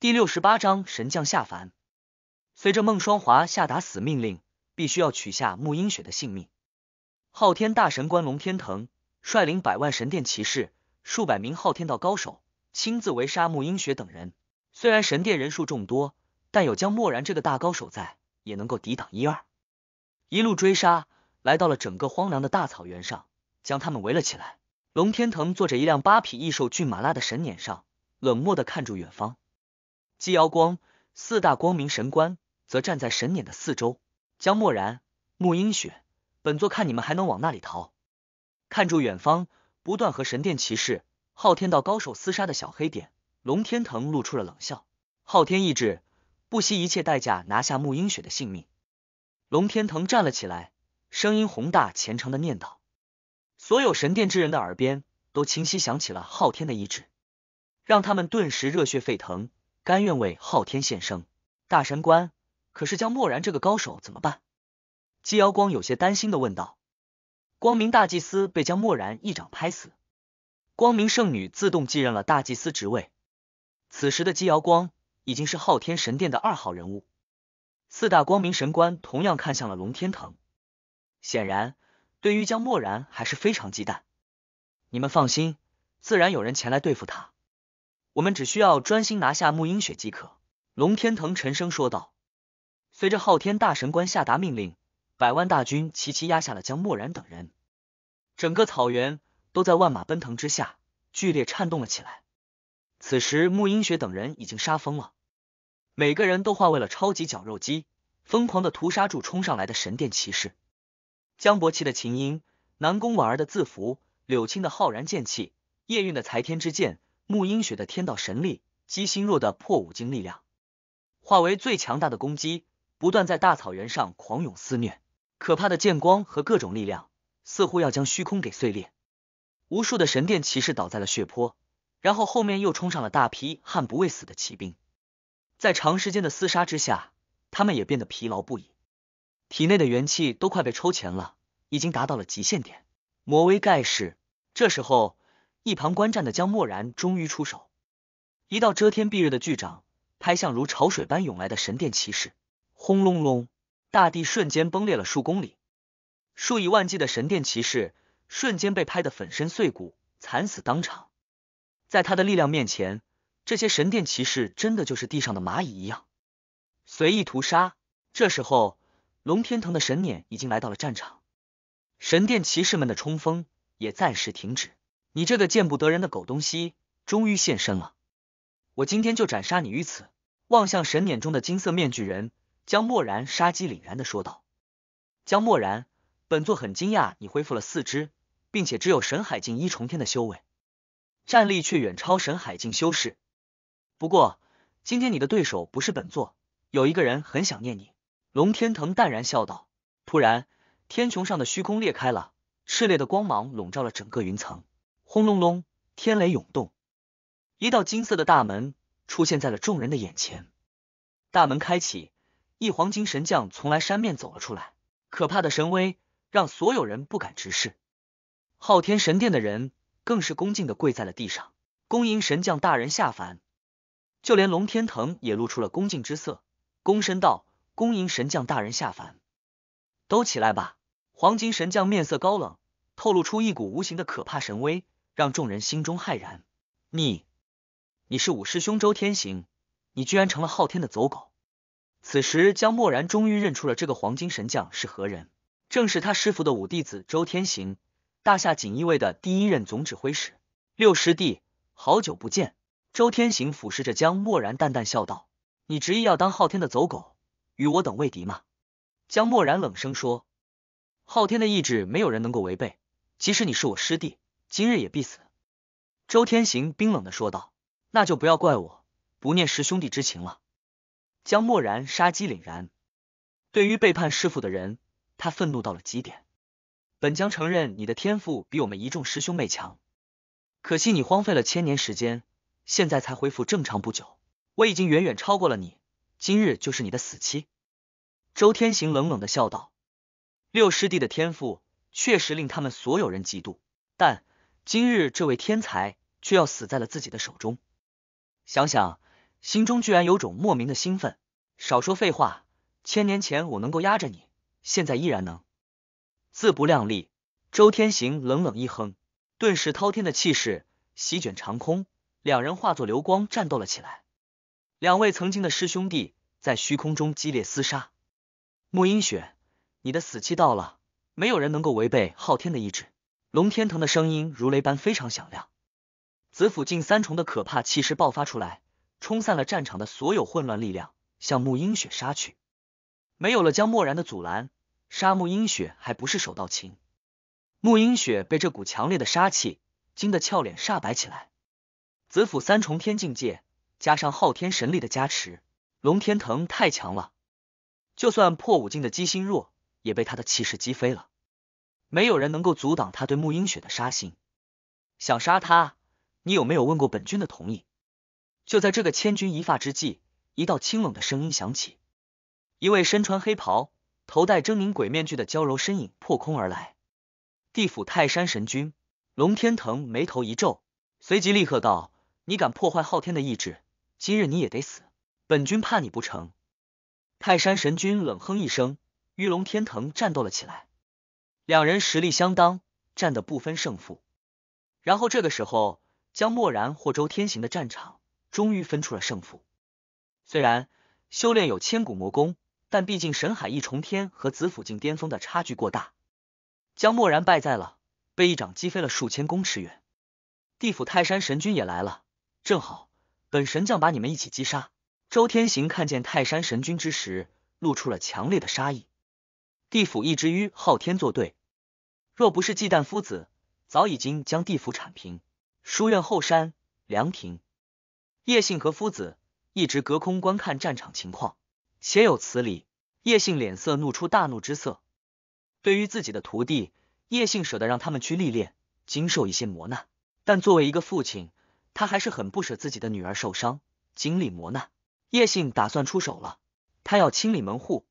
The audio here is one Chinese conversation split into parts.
第六十八章神将下凡。随着孟双华下达死命令，必须要取下慕英雪的性命。昊天大神官龙天腾率领百万神殿骑士、数百名昊天道高手，亲自围杀慕英雪等人。虽然神殿人数众多，但有江默然这个大高手在，也能够抵挡一二。一路追杀，来到了整个荒凉的大草原上，将他们围了起来。龙天腾坐着一辆八匹异兽骏马拉的神辇上，冷漠的看住远方。姬瑶光、四大光明神官则站在神撵的四周，江默然、沐英雪，本座看你们还能往那里逃？看住远方不断和神殿骑士、昊天道高手厮杀的小黑点，龙天腾露出了冷笑。昊天意志，不惜一切代价拿下沐英雪的性命。龙天腾站了起来，声音宏大、虔诚的念叨，所有神殿之人的耳边都清晰响起了昊天的意志，让他们顿时热血沸腾。甘愿为昊天献身，大神官，可是江漠然这个高手怎么办？姬瑶光有些担心的问道。光明大祭司被江漠然一掌拍死，光明圣女自动继任了大祭司职位。此时的姬瑶光已经是昊天神殿的二号人物。四大光明神官同样看向了龙天腾，显然对于江漠然还是非常忌惮。你们放心，自然有人前来对付他。我们只需要专心拿下沐英雪即可。”龙天腾沉声说道。随着昊天大神官下达命令，百万大军齐齐压下了江漠然等人，整个草原都在万马奔腾之下剧烈颤动了起来。此时，沐英雪等人已经杀疯了，每个人都化为了超级绞肉机，疯狂的屠杀住冲上来的神殿骑士。江伯奇的琴音，南宫婉儿的字符，柳青的浩然剑气，叶韵的才天之剑。沐英雪的天道神力，姬心若的破五经力量，化为最强大的攻击，不断在大草原上狂涌肆虐。可怕的剑光和各种力量，似乎要将虚空给碎裂。无数的神殿骑士倒在了血泊，然后后面又冲上了大批悍不畏死的骑兵。在长时间的厮杀之下，他们也变得疲劳不已，体内的元气都快被抽钱了，已经达到了极限点。魔威盖世，这时候。一旁观战的江默然终于出手，一道遮天蔽日的巨掌拍向如潮水般涌来的神殿骑士，轰隆隆，大地瞬间崩裂了数公里，数以万计的神殿骑士瞬间被拍得粉身碎骨，惨死当场。在他的力量面前，这些神殿骑士真的就是地上的蚂蚁一样，随意屠杀。这时候，龙天腾的神撵已经来到了战场，神殿骑士们的冲锋也暂时停止。你这个见不得人的狗东西，终于现身了！我今天就斩杀你于此。望向神念中的金色面具人，江默然杀机凛然的说道：“江默然，本座很惊讶，你恢复了四肢，并且只有神海境一重天的修为，战力却远超神海境修士。不过，今天你的对手不是本座，有一个人很想念你。”龙天腾淡然笑道。突然，天穹上的虚空裂开了，炽烈的光芒笼罩了整个云层。轰隆隆，天雷涌动，一道金色的大门出现在了众人的眼前。大门开启，一黄金神将从来山面走了出来，可怕的神威让所有人不敢直视。昊天神殿的人更是恭敬的跪在了地上，恭迎神将大人下凡。就连龙天腾也露出了恭敬之色，躬身道：“恭迎神将大人下凡。”都起来吧。黄金神将面色高冷，透露出一股无形的可怕神威。让众人心中骇然！你，你是五师兄周天行，你居然成了昊天的走狗！此时，江默然终于认出了这个黄金神将是何人，正是他师傅的五弟子周天行，大夏锦衣卫的第一任总指挥使。六师弟，好久不见！周天行俯视着江默然，淡淡笑道：“你执意要当昊天的走狗，与我等为敌吗？”江默然冷声说：“昊天的意志，没有人能够违背，即使你是我师弟。”今日也必死。”周天行冰冷的说道。“那就不要怪我不念师兄弟之情了。”江默然杀机凛然，对于背叛师傅的人，他愤怒到了极点。本将承认你的天赋比我们一众师兄妹强，可惜你荒废了千年时间，现在才恢复正常不久，我已经远远超过了你。今日就是你的死期。”周天行冷冷的笑道。“六师弟的天赋确实令他们所有人嫉妒，但……”今日这位天才却要死在了自己的手中，想想心中居然有种莫名的兴奋。少说废话，千年前我能够压着你，现在依然能。自不量力，周天行冷冷一哼，顿时滔天的气势席卷长空，两人化作流光战斗了起来。两位曾经的师兄弟在虚空中激烈厮杀。沐英雪，你的死期到了，没有人能够违背昊天的意志。龙天腾的声音如雷般非常响亮，紫府境三重的可怕气势爆发出来，冲散了战场的所有混乱力量，向沐英雪杀去。没有了江漠然的阻拦，杀沐英雪还不是手到擒。沐英雪被这股强烈的杀气惊得俏脸煞白起来。紫府三重天境界加上昊天神力的加持，龙天腾太强了，就算破五境的姬心若也被他的气势击飞了。没有人能够阻挡他对穆英雪的杀心，想杀他，你有没有问过本君的同意？就在这个千钧一发之际，一道清冷的声音响起，一位身穿黑袍、头戴狰狞鬼面具的娇柔身影破空而来。地府泰山神君龙天腾眉头一皱，随即立刻道：“你敢破坏昊天的意志，今日你也得死！本君怕你不成？”泰山神君冷哼一声，与龙天腾战斗了起来。两人实力相当，战得不分胜负。然后这个时候，江漠然或周天行的战场终于分出了胜负。虽然修炼有千古魔功，但毕竟神海一重天和紫府境巅峰的差距过大，江漠然败在了，被一掌击飞了数千公尺远。地府泰山神君也来了，正好本神将把你们一起击杀。周天行看见泰山神君之时，露出了强烈的杀意。地府一直与昊天作对。若不是忌惮夫子，早已经将地府铲平。书院后山凉亭，叶信和夫子一直隔空观看战场情况。且有此理，叶信脸色怒出大怒之色。对于自己的徒弟，叶信舍得让他们去历练，经受一些磨难。但作为一个父亲，他还是很不舍自己的女儿受伤，经历磨难。叶信打算出手了，他要清理门户。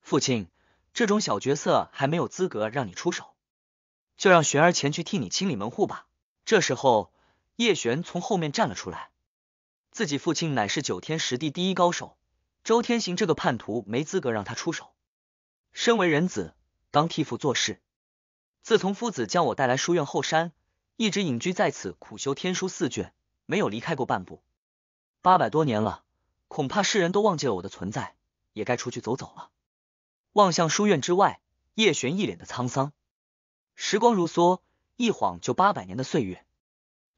父亲，这种小角色还没有资格让你出手。就让玄儿前去替你清理门户吧。这时候，叶璇从后面站了出来。自己父亲乃是九天十地第一高手，周天行这个叛徒没资格让他出手。身为人子，当替父做事。自从夫子将我带来书院后山，一直隐居在此苦修天书四卷，没有离开过半步。八百多年了，恐怕世人都忘记了我的存在，也该出去走走了。望向书院之外，叶璇一脸的沧桑。时光如梭，一晃就八百年的岁月。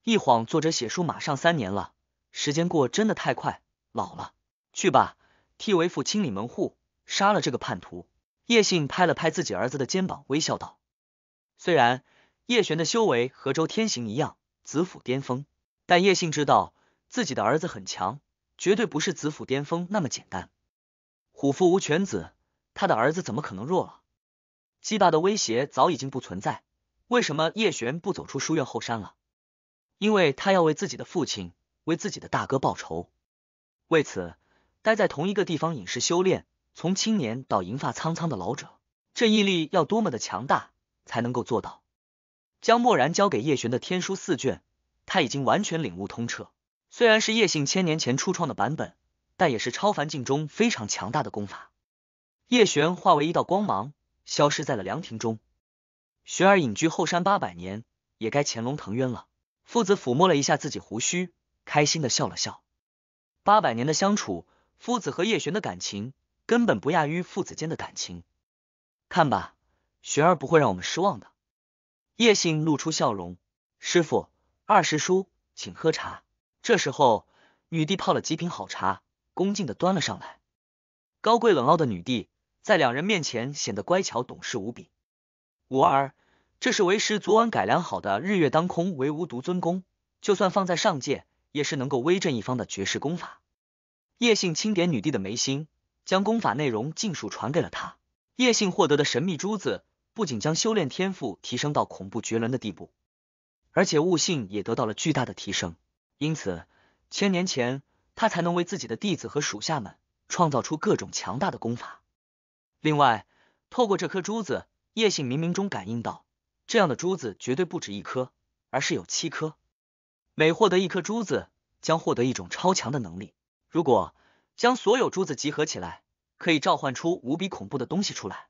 一晃，作者写书马上三年了，时间过真的太快，老了。去吧，替为父清理门户，杀了这个叛徒。叶信拍了拍自己儿子的肩膀，微笑道：“虽然叶玄的修为和周天行一样，子府巅峰，但叶信知道自己的儿子很强，绝对不是子府巅峰那么简单。虎父无犬子，他的儿子怎么可能弱了？”姬霸的威胁早已经不存在，为什么叶璇不走出书院后山了？因为他要为自己的父亲、为自己的大哥报仇。为此，待在同一个地方隐世修炼，从青年到银发苍苍的老者，这毅力要多么的强大才能够做到？将漠然交给叶璇的天书四卷，他已经完全领悟通彻。虽然是叶姓千年前初创的版本，但也是超凡境中非常强大的功法。叶璇化为一道光芒。消失在了凉亭中。玄儿隐居后山八百年，也该潜龙腾渊了。夫子抚摸了一下自己胡须，开心的笑了笑。八百年的相处，夫子和叶玄的感情根本不亚于父子间的感情。看吧，璇儿不会让我们失望的。叶信露出笑容，师傅，二师叔，请喝茶。这时候，女帝泡了几瓶好茶，恭敬的端了上来。高贵冷傲的女帝。在两人面前显得乖巧懂事无比。吾儿，这是为师昨晚改良好的《日月当空唯吾独尊功》，就算放在上界，也是能够威震一方的绝世功法。叶信轻点女帝的眉心，将功法内容尽数传给了他。叶信获得的神秘珠子，不仅将修炼天赋提升到恐怖绝伦的地步，而且悟性也得到了巨大的提升。因此，千年前他才能为自己的弟子和属下们创造出各种强大的功法。另外，透过这颗珠子，叶信冥冥中感应到，这样的珠子绝对不止一颗，而是有七颗。每获得一颗珠子，将获得一种超强的能力。如果将所有珠子集合起来，可以召唤出无比恐怖的东西出来，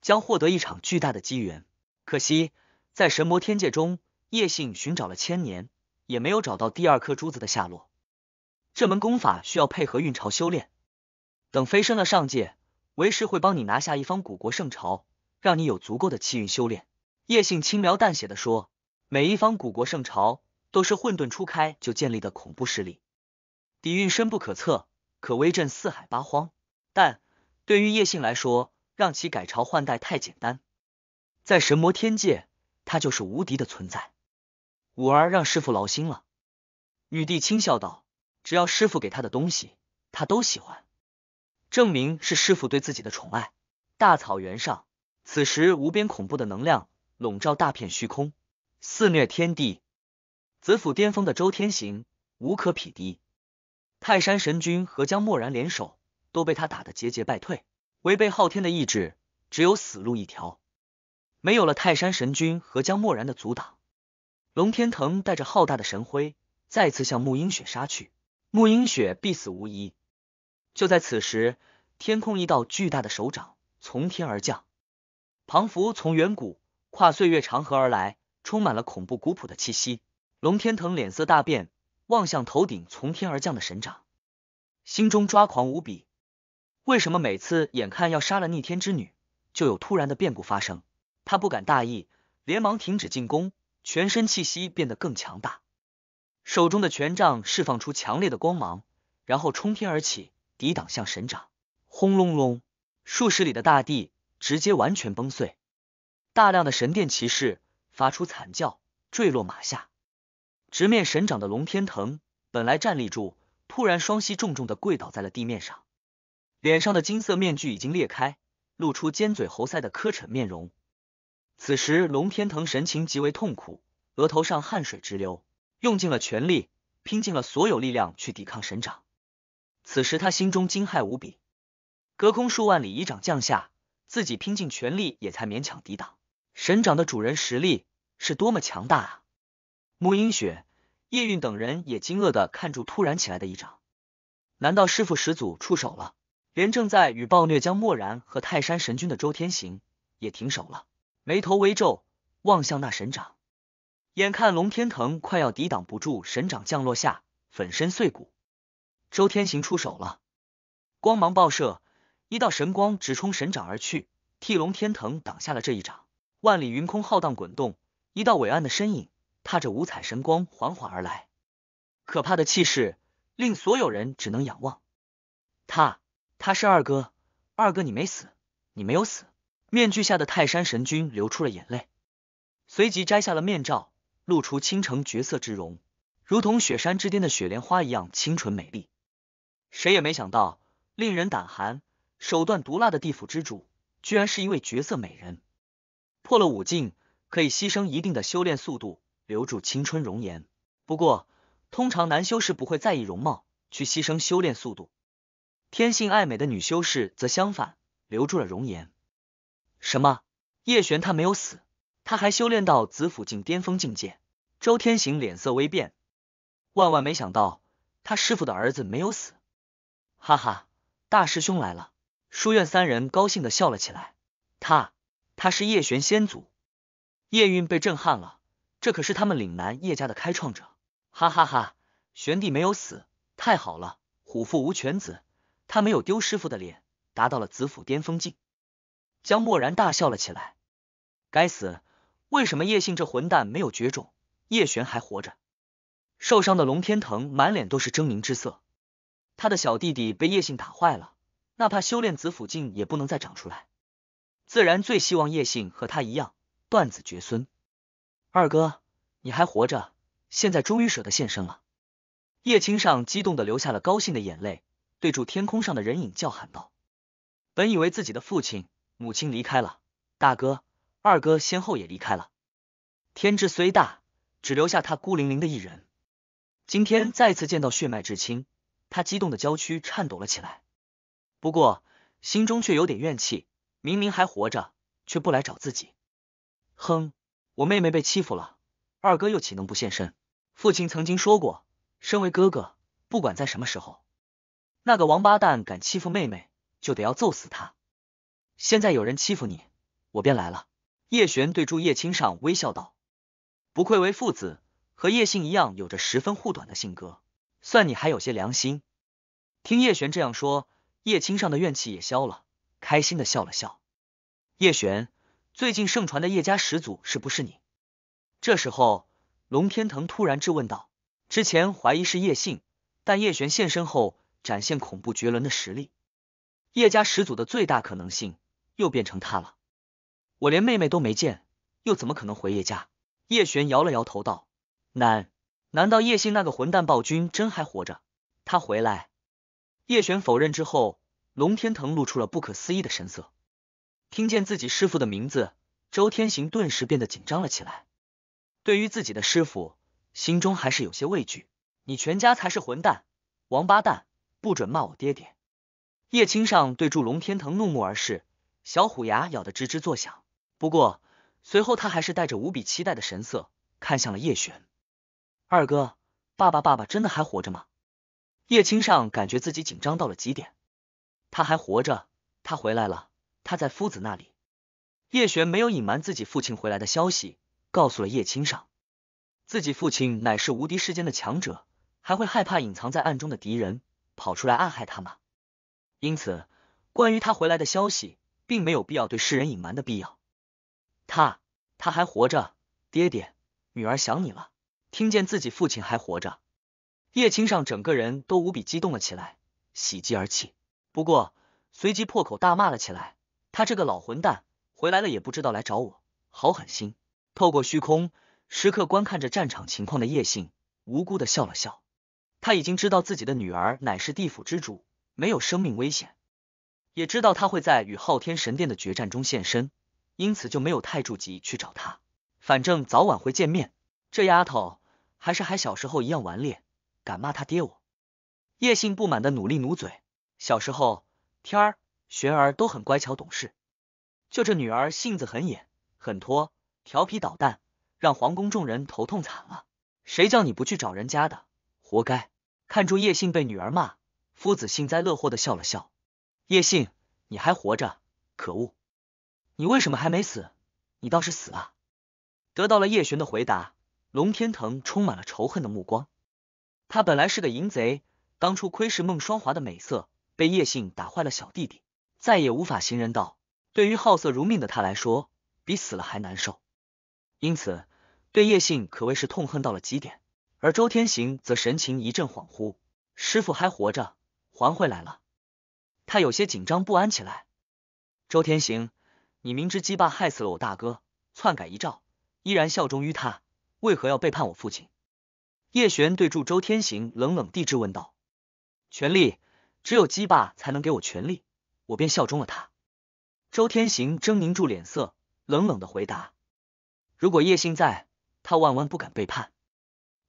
将获得一场巨大的机缘。可惜，在神魔天界中，叶信寻找了千年，也没有找到第二颗珠子的下落。这门功法需要配合运潮修炼，等飞升了上界。为师会帮你拿下一方古国圣朝，让你有足够的气运修炼。叶信轻描淡写的说，每一方古国圣朝都是混沌初开就建立的恐怖势力，底蕴深不可测，可威震四海八荒。但对于叶信来说，让其改朝换代太简单，在神魔天界，他就是无敌的存在。五儿让师傅劳心了，女帝轻笑道，只要师傅给他的东西，他都喜欢。证明是师傅对自己的宠爱。大草原上，此时无边恐怖的能量笼罩大片虚空，肆虐天地。紫府巅峰的周天行无可匹敌，泰山神君和江漠然联手都被他打得节节败退。违背昊天的意志，只有死路一条。没有了泰山神君和江漠然的阻挡，龙天腾带着浩大的神辉再次向沐英雪杀去，沐英雪必死无疑。就在此时，天空一道巨大的手掌从天而降，庞福从远古跨岁月长河而来，充满了恐怖古朴的气息。龙天腾脸色大变，望向头顶从天而降的神掌，心中抓狂无比。为什么每次眼看要杀了逆天之女，就有突然的变故发生？他不敢大意，连忙停止进攻，全身气息变得更强大，手中的权杖释放出强烈的光芒，然后冲天而起。抵挡向神掌，轰隆隆，数十里的大地直接完全崩碎，大量的神殿骑士发出惨叫，坠落马下。直面神掌的龙天腾本来站立住，突然双膝重重的跪倒在了地面上，脸上的金色面具已经裂开，露出尖嘴猴腮的磕碜面容。此时龙天腾神情极为痛苦，额头上汗水直流，用尽了全力，拼尽了所有力量去抵抗神掌。此时他心中惊骇无比，隔空数万里一掌降下，自己拼尽全力也才勉强抵挡。神掌的主人实力是多么强大啊！沐英雪、叶韵等人也惊愕的看住突然起来的一掌，难道师傅始祖出手了？连正在与暴虐江漠然和泰山神君的周天行也停手了，眉头微皱，望向那神掌。眼看龙天腾快要抵挡不住神掌降落下，粉身碎骨。周天行出手了，光芒爆射，一道神光直冲神掌而去，替龙天腾挡下了这一掌。万里云空浩荡滚动，一道伟岸的身影踏着五彩神光缓缓而来，可怕的气势令所有人只能仰望。他，他是二哥，二哥你没死，你没有死！面具下的泰山神君流出了眼泪，随即摘下了面罩，露出倾城绝色之容，如同雪山之巅的雪莲花一样清纯美丽。谁也没想到，令人胆寒、手段毒辣的地府之主，居然是一位绝色美人。破了武境，可以牺牲一定的修炼速度，留住青春容颜。不过，通常男修士不会在意容貌，去牺牲修炼速度。天性爱美的女修士则相反，留住了容颜。什么？叶璇她没有死，她还修炼到紫府境巅峰境界？周天行脸色微变，万万没想到，他师傅的儿子没有死。哈哈，大师兄来了！书院三人高兴的笑了起来。他，他是叶玄先祖，叶韵被震撼了，这可是他们岭南叶家的开创者。哈哈哈，玄帝没有死，太好了！虎父无犬子，他没有丢师傅的脸，达到了紫府巅峰境。江默然大笑了起来。该死，为什么叶姓这混蛋没有绝种？叶玄还活着！受伤的龙天腾满脸都是狰狞之色。他的小弟弟被叶信打坏了，哪怕修炼紫府境也不能再长出来，自然最希望叶信和他一样断子绝孙。二哥，你还活着，现在终于舍得现身了。叶青上激动的流下了高兴的眼泪，对住天空上的人影叫喊道：“本以为自己的父亲、母亲离开了，大哥、二哥先后也离开了，天之虽大，只留下他孤零零的一人。今天再次见到血脉至亲。”他激动的娇躯颤抖了起来，不过心中却有点怨气。明明还活着，却不来找自己。哼，我妹妹被欺负了，二哥又岂能不现身？父亲曾经说过，身为哥哥，不管在什么时候，那个王八蛋敢欺负妹妹，就得要揍死他。现在有人欺负你，我便来了。叶璇对住叶青上微笑道：“不愧为父子，和叶姓一样，有着十分护短的性格。”算你还有些良心。听叶璇这样说，叶青上的怨气也消了，开心的笑了笑。叶璇，最近盛传的叶家始祖是不是你？这时候，龙天腾突然质问道。之前怀疑是叶信，但叶璇现身后展现恐怖绝伦的实力，叶家始祖的最大可能性又变成他了。我连妹妹都没见，又怎么可能回叶家？叶璇摇了摇头道：“难。”难道叶信那个混蛋暴君真还活着？他回来，叶璇否认之后，龙天腾露出了不可思议的神色。听见自己师傅的名字，周天行顿时变得紧张了起来。对于自己的师傅，心中还是有些畏惧。你全家才是混蛋，王八蛋，不准骂我爹爹！叶青上对住龙天腾怒目而视，小虎牙咬得吱吱作响。不过随后他还是带着无比期待的神色看向了叶璇。二哥，爸爸，爸爸真的还活着吗？叶青尚感觉自己紧张到了极点。他还活着，他回来了，他在夫子那里。叶璇没有隐瞒自己父亲回来的消息，告诉了叶青尚，自己父亲乃是无敌世间的强者，还会害怕隐藏在暗中的敌人跑出来暗害他吗？因此，关于他回来的消息，并没有必要对世人隐瞒的必要。他，他还活着，爹爹，女儿想你了。听见自己父亲还活着，叶青上整个人都无比激动了起来，喜极而泣。不过随即破口大骂了起来：“他这个老混蛋回来了也不知道来找我，好狠心！”透过虚空，时刻观看着战场情况的叶信无辜的笑了笑。他已经知道自己的女儿乃是地府之主，没有生命危险，也知道他会在与昊天神殿的决战中现身，因此就没有太着急去找他。反正早晚会见面，这丫头。还是还小时候一样顽劣，敢骂他爹我。叶信不满的努力努嘴，小时候天儿、璇儿都很乖巧懂事，就这女儿性子很野，很拖，调皮捣蛋，让皇宫众人头痛惨了。谁叫你不去找人家的，活该！看住叶信被女儿骂，夫子幸灾乐祸的笑了笑。叶信，你还活着？可恶，你为什么还没死？你倒是死啊！得到了叶璇的回答。龙天腾充满了仇恨的目光。他本来是个淫贼，当初窥视孟双华的美色，被叶信打坏了小弟弟，再也无法行人道。对于好色如命的他来说，比死了还难受。因此，对叶信可谓是痛恨到了极点。而周天行则神情一阵恍惚：“师傅还活着，还回来了。”他有些紧张不安起来。“周天行，你明知姬霸害死了我大哥，篡改遗诏，依然效忠于他。”为何要背叛我父亲？叶璇对住周天行冷冷地质问道。权力，只有姬霸才能给我权力，我便效忠了他。周天行狰狞住脸色，冷冷的回答：“如果叶信在，他万万不敢背叛。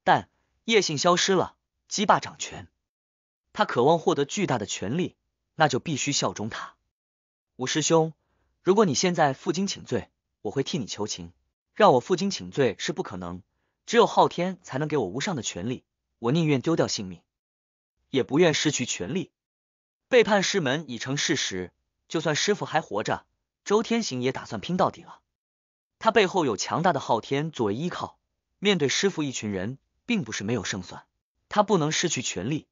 但叶信消失了，姬霸掌权，他渴望获得巨大的权力，那就必须效忠他。”五师兄，如果你现在负荆请罪，我会替你求情。让我负荆请罪是不可能，只有昊天才能给我无上的权利。我宁愿丢掉性命，也不愿失去权力。背叛师门已成事实，就算师傅还活着，周天行也打算拼到底了。他背后有强大的昊天作为依靠，面对师傅一群人，并不是没有胜算。他不能失去权力。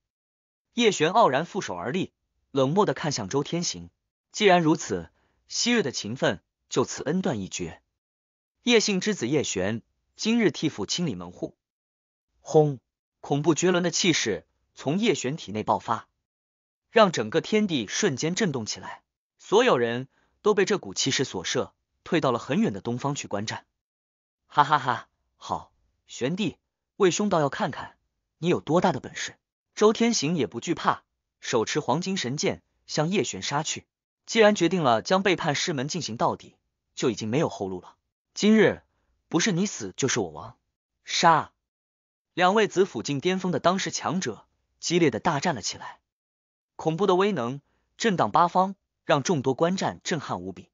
叶璇傲然负手而立，冷漠的看向周天行。既然如此，昔日的情分就此恩断义绝。叶姓之子叶玄今日替父清理门户，轰！恐怖绝伦的气势从叶玄体内爆发，让整个天地瞬间震动起来。所有人都被这股气势所慑，退到了很远的东方去观战。哈哈哈！好，玄帝魏兄，倒要看看你有多大的本事。周天行也不惧怕，手持黄金神剑向叶玄杀去。既然决定了将背叛师门进行到底，就已经没有后路了。今日不是你死就是我亡，杀！两位紫府境巅峰的当世强者激烈的大战了起来，恐怖的威能震荡八方，让众多观战震撼无比，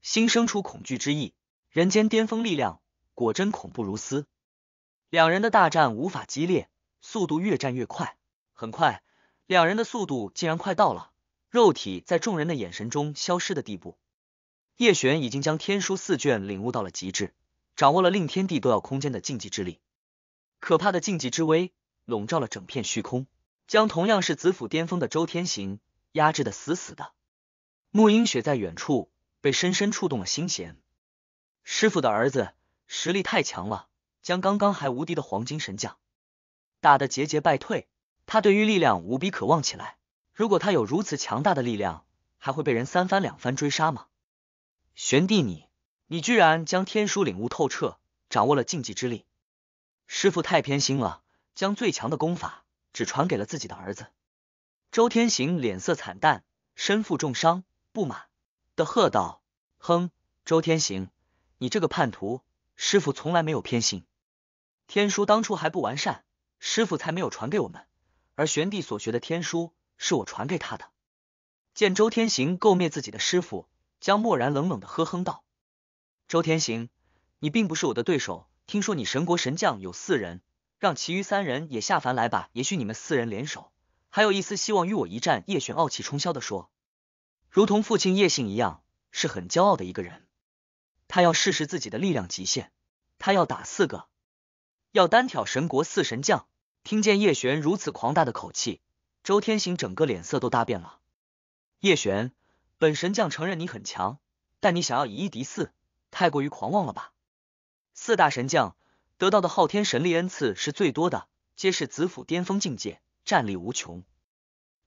心生出恐惧之意。人间巅峰力量果真恐怖如斯。两人的大战无法激烈，速度越战越快，很快，两人的速度竟然快到了肉体在众人的眼神中消失的地步。叶璇已经将天书四卷领悟到了极致，掌握了令天地都要空间的禁忌之力，可怕的禁忌之威笼罩了整片虚空，将同样是紫府巅峰的周天行压制的死死的。沐英雪在远处被深深触动了心弦，师傅的儿子实力太强了，将刚刚还无敌的黄金神将打得节节败退。他对于力量无比渴望起来，如果他有如此强大的力量，还会被人三番两番追杀吗？玄帝，你你居然将天书领悟透彻，掌握了禁忌之力。师傅太偏心了，将最强的功法只传给了自己的儿子。周天行脸色惨淡，身负重伤，不满的喝道：“哼，周天行，你这个叛徒！师傅从来没有偏心。天书当初还不完善，师傅才没有传给我们。而玄帝所学的天书，是我传给他的。”见周天行垢灭自己的师傅。江默然冷冷的呵哼道：“周天行，你并不是我的对手。听说你神国神将有四人，让其余三人也下凡来吧，也许你们四人联手，还有一丝希望与我一战。”叶璇傲气冲霄的说：“如同父亲叶姓一样，是很骄傲的一个人。他要试试自己的力量极限，他要打四个，要单挑神国四神将。”听见叶璇如此狂大的口气，周天行整个脸色都大变了。叶璇。本神将承认你很强，但你想要以一敌四，太过于狂妄了吧？四大神将得到的昊天神力恩赐是最多的，皆是紫府巅峰境界，战力无穷。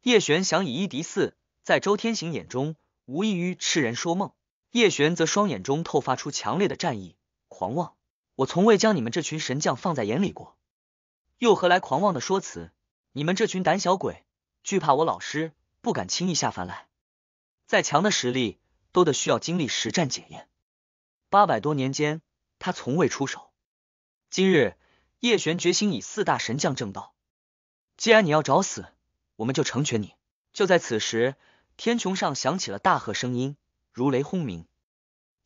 叶璇想以一敌四，在周天行眼中无异于痴人说梦。叶璇则双眼中透发出强烈的战意，狂妄！我从未将你们这群神将放在眼里过，又何来狂妄的说辞？你们这群胆小鬼，惧怕我老师，不敢轻易下凡来。再强的实力都得需要经历实战检验。八百多年间，他从未出手。今日，叶璇决心以四大神将正道。既然你要找死，我们就成全你。就在此时，天穹上响起了大喝声音，如雷轰鸣。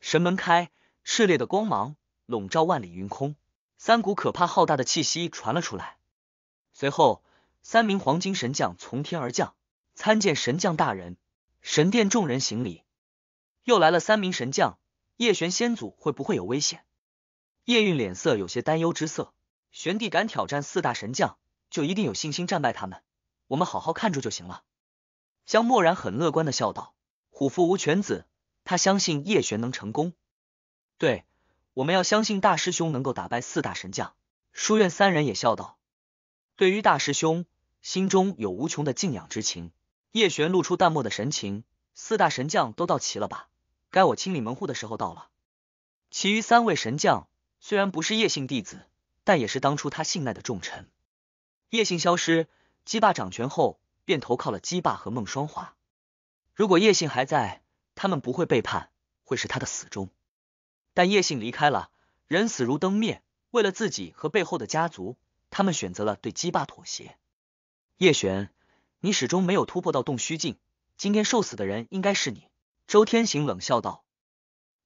神门开，炽烈的光芒笼罩万里云空。三股可怕浩大的气息传了出来。随后，三名黄金神将从天而降，参见神将大人。神殿众人行礼，又来了三名神将。叶玄先祖会不会有危险？叶韵脸色有些担忧之色。玄帝敢挑战四大神将，就一定有信心战败他们。我们好好看住就行了。江默然很乐观的笑道：“虎父无犬子。”他相信叶玄能成功。对，我们要相信大师兄能够打败四大神将。书院三人也笑道：“对于大师兄，心中有无穷的敬仰之情。”叶璇露出淡漠的神情，四大神将都到齐了吧？该我清理门户的时候到了。其余三位神将虽然不是叶姓弟子，但也是当初他信赖的重臣。叶姓消失，姬霸掌权后便投靠了姬霸和孟双华。如果叶姓还在，他们不会背叛，会是他的死忠。但叶姓离开了，人死如灯灭。为了自己和背后的家族，他们选择了对姬霸妥协。叶璇。你始终没有突破到洞虚境，今天受死的人应该是你。”周天行冷笑道。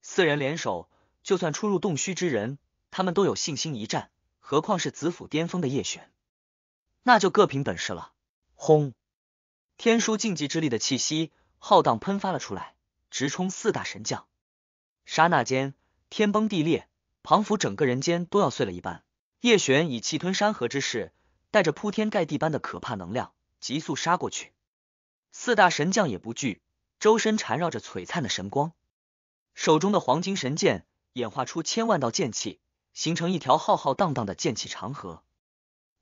四人联手，就算出入洞虚之人，他们都有信心一战，何况是紫府巅峰的叶璇？那就各凭本事了。轰！天书禁忌之力的气息浩荡喷发了出来，直冲四大神将。刹那间，天崩地裂，庞府整个人间都要碎了一半。叶璇以气吞山河之势，带着铺天盖地般的可怕能量。急速杀过去，四大神将也不惧，周身缠绕着璀璨的神光，手中的黄金神剑演化出千万道剑气，形成一条浩浩荡荡的剑气长河。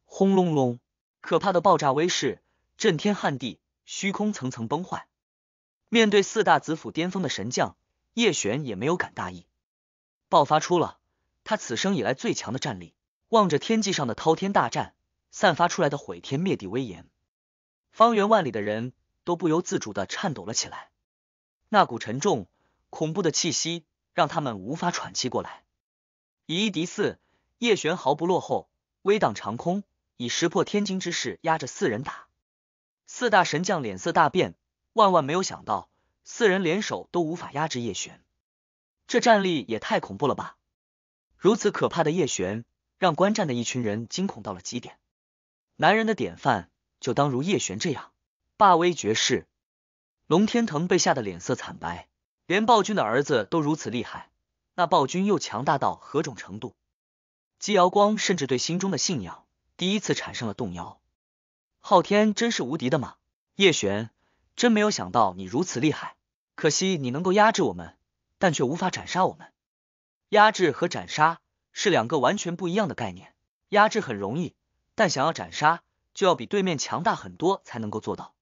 轰隆隆，可怕的爆炸威势震天撼地，虚空层层崩坏。面对四大紫府巅峰的神将，叶璇也没有敢大意，爆发出了他此生以来最强的战力。望着天际上的滔天大战，散发出来的毁天灭地威严。方圆万里的人都不由自主的颤抖了起来，那股沉重、恐怖的气息让他们无法喘气过来。以一敌四，叶璇毫不落后，威荡长空，以石破天惊之势压着四人打。四大神将脸色大变，万万没有想到四人联手都无法压制叶璇，这战力也太恐怖了吧！如此可怕的叶璇，让观战的一群人惊恐到了极点。男人的典范。就当如叶璇这样霸威绝世，龙天腾被吓得脸色惨白，连暴君的儿子都如此厉害，那暴君又强大到何种程度？姬瑶光甚至对心中的信仰第一次产生了动摇。昊天真是无敌的吗？叶璇真没有想到你如此厉害，可惜你能够压制我们，但却无法斩杀我们。压制和斩杀是两个完全不一样的概念，压制很容易，但想要斩杀。就要比对面强大很多才能够做到。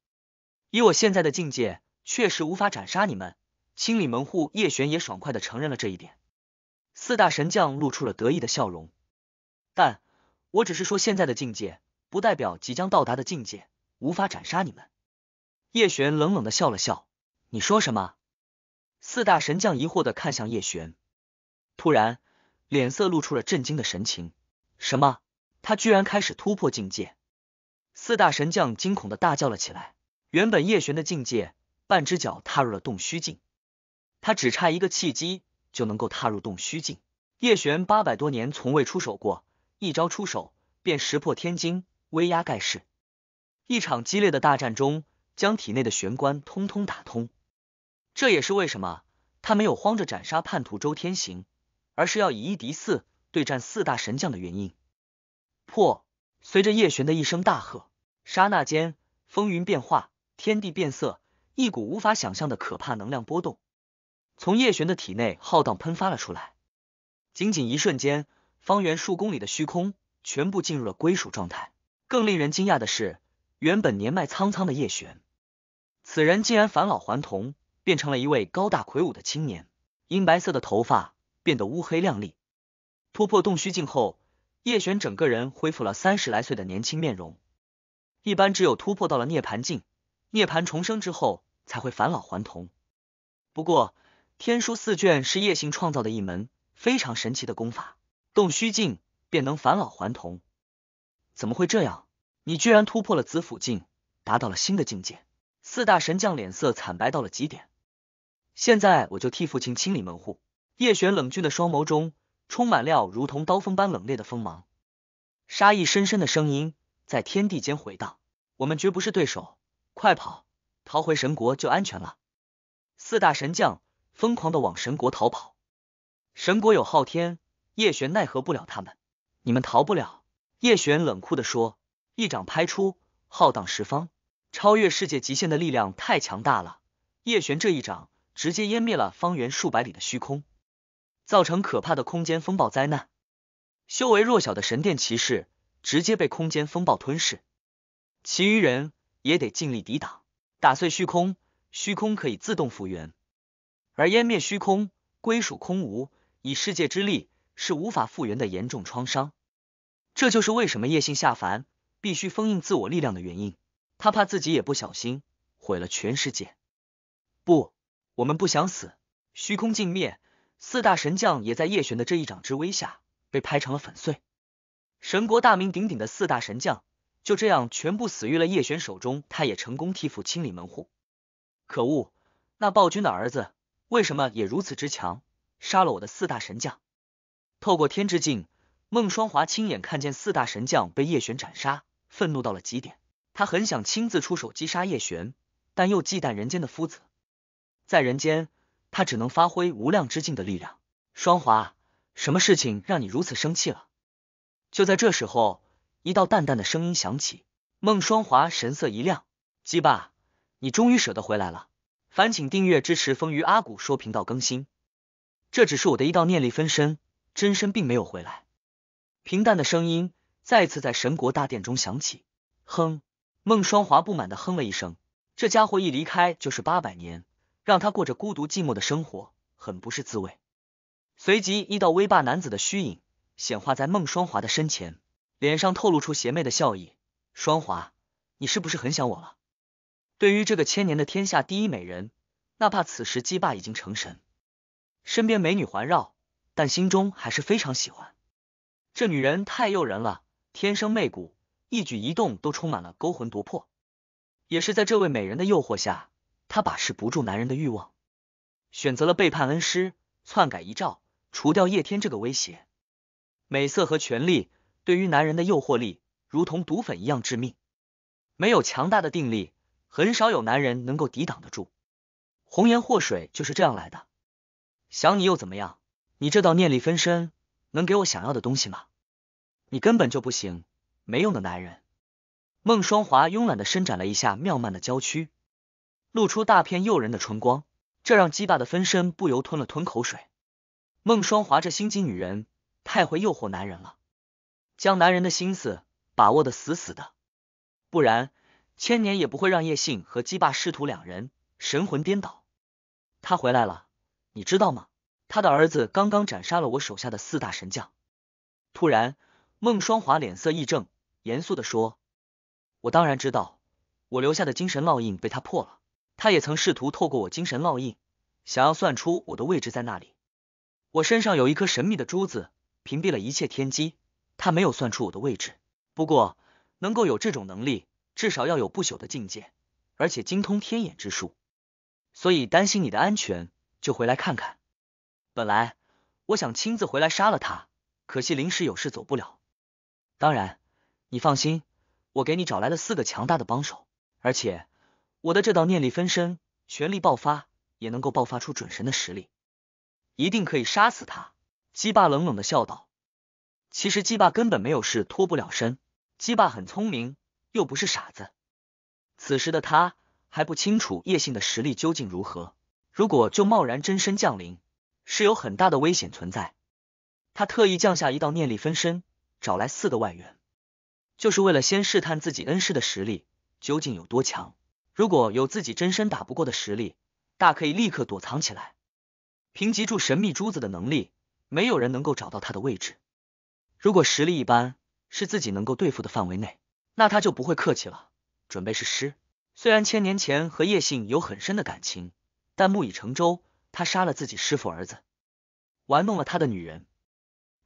以我现在的境界，确实无法斩杀你们。清理门户，叶璇也爽快的承认了这一点。四大神将露出了得意的笑容。但我只是说现在的境界，不代表即将到达的境界无法斩杀你们。叶璇冷冷的笑了笑。你说什么？四大神将疑惑的看向叶璇，突然脸色露出了震惊的神情。什么？他居然开始突破境界？四大神将惊恐的大叫了起来。原本叶璇的境界半只脚踏入了洞虚境，他只差一个契机就能够踏入洞虚境。叶璇八百多年从未出手过，一招出手便石破天惊，威压盖世。一场激烈的大战中，将体内的玄关通通打通。这也是为什么他没有慌着斩杀叛徒周天行，而是要以一敌四对战四大神将的原因。破。随着叶璇的一声大喝，刹那间风云变化，天地变色，一股无法想象的可怕能量波动从叶璇的体内浩荡喷发了出来。仅仅一瞬间，方圆数公里的虚空全部进入了归属状态。更令人惊讶的是，原本年迈苍苍的叶璇，此人竟然返老还童，变成了一位高大魁梧的青年，银白色的头发变得乌黑亮丽。突破洞虚境后。叶璇整个人恢复了三十来岁的年轻面容。一般只有突破到了涅盘境，涅盘重生之后才会返老还童。不过，天书四卷是叶姓创造的一门非常神奇的功法，动虚境便能返老还童。怎么会这样？你居然突破了紫府境，达到了新的境界！四大神将脸色惨白到了极点。现在我就替父亲清理门户。叶璇冷峻的双眸中。充满料，如同刀锋般冷冽的锋芒，杀意深深的声音在天地间回荡。我们绝不是对手，快跑，逃回神国就安全了。四大神将疯狂的往神国逃跑，神国有昊天，叶璇奈何不了他们，你们逃不了。叶璇冷酷的说，一掌拍出，浩荡十方，超越世界极限的力量太强大了。叶璇这一掌直接湮灭了方圆数百里的虚空。造成可怕的空间风暴灾难，修为弱小的神殿骑士直接被空间风暴吞噬，其余人也得尽力抵挡，打碎虚空，虚空可以自动复原，而湮灭虚空，归属空无，以世界之力是无法复原的严重创伤。这就是为什么叶姓下凡必须封印自我力量的原因，他怕自己也不小心毁了全世界。不，我们不想死，虚空尽灭。四大神将也在叶璇的这一掌之威下被拍成了粉碎。神国大名鼎鼎的四大神将就这样全部死于了叶璇手中，他也成功替父清理门户。可恶，那暴君的儿子为什么也如此之强？杀了我的四大神将！透过天之镜，孟双华亲眼看见四大神将被叶璇斩杀，愤怒到了极点。他很想亲自出手击杀叶璇，但又忌惮人间的夫子，在人间。他只能发挥无量之境的力量。双华，什么事情让你如此生气了？就在这时候，一道淡淡的声音响起。孟双华神色一亮：“鸡霸，你终于舍得回来了。”烦请订阅支持“风鱼阿古说”频道更新。这只是我的一道念力分身，真身并没有回来。平淡的声音再次在神国大殿中响起。哼，孟双华不满的哼了一声。这家伙一离开就是八百年。让他过着孤独寂寞的生活，很不是滋味。随即，一道威霸男子的虚影显化在孟双华的身前，脸上透露出邪魅的笑意：“双华，你是不是很想我了？”对于这个千年的天下第一美人，哪怕此时姬霸已经成神，身边美女环绕，但心中还是非常喜欢这女人，太诱人了，天生媚骨，一举一动都充满了勾魂夺魄。也是在这位美人的诱惑下。他把持不住男人的欲望，选择了背叛恩师，篡改遗诏，除掉叶天这个威胁。美色和权力对于男人的诱惑力，如同毒粉一样致命。没有强大的定力，很少有男人能够抵挡得住。红颜祸水就是这样来的。想你又怎么样？你这道念力分身能给我想要的东西吗？你根本就不行，没用的男人。孟双华慵懒的伸展了一下妙曼的娇躯。露出大片诱人的春光，这让姬霸的分身不由吞了吞口水。孟双华这心机女人太会诱惑男人了，将男人的心思把握的死死的，不然千年也不会让叶信和姬霸师徒两人神魂颠倒。他回来了，你知道吗？他的儿子刚刚斩杀了我手下的四大神将。突然，孟双华脸色一正，严肃的说：“我当然知道，我留下的精神烙印被他破了。”他也曾试图透过我精神烙印，想要算出我的位置在那里。我身上有一颗神秘的珠子，屏蔽了一切天机。他没有算出我的位置，不过能够有这种能力，至少要有不朽的境界，而且精通天眼之术。所以担心你的安全，就回来看看。本来我想亲自回来杀了他，可惜临时有事走不了。当然，你放心，我给你找来了四个强大的帮手，而且。我的这道念力分身全力爆发，也能够爆发出准神的实力，一定可以杀死他。鸡霸冷冷的笑道：“其实鸡霸根本没有事，脱不了身。鸡霸很聪明，又不是傻子。此时的他还不清楚叶信的实力究竟如何，如果就贸然真身降临，是有很大的危险存在。他特意降下一道念力分身，找来四个外援，就是为了先试探自己恩师的实力究竟有多强。”如果有自己真身打不过的实力，大可以立刻躲藏起来。凭极住神秘珠子的能力，没有人能够找到他的位置。如果实力一般，是自己能够对付的范围内，那他就不会客气了。准备是师，虽然千年前和叶信有很深的感情，但木已成舟，他杀了自己师父儿子，玩弄了他的女人，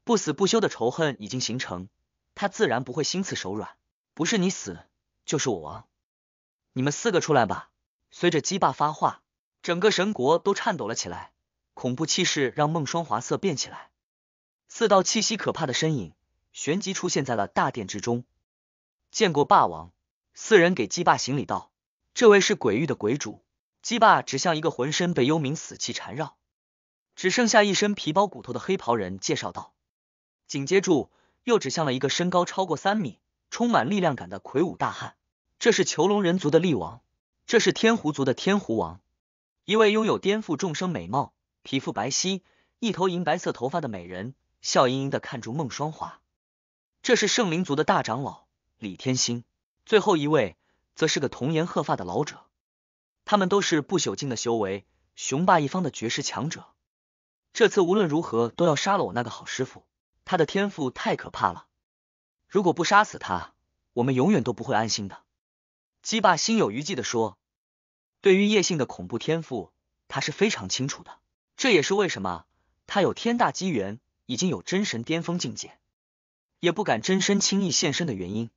不死不休的仇恨已经形成，他自然不会心慈手软。不是你死，就是我亡。你们四个出来吧！随着姬霸发话，整个神国都颤抖了起来，恐怖气势让孟双华色变起来。四道气息可怕的身影，旋即出现在了大殿之中。见过霸王，四人给姬霸行礼道：“这位是鬼域的鬼主。”姬霸指向一个浑身被幽冥死气缠绕，只剩下一身皮包骨头的黑袍人，介绍道：“紧接着，又指向了一个身高超过三米、充满力量感的魁梧大汉。”这是囚龙人族的力王，这是天狐族的天狐王，一位拥有颠覆众生美貌、皮肤白皙、一头银白色头发的美人，笑盈盈的看住孟双华。这是圣灵族的大长老李天星，最后一位则是个童颜鹤发的老者。他们都是不朽境的修为，雄霸一方的绝世强者。这次无论如何都要杀了我那个好师傅，他的天赋太可怕了。如果不杀死他，我们永远都不会安心的。姬霸心有余悸的说：“对于叶姓的恐怖天赋，他是非常清楚的。这也是为什么他有天大机缘，已经有真神巅峰境界，也不敢真身轻易现身的原因。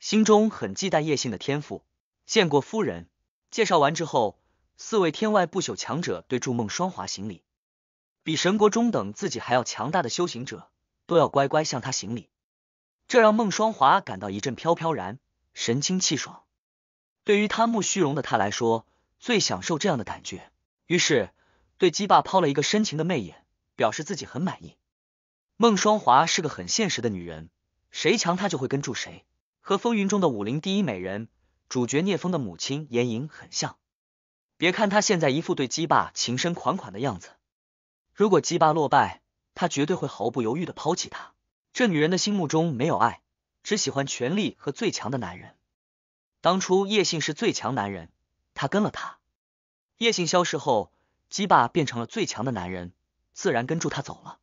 心中很忌惮叶姓的天赋。”见过夫人，介绍完之后，四位天外不朽强者对筑梦双华行礼。比神国中等自己还要强大的修行者，都要乖乖向他行礼，这让孟双华感到一阵飘飘然，神清气爽。对于贪慕虚荣的他来说，最享受这样的感觉。于是，对姬霸抛了一个深情的媚眼，表示自己很满意。孟双华是个很现实的女人，谁强她就会跟住谁，和《风云》中的武林第一美人主角聂风的母亲颜莹很像。别看她现在一副对姬霸情深款款的样子，如果姬霸落败，她绝对会毫不犹豫的抛弃他。这女人的心目中没有爱，只喜欢权力和最强的男人。当初叶信是最强男人，他跟了他。叶信消失后，姬霸变成了最强的男人，自然跟住他走了。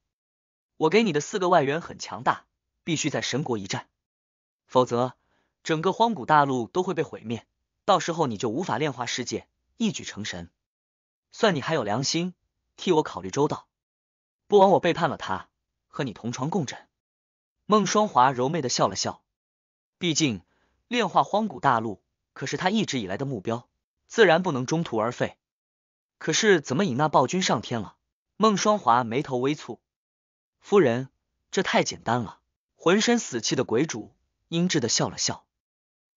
我给你的四个外援很强大，必须在神国一战，否则整个荒古大陆都会被毁灭，到时候你就无法炼化世界，一举成神。算你还有良心，替我考虑周到，不枉我背叛了他，和你同床共枕。孟双华柔媚的笑了笑，毕竟。炼化荒古大陆，可是他一直以来的目标，自然不能中途而废。可是怎么引那暴君上天了？孟双华眉头微蹙。夫人，这太简单了。浑身死气的鬼主阴鸷的笑了笑。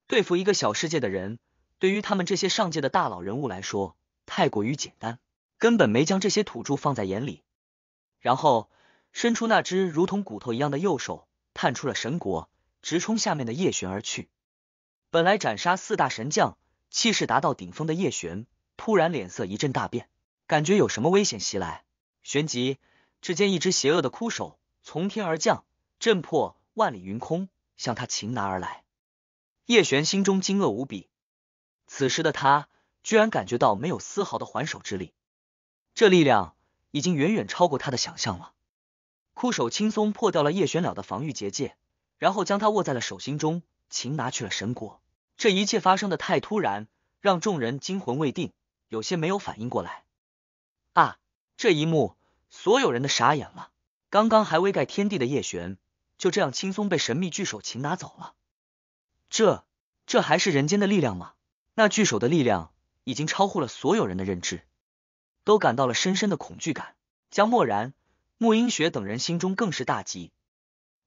对付一个小世界的人，对于他们这些上界的大佬人物来说，太过于简单，根本没将这些土著放在眼里。然后伸出那只如同骨头一样的右手，探出了神国，直冲下面的叶璇而去。本来斩杀四大神将，气势达到顶峰的叶璇，突然脸色一阵大变，感觉有什么危险袭来。旋即，只见一只邪恶的枯手从天而降，震破万里云空，向他擒拿而来。叶璇心中惊愕无比，此时的他居然感觉到没有丝毫的还手之力，这力量已经远远超过他的想象了。枯手轻松破掉了叶玄了的防御结界，然后将他握在了手心中，擒拿去了神国。这一切发生的太突然，让众人惊魂未定，有些没有反应过来。啊！这一幕，所有人的傻眼了。刚刚还未盖天地的叶璇，就这样轻松被神秘巨手擒拿走了。这，这还是人间的力量吗？那巨手的力量已经超乎了所有人的认知，都感到了深深的恐惧感。江默然、穆英雪等人心中更是大急。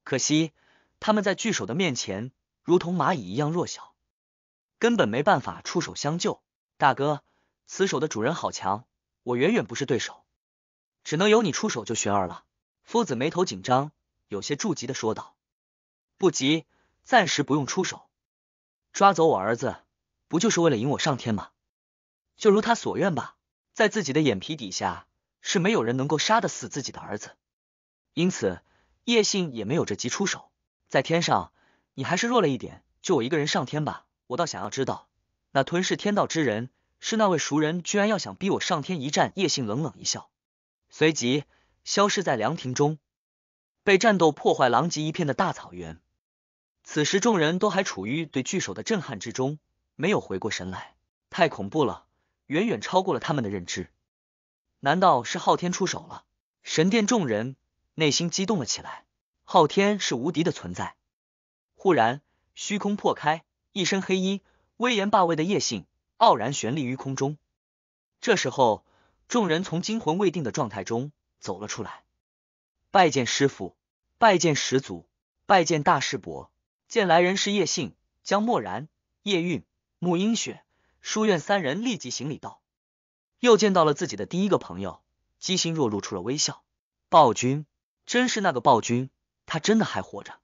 可惜，他们在巨手的面前，如同蚂蚁一样弱小。根本没办法出手相救，大哥，此手的主人好强，我远远不是对手，只能由你出手救玄儿了。夫子眉头紧张，有些着急的说道：“不急，暂时不用出手，抓走我儿子，不就是为了引我上天吗？就如他所愿吧，在自己的眼皮底下，是没有人能够杀得死自己的儿子，因此叶信也没有着急出手。在天上，你还是弱了一点，就我一个人上天吧。”我倒想要知道，那吞噬天道之人是那位熟人，居然要想逼我上天一战。叶信冷冷一笑，随即消失在凉亭中。被战斗破坏、狼藉一片的大草原，此时众人都还处于对巨手的震撼之中，没有回过神来。太恐怖了，远远超过了他们的认知。难道是昊天出手了？神殿众人内心激动了起来。昊天是无敌的存在。忽然，虚空破开。一身黑衣、威严霸位的叶信傲然悬立于空中。这时候，众人从惊魂未定的状态中走了出来，拜见师傅，拜见始祖，拜见大师伯。见来人是叶信、江默然、叶韵、沐英雪，书院三人立即行礼道。又见到了自己的第一个朋友，姬心若露出了微笑。暴君，真是那个暴君，他真的还活着。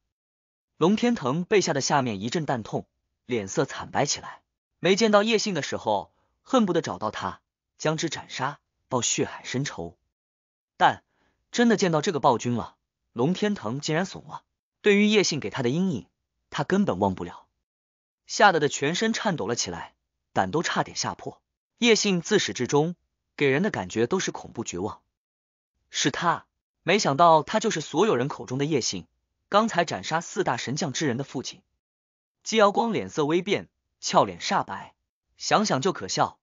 龙天腾被吓得下面一阵蛋痛。脸色惨白起来。没见到叶信的时候，恨不得找到他，将之斩杀，报血海深仇。但真的见到这个暴君了，龙天腾竟然怂了。对于叶信给他的阴影，他根本忘不了，吓得的全身颤抖了起来，胆都差点吓破。叶信自始至终给人的感觉都是恐怖绝望。是他，没想到他就是所有人口中的叶信，刚才斩杀四大神将之人的父亲。姬瑶光脸色微变，俏脸煞白，想想就可笑。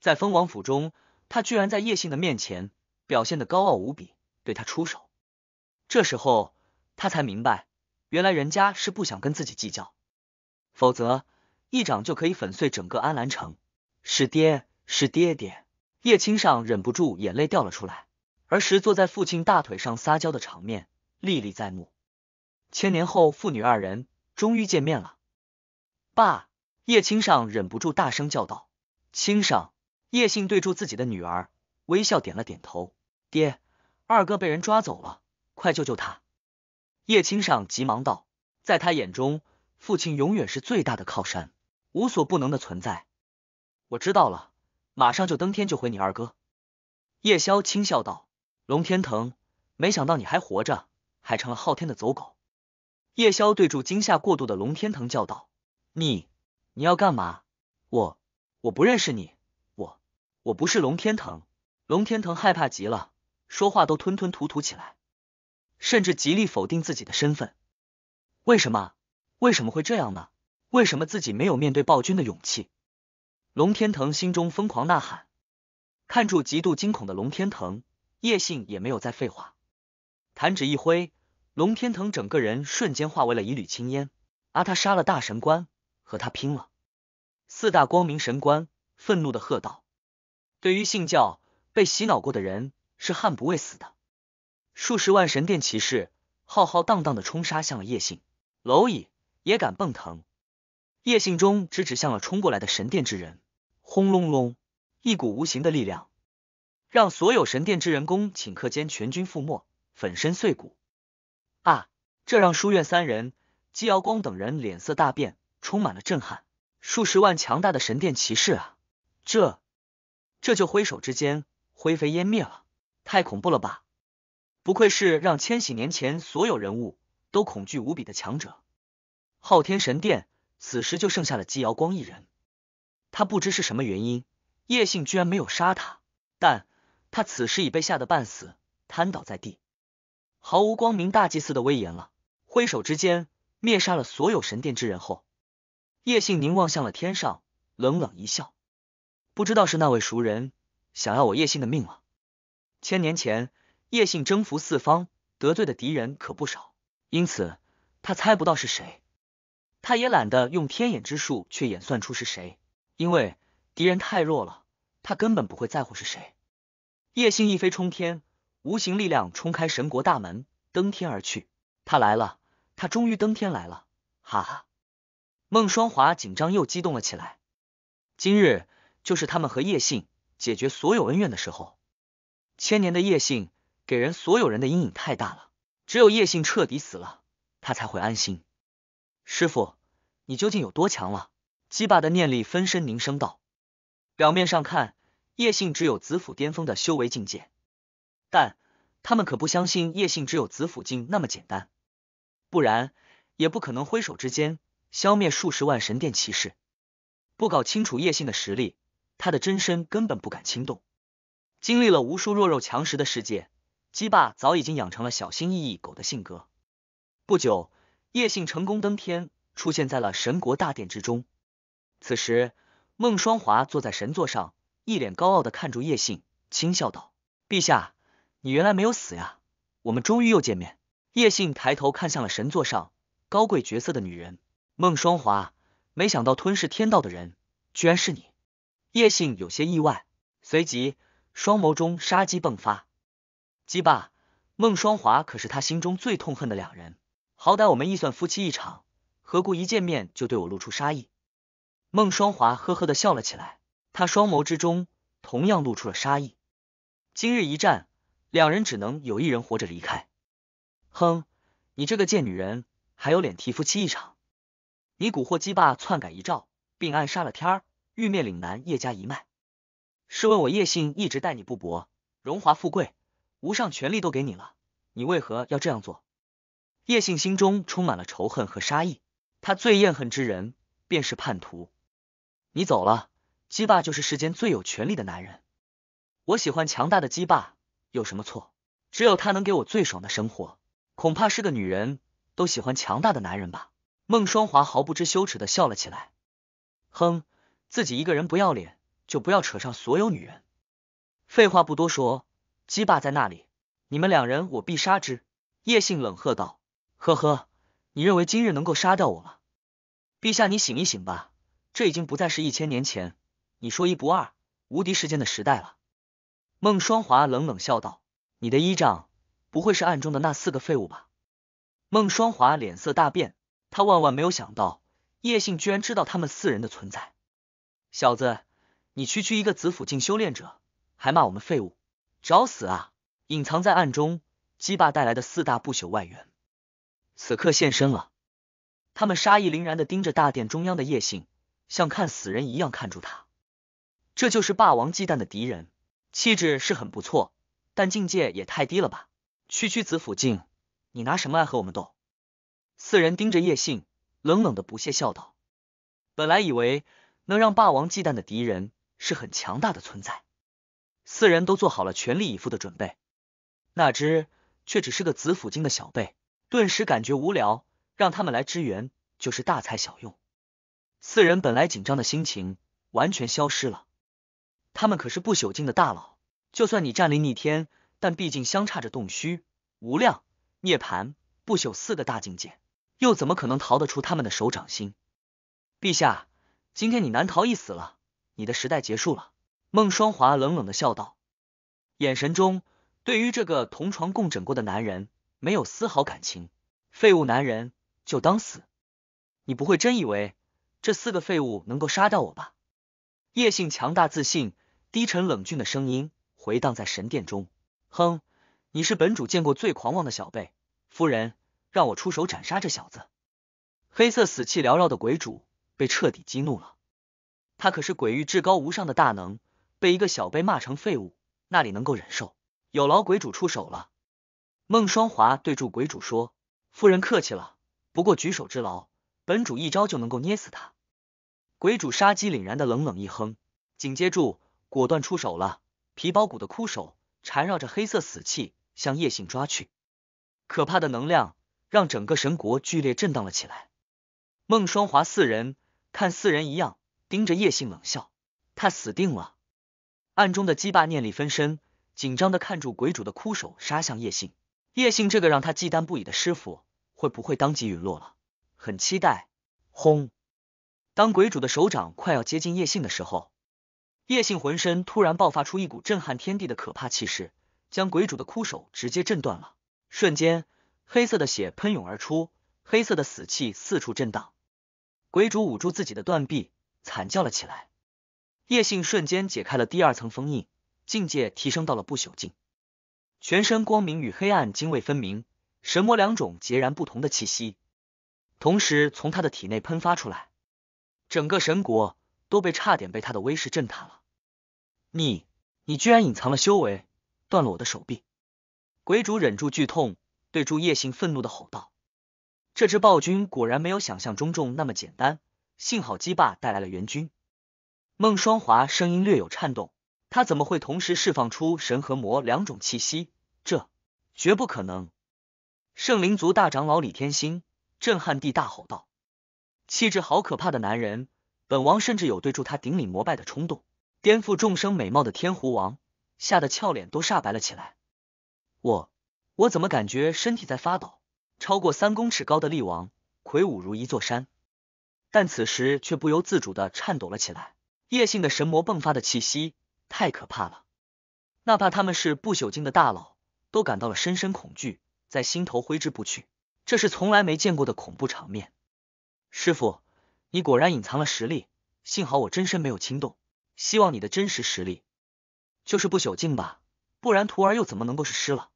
在封王府中，他居然在叶信的面前表现的高傲无比，对他出手。这时候，他才明白，原来人家是不想跟自己计较，否则一掌就可以粉碎整个安澜城。是爹，是爹爹！叶青上忍不住眼泪掉了出来，儿时坐在父亲大腿上撒娇的场面历历在目。千年后，父女二人终于见面了。爸，叶青上忍不住大声叫道：“青上，叶信对住自己的女儿，微笑点了点头。爹，二哥被人抓走了，快救救他！”叶青上急忙道，在他眼中，父亲永远是最大的靠山，无所不能的存在。我知道了，马上就登天救回你二哥。”叶萧轻笑道：“龙天腾，没想到你还活着，还成了昊天的走狗。”叶萧对住惊吓过度的龙天腾叫道。你你要干嘛？我我不认识你，我我不是龙天腾。龙天腾害怕极了，说话都吞吞吐吐起来，甚至极力否定自己的身份。为什么？为什么会这样呢？为什么自己没有面对暴君的勇气？龙天腾心中疯狂呐喊。看住极度惊恐的龙天腾，叶信也没有再废话，弹指一挥，龙天腾整个人瞬间化为了一缕青烟。啊，他杀了大神官！和他拼了！四大光明神官愤怒的喝道：“对于信教被洗脑过的人，是悍不畏死的。”数十万神殿骑士浩浩荡荡的冲杀向了叶信，蝼蚁也敢蹦腾？叶信中直指向了冲过来的神殿之人。轰隆隆，一股无形的力量让所有神殿之人工顷刻间全军覆没，粉身碎骨。啊！这让书院三人姬瑶光等人脸色大变。充满了震撼，数十万强大的神殿骑士啊，这这就挥手之间灰飞烟灭了，太恐怖了吧！不愧是让千禧年前所有人物都恐惧无比的强者。昊天神殿此时就剩下了姬瑶光一人，他不知是什么原因，叶信居然没有杀他，但他此时已被吓得半死，瘫倒在地，毫无光明大祭司的威严了。挥手之间灭杀了所有神殿之人后。叶姓凝望向了天上，冷冷一笑。不知道是那位熟人想要我叶姓的命了。千年前，叶姓征服四方，得罪的敌人可不少，因此他猜不到是谁。他也懒得用天眼之术去演算出是谁，因为敌人太弱了，他根本不会在乎是谁。叶姓一飞冲天，无形力量冲开神国大门，登天而去。他来了，他终于登天来了，哈哈。孟双华紧张又激动了起来。今日就是他们和叶信解决所有恩怨的时候。千年的叶信给人所有人的阴影太大了，只有叶信彻底死了，他才会安心。师傅，你究竟有多强了？姬霸的念力分身凝声道。表面上看，叶信只有紫府巅峰的修为境界，但他们可不相信叶信只有紫府境那么简单，不然也不可能挥手之间。消灭数十万神殿骑士，不搞清楚叶信的实力，他的真身根本不敢轻动。经历了无数弱肉强食的世界，姬霸早已经养成了小心翼翼狗的性格。不久，叶信成功登天，出现在了神国大殿之中。此时，孟双华坐在神座上，一脸高傲的看住叶信，轻笑道：“陛下，你原来没有死呀，我们终于又见面。”叶信抬头看向了神座上高贵绝色的女人。孟双华，没想到吞噬天道的人居然是你！叶信有些意外，随即双眸中杀机迸发。姬霸，孟双华可是他心中最痛恨的两人。好歹我们亦算夫妻一场，何故一见面就对我露出杀意？孟双华呵呵的笑了起来，他双眸之中同样露出了杀意。今日一战，两人只能有一人活着离开。哼，你这个贱女人，还有脸提夫妻一场？你蛊惑鸡霸篡改遗诏，并暗杀了天儿，欲灭岭南叶家一脉。试问我叶姓一直待你不薄，荣华富贵、无上权力都给你了，你为何要这样做？叶姓心中充满了仇恨和杀意，他最厌恨之人便是叛徒。你走了，鸡霸就是世间最有权力的男人。我喜欢强大的鸡霸，有什么错？只有他能给我最爽的生活。恐怕是个女人都喜欢强大的男人吧。孟双华毫不知羞耻的笑了起来，哼，自己一个人不要脸，就不要扯上所有女人。废话不多说，姬霸在那里，你们两人我必杀之！叶信冷喝道。呵呵，你认为今日能够杀掉我吗？陛下，你醒一醒吧，这已经不再是一千年前，你说一不二、无敌世间的时代了。孟双华冷冷笑道：“你的依仗，不会是暗中的那四个废物吧？”孟双华脸色大变。他万万没有想到，叶信居然知道他们四人的存在。小子，你区区一个紫府境修炼者，还骂我们废物，找死啊！隐藏在暗中，姬霸带来的四大不朽外援，此刻现身了。他们杀意凛然的盯着大殿中央的叶信，像看死人一样看住他。这就是霸王忌惮的敌人，气质是很不错，但境界也太低了吧？区区紫府境，你拿什么来和我们斗？四人盯着叶信，冷冷的不屑笑道：“本来以为能让霸王忌惮的敌人是很强大的存在，四人都做好了全力以赴的准备，那只却只是个紫府境的小辈，顿时感觉无聊。让他们来支援，就是大材小用。四人本来紧张的心情完全消失了。他们可是不朽境的大佬，就算你战力逆天，但毕竟相差着洞虚、无量、涅盘、不朽四个大境界。”又怎么可能逃得出他们的手掌心？陛下，今天你难逃一死了，你的时代结束了。孟双华冷冷的笑道，眼神中对于这个同床共枕过的男人没有丝毫感情。废物男人就当死，你不会真以为这四个废物能够杀掉我吧？叶姓强大自信、低沉冷峻的声音回荡在神殿中。哼，你是本主见过最狂妄的小辈，夫人。让我出手斩杀这小子！黑色死气缭绕的鬼主被彻底激怒了，他可是鬼域至高无上的大能，被一个小辈骂成废物，那里能够忍受？有劳鬼主出手了。孟双华对住鬼主说：“夫人客气了，不过举手之劳，本主一招就能够捏死他。”鬼主杀机凛然的冷冷一哼，紧接住，果断出手了。皮包骨的枯手缠绕着黑色死气，向叶信抓去，可怕的能量。让整个神国剧烈震荡了起来。孟双华四人看四人一样盯着叶信冷笑，他死定了。暗中的姬霸念力分身紧张的看住鬼主的枯手杀向叶信，叶信这个让他忌惮不已的师傅会不会当即陨落了？很期待。轰！当鬼主的手掌快要接近叶信的时候，叶信浑身突然爆发出一股震撼天地的可怕气势，将鬼主的枯手直接震断了，瞬间。黑色的血喷涌而出，黑色的死气四处震荡。鬼主捂住自己的断臂，惨叫了起来。叶信瞬间解开了第二层封印，境界提升到了不朽境，全身光明与黑暗泾渭分明，神魔两种截然不同的气息，同时从他的体内喷发出来。整个神国都被差点被他的威势震塌了。你，你居然隐藏了修为，断了我的手臂！鬼主忍住剧痛。对住叶信愤怒的吼道：“这只暴君果然没有想象中中那么简单，幸好姬霸带来了援军。”孟双华声音略有颤动：“他怎么会同时释放出神和魔两种气息？这绝不可能！”圣灵族大长老李天星震撼地大吼道：“气质好可怕的男人，本王甚至有对住他顶礼膜拜的冲动。”颠覆众生美貌的天狐王吓得俏脸都煞白了起来：“我。”我怎么感觉身体在发抖？超过三公尺高的力王，魁梧如一座山，但此时却不由自主的颤抖了起来。叶姓的神魔迸发的气息太可怕了，哪怕他们是不朽境的大佬，都感到了深深恐惧，在心头挥之不去。这是从来没见过的恐怖场面。师傅，你果然隐藏了实力，幸好我真身没有轻动。希望你的真实实力就是不朽境吧，不然徒儿又怎么能够是师了？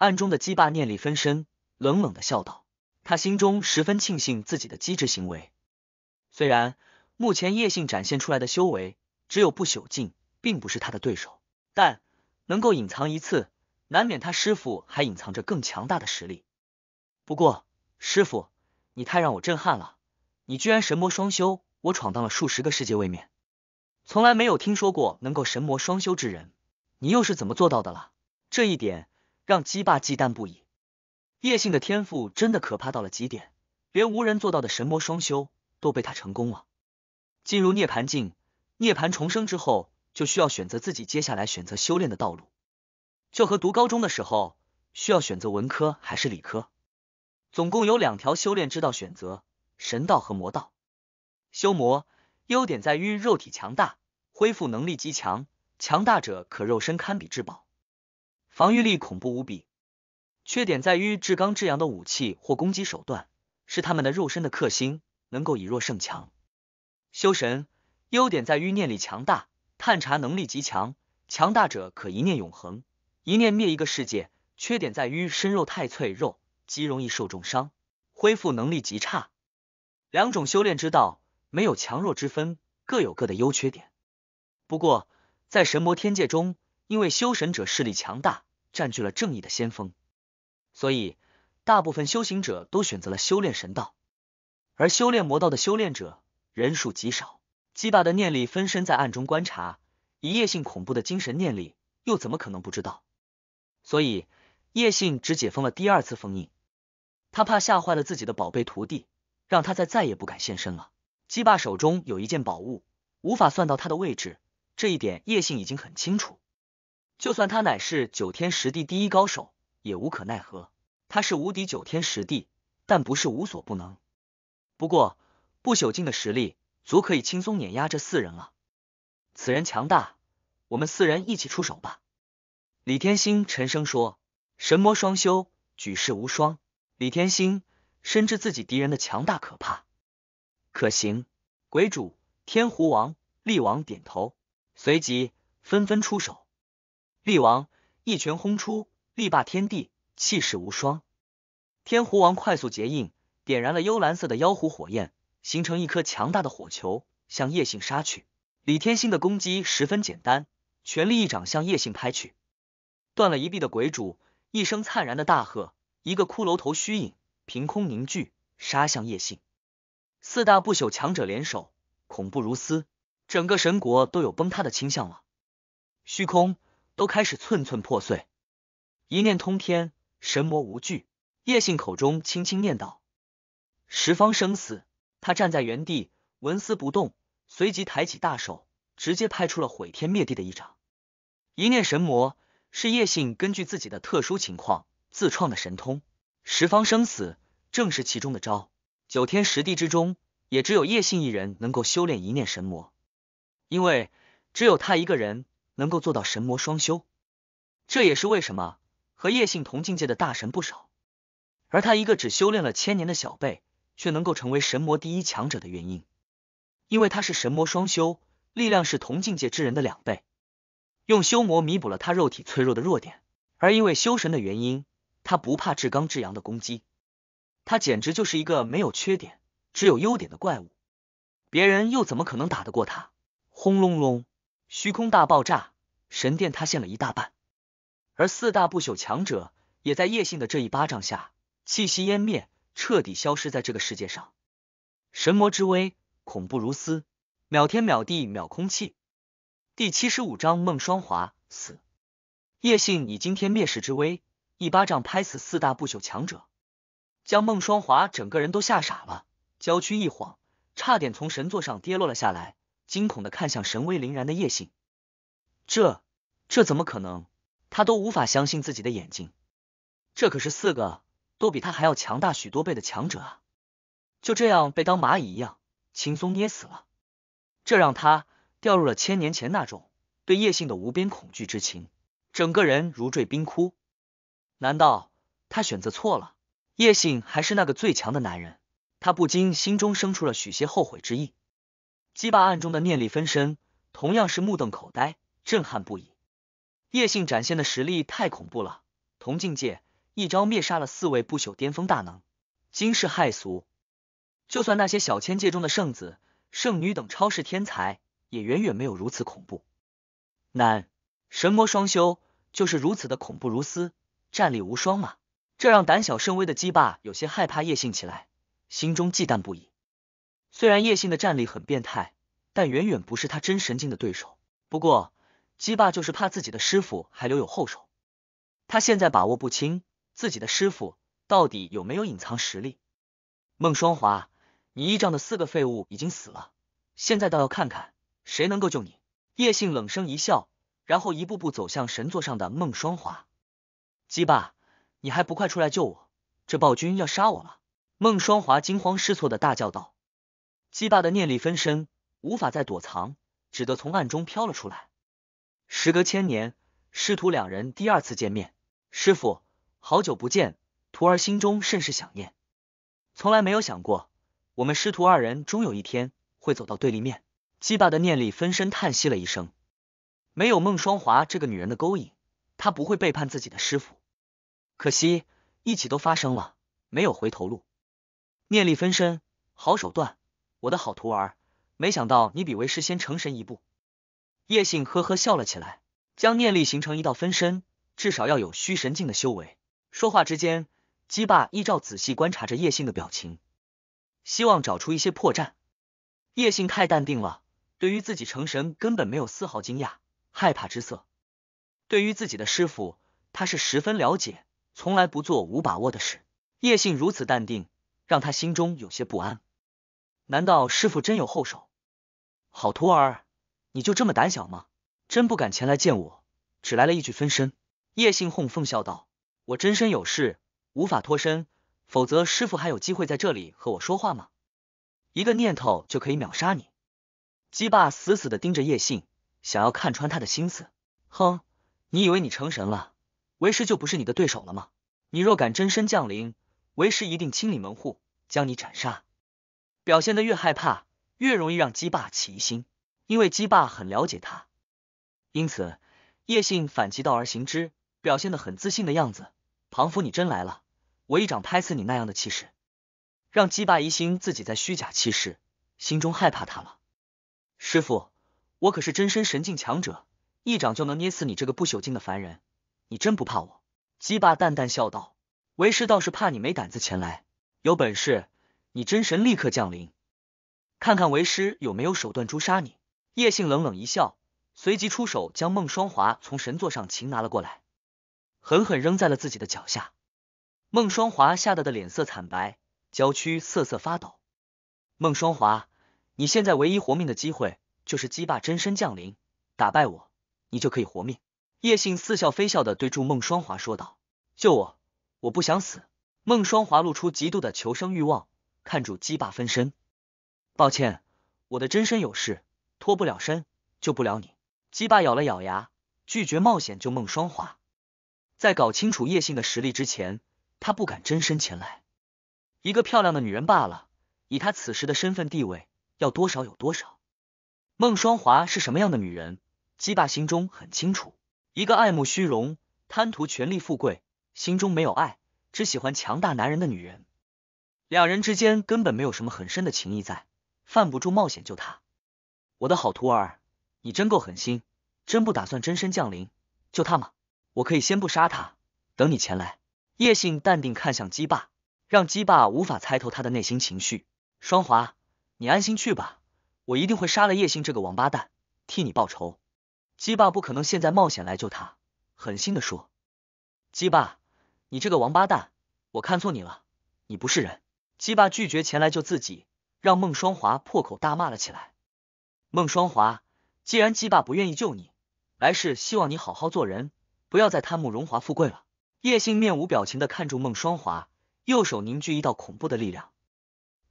暗中的姬霸念力分身冷冷的笑道：“他心中十分庆幸自己的机智行为，虽然目前叶信展现出来的修为只有不朽境，并不是他的对手，但能够隐藏一次，难免他师傅还隐藏着更强大的实力。不过师傅，你太让我震撼了，你居然神魔双修！我闯荡了数十个世界位面，从来没有听说过能够神魔双修之人，你又是怎么做到的了？这一点。”让鸡霸忌惮不已。叶姓的天赋真的可怕到了极点，连无人做到的神魔双修都被他成功了。进入涅盘境，涅盘重生之后，就需要选择自己接下来选择修炼的道路，就和读高中的时候需要选择文科还是理科。总共有两条修炼之道选择：神道和魔道。修魔优点在于肉体强大，恢复能力极强，强大者可肉身堪比至宝。防御力恐怖无比，缺点在于至刚至阳的武器或攻击手段是他们的肉身的克星，能够以弱胜强。修神优点在于念力强大，探查能力极强，强大者可一念永恒，一念灭一个世界。缺点在于身肉太脆，肉极容易受重伤，恢复能力极差。两种修炼之道没有强弱之分，各有各的优缺点。不过在神魔天界中，因为修神者势力强大。占据了正义的先锋，所以大部分修行者都选择了修炼神道，而修炼魔道的修炼者人数极少。姬霸的念力分身在暗中观察，一夜性恐怖的精神念力又怎么可能不知道？所以叶信只解封了第二次封印，他怕吓坏了自己的宝贝徒弟，让他再再也不敢现身了。姬霸手中有一件宝物，无法算到他的位置，这一点叶信已经很清楚。就算他乃是九天十地第一高手，也无可奈何。他是无敌九天十地，但不是无所不能。不过不朽境的实力，足可以轻松碾压这四人了。此人强大，我们四人一起出手吧！李天星沉声说：“神魔双修，举世无双。”李天星深知自己敌人的强大可怕。可行，鬼主、天狐王、厉王点头，随即纷纷出手。厉王一拳轰出，力霸天地，气势无双。天狐王快速结印，点燃了幽蓝色的妖狐火焰，形成一颗强大的火球，向叶信杀去。李天星的攻击十分简单，全力一掌向叶信拍去。断了一臂的鬼主一声灿然的大喝，一个骷髅头虚影凭空凝聚，杀向叶信。四大不朽强者联手，恐怖如斯，整个神国都有崩塌的倾向了。虚空。都开始寸寸破碎，一念通天，神魔无惧。叶信口中轻轻念道：“十方生死。”他站在原地，纹丝不动，随即抬起大手，直接拍出了毁天灭地的一掌。一念神魔是叶信根据自己的特殊情况自创的神通，十方生死正是其中的招。九天十地之中，也只有叶信一人能够修炼一念神魔，因为只有他一个人。能够做到神魔双修，这也是为什么和叶姓同境界的大神不少，而他一个只修炼了千年的小辈，却能够成为神魔第一强者的原因。因为他是神魔双修，力量是同境界之人的两倍，用修魔弥补了他肉体脆弱的弱点，而因为修神的原因，他不怕至刚至阳的攻击。他简直就是一个没有缺点、只有优点的怪物，别人又怎么可能打得过他？轰隆隆，虚空大爆炸！神殿塌陷了一大半，而四大不朽强者也在叶信的这一巴掌下气息湮灭，彻底消失在这个世界上。神魔之威，恐怖如斯，秒天秒地秒空气。第七十五章：孟双华死。叶信以惊天灭世之威，一巴掌拍死四大不朽强者，将孟双华整个人都吓傻了，娇躯一晃，差点从神座上跌落了下来，惊恐的看向神威凛然的叶信。这，这怎么可能？他都无法相信自己的眼睛。这可是四个都比他还要强大许多倍的强者啊，就这样被当蚂蚁一样轻松捏死了。这让他掉入了千年前那种对叶姓的无边恐惧之情，整个人如坠冰窟。难道他选择错了？叶信还是那个最强的男人？他不禁心中生出了许些后悔之意。姬霸暗中的念力分身同样是目瞪口呆。震撼不已，叶信展现的实力太恐怖了，同境界一招灭杀了四位不朽巅峰大能，惊世骇俗。就算那些小千界中的圣子、圣女等超世天才，也远远没有如此恐怖。难，神魔双修就是如此的恐怖如斯，战力无双嘛。这让胆小慎微的鸡霸有些害怕叶信起来，心中忌惮不已。虽然叶信的战力很变态，但远远不是他真神境的对手。不过。姬霸就是怕自己的师傅还留有后手，他现在把握不清自己的师傅到底有没有隐藏实力。孟双华，你依仗的四个废物已经死了，现在倒要看看谁能够救你。叶信冷声一笑，然后一步步走向神座上的孟双华。姬霸，你还不快出来救我！这暴君要杀我了！孟双华惊慌失措的大叫道。姬霸的念力分身无法再躲藏，只得从暗中飘了出来。时隔千年，师徒两人第二次见面。师傅，好久不见，徒儿心中甚是想念。从来没有想过，我们师徒二人终有一天会走到对立面。姬霸的念力分身叹息了一声，没有孟双华这个女人的勾引，他不会背叛自己的师傅。可惜，一起都发生了，没有回头路。念力分身，好手段，我的好徒儿，没想到你比为师先成神一步。叶信呵呵笑了起来，将念力形成一道分身，至少要有虚神境的修为。说话之间，姬霸依照仔细观察着叶信的表情，希望找出一些破绽。叶信太淡定了，对于自己成神根本没有丝毫惊讶、害怕之色。对于自己的师傅，他是十分了解，从来不做无把握的事。叶信如此淡定，让他心中有些不安。难道师傅真有后手？好徒儿。你就这么胆小吗？真不敢前来见我，只来了一具分身。叶信哄奉笑道：“我真身有事，无法脱身，否则师傅还有机会在这里和我说话吗？”一个念头就可以秒杀你。鸡霸死死的盯着叶信，想要看穿他的心思。哼，你以为你成神了，为师就不是你的对手了吗？你若敢真身降临，为师一定清理门户，将你斩杀。表现的越害怕，越容易让鸡霸起疑心。因为姬霸很了解他，因此叶信反其道而行之，表现的很自信的样子。庞福，你真来了，我一掌拍死你那样的气势，让姬霸疑心自己在虚假气势，心中害怕他了。师傅，我可是真身神境强者，一掌就能捏死你这个不朽境的凡人，你真不怕我？姬霸淡淡笑道：“为师倒是怕你没胆子前来，有本事你真神立刻降临，看看为师有没有手段诛杀你。”叶信冷冷一笑，随即出手将孟双华从神座上擒拿了过来，狠狠扔在了自己的脚下。孟双华吓得的脸色惨白，娇躯瑟瑟发抖。孟双华，你现在唯一活命的机会就是鸡霸真身降临，打败我，你就可以活命。叶信似笑非笑的对住孟双华说道：“救我，我不想死。”孟双华露出极度的求生欲望，看住鸡霸分身。抱歉，我的真身有事。脱不了身，救不了你。姬霸咬了咬牙，拒绝冒险救孟双华。在搞清楚叶信的实力之前，他不敢真身前来。一个漂亮的女人罢了，以他此时的身份地位，要多少有多少。孟双华是什么样的女人？姬霸心中很清楚。一个爱慕虚荣、贪图权力富贵、心中没有爱，只喜欢强大男人的女人。两人之间根本没有什么很深的情谊在，犯不住冒险救她。我的好徒儿，你真够狠心，真不打算真身降临救他吗？我可以先不杀他，等你前来。叶信淡定看向姬霸，让姬霸无法猜透他的内心情绪。双华，你安心去吧，我一定会杀了叶信这个王八蛋，替你报仇。姬霸不可能现在冒险来救他，狠心的说：“姬霸，你这个王八蛋，我看错你了，你不是人。”姬霸拒绝前来救自己，让孟双华破口大骂了起来。孟双华，既然姬爸不愿意救你，来世希望你好好做人，不要再贪慕荣华富贵了。叶姓面无表情的看住孟双华，右手凝聚一道恐怖的力量，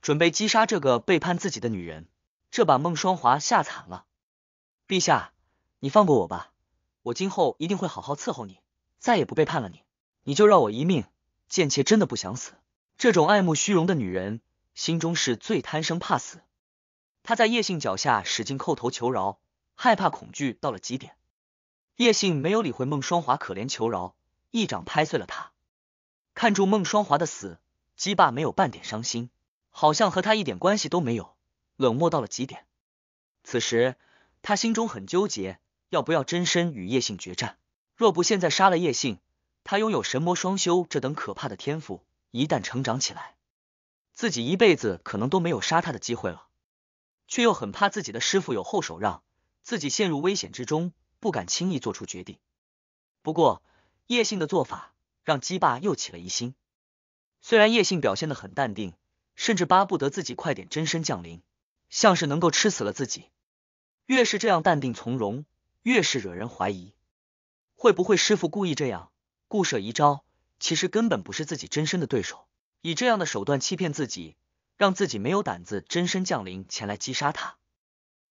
准备击杀这个背叛自己的女人。这把孟双华吓惨了。陛下，你放过我吧，我今后一定会好好伺候你，再也不背叛了你。你就饶我一命，贱妾真的不想死。这种爱慕虚荣的女人，心中是最贪生怕死。他在叶信脚下使劲叩头求饶，害怕恐惧到了极点。叶信没有理会孟双华可怜求饶，一掌拍碎了他。看住孟双华的死，姬霸没有半点伤心，好像和他一点关系都没有，冷漠到了极点。此时他心中很纠结，要不要真身与叶信决战？若不现在杀了叶信，他拥有神魔双修这等可怕的天赋，一旦成长起来，自己一辈子可能都没有杀他的机会了。却又很怕自己的师傅有后手，让自己陷入危险之中，不敢轻易做出决定。不过叶信的做法让姬霸又起了疑心。虽然叶信表现的很淡定，甚至巴不得自己快点真身降临，像是能够吃死了自己。越是这样淡定从容，越是惹人怀疑。会不会师傅故意这样，故设一招，其实根本不是自己真身的对手，以这样的手段欺骗自己？让自己没有胆子真身降临前来击杀他，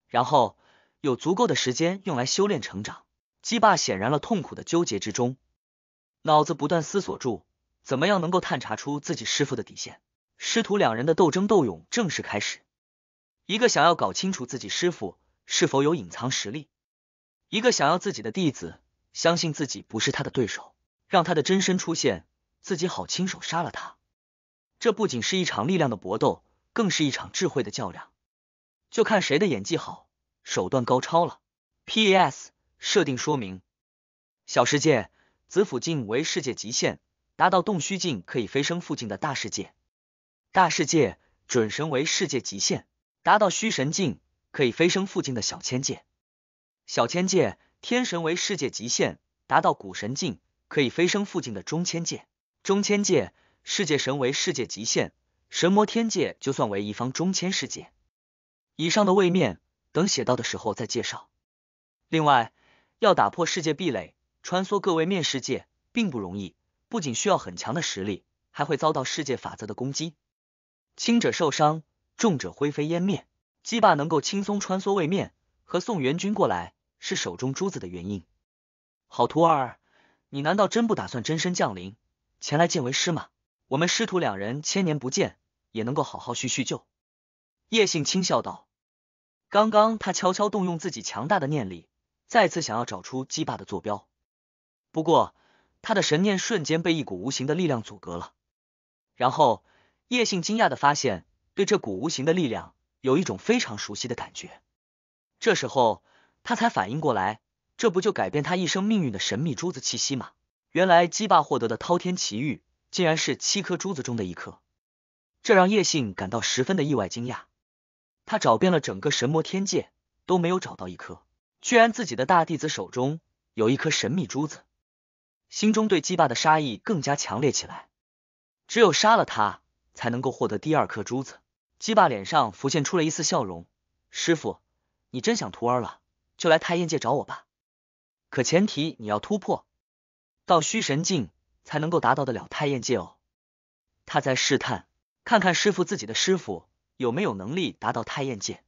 然后有足够的时间用来修炼成长。鸡霸显然了痛苦的纠结之中，脑子不断思索住怎么样能够探查出自己师傅的底线。师徒两人的斗争斗勇正式开始，一个想要搞清楚自己师傅是否有隐藏实力，一个想要自己的弟子相信自己不是他的对手，让他的真身出现，自己好亲手杀了他。这不仅是一场力量的搏斗，更是一场智慧的较量，就看谁的演技好、手段高超了。P.S. 设定说明：小世界子府境为世界极限，达到洞虚境可以飞升附近的大世界；大世界准神为世界极限，达到虚神境可以飞升附近的小千界；小千界天神为世界极限，达到古神境可以飞升附近的中千界；中千界。世界神为世界极限，神魔天界就算为一方中千世界。以上的位面等写到的时候再介绍。另外，要打破世界壁垒，穿梭各位面世界，并不容易。不仅需要很强的实力，还会遭到世界法则的攻击。轻者受伤，重者灰飞烟灭。姬霸能够轻松穿梭位面和送援军过来，是手中珠子的原因。好徒儿，你难道真不打算真身降临，前来见为师吗？我们师徒两人千年不见，也能够好好叙叙旧。叶信轻笑道：“刚刚他悄悄动用自己强大的念力，再次想要找出姬霸的坐标，不过他的神念瞬间被一股无形的力量阻隔了。然后叶信惊讶的发现，对这股无形的力量有一种非常熟悉的感觉。这时候他才反应过来，这不就改变他一生命运的神秘珠子气息吗？原来姬霸获得的滔天奇遇。”竟然是七颗珠子中的一颗，这让叶信感到十分的意外惊讶。他找遍了整个神魔天界，都没有找到一颗，居然自己的大弟子手中有一颗神秘珠子，心中对姬霸的杀意更加强烈起来。只有杀了他，才能够获得第二颗珠子。姬霸脸上浮现出了一丝笑容：“师傅，你真想徒儿了，就来太阴界找我吧。可前提你要突破到虚神境。”才能够达到得了太晏界哦。他在试探，看看师傅自己的师傅有没有能力达到太晏界。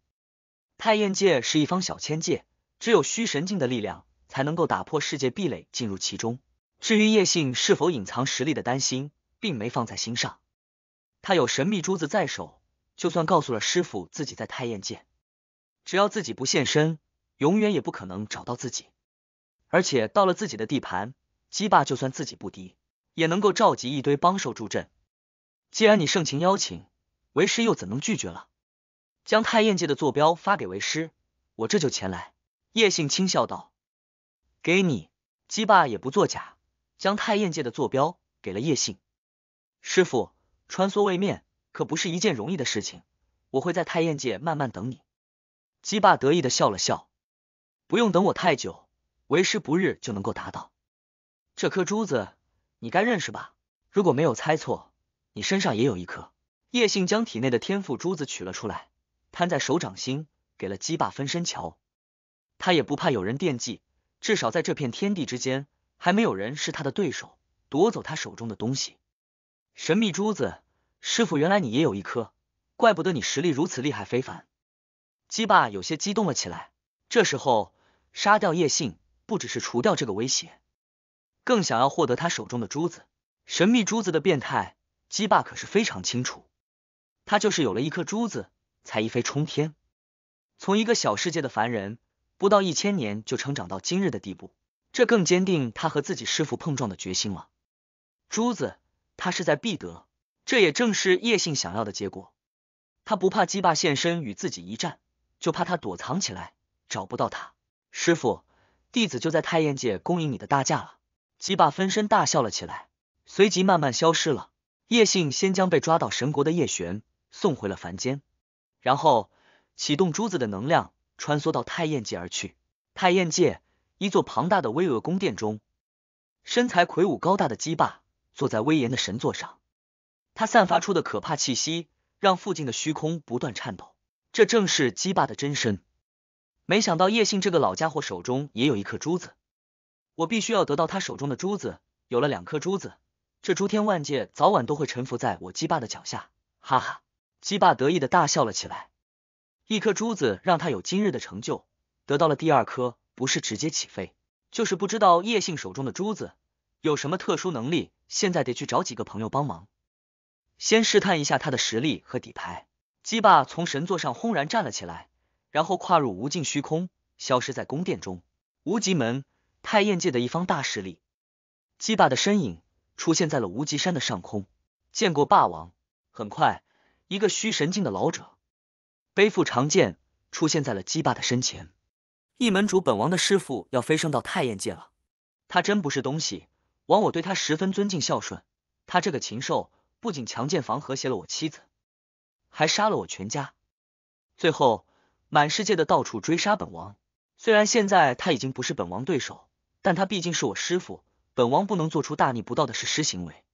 太晏界是一方小千界，只有虚神境的力量才能够打破世界壁垒进入其中。至于叶信是否隐藏实力的担心，并没放在心上。他有神秘珠子在手，就算告诉了师傅自己在太晏界，只要自己不现身，永远也不可能找到自己。而且到了自己的地盘，姬霸就算自己不敌。也能够召集一堆帮手助阵。既然你盛情邀请，为师又怎能拒绝了？将太燕界的坐标发给为师，我这就前来。”叶信轻笑道。“给你。”姬霸也不作假，将太燕界的坐标给了叶信。师傅，穿梭位面可不是一件容易的事情，我会在太燕界慢慢等你。”姬霸得意的笑了笑。“不用等我太久，为师不日就能够达到。”这颗珠子。你该认识吧？如果没有猜错，你身上也有一颗。叶信将体内的天赋珠子取了出来，摊在手掌心，给了鸡霸分身瞧。他也不怕有人惦记，至少在这片天地之间，还没有人是他的对手，夺走他手中的东西。神秘珠子，师傅原来你也有一颗，怪不得你实力如此厉害非凡。鸡霸有些激动了起来。这时候杀掉叶信，不只是除掉这个威胁。更想要获得他手中的珠子，神秘珠子的变态鸡霸可是非常清楚，他就是有了一颗珠子才一飞冲天，从一个小世界的凡人，不到一千年就成长到今日的地步，这更坚定他和自己师傅碰撞的决心了。珠子，他势在必得，这也正是叶信想要的结果。他不怕鸡霸现身与自己一战，就怕他躲藏起来找不到他师傅。弟子就在太晏界恭迎你的大驾了。姬霸分身大笑了起来，随即慢慢消失了。叶信先将被抓到神国的叶璇送回了凡间，然后启动珠子的能量，穿梭到太晏界而去。太晏界，一座庞大的巍峨宫殿中，身材魁梧高大的姬霸坐在威严的神座上，他散发出的可怕气息让附近的虚空不断颤抖。这正是姬霸的真身。没想到叶信这个老家伙手中也有一颗珠子。我必须要得到他手中的珠子，有了两颗珠子，这诸天万界早晚都会臣服在我鸡霸的脚下。哈哈，鸡霸得意的大笑了起来。一颗珠子让他有今日的成就，得到了第二颗，不是直接起飞，就是不知道叶姓手中的珠子有什么特殊能力。现在得去找几个朋友帮忙，先试探一下他的实力和底牌。鸡霸从神座上轰然站了起来，然后跨入无尽虚空，消失在宫殿中。无极门。太燕界的一方大势力，姬霸的身影出现在了无极山的上空。见过霸王。很快，一个虚神境的老者背负长剑出现在了姬霸的身前。一门主，本王的师傅要飞升到太燕界了。他真不是东西，枉我对他十分尊敬孝顺。他这个禽兽不仅强奸房和谐了我妻子，还杀了我全家。最后，满世界的到处追杀本王。虽然现在他已经不是本王对手。但他毕竟是我师傅，本王不能做出大逆不道的弑师行为，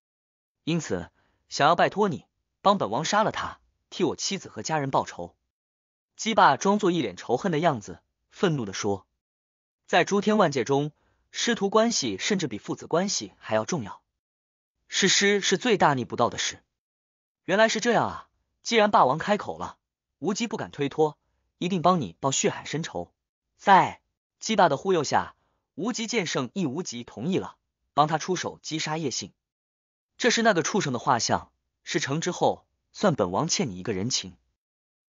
因此想要拜托你帮本王杀了他，替我妻子和家人报仇。姬霸装作一脸仇恨的样子，愤怒的说：“在诸天万界中，师徒关系甚至比父子关系还要重要，弑师是最大逆不道的事。”原来是这样啊！既然霸王开口了，无极不敢推脱，一定帮你报血海深仇。在姬霸的忽悠下。无极剑圣易无极同意了，帮他出手击杀叶信。这是那个畜生的画像，事成之后算本王欠你一个人情。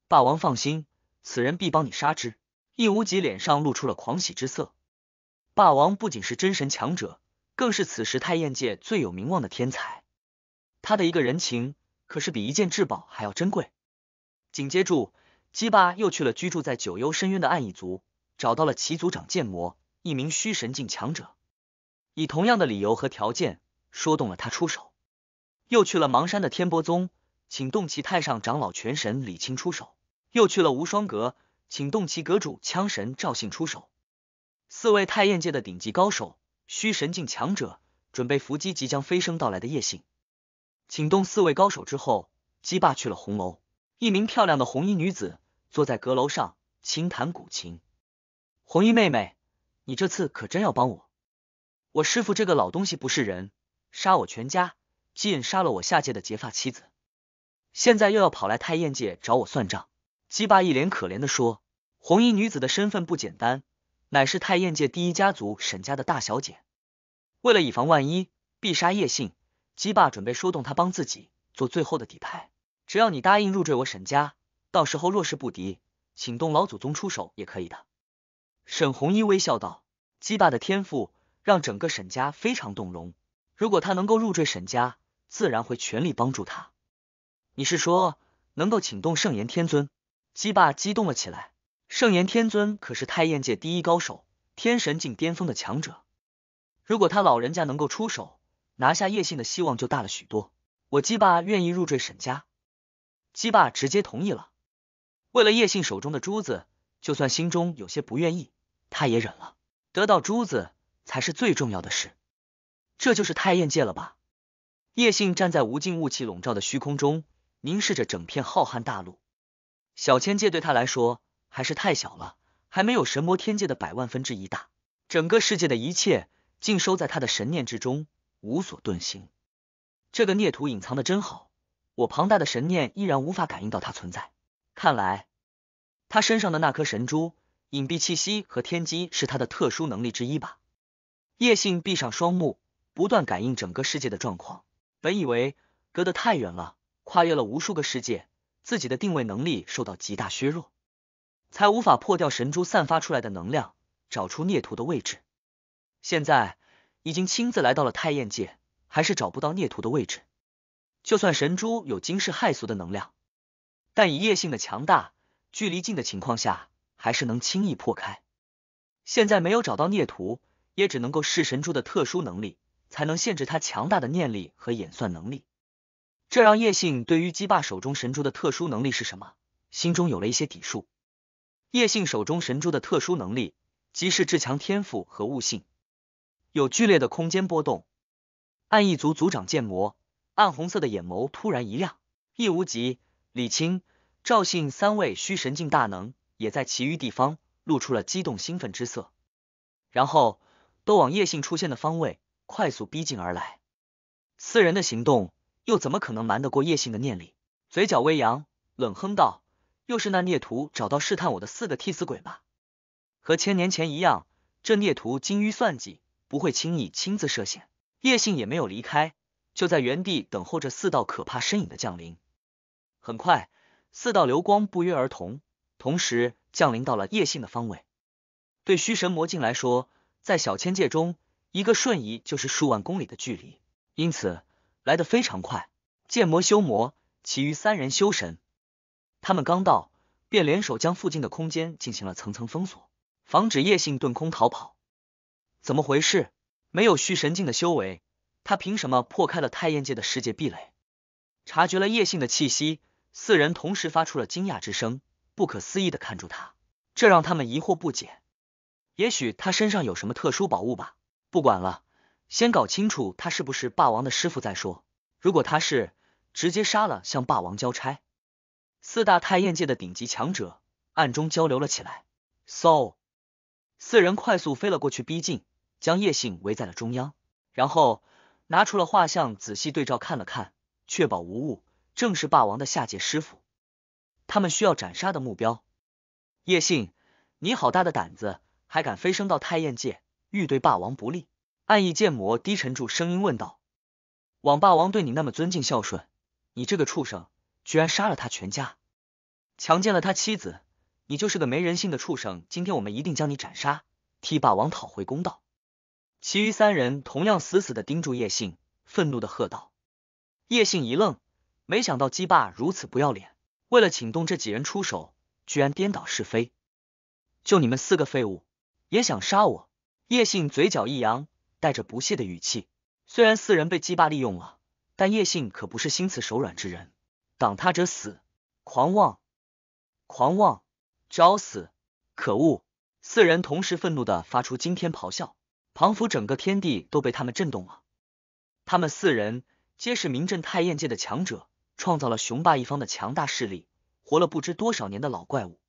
霸王放心，此人必帮你杀之。易无极脸上露出了狂喜之色。霸王不仅是真神强者，更是此时太晏界最有名望的天才。他的一个人情可是比一件至宝还要珍贵。紧接着，姬霸又去了居住在九幽深渊的暗影族，找到了其族长剑魔。一名虚神境强者，以同样的理由和条件说动了他出手，又去了芒山的天波宗，请动其太上长老全神李青出手，又去了无双阁，请动其阁主枪神赵信出手。四位太燕界的顶级高手，虚神境强者，准备伏击即将飞升到来的叶信。请动四位高手之后，姬霸去了红楼，一名漂亮的红衣女子坐在阁楼上轻弹古琴，红衣妹妹。你这次可真要帮我！我师父这个老东西不是人，杀我全家，竟杀了我下界的结发妻子，现在又要跑来太晏界找我算账。姬霸一脸可怜的说：“红衣女子的身份不简单，乃是太晏界第一家族沈家的大小姐。为了以防万一，必杀叶信。姬霸准备说动他帮自己做最后的底牌，只要你答应入赘我沈家，到时候若是不敌，请动老祖宗出手也可以的。”沈红衣微笑道：“姬霸的天赋让整个沈家非常动容，如果他能够入赘沈家，自然会全力帮助他。”你是说能够请动圣炎天尊？姬霸激动了起来。圣炎天尊可是太燕界第一高手，天神境巅峰的强者。如果他老人家能够出手，拿下叶信的希望就大了许多。我姬霸愿意入赘沈家。姬霸直接同意了。为了叶信手中的珠子，就算心中有些不愿意。他也忍了，得到珠子才是最重要的事。这就是太厌界了吧？叶信站在无尽雾气笼罩的虚空中，凝视着整片浩瀚大陆。小千界对他来说还是太小了，还没有神魔天界的百万分之一大。整个世界的一切尽收在他的神念之中，无所遁形。这个孽徒隐藏的真好，我庞大的神念依然无法感应到他存在。看来他身上的那颗神珠。隐蔽气息和天机是他的特殊能力之一吧？叶信闭上双目，不断感应整个世界的状况。本以为隔得太远了，跨越了无数个世界，自己的定位能力受到极大削弱，才无法破掉神珠散发出来的能量，找出孽徒的位置。现在已经亲自来到了太燕界，还是找不到孽徒的位置。就算神珠有惊世骇俗的能量，但以叶姓的强大，距离近的情况下。还是能轻易破开。现在没有找到孽徒，也只能够视神珠的特殊能力才能限制他强大的念力和演算能力。这让叶信对于姬霸手中神珠的特殊能力是什么，心中有了一些底数。叶信手中神珠的特殊能力，即是至强天赋和悟性，有剧烈的空间波动。暗裔族族长剑魔，暗红色的眼眸突然一亮。叶无极、李青、赵信三位虚神境大能。也在其余地方露出了激动兴奋之色，然后都往叶信出现的方位快速逼近而来。四人的行动又怎么可能瞒得过叶信的念力？嘴角微扬，冷哼道：“又是那孽徒找到试探我的四个替死鬼吧？和千年前一样，这孽徒精于算计，不会轻易亲自涉险。”叶信也没有离开，就在原地等候着四道可怕身影的降临。很快，四道流光不约而同。同时降临到了叶信的方位。对虚神魔镜来说，在小千界中，一个瞬移就是数万公里的距离，因此来得非常快。剑魔修魔，其余三人修神。他们刚到，便联手将附近的空间进行了层层封锁，防止叶信遁空逃跑。怎么回事？没有虚神境的修为，他凭什么破开了太晏界的世界壁垒？察觉了叶信的气息，四人同时发出了惊讶之声。不可思议的看住他，这让他们疑惑不解。也许他身上有什么特殊宝物吧。不管了，先搞清楚他是不是霸王的师傅再说。如果他是，直接杀了，向霸王交差。四大太燕界的顶级强者暗中交流了起来。So，四人快速飞了过去，逼近，将叶信围在了中央，然后拿出了画像，仔细对照看了看，确保无误，正是霸王的下界师傅。他们需要斩杀的目标，叶信，你好大的胆子，还敢飞升到太燕界，欲对霸王不利？暗意剑魔低沉住声音问道：“枉霸王对你那么尊敬孝顺，你这个畜生居然杀了他全家，强奸了他妻子，你就是个没人性的畜生！今天我们一定将你斩杀，替霸王讨回公道！”其余三人同样死死的盯住叶信，愤怒的喝道：“叶信一愣，没想到姬霸如此不要脸。”为了请动这几人出手，居然颠倒是非！就你们四个废物也想杀我？叶信嘴角一扬，带着不屑的语气。虽然四人被姬霸利用了，但叶信可不是心慈手软之人。挡他者死！狂妄！狂妄！找死！可恶！四人同时愤怒的发出惊天咆哮，仿佛整个天地都被他们震动了。他们四人皆是名震太燕界的强者。创造了雄霸一方的强大势力，活了不知多少年的老怪物，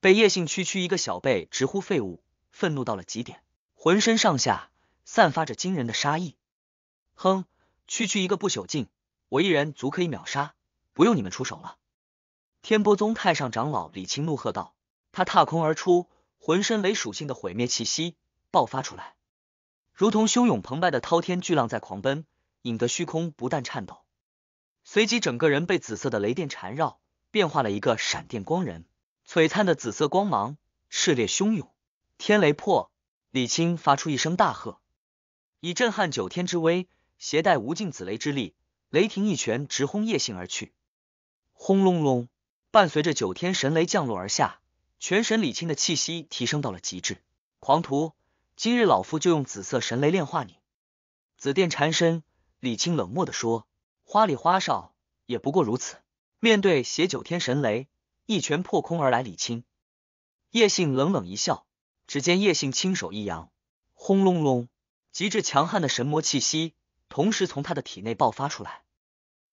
被叶姓区区一个小辈直呼废物，愤怒到了极点，浑身上下散发着惊人的杀意。哼，区区一个不朽境，我一人足可以秒杀，不用你们出手了。天波宗太上长老李青怒喝道，他踏空而出，浑身雷属性的毁灭气息爆发出来，如同汹涌澎湃的滔天巨浪在狂奔，引得虚空不断颤抖。随即，整个人被紫色的雷电缠绕，变化了一个闪电光人，璀璨的紫色光芒炽烈汹涌。天雷破！李青发出一声大喝，以震撼九天之威，携带无尽紫雷之力，雷霆一拳直轰叶姓而去。轰隆隆！伴随着九天神雷降落而下，全神李青的气息提升到了极致。狂徒，今日老夫就用紫色神雷炼化你！紫电缠身，李青冷漠的说。花里花哨也不过如此。面对携九天神雷一拳破空而来，李青叶姓冷冷一笑。只见叶姓轻手一扬，轰隆隆，极致强悍的神魔气息同时从他的体内爆发出来，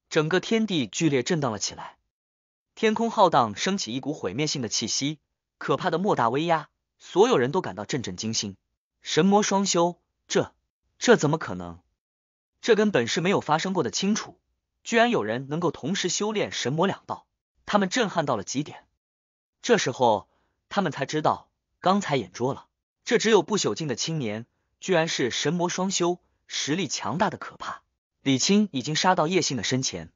整个天地剧烈震荡了起来。天空浩荡升起一股毁灭性的气息，可怕的莫大威压，所有人都感到阵阵惊心。神魔双修，这这怎么可能？这根本是没有发生过的。清楚。居然有人能够同时修炼神魔两道，他们震撼到了极点。这时候，他们才知道刚才眼拙了。这只有不朽境的青年，居然是神魔双修，实力强大的可怕。李青已经杀到叶信的身前，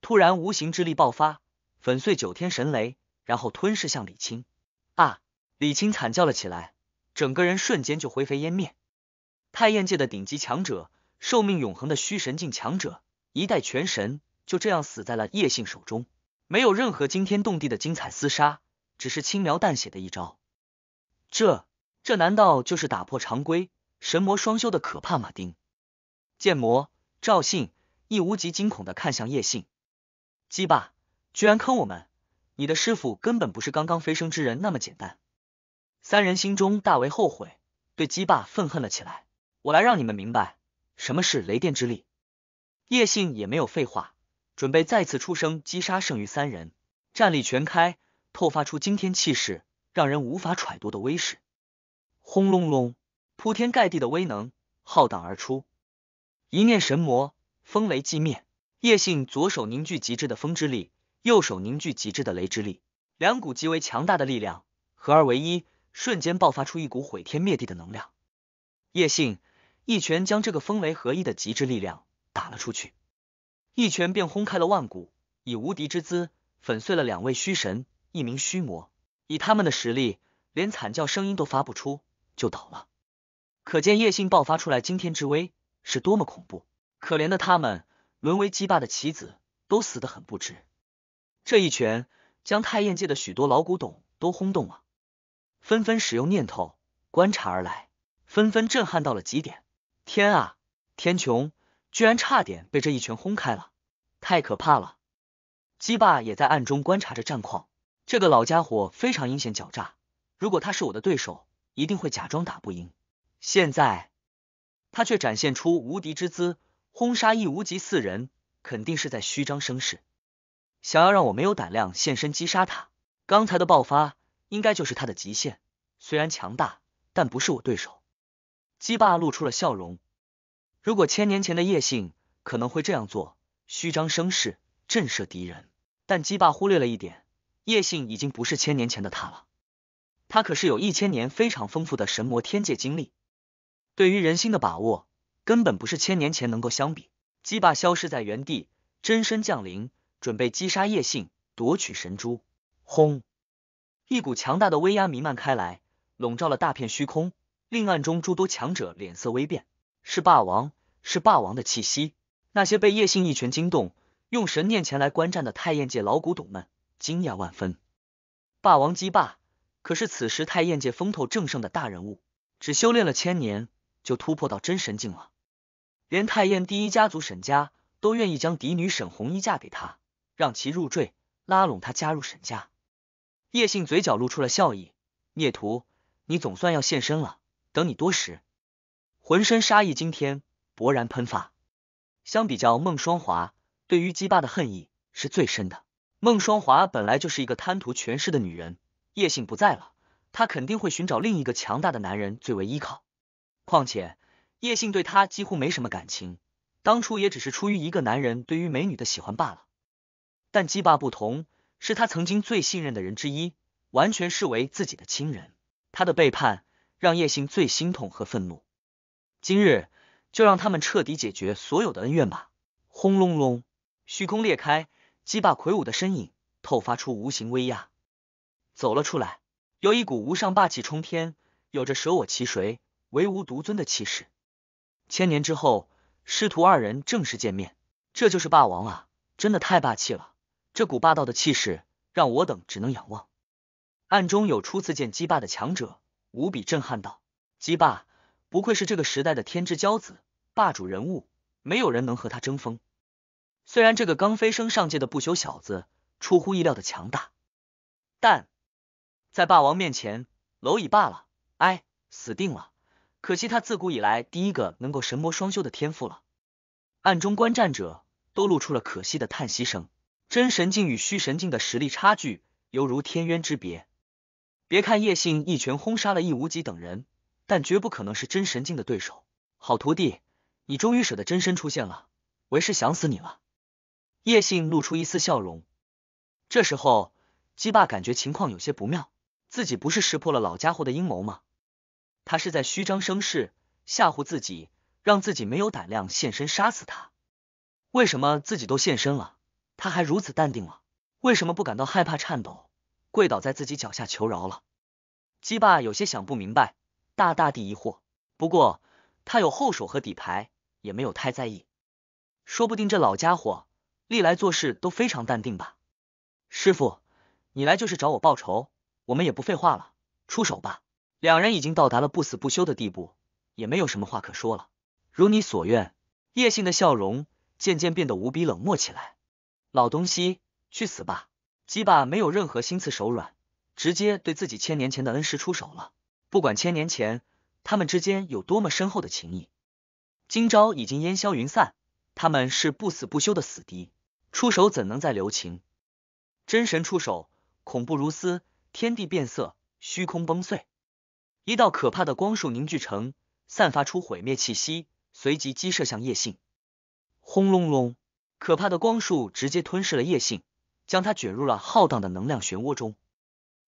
突然无形之力爆发，粉碎九天神雷，然后吞噬向李青。啊！李青惨叫了起来，整个人瞬间就灰飞烟灭。太晏界的顶级强者，寿命永恒的虚神境强者。一代拳神就这样死在了叶姓手中，没有任何惊天动地的精彩厮杀，只是轻描淡写的一招。这，这难道就是打破常规神魔双修的可怕？马丁、剑魔赵信、一无极惊恐的看向叶信，鸡霸居然坑我们！你的师傅根本不是刚刚飞升之人那么简单。三人心中大为后悔，对鸡霸愤恨了起来。我来让你们明白什么是雷电之力。叶信也没有废话，准备再次出声击杀剩余三人，战力全开，透发出惊天气势，让人无法揣度的威势。轰隆隆，铺天盖地的威能浩荡而出。一念神魔，风雷寂灭。叶信左手凝聚极致的风之力，右手凝聚极致的雷之力，两股极为强大的力量合二为一，瞬间爆发出一股毁天灭地的能量。叶信一拳将这个风雷合一的极致力量。打了出去，一拳便轰开了万古，以无敌之姿粉碎了两位虚神，一名虚魔。以他们的实力，连惨叫声音都发不出，就倒了。可见叶信爆发出来惊天之威是多么恐怖！可怜的他们，沦为鸡霸的棋子，都死得很不值。这一拳将太晏界的许多老古董都轰动了，纷纷使用念头观察而来，纷纷震撼到了极点。天啊！天穹。居然差点被这一拳轰开了，太可怕了！鸡霸也在暗中观察着战况，这个老家伙非常阴险狡诈，如果他是我的对手，一定会假装打不赢。现在他却展现出无敌之姿，轰杀一无极四人，肯定是在虚张声势，想要让我没有胆量现身击杀他。刚才的爆发应该就是他的极限，虽然强大，但不是我对手。鸡霸露出了笑容。如果千年前的叶姓可能会这样做，虚张声势，震慑敌人。但姬霸忽略了一点，叶姓已经不是千年前的他了，他可是有一千年非常丰富的神魔天界经历，对于人心的把握根本不是千年前能够相比。姬霸消失在原地，真身降临，准备击杀叶姓，夺取神珠。轰！一股强大的威压弥漫开来，笼罩了大片虚空，令暗中诸多强者脸色微变。是霸王，是霸王的气息。那些被叶姓一拳惊动，用神念前来观战的太燕界老古董们惊讶万分。霸王姬霸，可是此时太燕界风头正盛的大人物，只修炼了千年就突破到真神境了。连太燕第一家族沈家都愿意将嫡女沈红衣嫁给他，让其入赘，拉拢他加入沈家。叶姓嘴角露出了笑意：“孽徒，你总算要现身了，等你多时。”浑身杀意惊天，勃然喷发。相比较孟双华，对于姬霸的恨意是最深的。孟双华本来就是一个贪图权势的女人，叶信不在了，她肯定会寻找另一个强大的男人最为依靠。况且叶信对她几乎没什么感情，当初也只是出于一个男人对于美女的喜欢罢了。但姬霸不同，是他曾经最信任的人之一，完全视为自己的亲人。他的背叛让叶信最心痛和愤怒。今日就让他们彻底解决所有的恩怨吧！轰隆隆，虚空裂开，姬霸魁梧的身影透发出无形威压，走了出来，有一股无上霸气冲天，有着舍我其谁、唯吾独尊的气势。千年之后，师徒二人正式见面，这就是霸王啊！真的太霸气了，这股霸道的气势让我等只能仰望。暗中有初次见姬霸的强者无比震撼道：“姬霸。”不愧是这个时代的天之骄子、霸主人物，没有人能和他争锋。虽然这个刚飞升上界的不朽小子出乎意料的强大，但在霸王面前，蝼蚁罢了。哎，死定了！可惜他自古以来第一个能够神魔双修的天赋了。暗中观战者都露出了可惜的叹息声。真神境与虚神境的实力差距犹如天渊之别。别看叶信一拳轰杀了易无极等人。但绝不可能是真神境的对手。好徒弟，你终于舍得真身出现了，为师想死你了。叶信露出一丝笑容。这时候，鸡霸感觉情况有些不妙，自己不是识破了老家伙的阴谋吗？他是在虚张声势，吓唬自己，让自己没有胆量现身杀死他。为什么自己都现身了，他还如此淡定了？为什么不感到害怕、颤抖，跪倒在自己脚下求饶了？鸡霸有些想不明白。大大的疑惑，不过他有后手和底牌，也没有太在意。说不定这老家伙历来做事都非常淡定吧。师傅，你来就是找我报仇，我们也不废话了，出手吧。两人已经到达了不死不休的地步，也没有什么话可说了。如你所愿，叶信的笑容渐渐变得无比冷漠起来。老东西，去死吧！鸡巴没有任何心慈手软，直接对自己千年前的恩师出手了。不管千年前他们之间有多么深厚的情谊，今朝已经烟消云散。他们是不死不休的死敌，出手怎能再留情？真神出手，恐怖如斯，天地变色，虚空崩碎。一道可怕的光束凝聚成，散发出毁灭气息，随即击射向叶信。轰隆隆，可怕的光束直接吞噬了叶信，将他卷入了浩荡的能量漩涡中，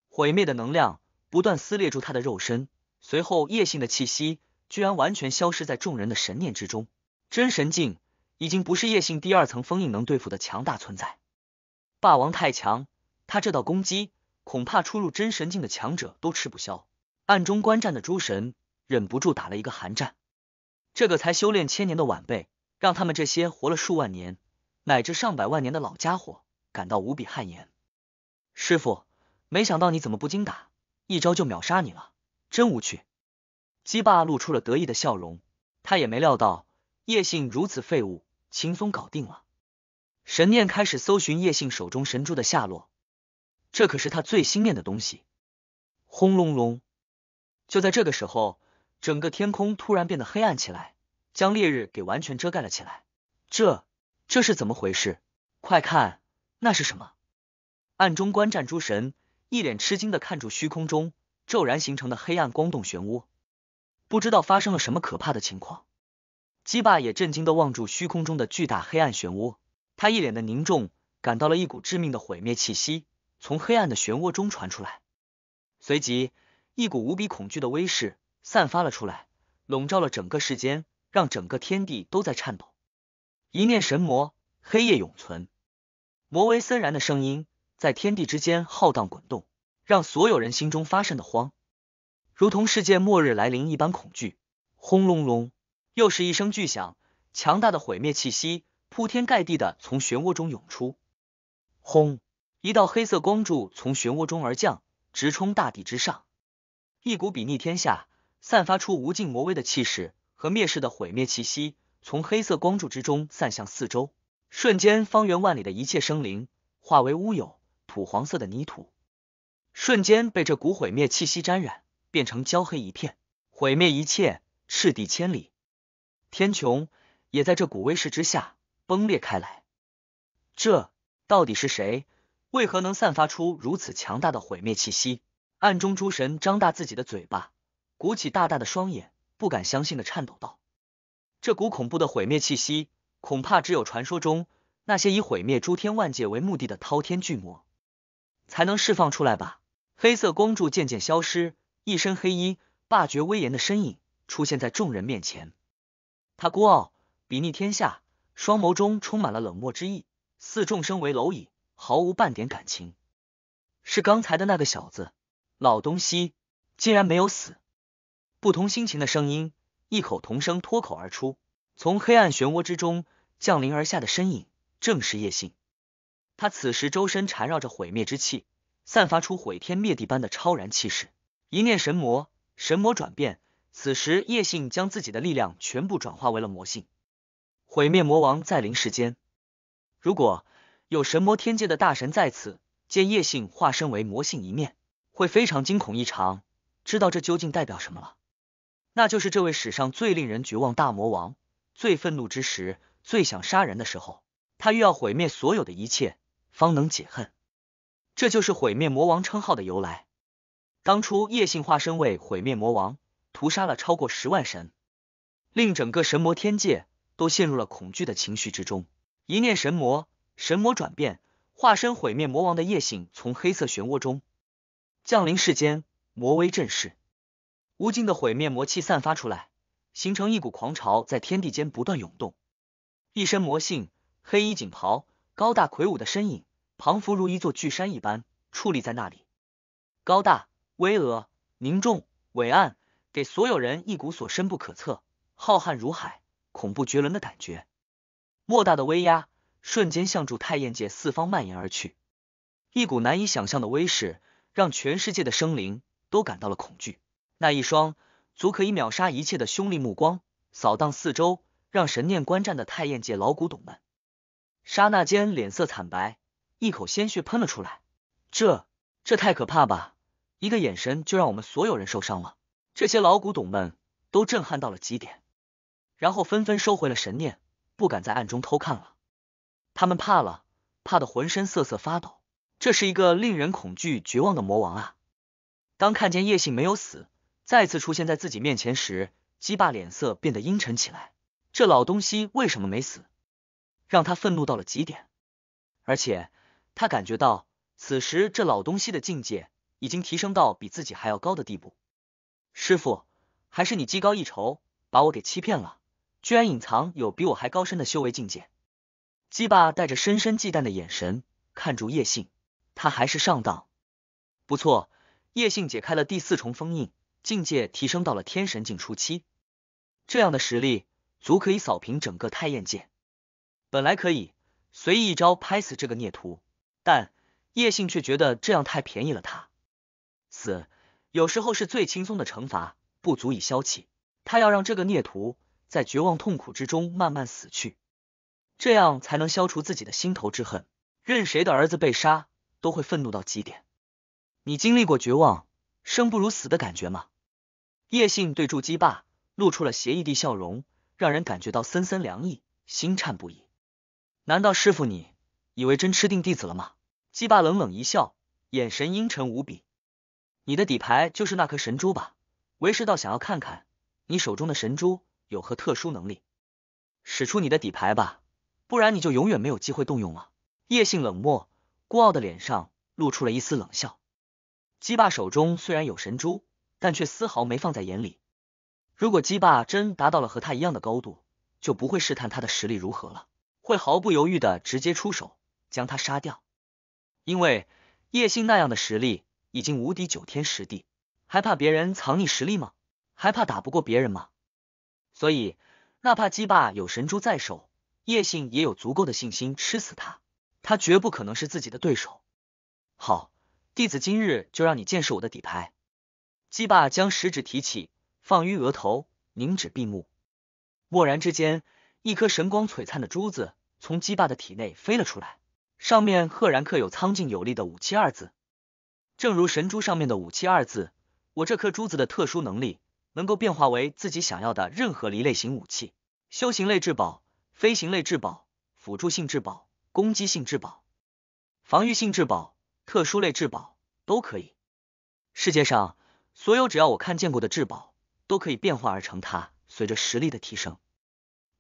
毁灭的能量。不断撕裂住他的肉身，随后叶姓的气息居然完全消失在众人的神念之中。真神境已经不是叶姓第二层封印能对付的强大存在，霸王太强，他这道攻击恐怕出入真神境的强者都吃不消。暗中观战的诸神忍不住打了一个寒战，这个才修炼千年的晚辈，让他们这些活了数万年乃至上百万年的老家伙感到无比汗颜。师傅，没想到你怎么不经打？一招就秒杀你了，真无趣！鸡霸露出了得意的笑容，他也没料到叶信如此废物，轻松搞定了。神念开始搜寻叶信手中神珠的下落，这可是他最心念的东西。轰隆隆！就在这个时候，整个天空突然变得黑暗起来，将烈日给完全遮盖了起来。这这是怎么回事？快看，那是什么？暗中观战诸神。一脸吃惊的看住虚空中骤然形成的黑暗光洞漩涡，不知道发生了什么可怕的情况。姬霸也震惊的望住虚空中的巨大黑暗漩涡，他一脸的凝重，感到了一股致命的毁灭气息从黑暗的漩涡中传出来，随即一股无比恐惧的威势散发了出来，笼罩了整个世间，让整个天地都在颤抖。一念神魔，黑夜永存。魔威森然的声音。在天地之间浩荡滚动，让所有人心中发甚的慌，如同世界末日来临一般恐惧。轰隆隆，又是一声巨响，强大的毁灭气息铺天盖地的从漩涡中涌出。轰，一道黑色光柱从漩涡中而降，直冲大地之上。一股比逆天下散发出无尽魔威的气势和灭世的毁灭气息，从黑色光柱之中散向四周，瞬间方圆万里的一切生灵化为乌有。土黄色的泥土瞬间被这股毁灭气息沾染，变成焦黑一片，毁灭一切，赤地千里，天穹也在这股威势之下崩裂开来。这到底是谁？为何能散发出如此强大的毁灭气息？暗中诸神张大自己的嘴巴，鼓起大大的双眼，不敢相信的颤抖道：“这股恐怖的毁灭气息，恐怕只有传说中那些以毁灭诸天万界为目的的滔天巨魔。”才能释放出来吧。黑色光柱渐渐消失，一身黑衣、霸绝威严的身影出现在众人面前。他孤傲，睥睨天下，双眸中充满了冷漠之意，似众生为蝼蚁，毫无半点感情。是刚才的那个小子，老东西竟然没有死！不同心情的声音异口同声脱口而出。从黑暗漩涡之中降临而下的身影，正是叶信。他此时周身缠绕着毁灭之气，散发出毁天灭地般的超然气势。一念神魔，神魔转变。此时叶信将自己的力量全部转化为了魔性，毁灭魔王在临世间。如果有神魔天界的大神在此，见叶信化身为魔性一面，会非常惊恐异常，知道这究竟代表什么了。那就是这位史上最令人绝望大魔王，最愤怒之时，最想杀人的时候，他欲要毁灭所有的一切。方能解恨，这就是毁灭魔王称号的由来。当初叶姓化身为毁灭魔王，屠杀了超过十万神，令整个神魔天界都陷入了恐惧的情绪之中。一念神魔，神魔转变，化身毁灭魔王的叶姓从黑色漩涡中降临世间，魔威震世，无尽的毁灭魔气散发出来，形成一股狂潮在天地间不断涌动。一身魔性，黑衣锦袍。高大魁梧的身影，庞佛如一座巨山一般矗立在那里，高大、巍峨、凝重、伟岸，给所有人一股所深不可测、浩瀚如海、恐怖绝伦的感觉。莫大的威压瞬间向住太燕界四方蔓延而去，一股难以想象的威势让全世界的生灵都感到了恐惧。那一双足可以秒杀一切的凶厉目光扫荡四周，让神念观战的太燕界老古董们。刹那间，脸色惨白，一口鲜血喷了出来。这这太可怕吧！一个眼神就让我们所有人受伤了。这些老古董们都震撼到了极点，然后纷纷收回了神念，不敢在暗中偷看了。他们怕了，怕得浑身瑟瑟发抖。这是一个令人恐惧绝望的魔王啊！当看见叶信没有死，再次出现在自己面前时，姬霸脸色变得阴沉起来。这老东西为什么没死？让他愤怒到了极点，而且他感觉到此时这老东西的境界已经提升到比自己还要高的地步。师傅，还是你技高一筹，把我给欺骗了，居然隐藏有比我还高深的修为境界。鸡爸带着深深忌惮的眼神看住叶信，他还是上当。不错，叶信解开了第四重封印，境界提升到了天神境初期，这样的实力足可以扫平整个太燕界。本来可以随意一招拍死这个孽徒，但叶信却觉得这样太便宜了他。死有时候是最轻松的惩罚，不足以消气。他要让这个孽徒在绝望痛苦之中慢慢死去，这样才能消除自己的心头之恨。任谁的儿子被杀，都会愤怒到极点。你经历过绝望、生不如死的感觉吗？叶信对筑基霸露出了邪异的笑容，让人感觉到森森凉意，心颤不已。难道师傅你以为真吃定弟子了吗？姬霸冷冷一笑，眼神阴沉无比。你的底牌就是那颗神珠吧？为师倒想要看看你手中的神珠有何特殊能力，使出你的底牌吧，不然你就永远没有机会动用了。叶姓冷漠孤傲的脸上露出了一丝冷笑。姬霸手中虽然有神珠，但却丝毫没放在眼里。如果姬霸真达到了和他一样的高度，就不会试探他的实力如何了。会毫不犹豫的直接出手将他杀掉，因为叶姓那样的实力已经无敌九天十地，还怕别人藏匿实力吗？还怕打不过别人吗？所以，哪怕姬霸有神珠在手，叶信也有足够的信心吃死他，他绝不可能是自己的对手。好，弟子今日就让你见识我的底牌。姬霸将食指提起，放于额头，凝指闭目，蓦然之间，一颗神光璀璨的珠子。从鸡爸的体内飞了出来，上面赫然刻有苍劲有力的武器二字，正如神珠上面的武器二字，我这颗珠子的特殊能力能够变化为自己想要的任何离类型武器，修行类至宝、飞行类至宝、辅助性至宝、攻击性至宝、防御性至宝、特殊类至宝都可以。世界上所有只要我看见过的至宝都可以变化而成。它随着实力的提升。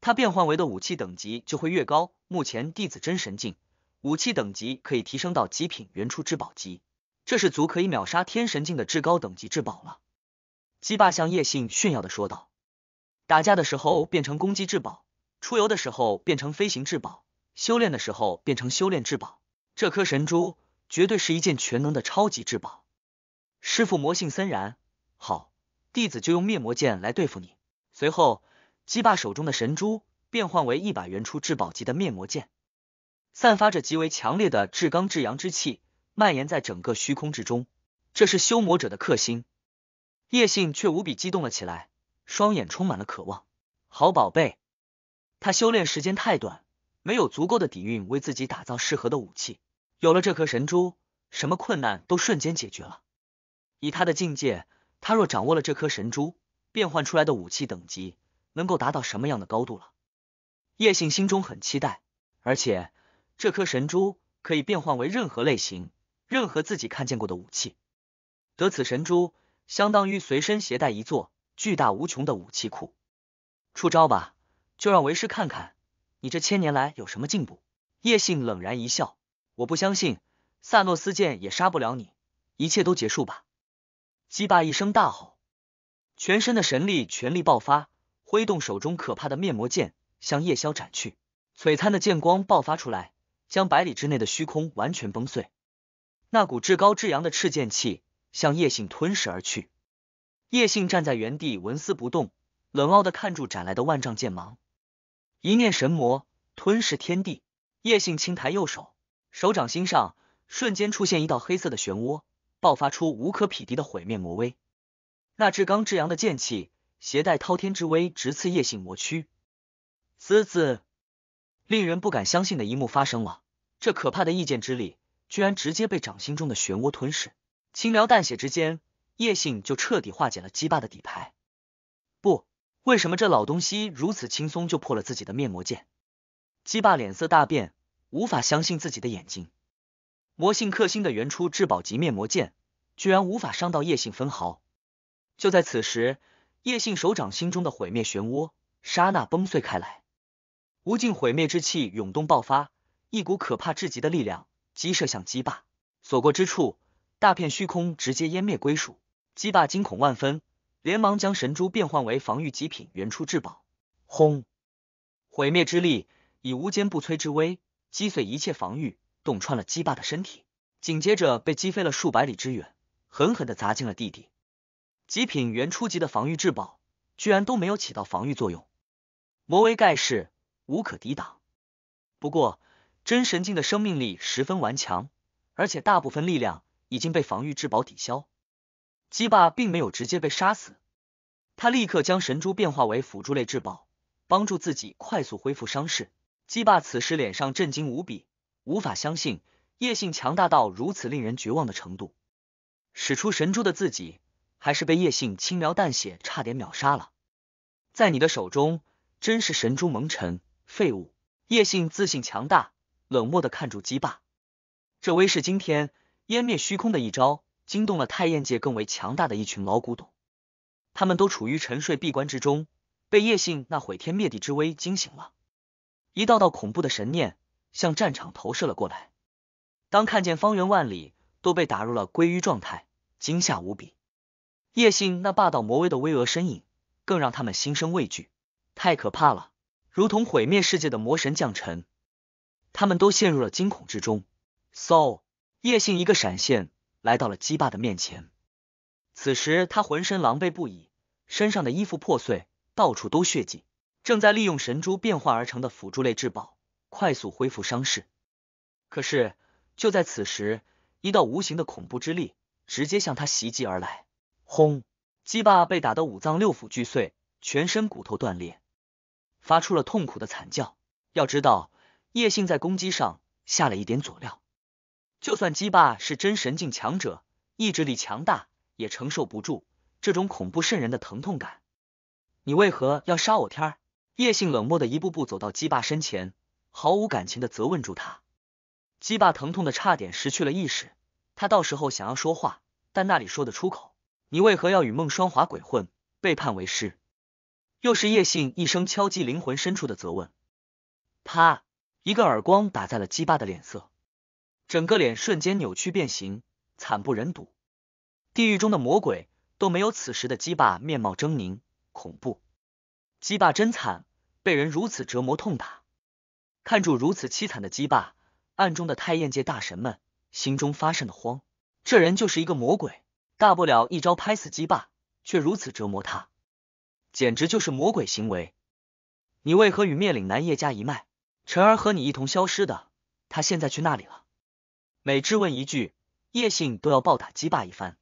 它变换为的武器等级就会越高。目前弟子真神境武器等级可以提升到极品原初至宝级，这是足可以秒杀天神境的至高等级至宝了。鸡霸向叶信炫耀的说道：“打架的时候变成攻击至宝，出游的时候变成飞行至宝，修炼的时候变成修炼至宝。这颗神珠绝对是一件全能的超级至宝。”师傅魔性森然，好，弟子就用灭魔剑来对付你。随后。姬霸手中的神珠变换为一把原初至宝级的灭魔剑，散发着极为强烈的至刚至阳之气，蔓延在整个虚空之中。这是修魔者的克星。叶信却无比激动了起来，双眼充满了渴望。好宝贝！他修炼时间太短，没有足够的底蕴为自己打造适合的武器。有了这颗神珠，什么困难都瞬间解决了。以他的境界，他若掌握了这颗神珠，变换出来的武器等级。能够达到什么样的高度了？叶信心中很期待，而且这颗神珠可以变换为任何类型、任何自己看见过的武器。得此神珠，相当于随身携带一座巨大无穷的武器库。出招吧，就让为师看看你这千年来有什么进步。叶信冷然一笑：“我不相信，萨诺斯剑也杀不了你。一切都结束吧！”鸡霸一声大吼，全身的神力全力爆发。挥动手中可怕的面魔剑，向叶萧斩去，璀璨的剑光爆发出来，将百里之内的虚空完全崩碎。那股至高至阳的赤剑气向叶信吞噬而去。叶信站在原地纹丝不动，冷傲的看住斩来的万丈剑芒。一念神魔，吞噬天地。叶信轻抬右手，手掌心上瞬间出现一道黑色的漩涡，爆发出无可匹敌的毁灭魔威。那至刚至阳的剑气。携带滔天之威，直刺叶姓魔躯。滋滋！令人不敢相信的一幕发生了，这可怕的意见之力，居然直接被掌心中的漩涡吞噬。轻描淡写之间，叶姓就彻底化解了姬霸的底牌。不，为什么这老东西如此轻松就破了自己的面魔剑？姬霸脸色大变，无法相信自己的眼睛。魔性克星的原初至宝级面魔剑，居然无法伤到叶姓分毫。就在此时。叶信手掌心中的毁灭漩涡，刹那崩碎开来，无尽毁灭之气涌动爆发，一股可怕至极的力量击射向鸡霸，所过之处，大片虚空直接湮灭归属。鸡霸惊恐万分，连忙将神珠变换为防御极品原初至宝。轰！毁灭之力以无坚不摧之威击碎一切防御，洞穿了鸡霸的身体，紧接着被击飞了数百里之远，狠狠的砸进了地底。极品原初级的防御至宝，居然都没有起到防御作用。魔威盖世，无可抵挡。不过真神境的生命力十分顽强，而且大部分力量已经被防御至宝抵消。姬霸并没有直接被杀死，他立刻将神珠变化为辅助类至宝，帮助自己快速恢复伤势。姬霸此时脸上震惊无比，无法相信叶性强大到如此令人绝望的程度。使出神珠的自己。还是被叶信轻描淡写，差点秒杀了。在你的手中，真是神珠蒙尘，废物！叶信自信强大，冷漠的看住姬霸。这威是今天湮灭虚空的一招，惊动了太燕界更为强大的一群老古董。他们都处于沉睡闭关之中，被叶信那毁天灭地之威惊醒了，一道道恐怖的神念向战场投射了过来。当看见方圆万里都被打入了归于状态，惊吓无比。叶信那霸道魔威的巍峨身影，更让他们心生畏惧，太可怕了，如同毁灭世界的魔神降臣，他们都陷入了惊恐之中。so，叶信一个闪现来到了鸡霸的面前，此时他浑身狼狈不已，身上的衣服破碎，到处都血迹，正在利用神珠变化而成的辅助类至宝快速恢复伤势。可是就在此时，一道无形的恐怖之力直接向他袭击而来。轰！鸡爸被打得五脏六腑俱碎，全身骨头断裂，发出了痛苦的惨叫。要知道，叶信在攻击上下了一点佐料，就算鸡爸是真神境强者，意志力强大，也承受不住这种恐怖渗人的疼痛感。你为何要杀我？天儿！叶信冷漠的一步步走到鸡爸身前，毫无感情的责问住他。鸡爸疼痛的差点失去了意识，他到时候想要说话，但那里说得出口。你为何要与孟双华鬼混？被判为师，又是叶信一声敲击灵魂深处的责问，啪，一个耳光打在了鸡霸的脸色，整个脸瞬间扭曲变形，惨不忍睹，地狱中的魔鬼都没有此时的鸡霸面貌狰狞恐怖。鸡霸真惨，被人如此折磨痛打，看住如此凄惨的鸡霸，暗中的太燕界大神们心中发甚的慌，这人就是一个魔鬼。大不了一招拍死鸡霸，却如此折磨他，简直就是魔鬼行为！你为何与灭岭南叶家一脉？晨儿和你一同消失的，他现在去那里了？每质问一句，叶信都要暴打鸡霸一番。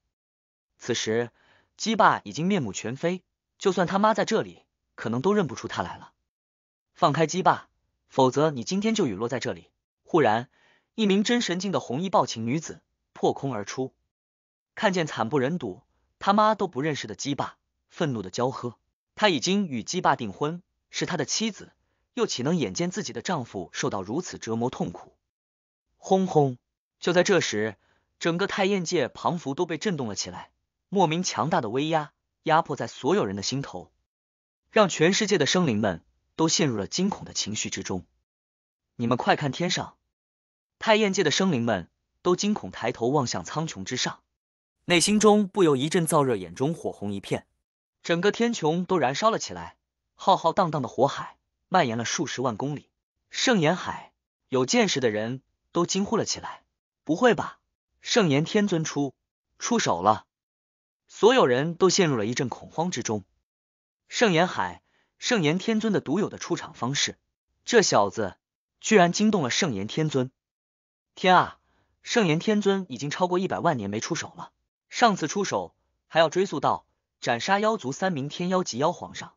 此时，鸡霸已经面目全非，就算他妈在这里，可能都认不出他来了。放开鸡霸，否则你今天就陨落在这里！忽然，一名真神境的红衣暴情女子破空而出。看见惨不忍睹、他妈都不认识的鸡爸，愤怒的娇喝：“他已经与鸡爸订婚，是他的妻子，又岂能眼见自己的丈夫受到如此折磨痛苦？”轰轰！就在这时，整个太燕界庞佛都被震动了起来，莫名强大的威压压迫在所有人的心头，让全世界的生灵们都陷入了惊恐的情绪之中。你们快看天上！太燕界的生灵们都惊恐抬头望向苍穹之上。内心中不由一阵燥热，眼中火红一片，整个天穹都燃烧了起来，浩浩荡荡的火海蔓延了数十万公里。圣炎海，有见识的人都惊呼了起来：“不会吧，圣炎天尊出出手了！”所有人都陷入了一阵恐慌之中。圣炎海，圣炎天尊的独有的出场方式，这小子居然惊动了圣炎天尊！天啊，圣炎天尊已经超过一百万年没出手了！上次出手还要追溯到斩杀妖族三名天妖及妖皇。上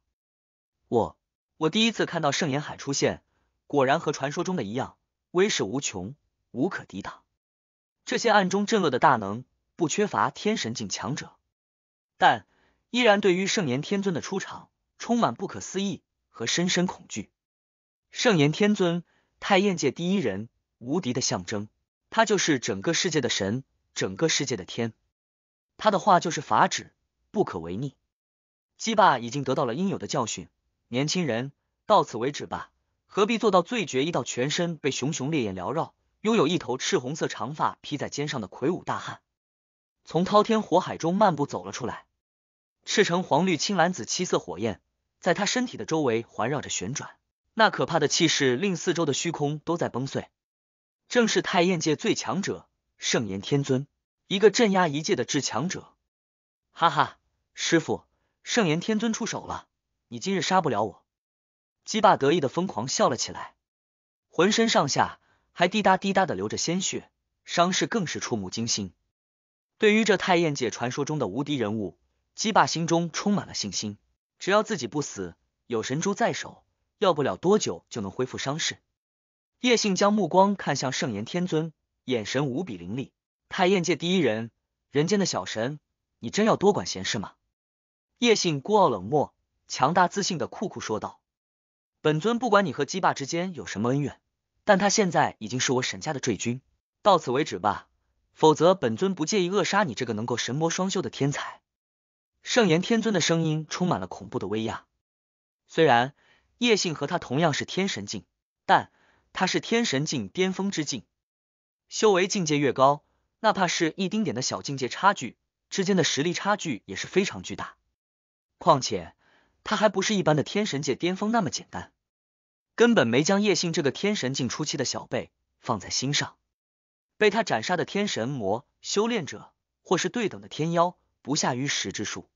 我我第一次看到圣炎海出现，果然和传说中的一样，威势无穷，无可抵挡。这些暗中震恶的大能不缺乏天神境强者，但依然对于圣炎天尊的出场充满不可思议和深深恐惧。圣炎天尊，太艳界第一人，无敌的象征，他就是整个世界的神，整个世界的天。他的话就是法旨，不可违逆。姬霸已经得到了应有的教训，年轻人，到此为止吧，何必做到最绝？一道全身被熊熊烈焰缭绕，拥有一头赤红色长发披在肩上的魁梧大汉，从滔天火海中漫步走了出来。赤橙黄绿青蓝紫七色火焰在他身体的周围环绕着旋转，那可怕的气势令四周的虚空都在崩碎。正是太焰界最强者，圣炎天尊。一个镇压一界的至强者，哈哈！师傅，圣炎天尊出手了，你今日杀不了我。姬霸得意的疯狂笑了起来，浑身上下还滴答滴答的流着鲜血，伤势更是触目惊心。对于这太燕界传说中的无敌人物，姬霸心中充满了信心。只要自己不死，有神珠在手，要不了多久就能恢复伤势。叶信将目光看向圣炎天尊，眼神无比凌厉。太晏界第一人，人间的小神，你真要多管闲事吗？叶信孤傲冷漠、强大自信的酷酷说道：“本尊不管你和姬霸之间有什么恩怨，但他现在已经是我沈家的赘君，到此为止吧。否则，本尊不介意扼杀你这个能够神魔双修的天才。”圣言天尊的声音充满了恐怖的威压。虽然叶信和他同样是天神境，但他是天神境巅峰之境，修为境界越高。那怕是一丁点的小境界差距，之间的实力差距也是非常巨大。况且他还不是一般的天神界巅峰那么简单，根本没将叶信这个天神境初期的小辈放在心上。被他斩杀的天神魔修炼者或是对等的天妖不下于十之数。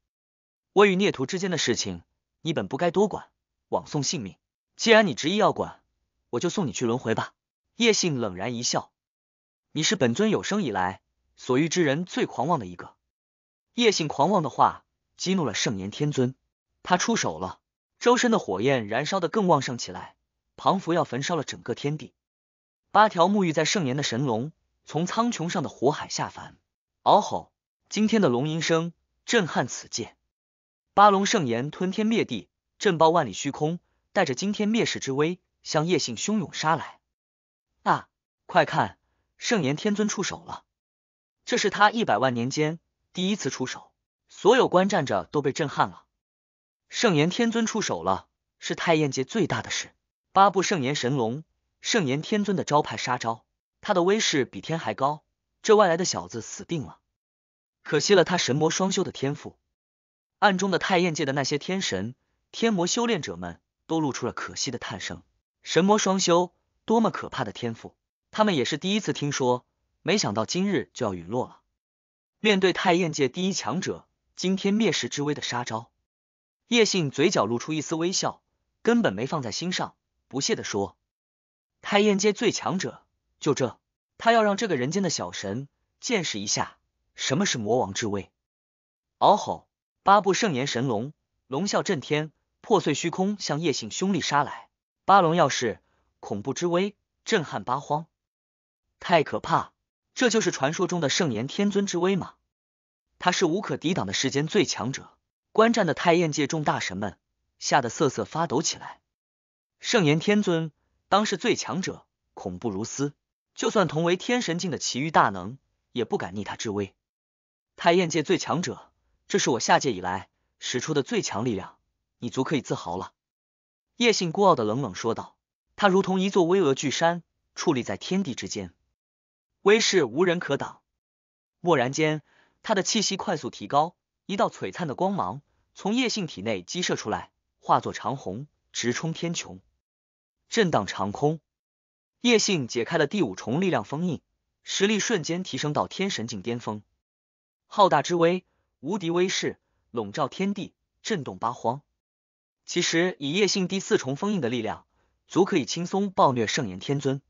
我与孽徒之间的事情，你本不该多管，枉送性命。既然你执意要管，我就送你去轮回吧。叶信冷然一笑。你是本尊有生以来所遇之人最狂妄的一个。叶姓狂妄的话激怒了圣炎天尊，他出手了，周身的火焰燃烧的更旺盛起来，仿佛要焚烧了整个天地。八条沐浴在圣炎的神龙从苍穹上的火海下凡，嗷吼！惊天的龙吟声震撼此界，八龙圣炎吞天灭地，震爆万里虚空，带着惊天灭世之威向叶姓汹涌杀来。啊！快看！圣炎天尊出手了，这是他一百万年间第一次出手，所有观战者都被震撼了。圣炎天尊出手了，是太炎界最大的事。八部圣炎神龙，圣炎天尊的招牌杀招，他的威势比天还高。这外来的小子死定了，可惜了他神魔双修的天赋。暗中的太炎界的那些天神、天魔修炼者们都露出了可惜的叹声。神魔双修，多么可怕的天赋！他们也是第一次听说，没想到今日就要陨落了。面对太燕界第一强者惊天灭世之威的杀招，叶信嘴角露出一丝微笑，根本没放在心上，不屑的说：“太燕界最强者，就这，他要让这个人间的小神见识一下什么是魔王之威！”嗷吼！八部圣炎神龙，龙啸震天，破碎虚空，向叶信兄弟杀来。八龙耀世，恐怖之威，震撼八荒。太可怕！这就是传说中的圣炎天尊之威吗？他是无可抵挡的世间最强者。观战的太燕界众大神们吓得瑟瑟发抖起来。圣炎天尊当是最强者，恐怖如斯，就算同为天神境的其余大能也不敢逆他之威。太燕界最强者，这是我下界以来使出的最强力量，你足可以自豪了。叶姓孤傲的冷冷说道，他如同一座巍峨巨山矗立在天地之间。威势无人可挡，蓦然间，他的气息快速提高，一道璀璨的光芒从叶姓体内激射出来，化作长虹，直冲天穹，震荡长空。叶姓解开了第五重力量封印，实力瞬间提升到天神境巅峰，浩大之威，无敌威势，笼罩天地，震动八荒。其实，以叶姓第四重封印的力量，足可以轻松暴虐圣炎天尊。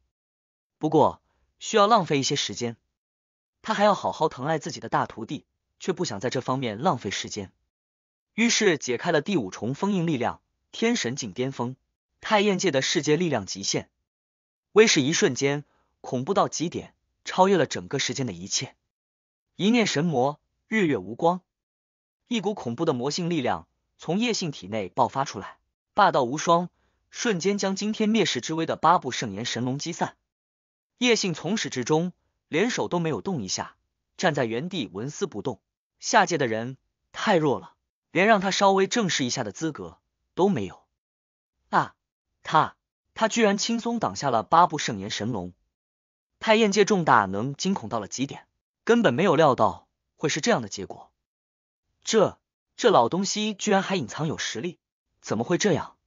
不过。需要浪费一些时间，他还要好好疼爱自己的大徒弟，却不想在这方面浪费时间，于是解开了第五重封印，力量天神境巅峰，太燕界的世界力量极限，威势一瞬间恐怖到极点，超越了整个世间的一切。一念神魔，日月无光，一股恐怖的魔性力量从叶姓体内爆发出来，霸道无双，瞬间将惊天灭世之威的八部圣炎神龙击散。叶信从始至终连手都没有动一下，站在原地纹丝不动。下界的人太弱了，连让他稍微正视一下的资格都没有啊！他他居然轻松挡下了八部圣炎神龙！太燕界众大能惊恐到了极点，根本没有料到会是这样的结果。这这老东西居然还隐藏有实力？怎么会这样？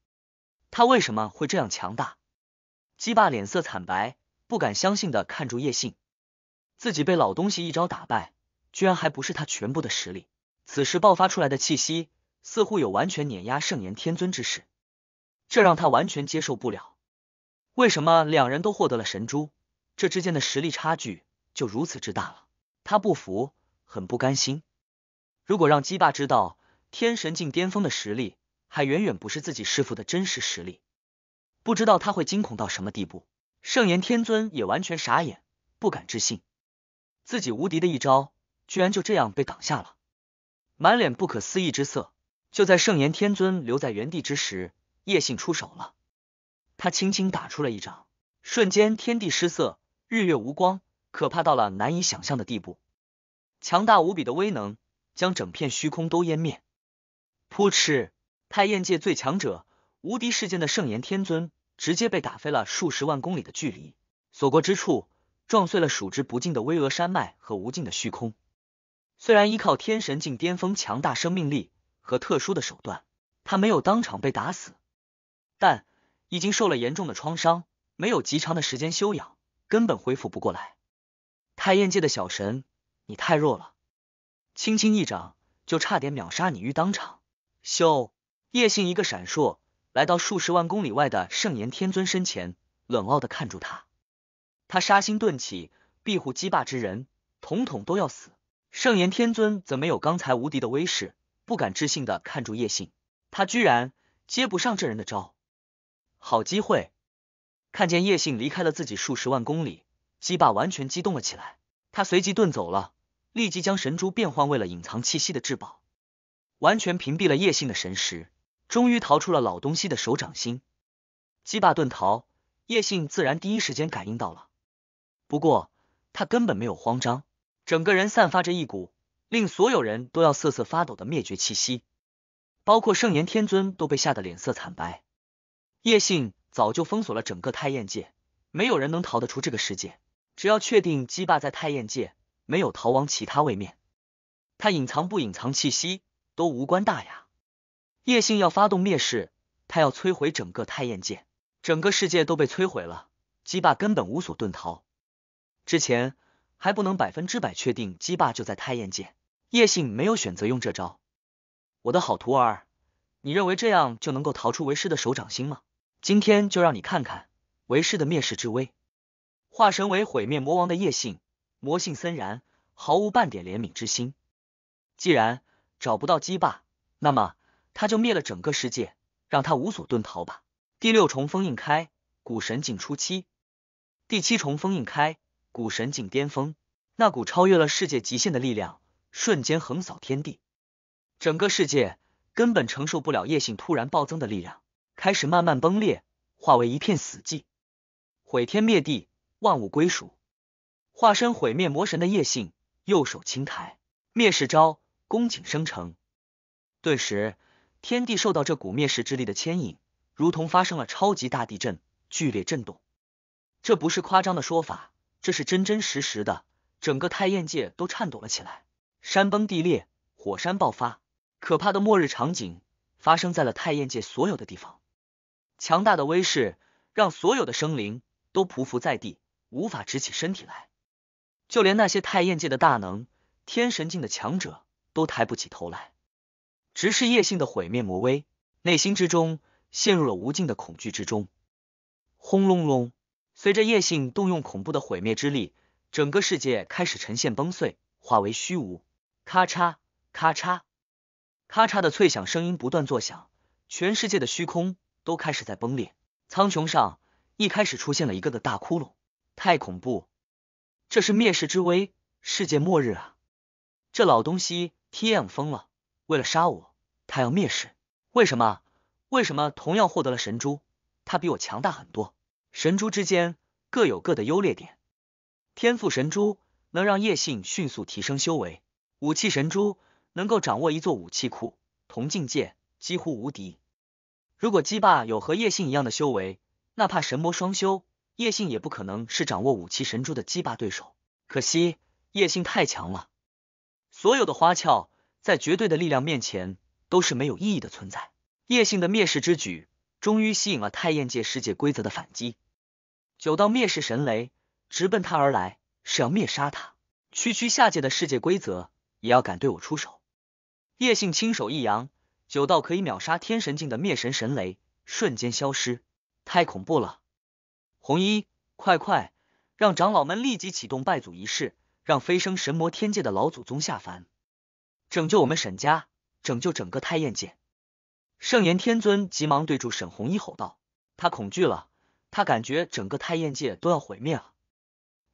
他为什么会这样强大？姬霸脸色惨白。不敢相信的看住叶信，自己被老东西一招打败，居然还不是他全部的实力。此时爆发出来的气息，似乎有完全碾压圣炎天尊之势，这让他完全接受不了。为什么两人都获得了神珠，这之间的实力差距就如此之大了？他不服，很不甘心。如果让鸡霸知道天神境巅峰的实力还远远不是自己师傅的真实实力，不知道他会惊恐到什么地步。圣炎天尊也完全傻眼，不敢置信，自己无敌的一招居然就这样被挡下了，满脸不可思议之色。就在圣炎天尊留在原地之时，叶信出手了，他轻轻打出了一掌，瞬间天地失色，日月无光，可怕到了难以想象的地步，强大无比的威能将整片虚空都湮灭。噗嗤！太炎界最强者，无敌世间的圣炎天尊。直接被打飞了数十万公里的距离，所过之处，撞碎了数之不尽的巍峨山脉和无尽的虚空。虽然依靠天神境巅峰强大生命力和特殊的手段，他没有当场被打死，但已经受了严重的创伤，没有极长的时间修养，根本恢复不过来。太晏界的小神，你太弱了，轻轻一掌就差点秒杀你于当场。咻，叶信一个闪烁。来到数十万公里外的圣炎天尊身前，冷傲的看住他。他杀心顿起，庇护姬霸之人，统统都要死。圣炎天尊则没有刚才无敌的威势，不敢置信的看住叶信，他居然接不上这人的招。好机会！看见叶信离开了自己数十万公里，姬霸完全激动了起来。他随即遁走了，立即将神珠变换为了隐藏气息的至宝，完全屏蔽了叶信的神识。终于逃出了老东西的手掌心，姬霸遁逃，叶信自然第一时间感应到了。不过他根本没有慌张，整个人散发着一股令所有人都要瑟瑟发抖的灭绝气息，包括圣炎天尊都被吓得脸色惨白。叶信早就封锁了整个太炎界，没有人能逃得出这个世界。只要确定姬霸在太炎界，没有逃亡其他位面，他隐藏不隐藏气息都无关大雅。叶姓要发动灭世，他要摧毁整个太燕界，整个世界都被摧毁了，姬霸根本无所遁逃。之前还不能百分之百确定姬霸就在太燕界，叶姓没有选择用这招。我的好徒儿，你认为这样就能够逃出为师的手掌心吗？今天就让你看看为师的灭世之威。化身为毁灭魔王的叶姓，魔性森然，毫无半点怜悯之心。既然找不到姬霸，那么。他就灭了整个世界，让他无所遁逃吧。第六重封印开，古神境初期；第七重封印开，古神境巅峰。那股超越了世界极限的力量，瞬间横扫天地，整个世界根本承受不了叶性突然暴增的力量，开始慢慢崩裂，化为一片死寂。毁天灭地，万物归属。化身毁灭魔神的叶性，右手轻抬，灭世招，宫颈生成，顿时。天地受到这股灭世之力的牵引，如同发生了超级大地震，剧烈震动。这不是夸张的说法，这是真真实实的。整个太燕界都颤抖了起来，山崩地裂，火山爆发，可怕的末日场景发生在了太燕界所有的地方。强大的威势让所有的生灵都匍匐在地，无法直起身体来。就连那些太燕界的大能、天神境的强者都抬不起头来。直视叶姓的毁灭魔威，内心之中陷入了无尽的恐惧之中。轰隆隆，随着叶姓动用恐怖的毁灭之力，整个世界开始呈现崩碎，化为虚无。咔嚓、咔嚓、咔嚓的脆响声音不断作响，全世界的虚空都开始在崩裂。苍穹上一开始出现了一个个大窟窿，太恐怖！这是灭世之威，世界末日啊！这老东西，T M 疯了！为了杀我，他要灭世。为什么？为什么同样获得了神珠，他比我强大很多？神珠之间各有各的优劣点。天赋神珠能让叶信迅速提升修为，武器神珠能够掌握一座武器库，同境界几乎无敌。如果姬霸有和叶信一样的修为，哪怕神魔双修，叶信也不可能是掌握武器神珠的姬霸对手。可惜叶信太强了，所有的花俏。在绝对的力量面前，都是没有意义的存在。叶姓的蔑视之举，终于吸引了太晏界世界规则的反击。九道灭世神雷直奔他而来，是要灭杀他。区区下界的世界规则，也要敢对我出手？叶姓轻手一扬，九道可以秒杀天神境的灭神神雷瞬间消失。太恐怖了！红衣，快快让长老们立即启动拜祖仪式，让飞升神魔天界的老祖宗下凡。拯救我们沈家，拯救整个太燕界！圣言天尊急忙对住沈红衣吼道：“他恐惧了，他感觉整个太燕界都要毁灭了。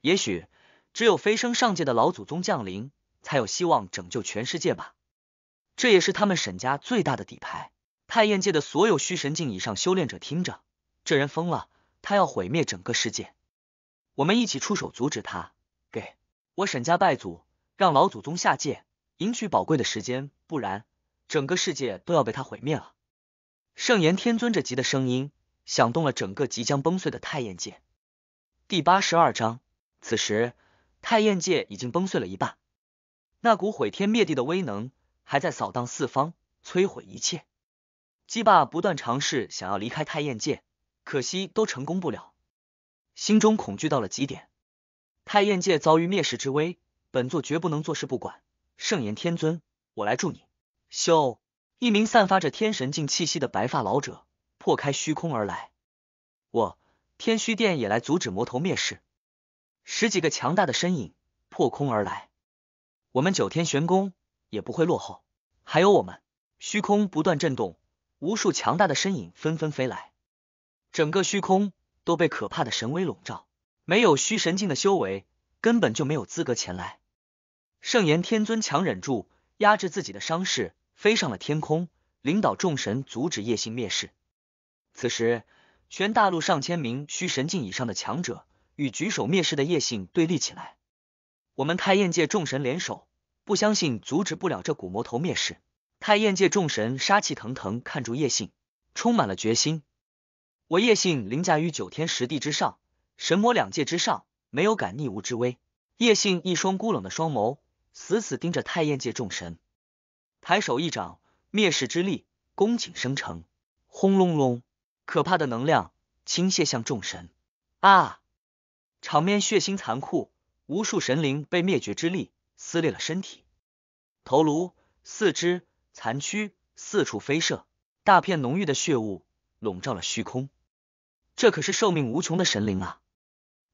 也许只有飞升上界的老祖宗降临，才有希望拯救全世界吧。这也是他们沈家最大的底牌。”太燕界的所有虚神境以上修炼者听着，这人疯了，他要毁灭整个世界，我们一起出手阻止他，给我沈家拜祖，让老祖宗下界。赢取宝贵的时间，不然整个世界都要被他毁灭了。圣言天尊这急的声音响动了整个即将崩碎的太阳界。第八十二章，此时太阳界已经崩碎了一半，那股毁天灭地的威能还在扫荡四方，摧毁一切。姬霸不断尝试想要离开太阳界，可惜都成功不了，心中恐惧到了极点。太阳界遭遇灭世之危，本座绝不能坐视不管。圣言天尊，我来助你！咻，一名散发着天神境气息的白发老者破开虚空而来。我天虚殿也来阻止魔头灭世。十几个强大的身影破空而来，我们九天玄宫也不会落后。还有我们，虚空不断震动，无数强大的身影纷纷飞来，整个虚空都被可怕的神威笼罩。没有虚神境的修为，根本就没有资格前来。圣炎天尊强忍住，压制自己的伤势，飞上了天空，领导众神阻止叶姓灭世。此时，全大陆上千名虚神境以上的强者与举手灭世的叶姓对立起来。我们太晏界众神联手，不相信阻止不了这古魔头灭世。太晏界众神杀气腾腾，看住叶姓，充满了决心。我叶姓凌驾于九天十地之上，神魔两界之上，没有敢逆吾之威。叶姓一双孤冷的双眸。死死盯着太晏界众神，抬手一掌，灭世之力，恭请生成，轰隆隆，可怕的能量倾泻向众神，啊！场面血腥残酷，无数神灵被灭绝之力撕裂了身体，头颅、四肢、残躯四处飞射，大片浓郁的血雾笼罩了虚空。这可是寿命无穷的神灵啊，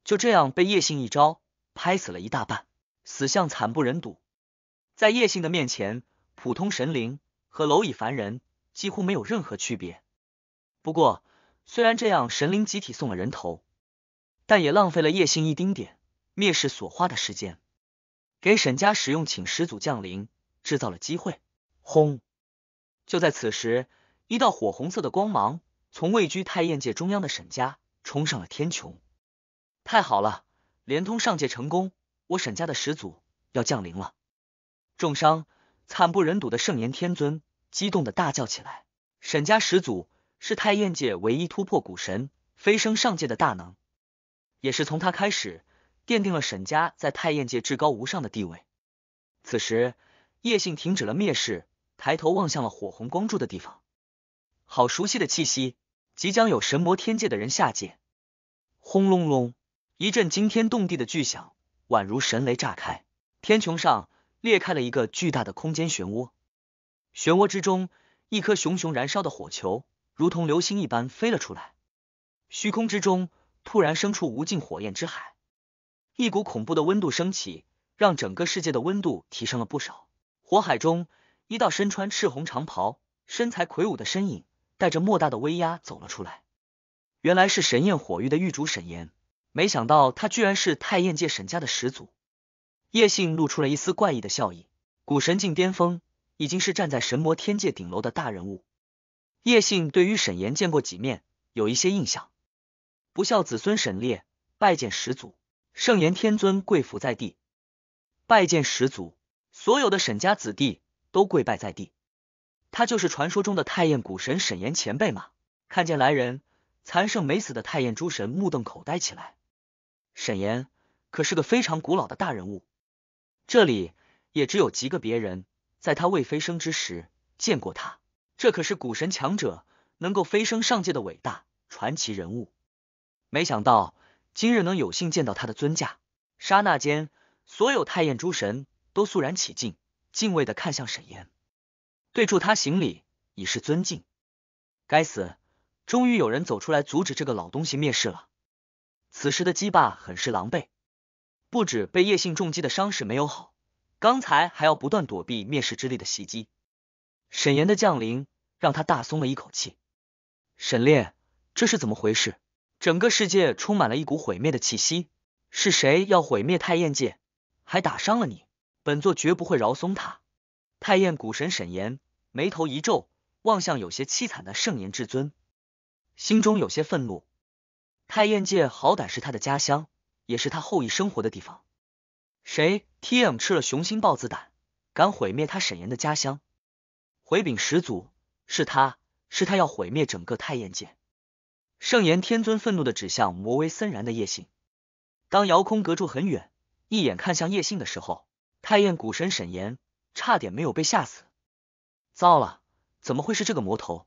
就这样被叶信一招拍死了一大半。死相惨不忍睹，在叶姓的面前，普通神灵和蝼蚁凡人几乎没有任何区别。不过，虽然这样神灵集体送了人头，但也浪费了叶姓一丁点灭世所花的时间，给沈家使用请始祖降临制造了机会。轰！就在此时，一道火红色的光芒从位居太晏界中央的沈家冲上了天穹。太好了，连通上界成功！我沈家的始祖要降临了！重伤、惨不忍睹的圣炎天尊激动的大叫起来。沈家始祖是太晏界唯一突破古神、飞升上界的大能，也是从他开始，奠定了沈家在太晏界至高无上的地位。此时，叶姓停止了蔑视，抬头望向了火红光柱的地方。好熟悉的气息，即将有神魔天界的人下界！轰隆隆，一阵惊天动地的巨响。宛如神雷炸开，天穹上裂开了一个巨大的空间漩涡，漩涡之中，一颗熊熊燃烧的火球，如同流星一般飞了出来。虚空之中突然生出无尽火焰之海，一股恐怖的温度升起，让整个世界的温度提升了不少。火海中，一道身穿赤红长袍、身材魁梧的身影，带着莫大的威压走了出来。原来是神焰火域的狱主沈岩。没想到他居然是太晏界沈家的始祖，叶信露出了一丝怪异的笑意。古神境巅峰，已经是站在神魔天界顶楼的大人物。叶信对于沈岩见过几面，有一些印象。不孝子孙沈烈拜见始祖，圣言天尊跪伏在地，拜见始祖。所有的沈家子弟都跪拜在地。他就是传说中的太晏古神沈岩前辈嘛。看见来人，残剩没死的太晏诸神目瞪口呆起来。沈岩可是个非常古老的大人物，这里也只有极个别人在他未飞升之时见过他。这可是古神强者能够飞升上界的伟大传奇人物，没想到今日能有幸见到他的尊驾。刹那间，所有太焰诸神都肃然起敬，敬畏的看向沈岩，对住他行礼以示尊敬。该死，终于有人走出来阻止这个老东西灭世了。此时的姬霸很是狼狈，不止被叶姓重击的伤势没有好，刚才还要不断躲避灭世之力的袭击。沈岩的降临让他大松了一口气。沈炼，这是怎么回事？整个世界充满了一股毁灭的气息，是谁要毁灭太燕界，还打伤了你？本座绝不会饶松他！太燕古神沈岩眉头一皱，望向有些凄惨的圣炎至尊，心中有些愤怒。太燕界好歹是他的家乡，也是他后裔生活的地方。谁 TM 吃了雄心豹子胆，敢毁灭他沈岩的家乡？回禀始祖，是他，是他要毁灭整个太燕界！圣炎天尊愤怒的指向魔威森然的叶信。当遥空隔住很远，一眼看向叶信的时候，太燕古神沈岩差点没有被吓死。糟了，怎么会是这个魔头？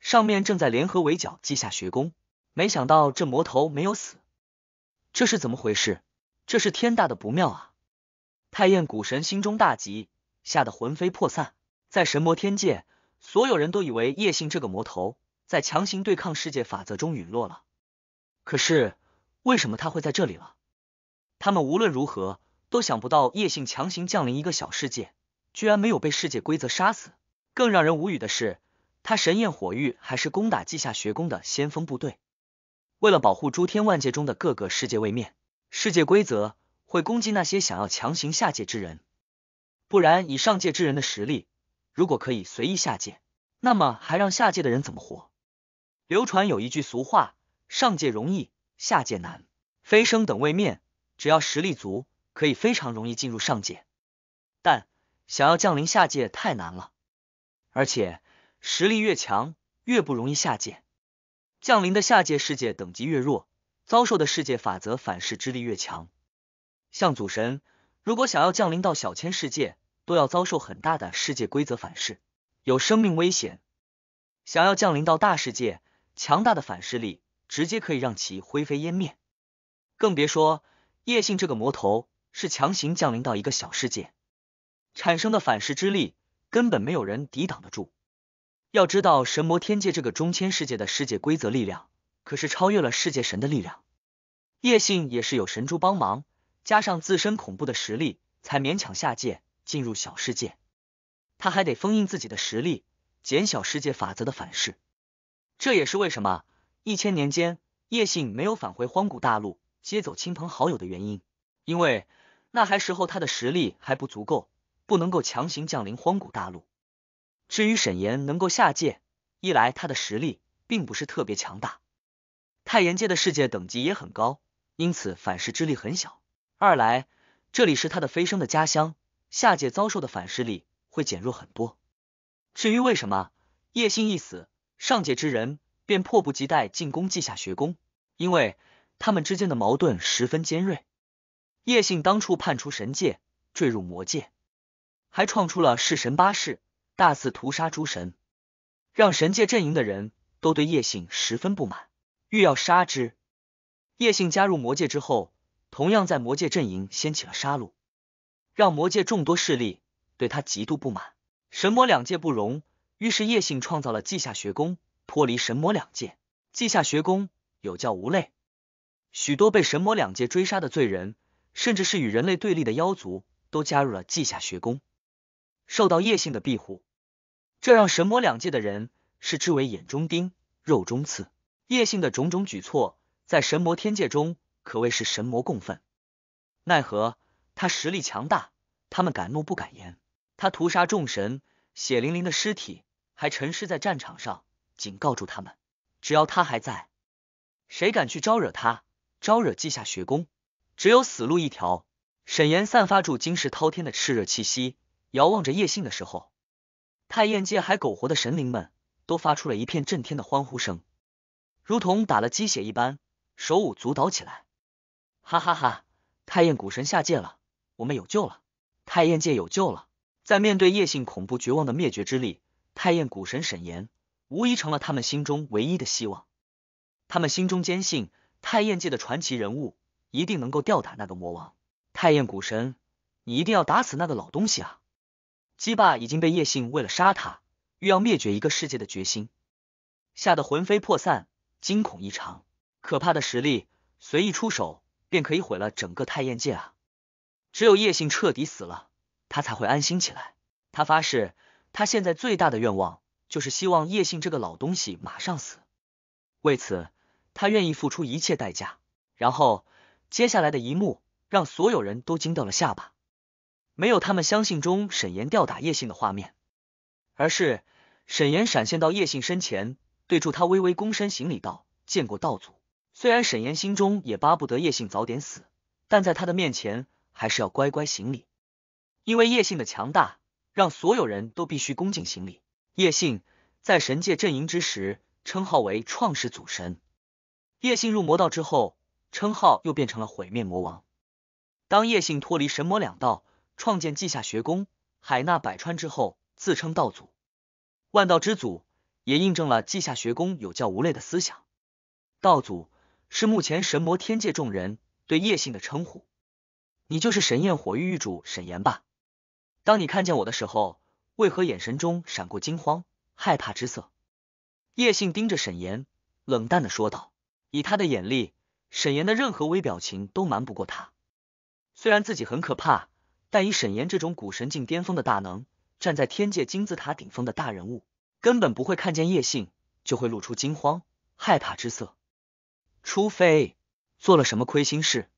上面正在联合围剿稷下学宫。没想到这魔头没有死，这是怎么回事？这是天大的不妙啊！太晏古神心中大急，吓得魂飞魄散。在神魔天界，所有人都以为叶信这个魔头在强行对抗世界法则中陨落了。可是，为什么他会在这里了？他们无论如何都想不到，叶信强行降临一个小世界，居然没有被世界规则杀死。更让人无语的是，他神焰火域还是攻打稷下学宫的先锋部队。为了保护诸天万界中的各个世界位面，世界规则会攻击那些想要强行下界之人。不然，以上界之人的实力，如果可以随意下界，那么还让下界的人怎么活？流传有一句俗话：上界容易，下界难。飞升等位面，只要实力足，可以非常容易进入上界，但想要降临下界太难了。而且，实力越强，越不容易下界。降临的下界世界等级越弱，遭受的世界法则反噬之力越强。像祖神，如果想要降临到小千世界，都要遭受很大的世界规则反噬，有生命危险。想要降临到大世界，强大的反噬力直接可以让其灰飞烟灭。更别说叶信这个魔头是强行降临到一个小世界，产生的反噬之力根本没有人抵挡得住。要知道，神魔天界这个中千世界的世界规则力量，可是超越了世界神的力量。叶信也是有神珠帮忙，加上自身恐怖的实力，才勉强下界进入小世界。他还得封印自己的实力，减小世界法则的反噬。这也是为什么一千年间，叶信没有返回荒古大陆接走亲朋好友的原因。因为那还时候，他的实力还不足够，不能够强行降临荒古大陆。至于沈岩能够下界，一来他的实力并不是特别强大，太炎界的世界等级也很高，因此反噬之力很小；二来这里是他的飞升的家乡，下界遭受的反噬力会减弱很多。至于为什么叶姓一死，上界之人便迫不及待进攻稷下学宫，因为他们之间的矛盾十分尖锐。叶信当初叛出神界，坠入魔界，还创出了弑神八式。大肆屠杀诸神，让神界阵营的人都对叶姓十分不满，欲要杀之。叶姓加入魔界之后，同样在魔界阵营掀起了杀戮，让魔界众多势力对他极度不满。神魔两界不容，于是叶姓创造了稷下学宫，脱离神魔两界。稷下学宫有教无类，许多被神魔两界追杀的罪人，甚至是与人类对立的妖族，都加入了稷下学宫。受到叶姓的庇护，这让神魔两界的人视之为眼中钉、肉中刺。叶姓的种种举措，在神魔天界中可谓是神魔共愤。奈何他实力强大，他们敢怒不敢言。他屠杀众神，血淋淋的尸体还沉尸在战场上，警告住他们：只要他还在，谁敢去招惹他？招惹稷下学宫，只有死路一条。沈岩散发出惊世滔天的炽热气息。遥望着叶信的时候，太燕界还苟活的神灵们都发出了一片震天的欢呼声，如同打了鸡血一般，手舞足蹈起来。哈哈哈！太燕古神下界了，我们有救了！太燕界有救了！在面对叶信恐怖绝望的灭绝之力，太燕古神沈岩无疑成了他们心中唯一的希望。他们心中坚信，太燕界的传奇人物一定能够吊打那个魔王。太燕古神，你一定要打死那个老东西啊！姬霸已经被叶信为了杀他，欲要灭绝一个世界的决心吓得魂飞魄散，惊恐异常。可怕的实力，随意出手便可以毁了整个太燕界啊！只有叶信彻底死了，他才会安心起来。他发誓，他现在最大的愿望就是希望叶信这个老东西马上死。为此，他愿意付出一切代价。然后，接下来的一幕让所有人都惊掉了下巴。没有他们相信中沈岩吊打叶信的画面，而是沈岩闪现到叶信身前，对住他微微躬身行礼道：“见过道祖。”虽然沈岩心中也巴不得叶信早点死，但在他的面前还是要乖乖行礼，因为叶信的强大让所有人都必须恭敬行礼。叶信在神界阵营之时，称号为创世祖神；叶信入魔道之后，称号又变成了毁灭魔王。当叶信脱离神魔两道。创建稷下学宫，海纳百川之后，自称道祖，万道之祖，也印证了稷下学宫有教无类的思想。道祖是目前神魔天界众人对叶姓的称呼。你就是神焰火域域主沈岩吧？当你看见我的时候，为何眼神中闪过惊慌、害怕之色？叶姓盯着沈岩，冷淡的说道。以他的眼力，沈岩的任何微表情都瞒不过他。虽然自己很可怕。但以沈岩这种古神境巅峰的大能，站在天界金字塔顶峰的大人物，根本不会看见叶信就会露出惊慌害怕之色，除非做了什么亏心事。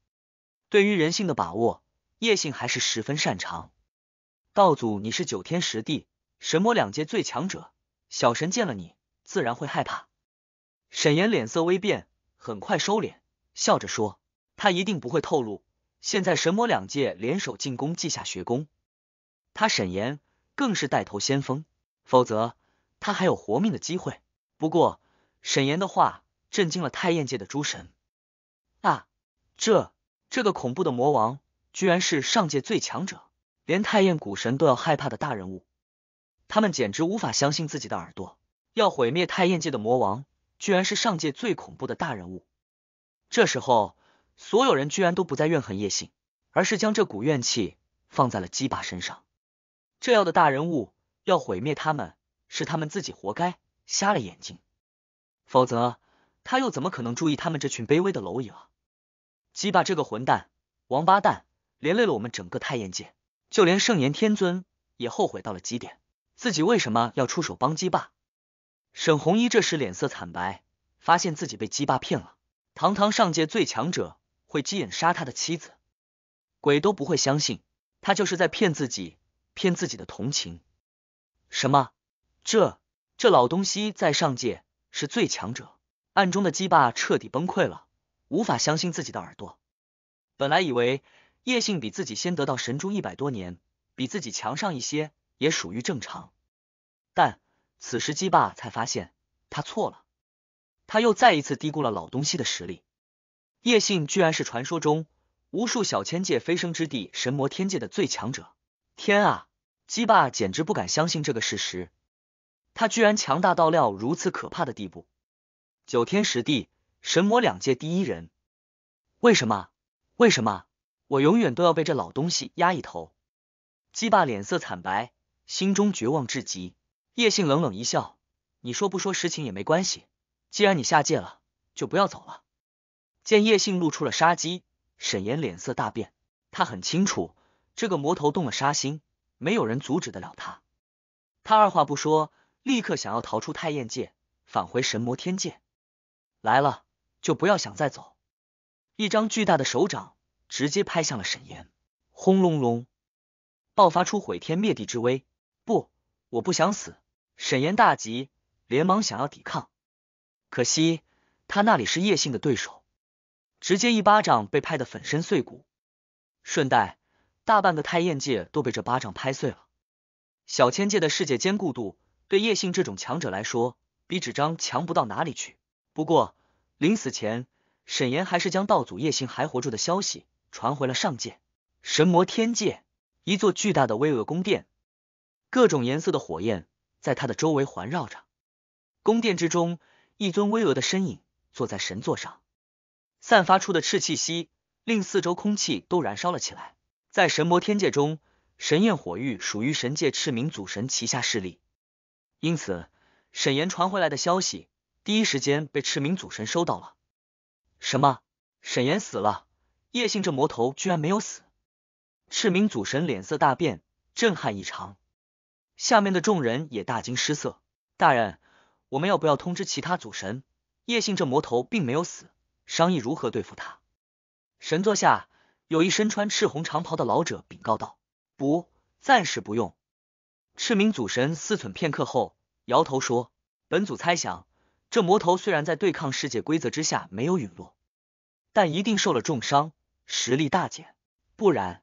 对于人性的把握，叶信还是十分擅长。道祖，你是九天十地、神魔两界最强者，小神见了你，自然会害怕。沈岩脸色微变，很快收敛，笑着说：“他一定不会透露。”现在神魔两界联手进攻稷下学宫，他沈岩更是带头先锋，否则他还有活命的机会。不过沈岩的话震惊了太晏界的诸神，啊，这这个恐怖的魔王居然是上界最强者，连太晏古神都要害怕的大人物，他们简直无法相信自己的耳朵，要毁灭太晏界的魔王居然是上界最恐怖的大人物。这时候。所有人居然都不再怨恨叶信，而是将这股怨气放在了鸡霸身上。这样的大人物要毁灭他们，是他们自己活该，瞎了眼睛。否则，他又怎么可能注意他们这群卑微的蝼蚁啊？鸡霸这个混蛋、王八蛋，连累了我们整个太炎界，就连圣炎天尊也后悔到了极点，自己为什么要出手帮鸡霸？沈红衣这时脸色惨白，发现自己被鸡霸骗了，堂堂上界最强者。会鸡眼杀他的妻子，鬼都不会相信他就是在骗自己，骗自己的同情。什么？这这老东西在上界是最强者，暗中的鸡霸彻底崩溃了，无法相信自己的耳朵。本来以为叶姓比自己先得到神珠一百多年，比自己强上一些也属于正常，但此时鸡霸才发现他错了，他又再一次低估了老东西的实力。叶信居然是传说中无数小千界飞升之地神魔天界的最强者！天啊，姬霸简直不敢相信这个事实，他居然强大到料如此可怕的地步，九天十地神魔两界第一人，为什么？为什么？我永远都要被这老东西压一头！姬霸脸色惨白，心中绝望至极。叶信冷冷一笑：“你说不说实情也没关系，既然你下界了，就不要走了。”见叶信露出了杀机，沈岩脸色大变。他很清楚，这个魔头动了杀心，没有人阻止得了他。他二话不说，立刻想要逃出太燕界，返回神魔天界。来了就不要想再走。一张巨大的手掌直接拍向了沈岩，轰隆隆，爆发出毁天灭地之威。不，我不想死！沈岩大急，连忙想要抵抗，可惜他那里是叶信的对手。直接一巴掌被拍得粉身碎骨，顺带大半个太燕界都被这巴掌拍碎了。小千界的世界坚固度对叶信这种强者来说，比纸张强不到哪里去。不过临死前，沈岩还是将道祖叶信还活着的消息传回了上界。神魔天界，一座巨大的巍峨宫殿，各种颜色的火焰在他的周围环绕着。宫殿之中，一尊巍峨的身影坐在神座上。散发出的赤气息，令四周空气都燃烧了起来。在神魔天界中，神焰火域属于神界赤明祖神旗下势力，因此沈岩传回来的消息第一时间被赤明祖神收到了。什么？沈岩死了？叶姓这魔头居然没有死？赤明祖神脸色大变，震撼异常。下面的众人也大惊失色。大人，我们要不要通知其他祖神？叶姓这魔头并没有死。商议如何对付他。神座下有一身穿赤红长袍的老者禀告道：“不，暂时不用。”赤明祖神思忖片刻后，摇头说：“本祖猜想，这魔头虽然在对抗世界规则之下没有陨落，但一定受了重伤，实力大减。不然，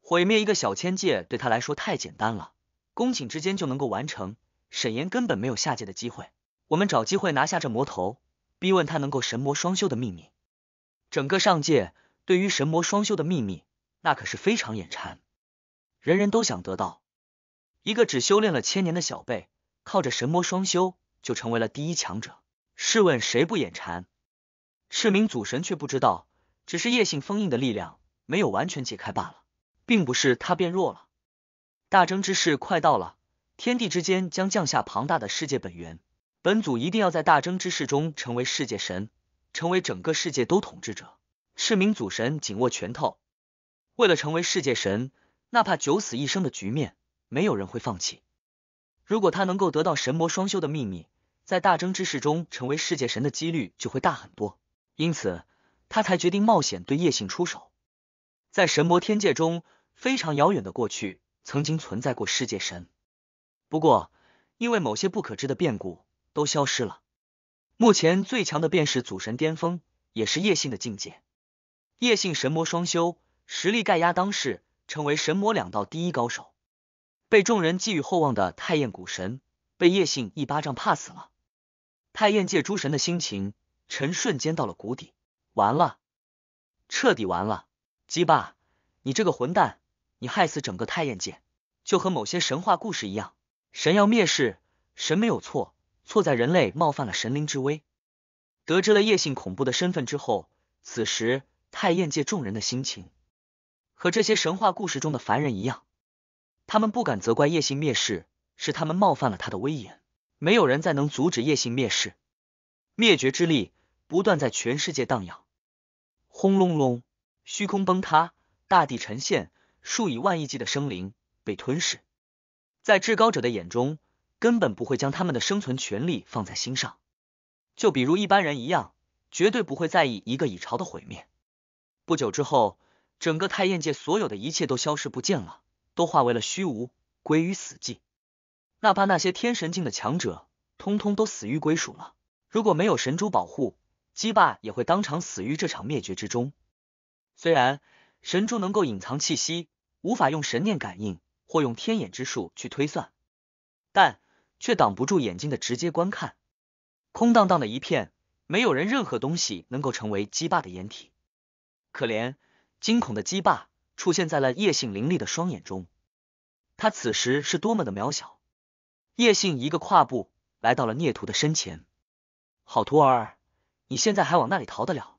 毁灭一个小千界对他来说太简单了，恭请之间就能够完成。沈岩根本没有下界的机会。我们找机会拿下这魔头。”逼问他能够神魔双修的秘密，整个上界对于神魔双修的秘密那可是非常眼馋，人人都想得到。一个只修炼了千年的小辈，靠着神魔双修就成为了第一强者，试问谁不眼馋？赤明祖神却不知道，只是夜性封印的力量没有完全解开罢了，并不是他变弱了。大争之势快到了，天地之间将降下庞大的世界本源。本祖一定要在大争之势中成为世界神，成为整个世界都统治者。赤明祖神紧握拳头，为了成为世界神，哪怕九死一生的局面，没有人会放弃。如果他能够得到神魔双修的秘密，在大争之势中成为世界神的几率就会大很多。因此，他才决定冒险对叶信出手。在神魔天界中，非常遥远的过去，曾经存在过世界神，不过因为某些不可知的变故。都消失了。目前最强的便是祖神巅峰，也是叶姓的境界。叶姓神魔双修，实力盖压当世，成为神魔两道第一高手，被众人寄予厚望的太晏古神，被叶姓一巴掌怕死了。太晏界诸神的心情，臣瞬间到了谷底，完了，彻底完了！鸡霸，你这个混蛋，你害死整个太晏界，就和某些神话故事一样，神要灭世，神没有错。错在人类冒犯了神灵之威。得知了叶姓恐怖的身份之后，此时太厌界众人的心情和这些神话故事中的凡人一样，他们不敢责怪叶姓灭世，是他们冒犯了他的威严。没有人再能阻止叶姓灭世，灭绝之力不断在全世界荡漾。轰隆隆，虚空崩塌，大地沉陷，数以万亿计的生灵被吞噬。在至高者的眼中。根本不会将他们的生存权利放在心上，就比如一般人一样，绝对不会在意一个蚁巢的毁灭。不久之后，整个太燕界所有的一切都消失不见了，都化为了虚无，归于死寂。哪怕那些天神境的强者，通通都死于归属了。如果没有神珠保护，姬霸也会当场死于这场灭绝之中。虽然神珠能够隐藏气息，无法用神念感应或用天眼之术去推算，但。却挡不住眼睛的直接观看，空荡荡的一片，没有人，任何东西能够成为鸡霸的掩体。可怜惊恐的鸡霸出现在了叶姓凌厉的双眼中，他此时是多么的渺小。叶姓一个跨步来到了孽徒的身前，好徒儿，你现在还往那里逃得了？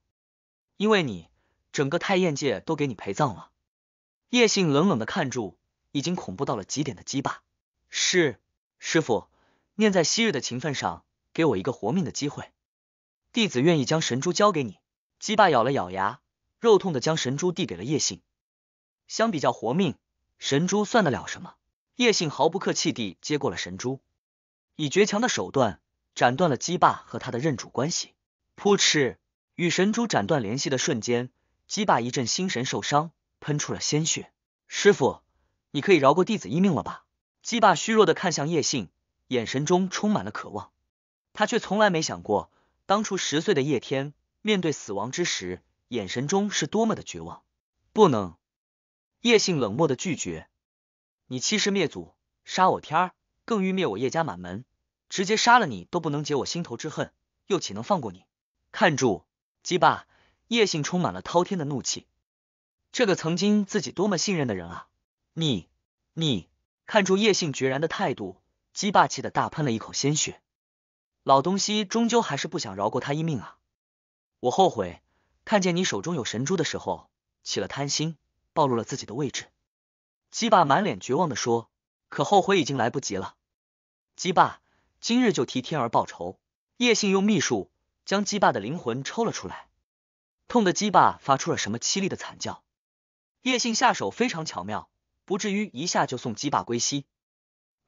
因为你，整个太燕界都给你陪葬了。叶姓冷冷的看住已经恐怖到了极点的鸡霸，是师傅。念在昔日的情分上，给我一个活命的机会。弟子愿意将神珠交给你。姬霸咬了咬牙，肉痛的将神珠递给了叶信。相比较活命，神珠算得了什么？叶信毫不客气地接过了神珠，以绝强的手段斩断了姬霸和他的认主关系。扑哧，与神珠斩断联系的瞬间，姬霸一阵心神受伤，喷出了鲜血。师傅，你可以饶过弟子一命了吧？姬霸虚弱的看向叶信。眼神中充满了渴望，他却从来没想过，当初十岁的叶天面对死亡之时，眼神中是多么的绝望。不能，叶姓冷漠的拒绝。你欺师灭祖，杀我天儿，更欲灭我叶家满门，直接杀了你都不能解我心头之恨，又岂能放过你？看住，姬霸！叶姓充满了滔天的怒气。这个曾经自己多么信任的人啊！你，你，看住叶姓决然的态度。鸡霸气的大喷了一口鲜血，老东西终究还是不想饶过他一命啊！我后悔看见你手中有神珠的时候起了贪心，暴露了自己的位置。鸡霸满脸绝望的说：“可后悔已经来不及了。”鸡霸今日就替天儿报仇。叶信用秘术将鸡霸的灵魂抽了出来，痛的鸡霸发出了什么凄厉的惨叫。叶信下手非常巧妙，不至于一下就送鸡霸归西。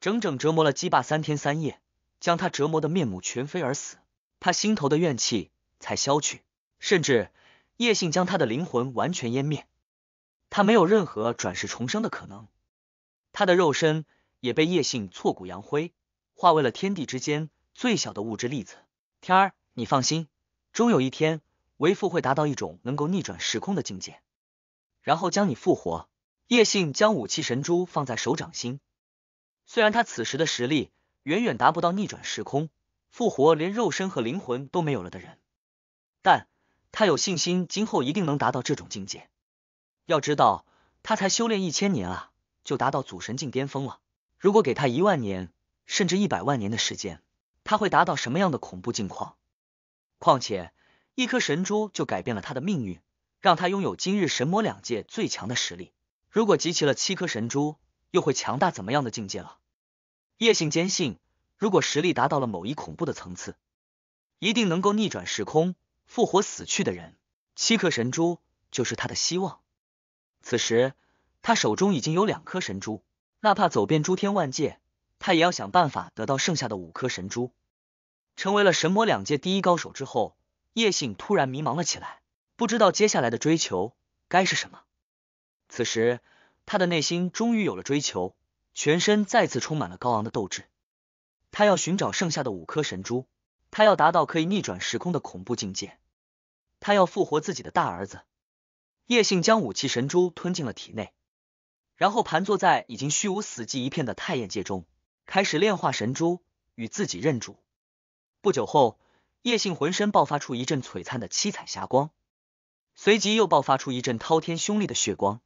整整折磨了姬霸三天三夜，将他折磨的面目全非而死，他心头的怨气才消去，甚至叶信将他的灵魂完全湮灭，他没有任何转世重生的可能，他的肉身也被叶信挫骨扬灰，化为了天地之间最小的物质粒子。天儿，你放心，终有一天，为父会达到一种能够逆转时空的境界，然后将你复活。叶信将武器神珠放在手掌心。虽然他此时的实力远远达不到逆转时空、复活连肉身和灵魂都没有了的人，但他有信心今后一定能达到这种境界。要知道，他才修炼一千年啊，就达到祖神境巅峰了。如果给他一万年，甚至一百万年的时间，他会达到什么样的恐怖境况？况且，一颗神珠就改变了他的命运，让他拥有今日神魔两界最强的实力。如果集齐了七颗神珠，又会强大怎么样的境界了？叶信坚信，如果实力达到了某一恐怖的层次，一定能够逆转时空，复活死去的人。七颗神珠就是他的希望。此时，他手中已经有两颗神珠，哪怕走遍诸天万界，他也要想办法得到剩下的五颗神珠。成为了神魔两界第一高手之后，叶信突然迷茫了起来，不知道接下来的追求该是什么。此时，他的内心终于有了追求，全身再次充满了高昂的斗志。他要寻找剩下的五颗神珠，他要达到可以逆转时空的恐怖境界，他要复活自己的大儿子。叶信将武器神珠吞进了体内，然后盘坐在已经虚无死寂一片的太晏界中，开始炼化神珠与自己认主。不久后，叶信浑身爆发出一阵璀璨的七彩霞光，随即又爆发出一阵滔天凶厉的血光。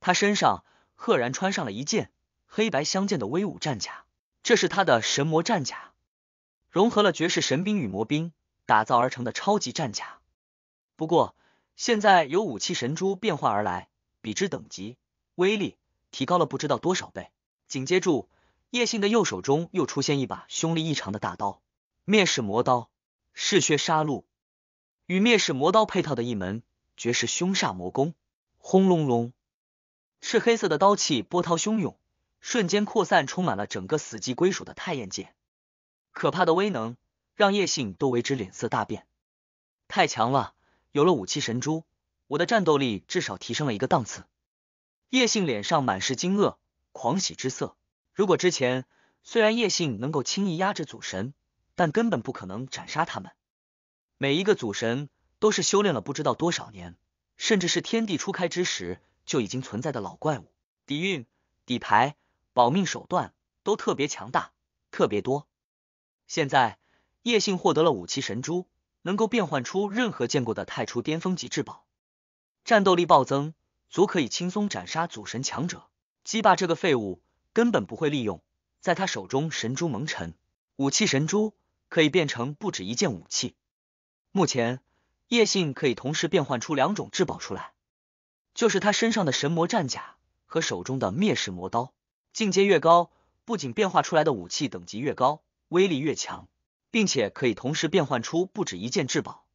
他身上赫然穿上了一件黑白相间的威武战甲，这是他的神魔战甲，融合了绝世神兵与魔兵打造而成的超级战甲。不过现在由武器神珠变化而来，比之等级、威力提高了不知道多少倍。紧接住，叶信的右手中又出现一把凶力异常的大刀，灭世魔刀，嗜血杀戮。与灭世魔刀配套的一门绝世凶煞魔功，轰隆隆。赤黑色的刀气波涛汹涌，瞬间扩散，充满了整个死寂归属的太燕界。可怕的威能让叶信都为之脸色大变。太强了！有了武器神珠，我的战斗力至少提升了一个档次。叶信脸上满是惊愕、狂喜之色。如果之前，虽然叶信能够轻易压制祖神，但根本不可能斩杀他们。每一个祖神都是修炼了不知道多少年，甚至是天地初开之时。就已经存在的老怪物，底蕴、底牌、保命手段都特别强大，特别多。现在叶信获得了武器神珠，能够变换出任何见过的太初巅峰级至宝，战斗力暴增，足可以轻松斩杀祖神强者。姬霸这个废物根本不会利用，在他手中神珠蒙尘。武器神珠可以变成不止一件武器，目前叶信可以同时变换出两种至宝出来。就是他身上的神魔战甲和手中的灭世魔刀，境界越高，不仅变化出来的武器等级越高，威力越强，并且可以同时变换出不止一件至宝。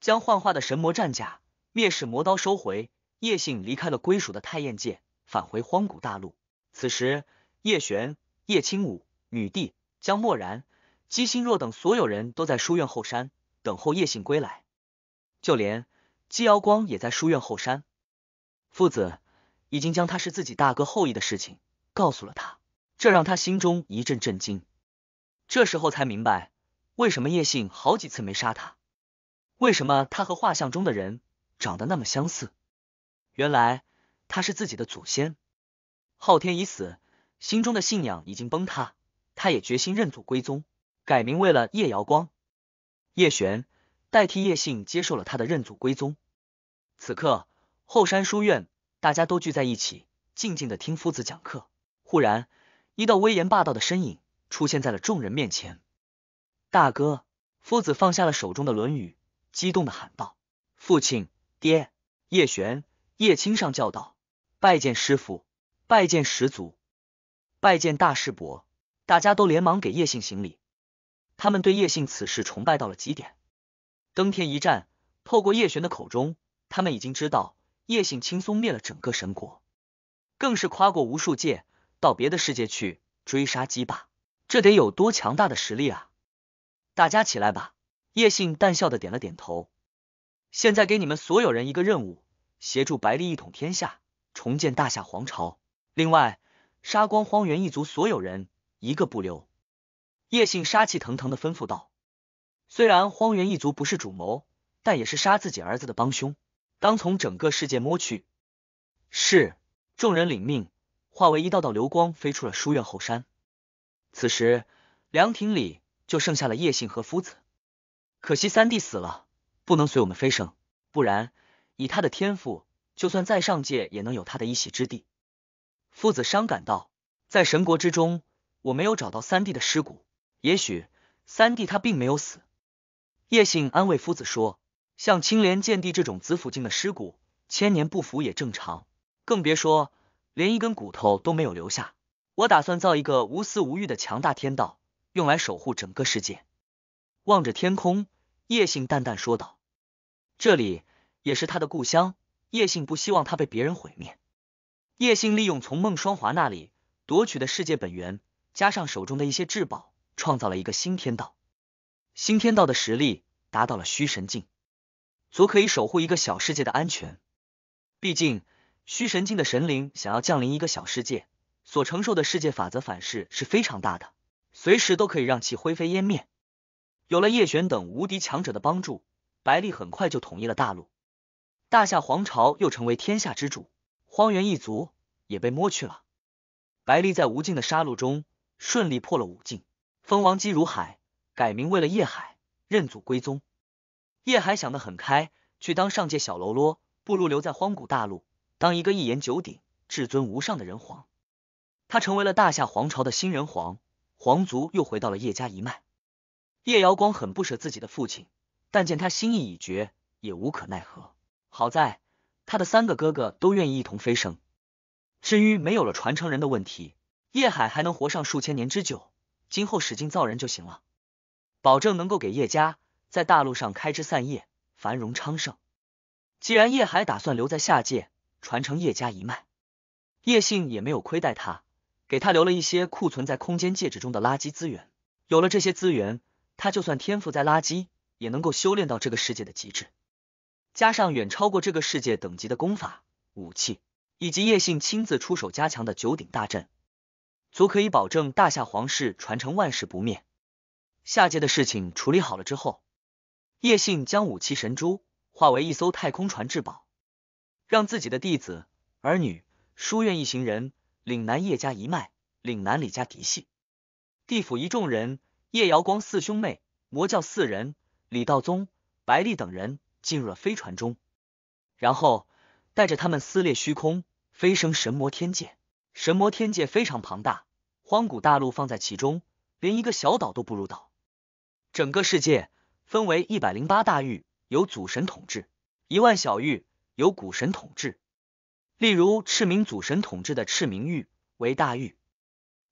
将幻化的神魔战甲、灭世魔刀收回，叶信离开了归属的太燕界，返回荒古大陆。此时，叶玄、叶青武、女帝、江漠然、姬心若等所有人，都在书院后山等候叶信归来。就连姬瑶光也在书院后山。父子已经将他是自己大哥后裔的事情告诉了他，这让他心中一阵震惊。这时候才明白为什么叶信好几次没杀他，为什么他和画像中的人长得那么相似。原来他是自己的祖先。昊天已死，心中的信仰已经崩塌，他也决心认祖归宗，改名为了叶瑶光。叶璇代替叶信接受了他的认祖归宗。此刻。后山书院，大家都聚在一起，静静的听夫子讲课。忽然，一道威严霸道的身影出现在了众人面前。大哥，夫子放下了手中的《论语》，激动的喊道：“父亲，爹！”叶璇、叶青上叫道：“拜见师傅，拜见师祖，拜见大师伯！”大家都连忙给叶姓行礼。他们对叶姓此事崇拜到了极点。登天一战，透过叶璇的口中，他们已经知道。叶姓轻松灭了整个神国，更是跨过无数界，到别的世界去追杀姬霸，这得有多强大的实力啊！大家起来吧！叶信淡笑的点了点头。现在给你们所有人一个任务，协助白帝一统天下，重建大夏皇朝。另外，杀光荒原一族所有人，一个不留。叶信杀气腾腾的吩咐道：“虽然荒原一族不是主谋，但也是杀自己儿子的帮凶。”当从整个世界摸去，是众人领命，化为一道道流光飞出了书院后山。此时凉亭里就剩下了叶信和夫子。可惜三弟死了，不能随我们飞升，不然以他的天赋，就算在上界也能有他的一席之地。夫子伤感道：“在神国之中，我没有找到三弟的尸骨，也许三弟他并没有死。”叶信安慰夫子说。像青莲剑帝这种紫府境的尸骨，千年不腐也正常，更别说连一根骨头都没有留下。我打算造一个无私无欲的强大天道，用来守护整个世界。望着天空，叶姓淡淡说道：“这里也是他的故乡。”叶姓不希望他被别人毁灭。叶姓利用从孟双华那里夺取的世界本源，加上手中的一些至宝，创造了一个新天道。新天道的实力达到了虚神境。足可以守护一个小世界的安全。毕竟，虚神境的神灵想要降临一个小世界，所承受的世界法则反噬是非常大的，随时都可以让其灰飞烟灭。有了叶璇等无敌强者的帮助，白丽很快就统一了大陆，大夏皇朝又成为天下之主，荒原一族也被摸去了。白丽在无尽的杀戮中顺利破了五境，封王姬如海改名为了叶海，认祖归宗。叶海想得很开，去当上界小喽啰，不如留在荒古大陆当一个一言九鼎、至尊无上的人皇。他成为了大夏皇朝的新人皇，皇族又回到了叶家一脉。叶瑶光很不舍自己的父亲，但见他心意已决，也无可奈何。好在他的三个哥哥都愿意一同飞升。至于没有了传承人的问题，叶海还能活上数千年之久，今后使劲造人就行了，保证能够给叶家。在大陆上开枝散叶，繁荣昌盛。既然叶海打算留在下界传承叶家一脉，叶姓也没有亏待他，给他留了一些库存在空间戒指中的垃圾资源。有了这些资源，他就算天赋再垃圾，也能够修炼到这个世界的极致。加上远超过这个世界等级的功法、武器，以及叶姓亲自出手加强的九鼎大阵，足可以保证大夏皇室传承万世不灭。下界的事情处理好了之后。叶信将武器神珠化为一艘太空船，至宝，让自己的弟子、儿女、书院一行人、岭南叶家一脉、岭南李家嫡系、地府一众人、叶瑶光四兄妹、魔教四人、李道宗、白丽等人进入了飞船中，然后带着他们撕裂虚空，飞升神魔天界。神魔天界非常庞大，荒古大陆放在其中，连一个小岛都不如岛。整个世界。分为一百零八大域，由祖神统治；一万小域，由古神统治。例如赤明祖神统治的赤明域为大域，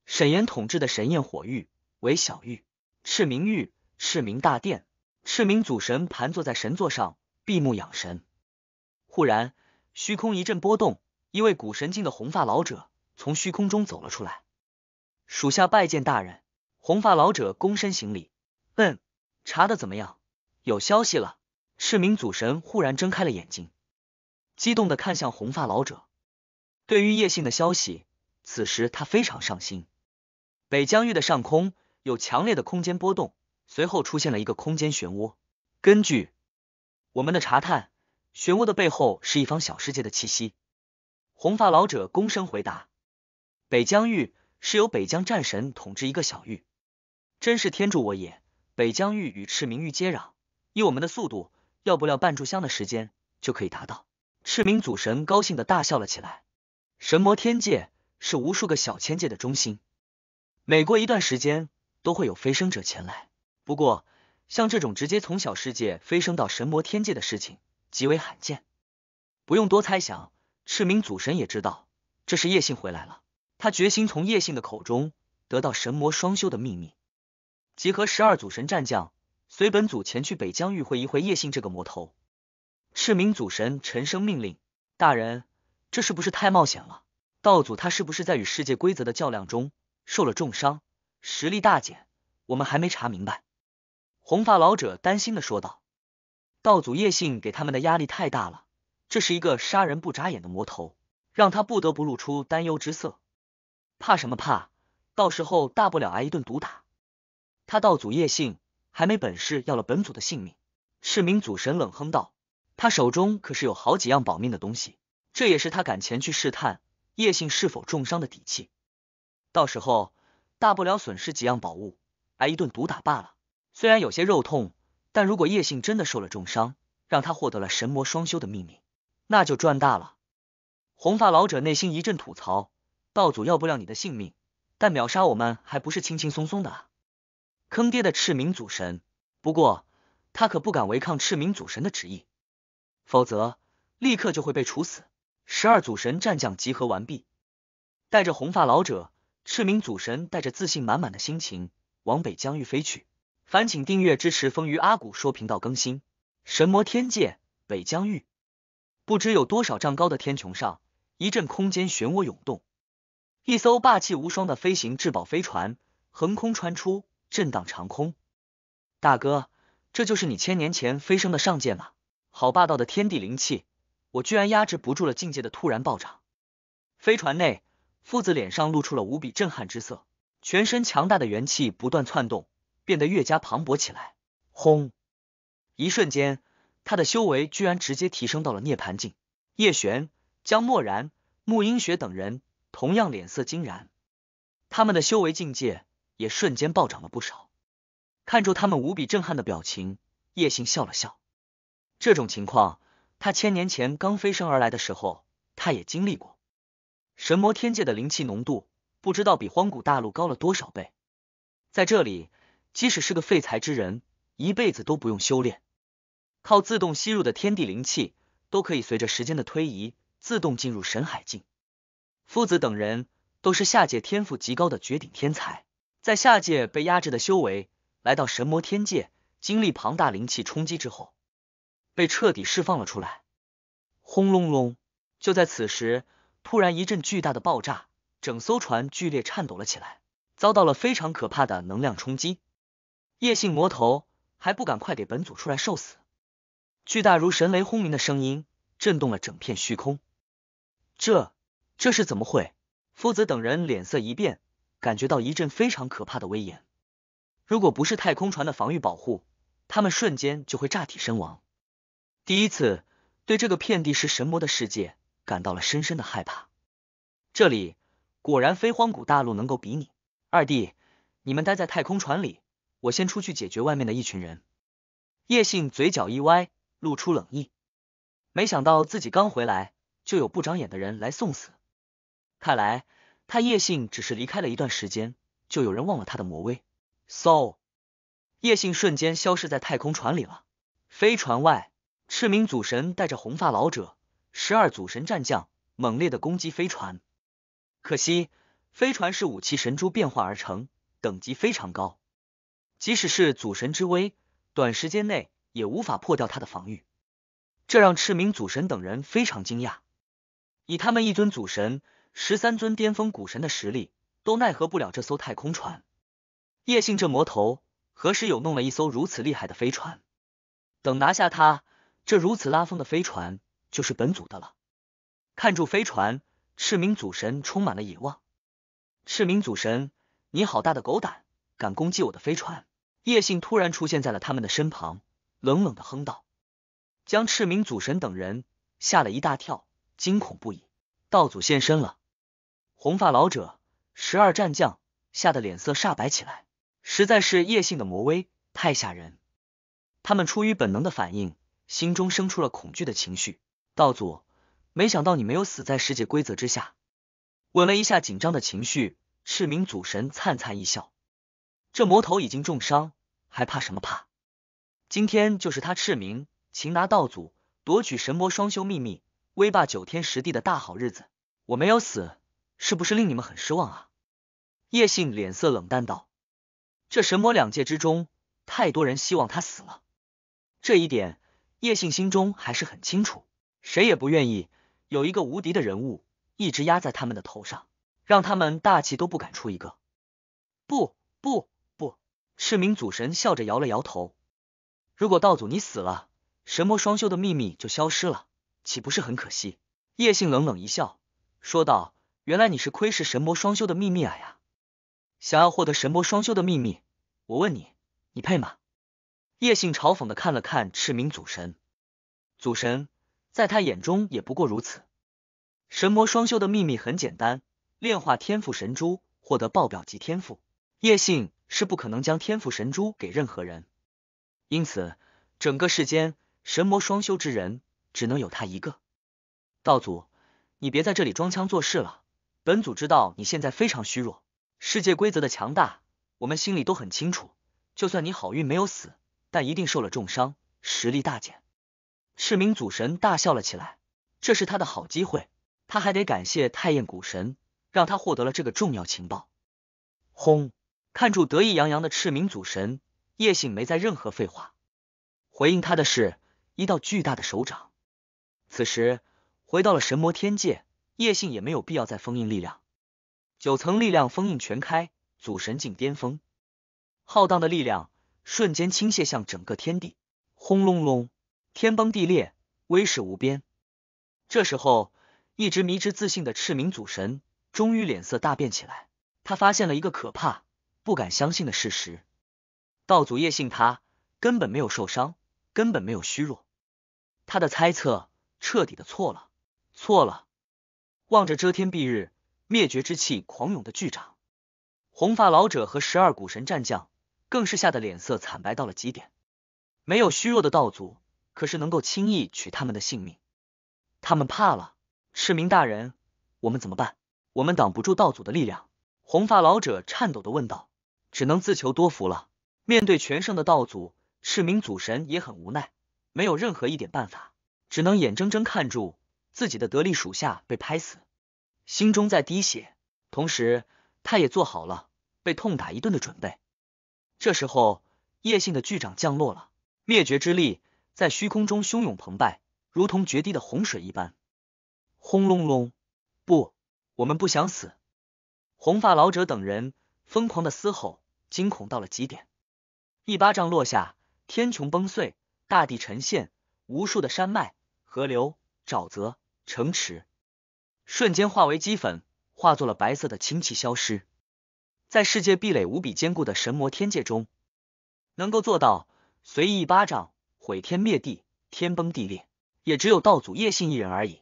沈岩统治的神焰火域为小域。赤明域，赤明大殿，赤明祖神盘坐在神座上，闭目养神。忽然，虚空一阵波动，一位古神境的红发老者从虚空中走了出来。属下拜见大人。红发老者躬身行礼。嗯。查的怎么样？有消息了？赤明祖神忽然睁开了眼睛，激动的看向红发老者。对于叶信的消息，此时他非常上心。北疆域的上空有强烈的空间波动，随后出现了一个空间漩涡。根据我们的查探，漩涡的背后是一方小世界的气息。红发老者躬身回答：“北疆域是由北疆战神统治一个小域，真是天助我也。”北疆域与赤明域接壤，以我们的速度，要不了半炷香的时间就可以达到。赤明祖神高兴的大笑了起来。神魔天界是无数个小千界的中心，每过一段时间都会有飞升者前来。不过，像这种直接从小世界飞升到神魔天界的事情极为罕见。不用多猜想，赤明祖神也知道这是叶信回来了。他决心从叶信的口中得到神魔双修的秘密。集合十二祖神战将，随本组前去北疆域会一会叶信这个魔头。赤明祖神沉声命令：“大人，这是不是太冒险了？道祖他是不是在与世界规则的较量中受了重伤，实力大减？我们还没查明白。”红发老者担心的说道：“道祖叶信给他们的压力太大了，这是一个杀人不眨眼的魔头，让他不得不露出担忧之色。怕什么怕？到时候大不了挨一顿毒打。”他道祖叶姓，还没本事要了本祖的性命，赤明祖神冷哼道：“他手中可是有好几样保命的东西，这也是他敢前去试探叶姓是否重伤的底气。到时候大不了损失几样宝物，挨一顿毒打罢了。虽然有些肉痛，但如果叶姓真的受了重伤，让他获得了神魔双修的秘密，那就赚大了。”红发老者内心一阵吐槽：“道祖要不了你的性命，但秒杀我们还不是轻轻松松的啊！”坑爹的赤明祖神，不过他可不敢违抗赤明祖神的旨意，否则立刻就会被处死。十二祖神战将集合完毕，带着红发老者赤明祖神，带着自信满满的心情往北疆域飞去。烦请订阅支持风鱼阿古说频道更新《神魔天界北疆域》。不知有多少丈高的天穹上，一阵空间漩涡涌动，一艘霸气无双的飞行至宝飞船横空穿出。震荡长空，大哥，这就是你千年前飞升的上界吗？好霸道的天地灵气，我居然压制不住了境界的突然暴涨。飞船内，父子脸上露出了无比震撼之色，全身强大的元气不断窜动，变得越加磅礴起来。轰！一瞬间，他的修为居然直接提升到了涅槃境。叶璇、江默然、穆英雪等人同样脸色惊然，他们的修为境界。也瞬间暴涨了不少，看着他们无比震撼的表情，叶信笑了笑。这种情况，他千年前刚飞升而来的时候，他也经历过。神魔天界的灵气浓度不知道比荒古大陆高了多少倍，在这里，即使是个废材之人，一辈子都不用修炼，靠自动吸入的天地灵气，都可以随着时间的推移，自动进入神海境。夫子等人都是下界天赋极高的绝顶天才。在下界被压制的修为，来到神魔天界，经历庞大灵气冲击之后，被彻底释放了出来。轰隆隆！就在此时，突然一阵巨大的爆炸，整艘船剧烈颤抖了起来，遭到了非常可怕的能量冲击。叶姓魔头，还不赶快给本祖出来受死！巨大如神雷轰鸣的声音，震动了整片虚空。这，这是怎么会？夫子等人脸色一变。感觉到一阵非常可怕的威严，如果不是太空船的防御保护，他们瞬间就会炸体身亡。第一次对这个遍地是神魔的世界感到了深深的害怕。这里果然非荒古大陆能够比拟。二弟，你们待在太空船里，我先出去解决外面的一群人。叶信嘴角一歪，露出冷意。没想到自己刚回来，就有不长眼的人来送死。看来。他叶姓只是离开了一段时间，就有人忘了他的魔威。So，叶姓瞬间消失在太空船里了。飞船外，赤明祖神带着红发老者，十二祖神战将猛烈的攻击飞船。可惜飞船是武器神珠变化而成，等级非常高，即使是祖神之威，短时间内也无法破掉他的防御。这让赤明祖神等人非常惊讶，以他们一尊祖神。十三尊巅峰古神的实力都奈何不了这艘太空船。叶信这魔头何时有弄了一艘如此厉害的飞船？等拿下他，这如此拉风的飞船就是本祖的了。看住飞船，赤明祖神充满了野望。赤明祖神，你好大的狗胆，敢攻击我的飞船！叶信突然出现在了他们的身旁，冷冷的哼道，将赤明祖神等人吓了一大跳，惊恐不已。道祖现身了。红发老者、十二战将吓得脸色煞白起来，实在是叶姓的魔威太吓人。他们出于本能的反应，心中生出了恐惧的情绪。道祖，没想到你没有死在世界规则之下。稳了一下紧张的情绪，赤明祖神灿灿一笑：“这魔头已经重伤，还怕什么怕？今天就是他赤明擒拿道祖，夺取神魔双修秘密，威霸九天十地的大好日子。我没有死。”是不是令你们很失望啊？叶信脸色冷淡道：“这神魔两界之中，太多人希望他死了。这一点，叶信心中还是很清楚。谁也不愿意有一个无敌的人物一直压在他们的头上，让他们大气都不敢出一个。”不不不！赤明祖神笑着摇了摇头：“如果道祖你死了，神魔双修的秘密就消失了，岂不是很可惜？”叶信冷冷一笑，说道。原来你是窥视神魔双修的秘密啊呀！想要获得神魔双修的秘密，我问你，你配吗？叶姓嘲讽的看了看赤明祖神，祖神在他眼中也不过如此。神魔双修的秘密很简单，炼化天赋神珠，获得爆表级天赋。叶姓是不可能将天赋神珠给任何人，因此整个世间神魔双修之人只能有他一个。道祖，你别在这里装腔作势了。本组知道你现在非常虚弱，世界规则的强大，我们心里都很清楚。就算你好运没有死，但一定受了重伤，实力大减。赤明祖神大笑了起来，这是他的好机会。他还得感谢太晏古神，让他获得了这个重要情报。轰！看住得意洋洋的赤明祖神，叶姓没再任何废话，回应他的是，一道巨大的手掌。此时回到了神魔天界。叶信也没有必要再封印力量，九层力量封印全开，祖神境巅峰，浩荡的力量瞬间倾泻向整个天地，轰隆隆，天崩地裂，威势无边。这时候，一直迷之自信的赤明祖神终于脸色大变起来，他发现了一个可怕、不敢相信的事实：道祖叶信他根本没有受伤，根本没有虚弱，他的猜测彻底的错了，错了。望着遮天蔽日、灭绝之气狂涌的巨掌，红发老者和十二古神战将更是吓得脸色惨白到了极点。没有虚弱的道祖，可是能够轻易取他们的性命，他们怕了。赤明大人，我们怎么办？我们挡不住道祖的力量。红发老者颤抖的问道：“只能自求多福了。”面对全胜的道祖，赤明祖神也很无奈，没有任何一点办法，只能眼睁睁看住。自己的得力属下被拍死，心中在滴血，同时他也做好了被痛打一顿的准备。这时候，叶姓的巨掌降落了，灭绝之力在虚空中汹涌澎湃，如同决堤的洪水一般，轰隆隆！不，我们不想死！红发老者等人疯狂的嘶吼，惊恐到了极点。一巴掌落下，天穹崩碎，大地沉陷，无数的山脉、河流、沼泽。城池瞬间化为齑粉，化作了白色的氢气，消失。在世界壁垒无比坚固的神魔天界中，能够做到随意一巴掌毁天灭地、天崩地裂，也只有道祖叶信一人而已。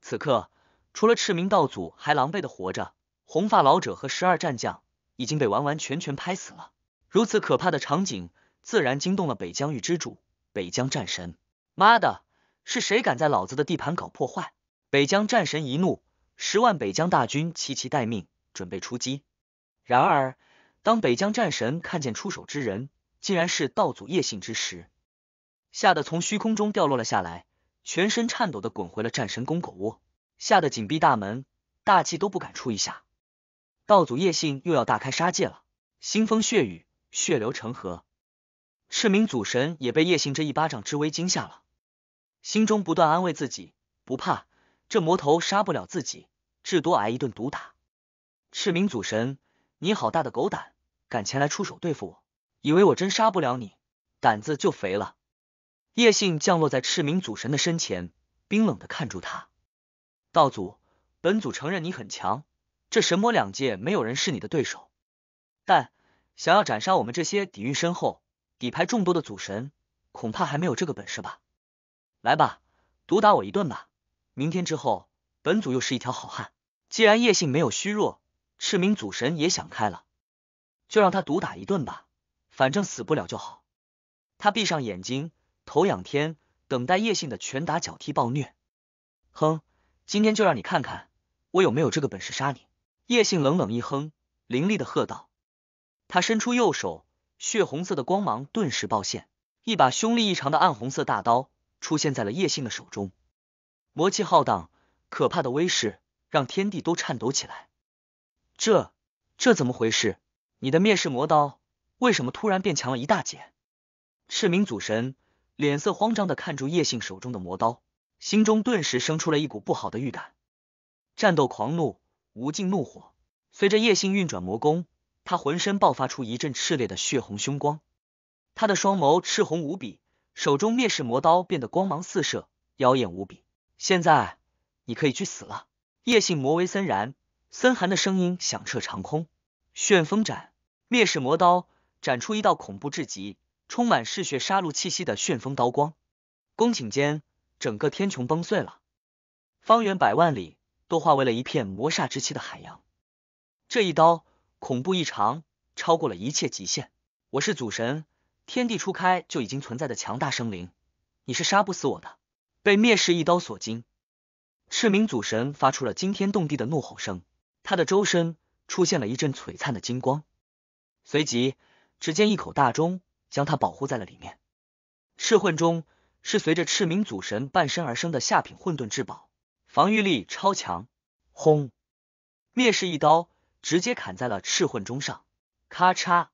此刻，除了赤明道祖还狼狈的活着，红发老者和十二战将已经被完完全全拍死了。如此可怕的场景，自然惊动了北疆域之主——北疆战神。妈的！是谁敢在老子的地盘搞破坏？北疆战神一怒，十万北疆大军齐齐待命，准备出击。然而，当北疆战神看见出手之人竟然是道祖叶信之时，吓得从虚空中掉落了下来，全身颤抖的滚回了战神公狗窝，吓得紧闭大门，大气都不敢出一下。道祖叶信又要大开杀戒了，腥风血雨，血流成河。赤明祖神也被叶信这一巴掌之威惊吓了。心中不断安慰自己，不怕，这魔头杀不了自己，至多挨一顿毒打。赤明祖神，你好大的狗胆，敢前来出手对付我，以为我真杀不了你，胆子就肥了。叶信降落在赤明祖神的身前，冰冷的看住他。道祖，本祖承认你很强，这神魔两界没有人是你的对手。但想要斩杀我们这些底蕴深厚、底牌众多的祖神，恐怕还没有这个本事吧。来吧，毒打我一顿吧！明天之后，本祖又是一条好汉。既然叶姓没有虚弱，赤明祖神也想开了，就让他毒打一顿吧，反正死不了就好。他闭上眼睛，头仰天，等待叶姓的拳打脚踢、暴虐。哼，今天就让你看看我有没有这个本事杀你！叶姓冷冷一哼，凌厉的喝道：“他伸出右手，血红色的光芒顿时爆现，一把凶力异常的暗红色大刀。”出现在了叶信的手中，魔气浩荡，可怕的威势让天地都颤抖起来。这这怎么回事？你的灭世魔刀为什么突然变强了一大截？赤明祖神脸色慌张的看住叶信手中的魔刀，心中顿时生出了一股不好的预感。战斗狂怒，无尽怒火，随着叶信运转魔功，他浑身爆发出一阵炽烈的血红凶光，他的双眸赤红无比。手中灭世魔刀变得光芒四射，妖艳无比。现在，你可以去死了。夜性魔威森然，森寒的声音响彻长空。旋风斩，灭世魔刀斩出一道恐怖至极、充满嗜血杀戮气息的旋风刀光。宫顷间，整个天穹崩碎了，方圆百万里都化为了一片魔煞之气的海洋。这一刀恐怖异常，超过了一切极限。我是祖神。天地初开就已经存在的强大生灵，你是杀不死我的！被灭世一刀所惊，赤明祖神发出了惊天动地的怒吼声，他的周身出现了一阵璀璨的金光，随即只见一口大钟将他保护在了里面。赤混钟是随着赤明祖神半身而生的下品混沌至宝，防御力超强。轰！灭世一刀直接砍在了赤混钟上，咔嚓！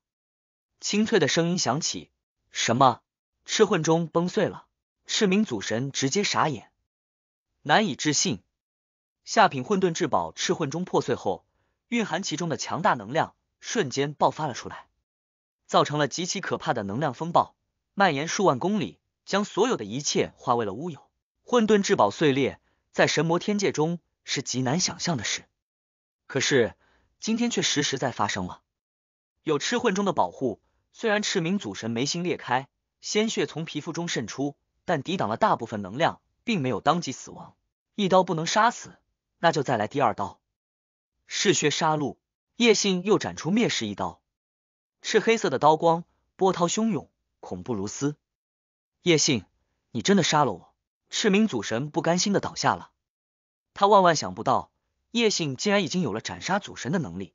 清脆的声音响起，什么赤混钟崩碎了？赤明祖神直接傻眼，难以置信。下品混沌至宝赤混钟破碎后，蕴含其中的强大能量瞬间爆发了出来，造成了极其可怕的能量风暴，蔓延数万公里，将所有的一切化为了乌有。混沌至宝碎裂，在神魔天界中是极难想象的事，可是今天却实实在在发生了。有赤混钟的保护。虽然赤明祖神眉心裂开，鲜血从皮肤中渗出，但抵挡了大部分能量，并没有当即死亡。一刀不能杀死，那就再来第二刀。嗜血杀戮，叶信又斩出灭世一刀，赤黑色的刀光波涛汹涌，恐怖如斯。叶信，你真的杀了我！赤明祖神不甘心的倒下了，他万万想不到叶信竟然已经有了斩杀祖神的能力。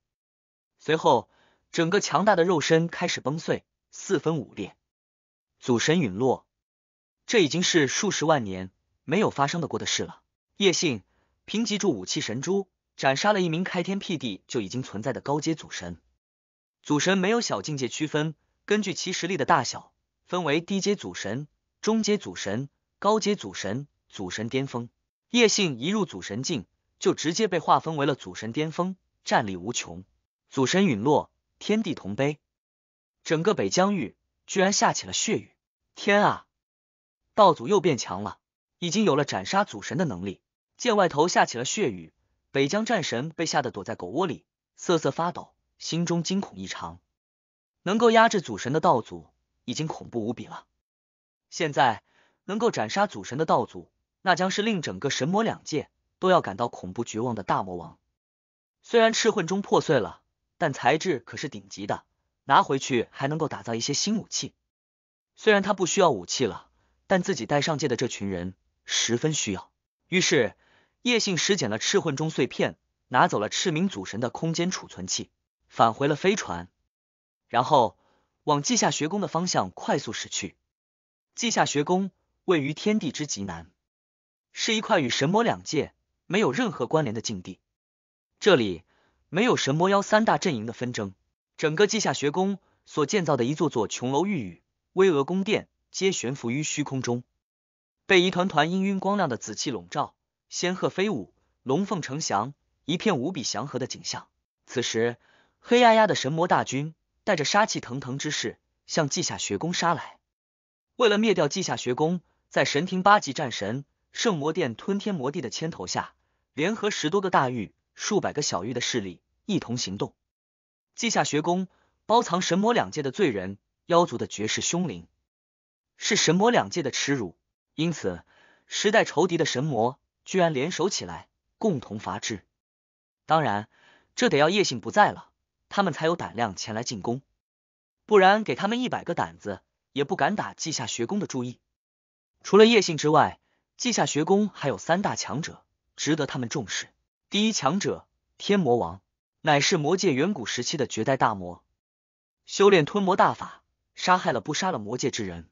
随后。整个强大的肉身开始崩碎，四分五裂，祖神陨落。这已经是数十万年没有发生的过的事了。叶信凭借助武器神珠斩杀了一名开天辟地就已经存在的高阶祖神。祖神没有小境界区分，根据其实力的大小，分为低阶祖神、中阶祖神、高阶祖神、祖神巅峰。叶信一入祖神境，就直接被划分为了祖神巅峰，战力无穷。祖神陨落。天地同悲，整个北疆域居然下起了血雨！天啊，道祖又变强了，已经有了斩杀祖神的能力。见外头下起了血雨，北疆战神被吓得躲在狗窝里瑟瑟发抖，心中惊恐异常。能够压制祖神的道祖已经恐怖无比了，现在能够斩杀祖神的道祖，那将是令整个神魔两界都要感到恐怖绝望的大魔王。虽然赤混钟破碎了。但材质可是顶级的，拿回去还能够打造一些新武器。虽然他不需要武器了，但自己带上界的这群人十分需要。于是，叶信拾捡了赤魂钟碎片，拿走了赤明祖神的空间储存器，返回了飞船，然后往稷下学宫的方向快速驶去。稷下学宫位于天地之极南，是一块与神魔两界没有任何关联的境地。这里。没有神魔妖三大阵营的纷争，整个稷下学宫所建造的一座座琼楼玉宇、巍峨宫殿，皆悬浮于虚空中，被一团团氤氲光亮的紫气笼罩，仙鹤飞舞，龙凤呈祥，一片无比祥和的景象。此时，黑压压的神魔大军带着杀气腾腾之势向稷下学宫杀来。为了灭掉稷下学宫，在神庭八级战神、圣魔殿吞天魔帝的牵头下，联合十多个大域。数百个小域的势力一同行动，稷下学宫包藏神魔两界的罪人，妖族的绝世凶灵，是神魔两界的耻辱。因此，时代仇敌的神魔居然联手起来，共同伐之。当然，这得要叶姓不在了，他们才有胆量前来进攻。不然，给他们一百个胆子，也不敢打稷下学宫的注意。除了叶姓之外，稷下学宫还有三大强者，值得他们重视。第一强者天魔王，乃是魔界远古时期的绝代大魔，修炼吞魔大法，杀害了不杀了魔界之人，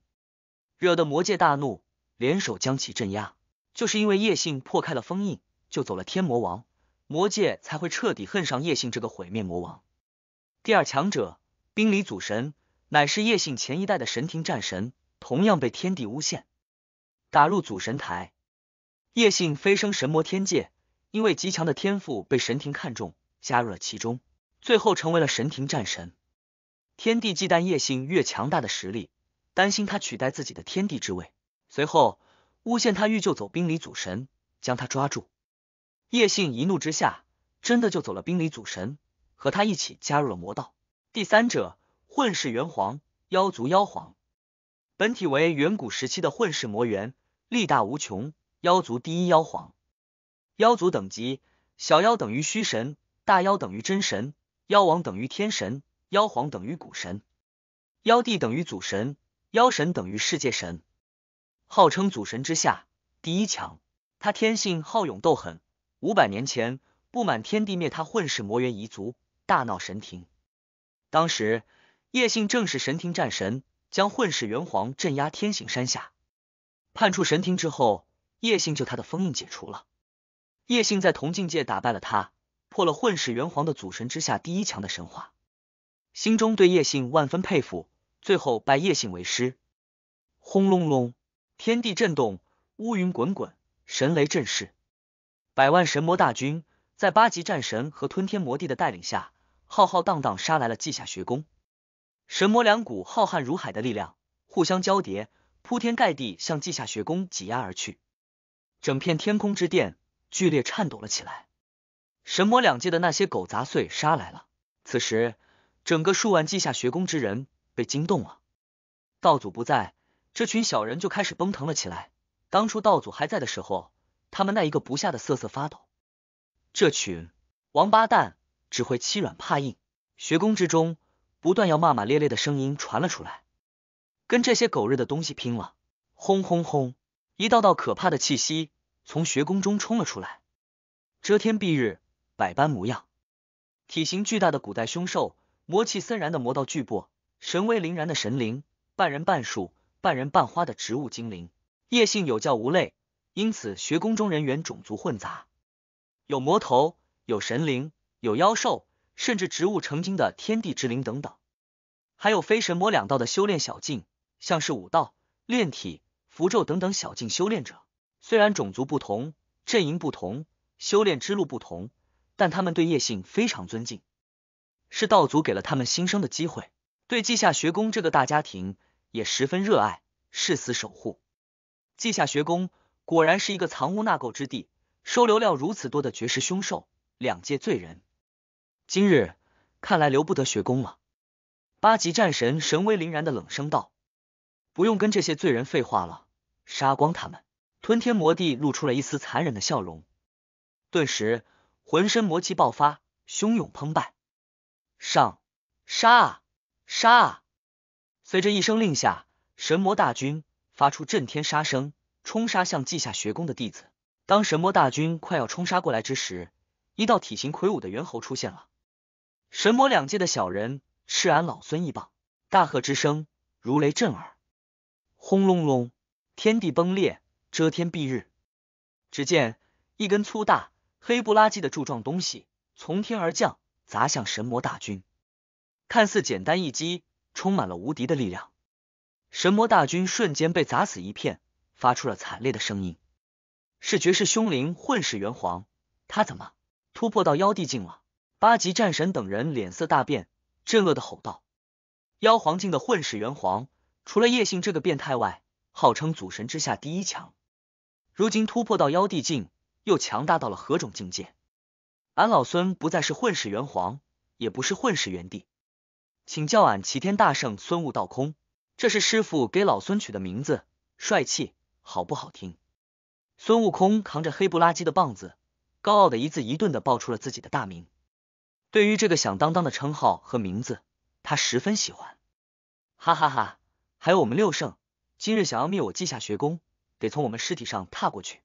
惹得魔界大怒，联手将其镇压。就是因为叶姓破开了封印，救走了天魔王，魔界才会彻底恨上叶姓这个毁灭魔王。第二强者冰离祖神，乃是叶姓前一代的神庭战神，同样被天地诬陷，打入祖神台。叶姓飞升神魔天界。因为极强的天赋被神庭看中，加入了其中，最后成为了神庭战神。天帝忌惮叶姓越强大的实力，担心他取代自己的天帝之位，随后诬陷他欲救走冰离祖神，将他抓住。叶姓一怒之下，真的救走了冰离祖神，和他一起加入了魔道。第三者混世元皇，妖族妖皇，本体为远古时期的混世魔猿，力大无穷，妖族第一妖皇。妖族等级：小妖等于虚神，大妖等于真神，妖王等于天神，妖皇等于古神，妖帝等于祖神，妖神等于世界神。号称祖神之下第一强。他天性好勇斗狠。五百年前不满天地灭他混世魔猿一族，大闹神庭。当时叶姓正是神庭战神，将混世元皇镇压天行山下。判处神庭之后，叶姓就他的封印解除了。叶信在同境界打败了他，破了混世元皇的祖神之下第一强的神话，心中对叶信万分佩服，最后拜叶信为师。轰隆隆，天地震动，乌云滚滚，神雷震世，百万神魔大军在八级战神和吞天魔帝的带领下，浩浩荡荡杀来了稷下学宫。神魔两股浩瀚如海的力量互相交叠，铺天盖地向稷下学宫挤压而去，整片天空之殿。剧烈颤抖了起来。神魔两界的那些狗杂碎杀来了！此时，整个数万稷下学宫之人被惊动了。道祖不在，这群小人就开始奔腾了起来。当初道祖还在的时候，他们那一个不吓得瑟瑟发抖。这群王八蛋只会欺软怕硬！学宫之中不断要骂骂咧咧的声音传了出来，跟这些狗日的东西拼了！轰轰轰！一道道可怕的气息。从学宫中冲了出来，遮天蔽日，百般模样，体型巨大的古代凶兽，魔气森然的魔道巨擘，神威凛然的神灵，半人半树、半人半花的植物精灵。夜性有教无类，因此学宫中人员种族混杂，有魔头，有神灵，有妖兽，甚至植物成精的天地之灵等等，还有非神魔两道的修炼小径，像是武道、炼体、符咒等等小径修炼者。虽然种族不同，阵营不同，修炼之路不同，但他们对叶姓非常尊敬，是道祖给了他们新生的机会，对稷下学宫这个大家庭也十分热爱，誓死守护。稷下学宫果然是一个藏污纳垢之地，收留了如此多的绝世凶兽，两界罪人。今日看来留不得学宫了。八级战神神威凛然的冷声道：“不用跟这些罪人废话了，杀光他们。”吞天魔帝露出了一丝残忍的笑容，顿时浑身魔气爆发，汹涌澎湃。上杀啊杀啊！随着一声令下，神魔大军发出震天杀声，冲杀向稷下学宫的弟子。当神魔大军快要冲杀过来之时，一道体型魁梧的猿猴出现了。神魔两界的小人，赤俺老孙一棒！大喝之声如雷震耳，轰隆隆，天地崩裂。遮天蔽日，只见一根粗大、黑不拉几的柱状东西从天而降，砸向神魔大军。看似简单一击，充满了无敌的力量。神魔大军瞬间被砸死一片，发出了惨烈的声音。是绝世凶灵混世元皇，他怎么突破到妖帝境了？八级战神等人脸色大变，震恶的吼道：“妖皇境的混世元皇，除了叶姓这个变态外，号称祖神之下第一强。”如今突破到妖帝境，又强大到了何种境界？俺老孙不再是混世元皇，也不是混世元帝，请叫俺齐天大圣孙悟道空，这是师傅给老孙取的名字，帅气，好不好听？孙悟空扛着黑不拉几的棒子，高傲的一字一顿的报出了自己的大名。对于这个响当当的称号和名字，他十分喜欢。哈哈哈！还有我们六圣，今日想要灭我稷下学宫。得从我们尸体上踏过去。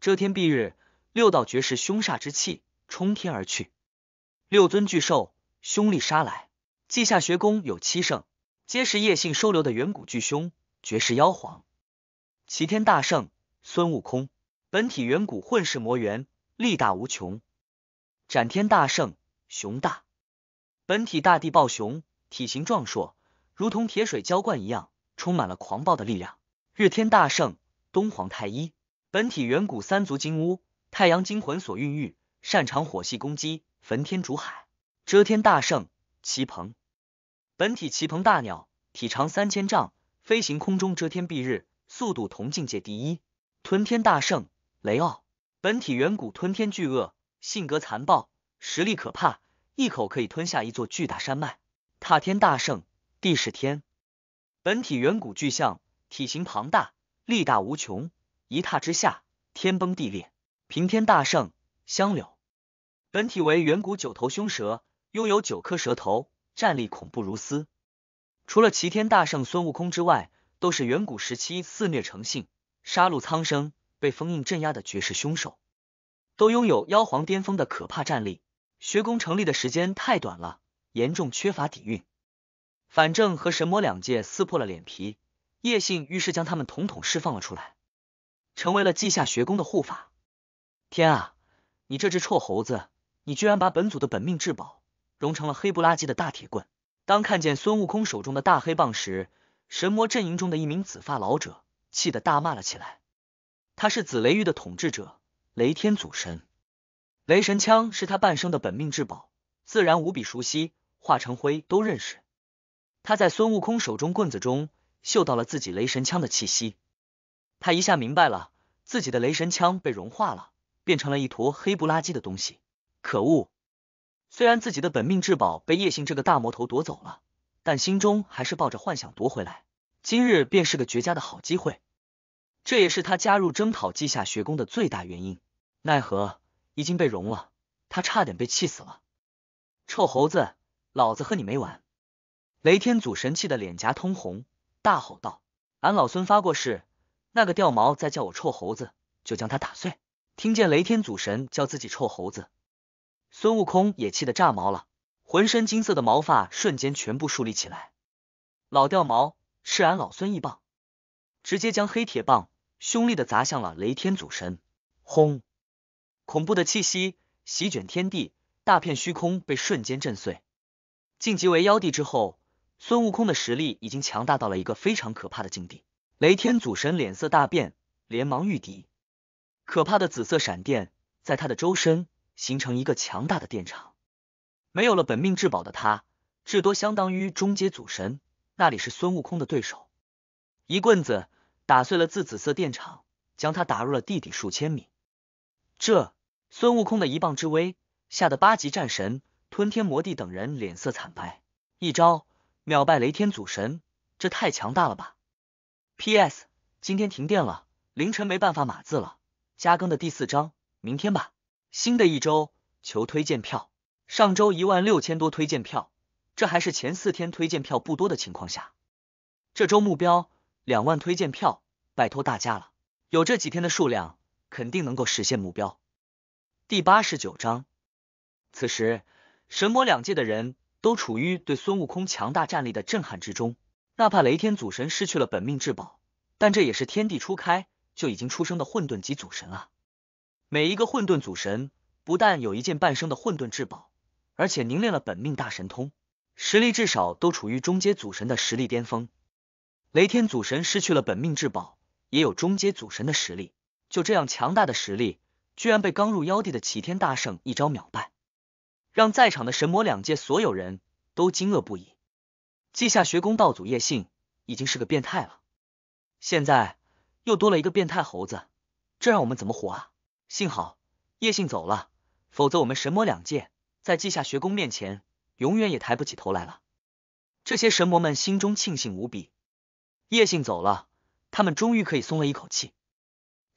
遮天蔽日，六道绝世凶煞之气冲天而去。六尊巨兽凶力杀来。稷下学宫有七圣，皆是叶性收留的远古巨凶、绝世妖皇。齐天大圣孙悟空，本体远古混世魔猿，力大无穷。斩天大圣熊大，本体大地暴熊，体型壮硕，如同铁水浇灌一样，充满了狂暴的力量。日天大圣。东皇太一，本体远古三足金乌，太阳精魂所孕育，擅长火系攻击，焚天逐海。遮天大圣齐鹏，本体齐鹏大鸟，体长三千丈，飞行空中遮天蔽日，速度同境界第一。吞天大圣雷奥，本体远古吞天巨鳄，性格残暴，实力可怕，一口可以吞下一座巨大山脉。踏天大圣地势天，本体远古巨象，体型庞大。力大无穷，一踏之下，天崩地裂。平天大圣香柳，本体为远古九头凶蛇，拥有九颗蛇头，战力恐怖如斯。除了齐天大圣孙悟空之外，都是远古时期肆虐成性、杀戮苍生、被封印镇压的绝世凶兽，都拥有妖皇巅峰的可怕战力。学宫成立的时间太短了，严重缺乏底蕴。反正和神魔两界撕破了脸皮。叶信于是将他们统统释放了出来，成为了稷下学宫的护法。天啊，你这只臭猴子，你居然把本祖的本命至宝融成了黑不拉几的大铁棍！当看见孙悟空手中的大黑棒时，神魔阵营中的一名紫发老者气得大骂了起来。他是紫雷域的统治者雷天祖神，雷神枪是他半生的本命至宝，自然无比熟悉，化成灰都认识。他在孙悟空手中棍子中。嗅到了自己雷神枪的气息，他一下明白了，自己的雷神枪被融化了，变成了一坨黑不拉几的东西。可恶！虽然自己的本命至宝被叶星这个大魔头夺走了，但心中还是抱着幻想夺回来。今日便是个绝佳的好机会，这也是他加入征讨稷下学宫的最大原因。奈何已经被融了，他差点被气死了。臭猴子，老子和你没完！雷天祖神气的脸颊通红。大吼道：“俺老孙发过誓，那个掉毛再叫我臭猴子，就将他打碎。”听见雷天祖神叫自己臭猴子，孙悟空也气得炸毛了，浑身金色的毛发瞬间全部竖立起来。老掉毛，是俺老孙一棒，直接将黑铁棒凶厉的砸向了雷天祖神。轰！恐怖的气息席卷天地，大片虚空被瞬间震碎。晋级为妖帝之后。孙悟空的实力已经强大到了一个非常可怕的境地，雷天祖神脸色大变，连忙御敌。可怕的紫色闪电在他的周身形成一个强大的电场，没有了本命至宝的他，至多相当于中阶祖神，那里是孙悟空的对手？一棍子打碎了自紫色电场，将他打入了地底数千米。这孙悟空的一棒之威，吓得八级战神、吞天魔帝等人脸色惨白，一招。秒败雷天祖神，这太强大了吧！P.S. 今天停电了，凌晨没办法码字了，加更的第四章，明天吧。新的一周，求推荐票，上周一万六千多推荐票，这还是前四天推荐票不多的情况下，这周目标两万推荐票，拜托大家了。有这几天的数量，肯定能够实现目标。第八十九章，此时神魔两界的人。都处于对孙悟空强大战力的震撼之中，哪怕雷天祖神失去了本命至宝，但这也是天地初开就已经出生的混沌级祖神啊！每一个混沌祖神不但有一件半生的混沌至宝，而且凝练了本命大神通，实力至少都处于中阶祖神的实力巅峰。雷天祖神失去了本命至宝，也有中阶祖神的实力，就这样强大的实力，居然被刚入妖帝的齐天大圣一招秒败。让在场的神魔两界所有人都惊愕不已。稷下学宫道祖叶信已经是个变态了，现在又多了一个变态猴子，这让我们怎么活啊？幸好叶信走了，否则我们神魔两界在稷下学宫面前永远也抬不起头来了。这些神魔们心中庆幸无比，叶信走了，他们终于可以松了一口气。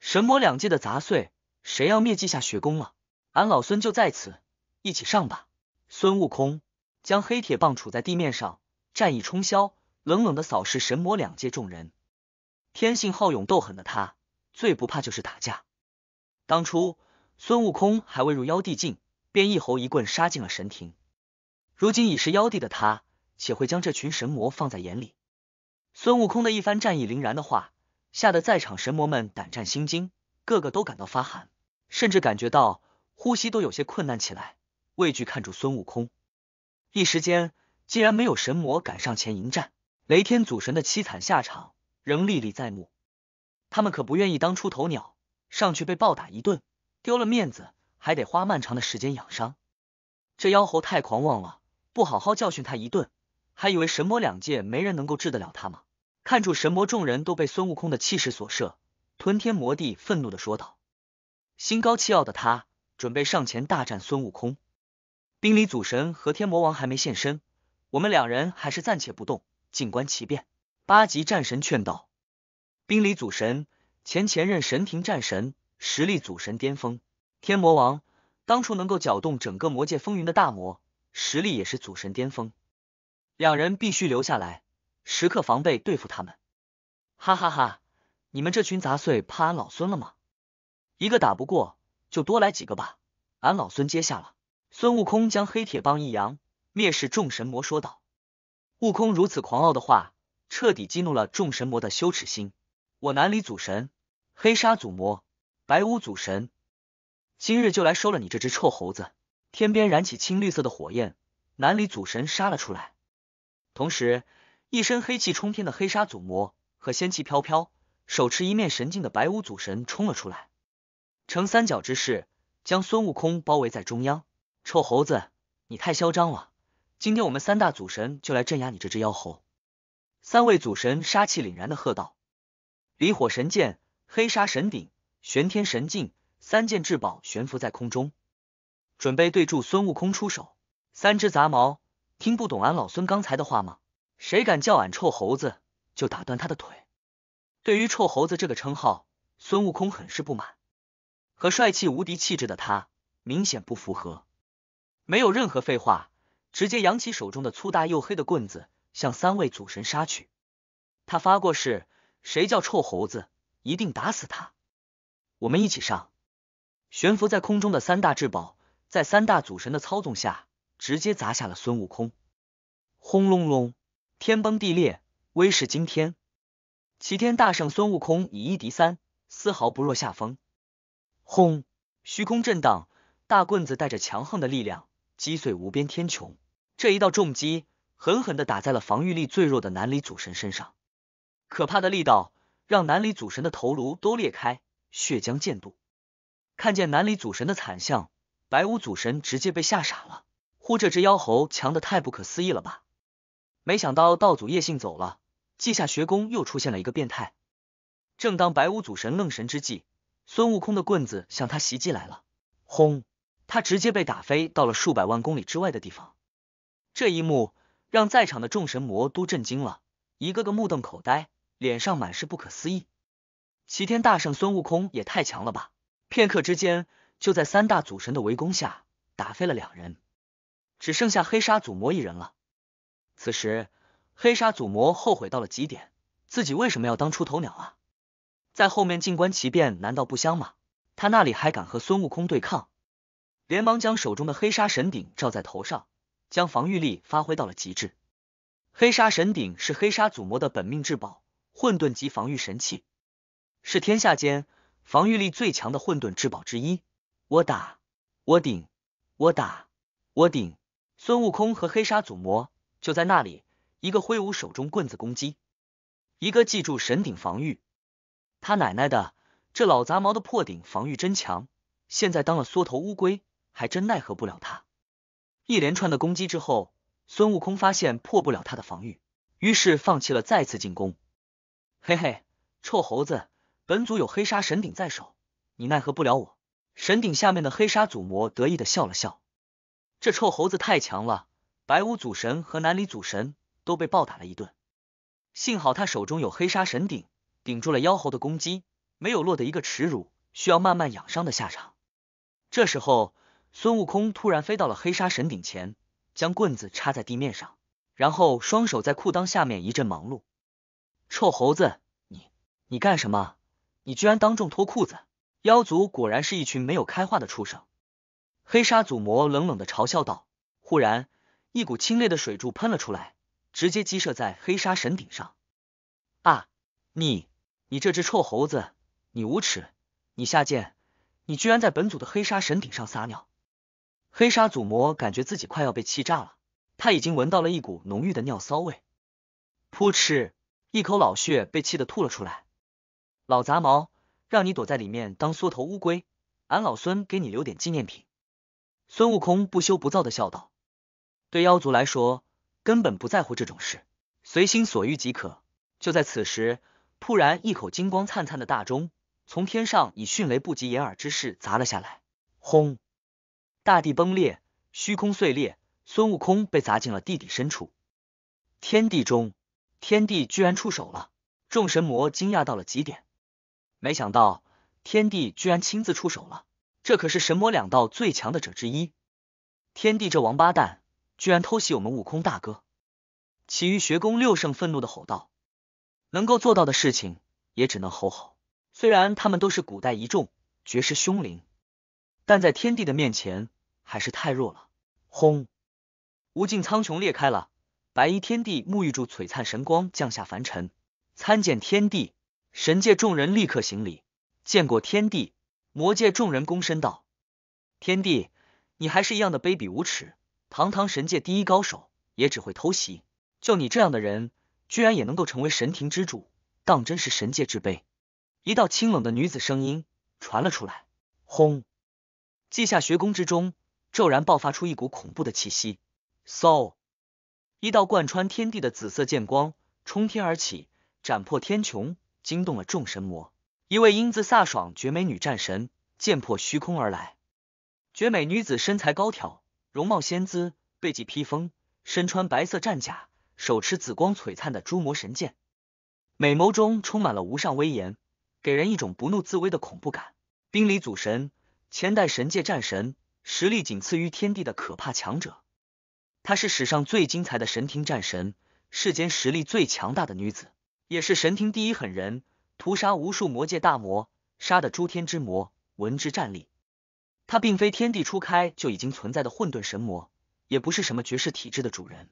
神魔两界的杂碎，谁要灭稷下学宫了？俺老孙就在此。一起上吧！孙悟空将黑铁棒杵在地面上，战意冲霄，冷冷的扫视神魔两界众人。天性好勇斗狠的他，最不怕就是打架。当初孙悟空还未入妖帝境，便一猴一棍杀进了神庭。如今已是妖帝的他，岂会将这群神魔放在眼里？孙悟空的一番战意凛然的话，吓得在场神魔们胆战心惊，个个都感到发寒，甚至感觉到呼吸都有些困难起来。畏惧看住孙悟空，一时间竟然没有神魔敢上前迎战。雷天祖神的凄惨下场仍历历在目，他们可不愿意当出头鸟，上去被暴打一顿，丢了面子，还得花漫长的时间养伤。这妖猴太狂妄了，不好好教训他一顿，还以为神魔两界没人能够治得了他吗？看住神魔，众人都被孙悟空的气势所慑，吞天魔帝愤怒的说道：“心高气傲的他，准备上前大战孙悟空。”冰离祖神和天魔王还没现身，我们两人还是暂且不动，静观其变。八级战神劝道：“冰离祖神，前前任神庭战神，实力祖神巅峰；天魔王，当初能够搅动整个魔界风云的大魔，实力也是祖神巅峰。两人必须留下来，时刻防备对付他们。”哈哈哈！你们这群杂碎，怕俺老孙了吗？一个打不过，就多来几个吧，俺老孙接下了。孙悟空将黑铁棒一扬，蔑视众神魔说道：“悟空如此狂傲的话，彻底激怒了众神魔的羞耻心。我南离祖神黑沙祖魔、白乌祖神，今日就来收了你这只臭猴子！”天边燃起青绿色的火焰，南离祖神杀了出来，同时一身黑气冲天的黑沙祖魔和仙气飘飘、手持一面神镜的白乌祖神冲了出来，呈三角之势将孙悟空包围在中央。臭猴子，你太嚣张了！今天我们三大祖神就来镇压你这只妖猴。三位祖神杀气凛然的喝道：“离火神剑、黑沙神鼎、玄天神镜三件至宝悬浮在空中，准备对住孙悟空出手。”三只杂毛，听不懂俺老孙刚才的话吗？谁敢叫俺臭猴子，就打断他的腿！对于臭猴子这个称号，孙悟空很是不满，和帅气无敌气质的他明显不符合。没有任何废话，直接扬起手中的粗大又黑的棍子，向三位祖神杀去。他发过誓，谁叫臭猴子，一定打死他。我们一起上！悬浮在空中的三大至宝，在三大祖神的操纵下，直接砸下了孙悟空。轰隆隆，天崩地裂，威势惊天。齐天大圣孙悟空以一敌三，丝毫不落下风。轰！虚空震荡，大棍子带着强横的力量。击碎无边天穹，这一道重击狠狠的打在了防御力最弱的南离祖神身上，可怕的力道让南离祖神的头颅都裂开，血浆溅度。看见南离祖神的惨相，白无祖神直接被吓傻了，呼，这只妖猴强的太不可思议了吧！没想到道祖叶姓走了，稷下学宫又出现了一个变态。正当白无祖神愣神之际，孙悟空的棍子向他袭击来了，轰！他直接被打飞到了数百万公里之外的地方，这一幕让在场的众神魔都震惊了，一个个目瞪口呆，脸上满是不可思议。齐天大圣孙悟空也太强了吧！片刻之间，就在三大祖神的围攻下，打飞了两人，只剩下黑沙祖魔一人了。此时，黑沙祖魔后悔到了极点，自己为什么要当出头鸟啊？在后面静观其变难道不香吗？他那里还敢和孙悟空对抗？连忙将手中的黑沙神鼎罩在头上，将防御力发挥到了极致。黑沙神鼎是黑沙祖魔的本命至宝，混沌级防御神器，是天下间防御力最强的混沌至宝之一。我打，我顶，我打，我顶！孙悟空和黑沙祖魔就在那里，一个挥舞手中棍子攻击，一个记住神顶防御。他奶奶的，这老杂毛的破顶防御真强，现在当了缩头乌龟。还真奈何不了他。一连串的攻击之后，孙悟空发现破不了他的防御，于是放弃了再次进攻。嘿嘿，臭猴子，本祖有黑沙神鼎在手，你奈何不了我！神鼎下面的黑沙祖魔得意的笑了笑。这臭猴子太强了，白乌祖神和南离祖神都被暴打了一顿。幸好他手中有黑沙神鼎，顶住了妖猴的攻击，没有落得一个耻辱、需要慢慢养伤的下场。这时候。孙悟空突然飞到了黑沙神鼎前，将棍子插在地面上，然后双手在裤裆下面一阵忙碌。臭猴子，你你干什么？你居然当众脱裤子！妖族果然是一群没有开化的畜生。黑沙祖魔冷冷的嘲笑道。忽然，一股清冽的水柱喷了出来，直接击射在黑沙神鼎上。啊！你你这只臭猴子，你无耻，你下贱，你居然在本组的黑沙神鼎上撒尿！黑沙祖魔感觉自己快要被气炸了，他已经闻到了一股浓郁的尿骚味，噗嗤，一口老血被气得吐了出来。老杂毛，让你躲在里面当缩头乌龟，俺老孙给你留点纪念品。孙悟空不羞不躁的笑道：“对妖族来说，根本不在乎这种事，随心所欲即可。”就在此时，突然一口金光灿灿的大钟从天上以迅雷不及掩耳之势砸了下来，轰！大地崩裂，虚空碎裂，孙悟空被砸进了地底深处。天地中，天帝居然出手了，众神魔惊讶到了极点。没想到天帝居然亲自出手了，这可是神魔两道最强的者之一。天帝这王八蛋居然偷袭我们悟空大哥！其余学宫六圣愤怒的吼道：“能够做到的事情，也只能吼吼。”虽然他们都是古代一众绝世凶灵，但在天帝的面前。还是太弱了！轰，无尽苍穹裂开了，白衣天帝沐浴住璀璨神光，降下凡尘，参见天帝！神界众人立刻行礼，见过天帝。魔界众人躬身道：“天帝，你还是一样的卑鄙无耻！堂堂神界第一高手，也只会偷袭，就你这样的人，居然也能够成为神庭之主，当真是神界之悲！”一道清冷的女子声音传了出来。轰，稷下学宫之中。骤然爆发出一股恐怖的气息，so，一道贯穿天地的紫色剑光冲天而起，斩破天穹，惊动了众神魔。一位英姿飒爽、绝美女战神，剑破虚空而来。绝美女子身材高挑，容貌仙姿，背脊披风，身穿白色战甲，手持紫光璀璨的诛魔神剑，美眸中充满了无上威严，给人一种不怒自威的恐怖感。冰离祖神，千代神界战神。实力仅次于天地的可怕强者，她是史上最精彩的神庭战神，世间实力最强大的女子，也是神庭第一狠人，屠杀无数魔界大魔，杀的诸天之魔闻之战栗。她并非天地初开就已经存在的混沌神魔，也不是什么绝世体质的主人，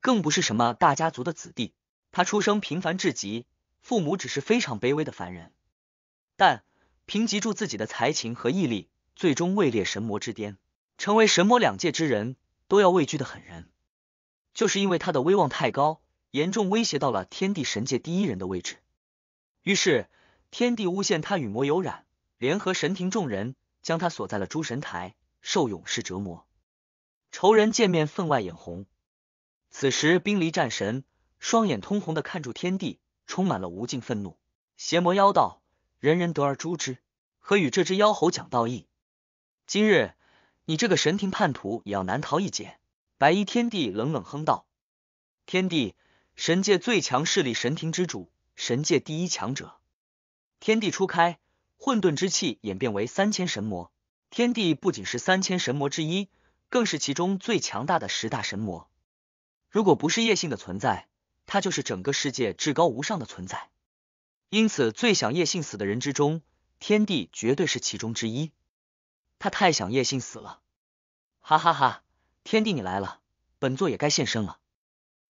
更不是什么大家族的子弟。她出生平凡至极，父母只是非常卑微的凡人，但凭借住自己的才情和毅力。最终位列神魔之巅，成为神魔两界之人都要畏惧的狠人，就是因为他的威望太高，严重威胁到了天地神界第一人的位置。于是天地诬陷他与魔有染，联合神庭众人将他锁在了诸神台，受永世折磨。仇人见面分外眼红，此时冰离战神双眼通红的看住天地，充满了无尽愤怒。邪魔妖道，人人得而诛之，何与这只妖猴讲道义？今日，你这个神庭叛徒也要难逃一劫！白衣天帝冷冷哼道：“天帝，神界最强势力神庭之主，神界第一强者。天地初开，混沌之气演变为三千神魔，天帝不仅是三千神魔之一，更是其中最强大的十大神魔。如果不是叶姓的存在，他就是整个世界至高无上的存在。因此，最想叶姓死的人之中，天帝绝对是其中之一。”他太想叶信死了，哈哈哈！天帝你来了，本座也该现身了。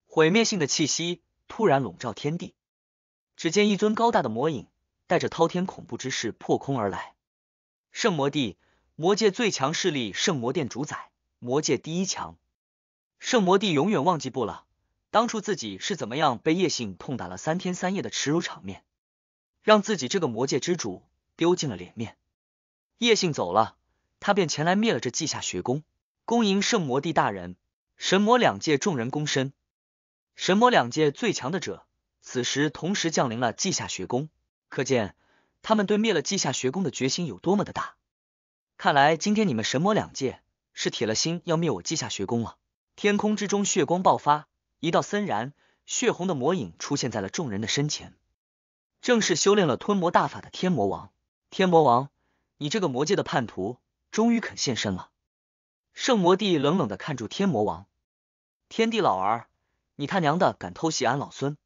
毁灭性的气息突然笼罩天地，只见一尊高大的魔影带着滔天恐怖之势破空而来。圣魔帝，魔界最强势力圣魔殿主宰，魔界第一强。圣魔帝永远忘记不了当初自己是怎么样被叶信痛打了三天三夜的耻辱场面，让自己这个魔界之主丢尽了脸面。叶信走了。他便前来灭了这稷下学宫，恭迎圣魔帝大人。神魔两界众人躬身，神魔两界最强的者此时同时降临了稷下学宫，可见他们对灭了稷下学宫的决心有多么的大。看来今天你们神魔两界是铁了心要灭我稷下学宫了。天空之中血光爆发，一道森然血红的魔影出现在了众人的身前，正是修炼了吞魔大法的天魔王。天魔王，你这个魔界的叛徒！终于肯现身了！圣魔帝冷冷的看住天魔王，天帝老儿，你他娘的敢偷袭俺老孙！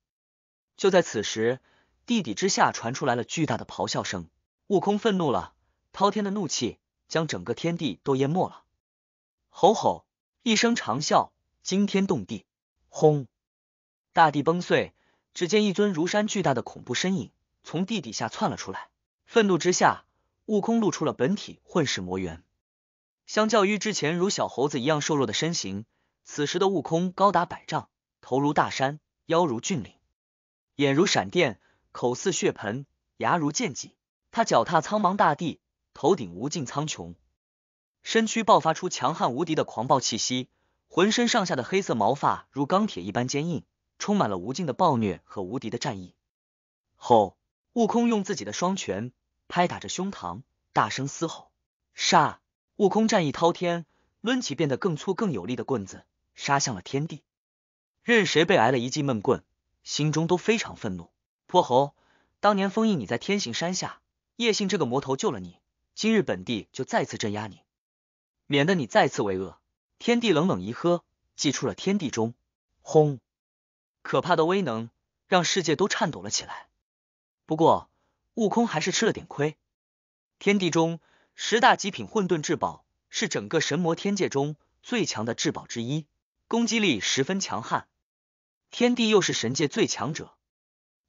就在此时，地底之下传出来了巨大的咆哮声，悟空愤怒了，滔天的怒气将整个天地都淹没了。吼吼！一声长啸，惊天动地，轰！大地崩碎，只见一尊如山巨大的恐怖身影从地底下窜了出来，愤怒之下。悟空露出了本体混世魔猿，相较于之前如小猴子一样瘦弱的身形，此时的悟空高达百丈，头如大山，腰如峻岭，眼如闪电，口似血盆，牙如剑戟。他脚踏苍茫大地，头顶无尽苍穹，身躯爆发出强悍无敌的狂暴气息，浑身上下的黑色毛发如钢铁一般坚硬，充满了无尽的暴虐和无敌的战意。后，悟空用自己的双拳。拍打着胸膛，大声嘶吼，杀！悟空战意滔天，抡起变得更粗更有力的棍子，杀向了天地。任谁被挨了一记闷棍，心中都非常愤怒。泼猴，当年封印你在天行山下，叶信这个魔头救了你，今日本帝就再次镇压你，免得你再次为恶。天帝冷冷一喝，祭出了天地钟，轰！可怕的威能让世界都颤抖了起来。不过。悟空还是吃了点亏。天地中十大极品混沌至宝是整个神魔天界中最强的至宝之一，攻击力十分强悍。天地又是神界最强者，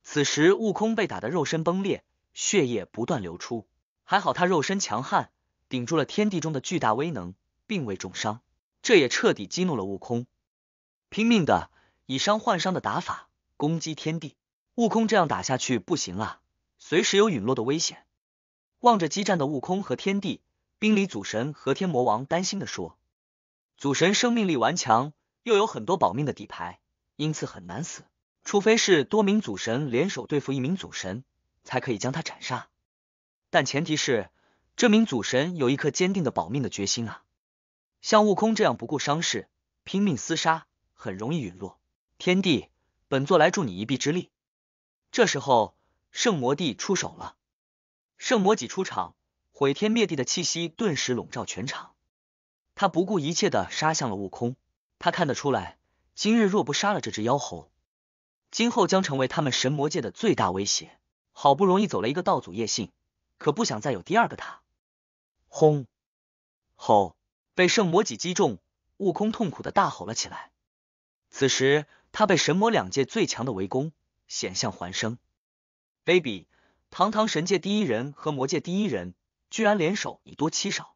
此时悟空被打的肉身崩裂，血液不断流出，还好他肉身强悍，顶住了天地中的巨大威能，并未重伤。这也彻底激怒了悟空，拼命的以伤换伤的打法攻击天地。悟空这样打下去不行啊！随时有陨落的危险。望着激战的悟空和天帝，冰离祖神和天魔王担心的说：“祖神生命力顽强，又有很多保命的底牌，因此很难死。除非是多名祖神联手对付一名祖神，才可以将他斩杀。但前提是这名祖神有一颗坚定的保命的决心啊！像悟空这样不顾伤势拼命厮杀，很容易陨落。天帝，本座来助你一臂之力。”这时候。圣魔帝出手了，圣魔戟出场，毁天灭地的气息顿时笼罩全场。他不顾一切的杀向了悟空。他看得出来，今日若不杀了这只妖猴，今后将成为他们神魔界的最大威胁。好不容易走了一个道祖叶信，可不想再有第二个他。轰！吼！被圣魔戟击中，悟空痛苦的大吼了起来。此时他被神魔两界最强的围攻，险象环生。baby，堂堂神界第一人和魔界第一人，居然联手以多欺少。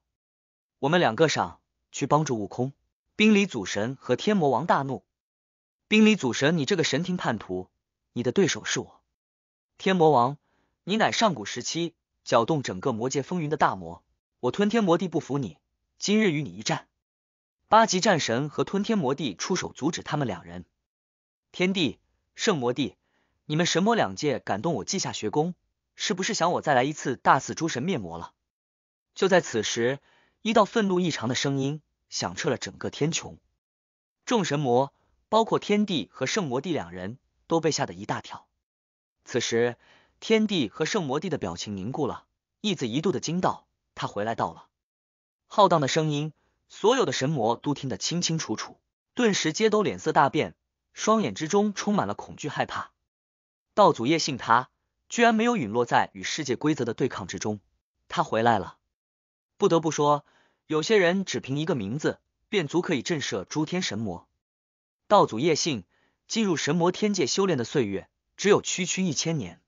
我们两个上去帮助悟空。冰里祖神和天魔王大怒。冰里祖神，你这个神庭叛徒！你的对手是我。天魔王，你乃上古时期搅动整个魔界风云的大魔，我吞天魔帝不服你，今日与你一战。八级战神和吞天魔帝出手阻止他们两人。天帝，圣魔帝。你们神魔两界敢动我稷下学宫，是不是想我再来一次大肆诛神灭魔了？就在此时，一道愤怒异常的声音响彻了整个天穹，众神魔，包括天帝和圣魔帝两人，都被吓得一大跳。此时，天帝和圣魔帝的表情凝固了，一子一度的惊道：“他回来到了！”浩荡的声音，所有的神魔都听得清清楚楚，顿时皆都脸色大变，双眼之中充满了恐惧、害怕。道祖叶信，他居然没有陨落在与世界规则的对抗之中，他回来了。不得不说，有些人只凭一个名字便足可以震慑诸天神魔。道祖叶信进入神魔天界修炼的岁月只有区区一千年，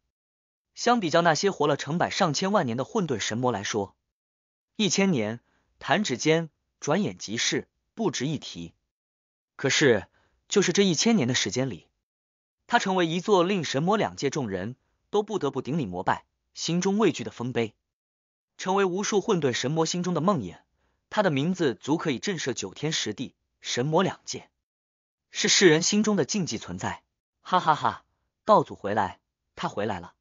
相比较那些活了成百上千万年的混沌神魔来说，一千年弹指间，转眼即逝，不值一提。可是，就是这一千年的时间里。他成为一座令神魔两界众人都不得不顶礼膜拜、心中畏惧的丰碑，成为无数混沌神魔心中的梦魇。他的名字足可以震慑九天十地，神魔两界是世人心中的禁忌存在。哈哈哈，道祖回来，他回来了。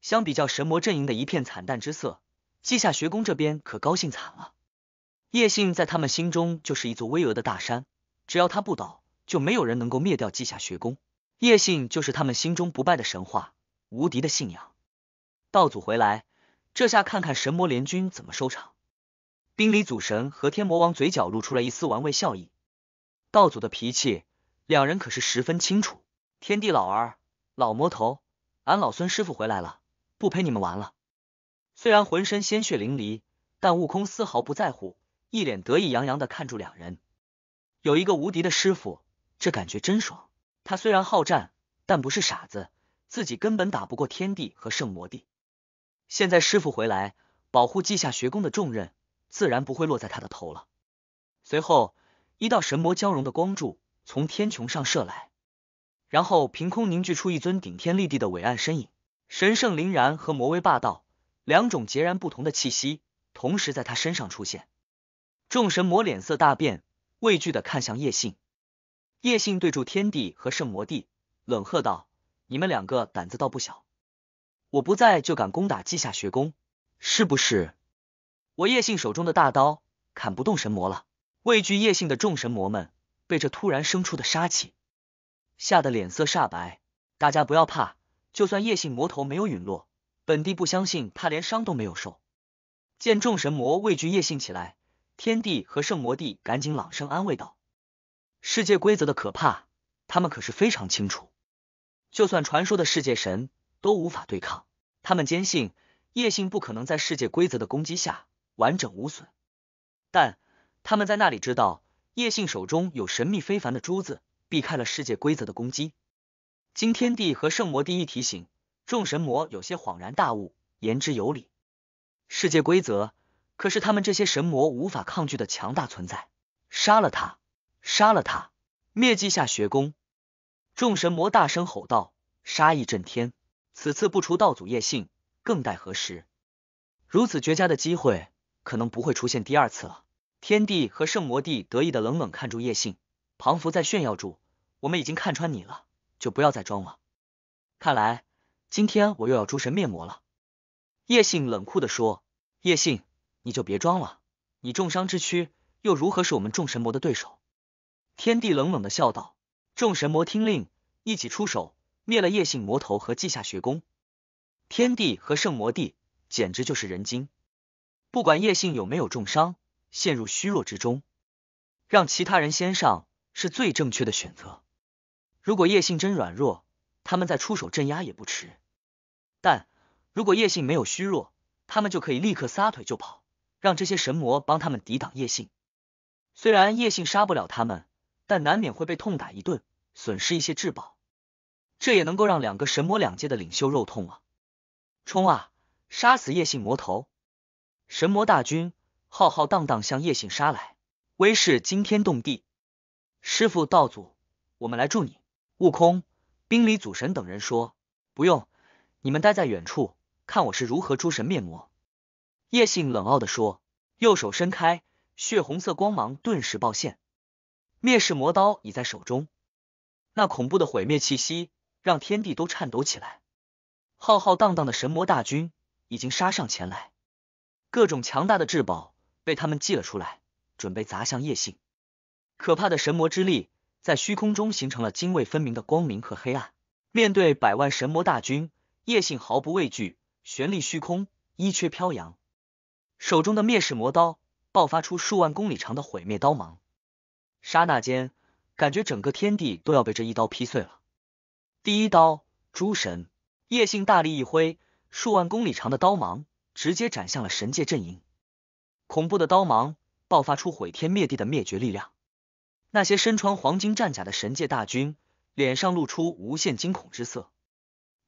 相比较神魔阵营的一片惨淡之色，稷下学宫这边可高兴惨了。叶信在他们心中就是一座巍峨的大山，只要他不倒，就没有人能够灭掉稷下学宫。叶姓就是他们心中不败的神话，无敌的信仰。道祖回来，这下看看神魔联军怎么收场。冰离祖神和天魔王嘴角露出了一丝玩味笑意。道祖的脾气，两人可是十分清楚。天地老儿，老魔头，俺老孙师傅回来了，不陪你们玩了。虽然浑身鲜血淋漓，但悟空丝毫不在乎，一脸得意洋洋的看住两人。有一个无敌的师傅，这感觉真爽。他虽然好战，但不是傻子，自己根本打不过天帝和圣魔帝。现在师傅回来，保护稷下学宫的重任，自然不会落在他的头了。随后，一道神魔交融的光柱从天穹上射来，然后凭空凝聚出一尊顶天立地的伟岸身影，神圣凛然和魔威霸道两种截然不同的气息，同时在他身上出现。众神魔脸色大变，畏惧的看向叶信。叶信对住天帝和圣魔帝冷喝道：“你们两个胆子倒不小，我不在就敢攻打稷下学宫，是不是？”我叶信手中的大刀砍不动神魔了，畏惧叶信的众神魔们被这突然生出的杀气吓得脸色煞白。大家不要怕，就算叶信魔头没有陨落，本帝不相信他连伤都没有受。见众神魔畏惧叶信起来，天帝和圣魔帝赶紧朗声安慰道。世界规则的可怕，他们可是非常清楚。就算传说的世界神都无法对抗。他们坚信叶姓不可能在世界规则的攻击下完整无损。但他们在那里知道，叶姓手中有神秘非凡的珠子，避开了世界规则的攻击。惊天地和圣魔第一提醒，众神魔有些恍然大悟，言之有理。世界规则可是他们这些神魔无法抗拒的强大存在，杀了他。杀了他，灭稷下学宫！众神魔大声吼道，杀意震天。此次不除道祖叶姓，更待何时？如此绝佳的机会，可能不会出现第二次了。天帝和圣魔帝得意的冷冷看住叶姓，庞福在炫耀住，我们已经看穿你了，就不要再装了。看来今天我又要诛神灭魔了。叶姓冷酷的说：“叶姓，你就别装了，你重伤之躯，又如何是我们众神魔的对手？”天帝冷冷的笑道：“众神魔听令，一起出手灭了叶姓魔头和稷下学宫。”天帝和圣魔帝简直就是人精，不管叶姓有没有重伤，陷入虚弱之中，让其他人先上是最正确的选择。如果叶姓真软弱，他们再出手镇压也不迟；但如果叶姓没有虚弱，他们就可以立刻撒腿就跑，让这些神魔帮他们抵挡叶姓。虽然叶姓杀不了他们。但难免会被痛打一顿，损失一些至宝，这也能够让两个神魔两界的领袖肉痛啊！冲啊！杀死叶姓魔头！神魔大军浩浩荡荡向叶姓杀来，威势惊天动地。师傅，道祖，我们来助你！悟空、冰离祖神等人说：“不用，你们待在远处，看我是如何诛神灭魔。”叶姓冷傲的说，右手伸开，血红色光芒顿时爆现。灭世魔刀已在手中，那恐怖的毁灭气息让天地都颤抖起来。浩浩荡荡的神魔大军已经杀上前来，各种强大的至宝被他们祭了出来，准备砸向叶信。可怕的神魔之力在虚空中形成了泾渭分明的光明和黑暗。面对百万神魔大军，叶信毫不畏惧，旋立虚空，衣缺飘扬，手中的灭世魔刀爆发出数万公里长的毁灭刀芒。刹那间，感觉整个天地都要被这一刀劈碎了。第一刀，诸神叶姓大力一挥，数万公里长的刀芒直接斩向了神界阵营。恐怖的刀芒爆发出毁天灭地的灭绝力量，那些身穿黄金战甲的神界大军脸上露出无限惊恐之色，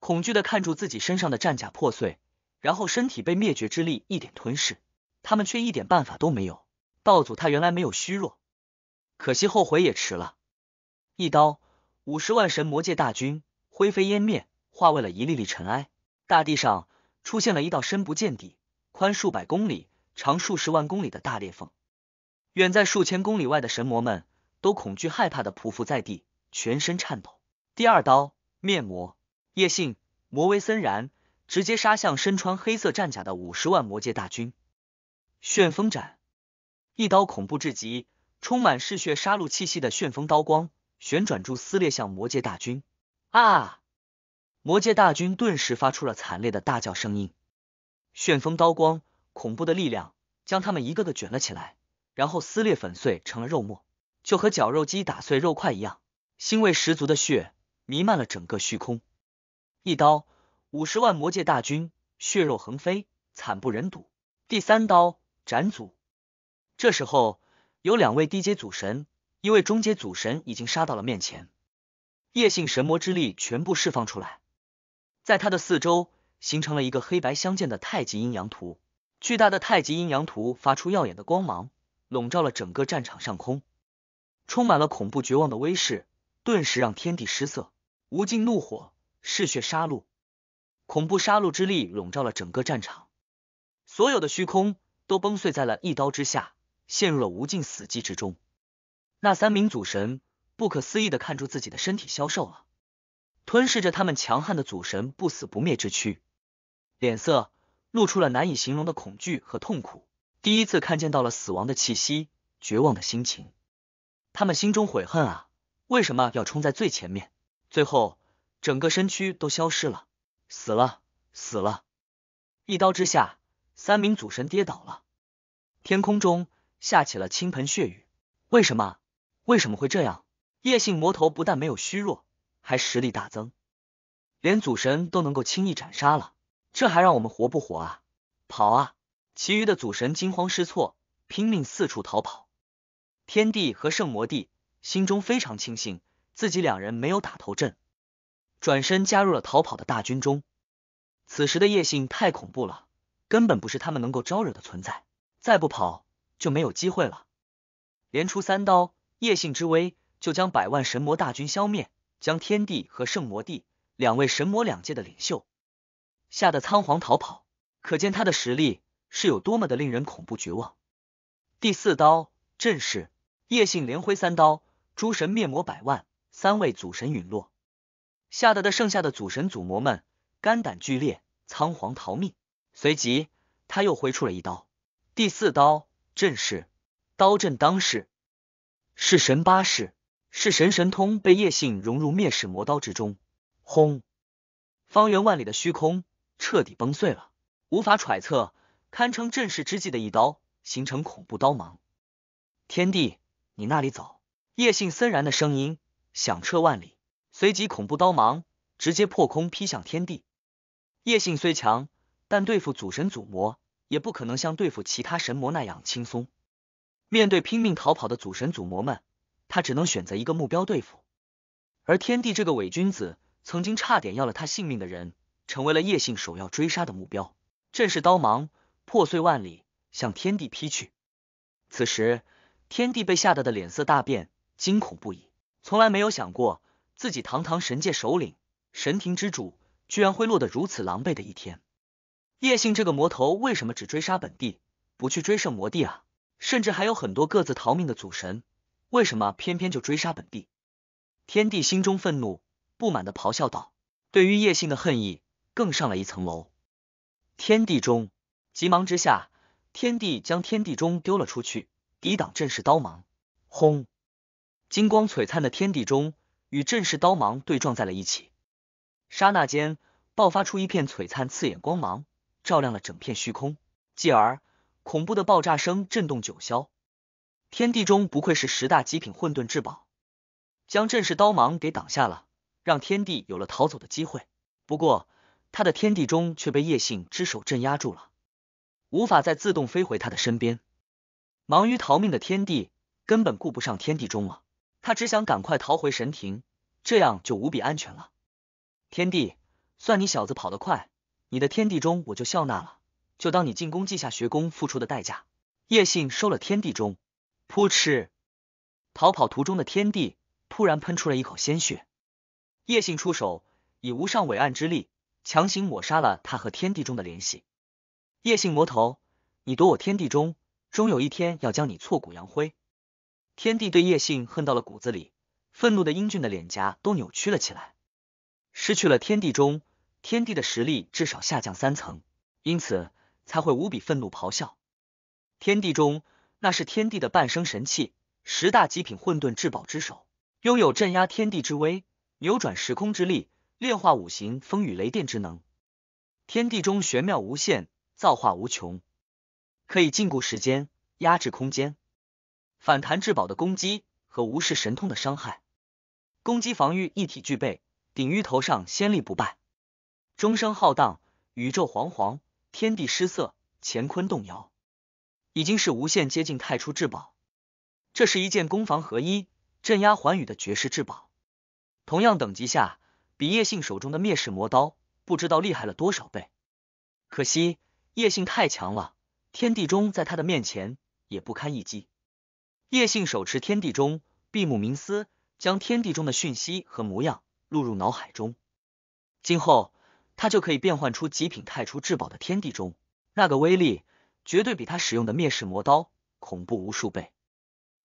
恐惧的看住自己身上的战甲破碎，然后身体被灭绝之力一点吞噬，他们却一点办法都没有。道祖他原来没有虚弱。可惜，后悔也迟了。一刀，五十万神魔界大军灰飞烟灭，化为了一粒粒尘埃。大地上出现了一道深不见底、宽数百公里、长数十万公里的大裂缝。远在数千公里外的神魔们都恐惧害怕的匍匐在地，全身颤抖。第二刀灭魔，叶信魔威森然，直接杀向身穿黑色战甲的五十万魔界大军。旋风斩，一刀恐怖至极。充满嗜血杀戮气息的旋风刀光旋转住撕裂向魔界大军，啊！魔界大军顿时发出了惨烈的大叫声音。旋风刀光，恐怖的力量将他们一个个卷了起来，然后撕裂粉碎成了肉末，就和绞肉机打碎肉块一样。腥味十足的血弥漫了整个虚空。一刀，五十万魔界大军血肉横飞，惨不忍睹。第三刀，斩祖，这时候。有两位低阶祖神，一位中阶祖神已经杀到了面前。叶姓神魔之力全部释放出来，在他的四周形成了一个黑白相间的太极阴阳图。巨大的太极阴阳图发出耀眼的光芒，笼罩了整个战场上空，充满了恐怖绝望的威势，顿时让天地失色。无尽怒火、嗜血杀戮、恐怖杀戮之力笼罩了整个战场，所有的虚空都崩碎在了一刀之下。陷入了无尽死寂之中。那三名祖神不可思议的看住自己的身体消瘦了，吞噬着他们强悍的祖神不死不灭之躯，脸色露出了难以形容的恐惧和痛苦。第一次看见到了死亡的气息，绝望的心情。他们心中悔恨啊，为什么要冲在最前面？最后，整个身躯都消失了，死了，死了！一刀之下，三名祖神跌倒了。天空中。下起了倾盆血雨，为什么？为什么会这样？叶姓魔头不但没有虚弱，还实力大增，连祖神都能够轻易斩杀了，这还让我们活不活啊？跑啊！其余的祖神惊慌失措，拼命四处逃跑。天帝和圣魔帝心中非常庆幸，自己两人没有打头阵，转身加入了逃跑的大军中。此时的叶姓太恐怖了，根本不是他们能够招惹的存在，再不跑！就没有机会了。连出三刀，叶姓之威就将百万神魔大军消灭，将天帝和圣魔帝两位神魔两界的领袖吓得仓皇逃跑。可见他的实力是有多么的令人恐怖绝望。第四刀，震势，叶姓连挥三刀，诸神灭魔百万，三位祖神陨落，吓得的剩下的祖神祖魔们肝胆俱裂，仓皇逃命。随即他又挥出了一刀，第四刀。阵势，刀阵当世，是神八式，是神神通被叶信融入灭世魔刀之中，轰！方圆万里的虚空彻底崩碎了，无法揣测，堪称阵势之际的一刀，形成恐怖刀芒。天地，你那里走！叶信森然的声音响彻万里，随即恐怖刀芒直接破空劈向天地。叶信虽强，但对付祖神祖魔。也不可能像对付其他神魔那样轻松。面对拼命逃跑的祖神、祖魔们，他只能选择一个目标对付。而天帝这个伪君子，曾经差点要了他性命的人，成为了叶姓首要追杀的目标。正是刀芒破碎万里，向天帝劈去。此时，天帝被吓得的脸色大变，惊恐不已。从来没有想过，自己堂堂神界首领、神庭之主，居然会落得如此狼狈的一天。叶姓这个魔头为什么只追杀本地，不去追圣魔帝啊？甚至还有很多各自逃命的祖神，为什么偏偏就追杀本地？天帝心中愤怒不满的咆哮道，对于叶姓的恨意更上了一层楼。天地中，急忙之下，天帝将天地中丢了出去，抵挡阵势刀芒。轰！金光璀璨的天地中与阵势刀芒对撞在了一起，刹那间爆发出一片璀璨刺眼光芒。照亮了整片虚空，继而恐怖的爆炸声震动九霄。天地中不愧是十大极品混沌至宝，将阵势刀芒给挡下了，让天地有了逃走的机会。不过他的天地中却被叶姓之手镇压住了，无法再自动飞回他的身边。忙于逃命的天地根本顾不上天地中了，他只想赶快逃回神庭，这样就无比安全了。天地，算你小子跑得快！你的天地中，我就笑纳了，就当你进宫稷下学宫付出的代价。叶信收了天地中，扑哧，逃跑途中的天地突然喷出了一口鲜血。叶信出手，以无上伟岸之力强行抹杀了他和天地中的联系。叶信魔头，你夺我天地中，终有一天要将你挫骨扬灰。天地对叶信恨到了骨子里，愤怒的英俊的脸颊都扭曲了起来。失去了天地中。天地的实力至少下降三层，因此才会无比愤怒咆哮。天地中，那是天地的半生神器，十大极品混沌至宝之首，拥有镇压天地之威，扭转时空之力，炼化五行风雨雷电之能。天地中玄妙无限，造化无穷，可以禁锢时间，压制空间，反弹至宝的攻击和无视神通的伤害，攻击防御一体具备，顶于头上，仙力不败。钟声浩荡，宇宙惶惶，天地失色，乾坤动摇，已经是无限接近太初至宝。这是一件攻防合一、镇压寰宇的绝世至宝。同样等级下，比叶信手中的灭世魔刀不知道厉害了多少倍。可惜叶信太强了，天地钟在他的面前也不堪一击。叶信手持天地钟，闭目冥思，将天地中的讯息和模样录入脑海中，今后。他就可以变换出极品太初至宝的天地中，那个威力绝对比他使用的灭世魔刀恐怖无数倍。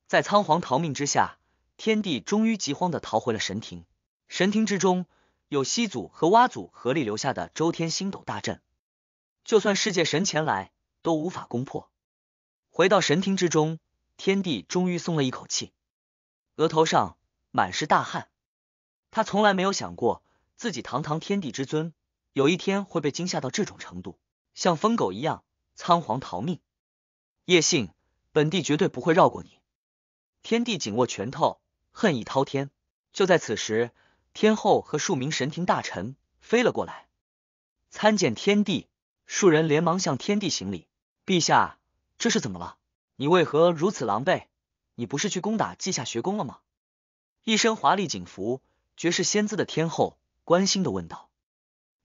在仓皇逃命之下，天地终于急慌的逃回了神庭。神庭之中有西祖和蛙祖合力留下的周天星斗大阵，就算世界神前来都无法攻破。回到神庭之中，天地终于松了一口气，额头上满是大汗。他从来没有想过自己堂堂天地之尊。有一天会被惊吓到这种程度，像疯狗一样仓皇逃命。叶信，本帝绝对不会绕过你！天帝紧握拳头，恨意滔天。就在此时，天后和数名神庭大臣飞了过来。参见天帝！数人连忙向天帝行礼。陛下，这是怎么了？你为何如此狼狈？你不是去攻打稷下学宫了吗？一身华丽锦服、绝世仙姿的天后关心的问道。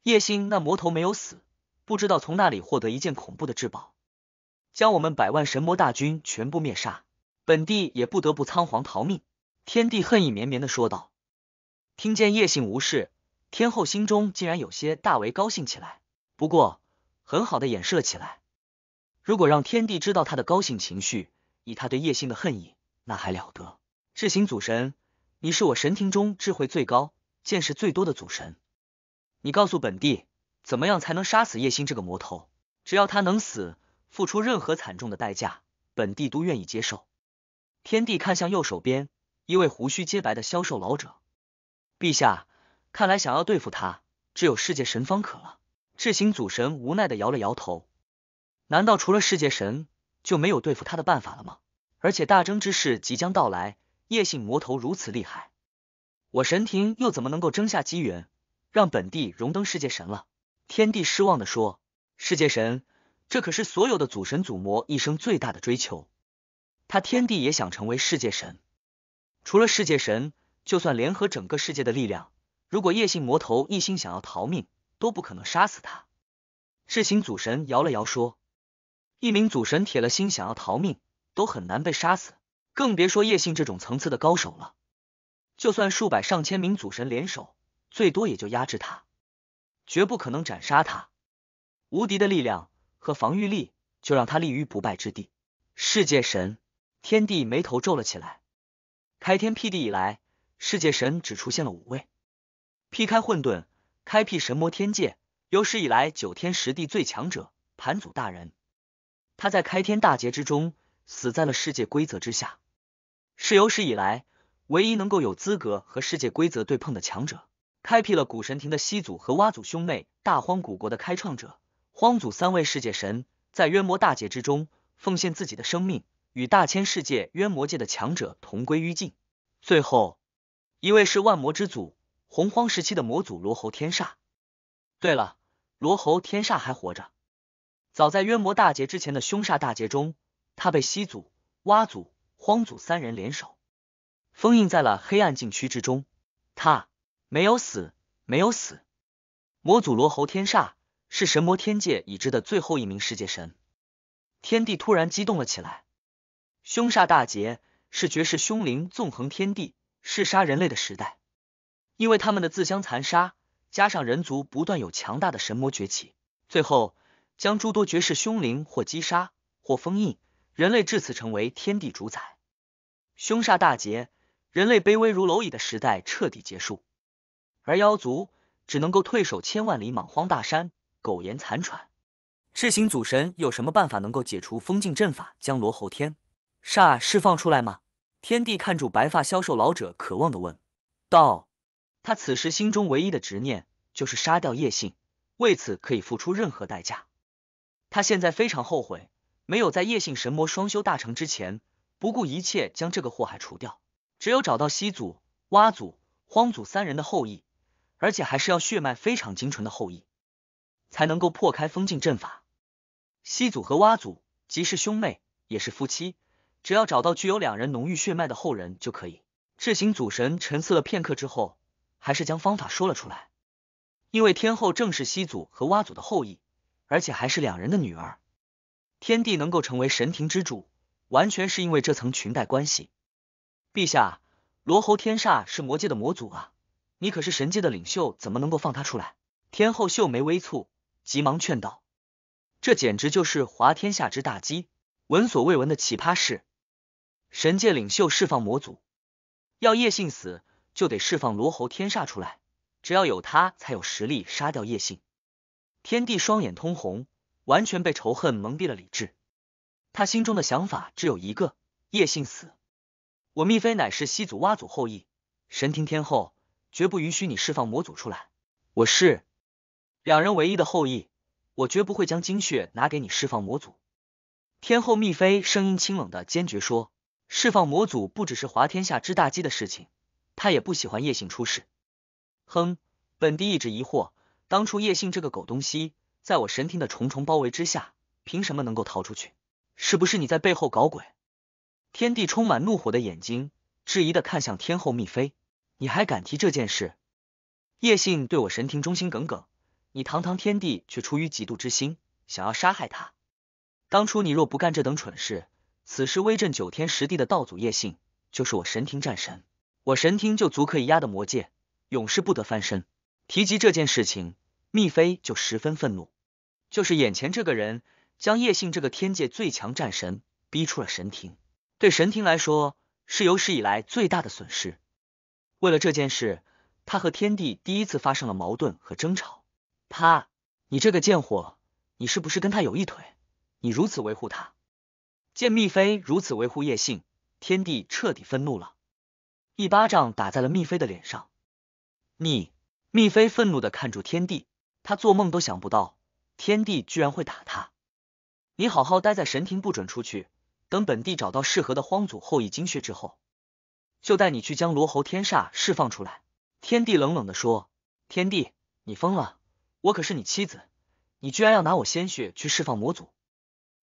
叶星那魔头没有死，不知道从那里获得一件恐怖的至宝，将我们百万神魔大军全部灭杀，本帝也不得不仓皇逃命。天帝恨意绵绵的说道。听见叶姓无事，天后心中竟然有些大为高兴起来，不过很好的掩饰了起来。如果让天帝知道他的高兴情绪，以他对叶姓的恨意，那还了得？智行祖神，你是我神庭中智慧最高、见识最多的祖神。你告诉本帝，怎么样才能杀死叶星这个魔头？只要他能死，付出任何惨重的代价，本帝都愿意接受。天帝看向右手边一位胡须皆白的消瘦老者，陛下，看来想要对付他，只有世界神方可了。智行祖神无奈的摇了摇头，难道除了世界神，就没有对付他的办法了吗？而且大争之事即将到来，叶姓魔头如此厉害，我神庭又怎么能够争下机缘？让本帝荣登世界神了，天帝失望的说：“世界神，这可是所有的祖神祖魔一生最大的追求。他天帝也想成为世界神。除了世界神，就算联合整个世界的力量，如果叶姓魔头一心想要逃命，都不可能杀死他。”智行祖神摇了摇说：“一名祖神铁了心想要逃命，都很难被杀死，更别说叶姓这种层次的高手了。就算数百上千名祖神联手。”最多也就压制他，绝不可能斩杀他。无敌的力量和防御力，就让他立于不败之地。世界神天帝眉头皱了起来。开天辟地以来，世界神只出现了五位，劈开混沌，开辟神魔天界。有史以来，九天十地最强者盘祖大人，他在开天大劫之中死在了世界规则之下，是有史以来唯一能够有资格和世界规则对碰的强者。开辟了古神庭的西祖和蛙祖兄妹，大荒古国的开创者荒祖三位世界神，在渊魔大劫之中奉献自己的生命，与大千世界渊魔界的强者同归于尽。最后一位是万魔之祖洪荒时期的魔祖罗喉天煞。对了，罗喉天煞还活着。早在渊魔大劫之前的凶煞大劫中，他被西祖、蛙祖、荒祖三人联手封印在了黑暗禁区之中。他。没有死，没有死！魔祖罗喉天煞是神魔天界已知的最后一名世界神。天帝突然激动了起来。凶煞大劫是绝世凶灵纵横天地、弑杀人类的时代。因为他们的自相残杀，加上人族不断有强大的神魔崛起，最后将诸多绝世凶灵或击杀或封印，人类至此成为天地主宰。凶煞大劫，人类卑微如蝼蚁的时代彻底结束。而妖族只能够退守千万里莽荒大山，苟延残喘。赤行祖神有什么办法能够解除封禁阵法，将罗喉天煞释放出来吗？天帝看住白发消瘦老者，渴望的问道。他此时心中唯一的执念就是杀掉叶信，为此可以付出任何代价。他现在非常后悔，没有在叶信神魔双修大成之前，不顾一切将这个祸害除掉。只有找到西祖、蛙祖、荒祖三人的后裔。而且还是要血脉非常精纯的后裔，才能够破开封禁阵法。西祖和蛙祖即是兄妹，也是夫妻，只要找到具有两人浓郁血脉的后人就可以。智行祖神沉思了片刻之后，还是将方法说了出来。因为天后正是西祖和蛙祖的后裔，而且还是两人的女儿。天帝能够成为神庭之主，完全是因为这层裙带关系。陛下，罗喉天煞是魔界的魔祖啊。你可是神界的领袖，怎么能够放他出来？天后秀眉微蹙，急忙劝道：“这简直就是滑天下之大稽，闻所未闻的奇葩事！神界领袖释放魔族，要叶信死，就得释放罗喉天煞出来。只要有他，才有实力杀掉叶信。”天帝双眼通红，完全被仇恨蒙蔽了理智。他心中的想法只有一个：叶姓死！我密妃乃是西祖挖祖后裔，神庭天后。绝不允许你释放魔祖出来！我是两人唯一的后裔，我绝不会将精血拿给你释放魔祖。天后密妃声音清冷的坚决说：“释放魔祖不只是滑天下之大稽的事情，她也不喜欢叶姓出事。”哼，本帝一直疑惑，当初叶姓这个狗东西在我神庭的重重包围之下，凭什么能够逃出去？是不是你在背后搞鬼？天帝充满怒火的眼睛质疑的看向天后密妃。你还敢提这件事？叶信对我神庭忠心耿耿，你堂堂天帝却出于嫉妒之心，想要杀害他。当初你若不干这等蠢事，此时威震九天十地的道祖叶信就是我神庭战神，我神庭就足可以压的魔界永世不得翻身。提及这件事情，密妃就十分愤怒，就是眼前这个人将叶信这个天界最强战神逼出了神庭，对神庭来说是有史以来最大的损失。为了这件事，他和天帝第一次发生了矛盾和争吵。他，你这个贱货，你是不是跟他有一腿？你如此维护他，见蜜妃如此维护叶姓，天帝彻底愤怒了，一巴掌打在了蜜妃的脸上。你，蜜妃愤怒的看住天帝，他做梦都想不到天帝居然会打他。你好好待在神庭，不准出去。等本帝找到适合的荒祖后裔精血之后。就带你去将罗喉天煞释放出来，天帝冷冷的说：“天帝，你疯了！我可是你妻子，你居然要拿我鲜血去释放魔祖！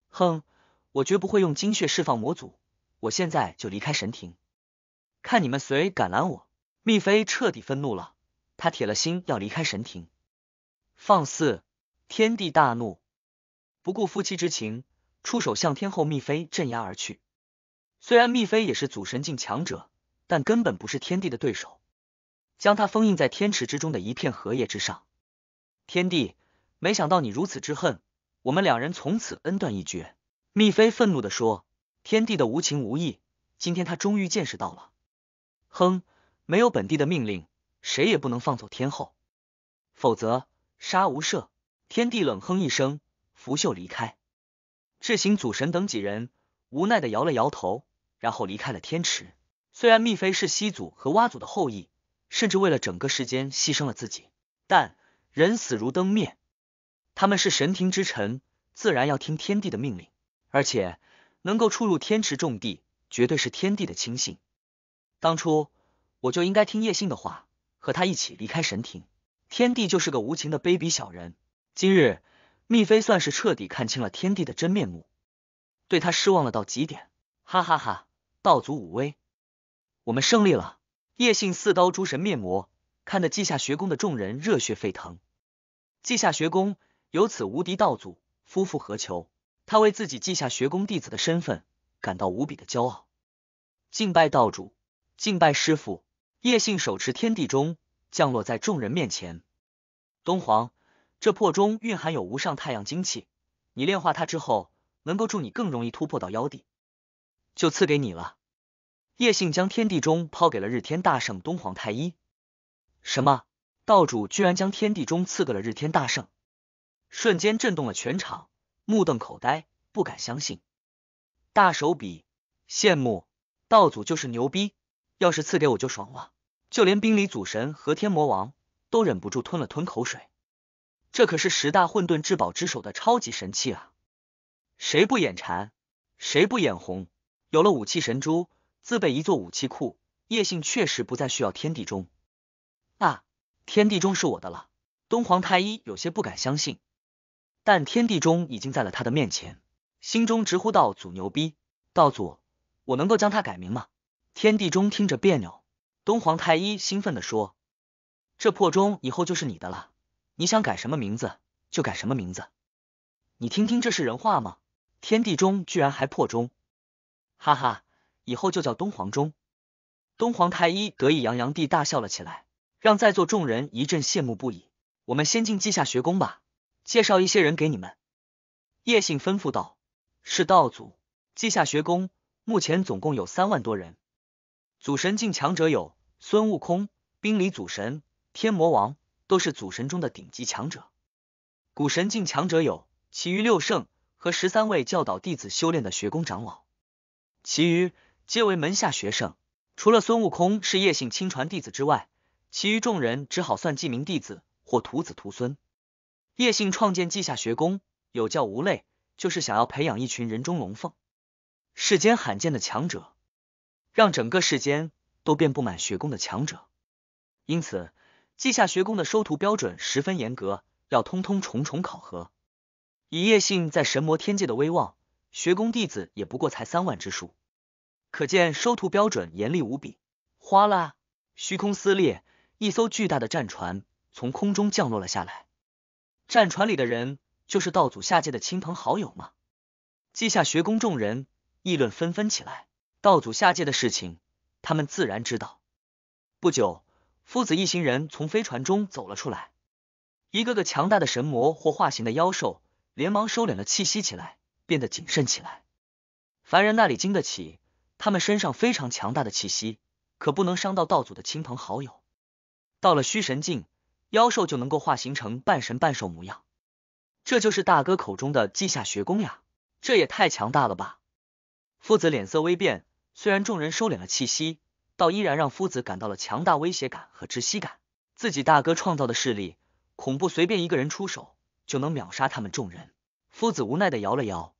哼，我绝不会用精血释放魔祖！我现在就离开神庭，看你们谁敢拦我！”蜜妃彻底愤怒了，她铁了心要离开神庭。放肆！天帝大怒，不顾夫妻之情，出手向天后蜜妃镇压而去。虽然蜜妃也是祖神境强者，但根本不是天帝的对手，将他封印在天池之中的一片荷叶之上。天帝，没想到你如此之恨我们两人，从此恩断义绝。密妃愤怒的说：“天帝的无情无义，今天他终于见识到了。”哼，没有本帝的命令，谁也不能放走天后，否则杀无赦。天帝冷哼一声，拂袖离开。智行祖神等几人无奈的摇了摇头，然后离开了天池。虽然蜜妃是西祖和娲祖的后裔，甚至为了整个世间牺牲了自己，但人死如灯灭。他们是神庭之臣，自然要听天帝的命令，而且能够出入天池重地，绝对是天帝的亲信。当初我就应该听叶信的话，和他一起离开神庭。天帝就是个无情的卑鄙小人。今日密妃算是彻底看清了天帝的真面目，对他失望了到极点。哈哈哈，道祖武威。我们胜利了！叶信四刀诛神灭魔，看得稷下学宫的众人热血沸腾。稷下学宫有此无敌道祖，夫复何求？他为自己稷下学宫弟子的身份感到无比的骄傲。敬拜道主，敬拜师傅！叶信手持天地钟，降落在众人面前。东皇，这破钟蕴含有无上太阳精气，你炼化它之后，能够助你更容易突破到妖帝，就赐给你了。叶姓将天地钟抛给了日天大圣东皇太一。什么？道主居然将天地钟赐给了日天大圣，瞬间震动了全场，目瞪口呆，不敢相信。大手笔，羡慕！道祖就是牛逼，要是赐给我就爽了。就连冰里祖神和天魔王都忍不住吞了吞口水。这可是十大混沌至宝之首的超级神器啊！谁不眼馋？谁不眼红？有了武器神珠。自备一座武器库，叶姓确实不再需要天地钟啊！天地钟是我的了。东皇太一有些不敢相信，但天地钟已经在了他的面前，心中直呼道：“祖牛逼！道祖，我能够将它改名吗？”天地钟听着别扭，东皇太一兴奋的说：“这破钟以后就是你的了，你想改什么名字就改什么名字。你听听，这是人话吗？天地钟居然还破钟，哈哈。”以后就叫东皇钟。东皇太一得意洋洋地大笑了起来，让在座众人一阵羡慕不已。我们先进稷下学宫吧，介绍一些人给你们。叶姓吩咐道：“是道祖稷下学宫目前总共有三万多人，祖神境强者有孙悟空、冰离祖神、天魔王，都是祖神中的顶级强者。古神境强者有其余六圣和十三位教导弟子修炼的学宫长老，其余。”皆为门下学生，除了孙悟空是叶姓亲传弟子之外，其余众人只好算记名弟子或徒子徒孙。叶姓创建稷下学宫，有教无类，就是想要培养一群人中龙凤，世间罕见的强者，让整个世间都遍布满学宫的强者。因此，稷下学宫的收徒标准十分严格，要通通重重考核。以叶姓在神魔天界的威望，学宫弟子也不过才三万之数。可见收徒标准严厉无比。哗啦，虚空撕裂，一艘巨大的战船从空中降落了下来。战船里的人，就是道祖下界的亲朋好友吗？稷下学宫众人议论纷纷起来。道祖下界的事情，他们自然知道。不久，夫子一行人从飞船中走了出来，一个个强大的神魔或化形的妖兽，连忙收敛了气息起来，变得谨慎起来。凡人哪里经得起？他们身上非常强大的气息，可不能伤到道祖的亲朋好友。到了虚神境，妖兽就能够化形成半神半兽模样。这就是大哥口中的稷下学宫呀，这也太强大了吧！夫子脸色微变，虽然众人收敛了气息，倒依然让夫子感到了强大威胁感和窒息感。自己大哥创造的势力，恐怖，随便一个人出手就能秒杀他们众人。夫子无奈的摇了摇，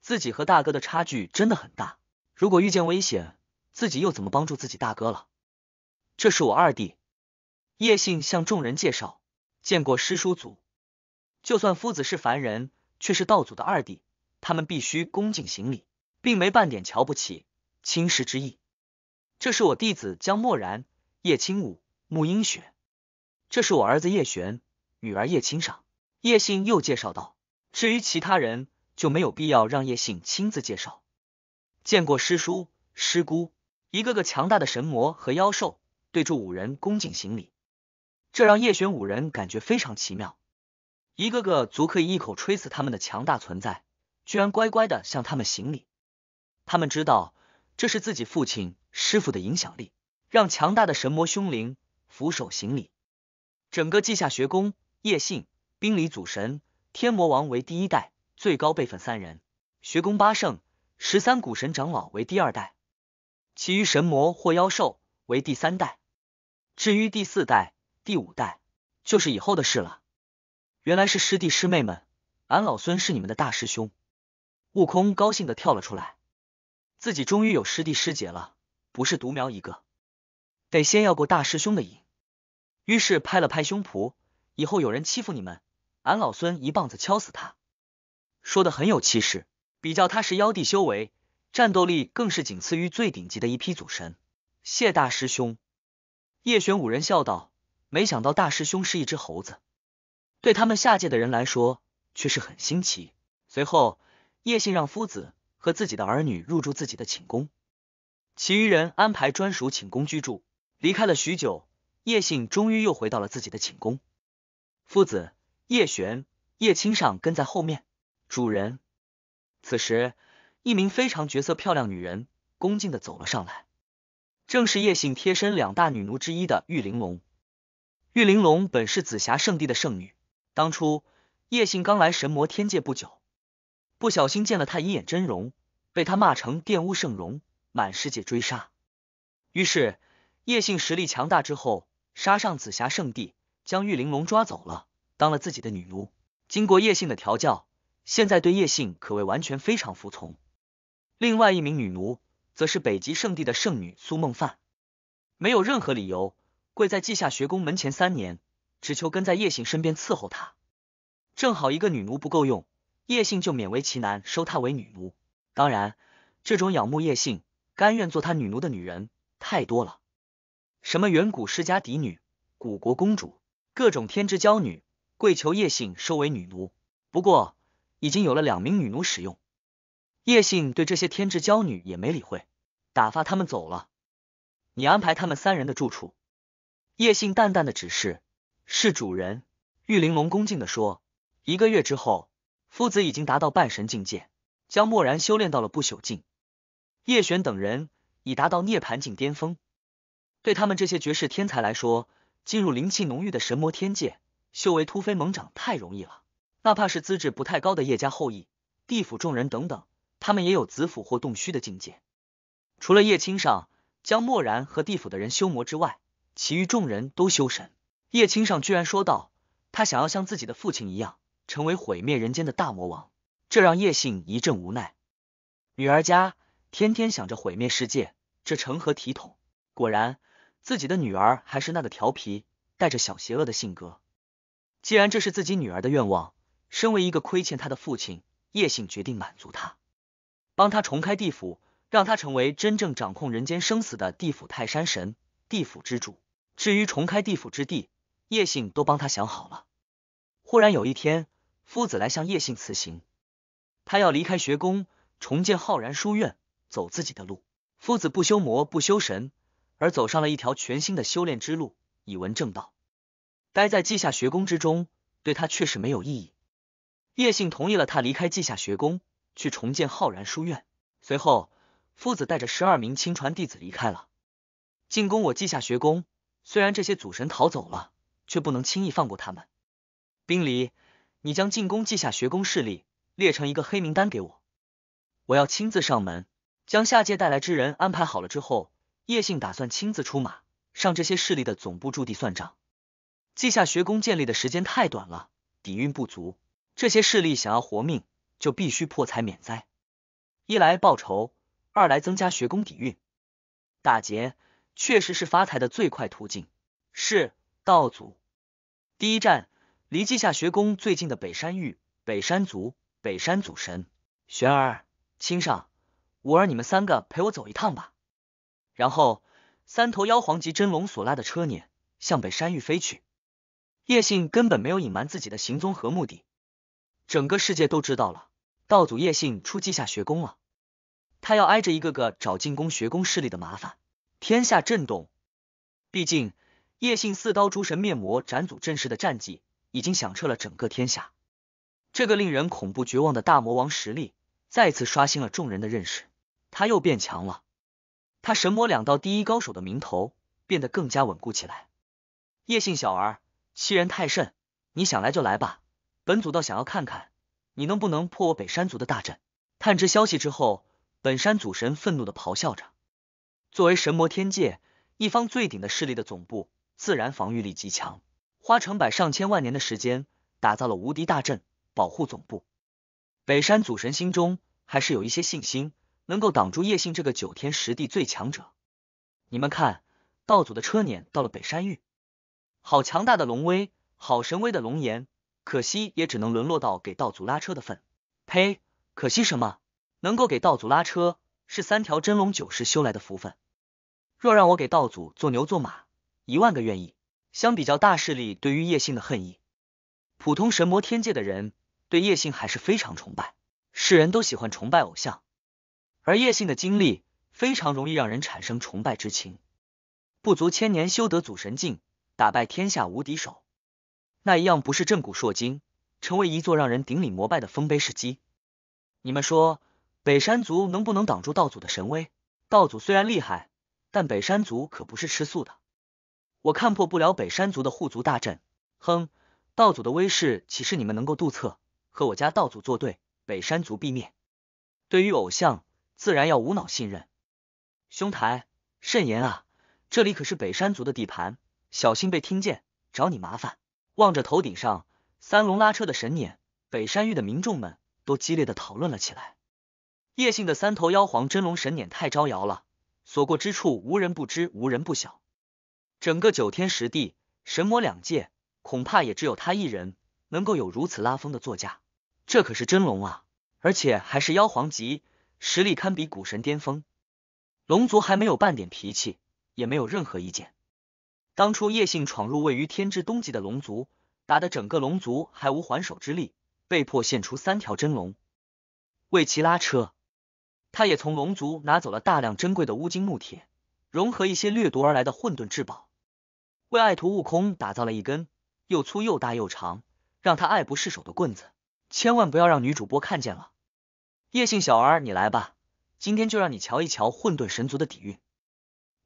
自己和大哥的差距真的很大。如果遇见危险，自己又怎么帮助自己大哥了？这是我二弟叶信，向众人介绍。见过师叔祖，就算夫子是凡人，却是道祖的二弟，他们必须恭敬行礼，并没半点瞧不起、轻视之意。这是我弟子江默然、叶青武、穆英雪，这是我儿子叶玄、女儿叶青赏。叶信又介绍道：“至于其他人，就没有必要让叶信亲自介绍。”见过师叔、师姑，一个个强大的神魔和妖兽对住五人恭敬行礼，这让叶璇五人感觉非常奇妙。一个个足可以一口吹死他们的强大存在，居然乖乖的向他们行礼。他们知道这是自己父亲、师傅的影响力，让强大的神魔凶灵俯首行礼。整个稷下学宫，叶信、冰离、祖神、天魔王为第一代最高辈分三人，学宫八圣。十三古神长老为第二代，其余神魔或妖兽为第三代。至于第四代、第五代，就是以后的事了。原来是师弟师妹们，俺老孙是你们的大师兄。悟空高兴的跳了出来，自己终于有师弟师姐了，不是独苗一个，得先要过大师兄的瘾。于是拍了拍胸脯，以后有人欺负你们，俺老孙一棒子敲死他。说的很有气势。比较他是妖帝修为，战斗力更是仅次于最顶级的一批祖神。谢大师兄，叶玄五人笑道：“没想到大师兄是一只猴子，对他们下界的人来说却是很新奇。”随后，叶信让夫子和自己的儿女入住自己的寝宫，其余人安排专属寝宫居住。离开了许久，叶信终于又回到了自己的寝宫。夫子、叶玄、叶青上跟在后面，主人。此时，一名非常绝色漂亮女人恭敬的走了上来，正是叶姓贴身两大女奴之一的玉玲珑。玉玲珑本是紫霞圣地的圣女，当初叶姓刚来神魔天界不久，不小心见了她一眼真容，被她骂成玷污圣容，满世界追杀。于是叶姓实力强大之后，杀上紫霞圣地，将玉玲珑抓走了，当了自己的女奴。经过叶姓的调教。现在对叶姓可谓完全非常服从。另外一名女奴则是北极圣地的圣女苏梦范，没有任何理由跪在稷下学宫门前三年，只求跟在叶姓身边伺候他。正好一个女奴不够用，叶姓就勉为其难收她为女奴。当然，这种仰慕叶姓、甘愿做他女奴的女人太多了，什么远古世家嫡女、古国公主、各种天之娇女，跪求叶姓收为女奴。不过。已经有了两名女奴使用，叶信对这些天之娇女也没理会，打发他们走了。你安排他们三人的住处。叶信淡淡的指示。是主人。玉玲珑恭敬的说。一个月之后，夫子已经达到半神境界，将默然修炼到了不朽境，叶璇等人已达到涅槃境巅峰。对他们这些绝世天才来说，进入灵气浓郁的神魔天界，修为突飞猛涨太容易了。哪怕是资质不太高的叶家后裔、地府众人等等，他们也有子府或洞虚的境界。除了叶青上、江默然和地府的人修魔之外，其余众人都修神。叶青上居然说道：“他想要像自己的父亲一样，成为毁灭人间的大魔王。”这让叶信一阵无奈。女儿家天天想着毁灭世界，这成何体统？果然，自己的女儿还是那个调皮、带着小邪恶的性格。既然这是自己女儿的愿望，身为一个亏欠他的父亲，叶姓决定满足他，帮他重开地府，让他成为真正掌控人间生死的地府泰山神、地府之主。至于重开地府之地，叶姓都帮他想好了。忽然有一天，夫子来向叶姓辞行，他要离开学宫，重建浩然书院，走自己的路。夫子不修魔，不修神，而走上了一条全新的修炼之路，以文正道。待在稷下学宫之中，对他确实没有意义。叶姓同意了，他离开稷下学宫去重建浩然书院。随后，夫子带着十二名亲传弟子离开了。进攻我稷下学宫，虽然这些祖神逃走了，却不能轻易放过他们。冰离，你将进攻稷下学宫势力列成一个黑名单给我，我要亲自上门将下界带来之人安排好了之后，叶姓打算亲自出马上这些势力的总部驻地算账。稷下学宫建立的时间太短了，底蕴不足。这些势力想要活命，就必须破财免灾。一来报仇，二来增加学宫底蕴。打劫确实是发财的最快途径。是道祖，第一站离稷下学宫最近的北山域，北山族，北山祖神玄儿、青上，吾儿，你们三个陪我走一趟吧。然后，三头妖皇级真龙所拉的车辇向北山域飞去。叶信根本没有隐瞒自己的行踪和目的。整个世界都知道了，道祖叶信出稷下学宫了，他要挨着一个个找进宫学宫势力的麻烦，天下震动。毕竟叶信四刀诛神灭魔斩祖阵势的战绩已经响彻了整个天下，这个令人恐怖绝望的大魔王实力再次刷新了众人的认识，他又变强了，他神魔两道第一高手的名头变得更加稳固起来。叶信小儿欺人太甚，你想来就来吧。本祖倒想要看看，你能不能破我北山族的大阵。探知消息之后，本山祖神愤怒的咆哮着。作为神魔天界一方最顶的势力的总部，自然防御力极强，花成百上千万年的时间打造了无敌大阵保护总部。北山祖神心中还是有一些信心，能够挡住叶信这个九天十地最强者。你们看，道祖的车辇到了北山域，好强大的龙威，好神威的龙炎可惜也只能沦落到给道祖拉车的份。呸！可惜什么？能够给道祖拉车，是三条真龙九世修来的福分。若让我给道祖做牛做马，一万个愿意。相比较大势力对于叶姓的恨意，普通神魔天界的人对叶姓还是非常崇拜。世人都喜欢崇拜偶像，而叶姓的经历非常容易让人产生崇拜之情。不足千年修得祖神境，打败天下无敌手。那一样不是震古烁今，成为一座让人顶礼膜拜的丰碑时基。你们说，北山族能不能挡住道祖的神威？道祖虽然厉害，但北山族可不是吃素的。我看破不了北山族的护族大阵，哼，道祖的威势岂是你们能够度测？和我家道祖作对，北山族必灭。对于偶像，自然要无脑信任。兄台慎言啊，这里可是北山族的地盘，小心被听见找你麻烦。望着头顶上三龙拉车的神撵，北山域的民众们都激烈的讨论了起来。叶姓的三头妖皇真龙神撵太招摇了，所过之处无人不知，无人不晓。整个九天十地，神魔两界，恐怕也只有他一人能够有如此拉风的座驾。这可是真龙啊，而且还是妖皇级，实力堪比古神巅峰。龙族还没有半点脾气，也没有任何意见。当初叶姓闯入位于天之东极的龙族，打得整个龙族还无还手之力，被迫献出三条真龙为其拉车。他也从龙族拿走了大量珍贵的乌金木铁，融合一些掠夺而来的混沌至宝，为爱徒悟空打造了一根又粗又大又长，让他爱不释手的棍子。千万不要让女主播看见了。叶姓小儿，你来吧，今天就让你瞧一瞧混沌神族的底蕴。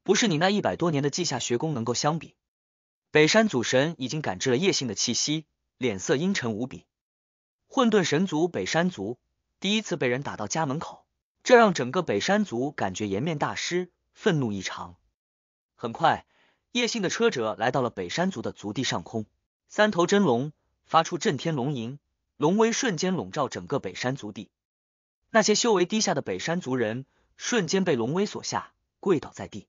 不是你那一百多年的稷下学宫能够相比。北山祖神已经感知了叶姓的气息，脸色阴沉无比。混沌神族北山族第一次被人打到家门口，这让整个北山族感觉颜面大失，愤怒异常。很快，叶姓的车辙来到了北山族的族地上空，三头真龙发出震天龙吟，龙威瞬间笼罩整个北山族地。那些修为低下的北山族人瞬间被龙威所吓，跪倒在地。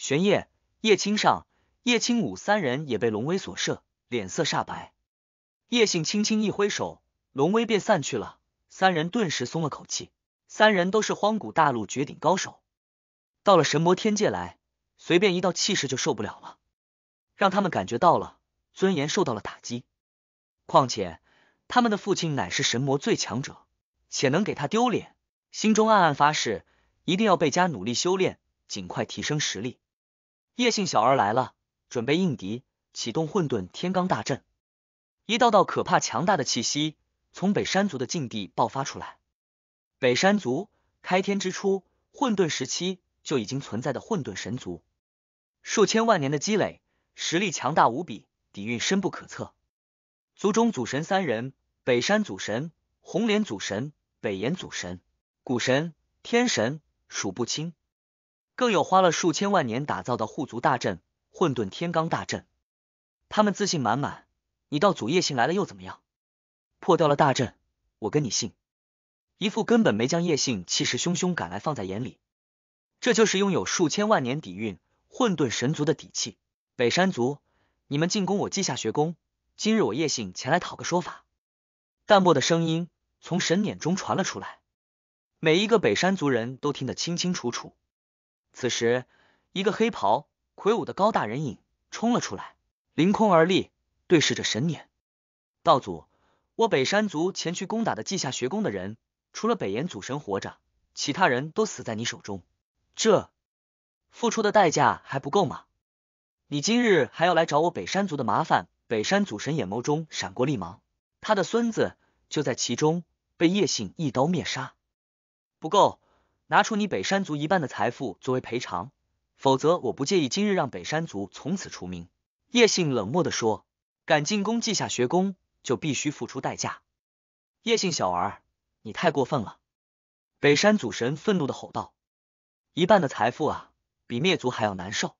玄烨、叶青上、叶青武三人也被龙威所射，脸色煞白。叶姓轻轻一挥手，龙威便散去了。三人顿时松了口气。三人都是荒古大陆绝顶高手，到了神魔天界来，随便一道气势就受不了了，让他们感觉到了尊严受到了打击。况且他们的父亲乃是神魔最强者，且能给他丢脸，心中暗暗发誓，一定要倍加努力修炼，尽快提升实力。叶姓小儿来了，准备应敌，启动混沌天罡大阵。一道道可怕强大的气息从北山族的禁地爆发出来。北山族，开天之初，混沌时期就已经存在的混沌神族，数千万年的积累，实力强大无比，底蕴深不可测。族中祖神三人：北山祖神、红莲祖神、北岩祖神，古神、天神，数不清。更有花了数千万年打造的护族大阵——混沌天罡大阵，他们自信满满。你到祖业信来了又怎么样？破掉了大阵，我跟你信！一副根本没将叶信气势汹汹赶来放在眼里。这就是拥有数千万年底蕴，混沌神族的底气。北山族，你们进攻我稷下学宫，今日我叶信前来讨个说法。淡漠的声音从神念中传了出来，每一个北山族人都听得清清楚楚。此时，一个黑袍魁梧的高大人影冲了出来，凌空而立，对视着神眼。道祖。我北山族前去攻打的稷下学宫的人，除了北岩祖神活着，其他人都死在你手中。这付出的代价还不够吗？你今日还要来找我北山族的麻烦？北山祖神眼眸中闪过厉芒，他的孙子就在其中，被叶姓一刀灭杀，不够。拿出你北山族一半的财富作为赔偿，否则我不介意今日让北山族从此除名。”叶信冷漠的说，“敢进宫稷下学宫，就必须付出代价。”叶信小儿，你太过分了！”北山祖神愤怒的吼道，“一半的财富啊，比灭族还要难受。”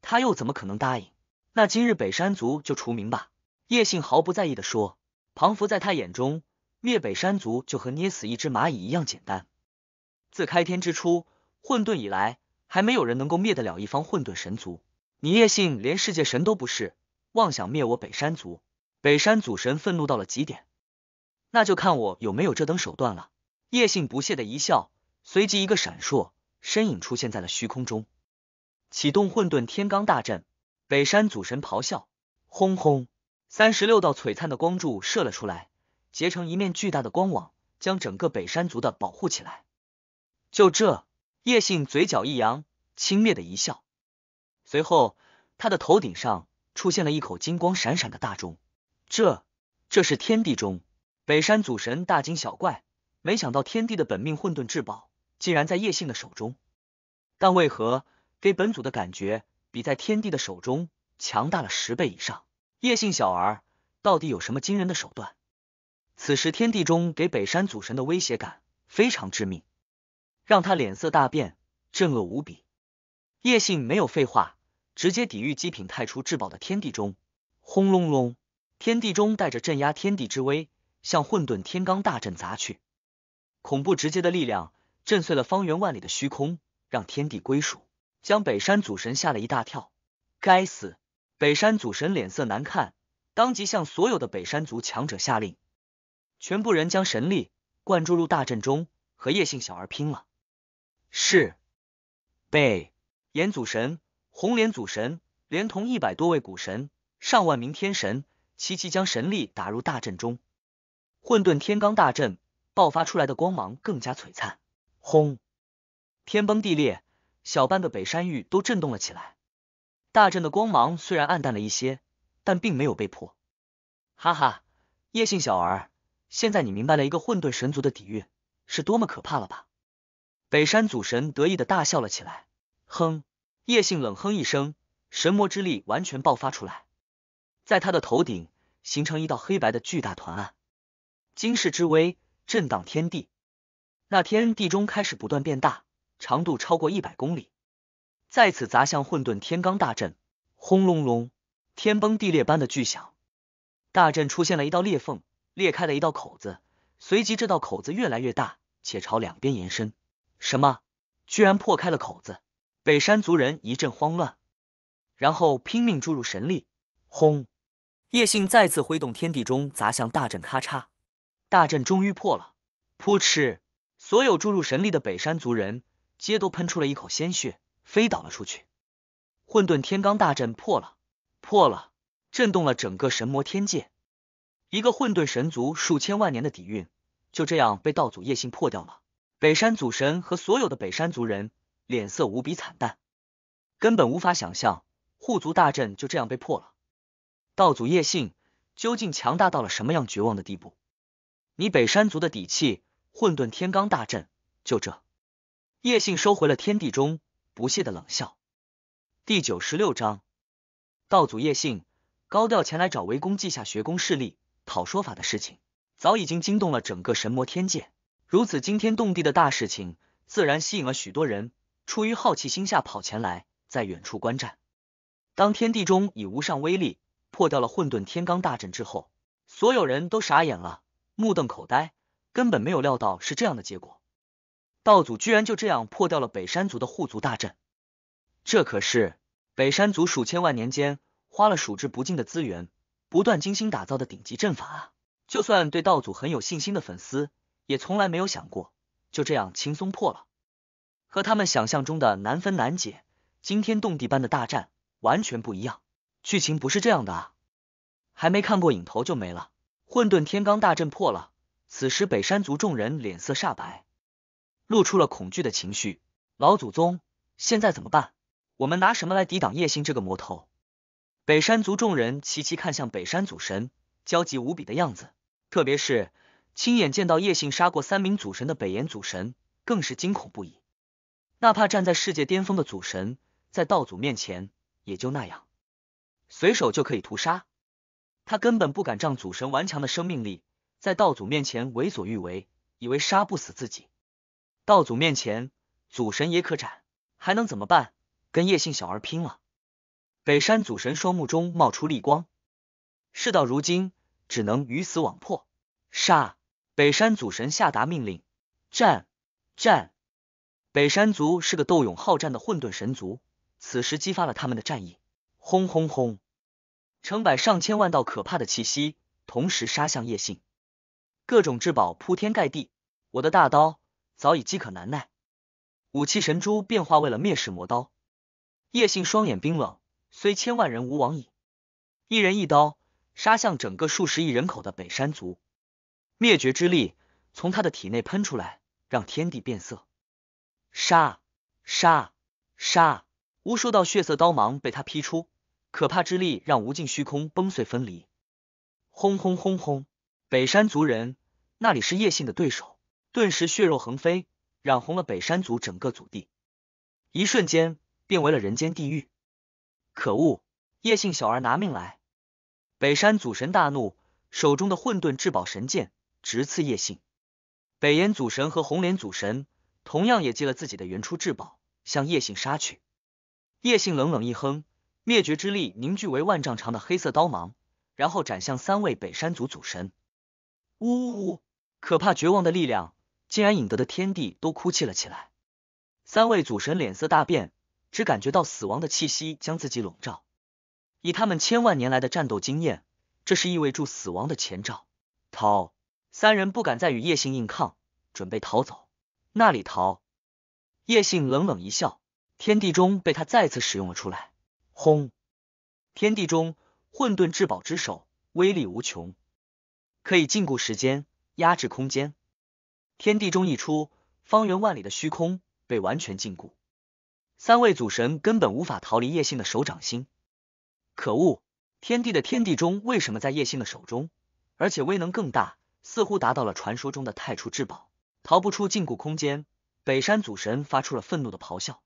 他又怎么可能答应？那今日北山族就除名吧。”叶信毫不在意的说，“庞福在他眼中，灭北山族就和捏死一只蚂蚁一样简单。”自开天之初，混沌以来，还没有人能够灭得了一方混沌神族。你叶信连世界神都不是，妄想灭我北山族？北山祖神愤怒到了极点，那就看我有没有这等手段了。叶信不屑的一笑，随即一个闪烁，身影出现在了虚空中，启动混沌天罡大阵。北山祖神咆哮，轰轰，三十六道璀璨的光柱射了出来，结成一面巨大的光网，将整个北山族的保护起来。就这，叶信嘴角一扬，轻蔑的一笑，随后他的头顶上出现了一口金光闪闪的大钟。这，这是天地钟。北山祖神大惊小怪，没想到天地的本命混沌至宝竟然在叶信的手中，但为何给本祖的感觉比在天地的手中强大了十倍以上？叶信小儿到底有什么惊人的手段？此时天地钟给北山祖神的威胁感非常致命。让他脸色大变，震恶无比。叶信没有废话，直接抵御极品太初至宝的天地中，轰隆隆，天地中带着镇压天地之威，向混沌天罡大阵砸去。恐怖直接的力量震碎了方圆万里的虚空，让天地归属，将北山祖神吓了一大跳。该死！北山祖神脸色难看，当即向所有的北山族强者下令，全部人将神力灌注入大阵中，和叶姓小儿拼了。是，被炎祖神、红莲祖神，连同一百多位古神、上万名天神，齐齐将神力打入大阵中。混沌天罡大阵爆发出来的光芒更加璀璨，轰！天崩地裂，小半个北山域都震动了起来。大阵的光芒虽然暗淡了一些，但并没有被破。哈哈，叶姓小儿，现在你明白了一个混沌神族的底蕴是多么可怕了吧？北山祖神得意的大笑了起来，哼！叶姓冷哼一声，神魔之力完全爆发出来，在他的头顶形成一道黑白的巨大团案，惊世之威震荡天地。那天地中开始不断变大，长度超过一百公里，再次砸向混沌天罡大阵，轰隆隆，天崩地裂般的巨响，大阵出现了一道裂缝，裂开了一道口子，随即这道口子越来越大，且朝两边延伸。什么？居然破开了口子！北山族人一阵慌乱，然后拼命注入神力。轰！叶信再次挥动天地钟砸向大阵，咔嚓！大阵终于破了。噗嗤！所有注入神力的北山族人皆都喷出了一口鲜血，飞倒了出去。混沌天罡大阵破了，破了！震动了整个神魔天界。一个混沌神族数千万年的底蕴，就这样被道祖叶信破掉了。北山祖神和所有的北山族人脸色无比惨淡，根本无法想象护族大阵就这样被破了。道祖叶信究竟强大到了什么样绝望的地步？你北山族的底气，混沌天罡大阵就这？叶信收回了天地中不屑的冷笑。第九十六章，道祖叶信高调前来找围攻稷下学宫势力讨说法的事情，早已经惊动了整个神魔天界。如此惊天动地的大事情，自然吸引了许多人出于好奇心下跑前来，在远处观战。当天地中以无上威力破掉了混沌天罡大阵之后，所有人都傻眼了，目瞪口呆，根本没有料到是这样的结果。道祖居然就这样破掉了北山族的护族大阵，这可是北山族数千万年间花了数之不尽的资源，不断精心打造的顶级阵法啊！就算对道祖很有信心的粉丝。也从来没有想过就这样轻松破了，和他们想象中的难分难解、惊天动地般的大战完全不一样。剧情不是这样的啊！还没看过影头就没了，混沌天罡大阵破了。此时北山族众人脸色煞白，露出了恐惧的情绪。老祖宗，现在怎么办？我们拿什么来抵挡叶星这个魔头？北山族众人齐齐看向北山祖神，焦急无比的样子，特别是……亲眼见到叶信杀过三名祖神的北岩祖神更是惊恐不已，哪怕站在世界巅峰的祖神，在道祖面前也就那样，随手就可以屠杀。他根本不敢仗祖神顽强的生命力，在道祖面前为所欲为，以为杀不死自己。道祖面前，祖神也可斩，还能怎么办？跟叶姓小儿拼了！北山祖神双目中冒出厉光，事到如今，只能鱼死网破，杀！北山祖神下达命令，战，战！北山族是个斗勇好战的混沌神族，此时激发了他们的战意。轰轰轰！成百上千万道可怕的气息同时杀向叶信，各种至宝铺天盖地。我的大刀早已饥渴难耐，武器神珠变化为了灭世魔刀。叶信双眼冰冷，虽千万人无往矣，一人一刀杀向整个数十亿人口的北山族。灭绝之力从他的体内喷出来，让天地变色。杀杀杀！无数道血色刀芒被他劈出，可怕之力让无尽虚空崩碎分离。轰轰轰轰！北山族人那里是叶信的对手，顿时血肉横飞，染红了北山族整个祖地，一瞬间变为了人间地狱。可恶！叶信小儿，拿命来！北山祖神大怒，手中的混沌至宝神剑。直刺叶姓。北岩祖神和红莲祖神同样也祭了自己的原初至宝，向叶姓杀去。叶姓冷冷一哼，灭绝之力凝聚为万丈长的黑色刀芒，然后斩向三位北山族祖神。呜呜呜！可怕绝望的力量，竟然引得的天地都哭泣了起来。三位祖神脸色大变，只感觉到死亡的气息将自己笼罩。以他们千万年来的战斗经验，这是意味住死亡的前兆。涛。三人不敢再与叶信硬抗，准备逃走。那里逃？叶信冷冷一笑，天地中被他再次使用了出来。轰！天地中混沌至宝之手，威力无穷，可以禁锢时间，压制空间。天地中一出，方圆万里的虚空被完全禁锢，三位祖神根本无法逃离叶信的手掌心。可恶！天地的天地中为什么在叶信的手中？而且威能更大。似乎达到了传说中的太初至宝，逃不出禁锢空间。北山祖神发出了愤怒的咆哮。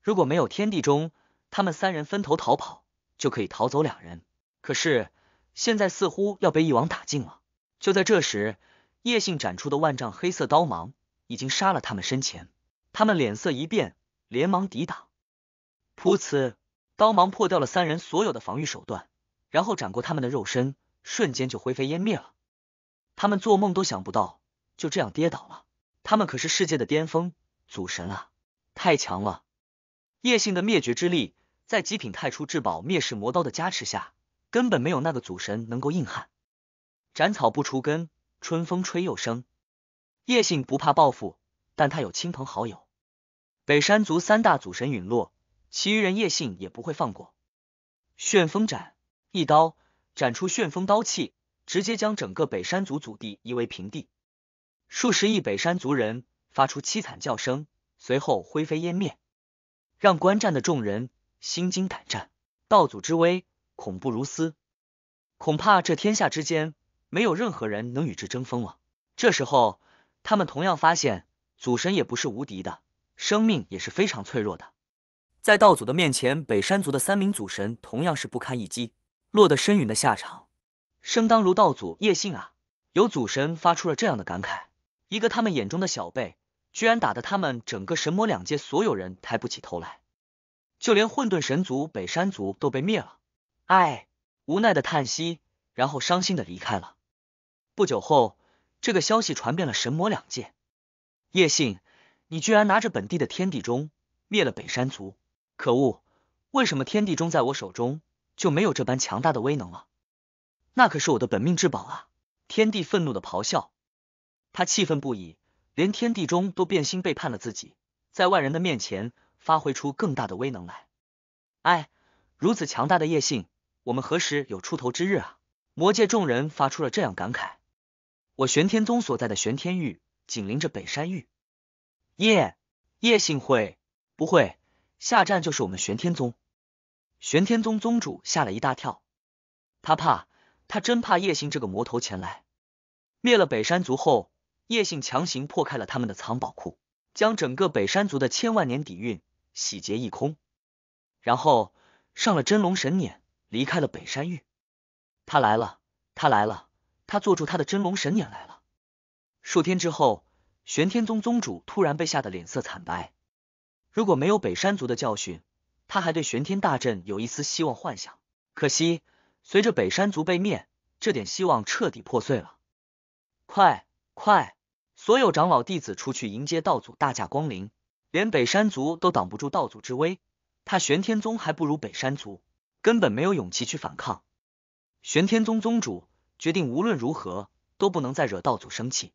如果没有天地中，他们三人分头逃跑，就可以逃走两人。可是现在似乎要被一网打尽了。就在这时，叶姓展出的万丈黑色刀芒已经杀了他们身前，他们脸色一变，连忙抵挡。噗呲，刀芒破掉了三人所有的防御手段，然后斩过他们的肉身，瞬间就灰飞烟灭了。他们做梦都想不到，就这样跌倒了。他们可是世界的巅峰祖神啊，太强了！叶姓的灭绝之力，在极品太初至宝灭世魔刀的加持下，根本没有那个祖神能够硬汉。斩草不除根，春风吹又生。叶姓不怕报复，但他有亲朋好友。北山族三大祖神陨落，其余人叶姓也不会放过。旋风斩，一刀斩出旋风刀气。直接将整个北山族祖地夷为平地，数十亿北山族人发出凄惨叫声，随后灰飞烟灭，让观战的众人心惊胆战。道祖之威，恐怖如斯，恐怕这天下之间没有任何人能与之争锋了。这时候，他们同样发现，祖神也不是无敌的，生命也是非常脆弱的。在道祖的面前，北山族的三名祖神同样是不堪一击，落得身陨的下场。生当如道祖叶信啊，有祖神发出了这样的感慨。一个他们眼中的小辈，居然打得他们整个神魔两界所有人抬不起头来，就连混沌神族、北山族都被灭了。唉，无奈的叹息，然后伤心的离开了。不久后，这个消息传遍了神魔两界。叶信，你居然拿着本地的天地钟灭了北山族！可恶，为什么天地钟在我手中就没有这般强大的威能了？那可是我的本命至宝啊！天地愤怒的咆哮，他气愤不已，连天地中都变心背叛了自己，在外人的面前发挥出更大的威能来。哎，如此强大的叶姓，我们何时有出头之日啊？魔界众人发出了这样感慨。我玄天宗所在的玄天域紧邻着北山域，叶叶姓会不会下战就是我们玄天宗？玄天宗宗主吓了一大跳，他怕。他真怕叶姓这个魔头前来，灭了北山族后，叶姓强行破开了他们的藏宝库，将整个北山族的千万年底蕴洗劫一空，然后上了真龙神辇，离开了北山域。他来了，他来了，他坐住他的真龙神辇来了。数天之后，玄天宗宗主突然被吓得脸色惨白。如果没有北山族的教训，他还对玄天大阵有一丝希望幻想。可惜。随着北山族被灭，这点希望彻底破碎了。快快，所有长老弟子出去迎接道祖大驾光临。连北山族都挡不住道祖之威，他玄天宗还不如北山族，根本没有勇气去反抗。玄天宗宗主决定，无论如何都不能再惹道祖生气。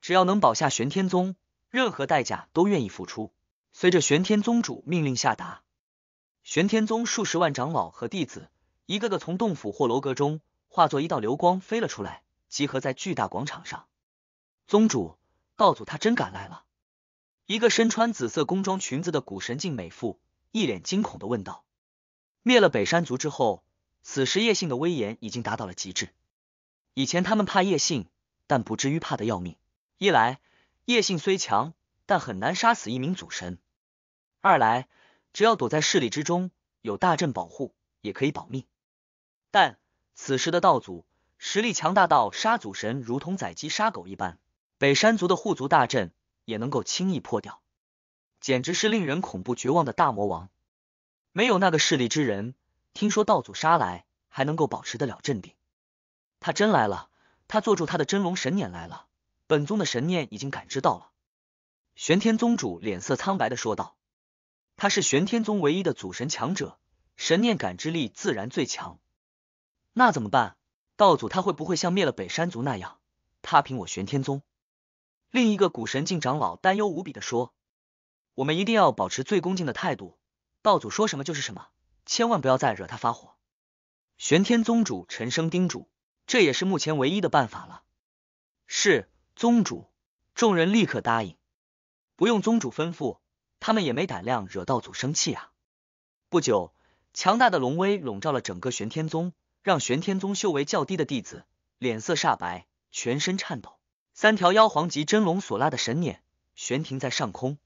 只要能保下玄天宗，任何代价都愿意付出。随着玄天宗主命令下达，玄天宗数十万长老和弟子。一个个从洞府或楼阁中化作一道流光飞了出来，集合在巨大广场上。宗主、道祖，他真赶来了！一个身穿紫色宫装裙子的古神境美妇一脸惊恐的问道：“灭了北山族之后，此时叶姓的威严已经达到了极致。以前他们怕叶姓，但不至于怕得要命。一来，叶姓虽强，但很难杀死一名祖神；二来，只要躲在势力之中，有大阵保护，也可以保命。”但此时的道祖实力强大到杀祖神如同宰鸡杀狗一般，北山族的护族大阵也能够轻易破掉，简直是令人恐怖绝望的大魔王。没有那个势力之人，听说道祖杀来还能够保持得了镇定。他真来了，他坐住他的真龙神念来了。本宗的神念已经感知到了。玄天宗主脸色苍白的说道：“他是玄天宗唯一的祖神强者，神念感知力自然最强。”那怎么办？道祖他会不会像灭了北山族那样踏平我玄天宗？另一个古神境长老担忧无比的说：“我们一定要保持最恭敬的态度，道祖说什么就是什么，千万不要再惹他发火。”玄天宗主沉声叮嘱：“这也是目前唯一的办法了。”是宗主，众人立刻答应，不用宗主吩咐，他们也没胆量惹道祖生气啊。不久，强大的龙威笼罩了整个玄天宗。让玄天宗修为较低的弟子脸色煞白，全身颤抖。三条妖皇级真龙所拉的神辇悬停在上空，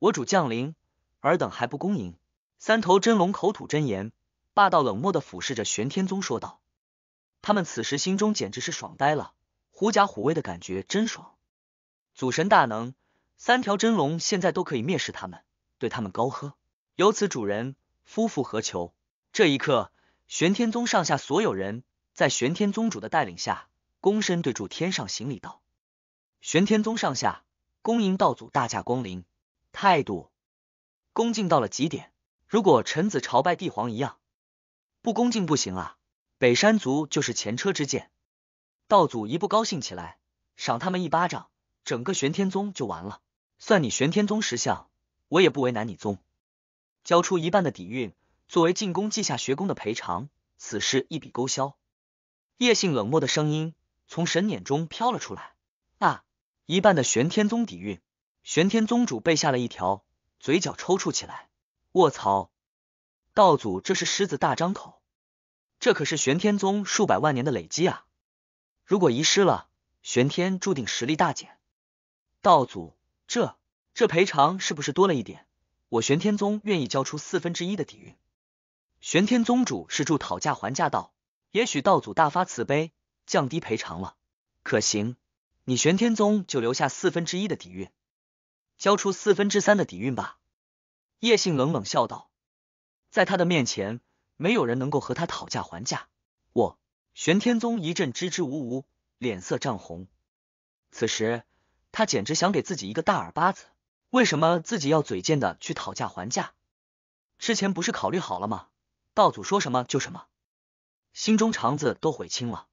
我主降临，尔等还不恭迎？三头真龙口吐真言，霸道冷漠的俯视着玄天宗说道：“他们此时心中简直是爽呆了，狐假虎威的感觉真爽。”祖神大能，三条真龙现在都可以蔑视他们，对他们高喝：“由此主人，夫复何求？”这一刻。玄天宗上下所有人在玄天宗主的带领下，躬身对住天上行礼道：“玄天宗上下恭迎道祖大驾光临，态度恭敬到了极点，如果臣子朝拜帝皇一样，不恭敬不行啊！北山族就是前车之鉴，道祖一不高兴起来，赏他们一巴掌，整个玄天宗就完了。算你玄天宗识相，我也不为难你宗，交出一半的底蕴。”作为进宫稷下学宫的赔偿，此事一笔勾销。叶姓冷漠的声音从神眼中飘了出来。啊，一半的玄天宗底蕴，玄天宗主被吓了一跳，嘴角抽搐起来。卧槽！道祖这是狮子大张口，这可是玄天宗数百万年的累积啊！如果遗失了，玄天注定实力大减。道祖，这这赔偿是不是多了一点？我玄天宗愿意交出四分之一的底蕴。玄天宗主是助讨价还价道，也许道祖大发慈悲降低赔偿了，可行？你玄天宗就留下四分之一的底蕴，交出四分之三的底蕴吧。叶信冷冷笑道，在他的面前，没有人能够和他讨价还价。我玄天宗一阵支支吾吾，脸色涨红。此时他简直想给自己一个大耳巴子，为什么自己要嘴贱的去讨价还价？之前不是考虑好了吗？道祖说什么就什么，心中肠子都悔青了。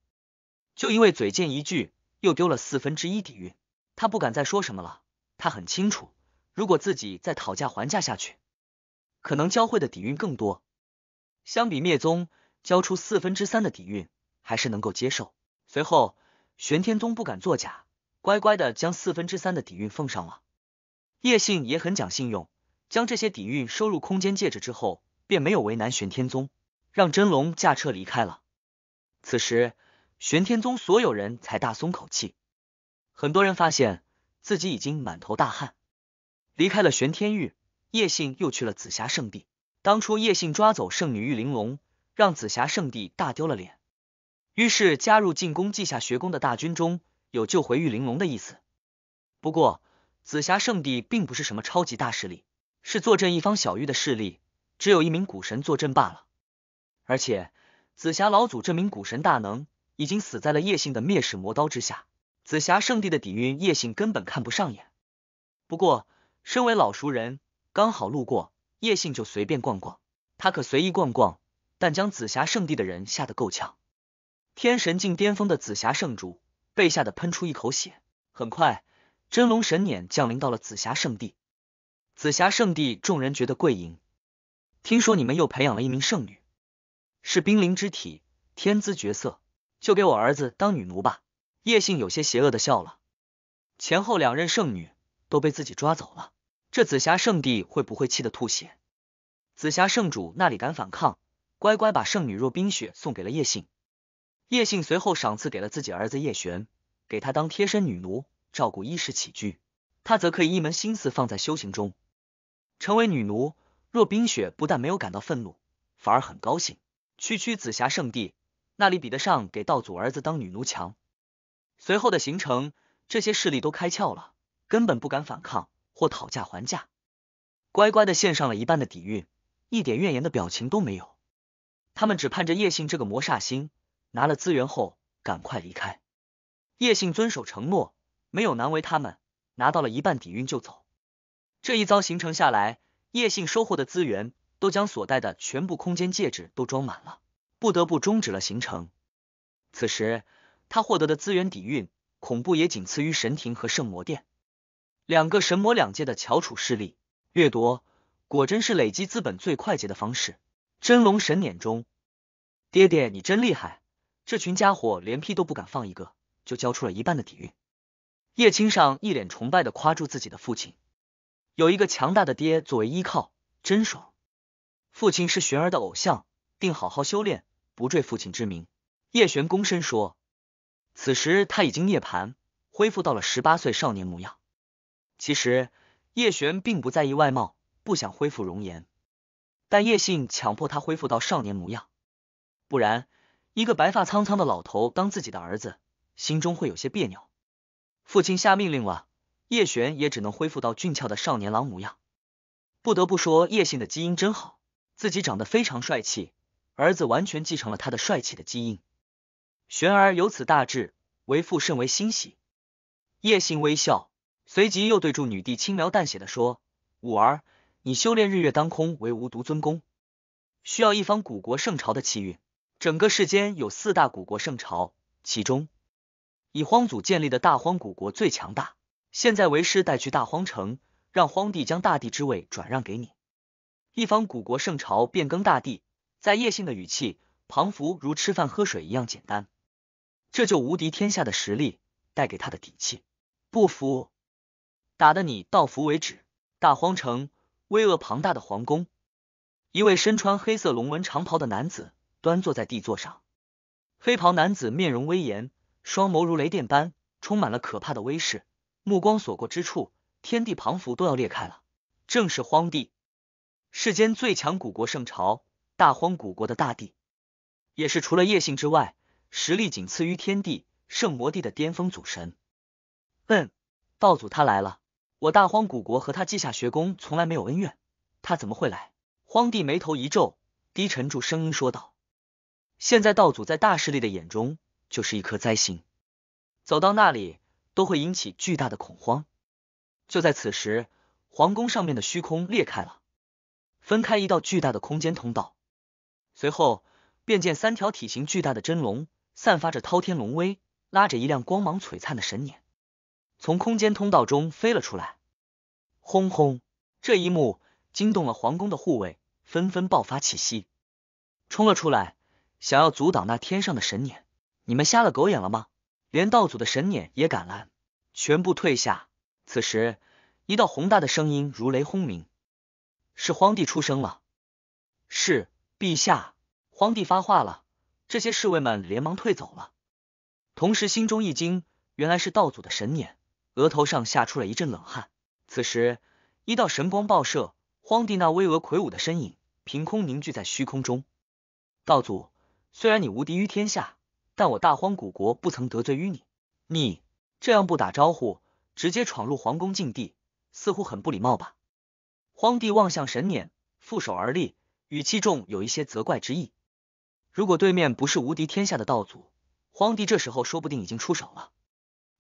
就因为嘴贱一句，又丢了四分之一底蕴，他不敢再说什么了。他很清楚，如果自己再讨价还价下去，可能教会的底蕴更多。相比灭宗交出四分之三的底蕴，还是能够接受。随后，玄天宗不敢作假，乖乖的将四分之三的底蕴奉上了。叶信也很讲信用，将这些底蕴收入空间戒指之后。便没有为难玄天宗，让真龙驾车离开了。此时，玄天宗所有人才大松口气。很多人发现自己已经满头大汗。离开了玄天域，叶信又去了紫霞圣地。当初叶信抓走圣女玉玲珑，让紫霞圣地大丢了脸，于是加入进攻稷下学宫的大军中，有救回玉玲珑的意思。不过，紫霞圣地并不是什么超级大势力，是坐镇一方小域的势力。只有一名古神坐镇罢了，而且紫霞老祖这名古神大能已经死在了叶姓的灭世魔刀之下。紫霞圣地的底蕴，叶姓根本看不上眼。不过，身为老熟人，刚好路过，叶姓就随便逛逛。他可随意逛逛，但将紫霞圣地的人吓得够呛。天神境巅峰的紫霞圣主被吓得喷出一口血。很快，真龙神辇降临到了紫霞圣地。紫霞圣地众人觉得贵银。听说你们又培养了一名圣女，是冰灵之体，天资绝色，就给我儿子当女奴吧。叶信有些邪恶的笑了。前后两任圣女都被自己抓走了，这紫霞圣帝会不会气得吐血？紫霞圣主那里敢反抗，乖乖把圣女若冰雪送给了叶信。叶信随后赏赐给了自己儿子叶璇，给他当贴身女奴，照顾衣食起居，他则可以一门心思放在修行中，成为女奴。若冰雪不但没有感到愤怒，反而很高兴。区区紫霞圣地，那里比得上给道祖儿子当女奴强？随后的行程，这些势力都开窍了，根本不敢反抗或讨价还价，乖乖的献上了一半的底蕴，一点怨言的表情都没有。他们只盼着叶信这个魔煞星拿了资源后赶快离开。叶信遵守承诺，没有难为他们，拿到了一半底蕴就走。这一遭行程下来。叶信收获的资源，都将所带的全部空间戒指都装满了，不得不终止了行程。此时，他获得的资源底蕴，恐怖也仅次于神庭和圣魔殿两个神魔两界的翘楚势力。掠夺果真是累积资本最快捷的方式。真龙神撵中，爹爹你真厉害！这群家伙连屁都不敢放一个，就交出了一半的底蕴。叶青上一脸崇拜的夸住自己的父亲。有一个强大的爹作为依靠，真爽。父亲是玄儿的偶像，定好好修炼，不坠父亲之名。叶璇躬身说。此时他已经涅槃，恢复到了十八岁少年模样。其实叶璇并不在意外貌，不想恢复容颜，但叶信强迫他恢复到少年模样，不然一个白发苍苍的老头当自己的儿子，心中会有些别扭。父亲下命令了。叶璇也只能恢复到俊俏的少年郎模样。不得不说，叶姓的基因真好，自己长得非常帅气，儿子完全继承了他的帅气的基因。璇儿有此大志，为父甚为欣喜。叶姓微笑，随即又对住女帝轻描淡写的说：“五儿，你修炼日月当空为无独尊功，需要一方古国圣朝的气运。整个世间有四大古国圣朝，其中以荒祖建立的大荒古国最强大。”现在为师带去大荒城，让荒帝将大地之位转让给你。一方古国圣朝变更大地，在叶姓的语气，庞福如吃饭喝水一样简单。这就无敌天下的实力带给他的底气，不服，打的你到服为止。大荒城巍峨庞大的皇宫，一位身穿黑色龙纹长袍的男子端坐在帝座上。黑袍男子面容威严，双眸如雷电般，充满了可怕的威势。目光所过之处，天地磅幅都要裂开了。正是荒地，世间最强古国圣朝大荒古国的大地，也是除了叶姓之外，实力仅次于天地圣魔帝的巅峰祖神。嗯，道祖他来了，我大荒古国和他稷下学宫从来没有恩怨，他怎么会来？荒帝眉头一皱，低沉住声音说道：“现在道祖在大势力的眼中，就是一颗灾星。走到那里。”都会引起巨大的恐慌。就在此时，皇宫上面的虚空裂开了，分开一道巨大的空间通道，随后便见三条体型巨大的真龙，散发着滔天龙威，拉着一辆光芒璀璨的神辇，从空间通道中飞了出来。轰轰！这一幕惊动了皇宫的护卫，纷纷爆发气息，冲了出来，想要阻挡那天上的神辇。你们瞎了狗眼了吗？连道祖的神撵也赶来，全部退下。此时，一道宏大的声音如雷轰鸣：“是荒帝出声了。”“是陛下，荒帝发话了。”这些侍卫们连忙退走了，同时心中一惊，原来是道祖的神撵，额头上吓出了一阵冷汗。此时，一道神光爆射，荒帝那巍峨魁梧的身影凭空凝聚在虚空中。道祖，虽然你无敌于天下。但我大荒古国不曾得罪于你，你这样不打招呼直接闯入皇宫禁地，似乎很不礼貌吧？荒帝望向神撵，负手而立，语气中有一些责怪之意。如果对面不是无敌天下的道祖，荒帝这时候说不定已经出手了。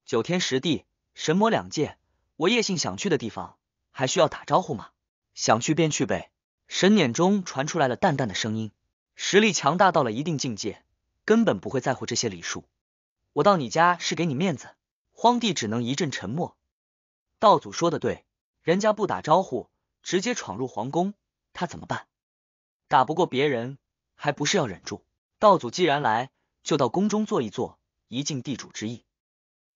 九天十地，神魔两界，我叶姓想去的地方，还需要打招呼吗？想去便去呗。神撵中传出来了淡淡的声音，实力强大到了一定境界。根本不会在乎这些礼数。我到你家是给你面子。荒地只能一阵沉默。道祖说的对，人家不打招呼直接闯入皇宫，他怎么办？打不过别人，还不是要忍住？道祖既然来，就到宫中坐一坐，一尽地主之谊。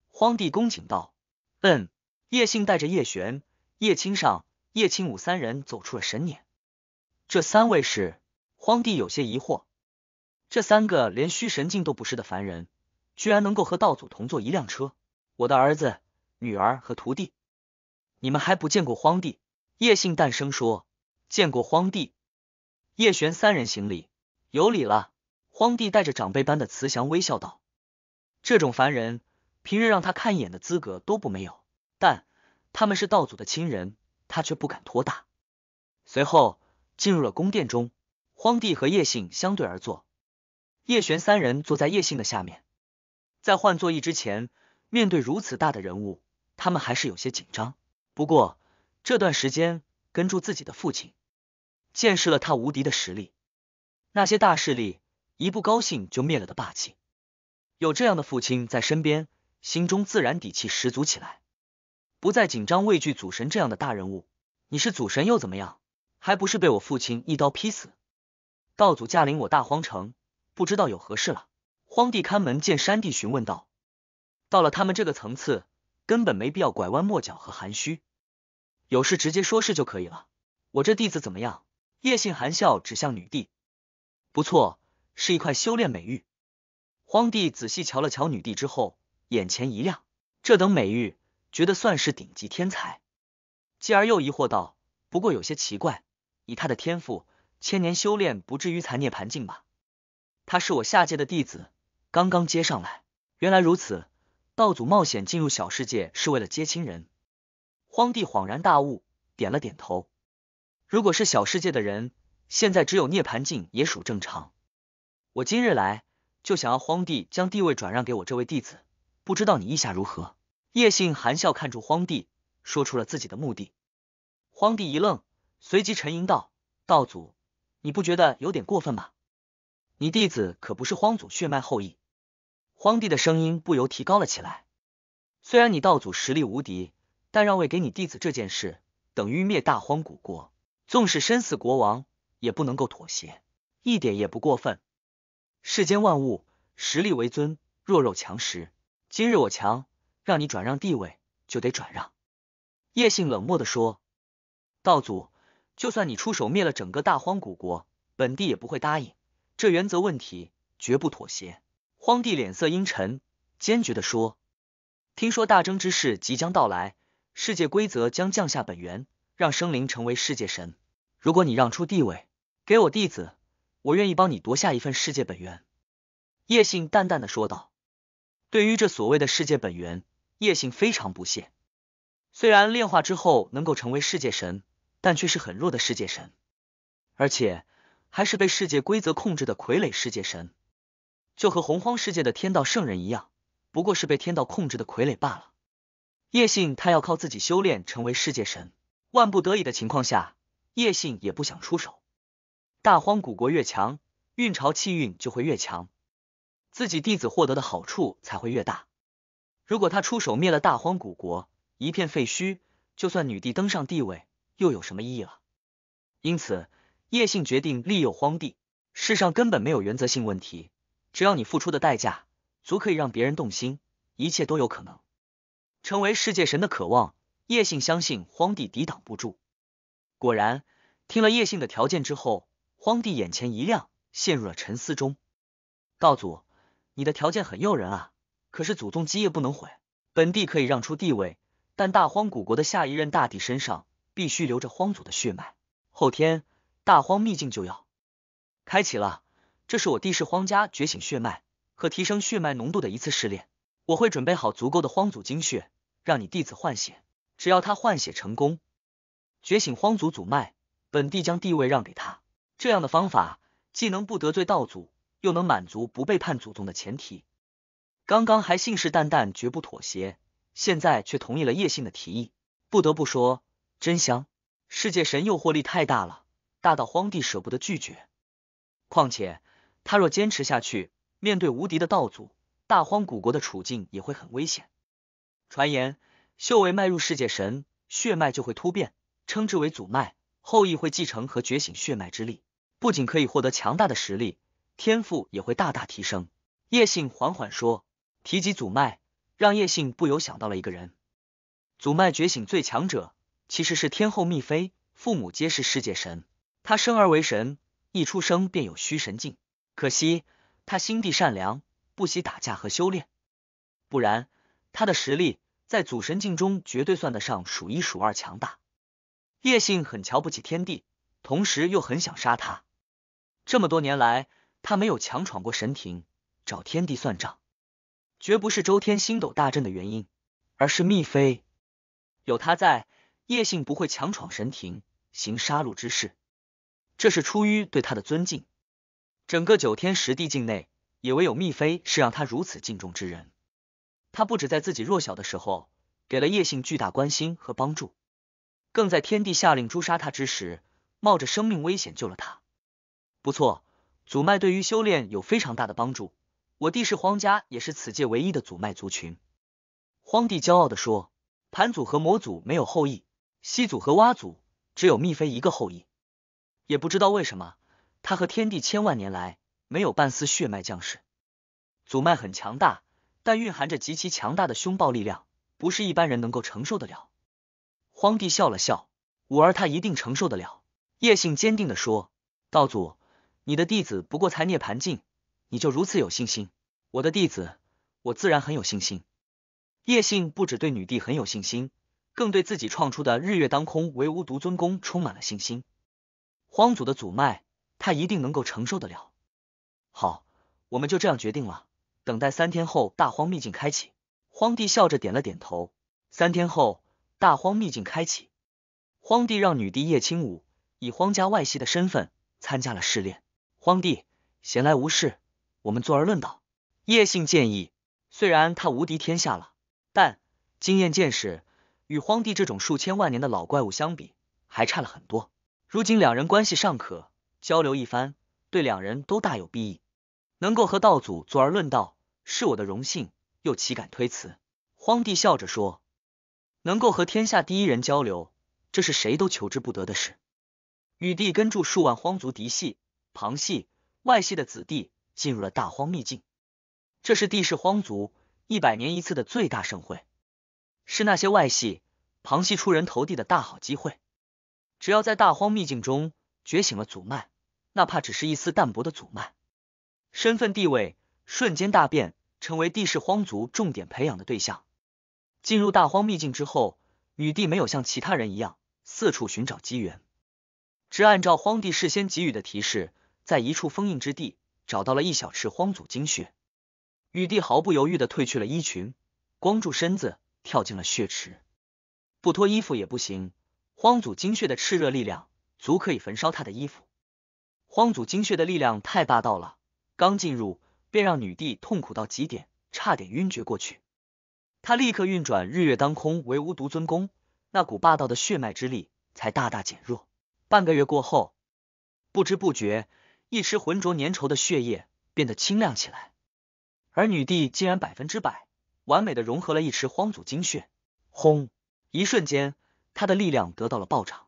荒地恭请道。嗯。叶信带着叶玄、叶青上、叶青武三人走出了神辇。这三位是荒地有些疑惑。这三个连虚神境都不是的凡人，居然能够和道祖同坐一辆车。我的儿子、女儿和徒弟，你们还不见过荒帝？叶信诞生说：“见过荒帝。”叶璇三人行礼，有礼了。荒帝带着长辈般的慈祥微笑道：“这种凡人，平日让他看一眼的资格都不没有，但他们是道祖的亲人，他却不敢托大。”随后进入了宫殿中，荒帝和叶信相对而坐。叶璇三人坐在叶信的下面，在换坐椅之前，面对如此大的人物，他们还是有些紧张。不过这段时间跟住自己的父亲，见识了他无敌的实力，那些大势力一不高兴就灭了的霸气，有这样的父亲在身边，心中自然底气十足起来，不再紧张畏惧祖神这样的大人物。你是祖神又怎么样？还不是被我父亲一刀劈死？道祖驾临我大荒城。不知道有何事了？荒地看门见山地询问道：“到了他们这个层次，根本没必要拐弯抹角和含蓄，有事直接说事就可以了。”我这弟子怎么样？叶信含笑指向女帝：“不错，是一块修炼美玉。”荒地仔细瞧了瞧女帝之后，眼前一亮，这等美玉，觉得算是顶级天才。继而又疑惑道：“不过有些奇怪，以他的天赋，千年修炼不至于残涅盘境吧？”他是我下界的弟子，刚刚接上来。原来如此，道祖冒险进入小世界是为了接亲人。荒帝恍然大悟，点了点头。如果是小世界的人，现在只有涅槃境也属正常。我今日来，就想要荒帝将地位转让给我这位弟子，不知道你意下如何？叶信含笑看住荒帝，说出了自己的目的。荒帝一愣，随即沉吟道：“道祖，你不觉得有点过分吗？”你弟子可不是荒祖血脉后裔，荒帝的声音不由提高了起来。虽然你道祖实力无敌，但让位给你弟子这件事，等于灭大荒古国，纵使身死国亡，也不能够妥协，一点也不过分。世间万物，实力为尊，弱肉强食。今日我强，让你转让地位，就得转让。叶姓冷漠的说道：“祖，就算你出手灭了整个大荒古国，本帝也不会答应。”这原则问题绝不妥协。荒帝脸色阴沉，坚决的说：“听说大争之事即将到来，世界规则将降下本源，让生灵成为世界神。如果你让出地位给我弟子，我愿意帮你夺下一份世界本源。”叶信淡淡的说道。对于这所谓的世界本源，叶信非常不屑。虽然炼化之后能够成为世界神，但却是很弱的世界神，而且。还是被世界规则控制的傀儡世界神，就和洪荒世界的天道圣人一样，不过是被天道控制的傀儡罢了。叶信他要靠自己修炼成为世界神，万不得已的情况下，叶信也不想出手。大荒古国越强，运朝气运就会越强，自己弟子获得的好处才会越大。如果他出手灭了大荒古国，一片废墟，就算女帝登上帝位，又有什么意义了？因此。叶姓决定利诱荒地。世上根本没有原则性问题，只要你付出的代价足可以让别人动心，一切都有可能成为世界神的渴望。叶姓相信荒地抵挡不住。果然，听了叶姓的条件之后，荒地眼前一亮，陷入了沉思中。道祖，你的条件很诱人啊，可是祖宗基业不能毁。本帝可以让出地位，但大荒古国的下一任大帝身上必须留着荒祖的血脉，后天。大荒秘境就要开启了，这是我地势荒家觉醒血脉和提升血脉浓度的一次试炼。我会准备好足够的荒祖精血，让你弟子换血。只要他换血成功，觉醒荒祖祖脉，本帝将地位让给他。这样的方法既能不得罪道祖，又能满足不背叛祖宗的前提。刚刚还信誓旦旦绝不妥协，现在却同意了叶姓的提议。不得不说，真香！世界神诱惑力太大了。大到荒地舍不得拒绝，况且他若坚持下去，面对无敌的道祖，大荒古国的处境也会很危险。传言，修为迈入世界神，血脉就会突变，称之为祖脉，后裔会继承和觉醒血脉之力，不仅可以获得强大的实力，天赋也会大大提升。叶信缓缓说，提及祖脉，让叶信不由想到了一个人，祖脉觉醒最强者，其实是天后密妃，父母皆是世界神。他生而为神，一出生便有虚神境。可惜他心地善良，不喜打架和修炼，不然他的实力在祖神境中绝对算得上数一数二强大。叶信很瞧不起天帝，同时又很想杀他。这么多年来，他没有强闯过神庭找天帝算账，绝不是周天星斗大阵的原因，而是密妃有他在，叶信不会强闯神庭行杀戮之事。这是出于对他的尊敬，整个九天十地境内，也唯有密妃是让他如此敬重之人。他不止在自己弱小的时候给了叶姓巨大关心和帮助，更在天帝下令诛杀他之时，冒着生命危险救了他。不错，祖脉对于修炼有非常大的帮助。我帝是荒家，也是此界唯一的祖脉族群。荒帝骄傲的说：“盘祖和魔祖没有后裔，西祖和蛙祖只有密妃一个后裔。”也不知道为什么，他和天地千万年来没有半丝血脉降世，祖脉很强大，但蕴含着极其强大的凶暴力量，不是一般人能够承受得了。荒帝笑了笑，五儿他一定承受得了。叶姓坚定的说：“道祖，你的弟子不过才涅盘境，你就如此有信心？我的弟子，我自然很有信心。”叶姓不止对女帝很有信心，更对自己创出的日月当空唯吾独尊功充满了信心。荒祖的祖脉，他一定能够承受得了。好，我们就这样决定了。等待三天后，大荒秘境开启。荒帝笑着点了点头。三天后，大荒秘境开启。荒帝让女帝叶青舞以荒家外系的身份参加了试炼。荒帝闲来无事，我们坐而论道。叶姓建议：虽然他无敌天下了，但经验见识与荒帝这种数千万年的老怪物相比，还差了很多。如今两人关系尚可，交流一番，对两人都大有裨益。能够和道祖坐而论道，是我的荣幸，又岂敢推辞？荒帝笑着说：“能够和天下第一人交流，这是谁都求之不得的事。”禹帝跟住数万荒族嫡系、旁系、外系的子弟进入了大荒秘境。这是帝势荒族一百年一次的最大盛会，是那些外系、旁系出人头地的大好机会。只要在大荒秘境中觉醒了祖脉，哪怕只是一丝淡薄的祖脉，身份地位瞬间大变，成为帝世荒族重点培养的对象。进入大荒秘境之后，女帝没有像其他人一样四处寻找机缘，只按照荒帝事先给予的提示，在一处封印之地找到了一小池荒祖精血。女帝毫不犹豫的褪去了衣裙，光住身子跳进了血池，不脱衣服也不行。荒祖精血的炽热力量，足可以焚烧他的衣服。荒祖精血的力量太霸道了，刚进入便让女帝痛苦到极点，差点晕厥过去。他立刻运转日月当空为无独尊功，那股霸道的血脉之力才大大减弱。半个月过后，不知不觉，一池浑浊粘稠的血液变得清亮起来，而女帝竟然百分之百完美的融合了一池荒祖精血。轰！一瞬间。他的力量得到了暴涨，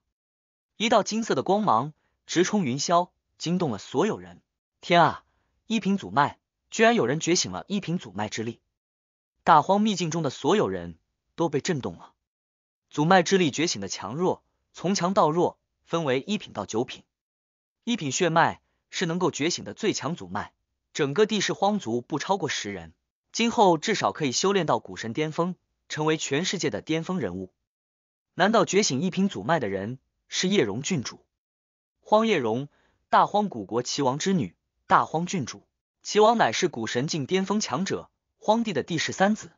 一道金色的光芒直冲云霄，惊动了所有人。天啊，一品祖脉，居然有人觉醒了一品祖脉之力！大荒秘境中的所有人都被震动了。祖脉之力觉醒的强弱，从强到弱分为一品到九品。一品血脉是能够觉醒的最强祖脉，整个地势荒族不超过十人，今后至少可以修炼到古神巅峰，成为全世界的巅峰人物。难道觉醒一品祖脉的人是叶荣郡主？荒叶荣，大荒古国齐王之女，大荒郡主。齐王乃是古神境巅峰强者，荒帝的第十三子，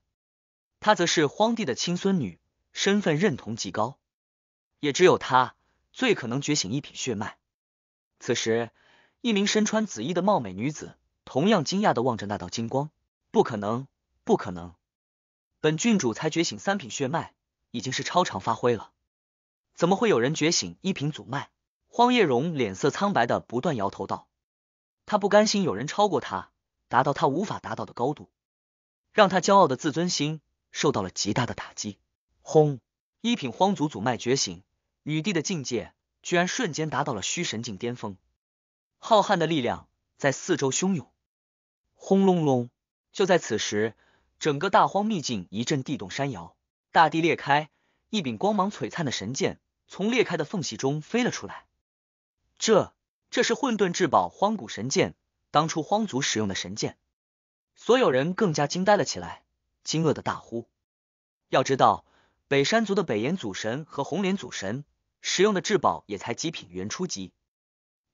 她则是荒帝的亲孙女，身份认同极高，也只有她最可能觉醒一品血脉。此时，一名身穿紫衣的貌美女子同样惊讶的望着那道金光，不可能，不可能！本郡主才觉醒三品血脉。已经是超常发挥了，怎么会有人觉醒一品祖脉？荒叶荣脸色苍白的不断摇头道：“他不甘心有人超过他，达到他无法达到的高度，让他骄傲的自尊心受到了极大的打击。”轰！一品荒族祖脉觉醒，女帝的境界居然瞬间达到了虚神境巅峰，浩瀚的力量在四周汹涌。轰隆隆！就在此时，整个大荒秘境一阵地动山摇。大地裂开，一柄光芒璀璨的神剑从裂开的缝隙中飞了出来。这，这是混沌至宝荒古神剑，当初荒族使用的神剑。所有人更加惊呆了起来，惊愕的大呼。要知道，北山族的北岩祖神和红莲祖神使用的至宝也才极品元初级，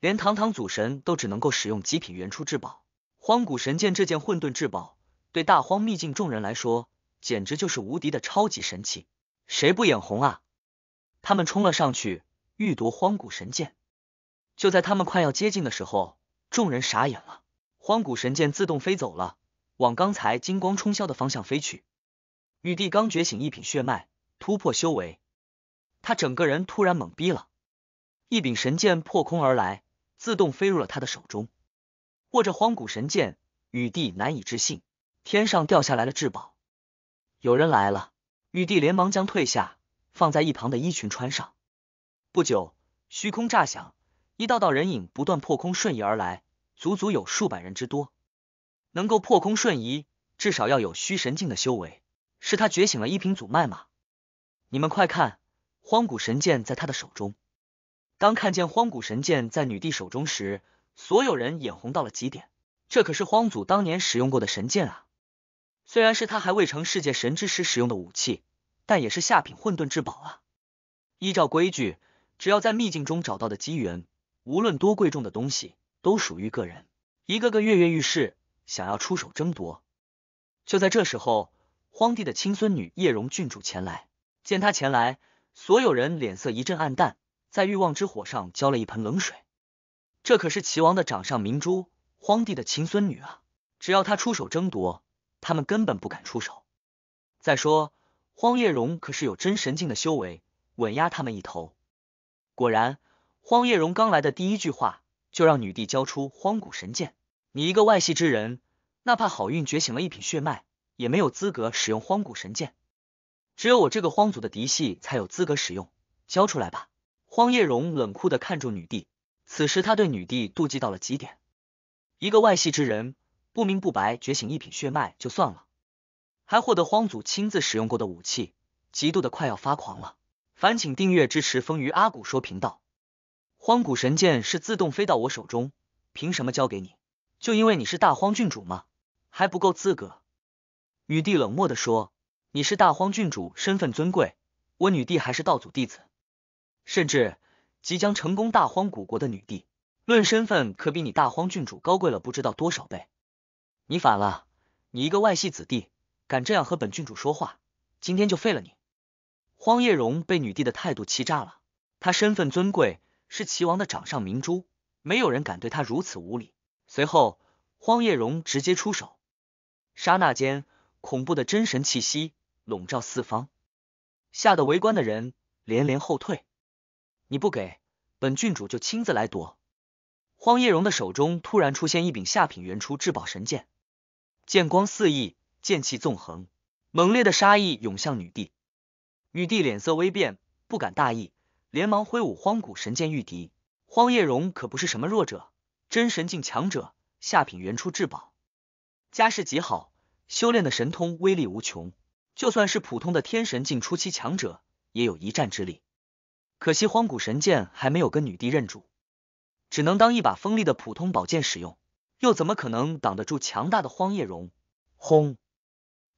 连堂堂祖神都只能够使用极品元初至宝荒古神剑这件混沌至宝，对大荒秘境众人来说。简直就是无敌的超级神器，谁不眼红啊？他们冲了上去，欲夺荒古神剑。就在他们快要接近的时候，众人傻眼了，荒古神剑自动飞走了，往刚才金光冲霄的方向飞去。玉帝刚觉醒一品血脉，突破修为，他整个人突然懵逼了。一柄神剑破空而来，自动飞入了他的手中。握着荒古神剑，玉帝难以置信，天上掉下来了至宝。有人来了，玉帝连忙将退下，放在一旁的衣裙穿上。不久，虚空炸响，一道道人影不断破空瞬移而来，足足有数百人之多。能够破空瞬移，至少要有虚神境的修为。是他觉醒了一品祖脉吗？你们快看，荒古神剑在他的手中。当看见荒古神剑在女帝手中时，所有人眼红到了极点。这可是荒祖当年使用过的神剑啊！虽然是他还未成世界神之时使用的武器，但也是下品混沌之宝啊！依照规矩，只要在秘境中找到的机缘，无论多贵重的东西，都属于个人。一个个跃跃欲试，想要出手争夺。就在这时候，荒地的亲孙女叶荣郡主前来，见他前来，所有人脸色一阵暗淡，在欲望之火上浇了一盆冷水。这可是齐王的掌上明珠，荒地的亲孙女啊！只要他出手争夺。他们根本不敢出手。再说，荒叶荣可是有真神境的修为，稳压他们一头。果然，荒叶荣刚来的第一句话就让女帝交出荒古神剑。你一个外系之人，哪怕好运觉醒了一品血脉，也没有资格使用荒古神剑。只有我这个荒族的嫡系才有资格使用。交出来吧！荒叶荣冷酷的看着女帝，此时他对女帝妒忌到了极点。一个外系之人。不明不白觉醒一品血脉就算了，还获得荒祖亲自使用过的武器，嫉妒的快要发狂了。烦请订阅支持“风鱼阿古说”频道。荒古神剑是自动飞到我手中，凭什么交给你？就因为你是大荒郡主吗？还不够资格。女帝冷漠的说：“你是大荒郡主，身份尊贵，我女帝还是道祖弟子，甚至即将成功大荒古国的女帝，论身份可比你大荒郡主高贵了不知道多少倍。”你反了！你一个外系子弟，敢这样和本郡主说话，今天就废了你！荒叶荣被女帝的态度气炸了，他身份尊贵，是齐王的掌上明珠，没有人敢对他如此无礼。随后，荒叶荣直接出手，刹那间，恐怖的真神气息笼罩四方，吓得围观的人连连后退。你不给本郡主，就亲自来夺！荒叶荣的手中突然出现一柄下品原初至宝神剑。剑光四溢，剑气纵横，猛烈的杀意涌向女帝。女帝脸色微变，不敢大意，连忙挥舞荒古神剑御敌。荒叶荣可不是什么弱者，真神境强者，下品原初至宝，家世极好，修炼的神通威力无穷，就算是普通的天神境初期强者，也有一战之力。可惜荒古神剑还没有跟女帝认主，只能当一把锋利的普通宝剑使用。又怎么可能挡得住强大的荒叶荣？轰！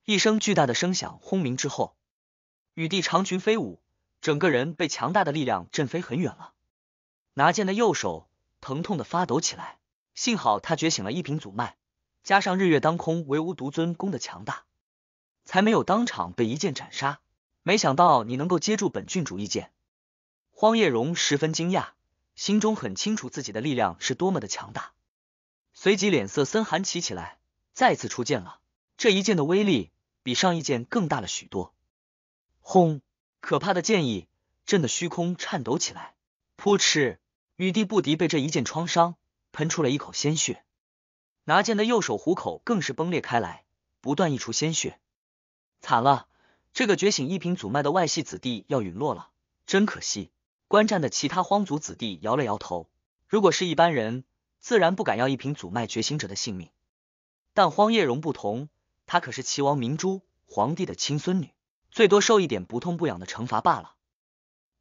一声巨大的声响轰鸣之后，雨帝长裙飞舞，整个人被强大的力量震飞很远了。拿剑的右手疼痛的发抖起来，幸好他觉醒了一品祖脉，加上日月当空唯吾独尊功的强大，才没有当场被一剑斩杀。没想到你能够接住本郡主一剑，荒叶荣十分惊讶，心中很清楚自己的力量是多么的强大。随即脸色森寒起起来，再次出剑了。这一剑的威力比上一剑更大了许多。轰！可怕的剑意震得虚空颤抖起来。扑哧！女帝不敌，被这一剑创伤，喷出了一口鲜血。拿剑的右手虎口更是崩裂开来，不断溢出鲜血。惨了，这个觉醒一品祖脉的外系子弟要陨落了，真可惜。观战的其他荒族子弟摇了摇头。如果是一般人。自然不敢要一瓶祖脉觉醒者的性命，但荒叶荣不同，她可是齐王明珠皇帝的亲孙女，最多受一点不痛不痒的惩罚罢了。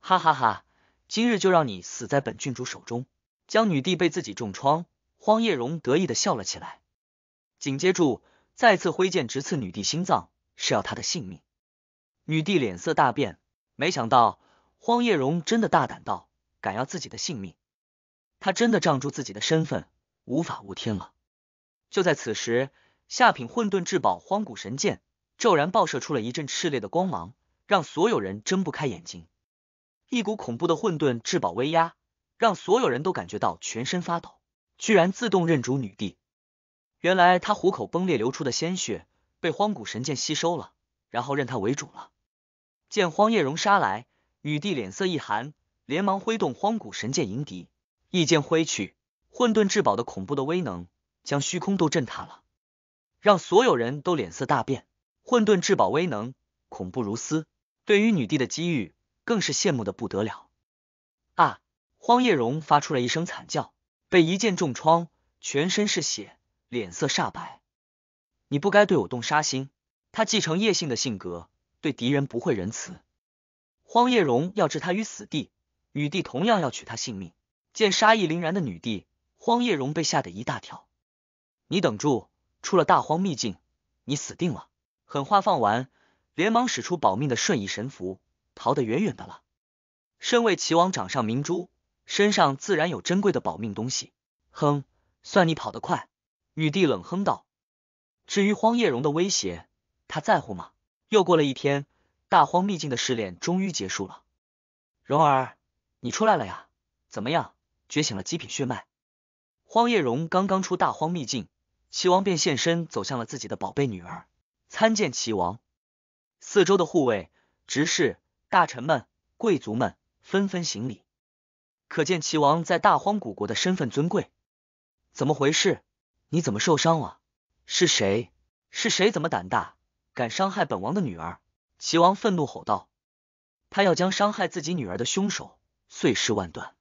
哈哈哈，今日就让你死在本郡主手中！将女帝被自己重创，荒叶荣得意的笑了起来，紧接住再次挥剑直刺女帝心脏，是要她的性命。女帝脸色大变，没想到荒叶荣真的大胆到敢要自己的性命。他真的仗住自己的身份无法无天了。就在此时，下品混沌至宝荒古神剑骤然爆射出了一阵炽烈的光芒，让所有人睁不开眼睛。一股恐怖的混沌至宝威压，让所有人都感觉到全身发抖。居然自动认主女帝！原来他虎口崩裂流出的鲜血被荒古神剑吸收了，然后认他为主了。见荒叶荣杀来，女帝脸色一寒，连忙挥动荒古神剑迎敌。一剑挥去，混沌至宝的恐怖的威能将虚空都震塌了，让所有人都脸色大变。混沌至宝威能恐怖如斯，对于女帝的机遇更是羡慕的不得了。啊！荒叶荣发出了一声惨叫，被一剑重创，全身是血，脸色煞白。你不该对我动杀心。他继承叶姓的性格，对敌人不会仁慈。荒叶荣要置他于死地，女帝同样要取他性命。见杀意凛然的女帝，荒叶荣被吓得一大跳。你等住，出了大荒秘境，你死定了！狠话放完，连忙使出保命的瞬移神符，逃得远远的了。身为齐王掌上明珠，身上自然有珍贵的保命东西。哼，算你跑得快！女帝冷哼道。至于荒叶荣的威胁，他在乎吗？又过了一天，大荒秘境的试炼终于结束了。蓉儿，你出来了呀？怎么样？觉醒了极品血脉，荒叶荣刚刚出大荒秘境，齐王便现身走向了自己的宝贝女儿。参见齐王！四周的护卫、执事、大臣们、贵族们纷纷行礼，可见齐王在大荒古国的身份尊贵。怎么回事？你怎么受伤了？是谁？是谁？怎么胆大，敢伤害本王的女儿？齐王愤怒吼道：“他要将伤害自己女儿的凶手碎尸万段！”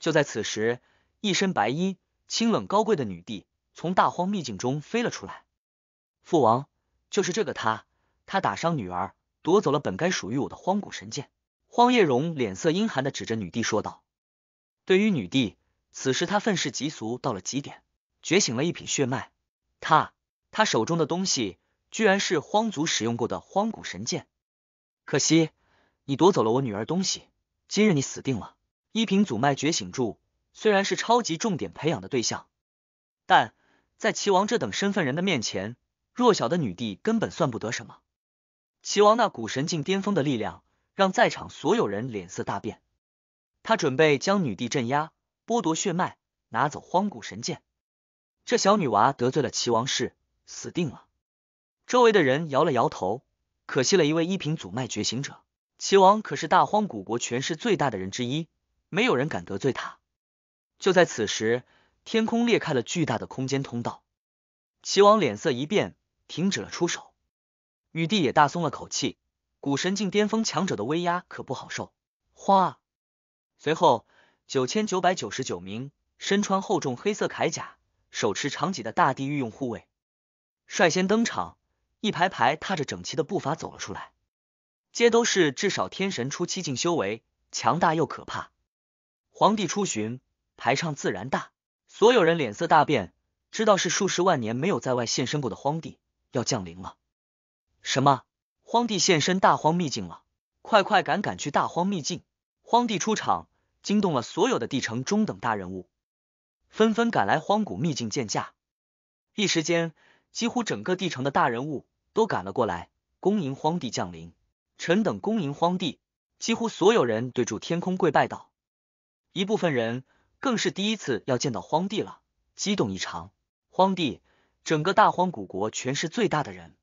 就在此时，一身白衣、清冷高贵的女帝从大荒秘境中飞了出来。父王，就是这个他，他打伤女儿，夺走了本该属于我的荒古神剑。荒叶荣脸色阴寒的指着女帝说道：“对于女帝，此时他愤世嫉俗到了极点。觉醒了一品血脉，他他手中的东西居然是荒族使用过的荒古神剑。可惜，你夺走了我女儿东西，今日你死定了。”一品祖脉觉醒柱虽然是超级重点培养的对象，但在齐王这等身份人的面前，弱小的女帝根本算不得什么。齐王那古神境巅峰的力量，让在场所有人脸色大变。他准备将女帝镇压，剥夺血脉，拿走荒古神剑。这小女娃得罪了齐王室，死定了。周围的人摇了摇头，可惜了一位一品祖脉觉醒者。齐王可是大荒古国权势最大的人之一。没有人敢得罪他。就在此时，天空裂开了巨大的空间通道。齐王脸色一变，停止了出手。女帝也大松了口气。古神境巅峰强者的威压可不好受。哗！随后，九千九百九十九名身穿厚重黑色铠甲、手持长戟的大地御用护卫率先登场，一排排踏着整齐的步伐走了出来，皆都是至少天神初期境修为，强大又可怕。皇帝出巡，排场自然大，所有人脸色大变，知道是数十万年没有在外现身过的荒帝要降临了。什么荒帝现身大荒秘境了？快快赶赶去大荒秘境！荒帝出场，惊动了所有的帝城中等大人物，纷纷赶来荒古秘境见驾。一时间，几乎整个帝城的大人物都赶了过来，恭迎荒帝降临。臣等恭迎荒帝，几乎所有人对住天空跪拜道。一部分人更是第一次要见到荒帝了，激动异常。荒帝，整个大荒古国权势最大的人，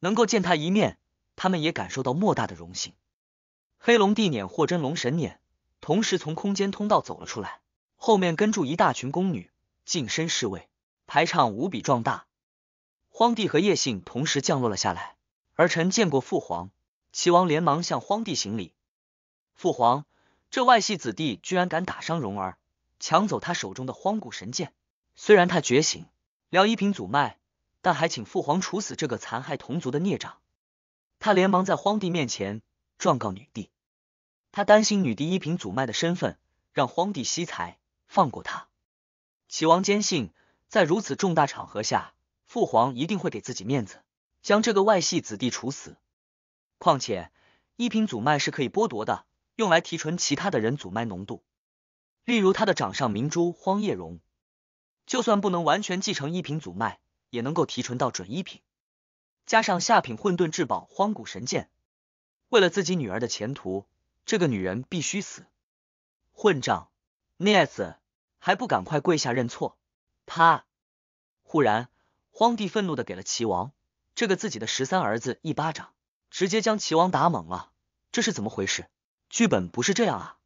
能够见他一面，他们也感受到莫大的荣幸。黑龙帝辇或真龙神辇同时从空间通道走了出来，后面跟住一大群宫女、近身侍卫，排场无比壮大。荒帝和叶信同时降落了下来，儿臣见过父皇。齐王连忙向荒帝行礼，父皇。这外系子弟居然敢打伤蓉儿，抢走他手中的荒古神剑。虽然他觉醒，撩一品祖脉，但还请父皇处死这个残害同族的孽障。他连忙在荒帝面前状告女帝，他担心女帝一品祖脉的身份让荒帝惜才，放过他。齐王坚信，在如此重大场合下，父皇一定会给自己面子，将这个外系子弟处死。况且一品祖脉是可以剥夺的。用来提纯其他的人祖脉浓度，例如他的掌上明珠荒叶榕，就算不能完全继承一品祖脉，也能够提纯到准一品。加上下品混沌至宝荒古神剑，为了自己女儿的前途，这个女人必须死！混账，孽子，还不赶快跪下认错！他忽然，荒帝愤怒的给了齐王这个自己的十三儿子一巴掌，直接将齐王打懵了。这是怎么回事？剧本不是这样啊！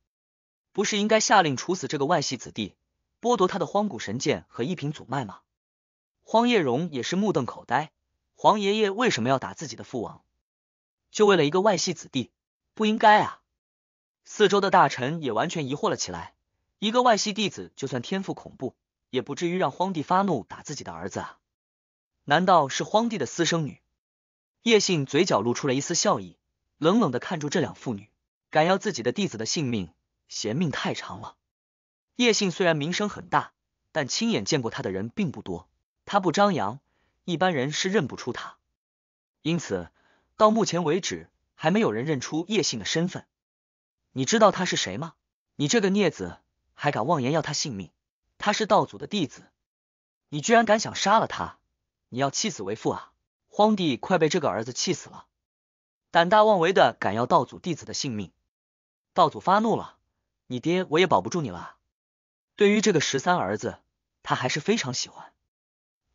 不是应该下令处死这个外系子弟，剥夺他的荒古神剑和一品祖脉吗？荒叶荣也是目瞪口呆，皇爷爷为什么要打自己的父王？就为了一个外系子弟？不应该啊！四周的大臣也完全疑惑了起来。一个外系弟子就算天赋恐怖，也不至于让荒帝发怒打自己的儿子啊！难道是荒帝的私生女？叶信嘴角露出了一丝笑意，冷冷的看住这两妇女。敢要自己的弟子的性命，嫌命太长了。叶信虽然名声很大，但亲眼见过他的人并不多。他不张扬，一般人是认不出他。因此，到目前为止还没有人认出叶信的身份。你知道他是谁吗？你这个孽子还敢妄言要他性命？他是道祖的弟子，你居然敢想杀了他？你要弃子为父啊！荒帝快被这个儿子气死了，胆大妄为的敢要道祖弟子的性命！道祖发怒了，你爹我也保不住你了。对于这个十三儿子，他还是非常喜欢。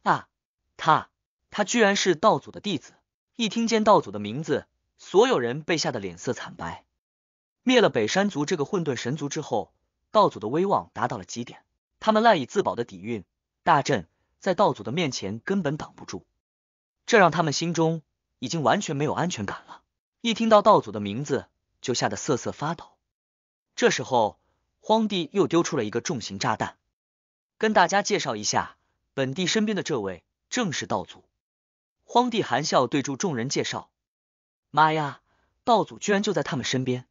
啊，他他居然是道祖的弟子，一听见道祖的名字，所有人被吓得脸色惨白。灭了北山族这个混沌神族之后，道祖的威望达到了极点，他们赖以自保的底蕴大阵，在道祖的面前根本挡不住，这让他们心中已经完全没有安全感了。一听到道祖的名字。就吓得瑟瑟发抖。这时候，荒地又丢出了一个重型炸弹。跟大家介绍一下，本地身边的这位正是道祖。荒地含笑对住众人介绍：“妈呀，道祖居然就在他们身边！”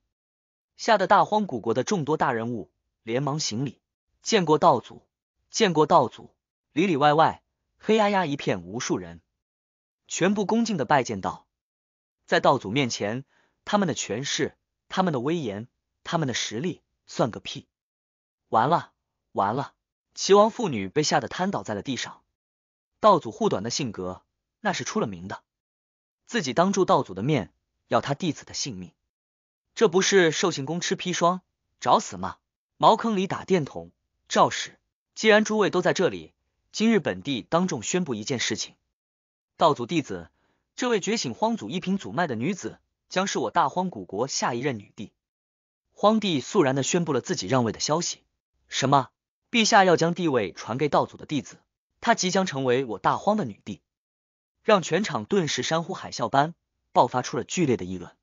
吓得大荒古国的众多大人物连忙行礼：“见过道祖，见过道祖。”里里外外黑压压一片，无数人全部恭敬的拜见道。在道祖面前，他们的权势。他们的威严，他们的实力，算个屁！完了，完了！齐王妇女被吓得瘫倒在了地上。道祖护短的性格那是出了名的，自己当住道祖的面要他弟子的性命，这不是兽性公吃砒霜，找死吗？茅坑里打电筒，赵使，既然诸位都在这里，今日本帝当众宣布一件事情：道祖弟子，这位觉醒荒祖一品祖脉的女子。将是我大荒古国下一任女帝，荒帝肃然的宣布了自己让位的消息。什么？陛下要将帝位传给道祖的弟子？她即将成为我大荒的女帝，让全场顿时山呼海啸般爆发出了剧烈的议论。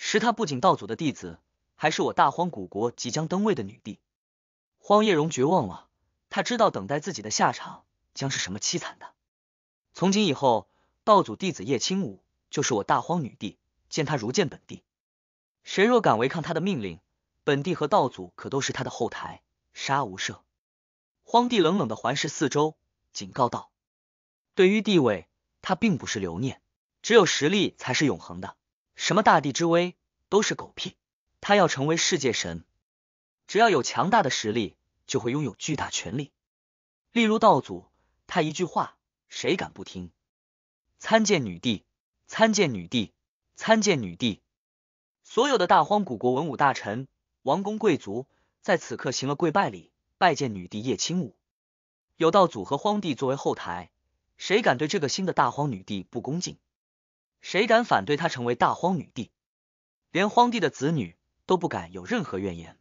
是他不仅道祖的弟子，还是我大荒古国即将登位的女帝。荒叶荣绝望了，他知道等待自己的下场将是什么凄惨的。从今以后，道祖弟子叶青武就是我大荒女帝。见他如见本帝。谁若敢违抗他的命令，本帝和道祖可都是他的后台，杀无赦。荒帝冷冷的环视四周，警告道：“对于地位，他并不是留念，只有实力才是永恒的。什么大地之威都是狗屁。他要成为世界神，只要有强大的实力，就会拥有巨大权力。例如道祖，他一句话，谁敢不听？参见女帝，参见女帝。”参见女帝，所有的大荒古国文武大臣、王公贵族在此刻行了跪拜礼，拜见女帝叶青武。有道祖和荒帝作为后台，谁敢对这个新的大荒女帝不恭敬？谁敢反对他成为大荒女帝？连荒帝的子女都不敢有任何怨言。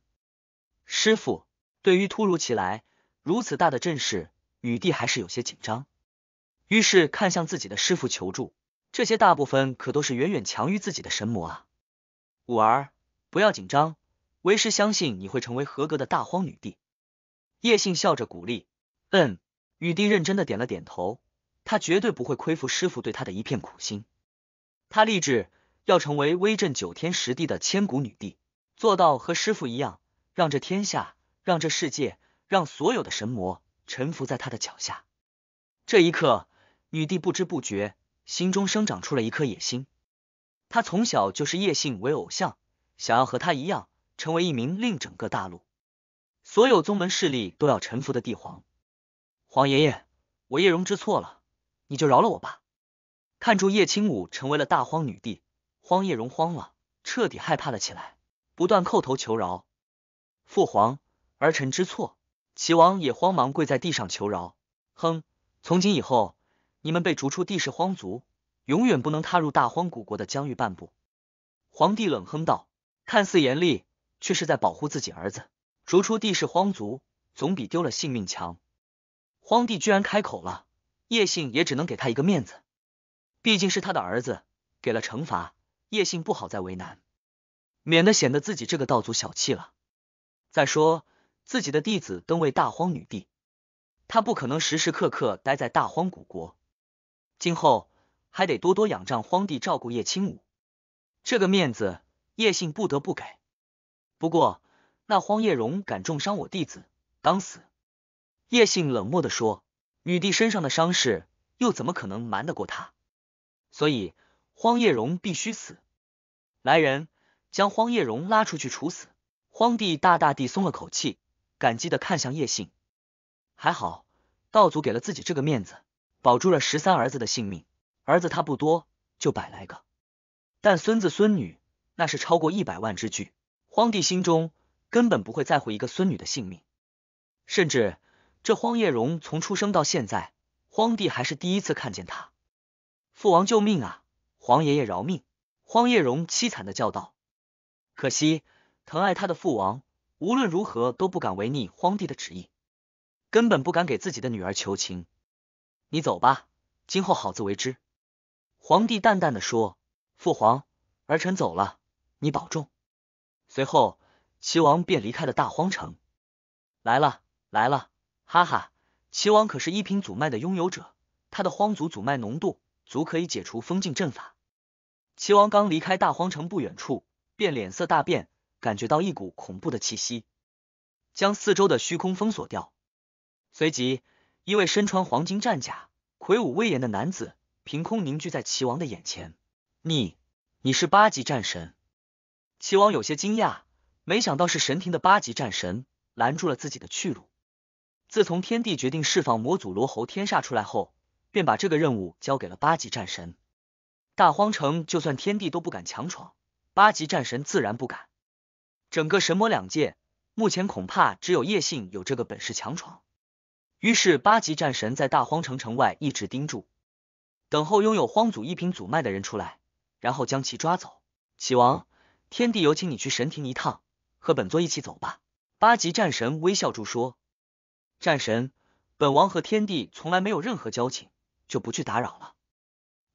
师傅，对于突如其来如此大的阵势，女帝还是有些紧张，于是看向自己的师傅求助。这些大部分可都是远远强于自己的神魔啊！五儿，不要紧张，为师相信你会成为合格的大荒女帝。叶信笑着鼓励。嗯，女帝认真的点了点头。他绝对不会辜负师傅对他的一片苦心。他立志要成为威震九天十地的千古女帝，做到和师傅一样，让这天下，让这世界，让所有的神魔臣服在他的脚下。这一刻，女帝不知不觉。心中生长出了一颗野心，他从小就是叶姓为偶像，想要和他一样，成为一名令整个大陆所有宗门势力都要臣服的帝皇。皇爷爷，我叶荣知错了，你就饶了我吧。看住叶青武成为了大荒女帝，荒叶荣慌了，彻底害怕了起来，不断叩头求饶。父皇，儿臣知错。齐王也慌忙跪在地上求饶。哼，从今以后。你们被逐出帝室荒族，永远不能踏入大荒古国的疆域半步。”皇帝冷哼道，看似严厉，却是在保护自己儿子。逐出帝室荒族，总比丢了性命强。荒帝居然开口了，叶信也只能给他一个面子，毕竟是他的儿子，给了惩罚，叶信不好再为难，免得显得自己这个道祖小气了。再说自己的弟子登位大荒女帝，他不可能时时刻刻待在大荒古国。今后还得多多仰仗荒帝照顾叶青武，这个面子叶姓不得不给。不过那荒叶荣敢重伤我弟子，当死。叶姓冷漠的说：“女帝身上的伤势又怎么可能瞒得过他？所以荒叶荣必须死。来人，将荒叶荣拉出去处死。”荒帝大大地松了口气，感激的看向叶姓。还好道祖给了自己这个面子。”保住了十三儿子的性命，儿子他不多，就百来个，但孙子孙女那是超过一百万之巨。荒帝心中根本不会在乎一个孙女的性命，甚至这荒叶荣从出生到现在，荒帝还是第一次看见他。父王救命啊！皇爷爷饶命！荒叶荣凄惨的叫道。可惜，疼爱他的父王无论如何都不敢违逆荒帝的旨意，根本不敢给自己的女儿求情。你走吧，今后好自为之。皇帝淡淡的说：“父皇，儿臣走了，你保重。”随后，齐王便离开了大荒城。来了，来了，哈哈！齐王可是一品祖脉的拥有者，他的荒族祖脉浓度足可以解除封禁阵法。齐王刚离开大荒城不远处，便脸色大变，感觉到一股恐怖的气息，将四周的虚空封锁掉。随即。一位身穿黄金战甲、魁梧威严的男子凭空凝聚在齐王的眼前。你，你是八级战神？齐王有些惊讶，没想到是神庭的八级战神拦住了自己的去路。自从天帝决定释放魔祖罗侯天煞出来后，便把这个任务交给了八级战神。大荒城，就算天帝都不敢强闯，八级战神自然不敢。整个神魔两界，目前恐怕只有叶信有这个本事强闯。于是，八级战神在大荒城城外一直盯住，等候拥有荒祖一品祖脉的人出来，然后将其抓走。齐王，天帝有请你去神庭一趟，和本座一起走吧。八级战神微笑住说：“战神，本王和天帝从来没有任何交情，就不去打扰了。”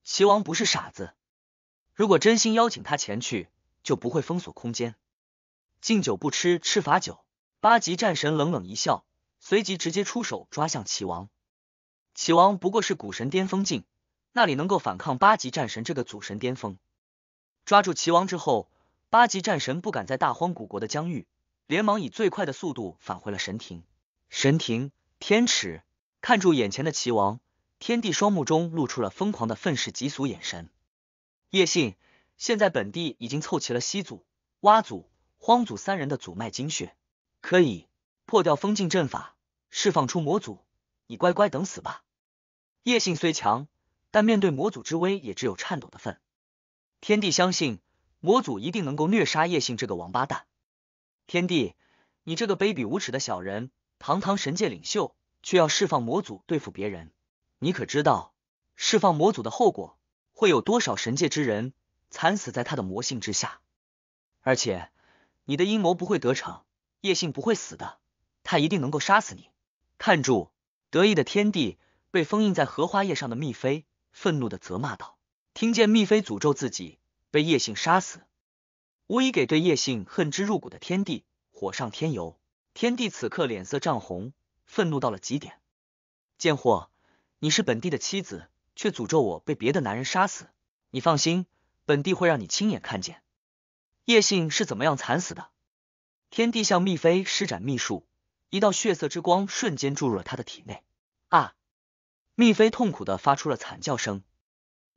齐王不是傻子，如果真心邀请他前去，就不会封锁空间。敬酒不吃吃罚酒。八级战神冷冷一笑。随即直接出手抓向齐王，齐王不过是古神巅峰境，那里能够反抗八级战神这个祖神巅峰？抓住齐王之后，八级战神不敢在大荒古国的疆域，连忙以最快的速度返回了神庭。神庭，天池，看住眼前的齐王，天帝双目中露出了疯狂的愤世嫉俗眼神。叶信，现在本地已经凑齐了西祖、蛙祖、荒祖三人的祖脉精血，可以。破掉封禁阵法，释放出魔祖，你乖乖等死吧！叶姓虽强，但面对魔祖之威，也只有颤抖的份。天帝相信，魔祖一定能够虐杀叶姓这个王八蛋。天帝，你这个卑鄙无耻的小人，堂堂神界领袖，却要释放魔祖对付别人，你可知道释放魔祖的后果会有多少神界之人惨死在他的魔性之下？而且，你的阴谋不会得逞，叶姓不会死的。他一定能够杀死你！看住得意的天帝，被封印在荷花叶上的蜜妃愤怒的责骂道：“听见蜜妃诅咒自己被叶姓杀死，无疑给对叶姓恨之入骨的天帝火上添油。”天帝此刻脸色涨红，愤怒到了极点：“贱货，你是本地的妻子，却诅咒我被别的男人杀死！你放心，本地会让你亲眼看见叶姓是怎么样惨死的。”天帝向蜜妃施展秘术。一道血色之光瞬间注入了他的体内，啊！蜜妃痛苦的发出了惨叫声，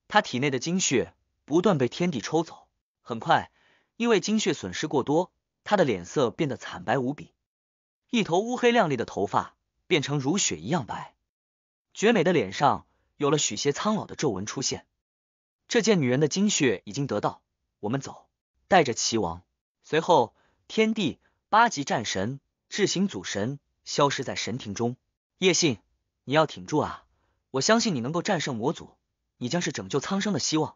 他体内的精血不断被天帝抽走，很快因为精血损失过多，他的脸色变得惨白无比，一头乌黑亮丽的头发变成如雪一样白，绝美的脸上有了许些苍老的皱纹出现。这件女人的精血已经得到，我们走，带着齐王。随后，天帝八级战神。智行祖神消失在神庭中，叶信，你要挺住啊！我相信你能够战胜魔祖，你将是拯救苍生的希望。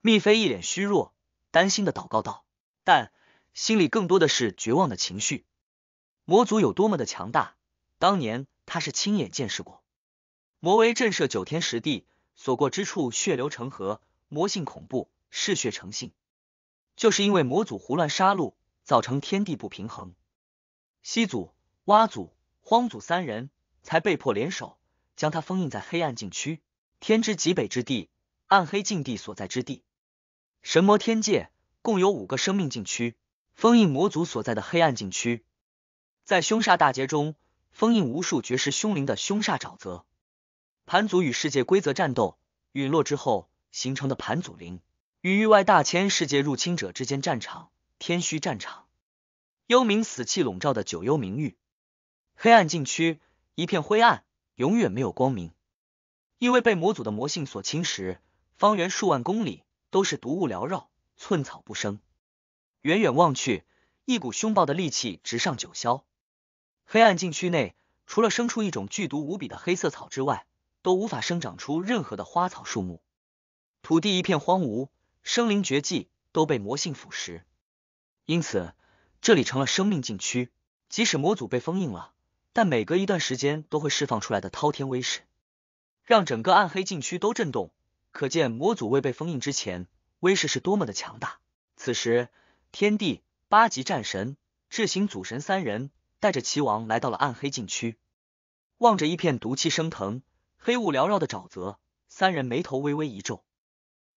蜜妃一脸虚弱、担心的祷告道，但心里更多的是绝望的情绪。魔祖有多么的强大，当年他是亲眼见识过。魔威震慑九天十地，所过之处血流成河，魔性恐怖，嗜血成性。就是因为魔祖胡乱杀戮，造成天地不平衡。西祖、蛙祖、荒祖三人，才被迫联手将他封印在黑暗禁区，天之极北之地，暗黑禁地所在之地。神魔天界共有五个生命禁区，封印魔族所在的黑暗禁区，在凶煞大劫中封印无数绝世凶灵的凶煞沼泽。盘祖与世界规则战斗陨落之后形成的盘祖灵，与域外大千世界入侵者之间战场，天虚战场。幽冥死气笼罩的九幽冥域，黑暗禁区一片灰暗，永远没有光明。因为被魔祖的魔性所侵蚀，方圆数万公里都是毒雾缭绕，寸草不生。远远望去，一股凶暴的戾气直上九霄。黑暗禁区内，除了生出一种剧毒无比的黑色草之外，都无法生长出任何的花草树木。土地一片荒芜，生灵绝迹，都被魔性腐蚀。因此。这里成了生命禁区，即使魔祖被封印了，但每隔一段时间都会释放出来的滔天威势，让整个暗黑禁区都震动。可见魔祖未被封印之前，威势是多么的强大。此时，天帝、八级战神、智行祖神三人带着齐王来到了暗黑禁区，望着一片毒气升腾、黑雾缭绕的沼泽，三人眉头微微一皱，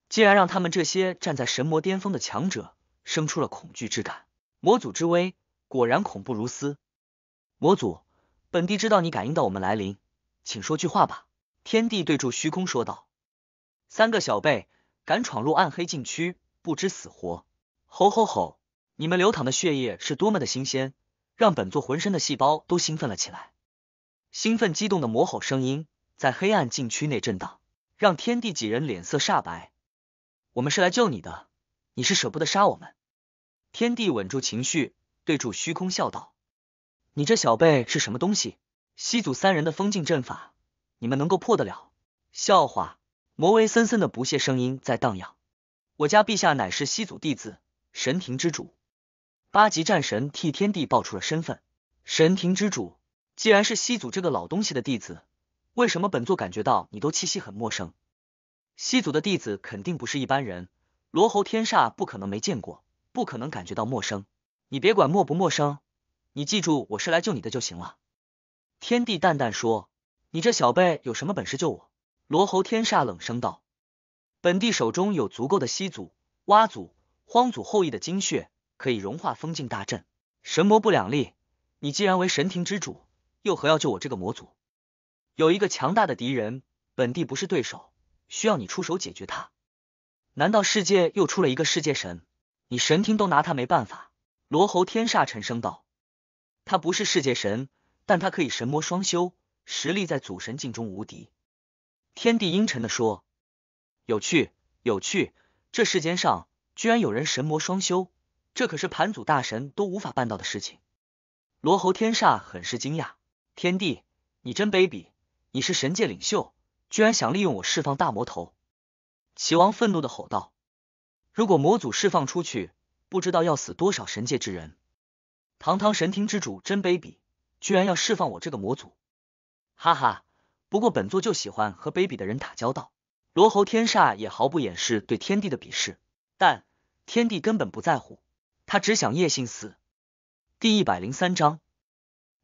竟然让他们这些站在神魔巅峰的强者生出了恐惧之感。魔祖之威果然恐怖如斯，魔祖，本帝知道你感应到我们来临，请说句话吧。天帝对住虚空说道：“三个小辈敢闯入暗黑禁区，不知死活！吼吼吼！你们流淌的血液是多么的新鲜，让本座浑身的细胞都兴奋了起来。”兴奋激动的魔吼声音在黑暗禁区内震荡，让天帝几人脸色煞白。我们是来救你的，你是舍不得杀我们？天帝稳住情绪，对住虚空笑道：“你这小辈是什么东西？西祖三人的封禁阵法，你们能够破得了？”笑话！魔威森森的不屑声音在荡漾。我家陛下乃是西祖弟子，神庭之主。八级战神替天帝报出了身份。神庭之主，既然是西祖这个老东西的弟子，为什么本座感觉到你都气息很陌生？西祖的弟子肯定不是一般人，罗侯天煞不可能没见过。不可能感觉到陌生，你别管陌不陌生，你记住我是来救你的就行了。天帝淡淡说：“你这小辈有什么本事救我？”罗喉天煞冷声道：“本帝手中有足够的西祖、娲祖、荒祖后裔的精血，可以融化封禁大阵。神魔不两立，你既然为神庭之主，又何要救我这个魔族？有一个强大的敌人，本帝不是对手，需要你出手解决他。难道世界又出了一个世界神？”你神庭都拿他没办法，罗侯天煞沉声道：“他不是世界神，但他可以神魔双修，实力在祖神境中无敌。”天帝阴沉的说：“有趣，有趣，这世间上居然有人神魔双修，这可是盘祖大神都无法办到的事情。”罗侯天煞很是惊讶：“天帝，你真卑鄙！你是神界领袖，居然想利用我释放大魔头！”齐王愤怒的吼道。如果魔祖释放出去，不知道要死多少神界之人。堂堂神庭之主真卑鄙，居然要释放我这个魔祖！哈哈，不过本座就喜欢和卑鄙的人打交道。罗喉天煞也毫不掩饰对天帝的鄙视，但天帝根本不在乎，他只想叶信死。第一百零三章，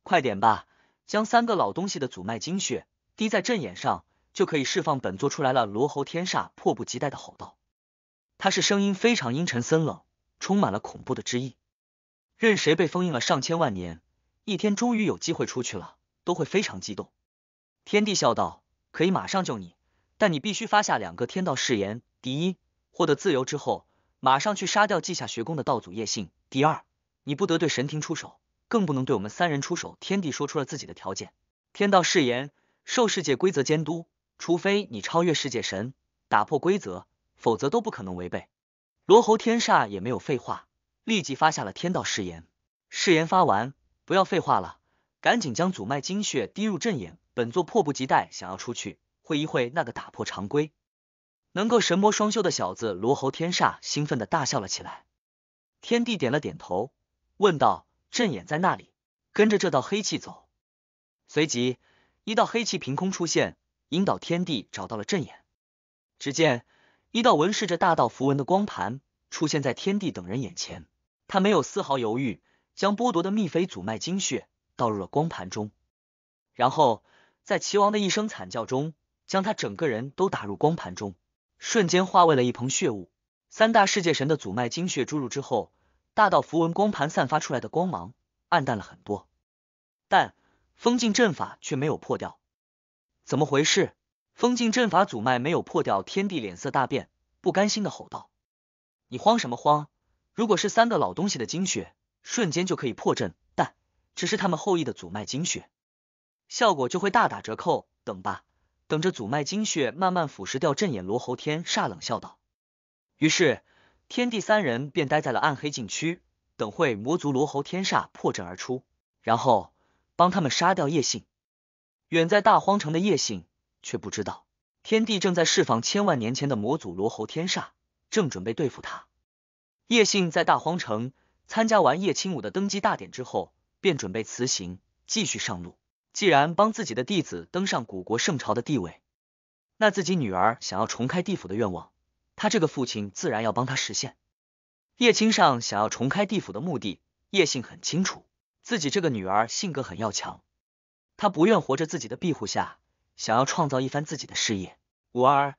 快点吧，将三个老东西的祖脉精血滴在阵眼上，就可以释放本座出来了。罗喉天煞迫不及待的吼道。他是声音非常阴沉森冷，充满了恐怖的之意。任谁被封印了上千万年，一天终于有机会出去了，都会非常激动。天帝笑道：“可以马上救你，但你必须发下两个天道誓言。第一，获得自由之后，马上去杀掉稷下学宫的道祖叶信。第二，你不得对神庭出手，更不能对我们三人出手。”天帝说出了自己的条件。天道誓言受世界规则监督，除非你超越世界神，打破规则。否则都不可能违背。罗侯天煞也没有废话，立即发下了天道誓言。誓言发完，不要废话了，赶紧将祖脉精血滴入阵眼。本座迫不及待想要出去会一会那个打破常规、能够神魔双修的小子。罗侯天煞兴奋的大笑了起来。天帝点了点头，问道：“阵眼在那里？”跟着这道黑气走。随即，一道黑气凭空出现，引导天帝找到了阵眼。只见。一道纹饰着大道符文的光盘出现在天帝等人眼前，他没有丝毫犹豫，将剥夺的密妃祖脉精血倒入了光盘中，然后在齐王的一声惨叫中，将他整个人都打入光盘中，瞬间化为了一蓬血雾。三大世界神的祖脉精血注入之后，大道符文光盘散发出来的光芒暗淡了很多，但封禁阵法却没有破掉，怎么回事？封禁阵法祖脉没有破掉，天帝脸色大变，不甘心的吼道：“你慌什么慌？如果是三个老东西的精血，瞬间就可以破阵。但只是他们后裔的祖脉精血，效果就会大打折扣。等吧，等着祖脉精血慢慢腐蚀掉阵眼。罗喉天煞冷笑道。于是，天帝三人便待在了暗黑禁区，等会魔族罗喉天煞破阵而出，然后帮他们杀掉叶信。远在大荒城的叶信。”却不知道，天帝正在释放千万年前的魔祖罗喉，天煞正准备对付他。叶信在大荒城参加完叶青武的登基大典之后，便准备辞行，继续上路。既然帮自己的弟子登上古国圣朝的地位，那自己女儿想要重开地府的愿望，他这个父亲自然要帮他实现。叶青上想要重开地府的目的，叶信很清楚。自己这个女儿性格很要强，她不愿活着自己的庇护下。想要创造一番自己的事业，五儿，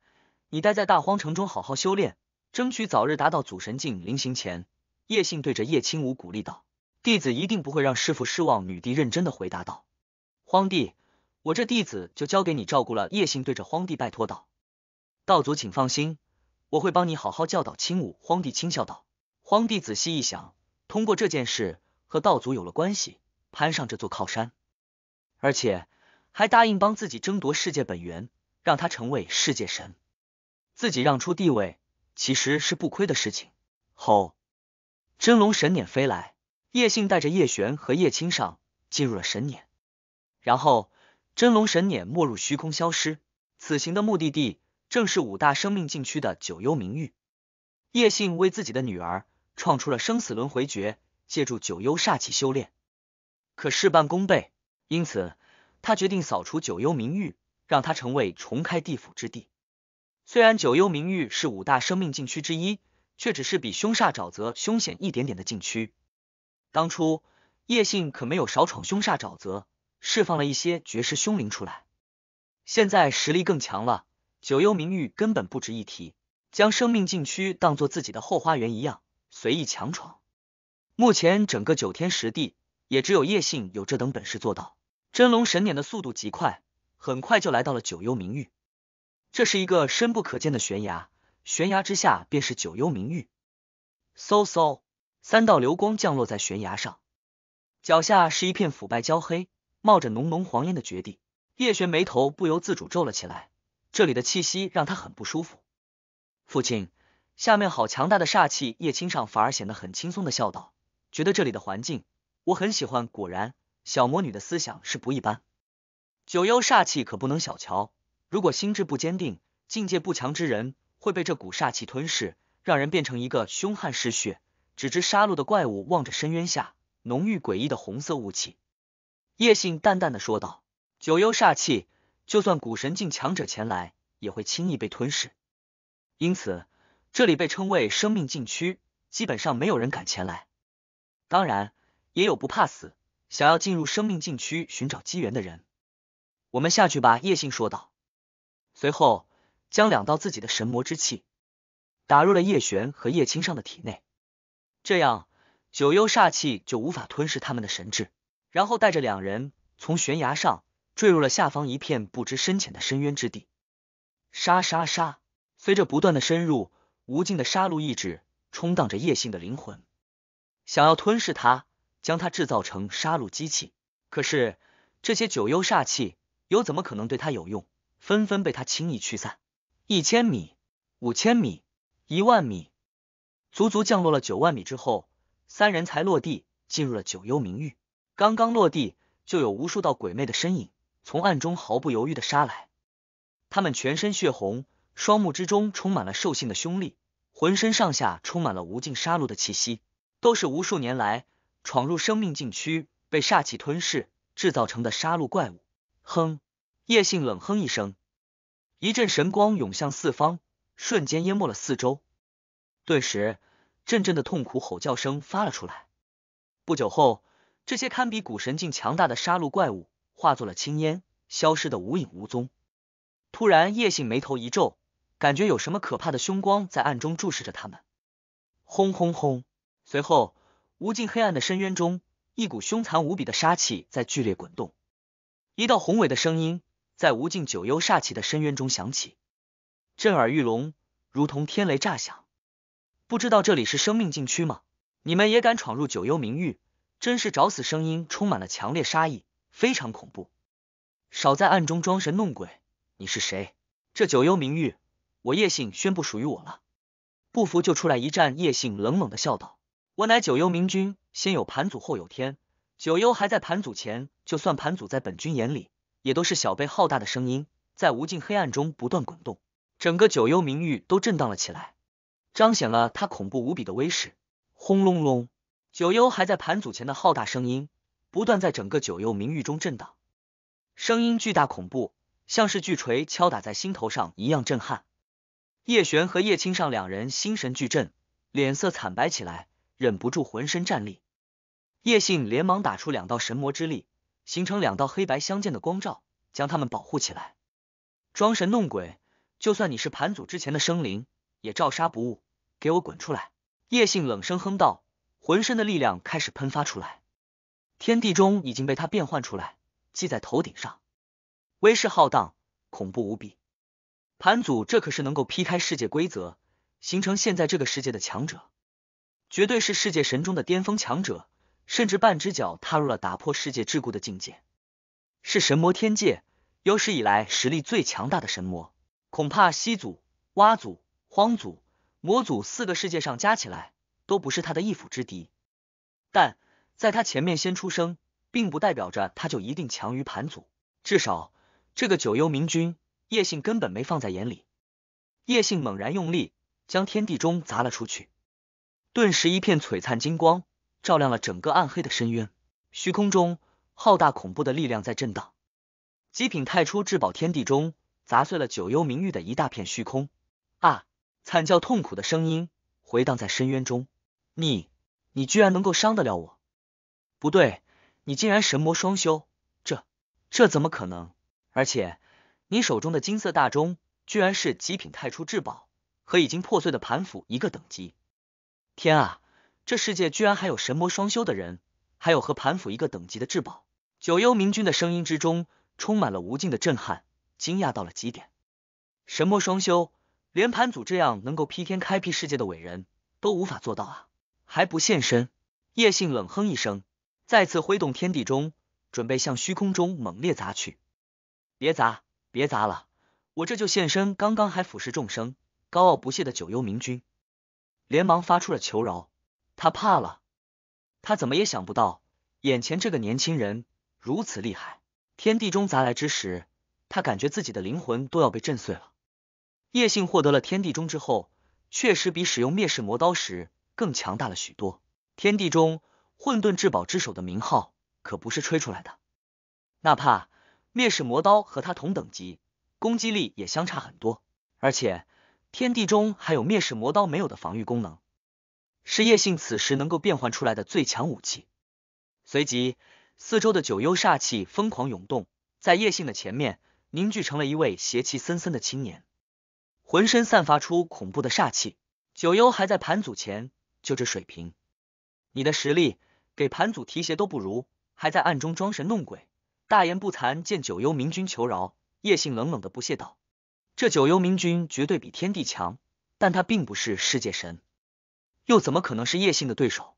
你待在大荒城中好好修炼，争取早日达到祖神境。临行前，叶信对着叶青武鼓励道：“弟子一定不会让师傅失望。”女帝认真的回答道：“荒帝，我这弟子就交给你照顾了。”叶信对着荒帝拜托道：“道祖，请放心，我会帮你好好教导青武。”荒帝轻笑道：“荒帝仔细一想，通过这件事和道祖有了关系，攀上这座靠山，而且。”还答应帮自己争夺世界本源，让他成为世界神。自己让出地位，其实是不亏的事情。吼！真龙神撵飞来，叶信带着叶璇和叶青上进入了神撵，然后真龙神撵没入虚空消失。此行的目的地正是五大生命禁区的九幽冥域。叶信为自己的女儿创出了生死轮回诀，借助九幽煞气修炼，可事半功倍。因此。他决定扫除九幽冥域，让他成为重开地府之地。虽然九幽冥域是五大生命禁区之一，却只是比凶煞沼泽凶险一点点的禁区。当初叶信可没有少闯凶煞沼泽，释放了一些绝世凶灵出来。现在实力更强了，九幽冥域根本不值一提，将生命禁区当做自己的后花园一样随意强闯。目前整个九天十地，也只有叶信有这等本事做到。真龙神撵的速度极快，很快就来到了九幽冥域。这是一个深不可见的悬崖，悬崖之下便是九幽冥域。嗖嗖，三道流光降落在悬崖上，脚下是一片腐败焦黑、冒着浓浓黄烟的绝地。叶璇眉头不由自主皱了起来，这里的气息让他很不舒服。父亲，下面好强大的煞气。叶青上反而显得很轻松的笑道：“觉得这里的环境，我很喜欢。果然。”小魔女的思想是不一般，九幽煞气可不能小瞧。如果心智不坚定、境界不强之人，会被这股煞气吞噬，让人变成一个凶悍嗜血、只知杀戮的怪物。望着深渊下浓郁诡异的红色雾气，叶信淡淡的说道：“九幽煞气，就算古神境强者前来，也会轻易被吞噬。因此，这里被称为生命禁区，基本上没有人敢前来。当然，也有不怕死。”想要进入生命禁区寻找机缘的人，我们下去吧。”叶信说道，随后将两道自己的神魔之气打入了叶璇和叶青上的体内，这样九幽煞气就无法吞噬他们的神智。然后带着两人从悬崖上坠入了下方一片不知深浅的深渊之地。杀杀杀！随着不断的深入，无尽的杀戮意志冲荡着叶信的灵魂，想要吞噬他。将它制造成杀戮机器，可是这些九幽煞气又怎么可能对他有用？纷纷被他轻易驱散。一千米、五千米、一万米，足足降落了九万米之后，三人才落地，进入了九幽冥域。刚刚落地，就有无数道鬼魅的身影从暗中毫不犹豫的杀来。他们全身血红，双目之中充满了兽性的凶戾，浑身上下充满了无尽杀戮的气息，都是无数年来。闯入生命禁区，被煞气吞噬制造成的杀戮怪物。哼！叶信冷哼一声，一阵神光涌向四方，瞬间淹没了四周。顿时，阵阵的痛苦吼叫声发了出来。不久后，这些堪比古神境强大的杀戮怪物化作了青烟，消失的无影无踪。突然，叶信眉头一皱，感觉有什么可怕的凶光在暗中注视着他们。轰轰轰！随后。无尽黑暗的深渊中，一股凶残无比的杀气在剧烈滚动。一道宏伟的声音在无尽九幽煞气的深渊中响起，震耳欲聋，如同天雷炸响。不知道这里是生命禁区吗？你们也敢闯入九幽冥域，真是找死！声音充满了强烈杀意，非常恐怖。少在暗中装神弄鬼，你是谁？这九幽冥域，我叶姓宣布属于我了。不服就出来一战！叶姓冷冷的笑道。我乃九幽明君，先有盘祖，后有天。九幽还在盘祖前，就算盘祖在本君眼里，也都是小辈。浩大的声音在无尽黑暗中不断滚动，整个九幽冥域都震荡了起来，彰显了他恐怖无比的威势。轰隆隆，九幽还在盘祖前的浩大声音不断在整个九幽冥域中震荡，声音巨大恐怖，像是巨锤敲打在心头上一样震撼。叶璇和叶青上两人心神俱震，脸色惨白起来。忍不住浑身战栗，叶信连忙打出两道神魔之力，形成两道黑白相间的光照，将他们保护起来。装神弄鬼，就算你是盘祖之前的生灵，也照杀不误！给我滚出来！叶信冷声哼道，浑身的力量开始喷发出来，天地中已经被他变换出来，系在头顶上，威势浩荡，恐怖无比。盘祖，这可是能够劈开世界规则，形成现在这个世界的强者。绝对是世界神中的巅峰强者，甚至半只脚踏入了打破世界桎梏的境界，是神魔天界有史以来实力最强大的神魔。恐怕西祖、蛙祖、荒祖、魔祖四个世界上加起来，都不是他的一府之敌。但在他前面先出生，并不代表着他就一定强于盘祖。至少这个九幽明君叶姓根本没放在眼里。叶姓猛然用力，将天地钟砸了出去。顿时一片璀璨金光，照亮了整个暗黑的深渊。虚空中浩大恐怖的力量在震荡，极品太初至宝天地中，砸碎了九幽冥域的一大片虚空。啊！惨叫痛苦的声音回荡在深渊中。你，你居然能够伤得了我？不对，你竟然神魔双修，这，这怎么可能？而且，你手中的金色大钟居然是极品太初至宝，和已经破碎的盘斧一个等级。天啊，这世界居然还有神魔双修的人，还有和盘府一个等级的至宝！九幽明君的声音之中充满了无尽的震撼，惊讶到了极点。神魔双修，连盘祖这样能够劈天开辟世界的伟人都无法做到啊！还不现身？叶信冷哼一声，再次挥动天地钟，准备向虚空中猛烈砸去。别砸，别砸了，我这就现身！刚刚还俯视众生、高傲不屑的九幽明君。连忙发出了求饶，他怕了，他怎么也想不到眼前这个年轻人如此厉害。天地中砸来之时，他感觉自己的灵魂都要被震碎了。叶信获得了天地中之后，确实比使用灭世魔刀时更强大了许多。天地中混沌至宝之首的名号可不是吹出来的，哪怕灭世魔刀和他同等级，攻击力也相差很多，而且。天地中还有灭世魔刀没有的防御功能，是叶信此时能够变换出来的最强武器。随即，四周的九幽煞气疯狂涌动，在叶信的前面凝聚成了一位邪气森森的青年，浑身散发出恐怖的煞气。九幽还在盘祖前，就这水平，你的实力给盘祖提鞋都不如，还在暗中装神弄鬼，大言不惭，见九幽明君求饶。叶信冷冷的不屑道。这九幽明君绝对比天帝强，但他并不是世界神，又怎么可能是叶姓的对手？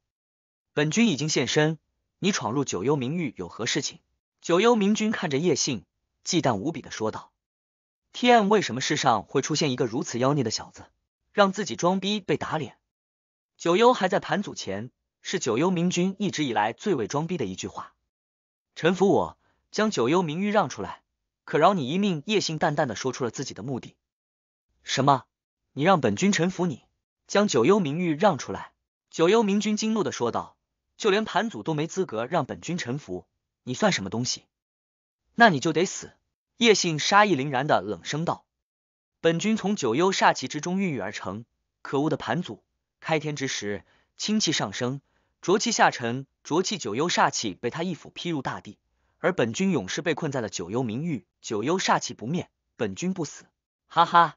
本君已经现身，你闯入九幽冥域有何事情？九幽明君看着叶姓，忌惮无比的说道：“天，为什么世上会出现一个如此妖孽的小子，让自己装逼被打脸？”九幽还在盘祖前，是九幽明君一直以来最为装逼的一句话：“臣服我，将九幽冥域让出来。”可饶你一命，叶信淡淡的说出了自己的目的。什么？你让本君臣服你，将九幽明玉让出来？九幽明君惊怒的说道：“就连盘祖都没资格让本君臣服，你算什么东西？”那你就得死！叶信杀意凛然的冷声道：“本君从九幽煞气之中孕育而成，可恶的盘祖，开天之时，清气上升，浊气下沉，浊气九幽煞气被他一斧劈入大地。”而本君勇士被困在了九幽冥域，九幽煞气不灭，本君不死。哈哈，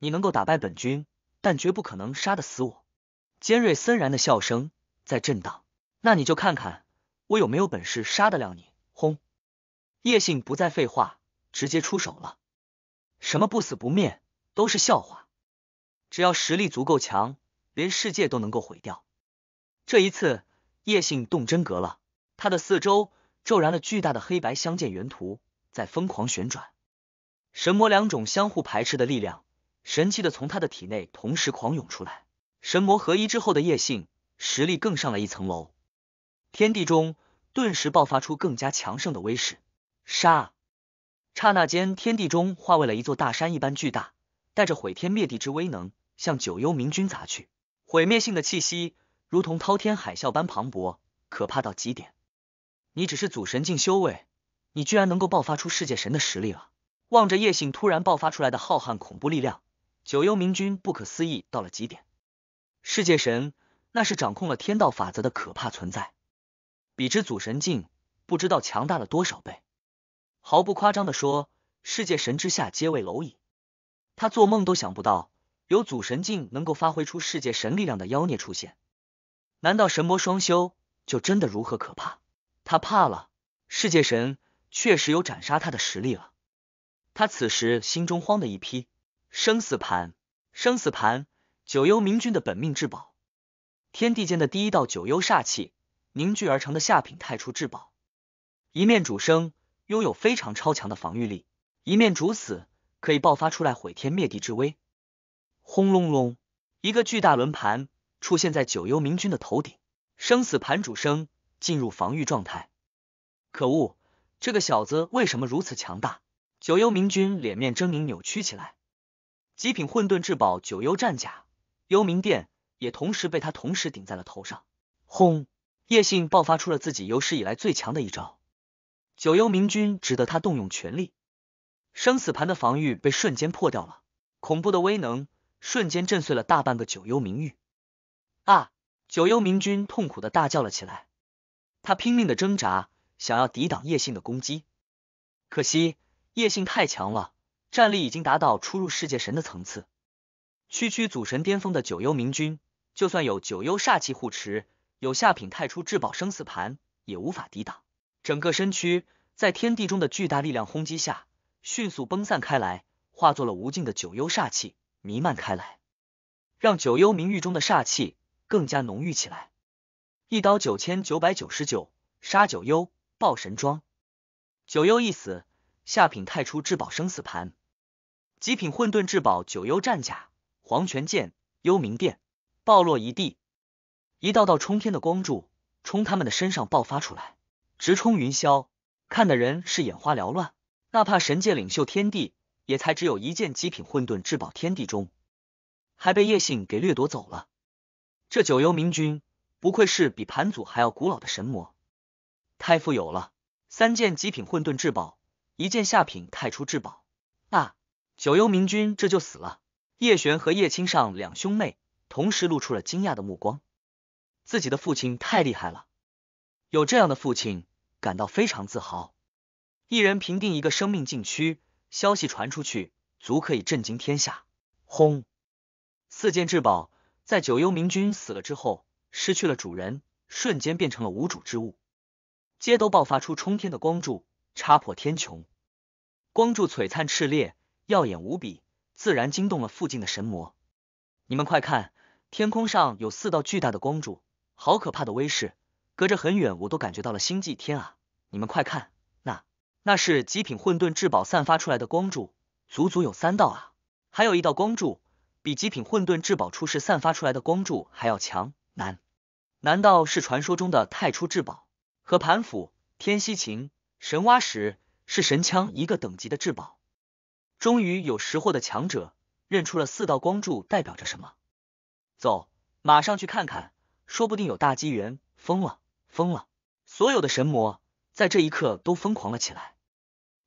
你能够打败本君，但绝不可能杀得死我。尖锐森然的笑声在震荡。那你就看看我有没有本事杀得了你！轰，叶信不再废话，直接出手了。什么不死不灭都是笑话，只要实力足够强，连世界都能够毁掉。这一次，叶信动真格了，他的四周。骤然，了巨大的黑白相间圆图在疯狂旋转，神魔两种相互排斥的力量神奇的从他的体内同时狂涌出来。神魔合一之后的叶姓实力更上了一层楼，天地中顿时爆发出更加强盛的威势。杀！刹那间，天地中化为了一座大山一般巨大，带着毁天灭地之威能，向九幽明君砸去。毁灭性的气息如同滔天海啸般磅礴，可怕到极点。你只是祖神境修为，你居然能够爆发出世界神的实力了！望着叶姓突然爆发出来的浩瀚恐怖力量，九幽冥君不可思议到了极点。世界神，那是掌控了天道法则的可怕存在，比之祖神境不知道强大了多少倍。毫不夸张的说，世界神之下皆为蝼蚁。他做梦都想不到有祖神境能够发挥出世界神力量的妖孽出现。难道神魔双修就真的如何可怕？他怕了，世界神确实有斩杀他的实力了。他此时心中慌的一批。生死盘，生死盘，九幽冥君的本命至宝，天地间的第一道九幽煞气凝聚而成的下品太初至宝，一面主生，拥有非常超强的防御力；一面主死，可以爆发出来毁天灭地之威。轰隆隆，一个巨大轮盘出现在九幽冥君的头顶，生死盘主生。进入防御状态。可恶，这个小子为什么如此强大？九幽冥君脸面狰狞扭曲起来。极品混沌至宝九幽战甲，幽冥殿也同时被他同时顶在了头上。轰！叶信爆发出了自己有史以来最强的一招。九幽冥君值得他动用全力。生死盘的防御被瞬间破掉了，恐怖的威能瞬间震碎了大半个九幽冥域。啊！九幽冥君痛苦的大叫了起来。他拼命的挣扎，想要抵挡叶信的攻击，可惜叶姓太强了，战力已经达到出入世界神的层次。区区祖神巅峰的九幽明君，就算有九幽煞气护持，有下品太初至宝生死盘，也无法抵挡。整个身躯在天地中的巨大力量轰击下，迅速崩散开来，化作了无尽的九幽煞气，弥漫开来，让九幽冥域中的煞气更加浓郁起来。一刀九千九百九十九，杀九幽，爆神装。九幽一死，下品太初至宝生死盘，极品混沌至宝九幽战甲、黄泉剑、幽冥殿爆落一地。一道道冲天的光柱冲他们的身上爆发出来，直冲云霄，看的人是眼花缭乱。哪怕神界领袖天地也才只有一件极品混沌至宝天地中，还被叶信给掠夺走了。这九幽明君。不愧是比盘祖还要古老的神魔，太富有了！三件极品混沌至宝，一件下品太初至宝。啊！九幽明君这就死了！叶璇和叶青上两兄妹同时露出了惊讶的目光。自己的父亲太厉害了，有这样的父亲感到非常自豪。一人平定一个生命禁区，消息传出去，足可以震惊天下。轰！四件至宝在九幽明君死了之后。失去了主人，瞬间变成了无主之物。皆都爆发出冲天的光柱，插破天穹。光柱璀璨炽烈，耀眼无比，自然惊动了附近的神魔。你们快看，天空上有四道巨大的光柱，好可怕的威势！隔着很远，我都感觉到了。星际天啊！你们快看，那那是极品混沌至宝散发出来的光柱，足足有三道啊！还有一道光柱，比极品混沌至宝初世散发出来的光柱还要强。难？难道是传说中的太初至宝？和盘斧、天西琴、神娲石是神枪一个等级的至宝？终于有识货的强者认出了四道光柱代表着什么。走，马上去看看，说不定有大机缘！疯了，疯了！所有的神魔在这一刻都疯狂了起来，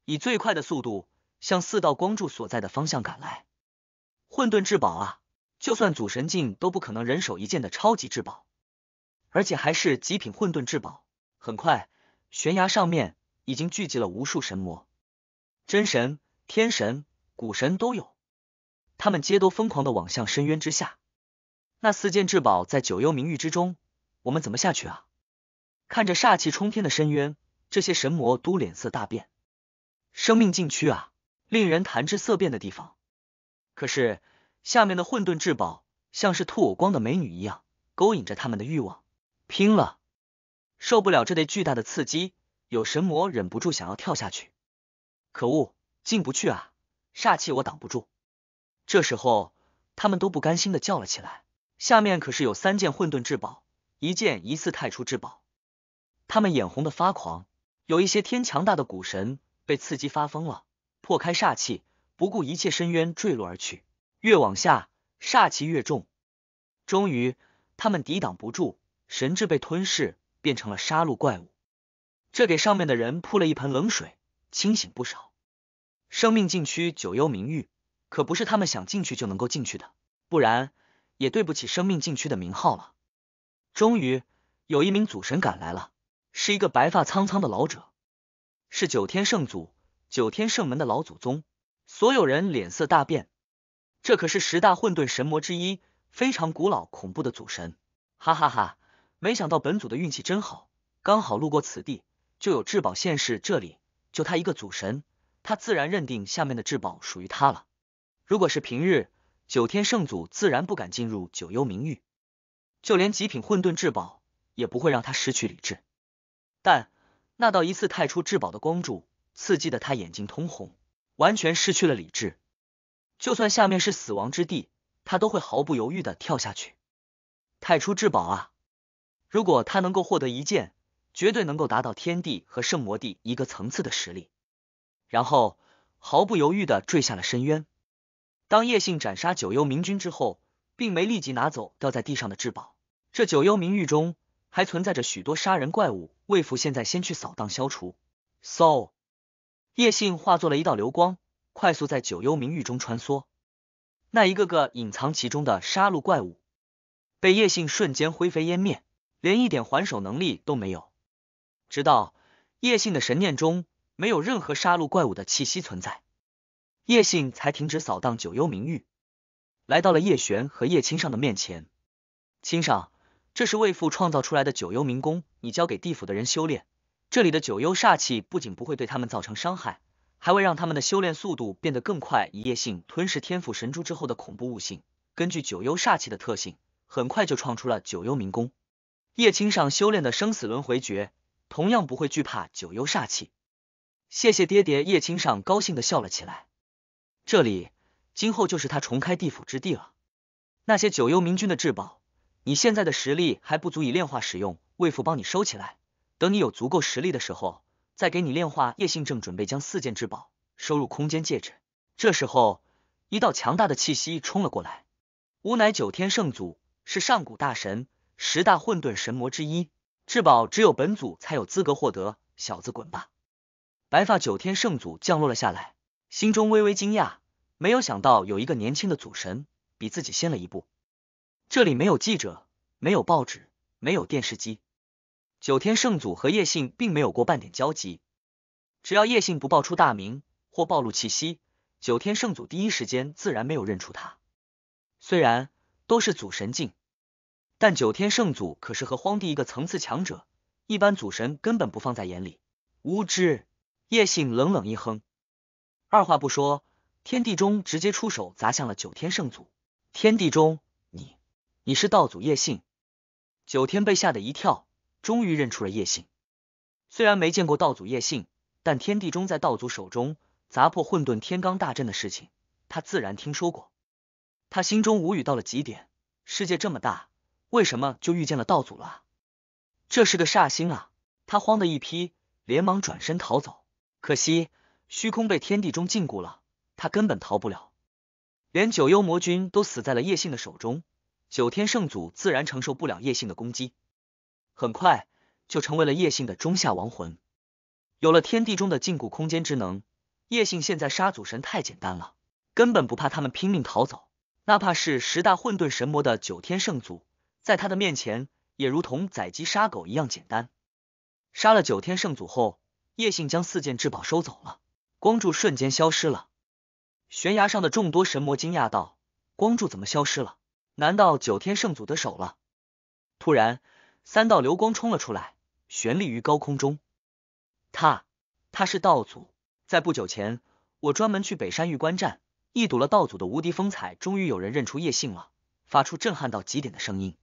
以最快的速度向四道光柱所在的方向赶来。混沌至宝啊！就算祖神境都不可能人手一件的超级至宝，而且还是极品混沌至宝。很快，悬崖上面已经聚集了无数神魔，真神、天神、古神都有，他们皆都疯狂的往向深渊之下。那四件至宝在九幽冥域之中，我们怎么下去啊？看着煞气冲天的深渊，这些神魔都脸色大变。生命禁区啊，令人谈之色变的地方。可是。下面的混沌至宝像是吐火光的美女一样，勾引着他们的欲望。拼了，受不了这类巨大的刺激，有神魔忍不住想要跳下去。可恶，进不去啊！煞气我挡不住。这时候，他们都不甘心的叫了起来。下面可是有三件混沌至宝，一件疑似太初至宝。他们眼红的发狂，有一些天强大的古神被刺激发疯了，破开煞气，不顾一切深渊坠落而去。越往下，煞气越重。终于，他们抵挡不住，神智被吞噬，变成了杀戮怪物。这给上面的人泼了一盆冷水，清醒不少。生命禁区九幽冥域，可不是他们想进去就能够进去的，不然也对不起生命禁区的名号了。终于，有一名祖神赶来了，是一个白发苍苍的老者，是九天圣祖、九天圣门的老祖宗。所有人脸色大变。这可是十大混沌神魔之一，非常古老恐怖的祖神！哈哈哈，没想到本祖的运气真好，刚好路过此地，就有至宝现世。这里就他一个祖神，他自然认定下面的至宝属于他了。如果是平日，九天圣祖自然不敢进入九幽冥域，就连极品混沌至宝也不会让他失去理智。但那道一次太出至宝的光柱，刺激的他眼睛通红，完全失去了理智。就算下面是死亡之地，他都会毫不犹豫的跳下去。太初至宝啊！如果他能够获得一剑，绝对能够达到天帝和圣魔帝一个层次的实力，然后毫不犹豫的坠下了深渊。当叶信斩杀九幽明君之后，并没立即拿走掉在地上的至宝。这九幽冥域中还存在着许多杀人怪物，魏福现在先去扫荡消除。So，叶信化作了一道流光。快速在九幽冥域中穿梭，那一个个隐藏其中的杀戮怪物被叶信瞬间灰飞烟灭，连一点还手能力都没有。直到叶信的神念中没有任何杀戮怪物的气息存在，叶信才停止扫荡九幽冥域，来到了叶璇和叶青上的面前。青上，这是为父创造出来的九幽冥宫，你交给地府的人修炼，这里的九幽煞气不仅不会对他们造成伤害。还会让他们的修炼速度变得更快。以叶性吞噬天府神珠之后的恐怖悟性，根据九幽煞气的特性，很快就创出了九幽冥宫。叶青上修炼的生死轮回诀，同样不会惧怕九幽煞气。谢谢爹爹，叶青上高兴的笑了起来。这里今后就是他重开地府之地了。那些九幽明君的至宝，你现在的实力还不足以炼化使用，为父帮你收起来，等你有足够实力的时候。再给你炼化，叶信正准备将四件至宝收入空间戒指。这时候，一道强大的气息冲了过来。吾乃九天圣祖，是上古大神，十大混沌神魔之一。至宝只有本祖才有资格获得，小子滚吧！白发九天圣祖降落了下来，心中微微惊讶，没有想到有一个年轻的祖神比自己先了一步。这里没有记者，没有报纸，没有电视机。九天圣祖和叶信并没有过半点交集，只要叶信不报出大名或暴露气息，九天圣祖第一时间自然没有认出他。虽然都是祖神境，但九天圣祖可是和荒地一个层次强者，一般祖神根本不放在眼里。无知！叶信冷冷一哼，二话不说，天地中直接出手砸向了九天圣祖。天地中，你你是道祖叶信，九天被吓得一跳。终于认出了叶姓。虽然没见过道祖叶姓，但天地中在道祖手中砸破混沌天罡大阵的事情，他自然听说过。他心中无语到了极点，世界这么大，为什么就遇见了道祖了？这是个煞星啊！他慌的一批，连忙转身逃走。可惜虚空被天地中禁锢了，他根本逃不了。连九幽魔君都死在了叶姓的手中，九天圣祖自然承受不了叶姓的攻击。很快就成为了叶姓的中下亡魂。有了天地中的禁锢空间之能，叶姓现在杀祖神太简单了，根本不怕他们拼命逃走。哪怕是十大混沌神魔的九天圣祖，在他的面前也如同宰鸡杀狗一样简单。杀了九天圣祖后，叶姓将四件至宝收走了，光柱瞬间消失了。悬崖上的众多神魔惊讶道：“光柱怎么消失了？难道九天圣祖得手了？”突然。三道流光冲了出来，悬立于高空中。他，他是道祖。在不久前，我专门去北山玉关站，一睹了道祖的无敌风采。终于有人认出叶姓了，发出震撼到极点的声音：“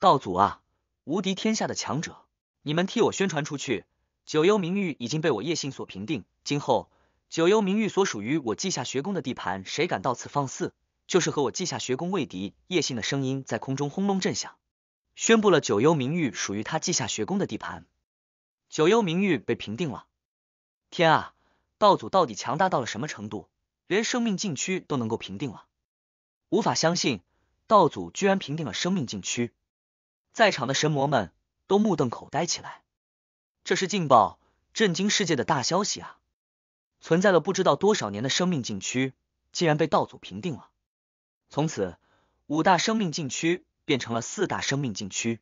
道祖啊，无敌天下的强者！你们替我宣传出去，九幽名域已经被我叶姓所平定。今后，九幽名域所属于我稷下学宫的地盘，谁敢到此放肆，就是和我稷下学宫为敌！”叶姓的声音在空中轰隆震响。宣布了九幽冥域属于他稷下学宫的地盘，九幽冥域被平定了。天啊，道祖到底强大到了什么程度，连生命禁区都能够平定了？无法相信，道祖居然平定了生命禁区！在场的神魔们都目瞪口呆起来，这是劲爆、震惊世界的大消息啊！存在了不知道多少年的生命禁区，竟然被道祖平定了。从此，五大生命禁区。变成了四大生命禁区，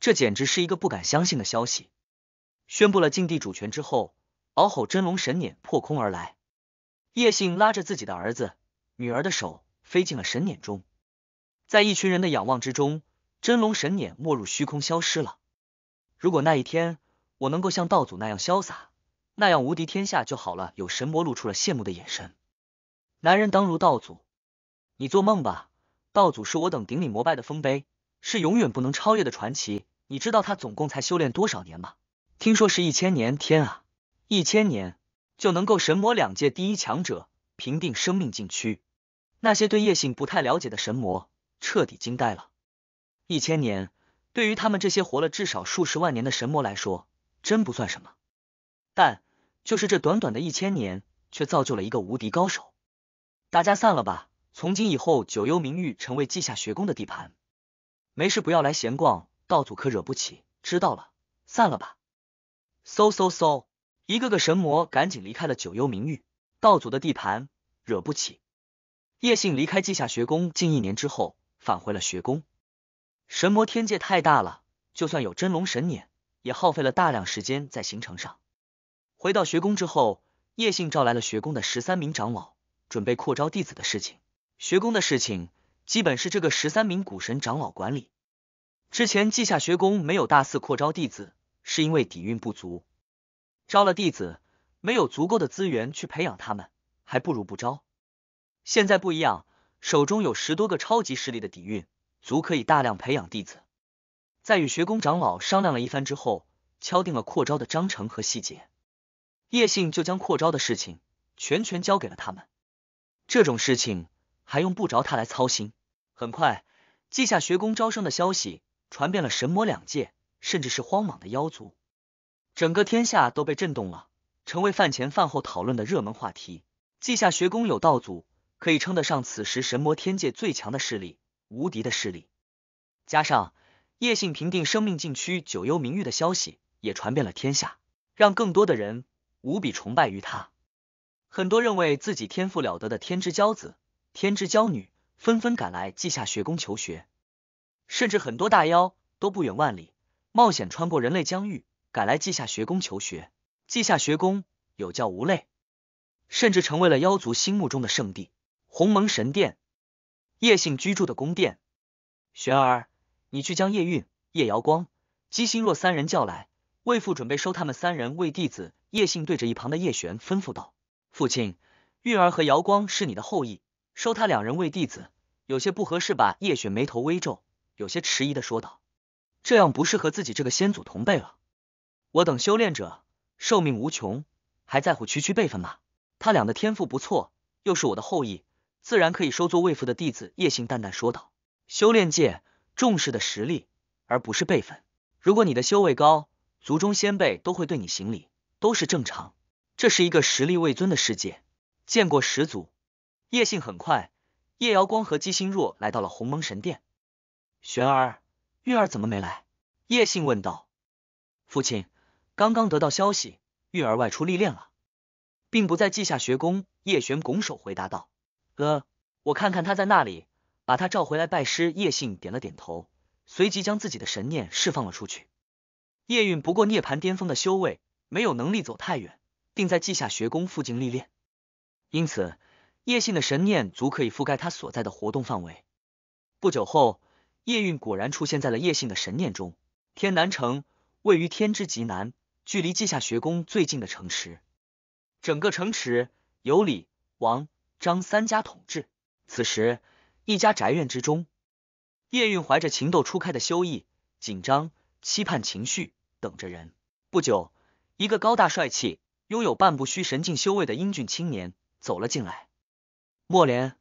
这简直是一个不敢相信的消息。宣布了禁地主权之后，嗷吼真龙神撵破空而来，叶信拉着自己的儿子、女儿的手飞进了神撵中，在一群人的仰望之中，真龙神撵没入虚空消失了。如果那一天我能够像道祖那样潇洒，那样无敌天下就好了。有神魔露出了羡慕的眼神，男人当如道祖，你做梦吧。道祖是我等顶礼膜拜的丰碑，是永远不能超越的传奇。你知道他总共才修炼多少年吗？听说是一千年！天啊，一千年就能够神魔两界第一强者平定生命禁区，那些对叶姓不太了解的神魔彻底惊呆了。一千年，对于他们这些活了至少数十万年的神魔来说，真不算什么。但就是这短短的一千年，却造就了一个无敌高手。大家散了吧。从今以后，九幽冥域成为稷下学宫的地盘，没事不要来闲逛，道祖可惹不起。知道了，散了吧！嗖嗖嗖，一个个神魔赶紧离开了九幽冥域，道祖的地盘惹不起。叶信离开稷下学宫近一年之后，返回了学宫。神魔天界太大了，就算有真龙神撵，也耗费了大量时间在行程上。回到学宫之后，叶信召来了学宫的十三名长老，准备扩招弟子的事情。学宫的事情基本是这个十三名古神长老管理。之前稷下学宫没有大肆扩招弟子，是因为底蕴不足，招了弟子没有足够的资源去培养他们，还不如不招。现在不一样，手中有十多个超级势力的底蕴，足可以大量培养弟子。在与学宫长老商量了一番之后，敲定了扩招的章程和细节，叶信就将扩招的事情全权交给了他们。这种事情。还用不着他来操心。很快，稷下学宫招生的消息传遍了神魔两界，甚至是荒莽的妖族，整个天下都被震动了，成为饭前饭后讨论的热门话题。稷下学宫有道祖，可以称得上此时神魔天界最强的势力，无敌的势力。加上叶姓平定生命禁区、九幽冥域的消息也传遍了天下，让更多的人无比崇拜于他。很多认为自己天赋了得的天之骄子。天之娇女纷纷赶来稷下学宫求学，甚至很多大妖都不远万里，冒险穿过人类疆域，赶来稷下学宫求学。稷下学宫有教无类，甚至成为了妖族心目中的圣地——鸿蒙神殿。叶姓居住的宫殿，玄儿，你去将叶韵、叶瑶光、姬心若三人叫来，为父准备收他们三人为弟子。叶姓对着一旁的叶璇吩咐道：“父亲，韵儿和瑶光是你的后裔。”收他两人为弟子，有些不合适吧？叶雪眉头微皱，有些迟疑的说道：“这样不适合自己这个先祖同辈了。我等修炼者寿命无穷，还在乎区区辈分吗？他俩的天赋不错，又是我的后裔，自然可以收做魏父的弟子。”叶姓淡淡说道：“修炼界重视的实力，而不是辈分。如果你的修为高，族中先辈都会对你行礼，都是正常。这是一个实力未尊的世界，见过始祖。”叶信很快，叶瑶光和姬心若来到了鸿蒙神殿。玄儿、玉儿怎么没来？叶信问道。父亲刚刚得到消息，玉儿外出历练了，并不在稷下学宫。叶璇拱手回答道：“呃，我看看他在那里，把他召回来拜师。”叶信点了点头，随即将自己的神念释放了出去。叶韵不过涅盘巅峰的修为，没有能力走太远，定在稷下学宫附近历练，因此。叶信的神念足可以覆盖他所在的活动范围。不久后，叶韵果然出现在了叶信的神念中。天南城位于天之极南，距离稷下学宫最近的城池。整个城池由李、王、张三家统治。此时，一家宅院之中，叶韵怀着情窦初开的羞意、紧张、期盼情绪，等着人。不久，一个高大帅气、拥有半步虚神境修为的英俊青年走了进来。莫莲，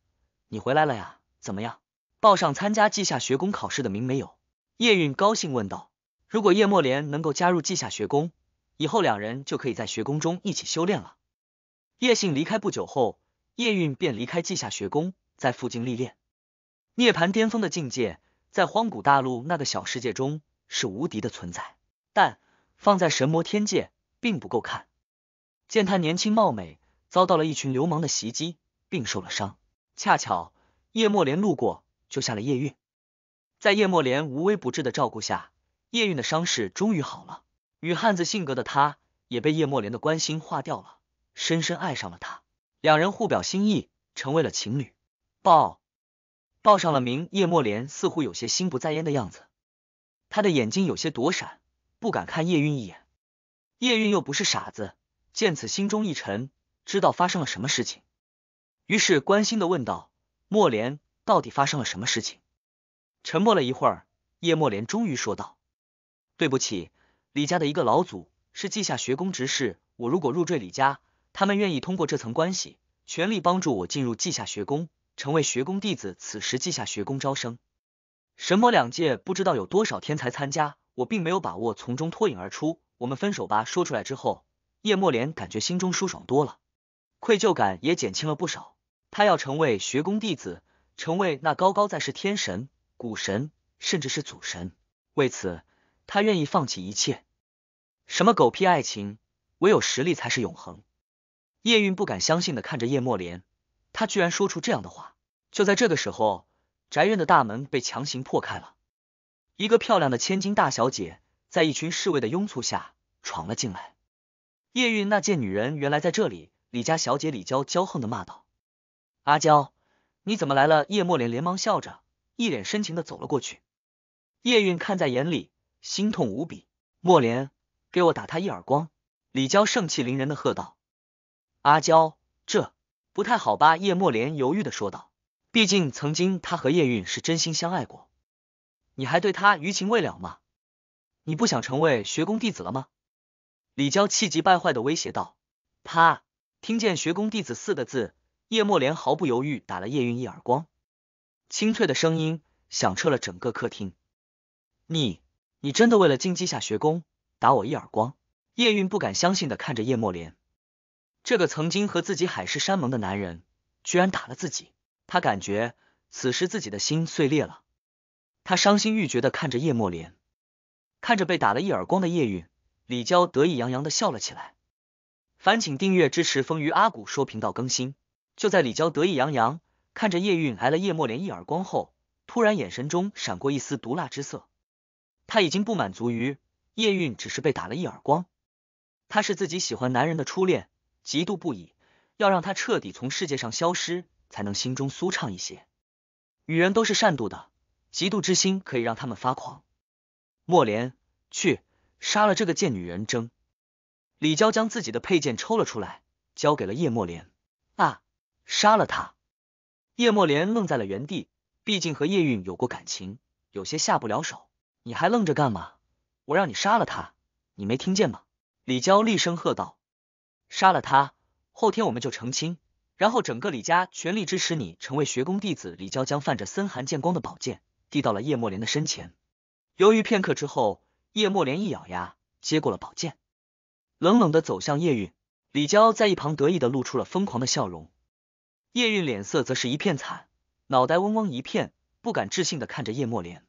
你回来了呀？怎么样，报上参加稷下学宫考试的名没有？叶韵高兴问道。如果叶莫莲能够加入稷下学宫，以后两人就可以在学宫中一起修炼了。叶信离开不久后，叶韵便离开稷下学宫，在附近历练。涅槃巅峰的境界，在荒古大陆那个小世界中是无敌的存在，但放在神魔天界并不够看。见他年轻貌美，遭到了一群流氓的袭击。并受了伤，恰巧叶莫莲路过，救下了叶韵。在叶莫莲无微不至的照顾下，叶韵的伤势终于好了。女汉子性格的她，也被叶莫莲的关心化掉了，深深爱上了他。两人互表心意，成为了情侣。报报上了名，叶莫莲似乎有些心不在焉的样子，他的眼睛有些躲闪，不敢看叶韵一眼。叶韵又不是傻子，见此心中一沉，知道发生了什么事情。于是关心的问道：“莫莲，到底发生了什么事情？”沉默了一会儿，叶莫莲终于说道：“对不起，李家的一个老祖是稷下学宫执事。我如果入赘李家，他们愿意通过这层关系，全力帮助我进入稷下学宫，成为学宫弟子。此时稷下学宫招生，神魔两界不知道有多少天才参加，我并没有把握从中脱颖而出。我们分手吧。”说出来之后，叶莫莲感觉心中舒爽多了。愧疚感也减轻了不少。他要成为学宫弟子，成为那高高在世天神、古神，甚至是祖神。为此，他愿意放弃一切。什么狗屁爱情，唯有实力才是永恒。叶韵不敢相信的看着叶莫莲，他居然说出这样的话。就在这个时候，宅院的大门被强行破开了，一个漂亮的千金大小姐在一群侍卫的拥簇下闯了进来。叶韵那贱女人原来在这里。李家小姐李娇骄横的骂道：“阿娇，你怎么来了？”叶莫莲连忙笑着，一脸深情的走了过去。叶韵看在眼里，心痛无比。莫莲，给我打他一耳光！”李娇盛气凌人的喝道。“阿娇，这不太好吧？”叶莫莲犹豫的说道，“毕竟曾经他和叶韵是真心相爱过，你还对他余情未了吗？你不想成为学宫弟子了吗？”李娇气急败坏的威胁道：“啪！”听见“学宫弟子”四个字，叶莫莲毫不犹豫打了叶韵一耳光，清脆的声音响彻了整个客厅。你，你真的为了进阶下学宫，打我一耳光？叶韵不敢相信的看着叶莫莲，这个曾经和自己海誓山盟的男人，居然打了自己。他感觉此时自己的心碎裂了，他伤心欲绝的看着叶莫莲，看着被打了一耳光的叶韵，李娇得意洋洋的笑了起来。烦请订阅支持风鱼阿古说频道更新。就在李娇得意洋洋看着叶韵挨了叶莫莲一耳光后，突然眼神中闪过一丝毒辣之色。他已经不满足于叶韵只是被打了一耳光，她是自己喜欢男人的初恋，嫉妒不已，要让他彻底从世界上消失，才能心中舒畅一些。女人都是善妒的，嫉妒之心可以让他们发狂。莫莲，去杀了这个贱女人，争。李娇将自己的佩剑抽了出来，交给了叶莫莲。啊，杀了他！叶莫莲愣在了原地，毕竟和叶韵有过感情，有些下不了手。你还愣着干嘛？我让你杀了他，你没听见吗？李娇厉声喝道：“杀了他！后天我们就成亲，然后整个李家全力支持你成为学宫弟子。”李娇将泛着森寒剑光的宝剑递到了叶莫莲的身前。犹豫片刻之后，叶莫莲一咬牙，接过了宝剑。冷冷的走向叶韵，李娇在一旁得意的露出了疯狂的笑容。叶韵脸色则是一片惨，脑袋嗡嗡一片，不敢置信的看着叶莫莲。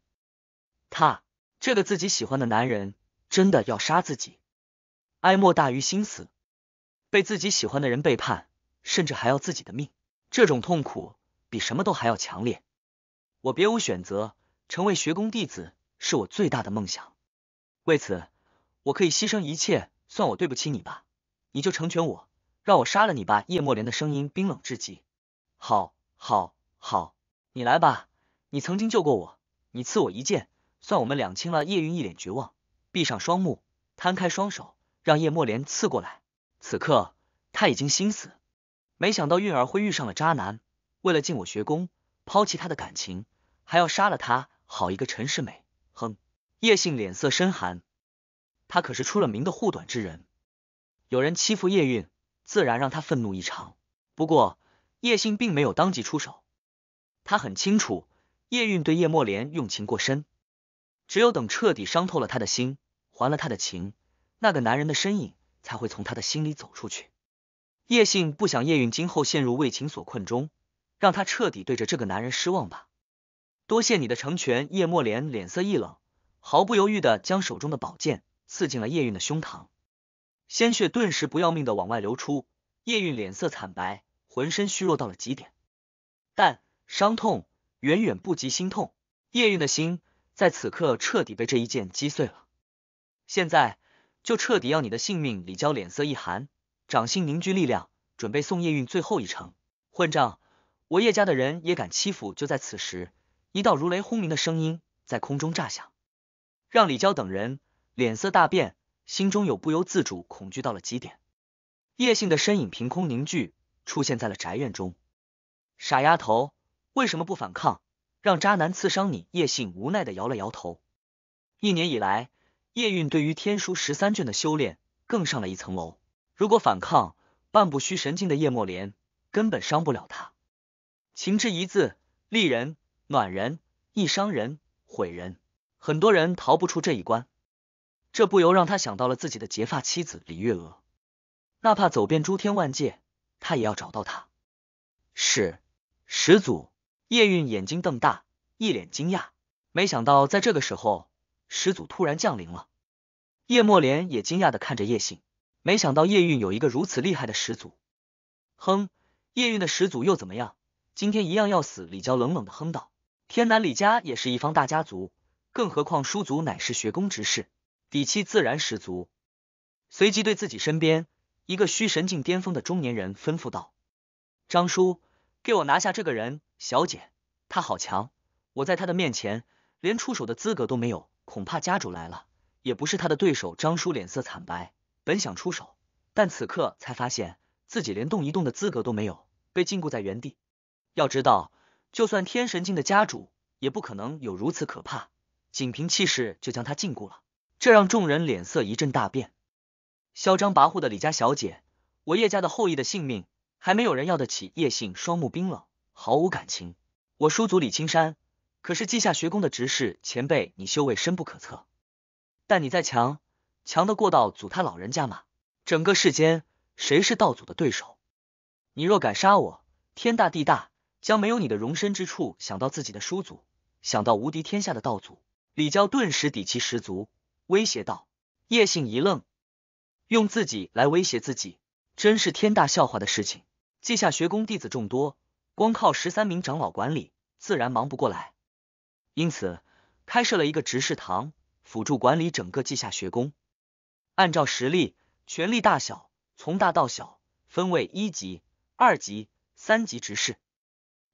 他这个自己喜欢的男人，真的要杀自己？哀莫大于心死，被自己喜欢的人背叛，甚至还要自己的命，这种痛苦比什么都还要强烈。我别无选择，成为学宫弟子是我最大的梦想，为此我可以牺牲一切。算我对不起你吧，你就成全我，让我杀了你吧。叶莫莲的声音冰冷至极。好，好，好，你来吧。你曾经救过我，你刺我一剑，算我们两清了。叶韵一脸绝望，闭上双目，摊开双手，让叶莫莲刺过来。此刻他已经心死，没想到韵儿会遇上了渣男，为了进我学宫，抛弃他的感情，还要杀了他。好一个陈世美，哼！叶信脸色深寒。他可是出了名的护短之人，有人欺负叶韵，自然让他愤怒异常。不过叶信并没有当即出手，他很清楚叶韵对叶莫莲用情过深，只有等彻底伤透了他的心，还了他的情，那个男人的身影才会从他的心里走出去。叶信不想叶韵今后陷入为情所困中，让他彻底对着这个男人失望吧。多谢你的成全，叶莫莲脸色一冷，毫不犹豫的将手中的宝剑。刺进了叶韵的胸膛，鲜血顿时不要命的往外流出。叶韵脸色惨白，浑身虚弱到了极点，但伤痛远远不及心痛。叶韵的心在此刻彻底被这一剑击碎了。现在就彻底要你的性命！李娇脸色一寒，掌心凝聚力量，准备送叶韵最后一程。混账！我叶家的人也敢欺负？就在此时，一道如雷轰鸣的声音在空中炸响，让李娇等人。脸色大变，心中有不由自主恐惧到了极点。叶姓的身影凭空凝聚，出现在了宅院中。傻丫头，为什么不反抗？让渣男刺伤你？叶姓无奈的摇了摇头。一年以来，叶韵对于天书十三卷的修炼更上了一层楼。如果反抗，半步虚神境的叶莫莲根本伤不了他。情之一字，利人、暖人、易伤人、毁人，很多人逃不出这一关。这不由让他想到了自己的结发妻子李月娥，哪怕走遍诸天万界，他也要找到她。是始祖叶韵眼睛瞪大，一脸惊讶，没想到在这个时候始祖突然降临了。叶莫莲也惊讶的看着叶信，没想到叶韵有一个如此厉害的始祖。哼，叶韵的始祖又怎么样？今天一样要死！李娇冷冷的哼道：“天南李家也是一方大家族，更何况叔祖乃是学宫执事。”底气自然十足，随即对自己身边一个虚神境巅峰的中年人吩咐道：“张叔，给我拿下这个人。小姐，他好强，我在他的面前连出手的资格都没有，恐怕家主来了也不是他的对手。”张叔脸色惨白，本想出手，但此刻才发现自己连动一动的资格都没有，被禁锢在原地。要知道，就算天神境的家主，也不可能有如此可怕，仅凭气势就将他禁锢了。这让众人脸色一阵大变。嚣张跋扈的李家小姐，我叶家的后裔的性命还没有人要得起。叶姓双目冰冷，毫无感情。我叔祖李青山可是稷下学宫的执事前辈，你修为深不可测，但你再强，强得过道祖他老人家吗？整个世间，谁是道祖的对手？你若敢杀我，天大地大，将没有你的容身之处。想到自己的叔祖，想到无敌天下的道祖，李娇顿时底气十足。威胁道：“叶信一愣，用自己来威胁自己，真是天大笑话的事情。稷下学宫弟子众多，光靠十三名长老管理，自然忙不过来，因此开设了一个执事堂，辅助管理整个稷下学宫。按照实力、权力大小，从大到小分为一级、二级、三级执事。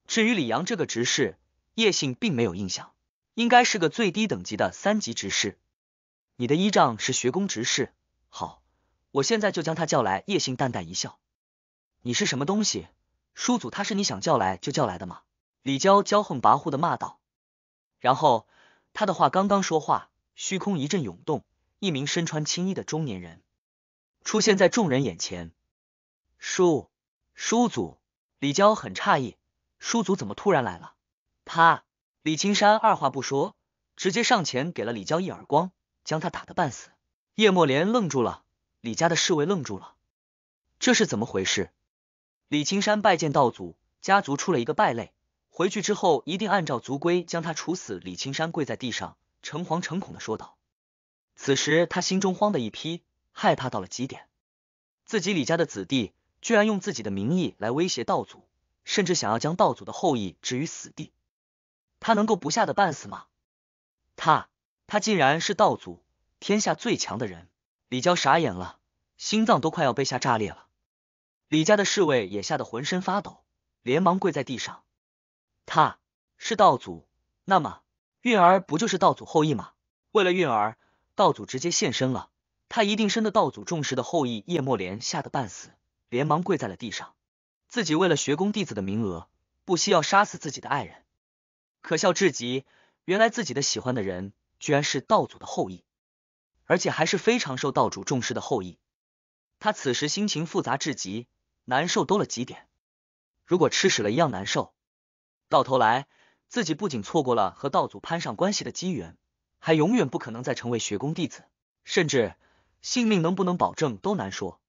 至于李阳这个执事，叶信并没有印象，应该是个最低等级的三级执事。”你的依仗是学宫执事，好，我现在就将他叫来。叶信淡淡一笑：“你是什么东西？叔祖，他是你想叫来就叫来的吗？”李娇骄横跋扈的骂道。然后他的话刚刚说话，虚空一阵涌动，一名身穿青衣的中年人出现在众人眼前。叔，叔祖，李娇很诧异，叔祖怎么突然来了？啪！李青山二话不说，直接上前给了李娇一耳光。将他打得半死，叶莫莲愣住了，李家的侍卫愣住了，这是怎么回事？李青山拜见道祖，家族出了一个败类，回去之后一定按照族规将他处死。李青山跪在地上，诚惶诚恐的说道。此时他心中慌的一批，害怕到了极点，自己李家的子弟居然用自己的名义来威胁道祖，甚至想要将道祖的后裔置于死地，他能够不吓得半死吗？他。他竟然是道祖，天下最强的人！李娇傻眼了，心脏都快要被吓炸裂了。李家的侍卫也吓得浑身发抖，连忙跪在地上。他是道祖，那么韵儿不就是道祖后裔吗？为了韵儿，道祖直接现身了。他一定生的道祖重视的后裔叶莫莲吓得半死，连忙跪在了地上。自己为了学宫弟子的名额，不惜要杀死自己的爱人，可笑至极。原来自己的喜欢的人。居然是道祖的后裔，而且还是非常受道主重视的后裔。他此时心情复杂至极，难受多了极点。如果吃屎了一样难受。到头来，自己不仅错过了和道祖攀上关系的机缘，还永远不可能再成为学宫弟子，甚至性命能不能保证都难说。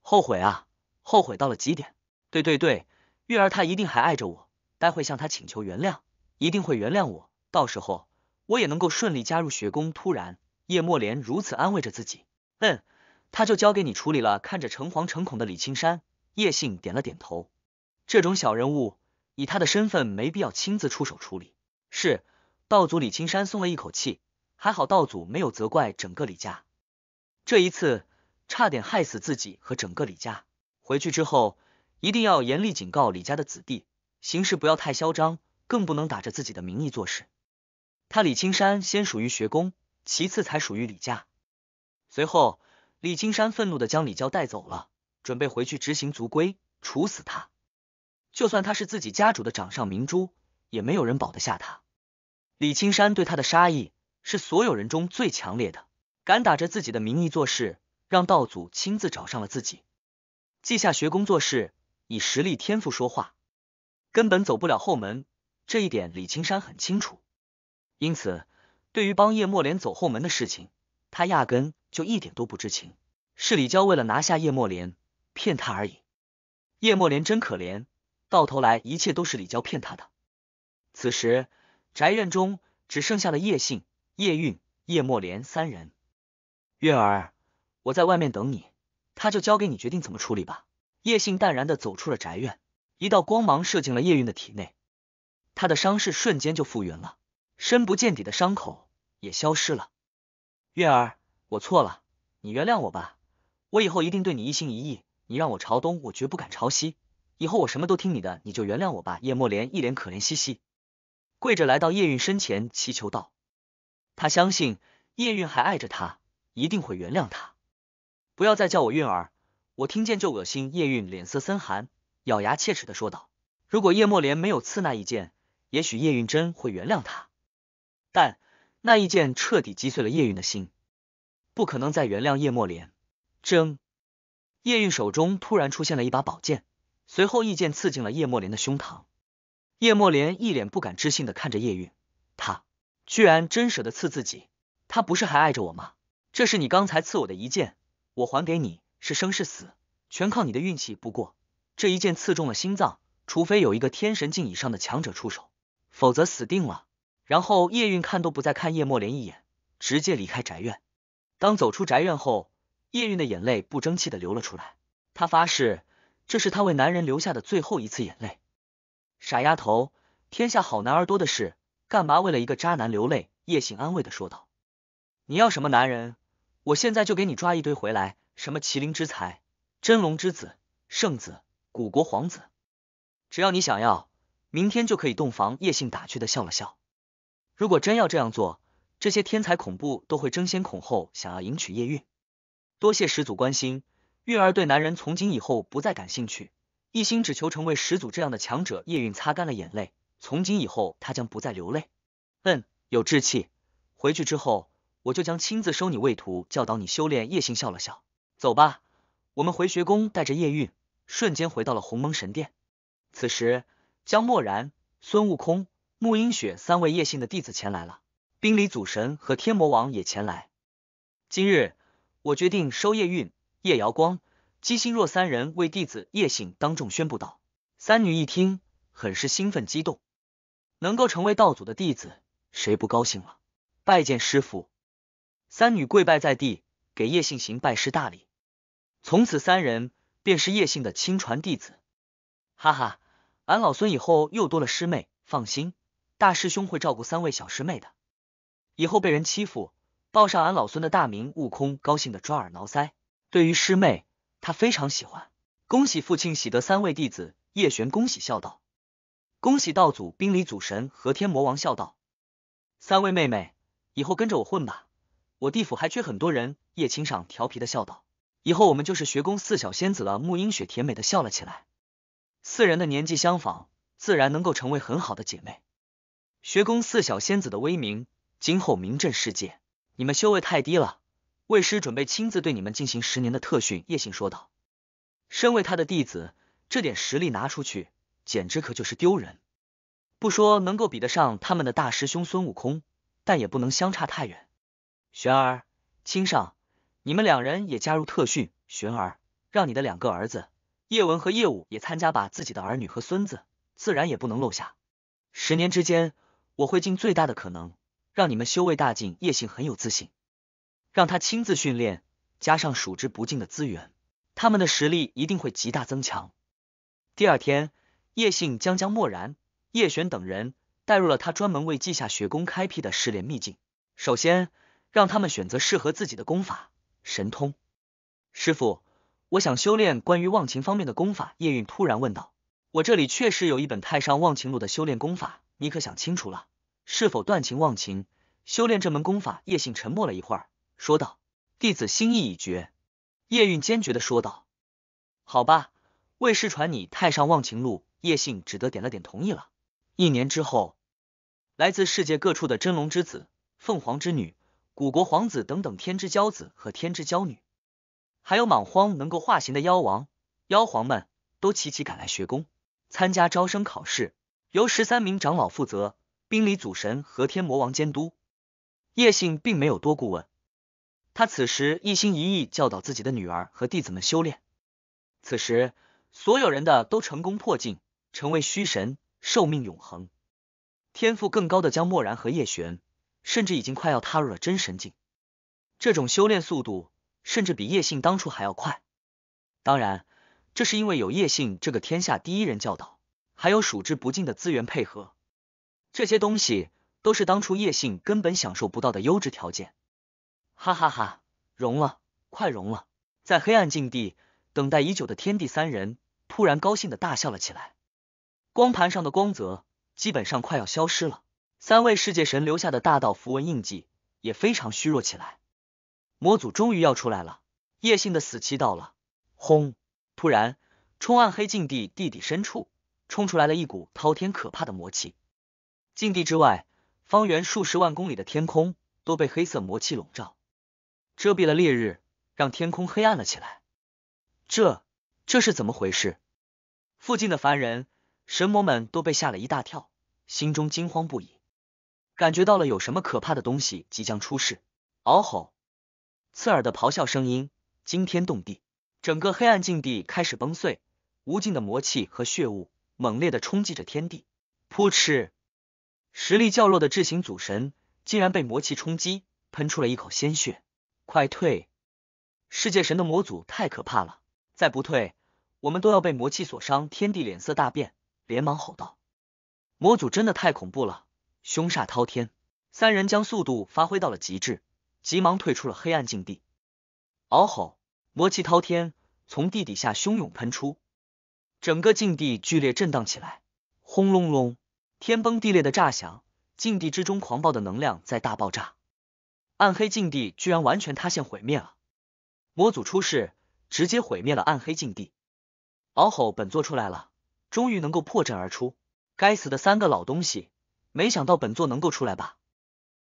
后悔啊，后悔到了极点。对对对，玉儿她一定还爱着我，待会向她请求原谅，一定会原谅我。到时候。我也能够顺利加入学宫。突然，叶莫莲如此安慰着自己。嗯，他就交给你处理了。看着诚惶诚恐的李青山，叶信点了点头。这种小人物，以他的身份没必要亲自出手处理。是，道祖李青山松了一口气。还好道祖没有责怪整个李家，这一次差点害死自己和整个李家。回去之后，一定要严厉警告李家的子弟，行事不要太嚣张，更不能打着自己的名义做事。他李青山先属于学宫，其次才属于李家。随后，李青山愤怒的将李娇带走了，准备回去执行族规，处死他。就算他是自己家主的掌上明珠，也没有人保得下他。李青山对他的杀意是所有人中最强烈的。敢打着自己的名义做事，让道祖亲自找上了自己。记下学宫做事以实力天赋说话，根本走不了后门。这一点李青山很清楚。因此，对于帮叶莫莲走后门的事情，他压根就一点都不知情，是李娇为了拿下叶莫莲骗他而已。叶莫莲真可怜，到头来一切都是李娇骗他的。此时，宅院中只剩下了叶信、叶韵、叶莫莲三人。月儿，我在外面等你，他就交给你决定怎么处理吧。叶信淡然的走出了宅院，一道光芒射进了叶韵的体内，他的伤势瞬间就复原了。深不见底的伤口也消失了。月儿，我错了，你原谅我吧，我以后一定对你一心一意。你让我朝东，我绝不敢朝西。以后我什么都听你的，你就原谅我吧。叶莫莲一脸可怜兮兮，跪着来到叶韵身前祈求道：“他相信叶韵还爱着他，一定会原谅他。不要再叫我韵儿，我听见就恶心。”叶韵脸色森寒，咬牙切齿的说道：“如果叶莫莲没有刺那一剑，也许叶韵真会原谅他。”但那一剑彻底击碎了叶韵的心，不可能再原谅叶墨莲。争！叶韵手中突然出现了一把宝剑，随后一剑刺进了叶墨莲的胸膛。叶墨莲一脸不敢置信的看着叶韵，他居然真舍得刺自己？他不是还爱着我吗？这是你刚才刺我的一剑，我还给你，是生是死，全靠你的运气。不过这一剑刺中了心脏，除非有一个天神境以上的强者出手，否则死定了。然后叶韵看都不再看叶莫莲一眼，直接离开宅院。当走出宅院后，叶韵的眼泪不争气的流了出来。他发誓，这是他为男人留下的最后一次眼泪。傻丫头，天下好男儿多的是，干嘛为了一个渣男流泪？叶信安慰的说道：“你要什么男人，我现在就给你抓一堆回来。什么麒麟之才、真龙之子、圣子、古国皇子，只要你想要，明天就可以洞房。”叶信打趣的笑了笑。如果真要这样做，这些天才恐怖都会争先恐后想要迎娶叶韵。多谢始祖关心，韵儿对男人从今以后不再感兴趣，一心只求成为始祖这样的强者。叶韵擦干了眼泪，从今以后她将不再流泪。嗯，有志气。回去之后，我就将亲自收你为徒，教导你修炼。叶星笑了笑，走吧，我们回学宫，带着叶韵，瞬间回到了鸿蒙神殿。此时，江漠然、孙悟空。沐英雪三位叶姓的弟子前来了，冰里祖神和天魔王也前来。今日我决定收叶韵、叶瑶光、姬心若三人为弟子。叶姓当众宣布道：“三女一听，很是兴奋激动，能够成为道祖的弟子，谁不高兴了？”拜见师傅！三女跪拜在地，给叶姓行拜师大礼。从此三人便是叶姓的亲传弟子。哈哈，俺老孙以后又多了师妹，放心。大师兄会照顾三位小师妹的，以后被人欺负，报上俺老孙的大名。悟空高兴的抓耳挠腮，对于师妹，他非常喜欢。恭喜父亲喜得三位弟子，叶璇恭喜笑道。恭喜道祖、宾礼祖神和天魔王笑道。三位妹妹，以后跟着我混吧，我地府还缺很多人。叶青赏调皮的笑道。以后我们就是学宫四小仙子了。沐英雪甜美的笑了起来。四人的年纪相仿，自然能够成为很好的姐妹。学宫四小仙子的威名，今后名震世界。你们修为太低了，为师准备亲自对你们进行十年的特训。”叶信说道。身为他的弟子，这点实力拿出去，简直可就是丢人。不说能够比得上他们的大师兄孙悟空，但也不能相差太远。玄儿、青上，你们两人也加入特训。玄儿，让你的两个儿子叶文和叶武也参加吧，自己的儿女和孙子，自然也不能落下。十年之间。我会尽最大的可能让你们修为大进。叶信很有自信，让他亲自训练，加上数之不尽的资源，他们的实力一定会极大增强。第二天，叶信将江漠然、叶璇等人带入了他专门为稷下学宫开辟的试炼秘境。首先，让他们选择适合自己的功法神通。师傅，我想修炼关于忘情方面的功法。叶韵突然问道：“我这里确实有一本《太上忘情录》的修炼功法。”你可想清楚了，是否断情忘情修炼这门功法？叶信沉默了一会儿，说道：“弟子心意已决。”叶韵坚决的说道：“好吧，为师传你《太上忘情录》。”叶信只得点了点，同意了。一年之后，来自世界各处的真龙之子、凤凰之女、古国皇子等等天之骄子和天之骄女，还有莽荒能够化形的妖王、妖皇们，都齐齐赶来学宫参加招生考试。由十三名长老负责，冰离祖神和天魔王监督。叶信并没有多顾问，他此时一心一意教导自己的女儿和弟子们修炼。此时，所有人的都成功破境，成为虚神，寿命永恒。天赋更高的江漠然和叶璇，甚至已经快要踏入了真神境。这种修炼速度，甚至比叶信当初还要快。当然，这是因为有叶信这个天下第一人教导。还有数之不尽的资源配合，这些东西都是当初叶信根本享受不到的优质条件。哈哈哈，融了，快融了！在黑暗禁地等待已久的天地三人突然高兴的大笑了起来。光盘上的光泽基本上快要消失了，三位世界神留下的大道符文印记也非常虚弱起来。魔祖终于要出来了，叶信的死期到了！轰！突然，冲暗黑禁地地底深处。冲出来了，一股滔天可怕的魔气。禁地之外，方圆数十万公里的天空都被黑色魔气笼罩，遮蔽了烈日，让天空黑暗了起来。这这是怎么回事？附近的凡人、神魔们都被吓了一大跳，心中惊慌不已，感觉到了有什么可怕的东西即将出世。嗷吼！刺耳的咆哮声音惊天动地，整个黑暗禁地开始崩碎，无尽的魔气和血雾。猛烈的冲击着天地，扑哧！实力较弱的智行祖神竟然被魔气冲击，喷出了一口鲜血。快退！世界神的魔祖太可怕了，再不退，我们都要被魔气所伤。天地脸色大变，连忙吼道：“魔祖真的太恐怖了，凶煞滔天！”三人将速度发挥到了极致，急忙退出了黑暗境地。嗷吼！魔气滔天，从地底下汹涌喷出。整个禁地剧烈震荡起来，轰隆隆，天崩地裂的炸响。禁地之中狂暴的能量在大爆炸，暗黑禁地居然完全塌陷毁灭了。魔祖出世，直接毁灭了暗黑禁地。嗷吼！本座出来了，终于能够破阵而出。该死的三个老东西，没想到本座能够出来吧？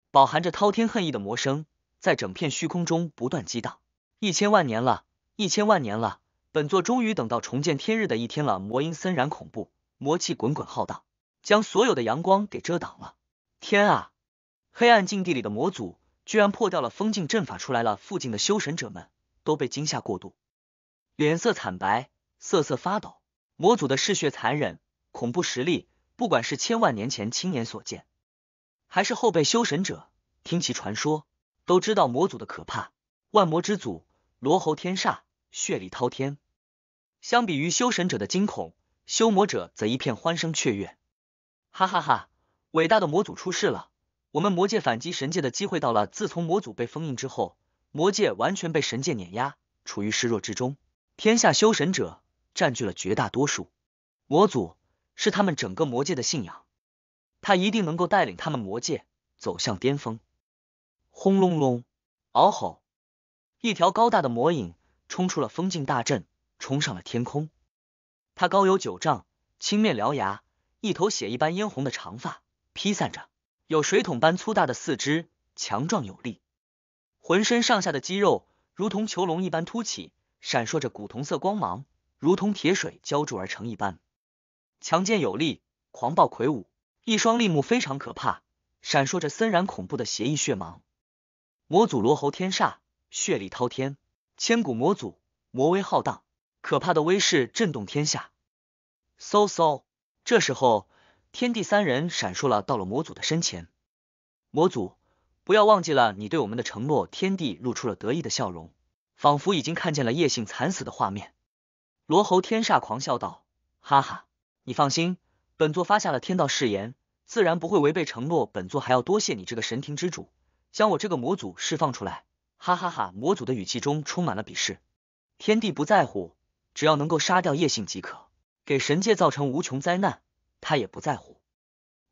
饱含着滔天恨意的魔声在整片虚空中不断激荡。一千万年了，一千万年了。本座终于等到重见天日的一天了！魔音森然恐怖，魔气滚滚浩荡，将所有的阳光给遮挡了。天啊！黑暗禁地里的魔祖居然破掉了封禁阵法出来了！附近的修神者们都被惊吓过度，脸色惨白，瑟瑟发抖。魔祖的嗜血残忍、恐怖实力，不管是千万年前亲眼所见，还是后辈修神者听其传说，都知道魔祖的可怕。万魔之祖罗喉天煞，血力滔天。相比于修神者的惊恐，修魔者则一片欢声雀跃。哈哈哈，伟大的魔祖出世了，我们魔界反击神界的机会到了。自从魔祖被封印之后，魔界完全被神界碾压，处于失弱之中。天下修神者占据了绝大多数，魔祖是他们整个魔界的信仰，他一定能够带领他们魔界走向巅峰。轰隆隆，嗷吼！一条高大的魔影冲出了封禁大阵。冲上了天空。他高有九丈，青面獠牙，一头血一般嫣红的长发披散着，有水桶般粗大的四肢，强壮有力，浑身上下的肌肉如同囚笼一般凸起，闪烁着古铜色光芒，如同铁水浇铸而成一般，强健有力，狂暴魁梧，一双利目非常可怕，闪烁着森然恐怖的邪异血芒。魔祖罗喉天煞，血力滔天，千古魔祖，魔威浩荡。可怕的威势震动天下，嗖嗖！这时候，天地三人闪烁了，到了魔祖的身前。魔祖，不要忘记了你对我们的承诺。天地露出了得意的笑容，仿佛已经看见了叶姓惨死的画面。罗喉天煞狂笑道：“哈哈，你放心，本座发下了天道誓言，自然不会违背承诺。本座还要多谢你这个神庭之主，将我这个魔祖释放出来。”哈哈哈！魔祖的语气中充满了鄙视。天地不在乎。只要能够杀掉叶姓即可，给神界造成无穷灾难，他也不在乎。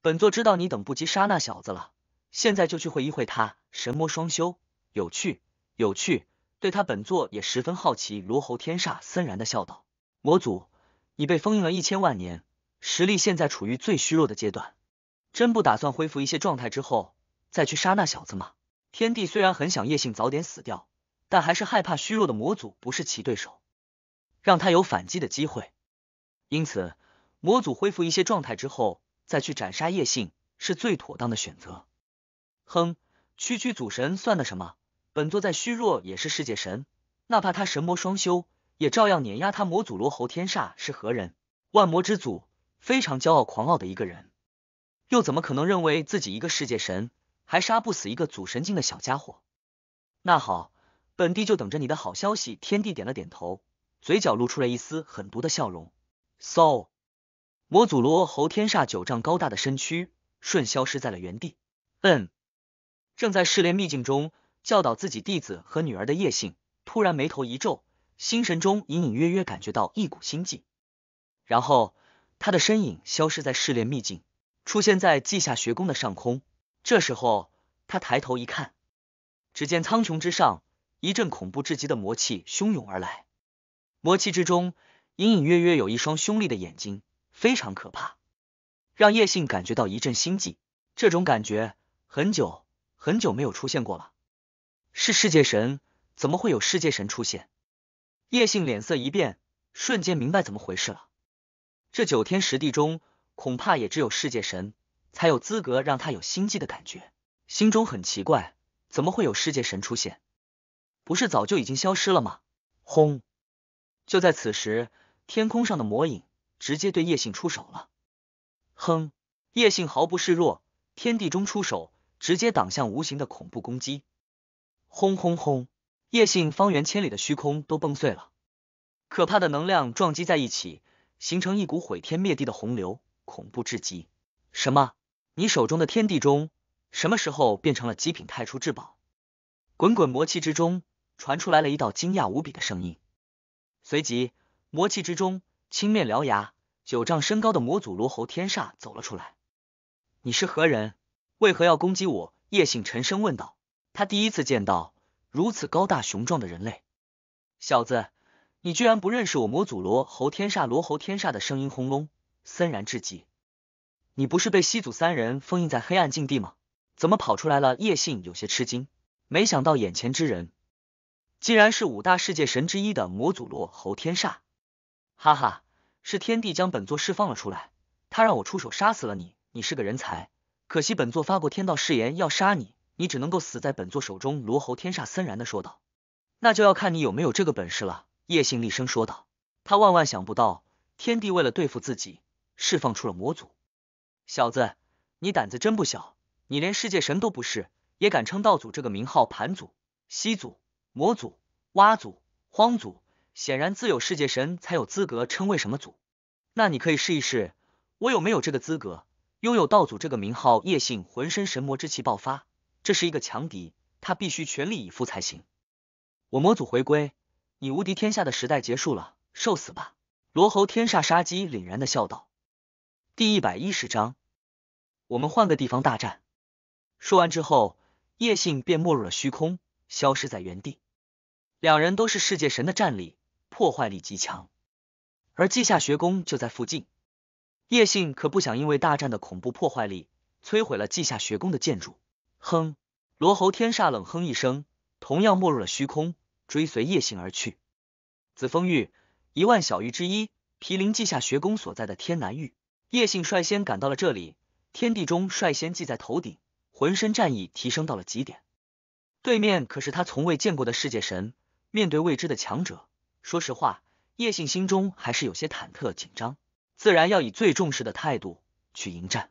本座知道你等不及杀那小子了，现在就去会一会他。神魔双修，有趣，有趣。对他，本座也十分好奇。罗喉天煞森然的笑道：“魔祖，你被封印了一千万年，实力现在处于最虚弱的阶段，真不打算恢复一些状态之后再去杀那小子吗？”天帝虽然很想叶姓早点死掉，但还是害怕虚弱的魔祖不是其对手。让他有反击的机会，因此魔祖恢复一些状态之后，再去斩杀叶信是最妥当的选择。哼，区区祖神算得什么？本座再虚弱也是世界神，哪怕他神魔双修，也照样碾压他。魔祖罗喉天煞是何人？万魔之祖，非常骄傲狂傲的一个人，又怎么可能认为自己一个世界神还杀不死一个祖神境的小家伙？那好，本帝就等着你的好消息。天帝点了点头。嘴角露出了一丝狠毒的笑容。so，魔祖罗侯天煞九丈高大的身躯瞬消失在了原地。嗯，正在试炼秘境中教导自己弟子和女儿的叶姓，突然眉头一皱，心神中隐隐约约感觉到一股心悸。然后，他的身影消失在试炼秘境，出现在稷下学宫的上空。这时候，他抬头一看，只见苍穹之上一阵恐怖至极的魔气汹涌而来。魔气之中，隐隐约约有一双凶厉的眼睛，非常可怕，让叶信感觉到一阵心悸。这种感觉很久很久没有出现过了。是世界神？怎么会有世界神出现？叶信脸色一变，瞬间明白怎么回事了。这九天十地中，恐怕也只有世界神才有资格让他有心悸的感觉。心中很奇怪，怎么会有世界神出现？不是早就已经消失了吗？轰！就在此时，天空上的魔影直接对叶信出手了。哼，叶信毫不示弱，天地中出手，直接挡向无形的恐怖攻击。轰轰轰！叶信方圆千里的虚空都崩碎了，可怕的能量撞击在一起，形成一股毁天灭地的洪流，恐怖至极。什么？你手中的天地中什么时候变成了极品太初至宝？滚滚魔气之中，传出来了一道惊讶无比的声音。随即，魔气之中，青面獠牙、九丈身高的魔祖罗侯天煞走了出来。你是何人？为何要攻击我？叶信沉声问道。他第一次见到如此高大雄壮的人类小子，你居然不认识我？魔祖罗侯天煞，罗侯天煞的声音轰隆，森然至极。你不是被西祖三人封印在黑暗禁地吗？怎么跑出来了？叶信有些吃惊，没想到眼前之人。竟然是五大世界神之一的魔祖罗喉天煞，哈哈，是天帝将本座释放了出来，他让我出手杀死了你，你是个人才，可惜本座发过天道誓言要杀你，你只能够死在本座手中。罗喉天煞森然的说道：“那就要看你有没有这个本事了。”叶姓厉声说道，他万万想不到天帝为了对付自己，释放出了魔祖。小子，你胆子真不小，你连世界神都不是，也敢称道祖这个名号？盘祖、西祖。魔祖、蛙祖、荒祖，显然自有世界神才有资格称为什么祖。那你可以试一试，我有没有这个资格拥有道祖这个名号？叶信浑身神魔之气爆发，这是一个强敌，他必须全力以赴才行。我魔祖回归，你无敌天下的时代结束了，受死吧！罗喉天煞杀机凛然的笑道。第一百一十章，我们换个地方大战。说完之后，叶信便没入了虚空。消失在原地，两人都是世界神的战力，破坏力极强。而稷下学宫就在附近，叶信可不想因为大战的恐怖破坏力摧毁了稷下学宫的建筑。哼！罗喉天煞冷哼一声，同样没入了虚空，追随叶信而去。紫风域一万小域之一，毗邻稷下学宫所在的天南域。叶信率先赶到了这里，天地中率先系在头顶，浑身战意提升到了极点。对面可是他从未见过的世界神，面对未知的强者，说实话，叶信心中还是有些忐忑紧张，自然要以最重视的态度去迎战。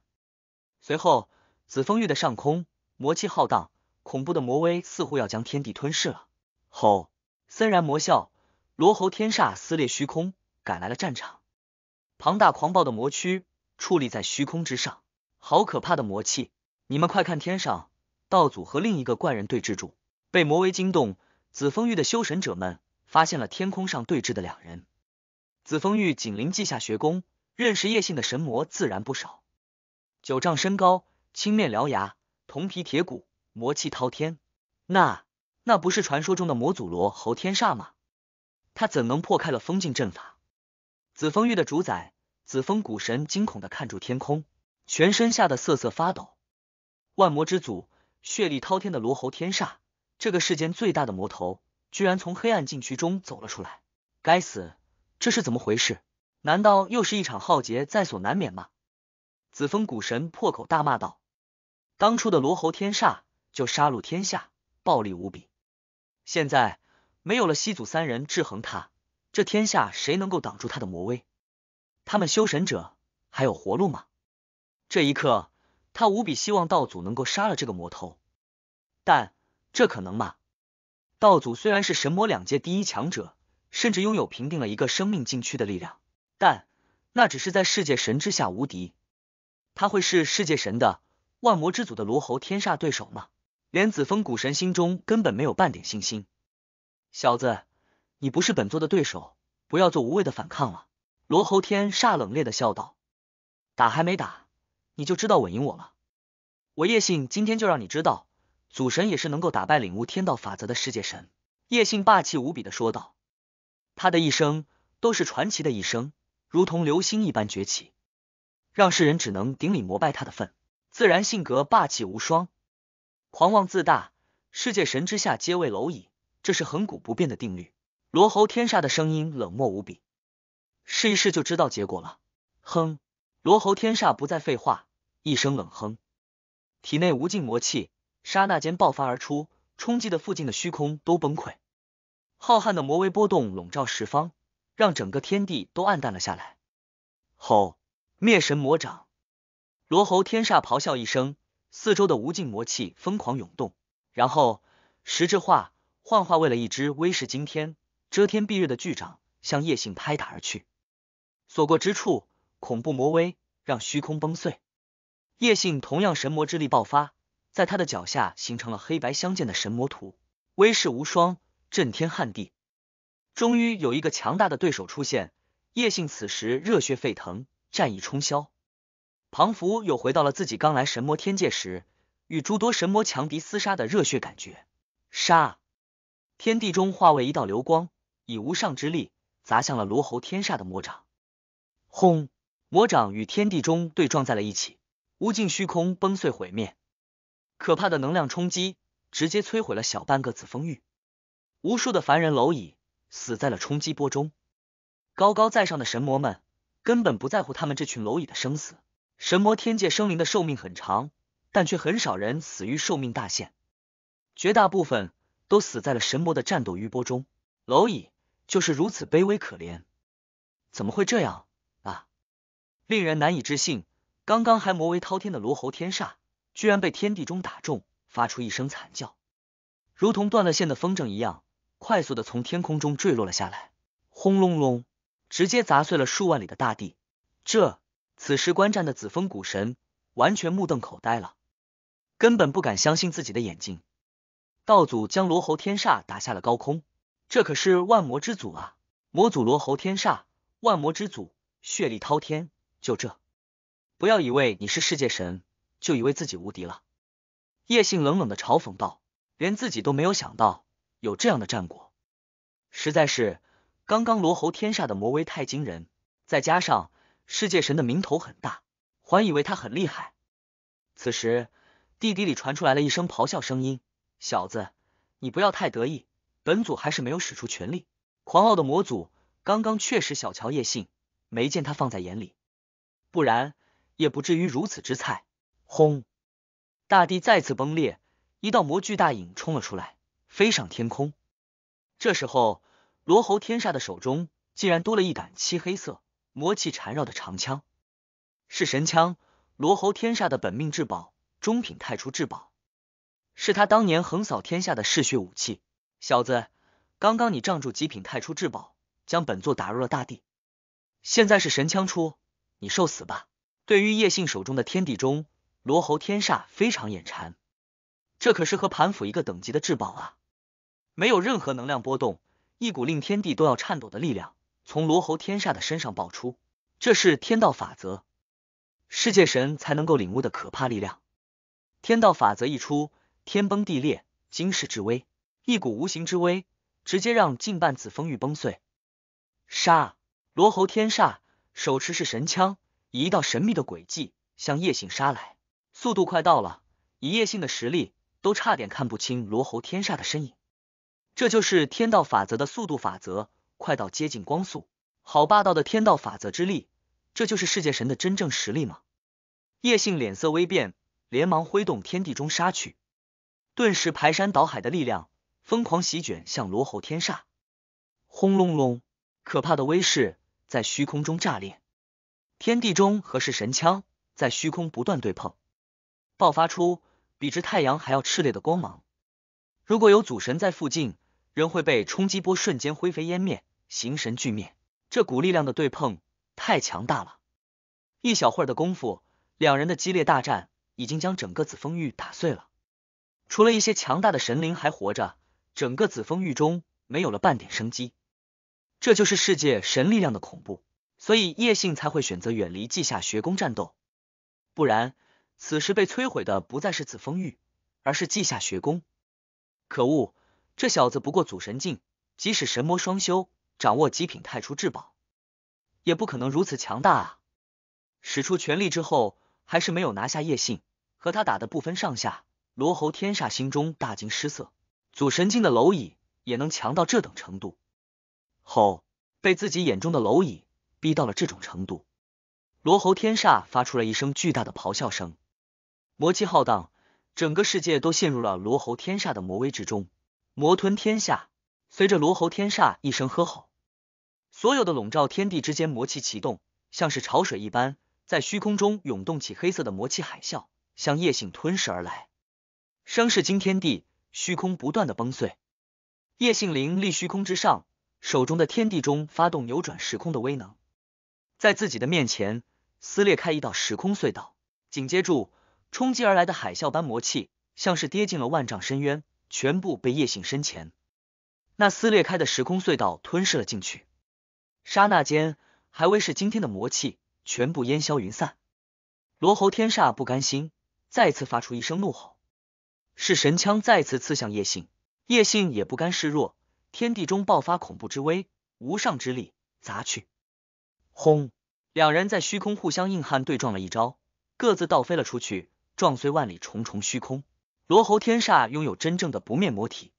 随后，紫风域的上空，魔气浩荡，恐怖的魔威似乎要将天地吞噬了。吼！森然魔啸，罗喉天煞撕裂虚空，赶来了战场。庞大狂暴的魔躯矗立在虚空之上，好可怕的魔气！你们快看天上！道祖和另一个怪人对峙住，被魔威惊动。紫风域的修神者们发现了天空上对峙的两人。紫风域紧邻稷下学宫，认识叶姓的神魔自然不少。九丈身高，青面獠牙，铜皮铁骨，魔气滔天。那那不是传说中的魔祖罗侯天煞吗？他怎能破开了封禁阵法？紫风域的主宰紫风古神惊恐的看住天空，全身吓得瑟瑟发抖。万魔之祖。血力滔天的罗喉天煞，这个世间最大的魔头，居然从黑暗禁区中走了出来！该死，这是怎么回事？难道又是一场浩劫在所难免吗？紫风古神破口大骂道：“当初的罗喉天煞就杀戮天下，暴力无比。现在没有了西祖三人制衡他，这天下谁能够挡住他的魔威？他们修神者还有活路吗？”这一刻。他无比希望道祖能够杀了这个魔头，但这可能吗？道祖虽然是神魔两界第一强者，甚至拥有平定了一个生命禁区的力量，但那只是在世界神之下无敌。他会是世界神的万魔之祖的罗喉天煞对手吗？连子峰古神心中根本没有半点信心。小子，你不是本座的对手，不要做无谓的反抗了。”罗喉天煞冷冽的笑道，“打还没打？”你就知道稳赢我了，我叶信今天就让你知道，祖神也是能够打败领悟天道法则的世界神。叶信霸气无比的说道：“他的一生都是传奇的一生，如同流星一般崛起，让世人只能顶礼膜拜他的份。自然性格霸气无双，狂妄自大，世界神之下皆为蝼蚁，这是恒古不变的定律。”罗喉天煞的声音冷漠无比：“试一试就知道结果了。”哼，罗喉天煞不再废话。一声冷哼，体内无尽魔气刹那间爆发而出，冲击的附近的虚空都崩溃。浩瀚的魔威波动笼罩十方，让整个天地都暗淡了下来。吼！灭神魔掌，罗喉天煞咆哮一声，四周的无尽魔气疯狂涌动，然后实质化，幻化为了一只威势惊天、遮天蔽日的巨掌，向叶信拍打而去。所过之处，恐怖魔威让虚空崩碎。叶信同样神魔之力爆发，在他的脚下形成了黑白相间的神魔图，威势无双，震天撼地。终于有一个强大的对手出现，叶信此时热血沸腾，战意冲霄。庞福又回到了自己刚来神魔天界时与诸多神魔强敌厮杀的热血感觉。杀！天地中化为一道流光，以无上之力砸向了罗喉天煞的魔掌。轰！魔掌与天地中对撞在了一起。无尽虚空崩碎毁灭，可怕的能量冲击直接摧毁了小半个紫风域，无数的凡人蝼蚁死在了冲击波中。高高在上的神魔们根本不在乎他们这群蝼蚁的生死。神魔天界生灵的寿命很长，但却很少人死于寿命大限，绝大部分都死在了神魔的战斗余波中。蝼蚁就是如此卑微可怜，怎么会这样啊？令人难以置信。刚刚还魔威滔天的罗喉天煞，居然被天地钟打中，发出一声惨叫，如同断了线的风筝一样，快速的从天空中坠落了下来。轰隆隆，直接砸碎了数万里的大地。这，此时观战的紫风古神完全目瞪口呆了，根本不敢相信自己的眼睛。道祖将罗喉天煞打下了高空，这可是万魔之祖啊！魔祖罗喉天煞，万魔之祖，血力滔天，就这。不要以为你是世界神，就以为自己无敌了。叶信冷冷的嘲讽道：“连自己都没有想到有这样的战果，实在是刚刚罗喉天煞的魔威太惊人，再加上世界神的名头很大，还以为他很厉害。”此时，地底里传出来了一声咆哮声音：“小子，你不要太得意，本祖还是没有使出全力。”狂傲的魔祖刚刚确实小瞧叶信，没见他放在眼里，不然。也不至于如此之菜。轰！大地再次崩裂，一道魔巨大影冲了出来，飞上天空。这时候，罗喉天煞的手中竟然多了一杆漆黑色、魔气缠绕的长枪，是神枪。罗喉天煞的本命至宝，中品太初至宝，是他当年横扫天下的嗜血武器。小子，刚刚你仗住极品太初至宝，将本座打入了大地。现在是神枪出，你受死吧！对于叶信手中的天地钟，罗侯天煞非常眼馋，这可是和盘府一个等级的至宝啊！没有任何能量波动，一股令天地都要颤抖的力量从罗侯天煞的身上爆出，这是天道法则，世界神才能够领悟的可怕力量。天道法则一出，天崩地裂，惊世之威，一股无形之威直接让近半紫风玉崩碎。杀罗侯天煞，手持是神枪。以一道神秘的轨迹向叶姓杀来，速度快到了以叶姓的实力都差点看不清罗喉天煞的身影。这就是天道法则的速度法则，快到接近光速。好霸道的天道法则之力！这就是世界神的真正实力吗？叶姓脸色微变，连忙挥动天地中杀去，顿时排山倒海的力量疯狂席卷向罗喉天煞。轰隆隆，可怕的威势在虚空中炸裂。天地中，何氏神枪在虚空不断对碰，爆发出比之太阳还要炽烈的光芒。如果有祖神在附近，仍会被冲击波瞬间灰飞烟灭，形神俱灭。这股力量的对碰太强大了。一小会儿的功夫，两人的激烈大战已经将整个紫风域打碎了。除了一些强大的神灵还活着，整个紫风域中没有了半点生机。这就是世界神力量的恐怖。所以叶信才会选择远离稷下学宫战斗，不然此时被摧毁的不再是紫风玉，而是稷下学宫。可恶，这小子不过祖神境，即使神魔双修，掌握极品太初至宝，也不可能如此强大啊！使出全力之后，还是没有拿下叶信，和他打的不分上下。罗侯天煞心中大惊失色，祖神境的蝼蚁也能强到这等程度？吼！被自己眼中的蝼蚁。逼到了这种程度，罗喉天煞发出了一声巨大的咆哮声，魔气浩荡，整个世界都陷入了罗喉天煞的魔威之中，魔吞天下。随着罗喉天煞一声喝吼，所有的笼罩天地之间魔气启动，像是潮水一般，在虚空中涌动起黑色的魔气海啸，向叶性吞噬而来，声势惊天地，虚空不断的崩碎。叶姓灵立虚空之上，手中的天地中发动扭转时空的威能。在自己的面前撕裂开一道时空隧道，紧接住冲击而来的海啸般魔气，像是跌进了万丈深渊，全部被叶信身前那撕裂开的时空隧道吞噬了进去。刹那间，还未是今天的魔气全部烟消云散。罗喉天煞不甘心，再次发出一声怒吼，是神枪再次刺向叶信。叶信也不甘示弱，天地中爆发恐怖之威，无上之力砸去。轰！两人在虚空互相硬汉对撞了一招，各自倒飞了出去，撞碎万里重重虚空。罗喉天煞拥有真正的不灭魔体，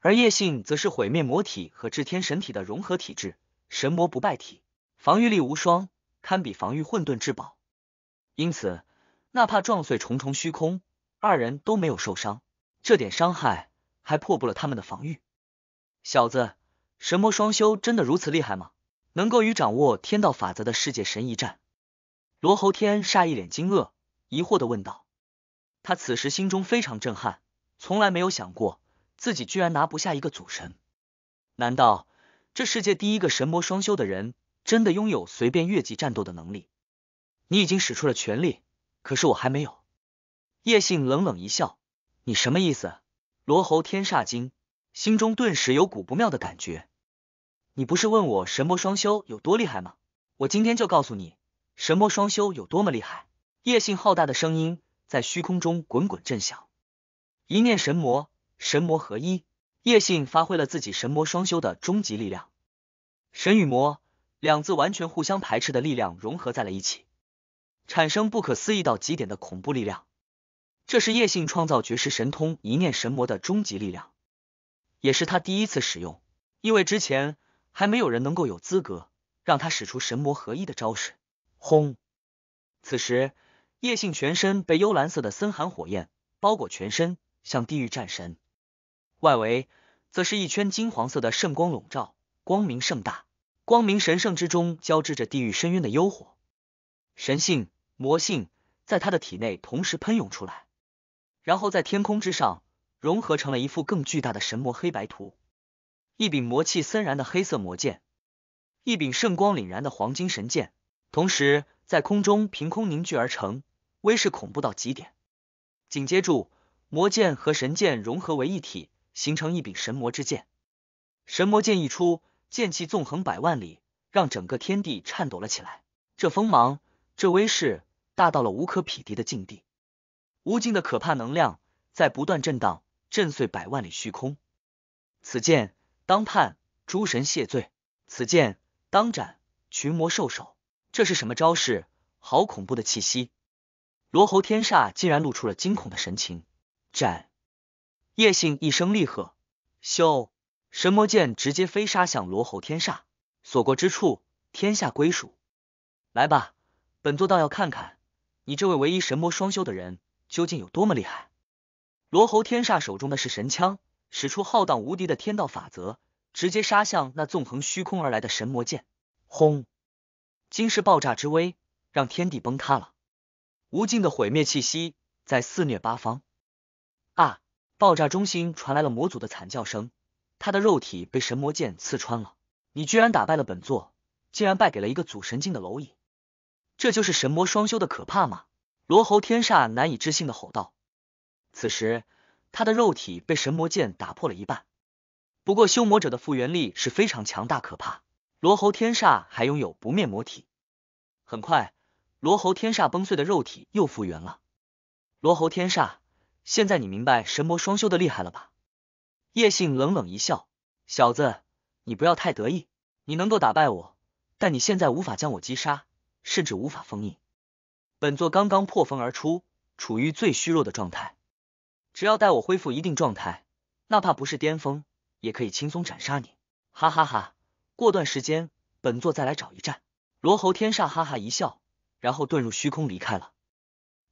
而叶信则是毁灭魔体和至天神体的融合体质，神魔不败体，防御力无双，堪比防御混沌至宝。因此，哪怕撞碎重重虚空，二人都没有受伤，这点伤害还破不了他们的防御。小子，神魔双修真的如此厉害吗？能够与掌握天道法则的世界神一战，罗侯天煞一脸惊愕，疑惑的问道：“他此时心中非常震撼，从来没有想过自己居然拿不下一个祖神。难道这世界第一个神魔双修的人，真的拥有随便越级战斗的能力？”“你已经使出了全力，可是我还没有。”叶信冷冷一笑：“你什么意思？”罗侯天煞惊，心中顿时有股不妙的感觉。你不是问我神魔双修有多厉害吗？我今天就告诉你，神魔双修有多么厉害。叶信浩大的声音在虚空中滚滚震响。一念神魔，神魔合一。叶信发挥了自己神魔双修的终极力量，神与魔两字完全互相排斥的力量融合在了一起，产生不可思议到极点的恐怖力量。这是叶信创造绝世神通一念神魔的终极力量，也是他第一次使用，因为之前。还没有人能够有资格让他使出神魔合一的招式。轰！此时，叶信全身被幽蓝色的森寒火焰包裹，全身像地狱战神；外围则是一圈金黄色的圣光笼罩，光明盛大，光明神圣之中交织着地狱深渊的幽火，神性、魔性在他的体内同时喷涌出来，然后在天空之上融合成了一幅更巨大的神魔黑白图。一柄魔气森然的黑色魔剑，一柄圣光凛然的黄金神剑，同时在空中凭空凝聚而成，威势恐怖到极点。紧接住，魔剑和神剑融合为一体，形成一柄神魔之剑。神魔剑一出，剑气纵横百万里，让整个天地颤抖了起来。这锋芒，这威势，大到了无可匹敌的境地。无尽的可怕能量在不断震荡，震碎百万里虚空。此剑。当判诸神谢罪，此剑当斩群魔兽首。这是什么招式？好恐怖的气息！罗喉天煞竟然露出了惊恐的神情。斩！叶信一声厉喝，咻！神魔剑直接飞杀向罗喉天煞，所过之处，天下归属。来吧，本座倒要看看你这位唯一神魔双修的人究竟有多么厉害！罗喉天煞手中的是神枪。使出浩荡无敌的天道法则，直接杀向那纵横虚空而来的神魔剑。轰！惊世爆炸之威，让天地崩塌了。无尽的毁灭气息在肆虐八方。啊！爆炸中心传来了魔祖的惨叫声，他的肉体被神魔剑刺穿了。你居然打败了本座，竟然败给了一个祖神境的蝼蚁！这就是神魔双修的可怕吗？罗喉天煞难以置信的吼道。此时。他的肉体被神魔剑打破了一半，不过修魔者的复原力是非常强大可怕。罗喉天煞还拥有不灭魔体，很快罗喉天煞崩碎的肉体又复原了。罗喉天煞，现在你明白神魔双修的厉害了吧？叶信冷冷一笑：“小子，你不要太得意，你能够打败我，但你现在无法将我击杀，甚至无法封印。本座刚刚破封而出，处于最虚弱的状态。”只要待我恢复一定状态，哪怕不是巅峰，也可以轻松斩杀你。哈哈哈！过段时间，本座再来找一战。罗侯天煞哈哈一笑，然后遁入虚空离开了。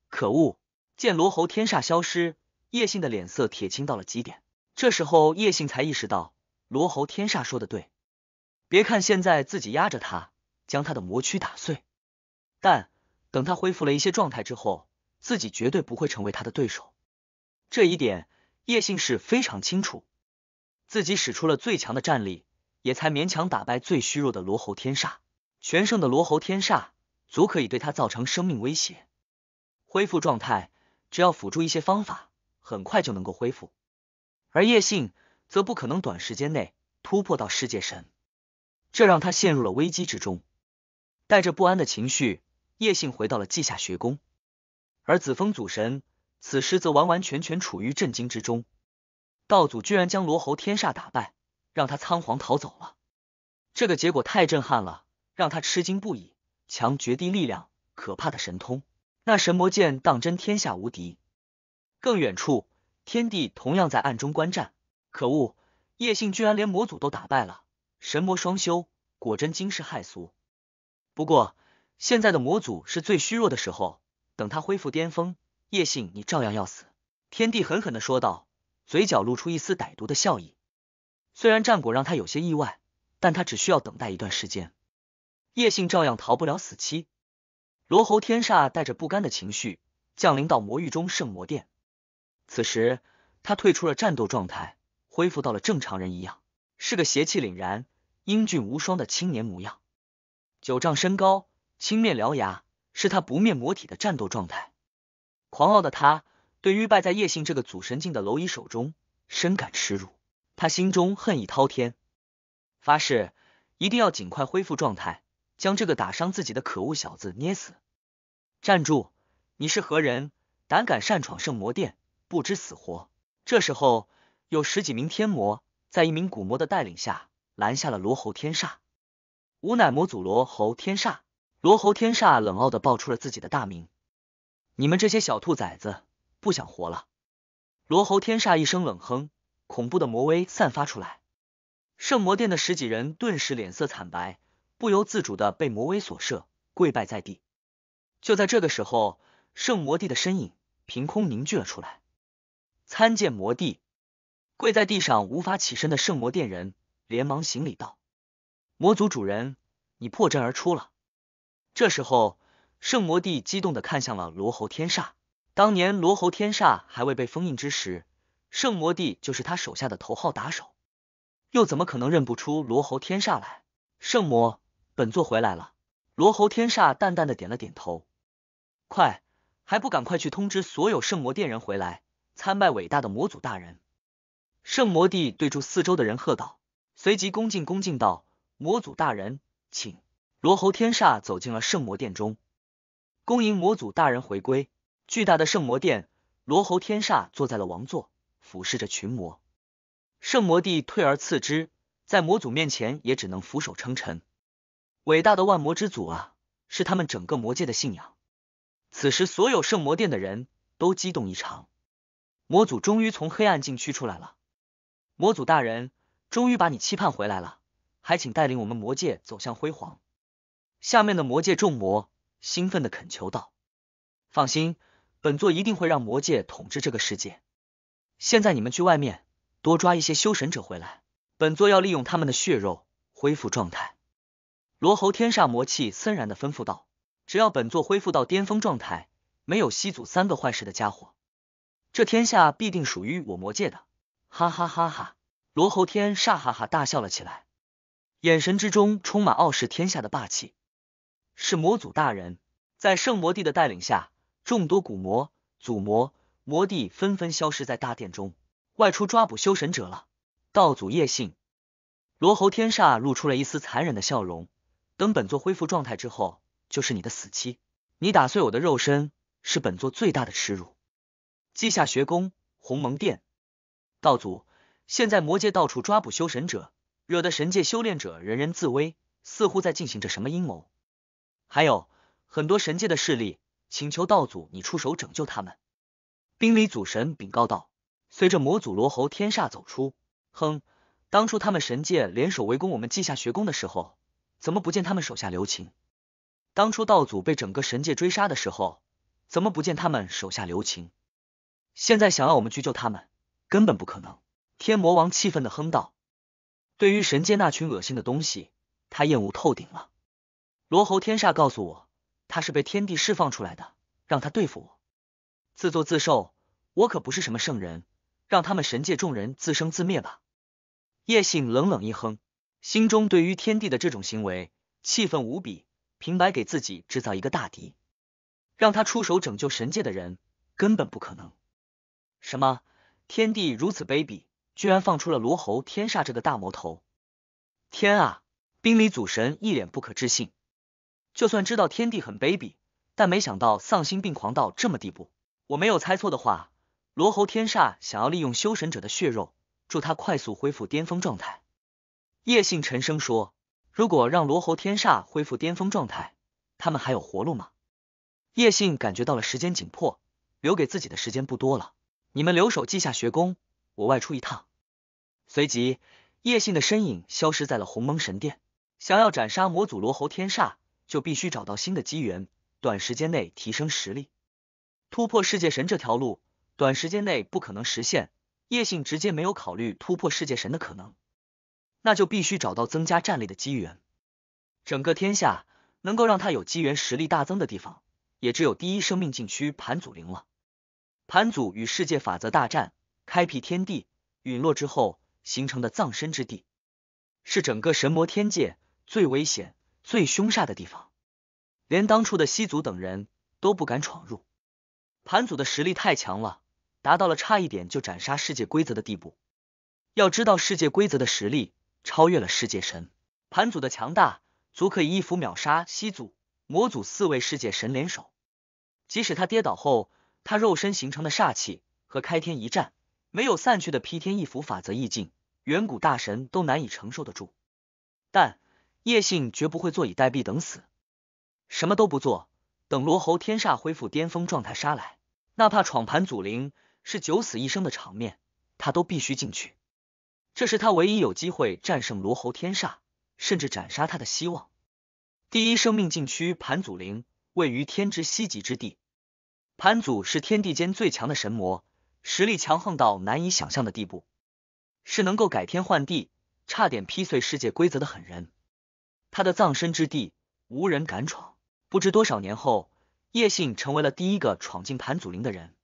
可恶！见罗侯天煞消失，叶信的脸色铁青到了极点。这时候，叶信才意识到罗侯天煞说的对。别看现在自己压着他，将他的魔躯打碎，但等他恢复了一些状态之后，自己绝对不会成为他的对手。这一点叶信是非常清楚，自己使出了最强的战力，也才勉强打败最虚弱的罗喉天煞。全胜的罗喉天煞，足可以对他造成生命威胁。恢复状态，只要辅助一些方法，很快就能够恢复。而叶信则不可能短时间内突破到世界神，这让他陷入了危机之中。带着不安的情绪，叶信回到了稷下学宫，而子枫祖神。此时则完完全全处于震惊之中，道祖居然将罗侯天煞打败，让他仓皇逃走了。这个结果太震撼了，让他吃惊不已。强绝地力量，可怕的神通，那神魔剑当真天下无敌。更远处，天帝同样在暗中观战。可恶，叶信居然连魔祖都打败了，神魔双修，果真惊世骇俗。不过，现在的魔祖是最虚弱的时候，等他恢复巅峰。叶信，你照样要死！”天帝狠狠的说道，嘴角露出一丝歹毒的笑意。虽然战果让他有些意外，但他只需要等待一段时间，叶信照样逃不了死期。罗喉天煞带着不甘的情绪降临到魔域中圣魔殿。此时，他退出了战斗状态，恢复到了正常人一样，是个邪气凛然、英俊无双的青年模样，九丈身高，青面獠牙，是他不灭魔体的战斗状态。狂傲的他对欲败在叶信这个祖神境的蝼蚁手中深感耻辱，他心中恨意滔天，发誓一定要尽快恢复状态，将这个打伤自己的可恶小子捏死。站住！你是何人？胆敢擅闯圣魔殿，不知死活！这时候，有十几名天魔在一名古魔的带领下拦下了罗喉天煞。吾乃魔祖罗喉天煞。罗喉天煞冷傲的报出了自己的大名。你们这些小兔崽子，不想活了！罗侯天煞一声冷哼，恐怖的魔威散发出来，圣魔殿的十几人顿时脸色惨白，不由自主的被魔威所摄，跪拜在地。就在这个时候，圣魔帝的身影凭空凝聚了出来。参见魔帝！跪在地上无法起身的圣魔殿人连忙行礼道：“魔族主人，你破阵而出了。”这时候。圣魔帝激动的看向了罗喉天煞，当年罗喉天煞还未被封印之时，圣魔帝就是他手下的头号打手，又怎么可能认不出罗喉天煞来？圣魔，本座回来了。罗喉天煞淡淡的点了点头，快，还不赶快去通知所有圣魔殿人回来参拜伟大的魔祖大人！圣魔帝对住四周的人喝道，随即恭敬恭敬道：“魔祖大人，请。”罗喉天煞走进了圣魔殿中。恭迎魔祖大人回归！巨大的圣魔殿，罗侯天煞坐在了王座，俯视着群魔。圣魔帝退而次之，在魔祖面前也只能俯首称臣。伟大的万魔之祖啊，是他们整个魔界的信仰。此时，所有圣魔殿的人都激动异常。魔祖终于从黑暗禁区出来了，魔祖大人，终于把你期盼回来了，还请带领我们魔界走向辉煌。下面的魔界众魔。兴奋的恳求道：“放心，本座一定会让魔界统治这个世界。现在你们去外面多抓一些修神者回来，本座要利用他们的血肉恢复状态。”罗喉天煞魔气森然的吩咐道：“只要本座恢复到巅峰状态，没有西祖三个坏事的家伙，这天下必定属于我魔界的！”哈哈哈哈，罗喉天煞哈哈大笑了起来，眼神之中充满傲视天下的霸气。是魔祖大人在圣魔帝的带领下，众多古魔、祖魔、魔帝纷纷消失在大殿中，外出抓捕修神者了。道祖叶信，罗喉天煞露出了一丝残忍的笑容。等本座恢复状态之后，就是你的死期。你打碎我的肉身，是本座最大的耻辱。稷下学宫、鸿蒙殿，道祖，现在魔界到处抓捕修神者，惹得神界修炼者人人自危，似乎在进行着什么阴谋。还有很多神界的势力请求道祖你出手拯救他们。冰里祖神禀告道：“随着魔祖罗侯天煞走出，哼，当初他们神界联手围攻我们稷下学宫的时候，怎么不见他们手下留情？当初道祖被整个神界追杀的时候，怎么不见他们手下留情？现在想要我们去救他们，根本不可能。”天魔王气愤的哼道：“对于神界那群恶心的东西，他厌恶透顶了。”罗喉天煞告诉我，他是被天帝释放出来的，让他对付我，自作自受。我可不是什么圣人，让他们神界众人自生自灭吧。叶姓冷冷一哼，心中对于天帝的这种行为气愤无比，平白给自己制造一个大敌，让他出手拯救神界的人根本不可能。什么？天帝如此卑鄙，居然放出了罗喉天煞这个大魔头！天啊！冰离祖神一脸不可置信。就算知道天地很卑鄙，但没想到丧心病狂到这么地步。我没有猜错的话，罗侯天煞想要利用修神者的血肉，助他快速恢复巅峰状态。叶信沉声说：“如果让罗侯天煞恢复巅峰状态，他们还有活路吗？”叶信感觉到了时间紧迫，留给自己的时间不多了。你们留守稷下学宫，我外出一趟。随即，叶信的身影消失在了鸿蒙神殿，想要斩杀魔祖罗侯天煞。就必须找到新的机缘，短时间内提升实力，突破世界神这条路，短时间内不可能实现。叶信直接没有考虑突破世界神的可能，那就必须找到增加战力的机缘。整个天下能够让他有机缘实力大增的地方，也只有第一生命禁区盘祖陵了。盘祖与世界法则大战，开辟天地，陨落之后形成的葬身之地，是整个神魔天界最危险。最凶煞的地方，连当初的西族等人都不敢闯入。盘祖的实力太强了，达到了差一点就斩杀世界规则的地步。要知道，世界规则的实力超越了世界神，盘祖的强大足可以一斧秒杀西族、魔族四位世界神联手。即使他跌倒后，他肉身形成的煞气和开天一战没有散去的劈天一斧法则意境，远古大神都难以承受得住。但。叶信绝不会坐以待毙等死，什么都不做，等罗侯天煞恢复巅峰状态杀来，哪怕闯盘祖陵是九死一生的场面，他都必须进去。这是他唯一有机会战胜罗侯天煞，甚至斩杀他的希望。第一生命禁区盘祖陵位于天之西极之地，盘祖是天地间最强的神魔，实力强横到难以想象的地步，是能够改天换地、差点劈碎世界规则的狠人。他的葬身之地无人敢闯，不知多少年后，叶信成为了第一个闯进盘祖陵的人。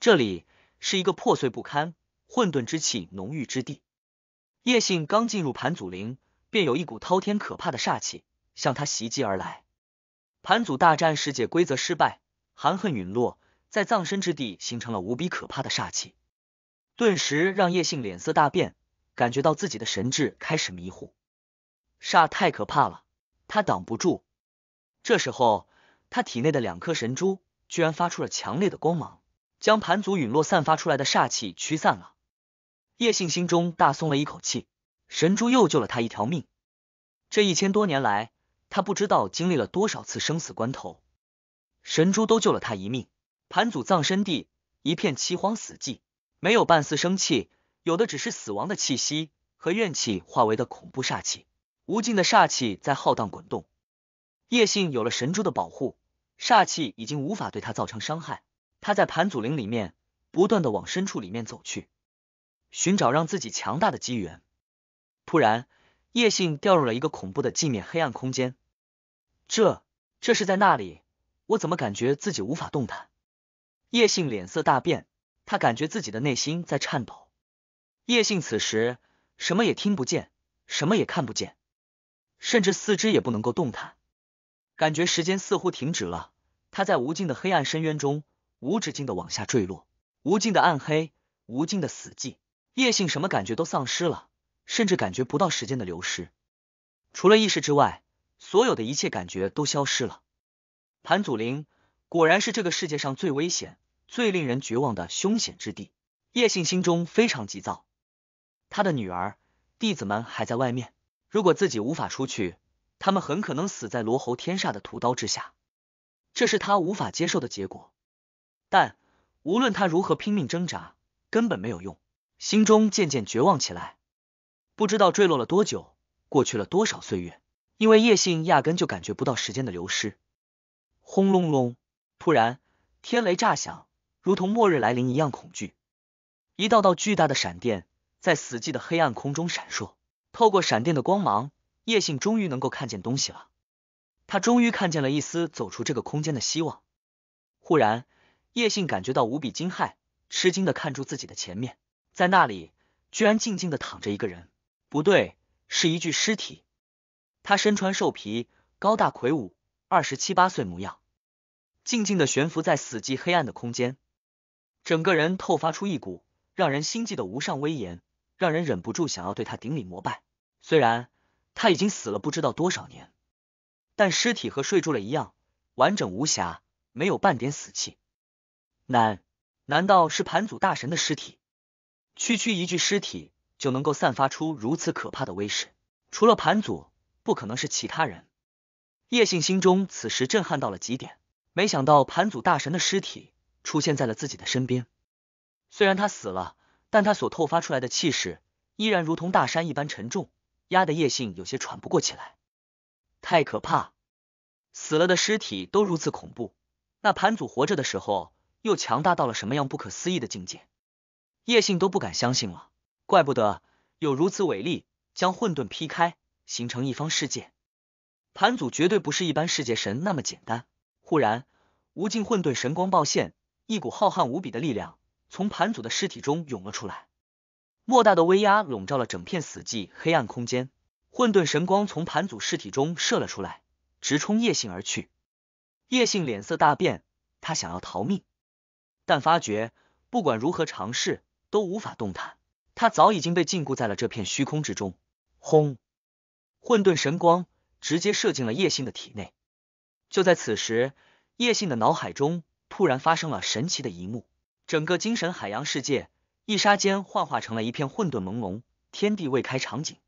这里是一个破碎不堪、混沌之气浓郁之地。叶信刚进入盘祖陵，便有一股滔天可怕的煞气向他袭击而来。盘祖大战世界规则失败，含恨陨落在葬身之地，形成了无比可怕的煞气，顿时让叶信脸色大变，感觉到自己的神智开始迷糊。煞太可怕了，他挡不住。这时候，他体内的两颗神珠居然发出了强烈的光芒，将盘祖陨落散发出来的煞气驱散了。叶信心中大松了一口气，神珠又救了他一条命。这一千多年来，他不知道经历了多少次生死关头，神珠都救了他一命。盘祖葬身地一片凄荒死寂，没有半丝生气，有的只是死亡的气息和怨气化为的恐怖煞气。无尽的煞气在浩荡滚动，叶信有了神珠的保护，煞气已经无法对他造成伤害。他在盘祖陵里面不断的往深处里面走去，寻找让自己强大的机缘。突然，叶信掉入了一个恐怖的寂灭黑暗空间。这，这是在那里？我怎么感觉自己无法动弹？叶信脸色大变，他感觉自己的内心在颤抖。叶信此时什么也听不见，什么也看不见。甚至四肢也不能够动弹，感觉时间似乎停止了。他在无尽的黑暗深渊中无止境的往下坠落，无尽的暗黑，无尽的死寂。叶姓什么感觉都丧失了，甚至感觉不到时间的流失。除了意识之外，所有的一切感觉都消失了。盘祖灵果然是这个世界上最危险、最令人绝望的凶险之地。叶姓心中非常急躁，他的女儿、弟子们还在外面。如果自己无法出去，他们很可能死在罗喉天煞的屠刀之下，这是他无法接受的结果。但无论他如何拼命挣扎，根本没有用，心中渐渐绝望起来。不知道坠落了多久，过去了多少岁月，因为叶信压根就感觉不到时间的流失。轰隆隆！突然，天雷炸响，如同末日来临一样恐惧。一道道巨大的闪电在死寂的黑暗空中闪烁。透过闪电的光芒，叶信终于能够看见东西了。他终于看见了一丝走出这个空间的希望。忽然，叶信感觉到无比惊骇，吃惊的看住自己的前面，在那里居然静静的躺着一个人，不对，是一具尸体。他身穿兽皮，高大魁梧，二十七八岁模样，静静的悬浮在死寂黑暗的空间，整个人透发出一股让人心悸的无上威严，让人忍不住想要对他顶礼膜拜。虽然他已经死了不知道多少年，但尸体和睡住了一样，完整无瑕，没有半点死气。难难道是盘祖大神的尸体？区区一具尸体就能够散发出如此可怕的威势？除了盘祖，不可能是其他人。叶信心中此时震撼到了极点，没想到盘祖大神的尸体出现在了自己的身边。虽然他死了，但他所透发出来的气势依然如同大山一般沉重。压得叶信有些喘不过气来，太可怕！死了的尸体都如此恐怖，那盘祖活着的时候又强大到了什么样不可思议的境界？叶信都不敢相信了，怪不得有如此伟力将混沌劈开，形成一方世界。盘祖绝对不是一般世界神那么简单。忽然，无尽混沌神光爆现，一股浩瀚无比的力量从盘祖的尸体中涌了出来。莫大的威压笼罩了整片死寂黑暗空间，混沌神光从盘祖尸体中射了出来，直冲叶信而去。叶信脸色大变，他想要逃命，但发觉不管如何尝试都无法动弹，他早已经被禁锢在了这片虚空之中。轰！混沌神光直接射进了叶信的体内。就在此时，叶信的脑海中突然发生了神奇的一幕，整个精神海洋世界。一刹间，幻化成了一片混沌朦胧，天地未开场景。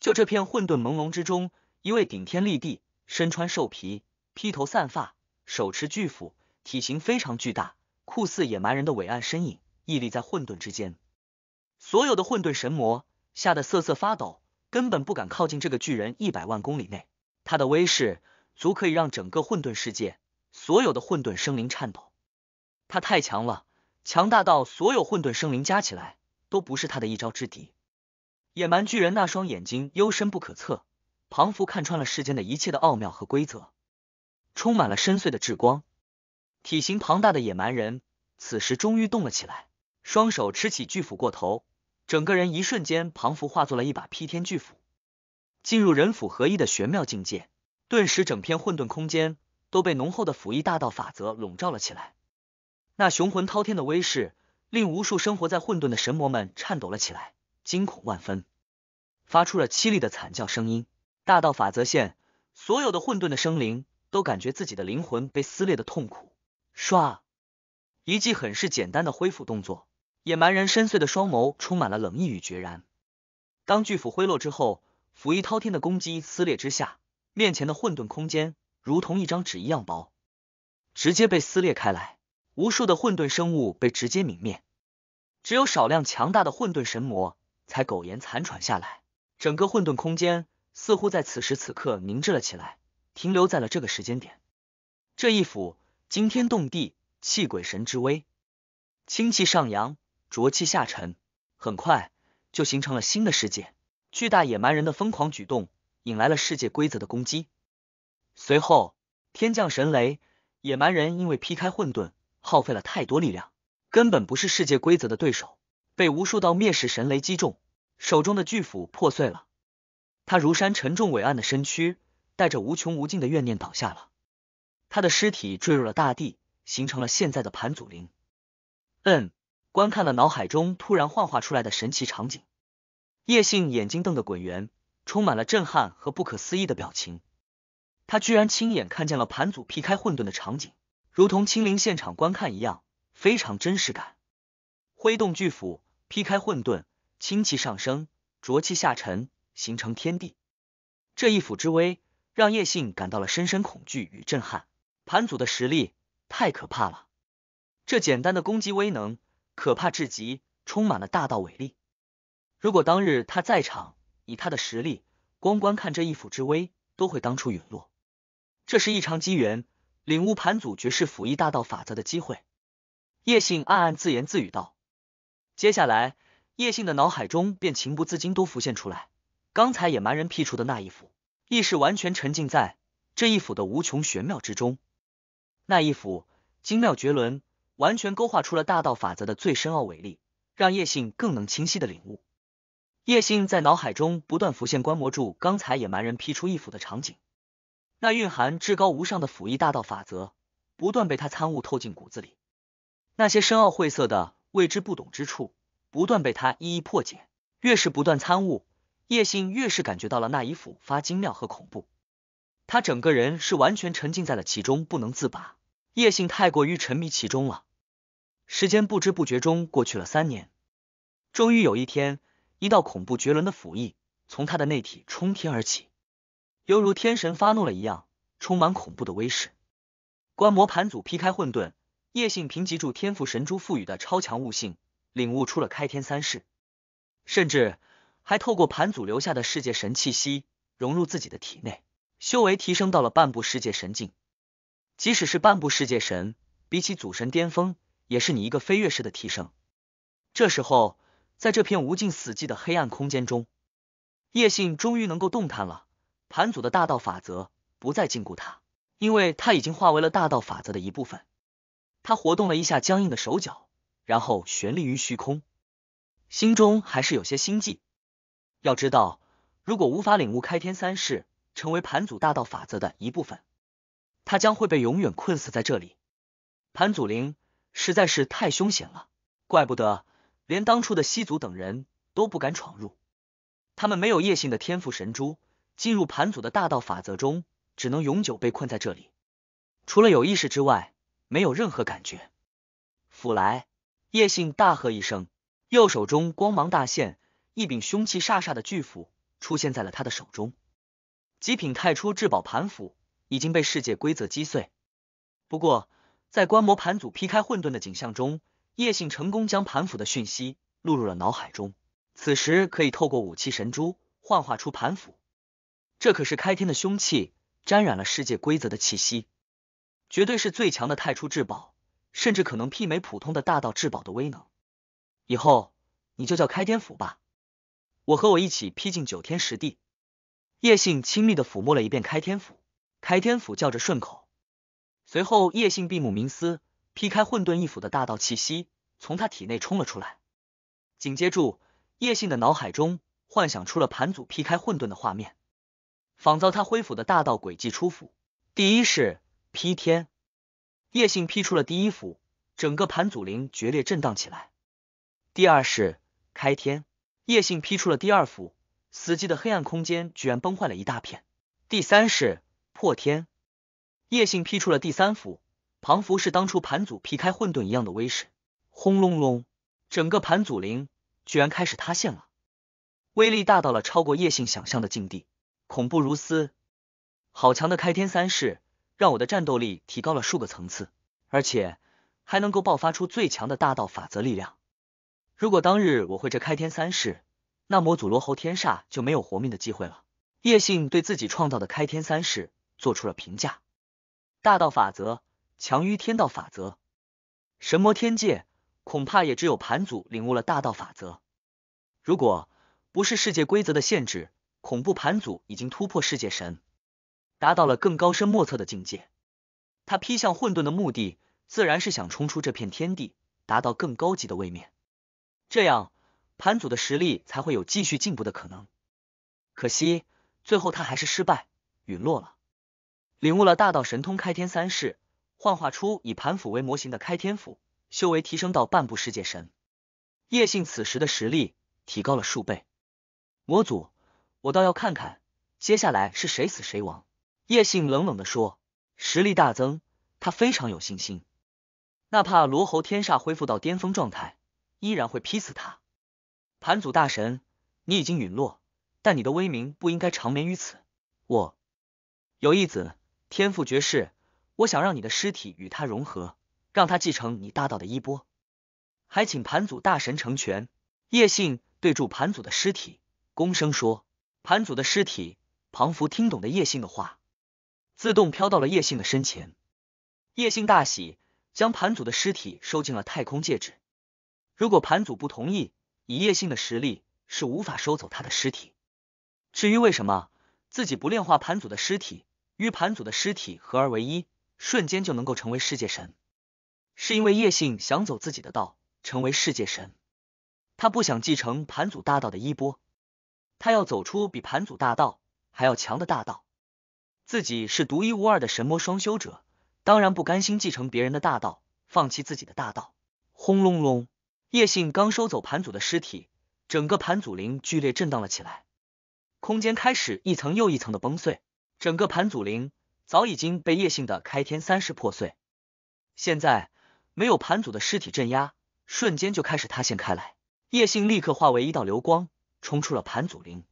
就这片混沌朦胧之中，一位顶天立地、身穿兽皮、披头散发、手持巨斧、体型非常巨大、酷似野蛮人的伟岸身影，屹立在混沌之间。所有的混沌神魔吓得瑟瑟发抖，根本不敢靠近这个巨人一百万公里内。他的威势足可以让整个混沌世界所有的混沌生灵颤抖。他太强了。强大到所有混沌生灵加起来都不是他的一招之敌。野蛮巨人那双眼睛幽深不可测，庞福看穿了世间的一切的奥妙和规则，充满了深邃的智光。体型庞大的野蛮人此时终于动了起来，双手持起巨斧过头，整个人一瞬间庞福化作了一把劈天巨斧，进入人斧合一的玄妙境界。顿时，整片混沌空间都被浓厚的斧翼大道法则笼罩了起来。那雄浑滔天的威势，令无数生活在混沌的神魔们颤抖了起来，惊恐万分，发出了凄厉的惨叫声音。大道法则线，所有的混沌的生灵都感觉自己的灵魂被撕裂的痛苦。唰，一记很是简单的恢复动作，野蛮人深邃的双眸充满了冷意与决然。当巨斧挥落之后，斧翼滔天的攻击撕裂之下，面前的混沌空间如同一张纸一样薄，直接被撕裂开来。无数的混沌生物被直接泯灭，只有少量强大的混沌神魔才苟延残喘下来。整个混沌空间似乎在此时此刻凝滞了起来，停留在了这个时间点。这一斧惊天动地，气鬼神之威，清气上扬，浊气下沉，很快就形成了新的世界。巨大野蛮人的疯狂举动引来了世界规则的攻击，随后天降神雷，野蛮人因为劈开混沌。耗费了太多力量，根本不是世界规则的对手。被无数道灭世神雷击中，手中的巨斧破碎了。他如山沉重伟岸的身躯，带着无穷无尽的怨念倒下了。他的尸体坠入了大地，形成了现在的盘祖陵。嗯，观看了脑海中突然幻化出来的神奇场景，叶信眼睛瞪得滚圆，充满了震撼和不可思议的表情。他居然亲眼看见了盘祖劈开混沌的场景。如同亲临现场观看一样，非常真实感。挥动巨斧劈开混沌，清气上升，浊气下沉，形成天地。这一斧之威，让叶信感到了深深恐惧与震撼。盘祖的实力太可怕了，这简单的攻击威能可怕至极，充满了大道伟力。如果当日他在场，以他的实力，光观看这一斧之威，都会当初陨落。这是一场机缘。领悟盘祖绝世辅意大道法则的机会，叶信暗暗自言自语道。接下来，叶信的脑海中便情不自禁都浮现出来刚才野蛮人辟出的那一斧，意识完全沉浸在这一斧的无穷玄妙之中。那一斧精妙绝伦，完全勾画出了大道法则的最深奥伟力，让叶信更能清晰的领悟。叶信在脑海中不断浮现观摩住刚才野蛮人劈出一斧的场景。那蕴含至高无上的辅义大道法则，不断被他参悟透进骨子里。那些深奥晦涩的未知不懂之处，不断被他一一破解。越是不断参悟，叶信越是感觉到了那一斧发精妙和恐怖。他整个人是完全沉浸在了其中，不能自拔。叶信太过于沉迷其中了。时间不知不觉中过去了三年，终于有一天，一道恐怖绝伦的辅义从他的内体冲天而起。犹如天神发怒了一样，充满恐怖的威势。观摩盘祖劈开混沌，叶信凭借住天赋神珠赋予的超强悟性，领悟出了开天三式，甚至还透过盘祖留下的世界神气息融入自己的体内，修为提升到了半步世界神境。即使是半步世界神，比起祖神巅峰，也是你一个飞跃式的提升。这时候，在这片无尽死寂的黑暗空间中，叶信终于能够动弹了。盘祖的大道法则不再禁锢他，因为他已经化为了大道法则的一部分。他活动了一下僵硬的手脚，然后悬立于虚空，心中还是有些心悸。要知道，如果无法领悟开天三世，成为盘祖大道法则的一部分，他将会被永远困死在这里。盘祖灵实在是太凶险了，怪不得连当初的西族等人都不敢闯入。他们没有夜行的天赋神珠。进入盘组的大道法则中，只能永久被困在这里。除了有意识之外，没有任何感觉。甫来！叶信大喝一声，右手中光芒大现，一柄凶气煞煞的巨斧出现在了他的手中。极品太初至宝盘斧已经被世界规则击碎。不过，在观摩盘组劈开混沌的景象中，叶信成功将盘斧的讯息录入了脑海中。此时可以透过武器神珠幻化出盘斧。这可是开天的凶器，沾染了世界规则的气息，绝对是最强的太初至宝，甚至可能媲美普通的大道至宝的威能。以后你就叫开天斧吧。我和我一起劈进九天十地。叶信亲密的抚摸了一遍开天斧，开天斧叫着顺口。随后，叶信闭目冥思，劈开混沌一斧的大道气息从他体内冲了出来。紧接着，叶信的脑海中幻想出了盘祖劈开混沌的画面。仿造他恢复的大道轨迹出府。第一式劈天，叶姓劈出了第一斧，整个盘祖林决裂震荡起来。第二式开天，叶姓劈出了第二斧，死寂的黑暗空间居然崩坏了一大片。第三式破天，叶姓劈出了第三斧，庞福是当初盘祖劈开混沌一样的威势，轰隆隆，整个盘祖林居然开始塌陷了，威力大到了超过叶姓想象的境地。恐怖如斯，好强的开天三式，让我的战斗力提高了数个层次，而且还能够爆发出最强的大道法则力量。如果当日我会这开天三式，那魔祖罗喉天煞就没有活命的机会了。叶信对自己创造的开天三式做出了评价：，大道法则强于天道法则，神魔天界恐怕也只有盘祖领悟了大道法则。如果不是世界规则的限制。恐怖盘祖已经突破世界神，达到了更高深莫测的境界。他劈向混沌的目的，自然是想冲出这片天地，达到更高级的位面，这样盘祖的实力才会有继续进步的可能。可惜最后他还是失败，陨落了。领悟了大道神通开天三式，幻化出以盘斧为模型的开天斧，修为提升到半步世界神。叶信此时的实力提高了数倍，魔祖。我倒要看看，接下来是谁死谁亡。叶信冷冷的说：“实力大增，他非常有信心。哪怕罗喉天煞恢复到巅峰状态，依然会劈死他。”盘祖大神，你已经陨落，但你的威名不应该长眠于此。我有一子，天赋绝世，我想让你的尸体与他融合，让他继承你大道的衣钵，还请盘祖大神成全。”叶信对住盘祖的尸体，躬声说。盘祖的尸体，庞福听懂了叶信的话，自动飘到了叶信的身前。叶信大喜，将盘祖的尸体收进了太空戒指。如果盘祖不同意，以叶信的实力是无法收走他的尸体。至于为什么自己不炼化盘祖的尸体，与盘祖的尸体合而为一，瞬间就能够成为世界神，是因为叶信想走自己的道，成为世界神。他不想继承盘祖大道的衣钵。他要走出比盘祖大道还要强的大道，自己是独一无二的神魔双修者，当然不甘心继承别人的大道，放弃自己的大道。轰隆隆！叶信刚收走盘祖的尸体，整个盘祖灵剧烈震荡了起来，空间开始一层又一层的崩碎，整个盘祖灵早已经被叶信的开天三式破碎，现在没有盘祖的尸体镇压，瞬间就开始塌陷开来。叶信立刻化为一道流光。冲出了盘祖陵。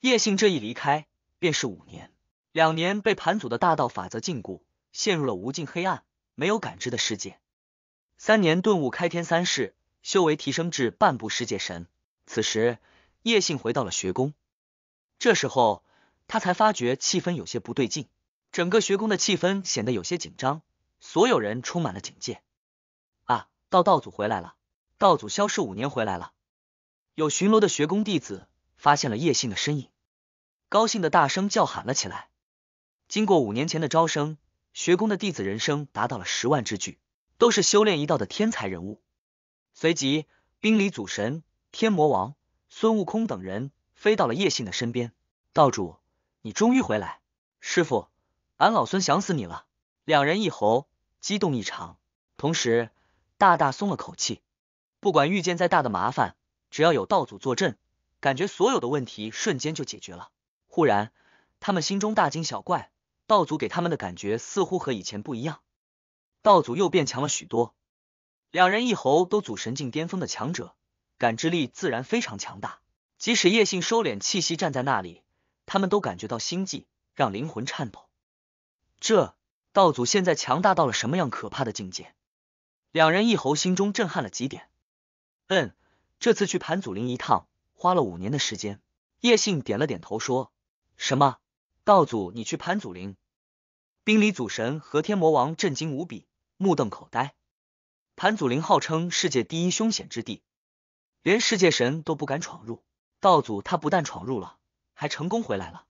叶姓这一离开，便是五年、两年被盘祖的大道法则禁锢，陷入了无尽黑暗、没有感知的世界。三年顿悟开天三世，修为提升至半步世界神。此时，叶姓回到了学宫。这时候，他才发觉气氛有些不对劲，整个学宫的气氛显得有些紧张，所有人充满了警戒。啊！道道祖回来了！道祖消失五年回来了！有巡逻的学宫弟子发现了叶信的身影，高兴的大声叫喊了起来。经过五年前的招生，学宫的弟子人生达到了十万之巨，都是修炼一道的天才人物。随即，冰离祖神、天魔王、孙悟空等人飞到了叶信的身边：“道主，你终于回来！师傅，俺老孙想死你了！”两人一猴激动异常，同时大大松了口气。不管遇见再大的麻烦。只要有道祖坐镇，感觉所有的问题瞬间就解决了。忽然，他们心中大惊小怪，道祖给他们的感觉似乎和以前不一样，道祖又变强了许多。两人一猴都祖神境巅峰的强者，感知力自然非常强大。即使叶信收敛气息站在那里，他们都感觉到心悸，让灵魂颤抖。这道祖现在强大到了什么样可怕的境界？两人一猴心中震撼了极点。嗯。这次去盘祖陵一趟，花了五年的时间。叶信点了点头，说：“什么道祖？你去盘祖陵？”冰离祖神和天魔王震惊无比，目瞪口呆。盘祖陵号称世界第一凶险之地，连世界神都不敢闯入。道祖他不但闯入了，还成功回来了，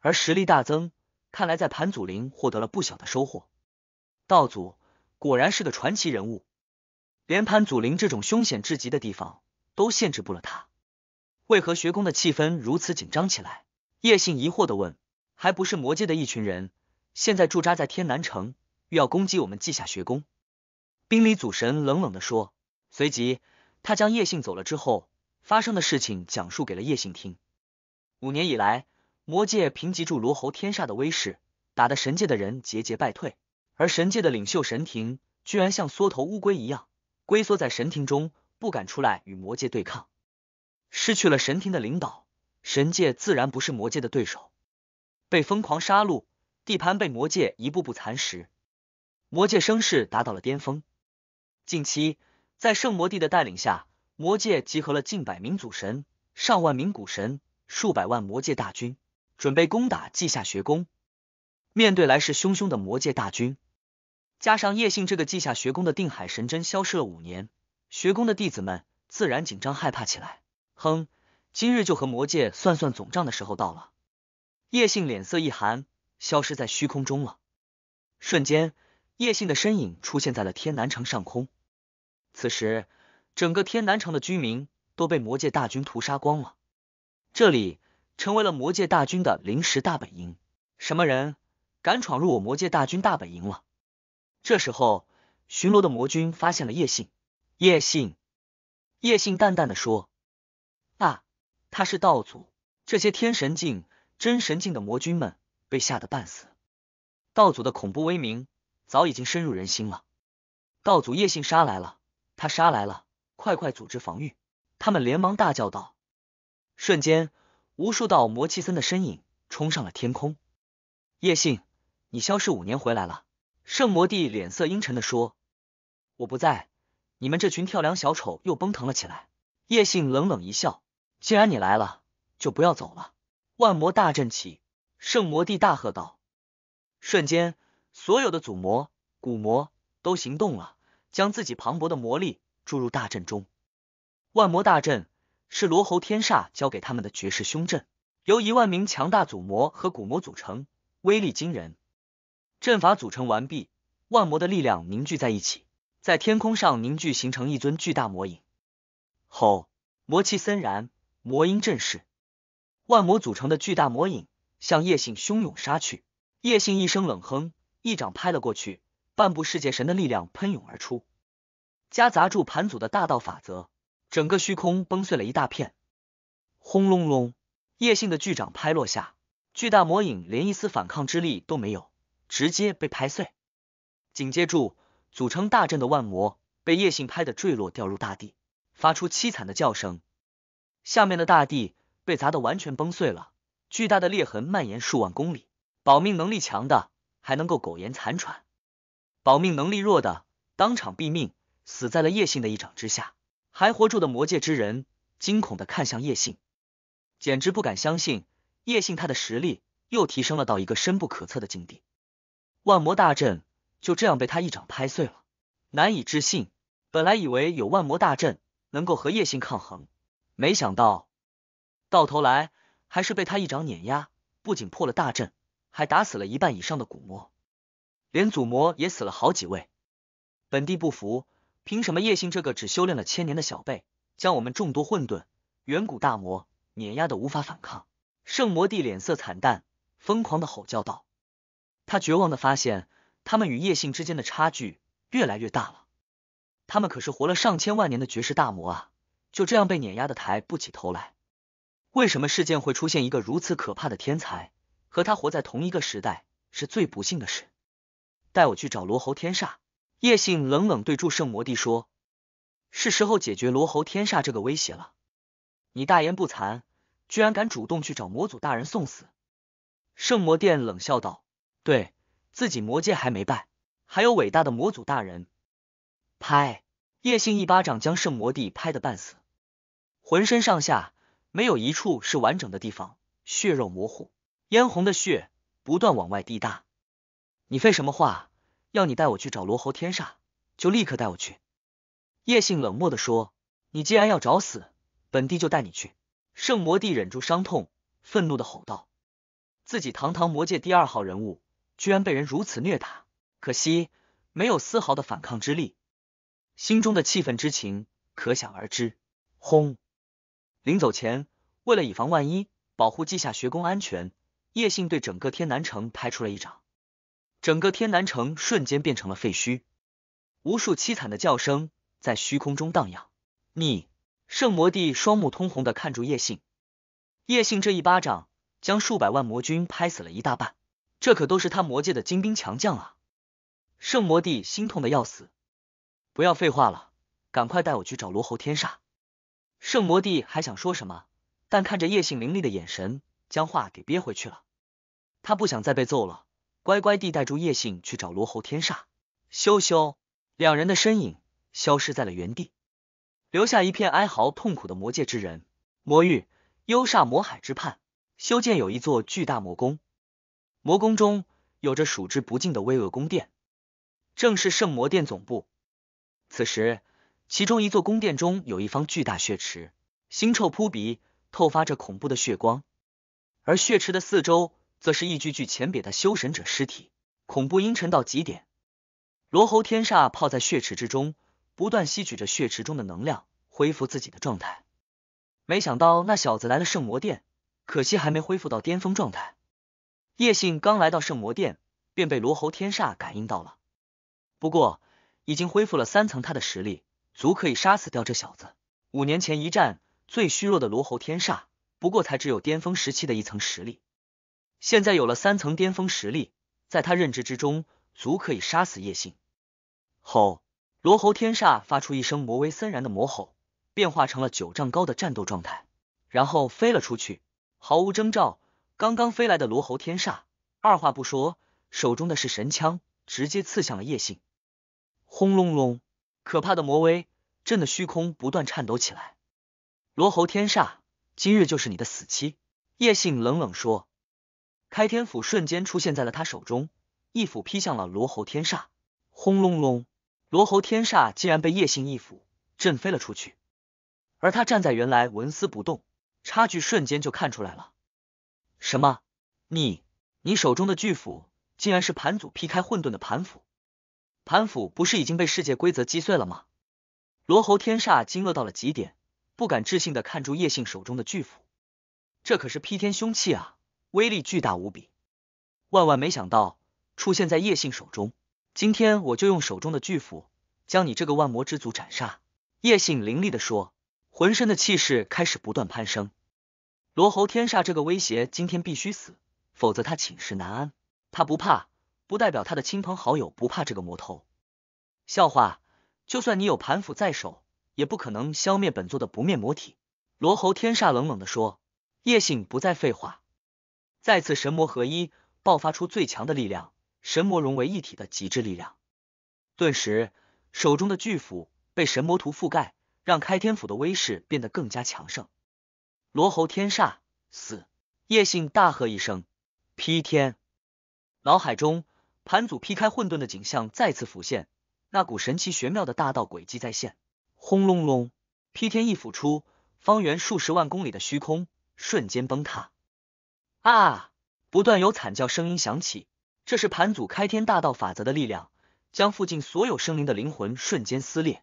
而实力大增。看来在盘祖陵获得了不小的收获。道祖果然是个传奇人物，连盘祖陵这种凶险至极的地方。都限制不了他，为何学宫的气氛如此紧张起来？叶信疑惑的问。还不是魔界的一群人，现在驻扎在天南城，欲要攻击我们稷下学宫。冰离祖神冷冷的说，随即他将叶信走了之后发生的事情讲述给了叶信听。五年以来，魔界凭借住罗侯天煞的威势，打得神界的人节节败退，而神界的领袖神庭，居然像缩头乌龟一样，龟缩在神庭中。不敢出来与魔界对抗，失去了神庭的领导，神界自然不是魔界的对手，被疯狂杀戮，地盘被魔界一步步蚕食，魔界声势达到了巅峰。近期，在圣魔帝的带领下，魔界集合了近百名祖神、上万名古神、数百万魔界大军，准备攻打稷下学宫。面对来势汹汹的魔界大军，加上叶姓这个稷下学宫的定海神针消失了五年。学宫的弟子们自然紧张害怕起来。哼，今日就和魔界算算总账的时候到了。叶信脸色一寒，消失在虚空中了。瞬间，叶信的身影出现在了天南城上空。此时，整个天南城的居民都被魔界大军屠杀光了，这里成为了魔界大军的临时大本营。什么人敢闯入我魔界大军大本营了？这时候，巡逻的魔军发现了叶信。叶信，叶信淡淡的说：“啊，他是道祖，这些天神境、真神境的魔君们被吓得半死。道祖的恐怖威名早已经深入人心了。道祖叶信杀来了，他杀来了！快快组织防御！”他们连忙大叫道。瞬间，无数道魔气森的身影冲上了天空。叶信，你消失五年回来了。”圣魔帝脸色阴沉的说：“我不在。”你们这群跳梁小丑又蹦腾了起来。叶信冷冷一笑，既然你来了，就不要走了。万魔大阵起，圣魔帝大喝道。瞬间，所有的祖魔、古魔都行动了，将自己磅礴的魔力注入大阵中。万魔大阵是罗喉天煞教给他们的绝世凶阵，由一万名强大祖魔和古魔组成，威力惊人。阵法组成完毕，万魔的力量凝聚在一起。在天空上凝聚，形成一尊巨大魔影，吼，魔气森然，魔音震世，万魔组成的巨大魔影向叶信汹涌杀去。叶信一声冷哼，一掌拍了过去，半部世界神的力量喷涌而出，夹杂住盘祖的大道法则，整个虚空崩碎了一大片。轰隆隆，叶信的巨掌拍落下，巨大魔影连一丝反抗之力都没有，直接被拍碎。紧接住。组成大阵的万魔被叶信拍的坠落，掉入大地，发出凄惨的叫声。下面的大地被砸得完全崩碎了，巨大的裂痕蔓延数万公里。保命能力强的还能够苟延残喘，保命能力弱的当场毙命，死在了叶信的一掌之下。还活住的魔界之人惊恐的看向叶信，简直不敢相信，叶信他的实力又提升了到一个深不可测的境地。万魔大阵。就这样被他一掌拍碎了，难以置信。本来以为有万魔大阵能够和叶信抗衡，没想到到头来还是被他一掌碾压。不仅破了大阵，还打死了一半以上的古魔，连祖魔也死了好几位。本地不服，凭什么叶信这个只修炼了千年的小辈，将我们众多混沌远古大魔碾压的无法反抗？圣魔帝脸色惨淡，疯狂的吼叫道：“他绝望的发现。”他们与叶姓之间的差距越来越大了。他们可是活了上千万年的绝世大魔啊，就这样被碾压的抬不起头来。为什么世间会出现一个如此可怕的天才？和他活在同一个时代是最不幸的事。带我去找罗喉天煞！叶姓冷冷对祝圣魔帝说：“是时候解决罗喉天煞这个威胁了。”你大言不惭，居然敢主动去找魔祖大人送死！”圣魔殿冷笑道：“对。”自己魔界还没败，还有伟大的魔祖大人拍叶信一巴掌将圣魔帝拍得半死，浑身上下没有一处是完整的地方，血肉模糊，嫣红的血不断往外滴答。你废什么话？要你带我去找罗喉天煞，就立刻带我去！叶信冷漠的说：“你既然要找死，本帝就带你去。”圣魔帝忍住伤痛，愤怒的吼道：“自己堂堂魔界第二号人物！”居然被人如此虐打，可惜没有丝毫的反抗之力，心中的气愤之情可想而知。轰！临走前，为了以防万一，保护稷下学宫安全，叶信对整个天南城拍出了一掌，整个天南城瞬间变成了废墟，无数凄惨的叫声在虚空中荡漾。你，圣魔帝双目通红的看住叶信，叶信这一巴掌将数百万魔军拍死了一大半。这可都是他魔界的精兵强将啊！圣魔帝心痛的要死，不要废话了，赶快带我去找罗喉天煞！圣魔帝还想说什么，但看着叶姓凌厉的眼神，将话给憋回去了。他不想再被揍了，乖乖地带住叶姓去找罗喉天煞。羞羞，两人的身影消失在了原地，留下一片哀嚎痛苦的魔界之人。魔域幽煞魔海之畔，修建有一座巨大魔宫。魔宫中有着数之不尽的巍峨宫殿，正是圣魔殿总部。此时，其中一座宫殿中有一方巨大血池，腥臭扑鼻，透发着恐怖的血光。而血池的四周，则是一具具浅瘪的修神者尸体，恐怖阴沉到极点。罗喉天煞泡在血池之中，不断吸取着血池中的能量，恢复自己的状态。没想到那小子来了圣魔殿，可惜还没恢复到巅峰状态。叶信刚来到圣魔殿，便被罗喉天煞感应到了。不过，已经恢复了三层，他的实力足可以杀死掉这小子。五年前一战，最虚弱的罗喉天煞，不过才只有巅峰时期的一层实力。现在有了三层巅峰实力，在他认知之中，足可以杀死叶信。吼！罗喉天煞发出一声魔威森然的魔吼，变化成了九丈高的战斗状态，然后飞了出去，毫无征兆。刚刚飞来的罗喉天煞，二话不说，手中的是神枪，直接刺向了叶信。轰隆隆，可怕的魔威震得虚空不断颤抖起来。罗喉天煞，今日就是你的死期！叶信冷冷说。开天斧瞬间出现在了他手中，一斧劈向了罗喉天煞。轰隆隆，罗喉天煞竟然被叶信一斧震飞了出去，而他站在原来纹丝不动，差距瞬间就看出来了。什么？你你手中的巨斧竟然是盘祖劈开混沌的盘斧？盘斧不是已经被世界规则击碎了吗？罗喉天煞惊愕到了极点，不敢置信的看住叶信手中的巨斧，这可是劈天凶器啊，威力巨大无比。万万没想到出现在叶信手中，今天我就用手中的巨斧将你这个万魔之祖斩杀！叶信凌厉的说，浑身的气势开始不断攀升。罗侯天煞这个威胁，今天必须死，否则他寝食难安。他不怕，不代表他的亲朋好友不怕这个魔头。笑话，就算你有盘斧在手，也不可能消灭本座的不灭魔体。罗侯天煞冷冷的说。叶姓不再废话，再次神魔合一，爆发出最强的力量，神魔融为一体的极致力量。顿时，手中的巨斧被神魔图覆盖，让开天斧的威势变得更加强盛。罗喉天煞死！叶信大喝一声，劈天。脑海中盘祖劈开混沌的景象再次浮现，那股神奇玄妙的大道轨迹再现。轰隆隆，劈天一斧出，方圆数十万公里的虚空瞬间崩塌。啊！不断有惨叫声音响起，这是盘祖开天大道法则的力量，将附近所有生灵的灵魂瞬间撕裂，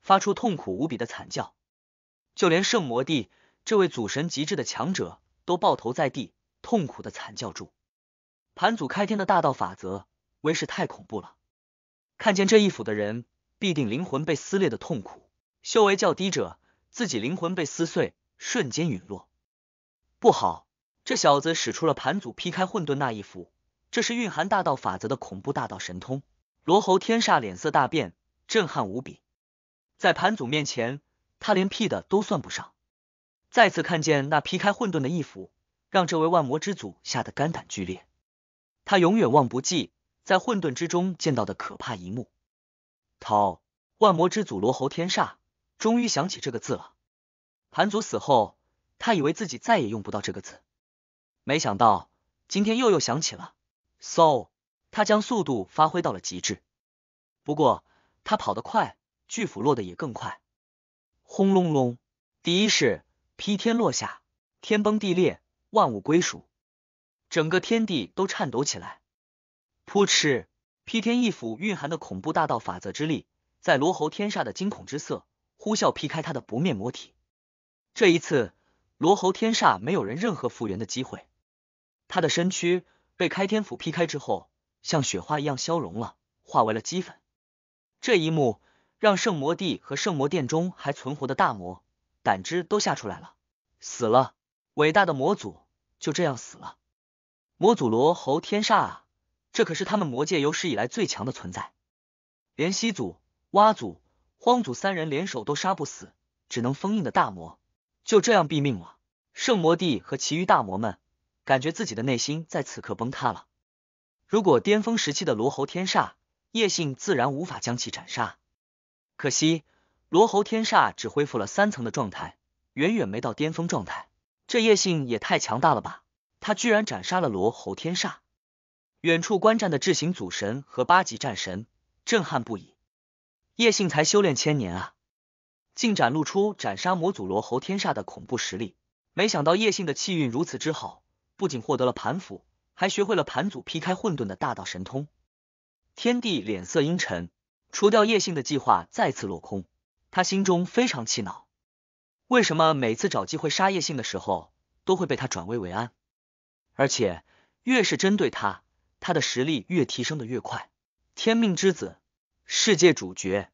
发出痛苦无比的惨叫。就连圣魔帝。这位祖神极致的强者都爆头在地，痛苦的惨叫住。盘祖开天的大道法则威势太恐怖了，看见这一斧的人必定灵魂被撕裂的痛苦。修为较低者，自己灵魂被撕碎，瞬间陨落。不好，这小子使出了盘祖劈开混沌那一斧，这是蕴含大道法则的恐怖大道神通。罗喉天煞脸色大变，震撼无比，在盘祖面前，他连屁的都算不上。再次看见那劈开混沌的一斧，让这位万魔之祖吓得肝胆俱裂。他永远忘不记在混沌之中见到的可怕一幕。涛，万魔之祖罗喉天煞终于想起这个字了。盘祖死后，他以为自己再也用不到这个字，没想到今天又又想起了。so，他将速度发挥到了极致。不过他跑得快，巨斧落得也更快。轰隆隆！第一式。劈天落下，天崩地裂，万物归属，整个天地都颤抖起来。扑哧！劈天一斧蕴含的恐怖大道法则之力，在罗喉天煞的惊恐之色，呼啸劈开他的不灭魔体。这一次，罗喉天煞没有人任何复原的机会，他的身躯被开天斧劈开之后，像雪花一样消融了，化为了齑粉。这一幕让圣魔帝和圣魔殿中还存活的大魔。胆汁都吓出来了，死了！伟大的魔祖就这样死了！魔祖罗侯天煞啊，这可是他们魔界有史以来最强的存在，连西祖、蛙祖、荒祖三人联手都杀不死，只能封印的大魔，就这样毙命了！圣魔帝和其余大魔们感觉自己的内心在此刻崩塌了。如果巅峰时期的罗侯天煞，叶信自然无法将其斩杀，可惜。罗侯天煞只恢复了三层的状态，远远没到巅峰状态。这叶信也太强大了吧！他居然斩杀了罗侯天煞。远处观战的智行祖神和八级战神震撼不已。叶信才修炼千年啊，竟展露出斩杀魔祖罗侯天煞的恐怖实力。没想到叶信的气运如此之好，不仅获得了盘斧，还学会了盘祖劈开混沌的大道神通。天帝脸色阴沉，除掉叶信的计划再次落空。他心中非常气恼，为什么每次找机会杀叶信的时候，都会被他转危为安？而且越是针对他，他的实力越提升的越快。天命之子，世界主角，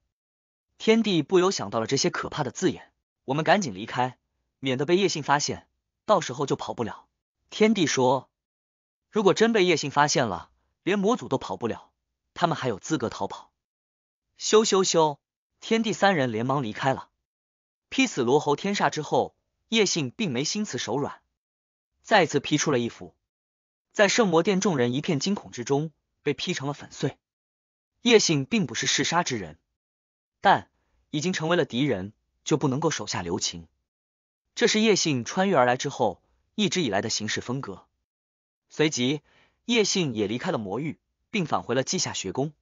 天帝不由想到了这些可怕的字眼。我们赶紧离开，免得被叶信发现，到时候就跑不了。天帝说：“如果真被叶信发现了，连魔祖都跑不了，他们还有资格逃跑？”咻咻咻！天地三人连忙离开了。劈死罗喉天煞之后，叶信并没心慈手软，再次劈出了一斧，在圣魔殿众人一片惊恐之中，被劈成了粉碎。叶信并不是嗜杀之人，但已经成为了敌人，就不能够手下留情。这是叶信穿越而来之后一直以来的行事风格。随即，叶信也离开了魔域，并返回了稷下学宫。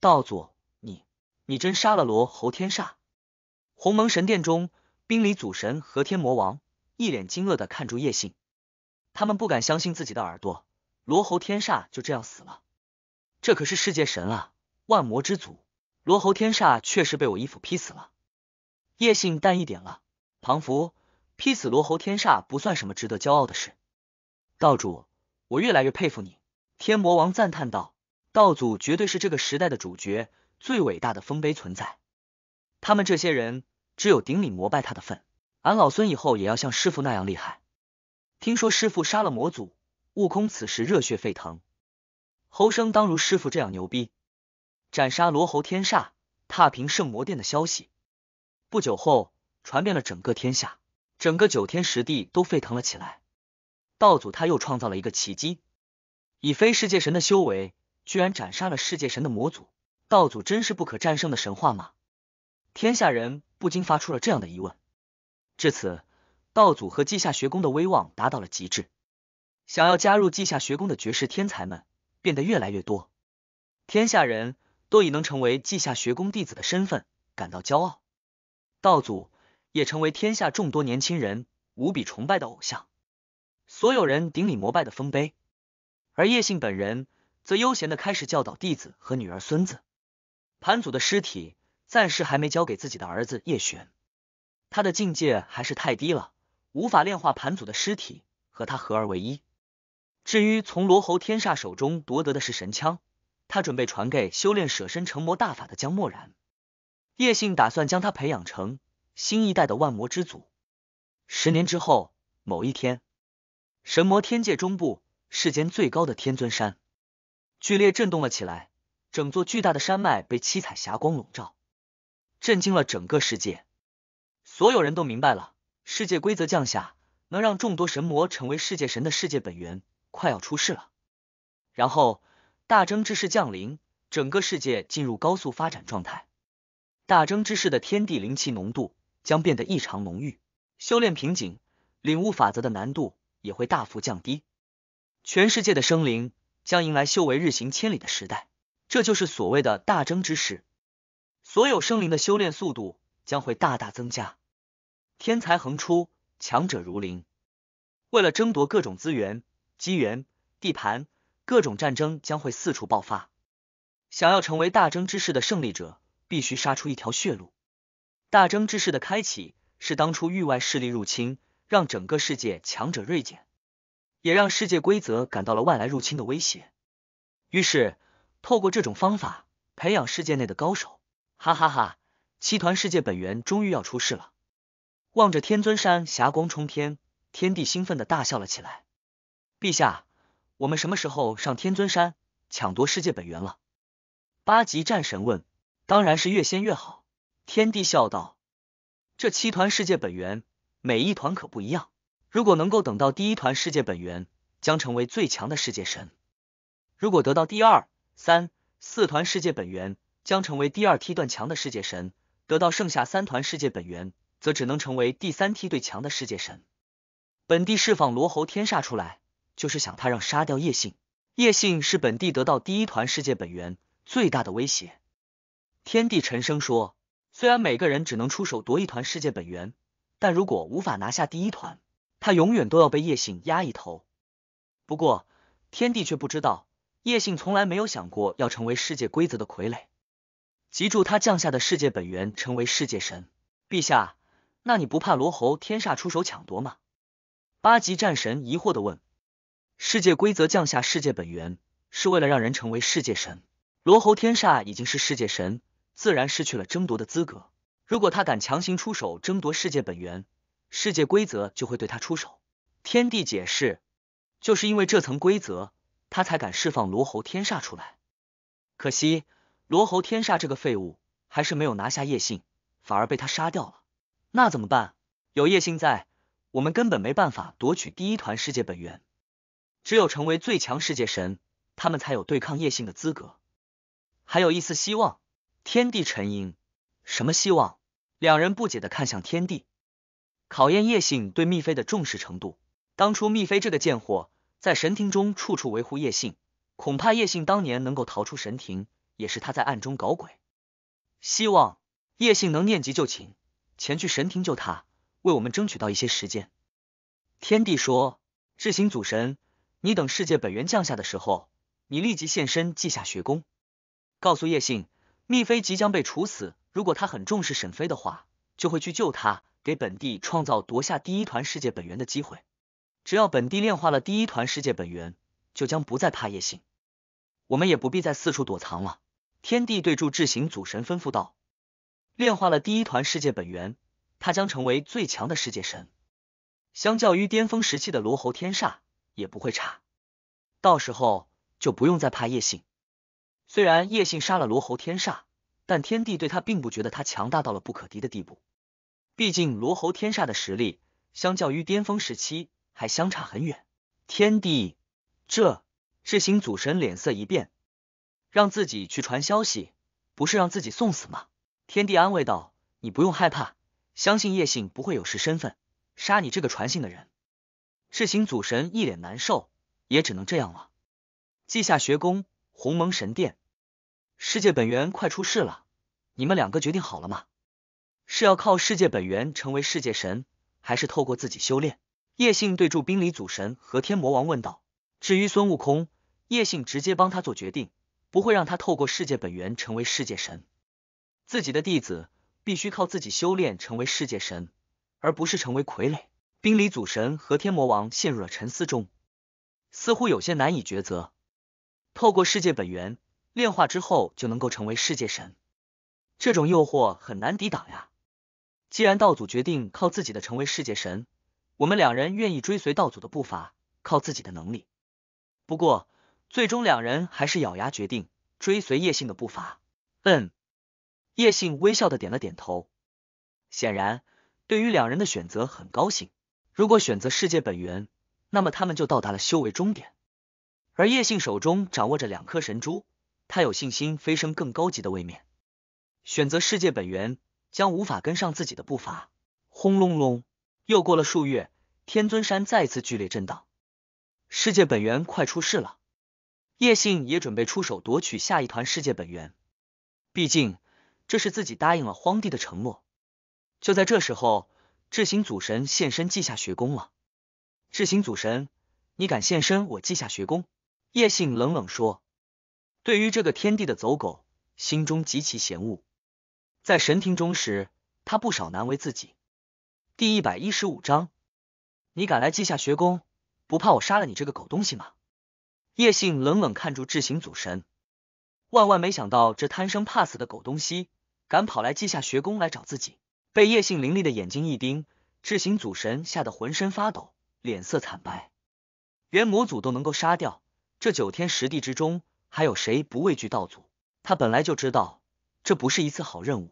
道祖。你真杀了罗侯天煞！鸿蒙神殿中，冰离祖神和天魔王一脸惊愕的看住叶信，他们不敢相信自己的耳朵，罗侯天煞就这样死了。这可是世界神啊，万魔之祖，罗侯天煞确实被我衣服劈死了。叶信淡一点了，庞福劈死罗侯天煞不算什么值得骄傲的事。道主，我越来越佩服你。天魔王赞叹道：“道祖绝对是这个时代的主角。”最伟大的丰碑存在，他们这些人只有顶礼膜拜他的份。俺老孙以后也要像师傅那样厉害。听说师傅杀了魔祖，悟空此时热血沸腾。猴生当如师傅这样牛逼，斩杀罗侯天煞，踏平圣魔殿的消息，不久后传遍了整个天下，整个九天十地都沸腾了起来。道祖他又创造了一个奇迹，以非世界神的修为，居然斩杀了世界神的魔祖。道祖真是不可战胜的神话吗？天下人不禁发出了这样的疑问。至此，道祖和稷下学宫的威望达到了极致。想要加入稷下学宫的绝世天才们变得越来越多，天下人都以能成为稷下学宫弟子的身份感到骄傲。道祖也成为天下众多年轻人无比崇拜的偶像，所有人顶礼膜拜的丰碑。而叶信本人则悠闲的开始教导弟子和女儿、孙子。盘祖的尸体暂时还没交给自己的儿子叶璇，他的境界还是太低了，无法炼化盘祖的尸体和他合而为一。至于从罗喉天煞手中夺得的是神枪，他准备传给修炼舍身成魔大法的江漠然，叶信打算将他培养成新一代的万魔之祖。十年之后，某一天，神魔天界中部世间最高的天尊山剧烈震动了起来。整座巨大的山脉被七彩霞光笼罩，震惊了整个世界。所有人都明白了，世界规则降下，能让众多神魔成为世界神的世界本源快要出世了。然后，大争之势降临，整个世界进入高速发展状态。大争之势的天地灵气浓度将变得异常浓郁，修炼瓶颈、领悟法则的难度也会大幅降低。全世界的生灵将迎来修为日行千里的时代。这就是所谓的大争之势，所有生灵的修炼速度将会大大增加，天才横出，强者如林。为了争夺各种资源、机缘、地盘，各种战争将会四处爆发。想要成为大争之势的胜利者，必须杀出一条血路。大争之势的开启，是当初域外势力入侵，让整个世界强者锐减，也让世界规则感到了外来入侵的威胁。于是。透过这种方法培养世界内的高手，哈哈哈！七团世界本源终于要出世了。望着天尊山霞光冲天，天帝兴奋的大笑了起来。陛下，我们什么时候上天尊山抢夺世界本源了？八级战神问。当然是越先越好。天帝笑道。这七团世界本源每一团可不一样，如果能够等到第一团世界本源，将成为最强的世界神。如果得到第二。三四团世界本源将成为第二梯队强的世界神，得到剩下三团世界本源，则只能成为第三梯队强的世界神。本地释放罗喉天煞出来，就是想他让杀掉叶信。叶信是本地得到第一团世界本源最大的威胁。天帝沉声说：“虽然每个人只能出手夺一团世界本源，但如果无法拿下第一团，他永远都要被叶信压一头。”不过，天帝却不知道。叶信从来没有想过要成为世界规则的傀儡，集助他降下的世界本源成为世界神。陛下，那你不怕罗侯天煞出手抢夺吗？八级战神疑惑的问。世界规则降下世界本源是为了让人成为世界神，罗侯天煞已经是世界神，自然失去了争夺的资格。如果他敢强行出手争夺世界本源，世界规则就会对他出手。天帝解释，就是因为这层规则。他才敢释放罗侯天煞出来，可惜罗侯天煞这个废物还是没有拿下叶信，反而被他杀掉了。那怎么办？有叶信在，我们根本没办法夺取第一团世界本源，只有成为最强世界神，他们才有对抗叶信的资格。还有一丝希望。天地沉吟，什么希望？两人不解的看向天地，考验叶信对蜜妃的重视程度。当初蜜妃这个贱货。在神庭中处处维护叶信，恐怕叶信当年能够逃出神庭，也是他在暗中搞鬼。希望叶信能念及旧情，前去神庭救他，为我们争取到一些时间。天帝说：“智行祖神，你等世界本源降下的时候，你立即现身稷下学宫，告诉叶信，密妃即将被处死。如果他很重视沈妃的话，就会去救他，给本帝创造夺下第一团世界本源的机会。”只要本地炼化了第一团世界本源，就将不再怕叶行。我们也不必再四处躲藏了。天帝对住智行祖神吩咐道：“炼化了第一团世界本源，他将成为最强的世界神，相较于巅峰时期的罗侯天煞也不会差。到时候就不用再怕叶信。虽然叶信杀了罗侯天煞，但天帝对他并不觉得他强大到了不可敌的地步。毕竟罗侯天煞的实力相较于巅峰时期。”还相差很远。天帝，这智行祖神脸色一变，让自己去传消息，不是让自己送死吗？天帝安慰道：“你不用害怕，相信叶姓不会有失身份，杀你这个传信的人。”智行祖神一脸难受，也只能这样了。稷下学宫，鸿蒙神殿，世界本源快出世了，你们两个决定好了吗？是要靠世界本源成为世界神，还是透过自己修炼？叶姓对住冰里祖神和天魔王问道：“至于孙悟空，叶姓直接帮他做决定，不会让他透过世界本源成为世界神。自己的弟子必须靠自己修炼成为世界神，而不是成为傀儡。”冰里祖神和天魔王陷入了沉思中，似乎有些难以抉择。透过世界本源炼化之后就能够成为世界神，这种诱惑很难抵挡呀。既然道祖决定靠自己的成为世界神。我们两人愿意追随道祖的步伐，靠自己的能力。不过，最终两人还是咬牙决定追随叶信的步伐。嗯，叶信微笑的点了点头，显然对于两人的选择很高兴。如果选择世界本源，那么他们就到达了修为终点。而叶信手中掌握着两颗神珠，他有信心飞升更高级的位面。选择世界本源，将无法跟上自己的步伐。轰隆隆。又过了数月，天尊山再次剧烈震荡，世界本源快出世了。叶信也准备出手夺取下一团世界本源，毕竟这是自己答应了荒帝的承诺。就在这时候，智行祖神现身稷下学宫了。智行祖神，你敢现身我稷下学宫？叶信冷冷说，对于这个天地的走狗，心中极其嫌恶。在神庭中时，他不少难为自己。第一百一十五章，你敢来稷下学宫，不怕我杀了你这个狗东西吗？叶信冷冷看住智行祖神，万万没想到这贪生怕死的狗东西敢跑来稷下学宫来找自己。被叶信凌厉的眼睛一盯，智行祖神吓得浑身发抖，脸色惨白。连魔祖都能够杀掉，这九天十地之中还有谁不畏惧道祖？他本来就知道这不是一次好任务，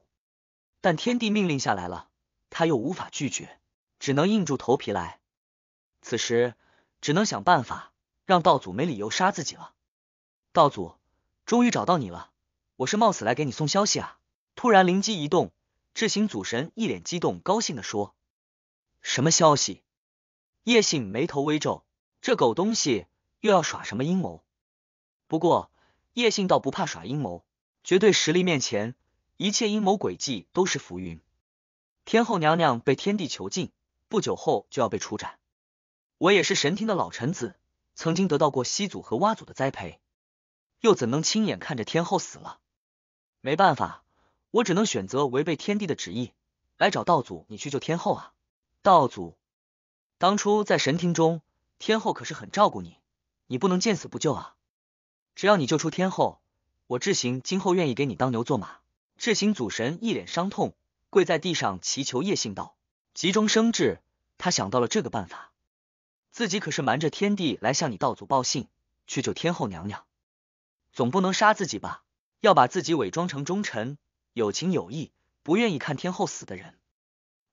但天帝命令下来了。他又无法拒绝，只能硬住头皮来。此时只能想办法让道祖没理由杀自己了。道祖，终于找到你了！我是冒死来给你送消息啊！突然灵机一动，智行祖神一脸激动，高兴的说：“什么消息？”叶信眉头微皱，这狗东西又要耍什么阴谋？不过叶信倒不怕耍阴谋，绝对实力面前，一切阴谋诡计都是浮云。天后娘娘被天帝囚禁，不久后就要被处斩。我也是神庭的老臣子，曾经得到过西祖和娲祖的栽培，又怎能亲眼看着天后死了？没办法，我只能选择违背天帝的旨意，来找道祖你去救天后啊！道祖，当初在神庭中，天后可是很照顾你，你不能见死不救啊！只要你救出天后，我智行今后愿意给你当牛做马。智行祖神一脸伤痛。跪在地上祈求叶信道，急中生智，他想到了这个办法。自己可是瞒着天帝来向你道祖报信，去救天后娘娘，总不能杀自己吧？要把自己伪装成忠臣，有情有义，不愿意看天后死的人。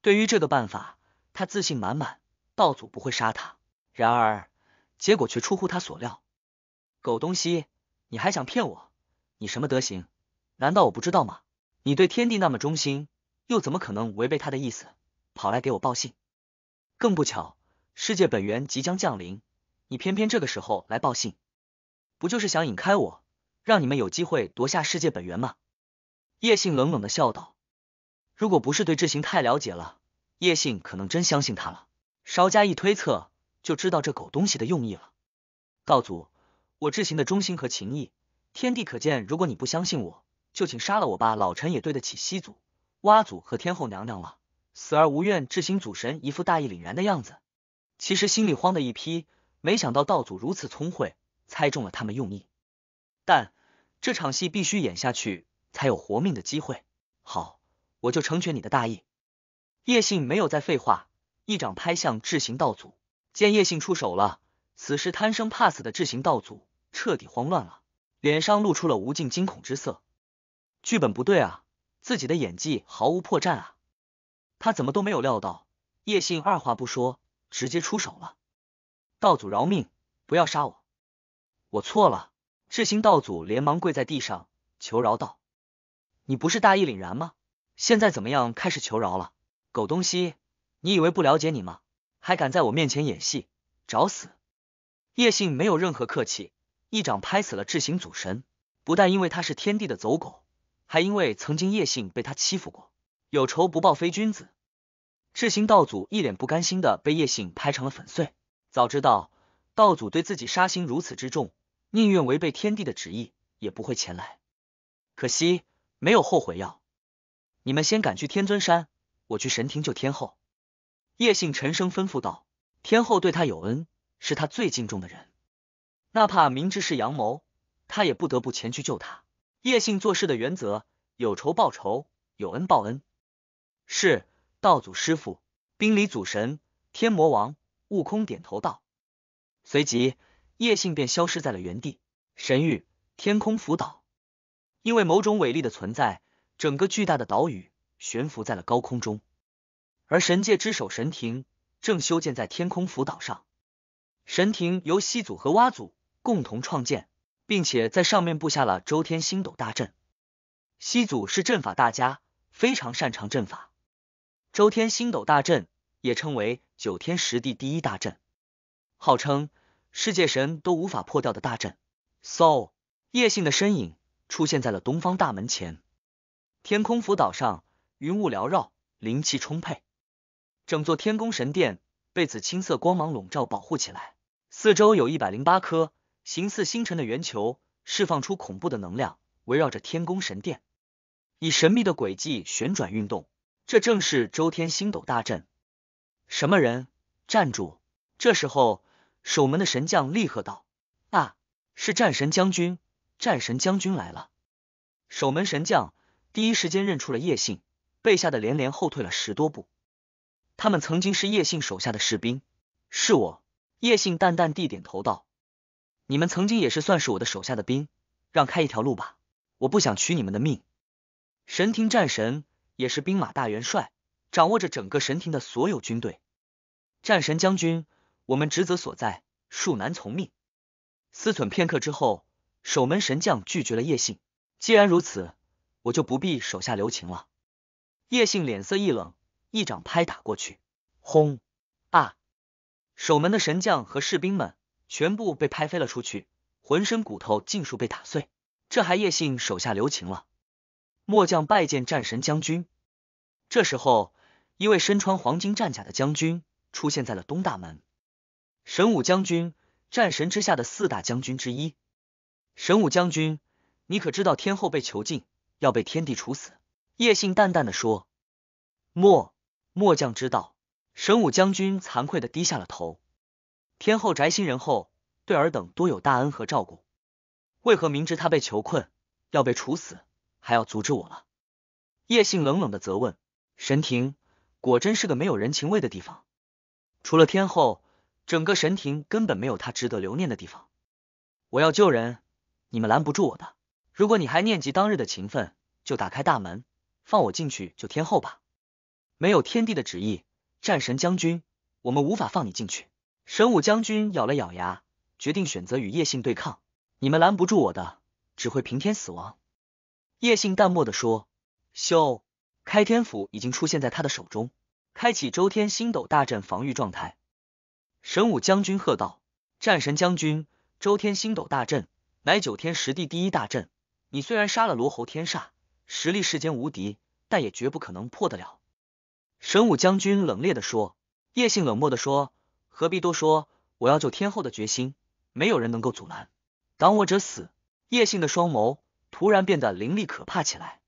对于这个办法，他自信满满，道祖不会杀他。然而结果却出乎他所料。狗东西，你还想骗我？你什么德行？难道我不知道吗？你对天帝那么忠心。又怎么可能违背他的意思，跑来给我报信？更不巧，世界本源即将降临，你偏偏这个时候来报信，不就是想引开我，让你们有机会夺下世界本源吗？叶信冷冷的笑道：“如果不是对智行太了解了，叶信可能真相信他了。稍加一推测，就知道这狗东西的用意了。”道祖，我智行的忠心和情义，天地可见。如果你不相信我，就请杀了我吧，老臣也对得起西祖。蛙祖和天后娘娘了，死而无怨，智行祖神一副大义凛然的样子，其实心里慌的一批。没想到道祖如此聪慧，猜中了他们用意。但这场戏必须演下去，才有活命的机会。好，我就成全你的大义。叶信没有再废话，一掌拍向智行道祖。见叶信出手了，此时贪生怕死的智行道祖彻底慌乱了，脸上露出了无尽惊恐之色。剧本不对啊！自己的演技毫无破绽啊！他怎么都没有料到，叶信二话不说直接出手了。道祖饶命，不要杀我，我错了。智行道祖连忙跪在地上求饶道：“你不是大义凛然吗？现在怎么样？开始求饶了？狗东西，你以为不了解你吗？还敢在我面前演戏，找死！”叶信没有任何客气，一掌拍死了智行祖神。不但因为他是天地的走狗。还因为曾经叶姓被他欺负过，有仇不报非君子。智行道祖一脸不甘心的被叶姓拍成了粉碎。早知道道祖对自己杀心如此之重，宁愿违背天帝的旨意，也不会前来。可惜没有后悔药。你们先赶去天尊山，我去神庭救天后。叶姓沉声吩咐道：“天后对他有恩，是他最敬重的人，哪怕明知是阳谋，他也不得不前去救他。”叶姓做事的原则：有仇报仇，有恩报恩。是道祖师傅、宾礼祖神、天魔王悟空点头道。随即，叶姓便消失在了原地。神域天空浮岛，因为某种伟力的存在，整个巨大的岛屿悬浮在了高空中。而神界之首神庭正修建在天空浮岛上。神庭由西祖和蛙祖共同创建。并且在上面布下了周天星斗大阵。西祖是阵法大家，非常擅长阵法。周天星斗大阵也称为九天十地第一大阵，号称世界神都无法破掉的大阵。So，叶信的身影出现在了东方大门前。天空浮岛上，云雾缭绕，灵气充沛。整座天宫神殿被紫青色光芒笼罩保护起来，四周有一百零八颗。形似星辰的圆球释放出恐怖的能量，围绕着天宫神殿，以神秘的轨迹旋转运动。这正是周天星斗大阵。什么人？站住！这时候，守门的神将厉喝道：“啊，是战神将军！战神将军来了！”守门神将第一时间认出了叶信，被吓得连连后退了十多步。他们曾经是叶信手下的士兵。是我。叶信淡淡地点头道。你们曾经也是算是我的手下的兵，让开一条路吧，我不想取你们的命。神庭战神也是兵马大元帅，掌握着整个神庭的所有军队。战神将军，我们职责所在，恕难从命。思忖片刻之后，守门神将拒绝了叶信。既然如此，我就不必手下留情了。叶信脸色一冷，一掌拍打过去，轰！啊！守门的神将和士兵们。全部被拍飞了出去，浑身骨头尽数被打碎。这还叶信手下留情了。末将拜见战神将军。这时候，一位身穿黄金战甲的将军出现在了东大门。神武将军，战神之下的四大将军之一。神武将军，你可知道天后被囚禁，要被天帝处死？叶信淡淡的说：“末末将知道。”神武将军惭愧的低下了头。天后宅心仁厚，对尔等多有大恩和照顾，为何明知他被囚困，要被处死，还要阻止我了？叶信冷冷的责问。神庭果真是个没有人情味的地方，除了天后，整个神庭根本没有他值得留念的地方。我要救人，你们拦不住我的。如果你还念及当日的情分，就打开大门，放我进去，救天后吧。没有天帝的旨意，战神将军，我们无法放你进去。神武将军咬了咬牙，决定选择与叶姓对抗。你们拦不住我的，只会平添死亡。叶姓淡漠的说：“修，开天斧已经出现在他的手中，开启周天星斗大阵防御状态。”神武将军喝道：“战神将军，周天星斗大阵乃九天十地第一大阵，你虽然杀了罗侯天煞，实力世间无敌，但也绝不可能破得了。”神武将军冷冽的说。叶姓冷漠的说。何必多说？我要救天后的决心，没有人能够阻拦。挡我者死！叶信的双眸突然变得凌厉可怕起来。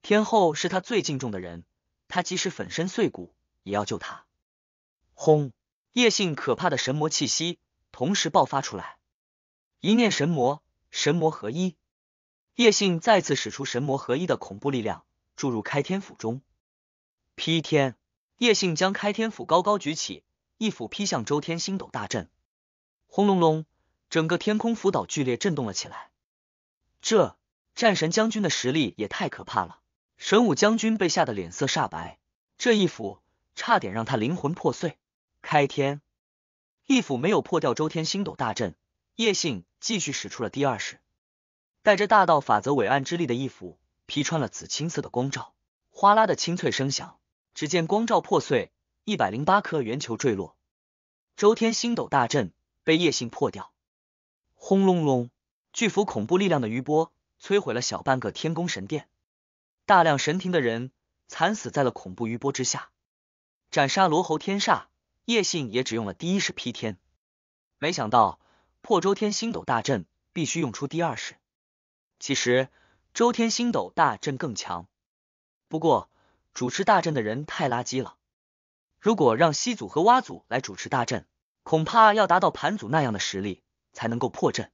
天后是他最敬重的人，他即使粉身碎骨也要救他。轰！叶信可怕的神魔气息同时爆发出来，一念神魔，神魔合一。叶信再次使出神魔合一的恐怖力量，注入开天斧中。劈天！叶信将开天斧高高举起。一斧劈向周天星斗大阵，轰隆隆，整个天空浮岛剧烈震动了起来。这战神将军的实力也太可怕了！神武将军被吓得脸色煞白，这一斧差点让他灵魂破碎。开天一斧没有破掉周天星斗大阵，叶信继续使出了第二式，带着大道法则伟岸之力的一斧劈穿了紫青色的光照，哗啦的清脆声响，只见光照破碎。一百零八颗圆球坠落，周天星斗大阵被叶信破掉。轰隆隆，巨幅恐怖力量的余波摧毁了小半个天宫神殿，大量神庭的人惨死在了恐怖余波之下。斩杀罗喉天煞，叶信也只用了第一式劈天。没想到破周天星斗大阵必须用出第二式。其实周天星斗大阵更强，不过主持大阵的人太垃圾了。如果让西祖和蛙祖来主持大阵，恐怕要达到盘祖那样的实力才能够破阵。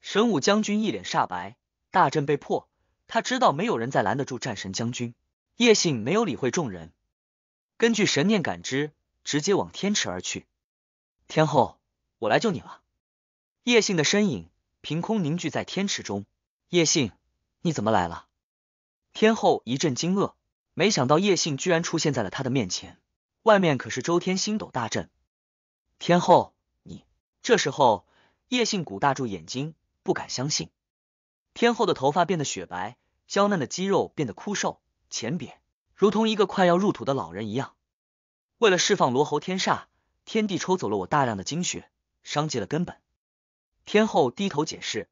神武将军一脸煞白，大阵被破，他知道没有人再拦得住战神将军叶信。没有理会众人，根据神念感知，直接往天池而去。天后，我来救你了。叶信的身影凭空凝聚在天池中。叶信，你怎么来了？天后一阵惊愕，没想到叶信居然出现在了他的面前。外面可是周天星斗大阵，天后，你这时候，叶姓古大柱眼睛不敢相信，天后的头发变得雪白，娇嫩的肌肉变得枯瘦、浅扁，如同一个快要入土的老人一样。为了释放罗喉天煞，天帝抽走了我大量的精血，伤及了根本。天后低头解释，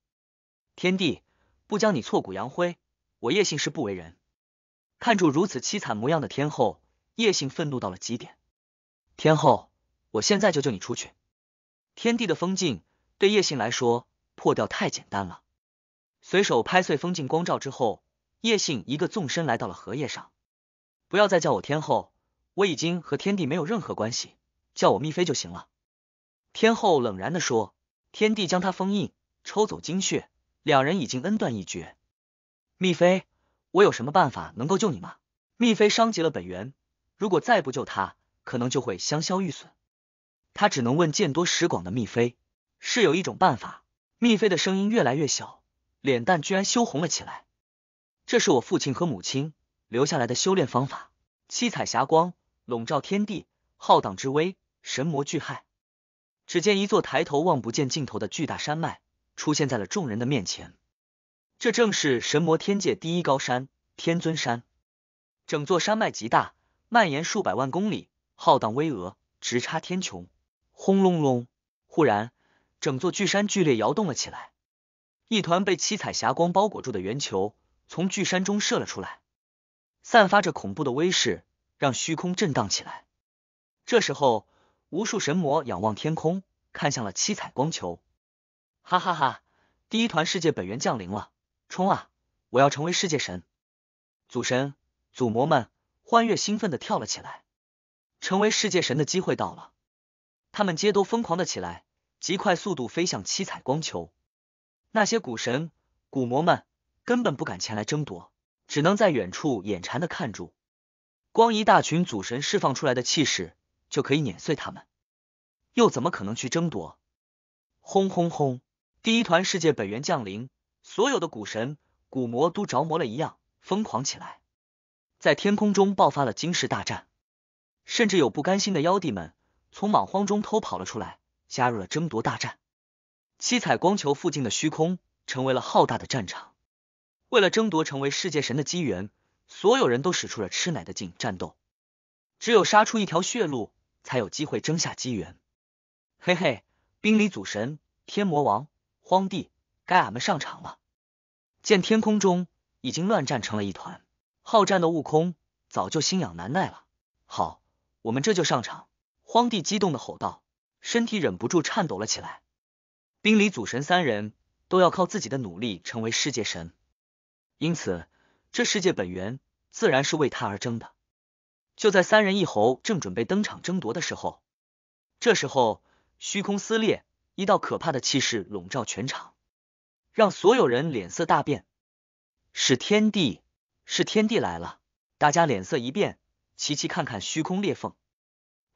天帝不将你挫骨扬灰，我叶姓是不为人。看住如此凄惨模样的天后。叶信愤怒到了极点，天后，我现在就救你出去。天帝的封禁对叶信来说破掉太简单了，随手拍碎封禁光照之后，叶信一个纵身来到了荷叶上。不要再叫我天后，我已经和天帝没有任何关系，叫我密妃就行了。天后冷然的说，天帝将他封印，抽走精血，两人已经恩断义绝。密妃，我有什么办法能够救你吗？密妃伤及了本源。如果再不救他，可能就会香消玉损。他只能问见多识广的密妃，是有一种办法。蜜妃的声音越来越小，脸蛋居然羞红了起来。这是我父亲和母亲留下来的修炼方法。七彩霞光笼罩天地，浩荡之威，神魔俱害。只见一座抬头望不见尽头的巨大山脉出现在了众人的面前，这正是神魔天界第一高山天尊山。整座山脉极大。蔓延数百万公里，浩荡巍峨，直插天穹。轰隆隆！忽然，整座巨山剧烈摇动了起来。一团被七彩霞光包裹住的圆球从巨山中射了出来，散发着恐怖的威势，让虚空震荡起来。这时候，无数神魔仰望天空，看向了七彩光球。哈哈哈！第一团世界本源降临了，冲！啊！我要成为世界神、祖神、祖魔们。欢悦兴奋的跳了起来，成为世界神的机会到了，他们皆都疯狂的起来，极快速度飞向七彩光球。那些古神、古魔们根本不敢前来争夺，只能在远处眼馋的看住。光一大群祖神释放出来的气势就可以碾碎他们，又怎么可能去争夺？轰轰轰！第一团世界本源降临，所有的古神、古魔都着魔了一样，疯狂起来。在天空中爆发了惊世大战，甚至有不甘心的妖帝们从莽荒中偷跑了出来，加入了争夺大战。七彩光球附近的虚空成为了浩大的战场。为了争夺成为世界神的机缘，所有人都使出了吃奶的劲战斗。只有杀出一条血路，才有机会争下机缘。嘿嘿，冰离祖神、天魔王、荒帝，该俺们上场了！见天空中已经乱战成了一团。好战的悟空早就心痒难耐了。好，我们这就上场！荒地激动的吼道，身体忍不住颤抖了起来。冰离祖神三人都要靠自己的努力成为世界神，因此这世界本源自然是为他而争的。就在三人一猴正准备登场争夺的时候，这时候虚空撕裂，一道可怕的气势笼罩全场，让所有人脸色大变，是天地。是天帝来了，大家脸色一变，齐齐看看虚空裂缝。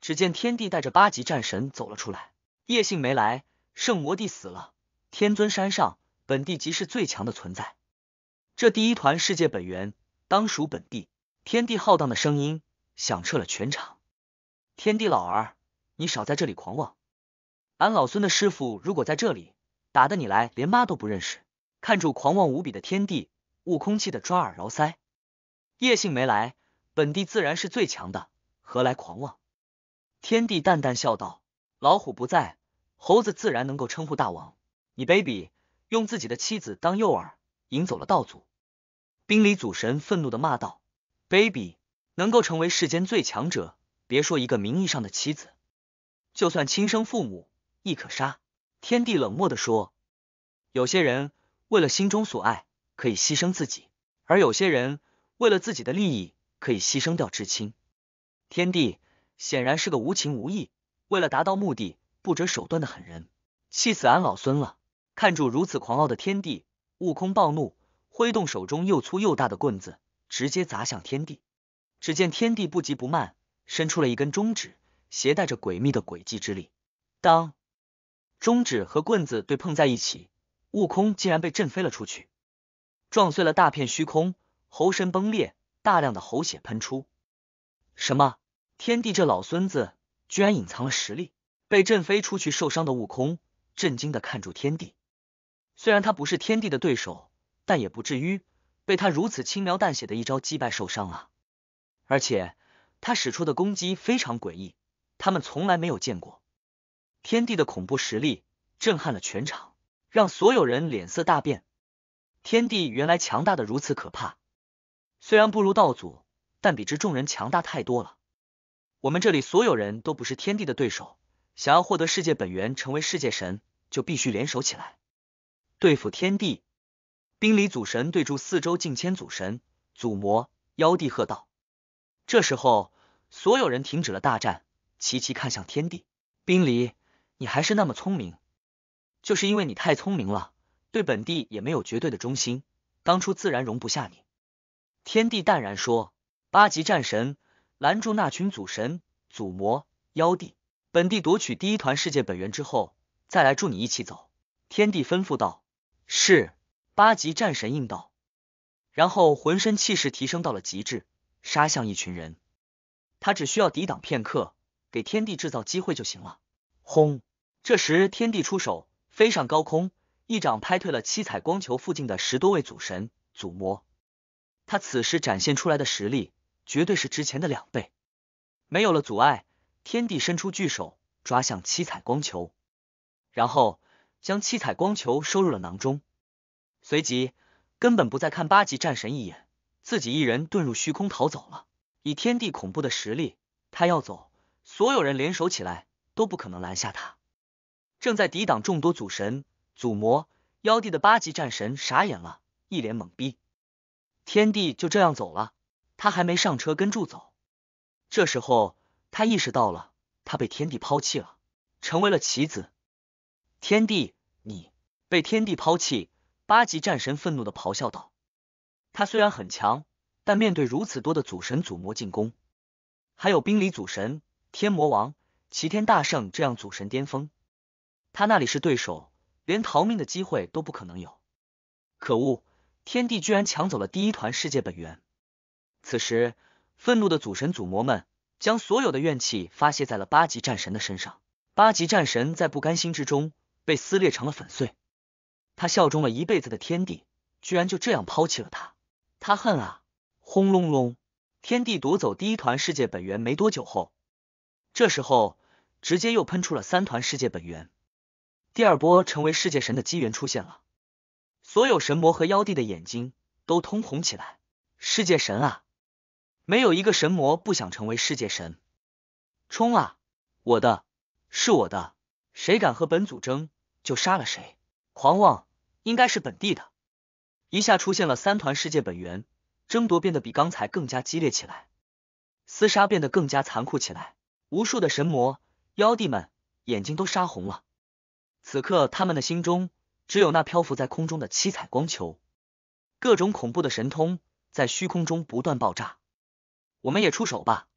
只见天帝带着八级战神走了出来。叶姓没来，圣魔帝死了。天尊山上，本帝即是最强的存在。这第一团世界本源，当属本帝。天帝浩荡的声音响彻了全场。天帝老儿，你少在这里狂妄！俺老孙的师傅如果在这里，打得你来连妈都不认识。看住狂妄无比的天帝，悟空气得抓耳挠腮。叶姓没来，本帝自然是最强的，何来狂妄？天帝淡淡笑道：“老虎不在，猴子自然能够称呼大王。”你 baby 用自己的妻子当诱饵，引走了道祖。冰离祖神愤怒的骂道：“baby 能够成为世间最强者，别说一个名义上的妻子，就算亲生父母亦可杀。”天帝冷漠的说：“有些人为了心中所爱，可以牺牲自己，而有些人……”为了自己的利益，可以牺牲掉至亲。天帝显然是个无情无义、为了达到目的不择手段的狠人，气死俺老孙了！看住如此狂傲的天帝，悟空暴怒，挥动手中又粗又大的棍子，直接砸向天帝。只见天帝不急不慢，伸出了一根中指，携带着诡秘的诡计之力。当中指和棍子对碰在一起，悟空竟然被震飞了出去，撞碎了大片虚空。猴身崩裂，大量的猴血喷出。什么？天帝这老孙子居然隐藏了实力，被震飞出去受伤的悟空震惊的看住天帝。虽然他不是天帝的对手，但也不至于被他如此轻描淡写的一招击败受伤啊！而且他使出的攻击非常诡异，他们从来没有见过。天帝的恐怖实力震撼了全场，让所有人脸色大变。天帝原来强大的如此可怕。虽然不如道祖，但比之众人强大太多了。我们这里所有人都不是天地的对手，想要获得世界本源，成为世界神，就必须联手起来对付天地。冰离祖神对住四周近千祖神、祖魔、妖帝喝道：“这时候，所有人停止了大战，齐齐看向天地冰离，你还是那么聪明。就是因为你太聪明了，对本帝也没有绝对的忠心，当初自然容不下你。”天帝淡然说：“八级战神，拦住那群祖神、祖魔、妖帝，本帝夺取第一团世界本源之后，再来助你一起走。”天帝吩咐道：“是。”八级战神应道，然后浑身气势提升到了极致，杀向一群人。他只需要抵挡片刻，给天帝制造机会就行了。轰！这时天帝出手，飞上高空，一掌拍退了七彩光球附近的十多位祖神、祖魔。他此时展现出来的实力，绝对是之前的两倍。没有了阻碍，天地伸出巨手抓向七彩光球，然后将七彩光球收入了囊中。随即，根本不再看八级战神一眼，自己一人遁入虚空逃走了。以天地恐怖的实力，他要走，所有人联手起来都不可能拦下他。正在抵挡众多祖神、祖魔、妖帝的八级战神傻眼了，一脸懵逼。天帝就这样走了，他还没上车跟住走。这时候，他意识到了，他被天帝抛弃了，成为了棋子。天帝，你被天帝抛弃！八级战神愤怒的咆哮道。他虽然很强，但面对如此多的祖神、祖魔进攻，还有冰离祖神、天魔王、齐天大圣这样祖神巅峰，他那里是对手，连逃命的机会都不可能有。可恶！天帝居然抢走了第一团世界本源，此时愤怒的祖神、祖魔们将所有的怨气发泄在了八级战神的身上。八级战神在不甘心之中被撕裂成了粉碎。他效忠了一辈子的天帝，居然就这样抛弃了他，他恨啊！轰隆隆，天帝夺走第一团世界本源没多久后，这时候直接又喷出了三团世界本源，第二波成为世界神的机缘出现了。所有神魔和妖帝的眼睛都通红起来。世界神啊，没有一个神魔不想成为世界神。冲啊！我的是我的，谁敢和本祖争，就杀了谁。狂妄，应该是本地的。一下出现了三团世界本源，争夺变得比刚才更加激烈起来，厮杀变得更加残酷起来。无数的神魔、妖帝们眼睛都杀红了，此刻他们的心中。只有那漂浮在空中的七彩光球，各种恐怖的神通在虚空中不断爆炸。我们也出手吧！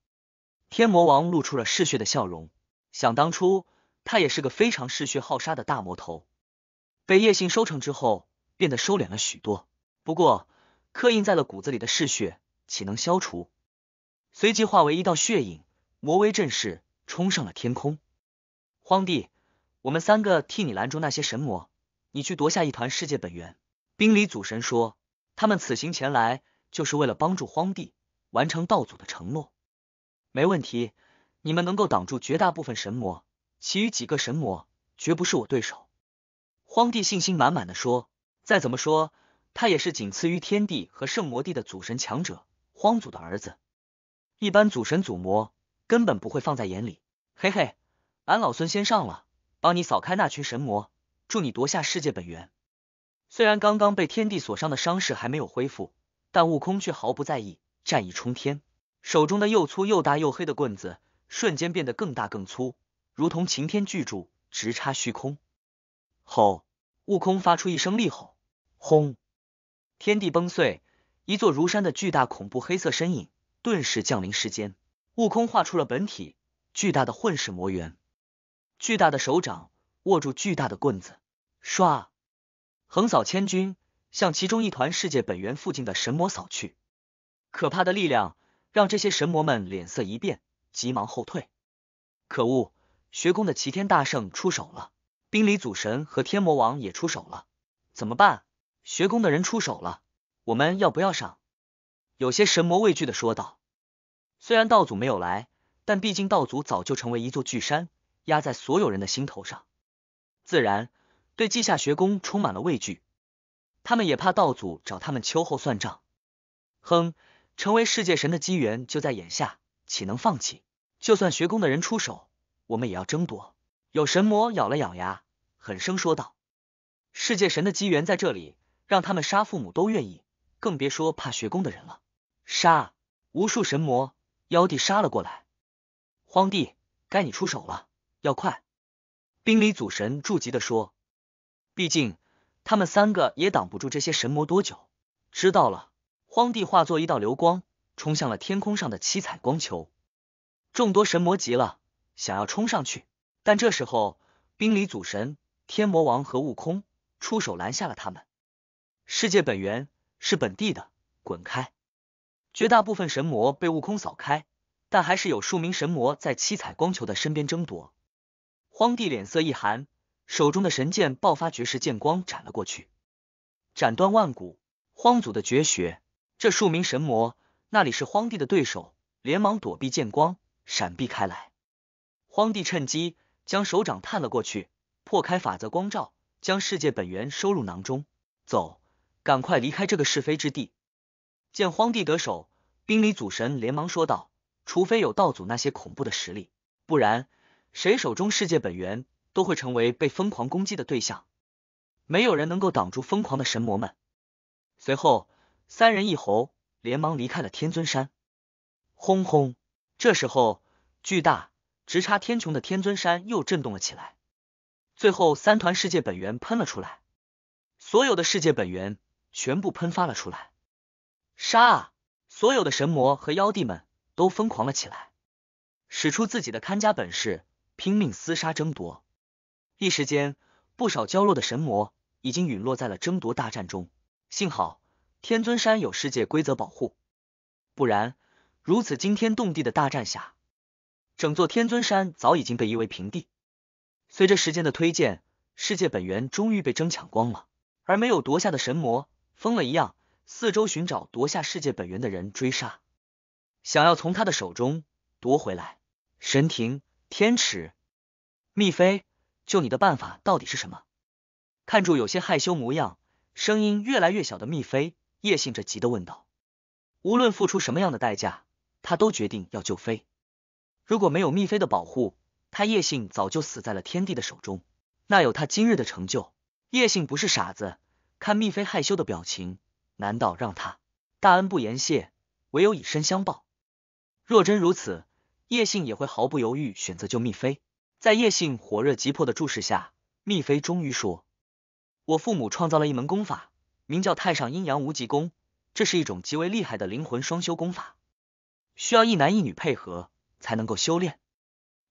天魔王露出了嗜血的笑容。想当初，他也是个非常嗜血好杀的大魔头。被叶信收成之后，变得收敛了许多。不过，刻印在了骨子里的嗜血岂能消除？随即化为一道血影，魔威阵势冲上了天空。荒帝，我们三个替你拦住那些神魔。你去夺下一团世界本源。冰离祖神说：“他们此行前来就是为了帮助荒地完成道祖的承诺，没问题。你们能够挡住绝大部分神魔，其余几个神魔绝不是我对手。”荒地信心满满的说：“再怎么说，他也是仅次于天帝和圣魔帝的祖神强者，荒祖的儿子，一般祖神祖魔根本不会放在眼里。”嘿嘿，俺老孙先上了，帮你扫开那群神魔。助你夺下世界本源。虽然刚刚被天地所伤的伤势还没有恢复，但悟空却毫不在意，战意冲天。手中的又粗又大又黑的棍子瞬间变得更大更粗，如同擎天巨柱，直插虚空。吼！悟空发出一声厉吼，轰！天地崩碎，一座如山的巨大恐怖黑色身影顿时降临世间。悟空画出了本体，巨大的混世魔猿，巨大的手掌。握住巨大的棍子，唰，横扫千军，向其中一团世界本源附近的神魔扫去。可怕的力量让这些神魔们脸色一变，急忙后退。可恶，学宫的齐天大圣出手了，冰离祖神和天魔王也出手了，怎么办？学宫的人出手了，我们要不要上？有些神魔畏惧的说道。虽然道祖没有来，但毕竟道祖早就成为一座巨山，压在所有人的心头上。自然，对稷下学宫充满了畏惧，他们也怕道祖找他们秋后算账。哼，成为世界神的机缘就在眼下，岂能放弃？就算学宫的人出手，我们也要争夺。有神魔咬了咬牙，狠声说道：“世界神的机缘在这里，让他们杀父母都愿意，更别说怕学宫的人了。杀！”无数神魔、妖帝杀了过来，荒帝，该你出手了，要快！冰里祖神着急的说：“毕竟他们三个也挡不住这些神魔多久。”知道了，荒地化作一道流光，冲向了天空上的七彩光球。众多神魔急了，想要冲上去，但这时候，冰里祖神、天魔王和悟空出手拦下了他们。世界本源是本地的，滚开！绝大部分神魔被悟空扫开，但还是有数名神魔在七彩光球的身边争夺。荒地脸色一寒，手中的神剑爆发绝世剑光，斩了过去，斩断万古荒祖的绝学。这数名神魔那里是荒地的对手，连忙躲避剑光，闪避开来。荒地趁机将手掌探了过去，破开法则光照，将世界本源收入囊中。走，赶快离开这个是非之地！见荒地得手，冰离祖神连忙说道：“除非有道祖那些恐怖的实力，不然……”谁手中世界本源都会成为被疯狂攻击的对象，没有人能够挡住疯狂的神魔们。随后，三人一猴连忙离开了天尊山。轰轰！这时候，巨大直插天穹的天尊山又震动了起来。最后，三团世界本源喷了出来，所有的世界本源全部喷发了出来。杀！所有的神魔和妖帝们都疯狂了起来，使出自己的看家本事。拼命厮杀争夺，一时间不少娇落的神魔已经陨落在了争夺大战中。幸好天尊山有世界规则保护，不然如此惊天动地的大战下，整座天尊山早已经被夷为平地。随着时间的推荐，世界本源终于被争抢光了，而没有夺下的神魔疯了一样四周寻找夺下世界本源的人追杀，想要从他的手中夺回来神庭。天池，蜜妃，救你的办法到底是什么？看住有些害羞模样，声音越来越小的蜜妃，叶信着急的问道。无论付出什么样的代价，他都决定要救飞。如果没有蜜妃的保护，他叶信早就死在了天帝的手中。那有他今日的成就？叶信不是傻子，看蜜妃害羞的表情，难道让他大恩不言谢，唯有以身相报？若真如此，叶信也会毫不犹豫选择救蜜妃。在叶信火热急迫的注视下，蜜妃终于说：“我父母创造了一门功法，名叫太上阴阳无极功。这是一种极为厉害的灵魂双修功法，需要一男一女配合才能够修炼。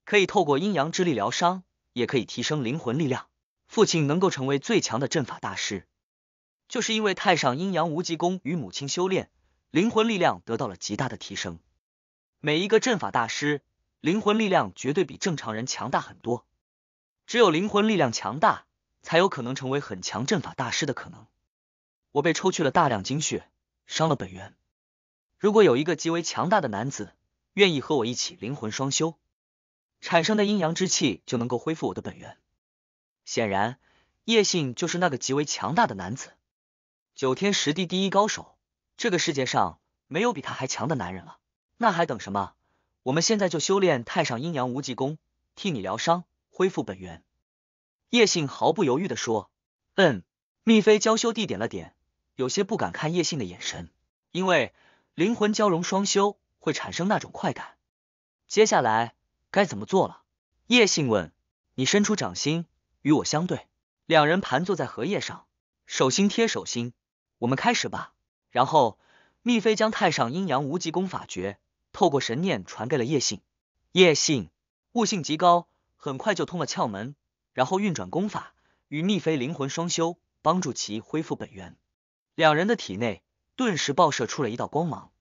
可以透过阴阳之力疗伤，也可以提升灵魂力量。父亲能够成为最强的阵法大师，就是因为太上阴阳无极功与母亲修炼灵魂力量得到了极大的提升。”每一个阵法大师，灵魂力量绝对比正常人强大很多。只有灵魂力量强大，才有可能成为很强阵法大师的可能。我被抽去了大量精血，伤了本源。如果有一个极为强大的男子愿意和我一起灵魂双修，产生的阴阳之气就能够恢复我的本源。显然，叶信就是那个极为强大的男子。九天十地第一高手，这个世界上没有比他还强的男人了。那还等什么？我们现在就修炼太上阴阳无极功，替你疗伤，恢复本源。叶信毫不犹豫的说：“嗯。”蜜妃娇羞地点了点，有些不敢看叶信的眼神，因为灵魂交融双修会产生那种快感。接下来该怎么做了？叶信问。你伸出掌心，与我相对，两人盘坐在荷叶上，手心贴手心，我们开始吧。然后，蜜妃将太上阴阳无极功法诀。透过神念传给了叶信，叶信悟性极高，很快就通了窍门，然后运转功法与逆妃灵魂双修，帮助其恢复本源。两人的体内顿时爆射出了一道光芒，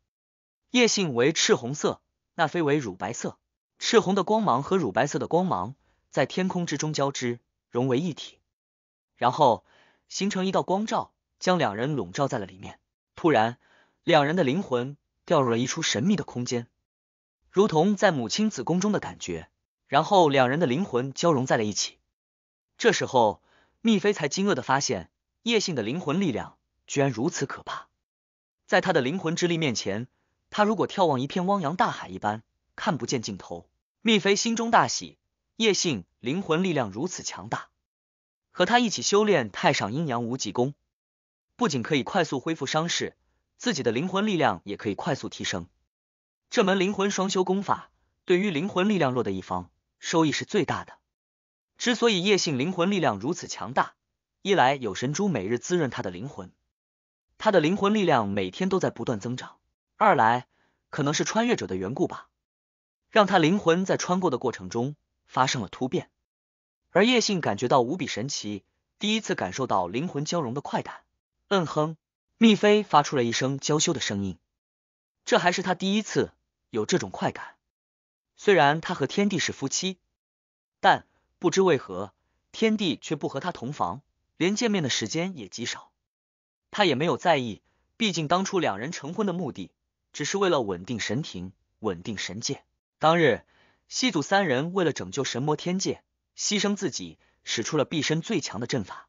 叶信为赤红色，那飞为乳白色，赤红的光芒和乳白色的光芒在天空之中交织，融为一体，然后形成一道光照，将两人笼罩在了里面。突然，两人的灵魂。掉入了一处神秘的空间，如同在母亲子宫中的感觉。然后两人的灵魂交融在了一起。这时候，蜜妃才惊愕的发现，叶信的灵魂力量居然如此可怕。在他的灵魂之力面前，他如果眺望一片汪洋大海一般，看不见尽头。蜜妃心中大喜，叶信灵魂力量如此强大，和他一起修炼太上阴阳无极功，不仅可以快速恢复伤势。自己的灵魂力量也可以快速提升，这门灵魂双修功法对于灵魂力量弱的一方收益是最大的。之所以叶姓灵魂力量如此强大，一来有神珠每日滋润他的灵魂，他的灵魂力量每天都在不断增长；二来可能是穿越者的缘故吧，让他灵魂在穿过的过程中发生了突变。而叶姓感觉到无比神奇，第一次感受到灵魂交融的快感。嗯哼。蜜妃发出了一声娇羞的声音，这还是她第一次有这种快感。虽然她和天帝是夫妻，但不知为何，天帝却不和他同房，连见面的时间也极少。他也没有在意，毕竟当初两人成婚的目的，只是为了稳定神庭、稳定神界。当日，西祖三人为了拯救神魔天界，牺牲自己，使出了毕生最强的阵法。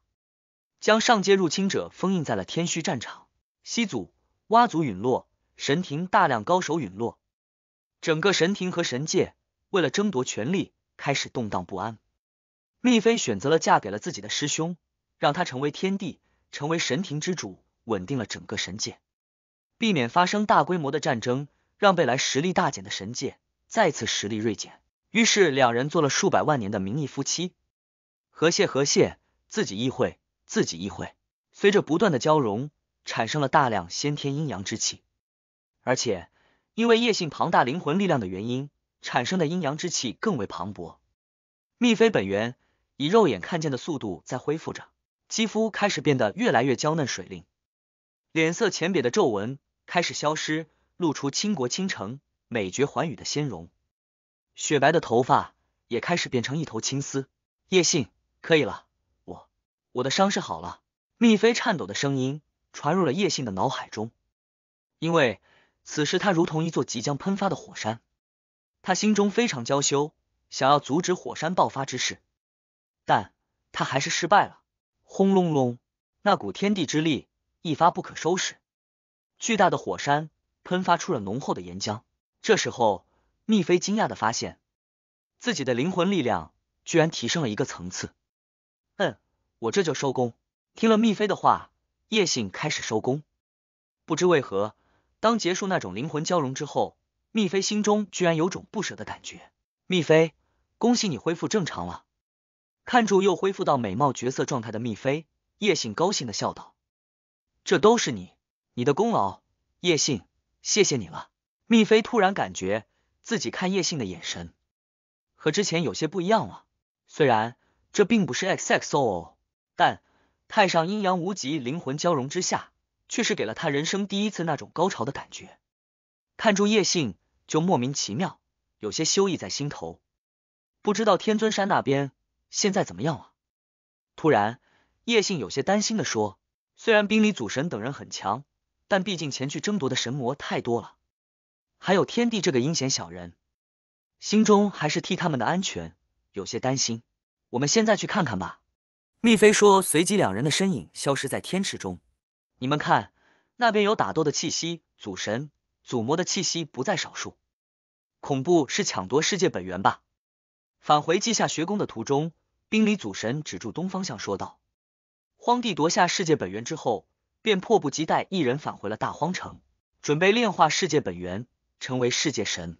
将上界入侵者封印在了天虚战场，西祖、蛙族陨落，神庭大量高手陨落，整个神庭和神界为了争夺权力开始动荡不安。丽妃选择了嫁给了自己的师兄，让他成为天帝，成为神庭之主，稳定了整个神界，避免发生大规模的战争，让未来实力大减的神界再次实力锐减。于是两人做了数百万年的名义夫妻。和谐和谐，自己意会。自己意会。随着不断的交融，产生了大量先天阴阳之气，而且因为叶姓庞大灵魂力量的原因，产生的阴阳之气更为磅礴。蜜妃本源以肉眼看见的速度在恢复着，肌肤开始变得越来越娇嫩水灵，脸色浅瘪的皱纹开始消失，露出倾国倾城、美绝寰宇的仙容。雪白的头发也开始变成一头青丝。叶信，可以了。我的伤势好了，蜜飞颤抖的声音传入了叶信的脑海中。因为此时他如同一座即将喷发的火山，他心中非常娇羞，想要阻止火山爆发之势，但他还是失败了。轰隆隆，那股天地之力一发不可收拾，巨大的火山喷发出了浓厚的岩浆。这时候，蜜飞惊讶的发现，自己的灵魂力量居然提升了一个层次。嗯。我这就收工。听了蜜妃的话，叶信开始收工。不知为何，当结束那种灵魂交融之后，蜜妃心中居然有种不舍的感觉。蜜妃，恭喜你恢复正常了。看住又恢复到美貌角色状态的蜜妃，叶信高兴的笑道：“这都是你，你的功劳。”叶信，谢谢你了。蜜妃突然感觉自己看叶信的眼神和之前有些不一样了，虽然这并不是 X X O。但太上阴阳无极灵魂交融之下，却是给了他人生第一次那种高潮的感觉。看住叶信，就莫名其妙，有些羞意在心头。不知道天尊山那边现在怎么样啊？突然，叶信有些担心的说：“虽然冰里祖神等人很强，但毕竟前去争夺的神魔太多了，还有天帝这个阴险小人，心中还是替他们的安全有些担心。我们现在去看看吧。”丽妃说，随即两人的身影消失在天池中。你们看，那边有打斗的气息，祖神、祖魔的气息不在少数。恐怖是抢夺世界本源吧？返回稷下学宫的途中，冰离祖神止住东方向说道：“荒帝夺下世界本源之后，便迫不及待一人返回了大荒城，准备炼化世界本源，成为世界神。”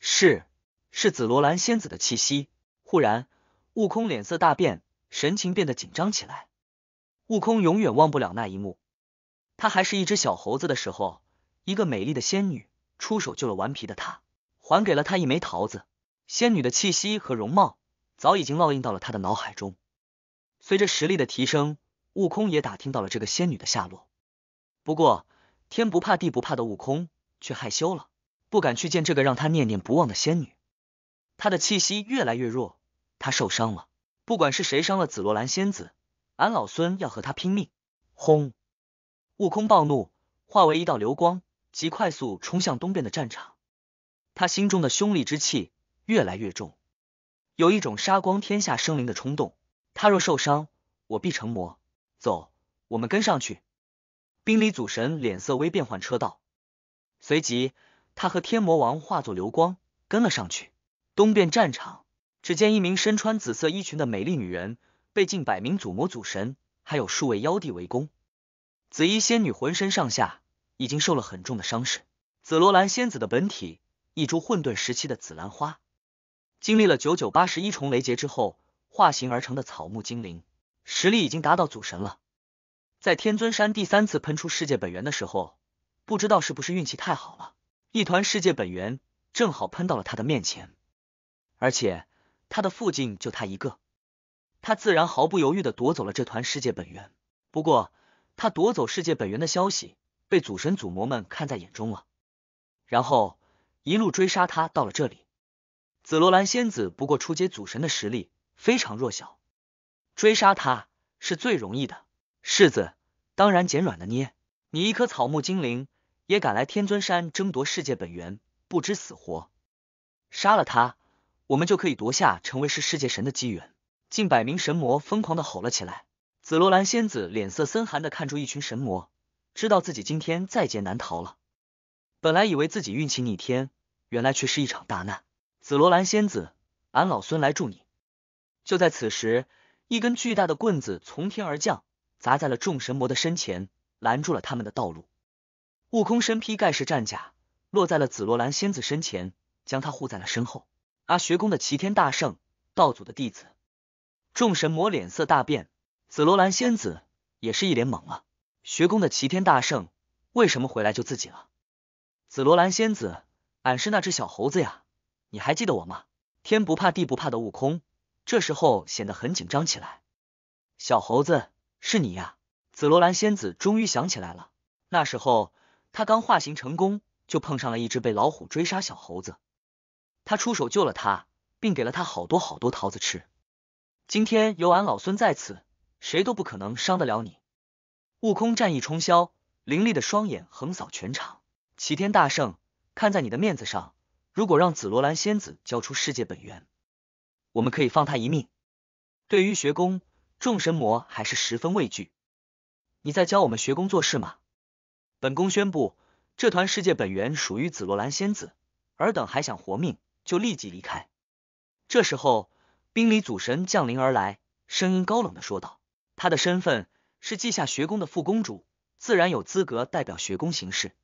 是，是紫罗兰仙子的气息。忽然，悟空脸色大变。神情变得紧张起来。悟空永远忘不了那一幕，他还是一只小猴子的时候，一个美丽的仙女出手救了顽皮的他，还给了他一枚桃子。仙女的气息和容貌早已经烙印到了他的脑海中。随着实力的提升，悟空也打听到了这个仙女的下落。不过，天不怕地不怕的悟空却害羞了，不敢去见这个让他念念不忘的仙女。他的气息越来越弱，他受伤了。不管是谁伤了紫罗兰仙子，俺老孙要和他拼命！轰！悟空暴怒，化为一道流光，即快速冲向东边的战场。他心中的凶戾之气越来越重，有一种杀光天下生灵的冲动。他若受伤，我必成魔。走，我们跟上去。冰离祖神脸色微变，换车道，随即他和天魔王化作流光，跟了上去。东边战场。只见一名身穿紫色衣裙的美丽女人被近百名祖魔、祖神，还有数位妖帝围攻。紫衣仙女浑身上下已经受了很重的伤势。紫罗兰仙子的本体，一株混沌时期的紫兰花，经历了九九八十一重雷劫之后化形而成的草木精灵，实力已经达到祖神了。在天尊山第三次喷出世界本源的时候，不知道是不是运气太好了，一团世界本源正好喷到了他的面前，而且。他的附近就他一个，他自然毫不犹豫的夺走了这团世界本源。不过，他夺走世界本源的消息被祖神祖魔们看在眼中了，然后一路追杀他到了这里。紫罗兰仙子不过初阶祖神的实力非常弱小，追杀他是最容易的。世子当然捡软的捏，你一颗草木精灵也敢来天尊山争夺世界本源，不知死活，杀了他！我们就可以夺下，成为是世界神的机缘。近百名神魔疯狂的吼了起来。紫罗兰仙子脸色森寒的看住一群神魔，知道自己今天在劫难逃了。本来以为自己运气逆天，原来却是一场大难。紫罗兰仙子，俺老孙来助你！就在此时，一根巨大的棍子从天而降，砸在了众神魔的身前，拦住了他们的道路。悟空身披盖世战甲，落在了紫罗兰仙子身前，将他护在了身后。阿学宫的齐天大圣，道祖的弟子，众神魔脸色大变，紫罗兰仙子也是一脸懵了。学宫的齐天大圣为什么回来救自己了？紫罗兰仙子，俺是那只小猴子呀，你还记得我吗？天不怕地不怕的悟空，这时候显得很紧张起来。小猴子是你呀？紫罗兰仙子终于想起来了，那时候他刚化形成功，就碰上了一只被老虎追杀小猴子。他出手救了他，并给了他好多好多桃子吃。今天有俺老孙在此，谁都不可能伤得了你。悟空战意冲霄，凌厉的双眼横扫全场。齐天大圣，看在你的面子上，如果让紫罗兰仙子交出世界本源，我们可以放他一命。对于学宫众神魔还是十分畏惧。你在教我们学宫做事吗？本宫宣布，这团世界本源属于紫罗兰仙子，尔等还想活命？就立即离开。这时候，冰离祖神降临而来，声音高冷的说道：“他的身份是稷下学宫的副宫主，自然有资格代表学宫行事。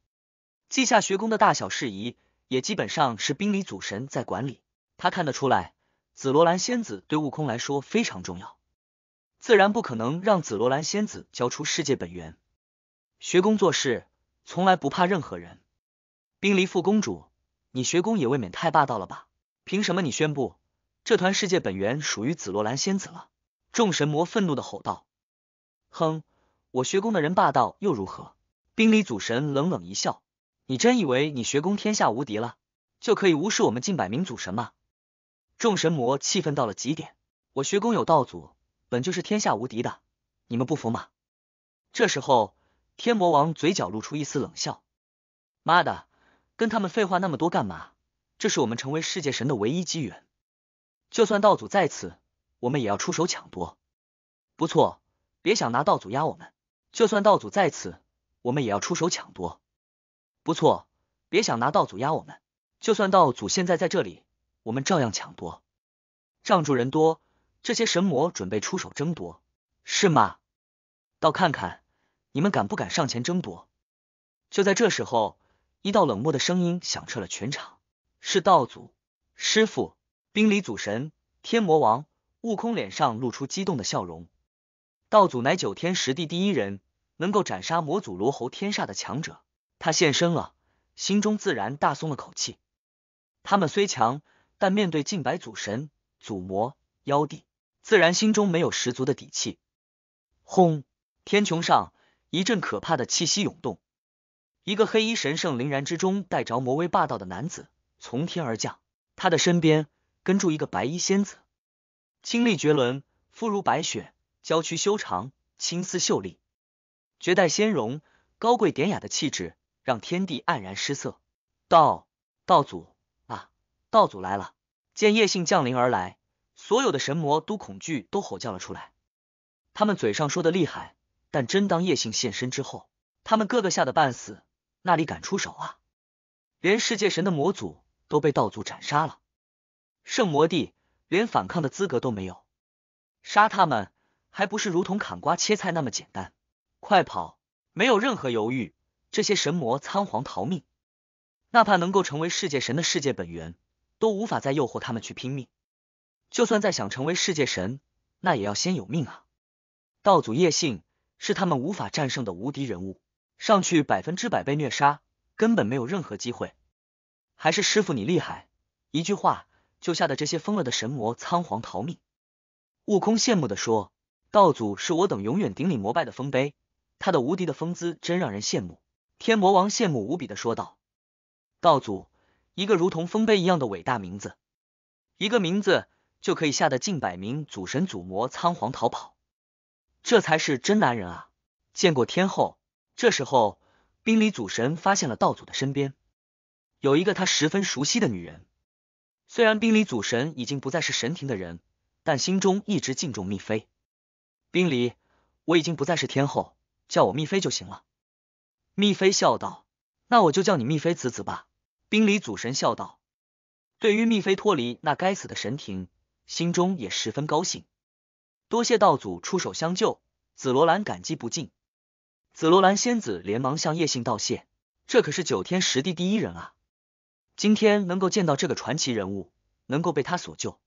稷下学宫的大小事宜，也基本上是冰离祖神在管理。他看得出来，紫罗兰仙子对悟空来说非常重要，自然不可能让紫罗兰仙子交出世界本源。学宫做事，从来不怕任何人。”冰离副公主。你学宫也未免太霸道了吧？凭什么你宣布这团世界本源属于紫罗兰仙子了？众神魔愤怒的吼道：“哼，我学宫的人霸道又如何？”冰离祖神冷冷一笑：“你真以为你学宫天下无敌了，就可以无视我们近百名祖神吗？”众神魔气愤到了极点：“我学宫有道祖，本就是天下无敌的，你们不服吗？”这时候，天魔王嘴角露出一丝冷笑：“妈的！”跟他们废话那么多干嘛？这是我们成为世界神的唯一机缘。就算道祖在此，我们也要出手抢夺。不错，别想拿道祖压我们。就算道祖在此，我们也要出手抢夺。不错，别想拿道祖压我们。就算道祖现在在这里，我们照样抢夺。仗住人多，这些神魔准备出手争夺，是吗？倒看看你们敢不敢上前争夺。就在这时候。一道冷漠的声音响彻了全场，是道祖、师傅、冰离祖神、天魔王、悟空脸上露出激动的笑容。道祖乃九天十地第一人，能够斩杀魔祖罗侯天煞的强者，他现身了，心中自然大松了口气。他们虽强，但面对近百祖神、祖魔、妖帝，自然心中没有十足的底气。轰！天穹上一阵可怕的气息涌动。一个黑衣神圣，凛然之中带着魔威霸道的男子从天而降，他的身边跟住一个白衣仙子，清丽绝伦，肤如白雪，娇躯修长，青丝秀丽，绝代仙容，高贵典雅的气质让天地黯然失色。道道祖啊，道祖来了！见叶姓降临而来，所有的神魔都恐惧，都吼叫了出来。他们嘴上说的厉害，但真当叶姓现身之后，他们个个吓得半死。那里敢出手啊！连世界神的魔祖都被道祖斩杀了，圣魔帝连反抗的资格都没有，杀他们还不是如同砍瓜切菜那么简单？快跑！没有任何犹豫，这些神魔仓皇逃命，哪怕能够成为世界神的世界本源，都无法再诱惑他们去拼命。就算再想成为世界神，那也要先有命啊！道祖叶信是他们无法战胜的无敌人物。上去百分之百被虐杀，根本没有任何机会。还是师傅你厉害，一句话就吓得这些疯了的神魔仓皇逃命。悟空羡慕的说：“道祖是我等永远顶礼膜拜的丰碑，他的无敌的风姿真让人羡慕。”天魔王羡慕无比的说道：“道祖，一个如同丰碑一样的伟大名字，一个名字就可以吓得近百名祖神祖魔仓皇逃跑，这才是真男人啊！”见过天后。这时候，冰里祖神发现了道祖的身边有一个他十分熟悉的女人。虽然冰里祖神已经不再是神庭的人，但心中一直敬重蜜妃。冰离，我已经不再是天后，叫我蜜妃就行了。蜜妃笑道：“那我就叫你蜜妃子子吧。”冰里祖神笑道：“对于蜜妃脱离那该死的神庭，心中也十分高兴。多谢道祖出手相救，紫罗兰感激不尽。”紫罗兰仙子连忙向叶信道谢，这可是九天十地第一人啊！今天能够见到这个传奇人物，能够被他所救，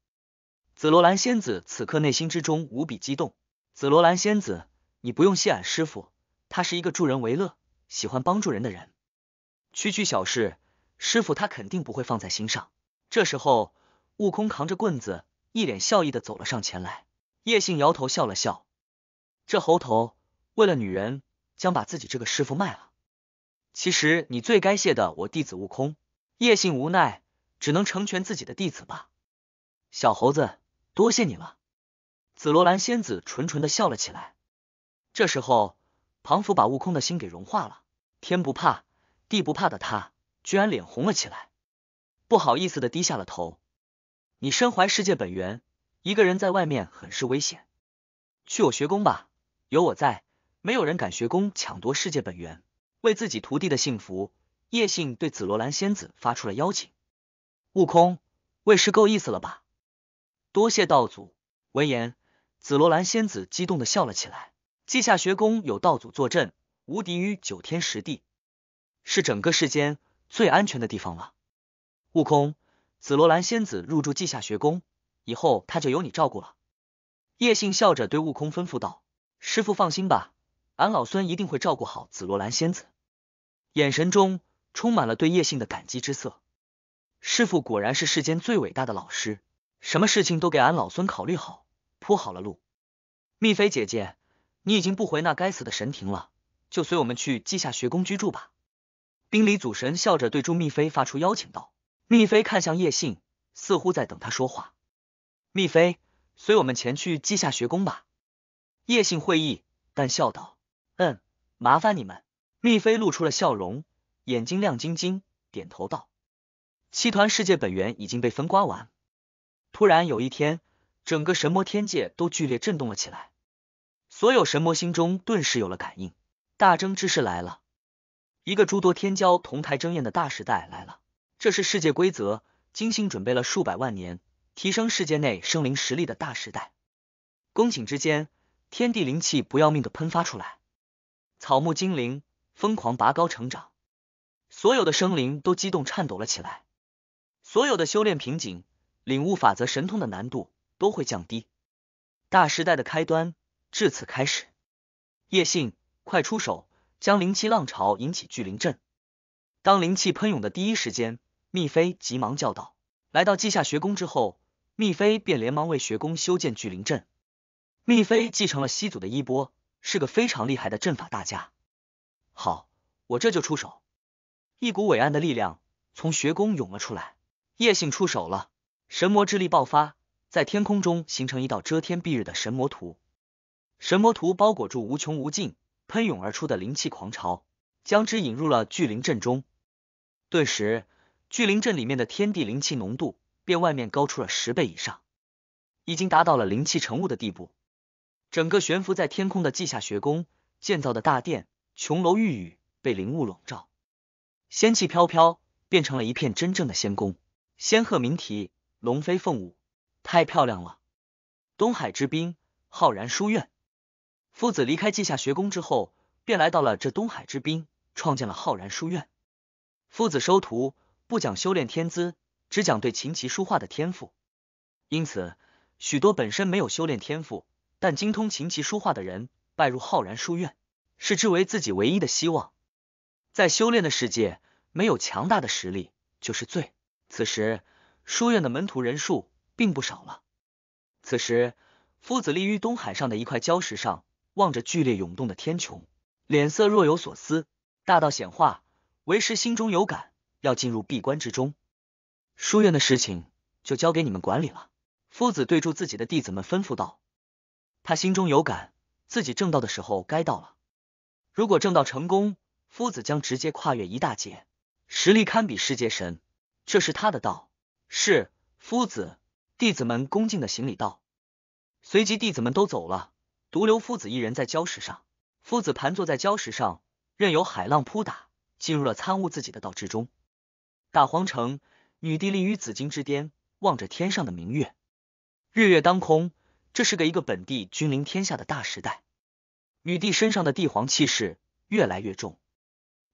紫罗兰仙子此刻内心之中无比激动。紫罗兰仙子，你不用谢俺师傅，他是一个助人为乐、喜欢帮助人的人，区区小事，师傅他肯定不会放在心上。这时候，悟空扛着棍子，一脸笑意的走了上前来。叶信摇头笑了笑，这猴头为了女人。将把自己这个师傅卖了。其实你最该谢的我弟子悟空。叶信无奈，只能成全自己的弟子吧。小猴子，多谢你了。紫罗兰仙子纯纯的笑了起来。这时候，庞福把悟空的心给融化了。天不怕地不怕的他，居然脸红了起来，不好意思的低下了头。你身怀世界本源，一个人在外面很是危险。去我学宫吧，有我在。没有人敢学宫抢夺世界本源，为自己徒弟的幸福，叶信对紫罗兰仙子发出了邀请。悟空，为师够意思了吧？多谢道祖。闻言，紫罗兰仙子激动的笑了起来。稷下学宫有道祖坐镇，无敌于九天十地，是整个世间最安全的地方了。悟空，紫罗兰仙子入住稷下学宫以后，她就由你照顾了。叶信笑着对悟空吩咐道：“师傅放心吧。”俺老孙一定会照顾好紫罗兰仙子，眼神中充满了对叶信的感激之色。师傅果然是世间最伟大的老师，什么事情都给俺老孙考虑好，铺好了路。蜜妃姐姐，你已经不回那该死的神庭了，就随我们去稷下学宫居住吧。冰离祖神笑着对朱蜜妃发出邀请道。蜜妃看向叶信，似乎在等他说话。蜜妃，随我们前去稷下学宫吧。叶信会意，但笑道。嗯，麻烦你们。蜜妃露出了笑容，眼睛亮晶晶，点头道：“七团世界本源已经被分刮完。”突然有一天，整个神魔天界都剧烈震动了起来，所有神魔心中顿时有了感应：大争之势来了，一个诸多天骄同台争艳的大时代来了。这是世界规则精心准备了数百万年，提升世界内生灵实力的大时代。宫寝之间，天地灵气不要命的喷发出来。草木精灵疯狂拔高成长，所有的生灵都激动颤抖了起来。所有的修炼瓶颈、领悟法则、神通的难度都会降低。大时代的开端至此开始。叶信，快出手，将灵气浪潮引起聚灵阵。当灵气喷涌的第一时间，密飞急忙叫道：“来到稷下学宫之后，密飞便连忙为学宫修建聚灵阵。密飞继承了西祖的衣钵。”是个非常厉害的阵法大家。好，我这就出手。一股伟岸的力量从穴宫涌了出来。叶姓出手了，神魔之力爆发，在天空中形成一道遮天蔽日的神魔图。神魔图包裹住无穷无尽喷涌而出的灵气狂潮，将之引入了聚灵阵中。顿时，聚灵阵里面的天地灵气浓度，便外面高出了十倍以上，已经达到了灵气成雾的地步。整个悬浮在天空的稷下学宫建造的大殿，琼楼玉宇被灵雾笼罩，仙气飘飘，变成了一片真正的仙宫。仙鹤鸣啼，龙飞凤舞，太漂亮了！东海之滨，浩然书院。夫子离开稷下学宫之后，便来到了这东海之滨，创建了浩然书院。夫子收徒，不讲修炼天资，只讲对琴棋书画的天赋，因此许多本身没有修炼天赋。但精通琴棋书画的人拜入浩然书院，视之为自己唯一的希望。在修炼的世界，没有强大的实力就是罪。此时，书院的门徒人数并不少了。此时，夫子立于东海上的一块礁石上，望着剧烈涌动的天穹，脸色若有所思。大道显化，为师心中有感，要进入闭关之中。书院的事情就交给你们管理了。夫子对住自己的弟子们吩咐道。他心中有感，自己正道的时候该到了。如果正道成功，夫子将直接跨越一大截，实力堪比世界神。这是他的道。是夫子，弟子们恭敬的行礼道。随即，弟子们都走了，独留夫子一人在礁石上。夫子盘坐在礁石上，任由海浪扑打，进入了参悟自己的道之中。大荒城，女帝立于紫金之巅，望着天上的明月，日月当空。这是个一个本地君临天下的大时代，女帝身上的帝皇气势越来越重，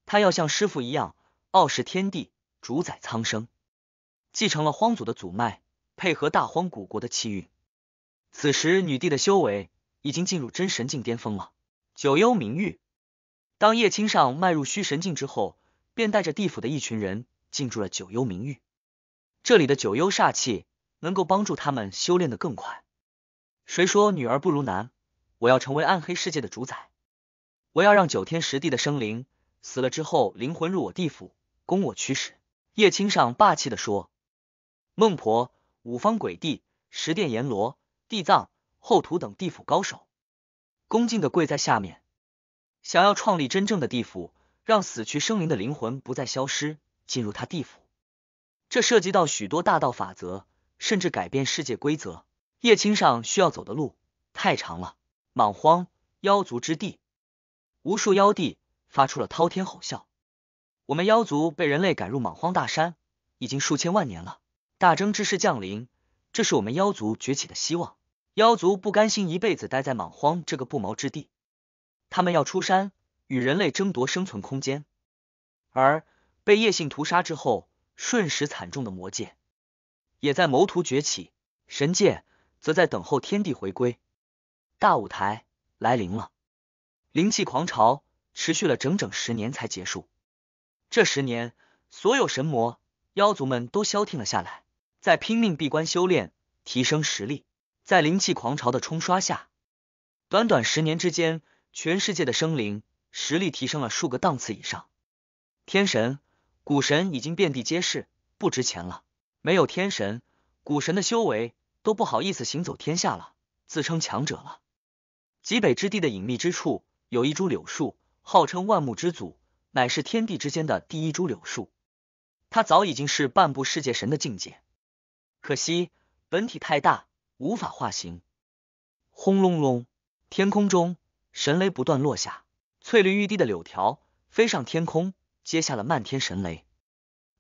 她要像师傅一样傲视天地，主宰苍生。继承了荒祖的祖脉，配合大荒古国的气运，此时女帝的修为已经进入真神境巅峰了。九幽冥域，当叶青上迈入虚神境之后，便带着地府的一群人进入了九幽冥域。这里的九幽煞气能够帮助他们修炼的更快。谁说女儿不如男？我要成为暗黑世界的主宰！我要让九天十地的生灵死了之后灵魂入我地府，供我驱使。叶青上霸气的说。孟婆、五方鬼帝、十殿阎罗、地藏、后土等地府高手恭敬的跪在下面，想要创立真正的地府，让死去生灵的灵魂不再消失，进入他地府。这涉及到许多大道法则，甚至改变世界规则。叶青上需要走的路太长了。莽荒妖族之地，无数妖帝发出了滔天吼啸。我们妖族被人类赶入莽荒大山，已经数千万年了。大争之势降临，这是我们妖族崛起的希望。妖族不甘心一辈子待在莽荒这个不毛之地，他们要出山与人类争夺生存空间。而被叶姓屠杀之后，瞬时惨重的魔界，也在谋图崛起。神界。则在等候天地回归，大舞台来临了。灵气狂潮持续了整整十年才结束。这十年，所有神魔妖族们都消停了下来，在拼命闭关修炼，提升实力。在灵气狂潮的冲刷下，短短十年之间，全世界的生灵实力提升了数个档次以上。天神、古神已经遍地皆是，不值钱了。没有天神、古神的修为。都不好意思行走天下了，自称强者了。极北之地的隐秘之处，有一株柳树，号称万木之祖，乃是天地之间的第一株柳树。它早已经是半步世界神的境界，可惜本体太大，无法化形。轰隆隆，天空中神雷不断落下，翠绿欲滴的柳条飞上天空，接下了漫天神雷。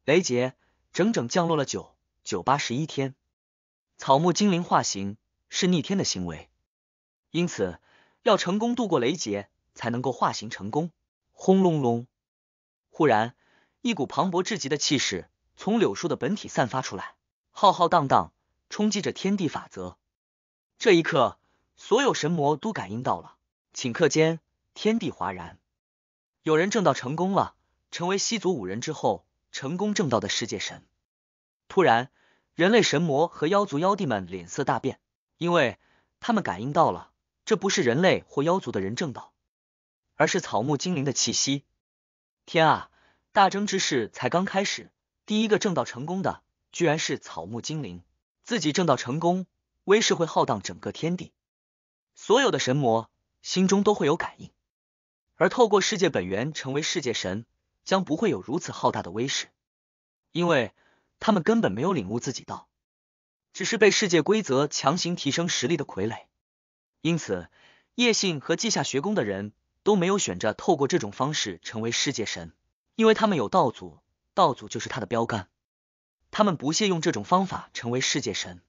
雷劫整整降落了九九八十一天。草木精灵化形是逆天的行为，因此要成功度过雷劫才能够化形成功。轰隆隆！忽然，一股磅礴至极的气势从柳树的本体散发出来，浩浩荡荡冲击着天地法则。这一刻，所有神魔都感应到了，顷刻间天地哗然。有人正道成功了，成为西族五人之后成功正道的世界神。突然。人类、神魔和妖族妖帝们脸色大变，因为他们感应到了，这不是人类或妖族的人正道，而是草木精灵的气息。天啊，大争之事才刚开始，第一个正道成功的居然是草木精灵！自己正道成功，威势会浩荡整个天地，所有的神魔心中都会有感应。而透过世界本源成为世界神，将不会有如此浩大的威势，因为。他们根本没有领悟自己道，只是被世界规则强行提升实力的傀儡。因此，叶信和稷下学宫的人都没有选着透过这种方式成为世界神，因为他们有道祖，道祖就是他的标杆，他们不屑用这种方法成为世界神。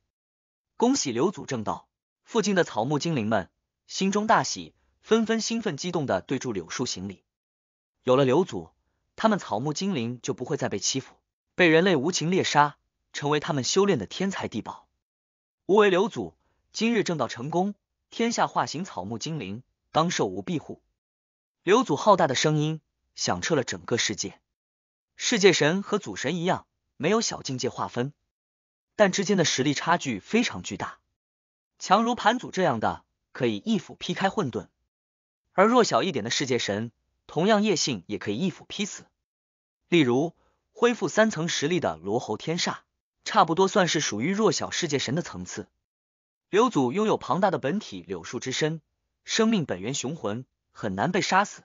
恭喜刘祖正道，附近的草木精灵们心中大喜，纷纷兴奋激动地对住柳树行礼。有了刘祖，他们草木精灵就不会再被欺负。被人类无情猎杀，成为他们修炼的天才地宝。吾为刘祖，今日正道成功，天下化形草木精灵当受吾庇护。刘祖浩大的声音响彻了整个世界。世界神和祖神一样，没有小境界划分，但之间的实力差距非常巨大。强如盘祖这样的，可以一斧劈开混沌；而弱小一点的世界神，同样叶性也可以一斧劈死。例如。恢复三层实力的罗喉天煞，差不多算是属于弱小世界神的层次。柳祖拥有庞大的本体柳树之身，生命本源雄浑，很难被杀死。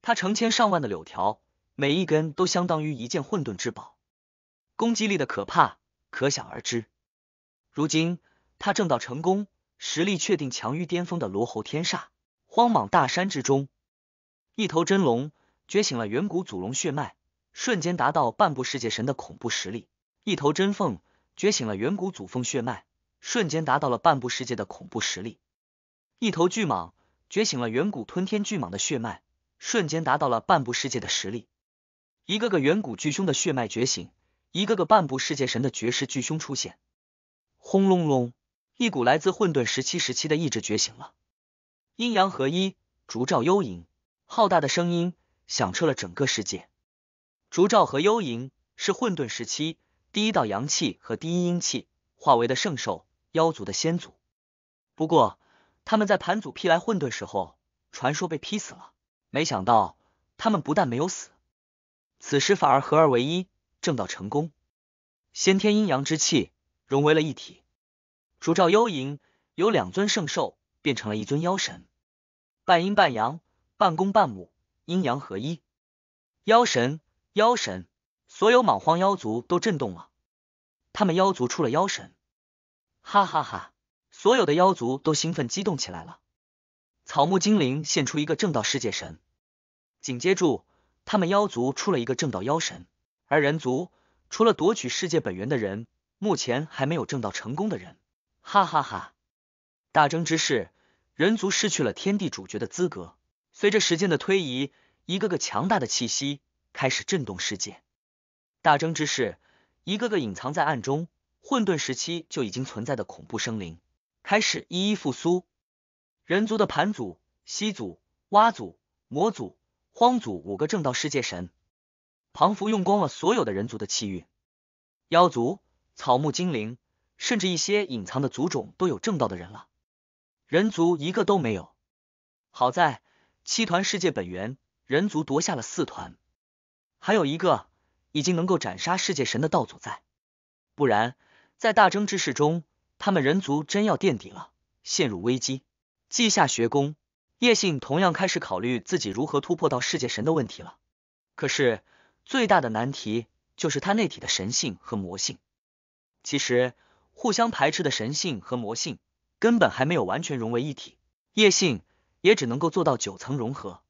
他成千上万的柳条，每一根都相当于一件混沌之宝，攻击力的可怕可想而知。如今他正道成功，实力确定强于巅峰的罗喉天煞。荒莽大山之中，一头真龙觉醒了远古祖龙血脉。瞬间达到半部世界神的恐怖实力，一头真凤觉醒了远古祖凤血脉，瞬间达到了半部世界的恐怖实力。一头巨蟒觉醒了远古吞天巨蟒的血脉，瞬间达到了半部世界的实力。一个个远古巨凶的血脉觉醒，一个个半部世界神的绝世巨凶出现。轰隆隆，一股来自混沌时期时期的意志觉醒了，阴阳合一，烛照幽影，浩大的声音响彻了整个世界。烛照和幽影是混沌时期第一道阳气和第一阴气化为的圣兽，妖族的先祖。不过他们在盘祖劈来混沌时候，传说被劈死了。没想到他们不但没有死，此时反而合二为一，正道成功，先天阴阳之气融为了一体。烛照幽影由两尊圣兽变成了一尊妖神，半阴半阳，半公半母，阴阳合一，妖神。妖神，所有莽荒妖族都震动了。他们妖族出了妖神，哈哈哈！所有的妖族都兴奋激动起来了。草木精灵献出一个正道世界神，紧接住他们妖族出了一个正道妖神。而人族除了夺取世界本源的人，目前还没有正道成功的人。哈哈哈！大争之势，人族失去了天地主角的资格。随着时间的推移，一个个强大的气息。开始震动世界，大争之势，一个个隐藏在暗中，混沌时期就已经存在的恐怖生灵开始一一复苏。人族的盘祖、西祖、娲祖、魔祖、荒祖五个正道世界神，庞福用光了所有的人族的气运。妖族、草木精灵，甚至一些隐藏的族种都有正道的人了，人族一个都没有。好在七团世界本源，人族夺下了四团。还有一个已经能够斩杀世界神的道祖在，不然在大争之势中，他们人族真要垫底了，陷入危机。稷下学宫，叶信同样开始考虑自己如何突破到世界神的问题了。可是最大的难题就是他内体的神性和魔性，其实互相排斥的神性和魔性根本还没有完全融为一体。叶信也只能够做到九层融合，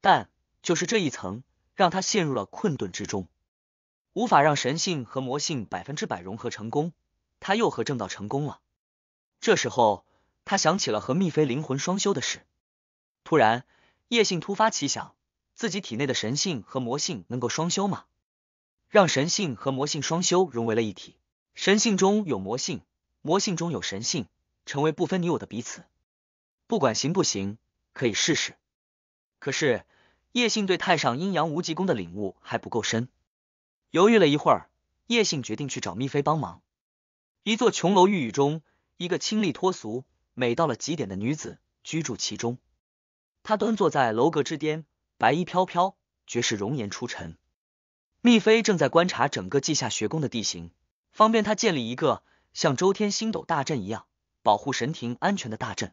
但就是这一层。让他陷入了困顿之中，无法让神性和魔性百分之百融合成功。他又和正道成功了。这时候，他想起了和蜜妃灵魂双修的事。突然，叶信突发奇想：自己体内的神性和魔性能够双修吗？让神性和魔性双修融为了一体，神性中有魔性，魔性中有神性，成为不分你我的彼此。不管行不行，可以试试。可是。叶信对太上阴阳无极功的领悟还不够深，犹豫了一会儿，叶信决定去找蜜妃帮忙。一座琼楼玉宇中，一个清丽脱俗、美到了极点的女子居住其中。她端坐在楼阁之巅，白衣飘飘，绝世容颜出尘。蜜妃正在观察整个稷下学宫的地形，方便他建立一个像周天星斗大阵一样保护神庭安全的大阵。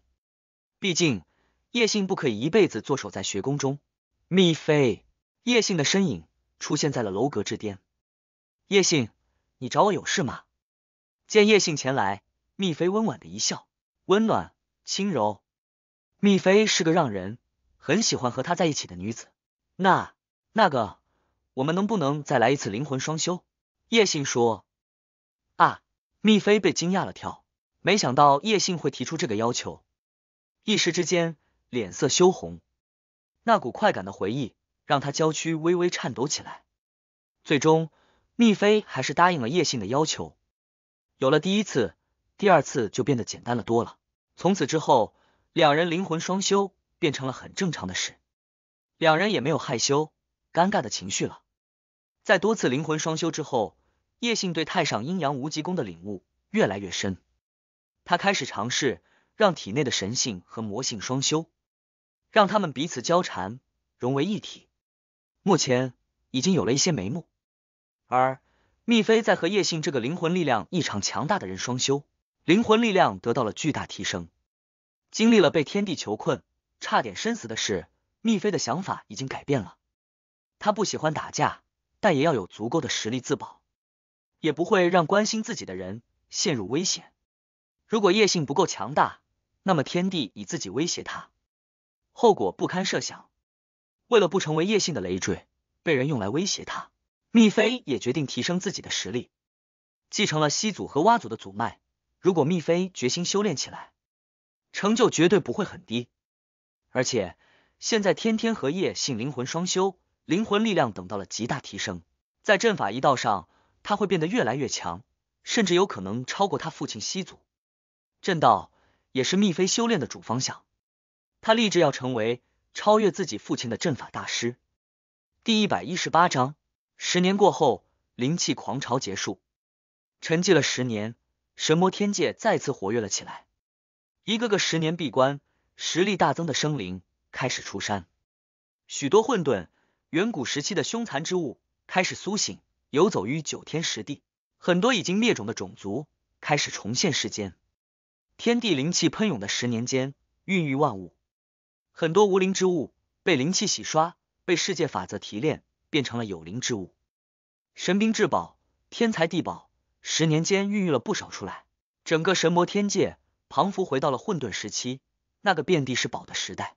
毕竟，叶信不可以一辈子坐守在学宫中。蜜妃，叶信的身影出现在了楼阁之巅。叶信，你找我有事吗？见叶信前来，蜜妃温婉的一笑，温暖轻柔。蜜妃是个让人很喜欢和她在一起的女子。那那个，我们能不能再来一次灵魂双修？叶信说。啊！蜜妃被惊讶了跳，没想到叶信会提出这个要求，一时之间脸色羞红。那股快感的回忆让他娇躯微微颤抖起来，最终，蜜妃还是答应了叶信的要求。有了第一次，第二次就变得简单了多了。从此之后，两人灵魂双修变成了很正常的事，两人也没有害羞、尴尬的情绪了。在多次灵魂双修之后，叶信对太上阴阳无极功的领悟越来越深，他开始尝试让体内的神性和魔性双修。让他们彼此交缠，融为一体。目前已经有了一些眉目。而蜜妃在和叶信这个灵魂力量异常强大的人双修，灵魂力量得到了巨大提升。经历了被天地囚困，差点身死的事，蜜妃的想法已经改变了。她不喜欢打架，但也要有足够的实力自保，也不会让关心自己的人陷入危险。如果叶信不够强大，那么天帝以自己威胁他。后果不堪设想。为了不成为叶姓的累赘，被人用来威胁他，密妃也决定提升自己的实力。继承了西祖和蛙祖的祖脉，如果密妃决心修炼起来，成就绝对不会很低。而且现在天天和叶姓灵魂双修，灵魂力量等到了极大提升，在阵法一道上，他会变得越来越强，甚至有可能超过他父亲西祖。阵道也是密妃修炼的主方向。他立志要成为超越自己父亲的阵法大师。第一百一十八章：十年过后，灵气狂潮结束，沉寂了十年，神魔天界再次活跃了起来。一个个十年闭关、实力大增的生灵开始出山，许多混沌远古时期的凶残之物开始苏醒，游走于九天十地。很多已经灭种的种族开始重现世间。天地灵气喷涌的十年间，孕育万物。很多无灵之物被灵气洗刷，被世界法则提炼，变成了有灵之物。神兵至宝、天才地宝，十年间孕育了不少出来。整个神魔天界仿佛回到了混沌时期，那个遍地是宝的时代。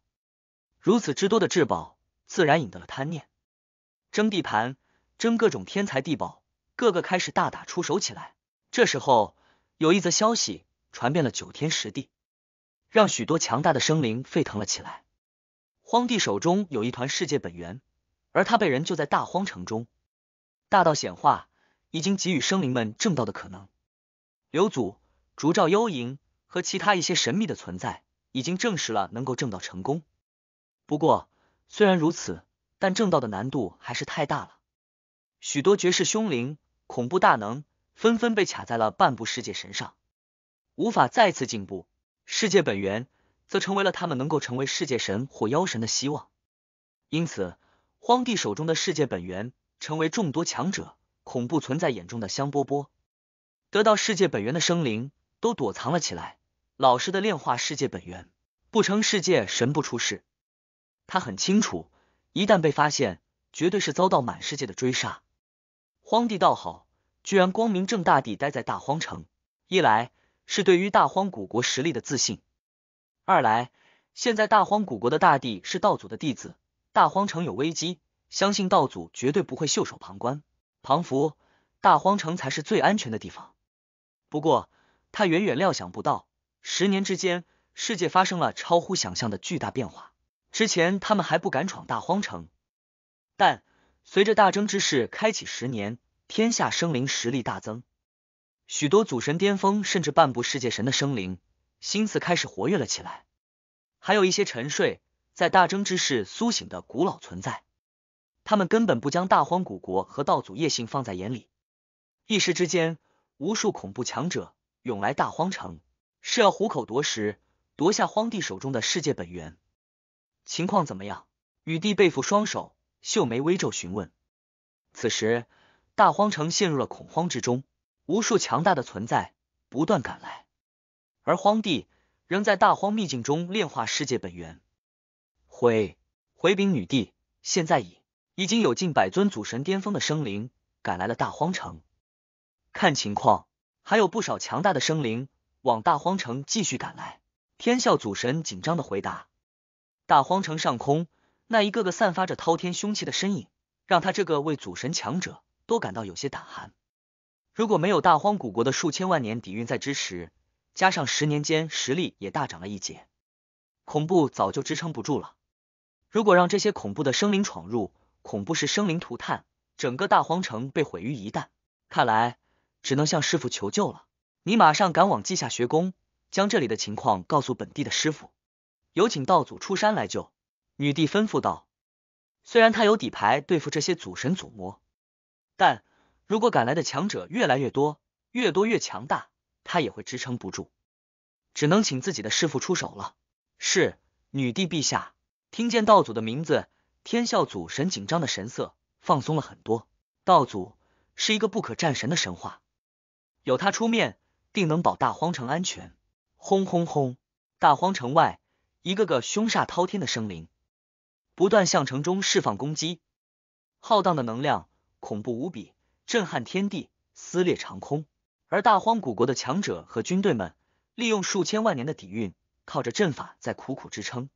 如此之多的至宝，自然引得了贪念，争地盘，争各种天才地宝，个个开始大打出手起来。这时候，有一则消息传遍了九天十地，让许多强大的生灵沸腾了起来。荒帝手中有一团世界本源，而他被人就在大荒城中，大道显化已经给予生灵们正道的可能。刘祖、烛照幽影和其他一些神秘的存在，已经证实了能够正道成功。不过，虽然如此，但正道的难度还是太大了。许多绝世凶灵、恐怖大能纷纷被卡在了半步世界神上，无法再次进步。世界本源。则成为了他们能够成为世界神或妖神的希望，因此，荒地手中的世界本源成为众多强者、恐怖存在眼中的香饽饽。得到世界本源的生灵都躲藏了起来，老实的炼化世界本源，不成世界神不出世。他很清楚，一旦被发现，绝对是遭到满世界的追杀。荒地倒好，居然光明正大地待在大荒城，一来是对于大荒古国实力的自信。二来，现在大荒古国的大地是道祖的弟子，大荒城有危机，相信道祖绝对不会袖手旁观。庞福，大荒城才是最安全的地方。不过，他远远料想不到，十年之间，世界发生了超乎想象的巨大变化。之前他们还不敢闯大荒城，但随着大争之势开启，十年，天下生灵实力大增，许多祖神巅峰甚至半步世界神的生灵。心思开始活跃了起来，还有一些沉睡在大争之势苏醒的古老存在，他们根本不将大荒古国和道祖叶姓放在眼里。一时之间，无数恐怖强者涌来大荒城，是要虎口夺食，夺下荒帝手中的世界本源。情况怎么样？雨帝背负双手，秀眉微皱询问。此时，大荒城陷入了恐慌之中，无数强大的存在不断赶来。而荒帝仍在大荒秘境中炼化世界本源。回回禀女帝，现在已已经有近百尊祖神巅峰的生灵赶来了大荒城，看情况还有不少强大的生灵往大荒城继续赶来。天啸祖神紧张的回答。大荒城上空那一个个散发着滔天凶气的身影，让他这个为祖神强者都感到有些胆寒。如果没有大荒古国的数千万年底蕴在支持。加上十年间实力也大涨了一截，恐怖早就支撑不住了。如果让这些恐怖的生灵闯入，恐怖是生灵涂炭，整个大荒城被毁于一旦。看来只能向师傅求救了。你马上赶往稷下学宫，将这里的情况告诉本地的师傅，有请道祖出山来救。女帝吩咐道：“虽然他有底牌对付这些祖神祖魔，但如果赶来的强者越来越多，越多越强大。”他也会支撑不住，只能请自己的师傅出手了。是女帝陛下，听见道祖的名字，天啸祖神紧张的神色放松了很多。道祖是一个不可战神的神话，有他出面，定能保大荒城安全。轰轰轰！大荒城外，一个个凶煞滔天的生灵不断向城中释放攻击，浩荡的能量恐怖无比，震撼天地，撕裂长空。而大荒古国的强者和军队们，利用数千万年的底蕴，靠着阵法在苦苦支撑。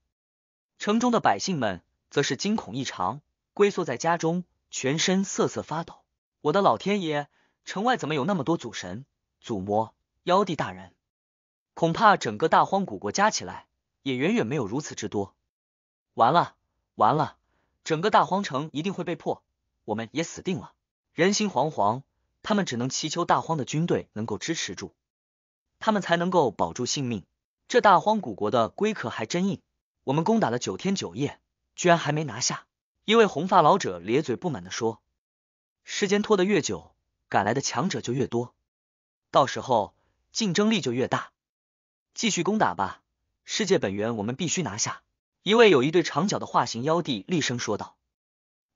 城中的百姓们则是惊恐异常，龟缩在家中，全身瑟瑟发抖。我的老天爷，城外怎么有那么多祖神、祖魔、妖帝大人？恐怕整个大荒古国加起来，也远远没有如此之多。完了，完了，整个大荒城一定会被破，我们也死定了。人心惶惶。他们只能祈求大荒的军队能够支持住，他们才能够保住性命。这大荒古国的龟壳还真硬，我们攻打了九天九夜，居然还没拿下。一位红发老者咧嘴不满的说：“时间拖得越久，赶来的强者就越多，到时候竞争力就越大。继续攻打吧，世界本源我们必须拿下。”一位有一对长角的化形妖帝厉声说道：“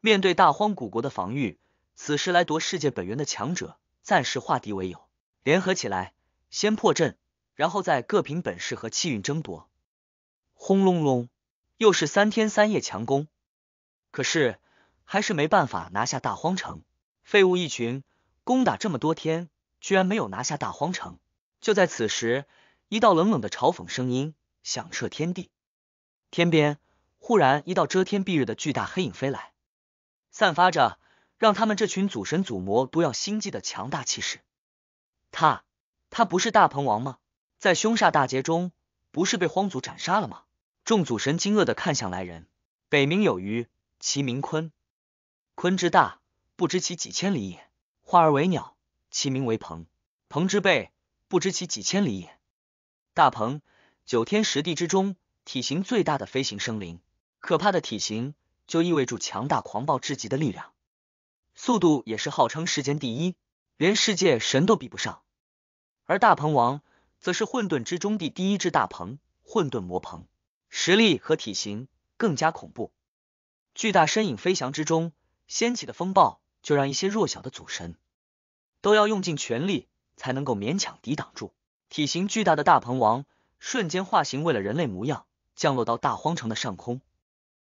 面对大荒古国的防御。”此时来夺世界本源的强者，暂时化敌为友，联合起来，先破阵，然后再各凭本事和气运争夺。轰隆隆，又是三天三夜强攻，可是还是没办法拿下大荒城。废物一群，攻打这么多天，居然没有拿下大荒城。就在此时，一道冷冷的嘲讽声音响彻天地。天边忽然一道遮天蔽日的巨大黑影飞来，散发着。让他们这群祖神、祖魔都要心悸的强大气势，他他不是大鹏王吗？在凶煞大劫中，不是被荒族斩杀了吗？众祖神惊愕的看向来人。北冥有鱼，其名鲲。鲲之大，不知其几千里也。化而为鸟，其名为鹏。鹏之背，不知其几千里也。大鹏，九天十地之中体型最大的飞行生灵。可怕的体型，就意味着强大狂暴至极的力量。速度也是号称世间第一，连世界神都比不上。而大鹏王则是混沌之中的第一只大鹏，混沌魔鹏，实力和体型更加恐怖。巨大身影飞翔之中，掀起的风暴就让一些弱小的祖神都要用尽全力才能够勉强抵挡住。体型巨大的大鹏王瞬间化形为了人类模样，降落到大荒城的上空，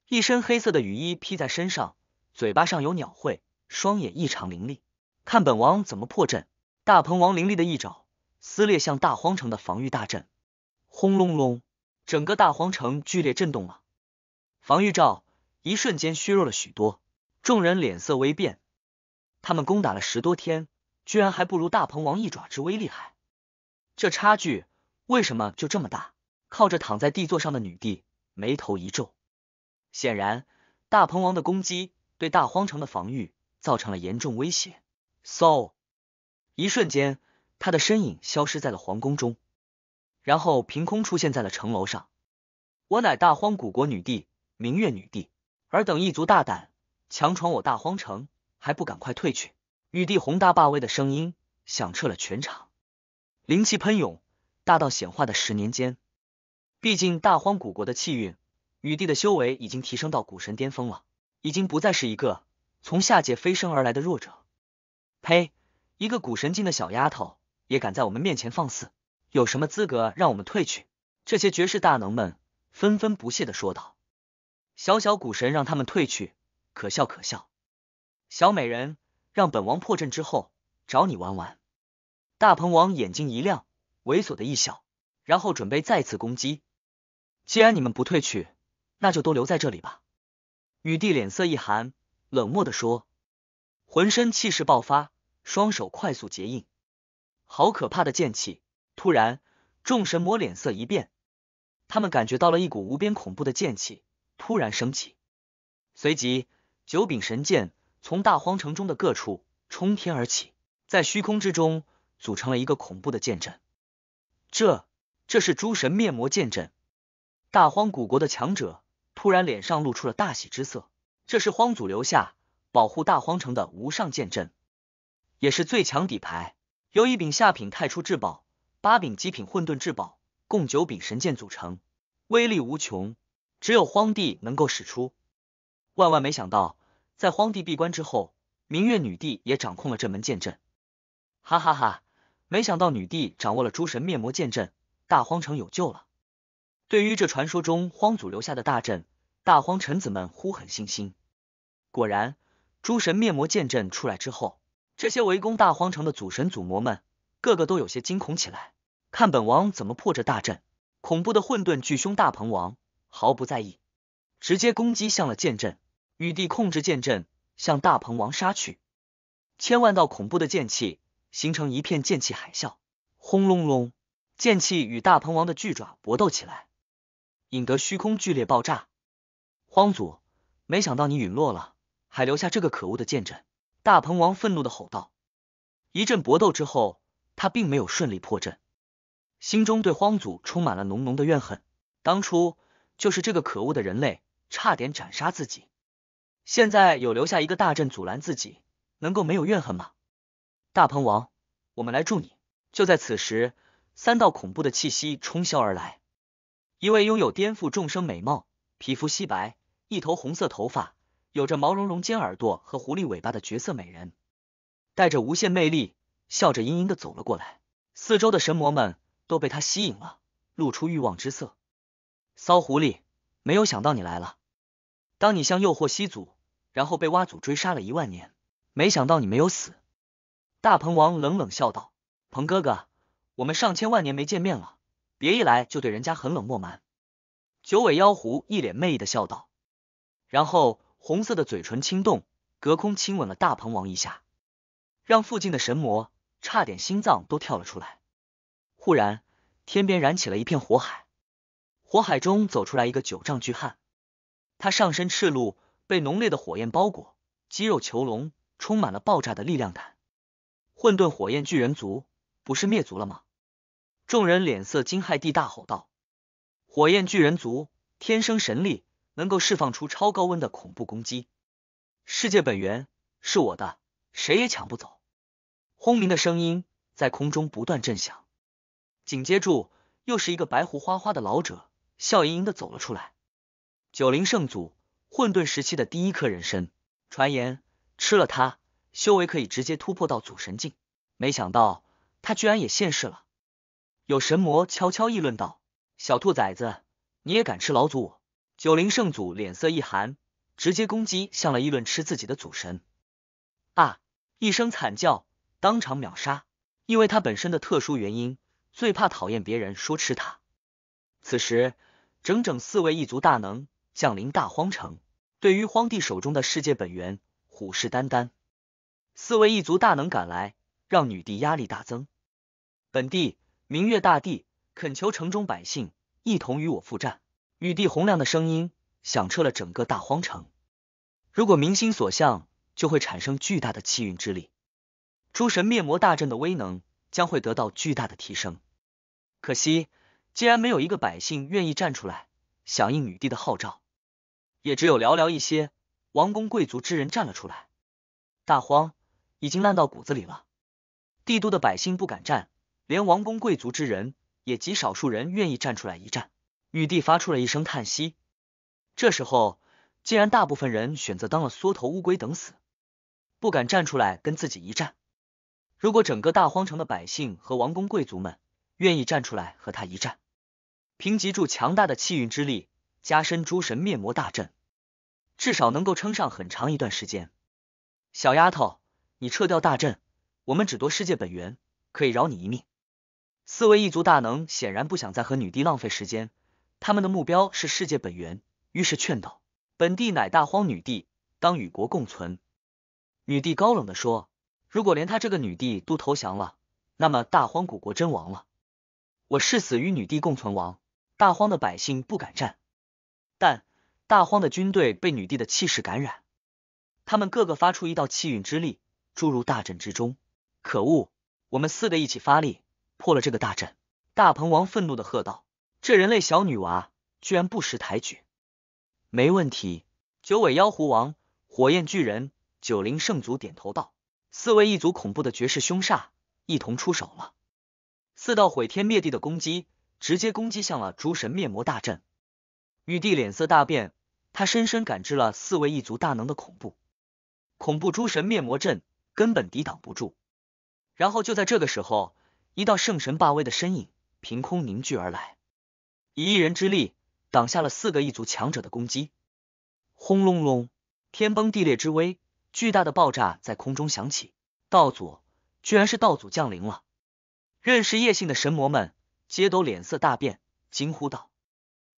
一身黑色的雨衣披在身上，嘴巴上有鸟喙。双眼异常凌厉，看本王怎么破阵！大鹏王凌厉的一爪撕裂向大荒城的防御大阵，轰隆隆，整个大荒城剧烈震动了，防御罩一瞬间削弱了许多。众人脸色微变，他们攻打了十多天，居然还不如大鹏王一爪之威厉害，这差距为什么就这么大？靠着躺在地座上的女帝眉头一皱，显然大鹏王的攻击对大荒城的防御。造成了严重威胁。So，一瞬间，他的身影消失在了皇宫中，然后凭空出现在了城楼上。我乃大荒古国女帝明月女帝，尔等异族大胆强闯我大荒城，还不赶快退去！女帝宏大霸威的声音响彻了全场，灵气喷涌，大道显化的十年间，毕竟大荒古国的气运，女帝的修为已经提升到古神巅峰了，已经不再是一个。从下界飞升而来的弱者，呸！一个古神境的小丫头也敢在我们面前放肆，有什么资格让我们退去？这些绝世大能们纷纷不屑的说道：“小小古神，让他们退去，可笑可笑！”小美人，让本王破阵之后找你玩玩。”大鹏王眼睛一亮，猥琐的一笑，然后准备再次攻击。既然你们不退去，那就都留在这里吧。”雨帝脸色一寒。冷漠的说，浑身气势爆发，双手快速结印，好可怕的剑气！突然，众神魔脸色一变，他们感觉到了一股无边恐怖的剑气突然升起，随即九柄神剑从大荒城中的各处冲天而起，在虚空之中组成了一个恐怖的剑阵。这，这是诸神灭魔剑阵！大荒古国的强者突然脸上露出了大喜之色。这是荒祖留下保护大荒城的无上剑阵，也是最强底牌。由一柄下品太初至宝、八柄极品混沌至宝、共九柄神剑组成，威力无穷，只有荒帝能够使出。万万没想到，在荒帝闭关之后，明月女帝也掌控了这门剑阵。哈哈哈，没想到女帝掌握了诸神灭魔剑阵，大荒城有救了。对于这传说中荒祖留下的大阵。大荒臣子们呼狠信心，果然，诸神灭魔剑阵出来之后，这些围攻大荒城的祖神祖魔们个个都有些惊恐起来。看本王怎么破这大阵！恐怖的混沌巨凶大鹏王毫不在意，直接攻击向了剑阵。玉帝控制剑阵向大鹏王杀去，千万道恐怖的剑气形成一片剑气海啸，轰隆隆，剑气与大鹏王的巨爪搏斗起来，引得虚空剧烈爆炸。荒祖，没想到你陨落了，还留下这个可恶的剑阵！大鹏王愤怒的吼道。一阵搏斗之后，他并没有顺利破阵，心中对荒祖充满了浓浓的怨恨。当初就是这个可恶的人类，差点斩杀自己。现在有留下一个大阵阻拦自己，能够没有怨恨吗？大鹏王，我们来助你！就在此时，三道恐怖的气息冲霄而来，一位拥有颠覆众生美貌，皮肤皙白。一头红色头发，有着毛茸茸尖耳朵和狐狸尾巴的绝色美人，带着无限魅力，笑着盈盈的走了过来。四周的神魔们都被他吸引了，露出欲望之色。骚狐狸，没有想到你来了。当你向诱惑西祖，然后被蛙祖追杀了一万年，没想到你没有死。大鹏王冷冷笑道：“鹏哥哥，我们上千万年没见面了，别一来就对人家很冷漠蛮。”九尾妖狐一脸魅意的笑道。然后，红色的嘴唇轻动，隔空亲吻了大鹏王一下，让附近的神魔差点心脏都跳了出来。忽然，天边燃起了一片火海，火海中走出来一个九丈巨汉，他上身赤露，被浓烈的火焰包裹，肌肉囚笼，充满了爆炸的力量感。混沌火焰巨人族不是灭族了吗？众人脸色惊骇地大吼道：“火焰巨人族天生神力！”能够释放出超高温的恐怖攻击。世界本源是我的，谁也抢不走。轰鸣的声音在空中不断震响。紧接住，又是一个白胡花花的老者笑盈盈的走了出来。九灵圣祖，混沌时期的第一颗人参，传言吃了它，修为可以直接突破到祖神境。没想到他居然也现世了。有神魔悄悄议论道：“小兔崽子，你也敢吃老祖我？”九灵圣祖脸色一寒，直接攻击向了议论吃自己的祖神。啊！一声惨叫，当场秒杀。因为他本身的特殊原因，最怕讨厌别人说吃他。此时，整整四位异族大能降临大荒城，对于荒帝手中的世界本源虎视眈眈。四位异族大能赶来，让女帝压力大增。本帝，明月大帝，恳求城中百姓一同与我赴战。玉帝洪亮的声音响彻了整个大荒城。如果民心所向，就会产生巨大的气运之力，诸神灭魔大阵的威能将会得到巨大的提升。可惜，既然没有一个百姓愿意站出来响应女帝的号召，也只有寥寥一些王公贵族之人站了出来。大荒已经烂到骨子里了，帝都的百姓不敢站，连王公贵族之人也极少数人愿意站出来一战。玉帝发出了一声叹息。这时候，竟然大部分人选择当了缩头乌龟，等死，不敢站出来跟自己一战。如果整个大荒城的百姓和王公贵族们愿意站出来和他一战，凭集住强大的气运之力加深诸神灭魔大阵，至少能够撑上很长一段时间。小丫头，你撤掉大阵，我们只夺世界本源，可以饶你一命。四位异族大能显然不想再和女帝浪费时间。他们的目标是世界本源，于是劝道：“本地乃大荒女帝，当与国共存。”女帝高冷的说：“如果连她这个女帝都投降了，那么大荒古国真亡了。”我誓死与女帝共存亡。大荒的百姓不敢战，但大荒的军队被女帝的气势感染，他们个个发出一道气运之力注入大阵之中。可恶！我们四个一起发力，破了这个大阵。大鹏王愤怒的喝道。这人类小女娃居然不识抬举，没问题。九尾妖狐王、火焰巨人、九灵圣祖点头道：“四位一族恐怖的绝世凶煞一同出手了，四道毁天灭地的攻击直接攻击向了诸神灭魔大阵。”玉帝脸色大变，他深深感知了四位一族大能的恐怖，恐怖诸神灭魔阵根本抵挡不住。然后就在这个时候，一道圣神霸威的身影凭空凝聚而来。以一人之力挡下了四个异族强者的攻击。轰隆隆，天崩地裂之威，巨大的爆炸在空中响起。道祖，居然是道祖降临了！认识叶姓的神魔们皆都脸色大变，惊呼道：“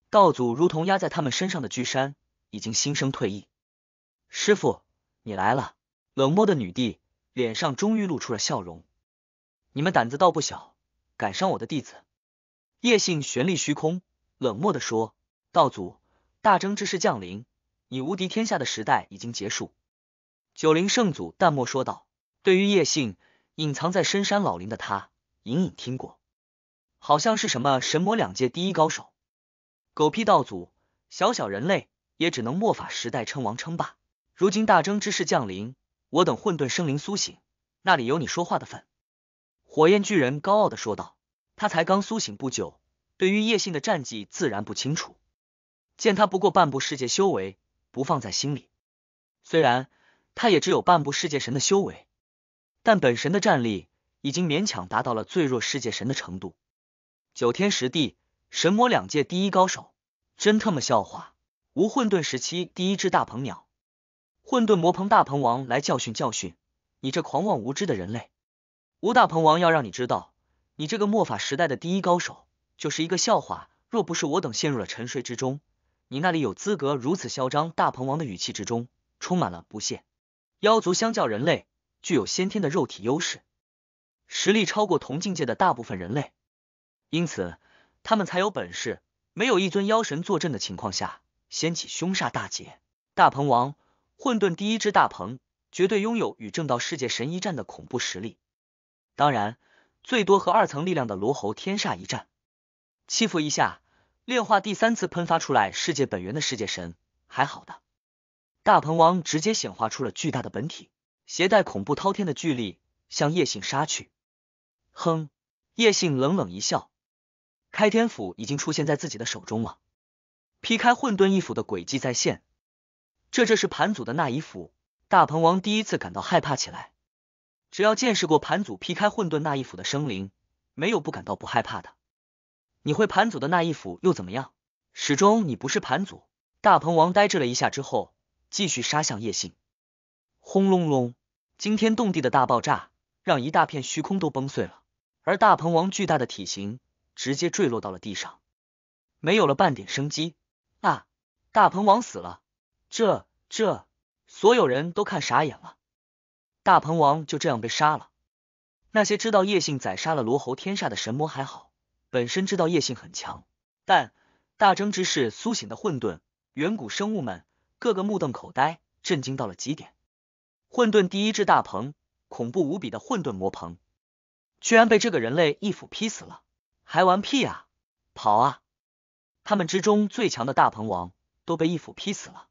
道祖，如同压在他们身上的巨山，已经心生退意。”师傅，你来了！冷漠的女帝脸上终于露出了笑容：“你们胆子倒不小，敢伤我的弟子？”叶姓旋力虚空。冷漠的说道：“祖大征之势降临，你无敌天下的时代已经结束。”九灵圣祖淡漠说道：“对于叶姓隐藏在深山老林的他，隐隐听过，好像是什么神魔两界第一高手。”“狗屁道祖，小小人类也只能末法时代称王称霸。如今大征之势降临，我等混沌生灵苏醒，那里有你说话的份？”火焰巨人高傲的说道：“他才刚苏醒不久。”对于叶信的战绩自然不清楚，见他不过半步世界修为，不放在心里。虽然他也只有半步世界神的修为，但本神的战力已经勉强达到了最弱世界神的程度。九天十地，神魔两界第一高手，真特么笑话！无混沌时期第一只大鹏鸟，混沌魔鹏大鹏王来教训教训你这狂妄无知的人类！吴大鹏王要让你知道，你这个末法时代的第一高手！就是一个笑话。若不是我等陷入了沉睡之中，你那里有资格如此嚣张？大鹏王的语气之中充满了不屑。妖族相较人类，具有先天的肉体优势，实力超过同境界的大部分人类，因此他们才有本事。没有一尊妖神坐镇的情况下，掀起凶煞大劫。大鹏王，混沌第一只大鹏，绝对拥有与正道世界神一战的恐怖实力，当然，最多和二层力量的罗喉天煞一战。欺负一下，炼化第三次喷发出来世界本源的世界神，还好的。大鹏王直接显化出了巨大的本体，携带恐怖滔天的巨力向叶信杀去。哼！叶信冷冷一笑，开天斧已经出现在自己的手中了，劈开混沌一斧的诡计再现。这，这是盘祖的那一斧。大鹏王第一次感到害怕起来。只要见识过盘祖劈开混沌那一斧的生灵，没有不感到不害怕的。你会盘祖的那一斧又怎么样？始终你不是盘祖。大鹏王呆滞了一下之后，继续杀向叶信。轰隆隆，惊天动地的大爆炸让一大片虚空都崩碎了，而大鹏王巨大的体型直接坠落到了地上，没有了半点生机。啊！大鹏王死了！这这，所有人都看傻眼了。大鹏王就这样被杀了。那些知道叶信宰杀了罗喉天煞的神魔还好。本身知道叶性很强，但大争之势苏醒的混沌远古生物们，个个目瞪口呆，震惊到了极点。混沌第一只大鹏，恐怖无比的混沌魔鹏，居然被这个人类一斧劈死了，还玩屁啊，跑啊！他们之中最强的大鹏王都被一斧劈死了，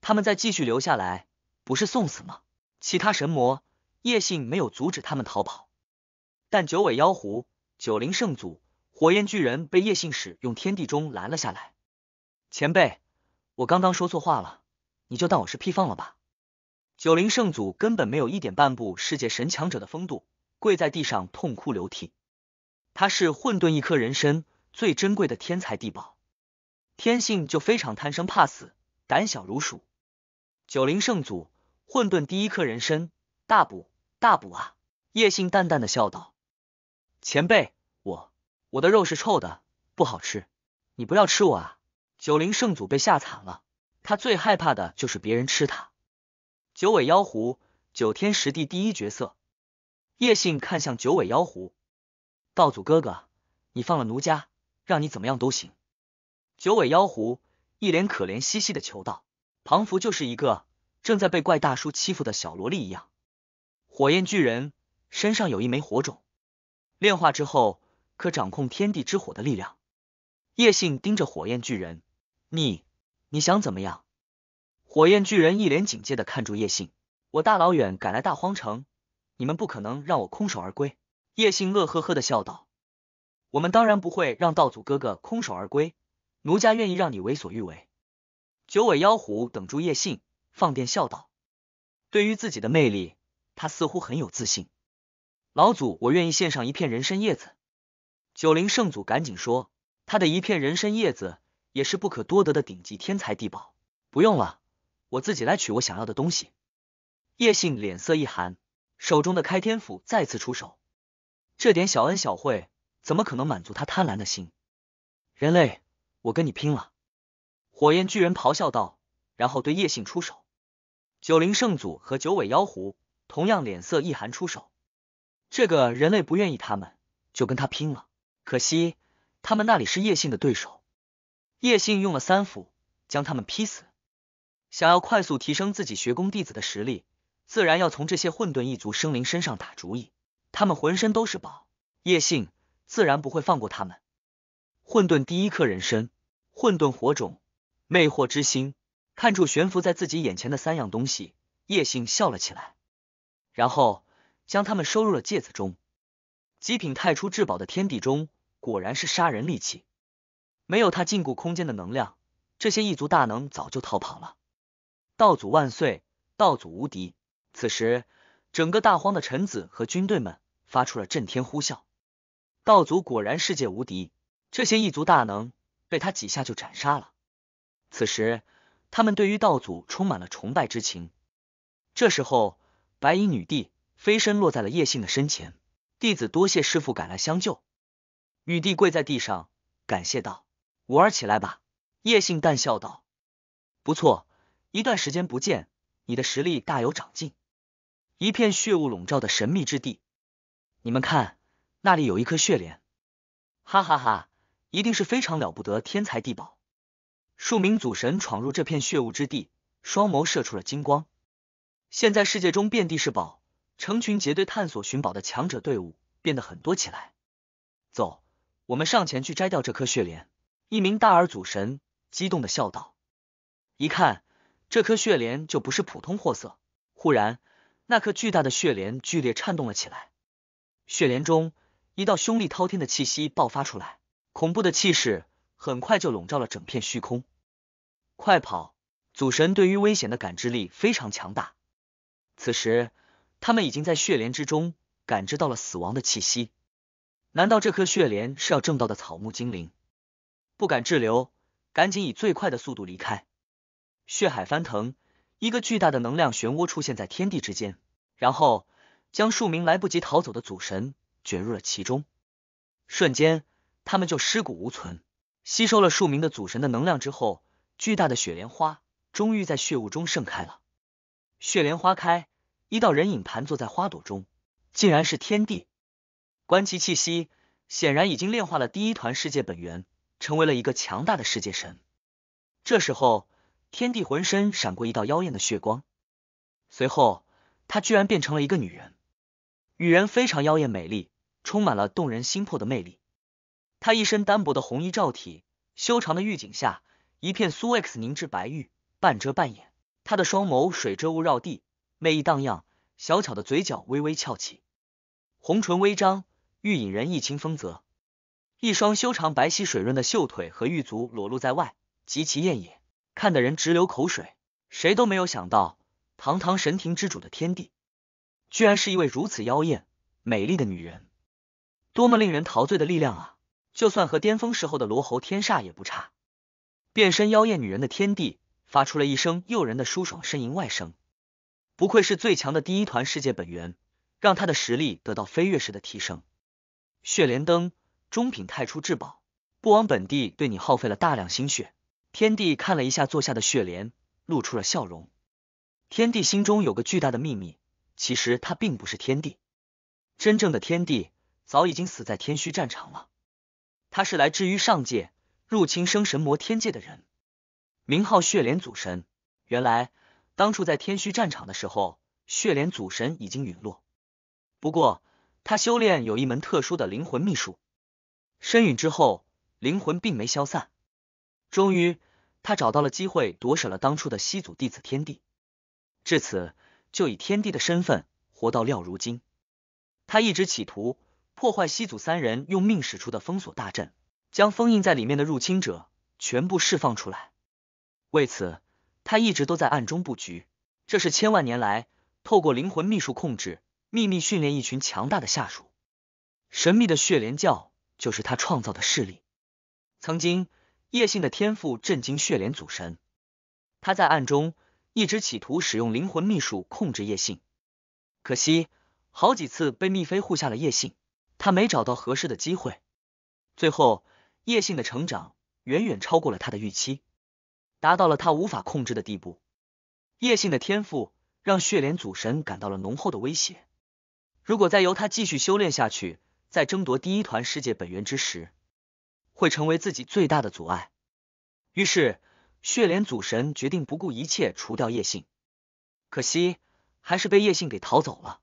他们再继续留下来不是送死吗？其他神魔叶姓没有阻止他们逃跑，但九尾妖狐九灵圣祖。火焰巨人被叶信使用天地钟拦了下来。前辈，我刚刚说错话了，你就当我是屁放了吧。九灵圣祖根本没有一点半步世界神强者的风度，跪在地上痛哭流涕。他是混沌一颗人参最珍贵的天才地宝，天性就非常贪生怕死，胆小如鼠。九灵圣祖，混沌第一颗人参，大补大补啊！叶信淡淡的笑道：“前辈。”我的肉是臭的，不好吃，你不要吃我啊！九灵圣祖被吓惨了，他最害怕的就是别人吃他。九尾妖狐，九天十地第一角色。叶信看向九尾妖狐，道祖哥哥，你放了奴家，让你怎么样都行。九尾妖狐一脸可怜兮兮的求道，庞福就是一个正在被怪大叔欺负的小萝莉一样。火焰巨人身上有一枚火种，炼化之后。可掌控天地之火的力量。叶信盯着火焰巨人，你，你想怎么样？火焰巨人一脸警戒的看住叶信，我大老远赶来大荒城，你们不可能让我空手而归。叶信乐呵呵的笑道：“我们当然不会让道祖哥哥空手而归，奴家愿意让你为所欲为。”九尾妖狐等住叶信，放电笑道：“对于自己的魅力，他似乎很有自信。”老祖，我愿意献上一片人参叶子。九灵圣祖赶紧说，他的一片人参叶子也是不可多得的顶级天才地宝。不用了，我自己来取我想要的东西。叶信脸色一寒，手中的开天斧再次出手。这点小恩小惠怎么可能满足他贪婪的心？人类，我跟你拼了！火焰巨人咆哮道，然后对叶信出手。九灵圣祖和九尾妖狐同样脸色一寒，出手。这个人类不愿意，他们就跟他拼了。可惜，他们那里是叶信的对手。叶信用了三斧将他们劈死。想要快速提升自己学宫弟子的实力，自然要从这些混沌一族生灵身上打主意。他们浑身都是宝，叶信自然不会放过他们。混沌第一颗人参，混沌火种，魅惑之心，看住悬浮在自己眼前的三样东西，叶信笑了起来，然后将他们收入了戒子中。极品太初至宝的天地中果然是杀人利器，没有他禁锢空间的能量，这些异族大能早就逃跑了。道祖万岁，道祖无敌！此时，整个大荒的臣子和军队们发出了震天呼啸。道祖果然世界无敌，这些异族大能被他几下就斩杀了。此时，他们对于道祖充满了崇拜之情。这时候，白衣女帝飞身落在了叶信的身前。弟子多谢师傅赶来相救。玉帝跪在地上，感谢道：“儿起来吧。”叶姓淡笑道：“不错，一段时间不见，你的实力大有长进。”一片血雾笼罩的神秘之地，你们看，那里有一颗血莲。哈哈哈，一定是非常了不得天才地宝。数名祖神闯入这片血雾之地，双眸射出了金光。现在世界中遍地是宝，成群结队探索寻宝的强者队伍变得很多起来。走。我们上前去摘掉这颗血莲，一名大耳祖神激动的笑道：“一看这颗血莲就不是普通货色。”忽然，那颗巨大的血莲剧烈颤动了起来，血莲中一道凶力滔天的气息爆发出来，恐怖的气势很快就笼罩了整片虚空。快跑！祖神对于危险的感知力非常强大，此时他们已经在血莲之中感知到了死亡的气息。难道这颗血莲是要正道的草木精灵？不敢滞留，赶紧以最快的速度离开。血海翻腾，一个巨大的能量漩涡出现在天地之间，然后将数名来不及逃走的祖神卷入了其中。瞬间，他们就尸骨无存。吸收了数名的祖神的能量之后，巨大的雪莲花终于在血雾中盛开了。雪莲花开，一道人影盘坐在花朵中，竟然是天帝。观其气息，显然已经炼化了第一团世界本源，成为了一个强大的世界神。这时候，天地浑身闪过一道妖艳的血光，随后她居然变成了一个女人。女人非常妖艳美丽，充满了动人心魄的魅力。她一身单薄的红衣罩体，修长的玉颈下一片苏 x 凝脂白玉，半遮半掩。她的双眸水遮雾绕地，魅意荡漾。小巧的嘴角微微翘起，红唇微张。欲引人一清风泽，一双修长白皙水润的秀腿和玉足裸露在外，极其艳眼，看得人直流口水。谁都没有想到，堂堂神庭之主的天帝，居然是一位如此妖艳美丽的女人。多么令人陶醉的力量啊！就算和巅峰时候的罗喉天煞也不差。变身妖艳女人的天帝，发出了一声诱人的舒爽呻吟外声。不愧是最强的第一团世界本源，让他的实力得到飞跃式的提升。血莲灯，中品太初至宝，不枉本帝对你耗费了大量心血。天帝看了一下坐下的血莲，露出了笑容。天帝心中有个巨大的秘密，其实他并不是天帝，真正的天帝早已经死在天虚战场了。他是来至于上界，入侵生神魔天界的人，名号血莲祖神。原来当初在天虚战场的时候，血莲祖神已经陨落，不过。他修炼有一门特殊的灵魂秘术，身陨之后，灵魂并没消散。终于，他找到了机会夺舍了当初的西祖弟子天帝，至此就以天帝的身份活到了如今。他一直企图破坏西祖三人用命使出的封锁大阵，将封印在里面的入侵者全部释放出来。为此，他一直都在暗中布局，这是千万年来透过灵魂秘术控制。秘密训练一群强大的下属，神秘的血莲教就是他创造的势力。曾经，叶信的天赋震惊血莲祖神，他在暗中一直企图使用灵魂秘术控制叶信，可惜好几次被蜜妃护下了叶信，他没找到合适的机会。最后，叶信的成长远远超过了他的预期，达到了他无法控制的地步。叶信的天赋让血莲祖神感到了浓厚的威胁。如果再由他继续修炼下去，在争夺第一团世界本源之时，会成为自己最大的阻碍。于是血莲祖神决定不顾一切除掉叶信，可惜还是被叶信给逃走了，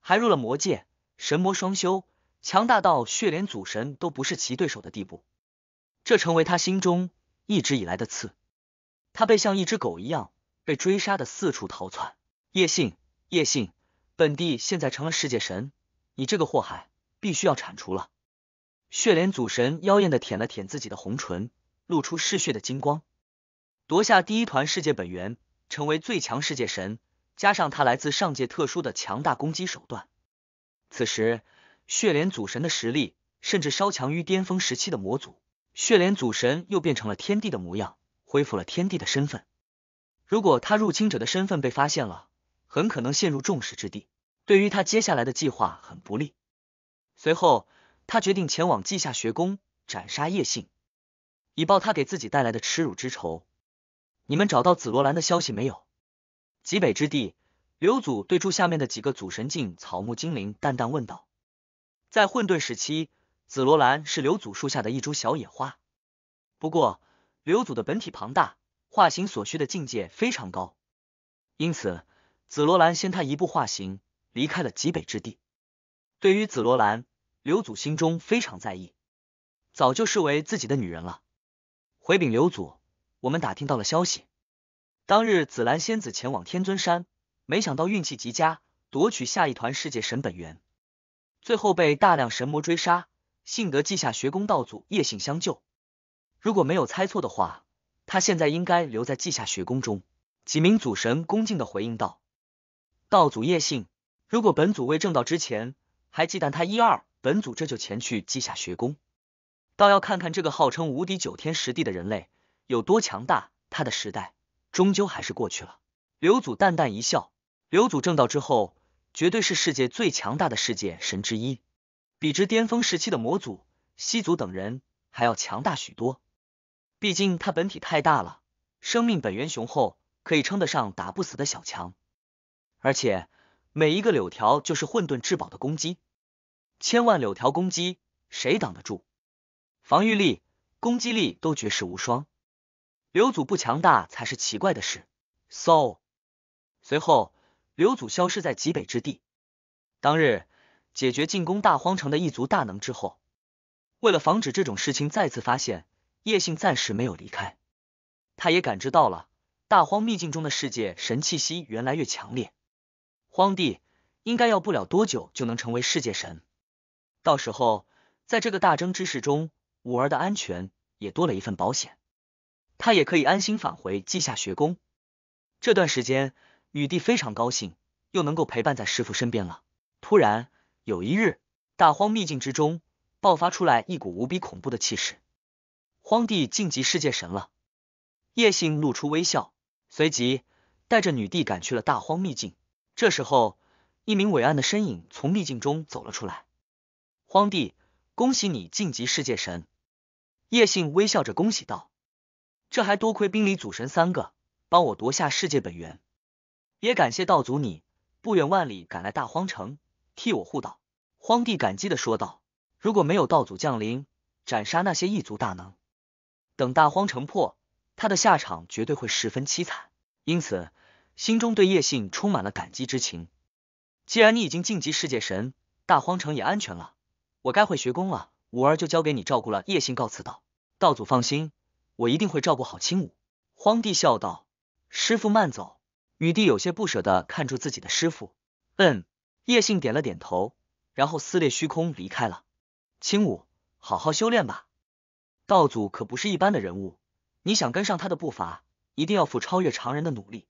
还入了魔界，神魔双修，强大到血莲祖神都不是其对手的地步。这成为他心中一直以来的刺，他被像一只狗一样被追杀的四处逃窜。叶信，叶信。本帝现在成了世界神，你这个祸害必须要铲除了！血莲祖神妖艳的舔了舔自己的红唇，露出嗜血的金光，夺下第一团世界本源，成为最强世界神。加上他来自上界特殊的强大攻击手段，此时血莲祖神的实力甚至稍强于巅峰时期的魔祖。血莲祖神又变成了天帝的模样，恢复了天帝的身份。如果他入侵者的身份被发现了。很可能陷入众矢之的，对于他接下来的计划很不利。随后，他决定前往稷下学宫斩杀叶姓，以报他给自己带来的耻辱之仇。你们找到紫罗兰的消息没有？极北之地，刘祖对住下面的几个祖神境草木精灵淡淡问道。在混沌时期，紫罗兰是刘祖树下的一株小野花。不过，刘祖的本体庞大，化形所需的境界非常高，因此。紫罗兰先他一步化形，离开了极北之地。对于紫罗兰，刘祖心中非常在意，早就视为自己的女人了。回禀刘祖，我们打听到了消息，当日紫兰仙子前往天尊山，没想到运气极佳，夺取下一团世界神本源，最后被大量神魔追杀，幸得稷下学宫道祖夜姓相救。如果没有猜错的话，他现在应该留在稷下学宫中。几名祖神恭敬的回应道。道祖夜姓，如果本祖未正道之前还忌惮他一二，本祖这就前去稷下学宫，倒要看看这个号称无敌九天十地的人类有多强大。他的时代终究还是过去了。刘祖淡淡一笑，刘祖正道之后，绝对是世界最强大的世界神之一，比之巅峰时期的魔祖、西祖等人还要强大许多。毕竟他本体太大了，生命本源雄厚，可以称得上打不死的小强。而且每一个柳条就是混沌至宝的攻击，千万柳条攻击，谁挡得住？防御力、攻击力都绝世无双，刘祖不强大才是奇怪的事。So，随后刘祖消失在极北之地。当日解决进攻大荒城的一族大能之后，为了防止这种事情再次发现，叶姓暂时没有离开。他也感知到了大荒秘境中的世界神气息越来越强烈。荒地应该要不了多久就能成为世界神，到时候在这个大争之势中，五儿的安全也多了一份保险，他也可以安心返回稷下学宫。这段时间，女帝非常高兴，又能够陪伴在师傅身边了。突然，有一日，大荒秘境之中爆发出来一股无比恐怖的气势，荒地晋级世界神了。叶信露出微笑，随即带着女帝赶去了大荒秘境。这时候，一名伟岸的身影从秘境中走了出来。荒帝，恭喜你晋级世界神！叶信微笑着恭喜道：“这还多亏冰里祖神三个帮我夺下世界本源，也感谢道祖你不远万里赶来大荒城，替我护道。”荒帝感激的说道：“如果没有道祖降临，斩杀那些异族大能，等大荒城破，他的下场绝对会十分凄惨。因此。”心中对叶信充满了感激之情。既然你已经晋级世界神，大荒城也安全了，我该回学宫了。五儿就交给你照顾了。叶信告辞道：“道祖放心，我一定会照顾好青武。”荒帝笑道：“师傅慢走。”女帝有些不舍的看住自己的师傅。嗯，叶信点了点头，然后撕裂虚空离开了。青武，好好修炼吧。道祖可不是一般的人物，你想跟上他的步伐，一定要付超越常人的努力。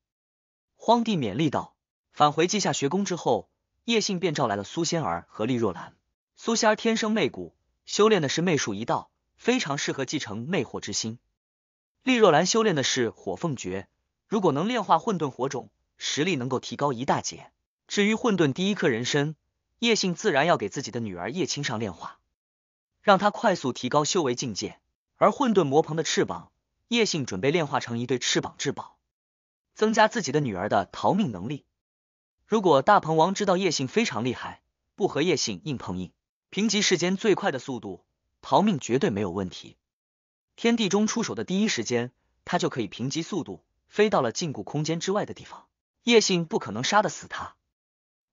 荒帝勉励道：“返回稷下学宫之后，叶信便召来了苏仙儿和厉若兰。苏仙儿天生媚骨，修炼的是媚术一道，非常适合继承魅惑之心。厉若兰修炼的是火凤诀，如果能炼化混沌火种，实力能够提高一大截。至于混沌第一颗人参，叶信自然要给自己的女儿叶青上炼化，让她快速提高修为境界。而混沌魔鹏的翅膀，叶信准备炼化成一对翅膀至宝。”增加自己的女儿的逃命能力。如果大鹏王知道叶信非常厉害，不和叶信硬碰硬，凭级世间最快的速度逃命绝对没有问题。天地中出手的第一时间，他就可以凭级速度，飞到了禁锢空间之外的地方。叶信不可能杀得死他。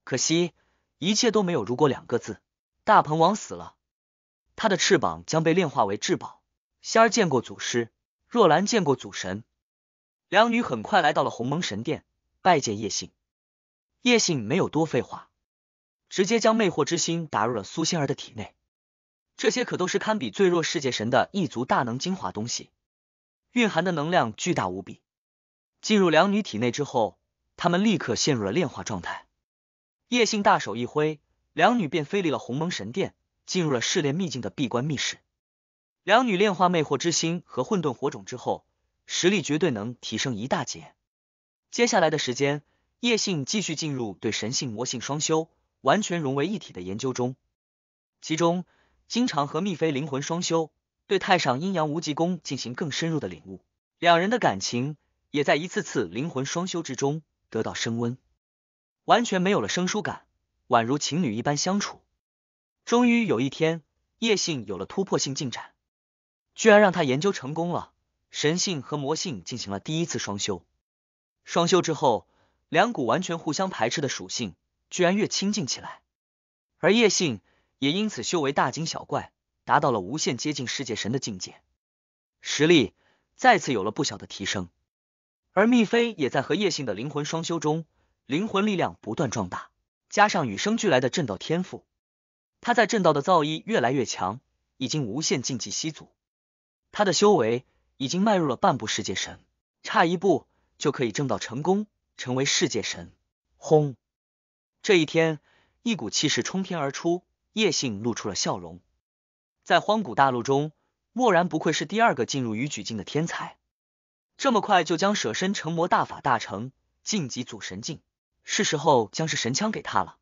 可惜一切都没有“如果”两个字。大鹏王死了，他的翅膀将被炼化为至宝。仙儿见过祖师，若兰见过祖神。两女很快来到了鸿蒙神殿，拜见叶信。叶信没有多废话，直接将魅惑之心打入了苏仙儿的体内。这些可都是堪比最弱世界神的异族大能精华东西，蕴含的能量巨大无比。进入两女体内之后，他们立刻陷入了炼化状态。叶信大手一挥，两女便飞离了鸿蒙神殿，进入了试炼秘境的闭关密室。两女炼化魅惑之心和混沌火种之后。实力绝对能提升一大截。接下来的时间，叶信继续进入对神性、魔性双修完全融为一体的研究中，其中经常和蜜妃灵魂双修，对太上阴阳无极功进行更深入的领悟。两人的感情也在一次次灵魂双修之中得到升温，完全没有了生疏感，宛如情侣一般相处。终于有一天，叶信有了突破性进展，居然让他研究成功了。神性和魔性进行了第一次双修，双修之后，两股完全互相排斥的属性居然越亲近起来，而叶姓也因此修为大惊小怪，达到了无限接近世界神的境界，实力再次有了不小的提升。而密妃也在和叶姓的灵魂双修中，灵魂力量不断壮大，加上与生俱来的震道天赋，他在震道的造诣越来越强，已经无限晋级西祖，他的修为。已经迈入了半步世界神，差一步就可以证道成功，成为世界神。轰！这一天，一股气势冲天而出，叶信露出了笑容。在荒古大陆中，墨然不愧是第二个进入鱼举境的天才，这么快就将舍身成魔大法大成，晋级祖神境。是时候将是神枪给他了。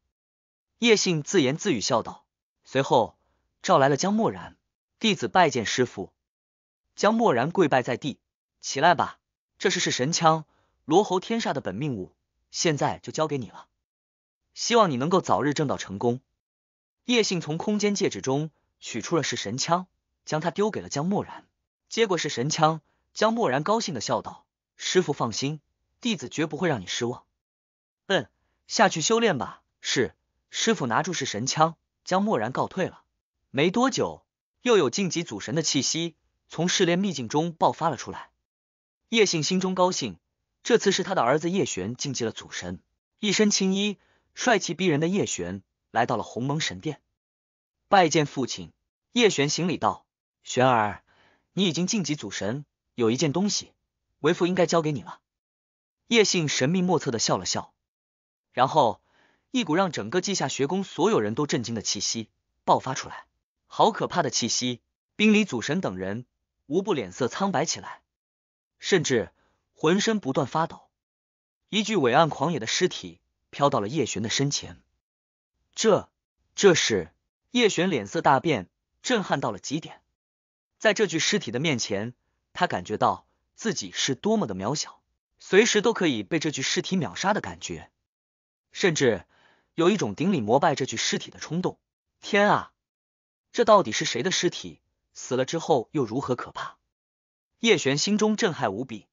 叶信自言自语笑道，随后召来了江墨然弟子拜见师傅。江默然跪拜在地，起来吧，这是是神枪，罗侯天煞的本命物，现在就交给你了，希望你能够早日证道成功。叶信从空间戒指中取出了是神枪，将它丢给了江默然。接过是神枪，江默然高兴的笑道：“师傅放心，弟子绝不会让你失望。”嗯，下去修炼吧。是，师傅拿住是神枪，江默然告退了。没多久，又有晋级祖神的气息。从试炼秘境中爆发了出来，叶姓心中高兴。这次是他的儿子叶璇晋级了祖神。一身青衣、帅气逼人的叶璇来到了鸿蒙神殿，拜见父亲。叶璇行礼道：“璇儿，你已经晋级祖神，有一件东西，为父应该交给你了。”叶姓神秘莫测的笑了笑，然后一股让整个稷下学宫所有人都震惊的气息爆发出来。好可怕的气息！冰离祖神等人。无不脸色苍白起来，甚至浑身不断发抖。一具伟岸狂野的尸体飘到了叶璇的身前，这，这是叶璇脸色大变，震撼到了极点。在这具尸体的面前，他感觉到自己是多么的渺小，随时都可以被这具尸体秒杀的感觉，甚至有一种顶礼膜拜这具尸体的冲动。天啊，这到底是谁的尸体？死了之后又如何可怕？叶璇心中震撼无比。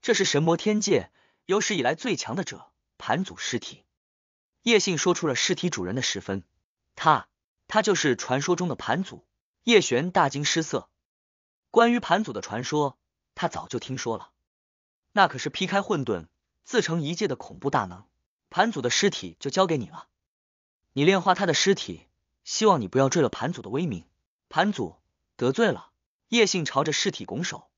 这是神魔天界有史以来最强的者——盘祖尸体。叶信说出了尸体主人的十分，他他就是传说中的盘祖。叶璇大惊失色。关于盘祖的传说，他早就听说了。那可是劈开混沌、自成一界的恐怖大能。盘祖的尸体就交给你了，你炼化他的尸体。希望你不要坠了盘祖的威名。盘祖。得罪了，叶信朝着尸体拱手。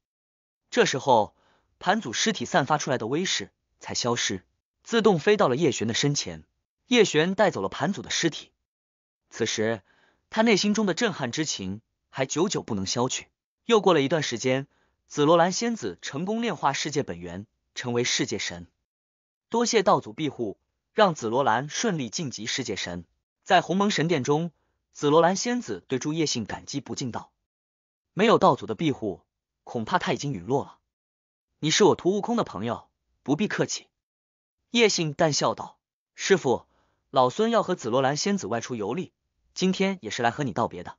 这时候，盘祖尸体散发出来的威势才消失，自动飞到了叶璇的身前。叶璇带走了盘祖的尸体。此时，他内心中的震撼之情还久久不能消去。又过了一段时间，紫罗兰仙子成功炼化世界本源，成为世界神。多谢道祖庇护，让紫罗兰顺利晋级世界神。在鸿蒙神殿中，紫罗兰仙子对朱叶信感激不尽道。没有道祖的庇护，恐怕他已经陨落了。你是我徒悟空的朋友，不必客气。”叶信淡笑道，“师傅，老孙要和紫罗兰仙子外出游历，今天也是来和你道别的。”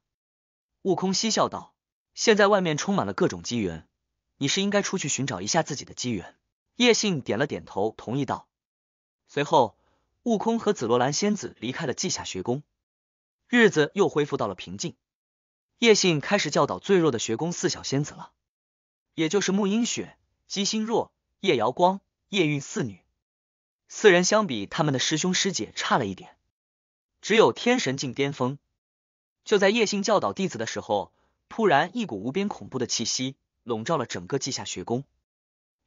悟空嬉笑道，“现在外面充满了各种机缘，你是应该出去寻找一下自己的机缘。”叶信点了点头，同意道。随后，悟空和紫罗兰仙子离开了稷下学宫，日子又恢复到了平静。叶信开始教导最弱的学宫四小仙子了，也就是木英雪、姬心若、叶瑶光、叶韵四女。四人相比他们的师兄师姐差了一点，只有天神境巅峰。就在叶信教导弟子的时候，突然一股无边恐怖的气息笼罩了整个稷下学宫。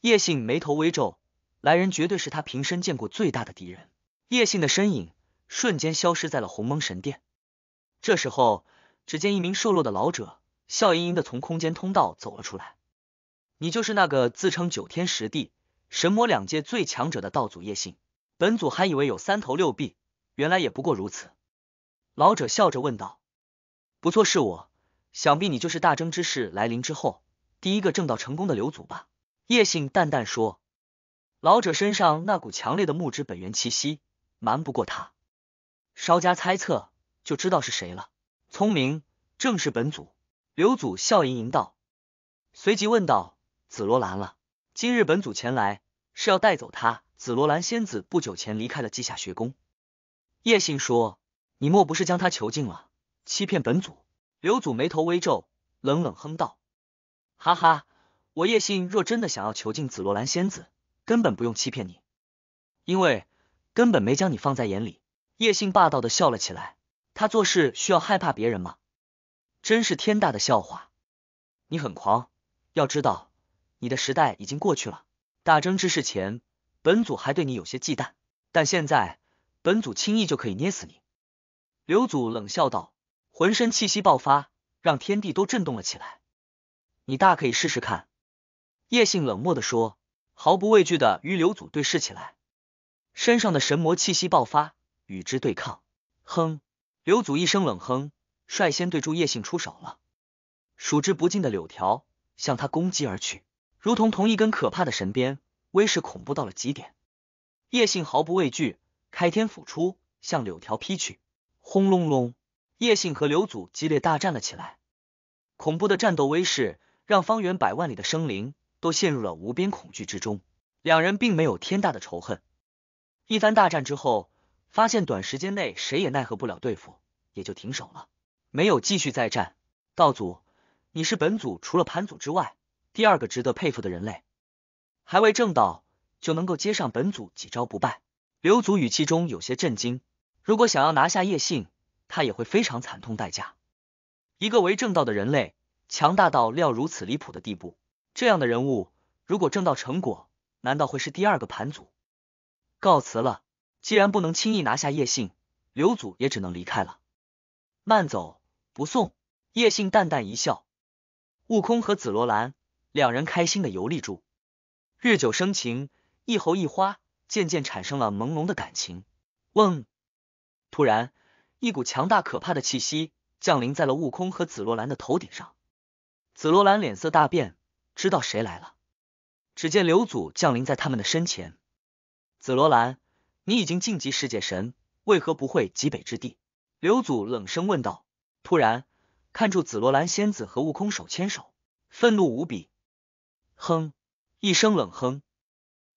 叶信眉头微皱，来人绝对是他平生见过最大的敌人。叶信的身影瞬间消失在了鸿蒙神殿。这时候。只见一名瘦弱的老者笑盈盈的从空间通道走了出来。你就是那个自称九天十地、神魔两界最强者的道祖叶信？本祖还以为有三头六臂，原来也不过如此。老者笑着问道：“不错，是我。想必你就是大争之事来临之后第一个正道成功的刘祖吧？”叶信淡淡说。老者身上那股强烈的木之本源气息，瞒不过他。稍加猜测，就知道是谁了。聪明，正是本祖。刘祖笑盈盈道，随即问道：“紫罗兰了，今日本祖前来是要带走他。紫罗兰仙子不久前离开了稷下学宫。叶信说，你莫不是将他囚禁了，欺骗本祖？”刘祖眉头微皱，冷冷哼道：“哈哈，我叶信若真的想要囚禁紫罗兰仙子，根本不用欺骗你，因为根本没将你放在眼里。”叶信霸道的笑了起来。他做事需要害怕别人吗？真是天大的笑话！你很狂，要知道你的时代已经过去了。大争之事前，本祖还对你有些忌惮，但现在本祖轻易就可以捏死你。”刘祖冷笑道，浑身气息爆发，让天地都震动了起来。你大可以试试看。”叶姓冷漠的说，毫不畏惧的与刘祖对视起来，身上的神魔气息爆发，与之对抗。哼！刘祖一声冷哼，率先对住叶信出手了。数之不尽的柳条向他攻击而去，如同同一根可怕的神鞭，威势恐怖到了极点。叶信毫不畏惧，开天斧出，向柳条劈去。轰隆隆，叶信和刘祖激烈大战了起来。恐怖的战斗威势，让方圆百万里的生灵都陷入了无边恐惧之中。两人并没有天大的仇恨。一番大战之后。发现短时间内谁也奈何不了，对付也就停手了，没有继续再战。道祖，你是本组除了盘祖之外第二个值得佩服的人类，还未正道就能够接上本组几招不败。刘祖语气中有些震惊，如果想要拿下叶信，他也会非常惨痛代价。一个为正道的人类，强大到料如此离谱的地步，这样的人物如果正道成果，难道会是第二个盘祖？告辞了。既然不能轻易拿下叶信，刘祖也只能离开了。慢走不送。叶信淡淡一笑。悟空和紫罗兰两人开心的游历住，日久生情，一猴一花渐渐产生了朦胧的感情。嗡！突然，一股强大可怕的气息降临在了悟空和紫罗兰的头顶上。紫罗兰脸色大变，知道谁来了。只见刘祖降临在他们的身前。紫罗兰。你已经晋级世界神，为何不会极北之地？刘祖冷声问道。突然，看住紫罗兰仙子和悟空手牵手，愤怒无比，哼，一声冷哼，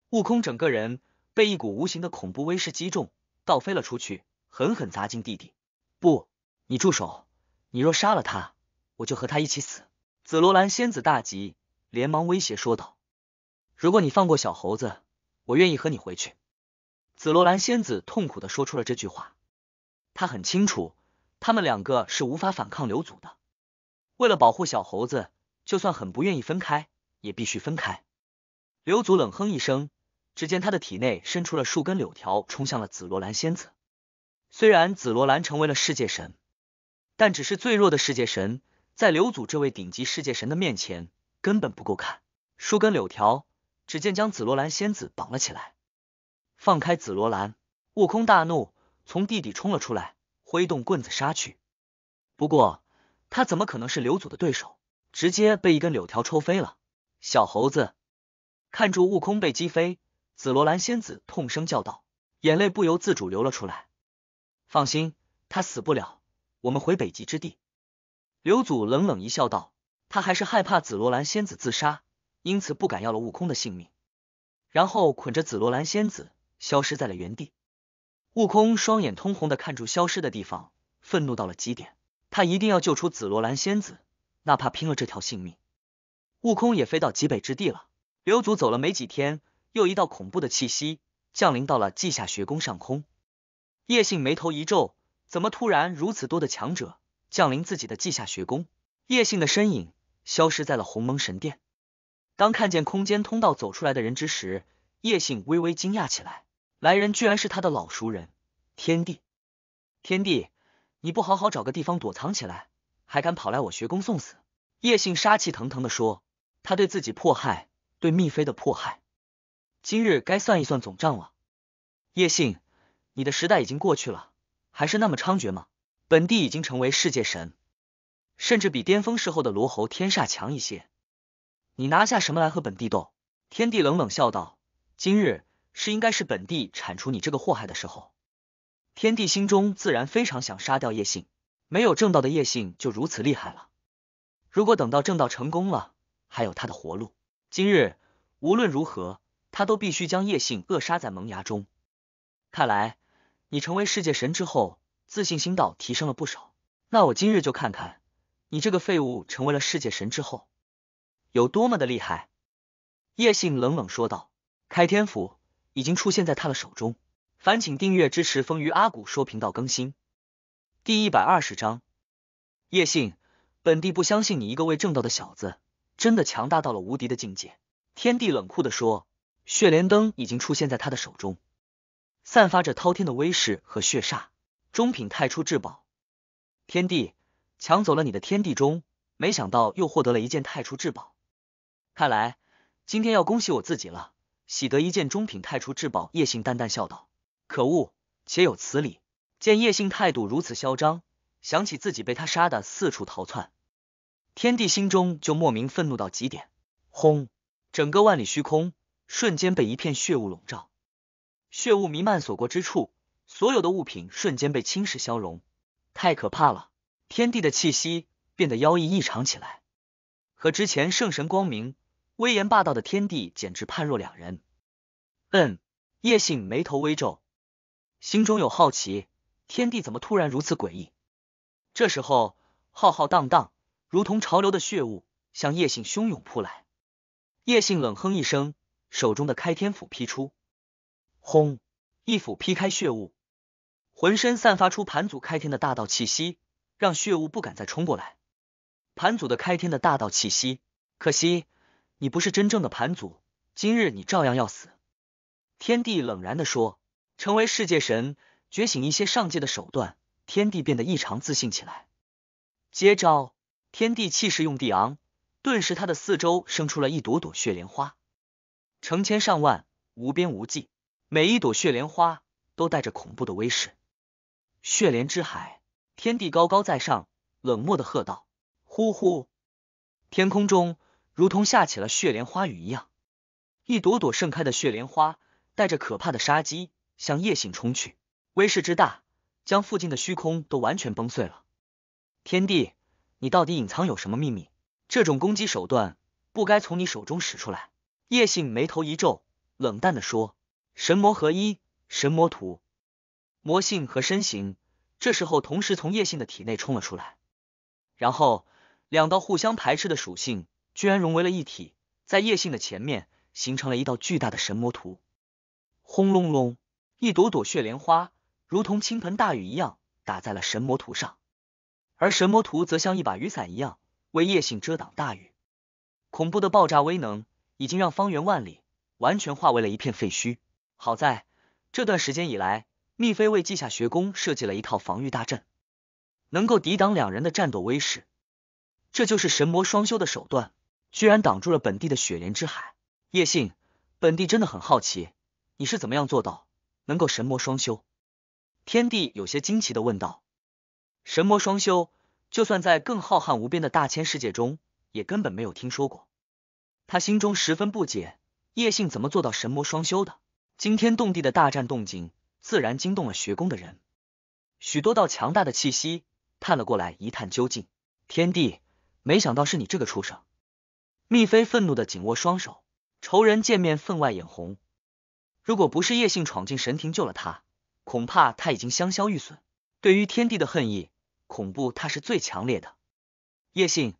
悟空整个人被一股无形的恐怖威势击中，倒飞了出去，狠狠砸进地底。不，你住手！你若杀了他，我就和他一起死！紫罗兰仙子大急，连忙威胁说道：“如果你放过小猴子，我愿意和你回去。”紫罗兰仙子痛苦的说出了这句话，他很清楚，他们两个是无法反抗刘祖的。为了保护小猴子，就算很不愿意分开，也必须分开。刘祖冷哼一声，只见他的体内伸出了数根柳条，冲向了紫罗兰仙子。虽然紫罗兰成为了世界神，但只是最弱的世界神，在刘祖这位顶级世界神的面前，根本不够看。数根柳条，只见将紫罗兰仙子绑了起来。放开紫罗兰，悟空大怒，从地底冲了出来，挥动棍子杀去。不过他怎么可能是刘祖的对手？直接被一根柳条抽飞了。小猴子看住悟空被击飞，紫罗兰仙子痛声叫道，眼泪不由自主流了出来。放心，他死不了。我们回北极之地。刘祖冷冷一笑，道：“他还是害怕紫罗兰仙子自杀，因此不敢要了悟空的性命，然后捆着紫罗兰仙子。”消失在了原地，悟空双眼通红的看住消失的地方，愤怒到了极点。他一定要救出紫罗兰仙子，哪怕拼了这条性命。悟空也飞到极北之地了。刘祖走了没几天，又一道恐怖的气息降临到了稷下学宫上空。叶信眉头一皱，怎么突然如此多的强者降临自己的稷下学宫？叶信的身影消失在了鸿蒙神殿。当看见空间通道走出来的人之时，叶信微微惊讶起来。来人，居然是他的老熟人，天帝！天帝，你不好好找个地方躲藏起来，还敢跑来我学宫送死！叶信杀气腾腾的说：“他对自己迫害，对密妃的迫害，今日该算一算总账了。”叶信，你的时代已经过去了，还是那么猖獗吗？本帝已经成为世界神，甚至比巅峰时候的罗侯天煞强一些。你拿下什么来和本帝斗？天帝冷冷笑道：“今日。”是，应该是本地铲除你这个祸害的时候。天帝心中自然非常想杀掉叶姓，没有正道的叶姓就如此厉害了。如果等到正道成功了，还有他的活路。今日无论如何，他都必须将叶姓扼杀在萌芽中。看来你成为世界神之后，自信心道提升了不少。那我今日就看看你这个废物成为了世界神之后，有多么的厉害。叶姓冷冷说道：“开天府。”已经出现在他的手中，烦请订阅支持“风鱼阿古说”频道更新。第一百二十章，叶信，本帝不相信你一个未正道的小子真的强大到了无敌的境界。天帝冷酷的说：“血莲灯已经出现在他的手中，散发着滔天的威势和血煞，中品太初至宝。”天帝抢走了你的天地中，没想到又获得了一件太初至宝，看来今天要恭喜我自己了。喜得一件中品太初至宝，叶信淡淡笑道：“可恶，且有此理！”见叶信态度如此嚣张，想起自己被他杀的四处逃窜，天帝心中就莫名愤怒到极点。轰！整个万里虚空瞬间被一片血雾笼罩，血雾弥漫所过之处，所有的物品瞬间被侵蚀消融，太可怕了！天帝的气息变得妖异异常起来，和之前圣神光明。威严霸道的天帝简直判若两人。嗯，叶信眉头微皱，心中有好奇，天帝怎么突然如此诡异？这时候，浩浩荡荡，如同潮流的血雾向叶信汹涌扑来。叶信冷哼一声，手中的开天斧劈出，轰！一斧劈开血雾，浑身散发出盘祖开天的大道气息，让血雾不敢再冲过来。盘祖的开天的大道气息，可惜。你不是真正的盘祖，今日你照样要死！天地冷然的说：“成为世界神，觉醒一些上界的手段，天地变得异常自信起来。”接招！天地气势用地昂，顿时他的四周生出了一朵朵血莲花，成千上万，无边无际，每一朵血莲花都带着恐怖的威势。血莲之海，天地高高在上，冷漠的喝道：“呼呼！”天空中。如同下起了雪莲花雨一样，一朵朵盛开的雪莲花带着可怕的杀机向叶信冲去，威势之大，将附近的虚空都完全崩碎了。天帝，你到底隐藏有什么秘密？这种攻击手段不该从你手中使出来。叶姓眉头一皱，冷淡的说：“神魔合一，神魔图，魔性和身形这时候同时从叶信的体内冲了出来，然后两道互相排斥的属性。”居然融为了一体，在叶信的前面形成了一道巨大的神魔图。轰隆隆，一朵朵血莲花如同倾盆大雨一样打在了神魔图上，而神魔图则像一把雨伞一样为叶信遮挡大雨。恐怖的爆炸威能已经让方圆万里完全化为了一片废墟。好在这段时间以来，密妃为稷下学宫设计了一套防御大阵，能够抵挡两人的战斗威势。这就是神魔双修的手段。居然挡住了本地的雪莲之海，叶信，本地真的很好奇，你是怎么样做到能够神魔双修？天帝有些惊奇的问道。神魔双修，就算在更浩瀚无边的大千世界中，也根本没有听说过。他心中十分不解，叶信怎么做到神魔双修的？惊天动地的大战动静，自然惊动了学宫的人，许多道强大的气息探了过来，一探究竟。天帝，没想到是你这个畜生！密妃愤怒的紧握双手，仇人见面分外眼红。如果不是叶信闯进神庭救了他，恐怕他已经香消玉损。对于天帝的恨意，恐怖他是最强烈的。叶信，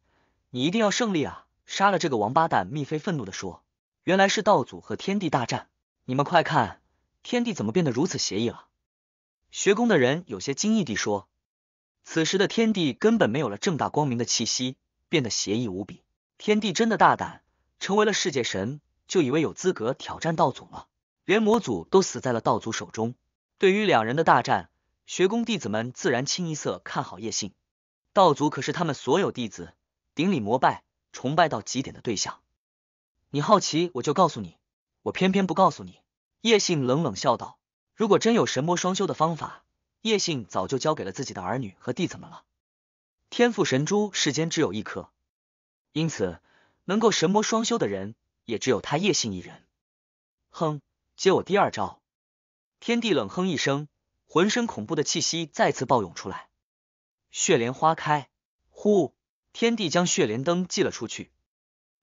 你一定要胜利啊！杀了这个王八蛋！密妃愤怒的说。原来是道祖和天帝大战，你们快看，天帝怎么变得如此邪异了？学宫的人有些惊异地说。此时的天帝根本没有了正大光明的气息，变得邪异无比。天帝真的大胆，成为了世界神，就以为有资格挑战道祖了。连魔祖都死在了道祖手中。对于两人的大战，学宫弟子们自然清一色看好叶信。道祖可是他们所有弟子顶礼膜拜、崇拜到极点的对象。你好奇，我就告诉你。我偏偏不告诉你。叶信冷冷笑道：“如果真有神魔双修的方法，叶信早就交给了自己的儿女和弟子们了。天赋神珠，世间只有一颗。”因此，能够神魔双修的人也只有他叶信一人。哼，接我第二招！天地冷哼一声，浑身恐怖的气息再次暴涌出来。血莲花开，呼！天地将血莲灯祭了出去，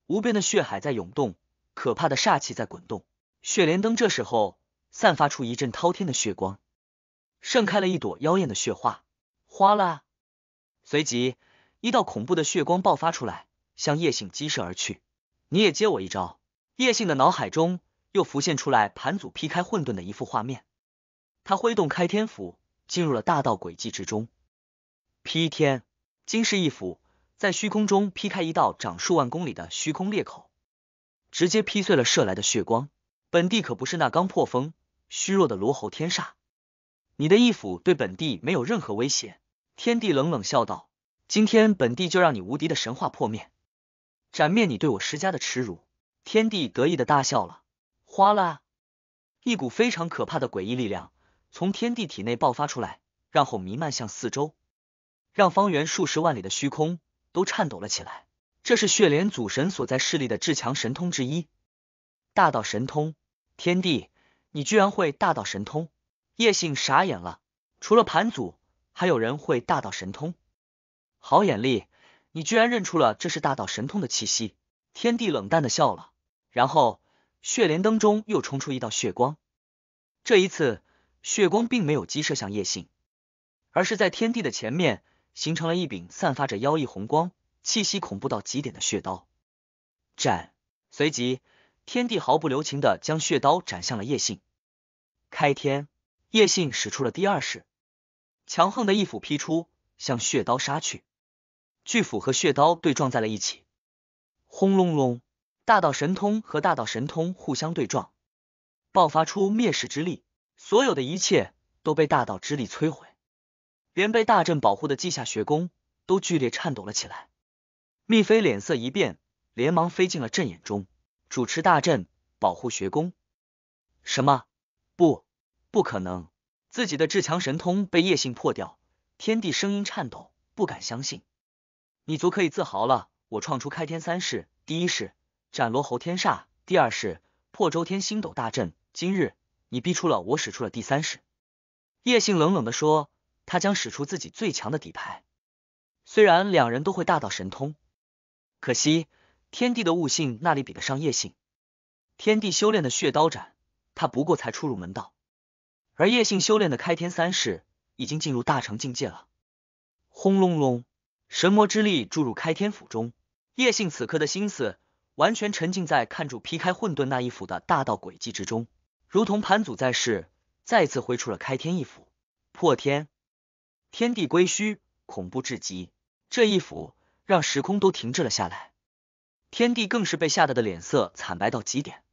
无边的血海在涌动，可怕的煞气在滚动。血莲灯这时候散发出一阵滔天的血光，盛开了一朵妖艳的血花。哗啦！随即一道恐怖的血光爆发出来。向叶姓激射而去，你也接我一招。叶姓的脑海中又浮现出来盘祖劈开混沌的一幅画面，他挥动开天斧，进入了大道轨迹之中，劈天。金氏一斧，在虚空中劈开一道长数万公里的虚空裂口，直接劈碎了射来的血光。本地可不是那刚破风虚弱的罗喉天煞，你的一斧对本地没有任何威胁。天帝冷冷笑道：“今天本地就让你无敌的神话破灭。”斩灭你对我施加的耻辱！天帝得意的大笑了，哗啦，一股非常可怕的诡异力量从天帝体内爆发出来，然后弥漫向四周，让方圆数十万里的虚空都颤抖了起来。这是血莲祖神所在势力的至强神通之一——大道神通。天帝，你居然会大道神通！叶姓傻眼了，除了盘祖，还有人会大道神通？好眼力！你居然认出了这是大道神通的气息！天帝冷淡的笑了，然后血莲灯中又冲出一道血光。这一次，血光并没有击射向叶信，而是在天帝的前面形成了一柄散发着妖异红光、气息恐怖到极点的血刀。斩！随即，天帝毫不留情的将血刀斩向了叶信。开天！叶信使出了第二式，强横的一斧劈出，向血刀杀去。巨斧和血刀对撞在了一起，轰隆隆，大道神通和大道神通互相对撞，爆发出灭世之力，所有的一切都被大道之力摧毁，连被大阵保护的稷下学宫都剧烈颤抖了起来。密妃脸色一变，连忙飞进了阵眼中，主持大阵保护学宫。什么？不，不可能！自己的至强神通被叶信破掉，天地声音颤抖，不敢相信。你足可以自豪了！我创出开天三式，第一式斩罗侯天煞，第二式破周天星斗大阵。今日你逼出了我使出了第三式。叶信冷冷的说，他将使出自己最强的底牌。虽然两人都会大道神通，可惜天地的悟性那里比得上叶信？天地修炼的血刀斩，他不过才初入门道，而叶信修炼的开天三式已经进入大成境界了。轰隆隆！神魔之力注入开天斧中，叶信此刻的心思完全沉浸在看住劈开混沌那一斧的大道轨迹之中，如同盘祖在世，再次挥出了开天一斧，破天，天地归虚，恐怖至极。这一斧让时空都停滞了下来，天帝更是被吓得的脸色惨白到极点，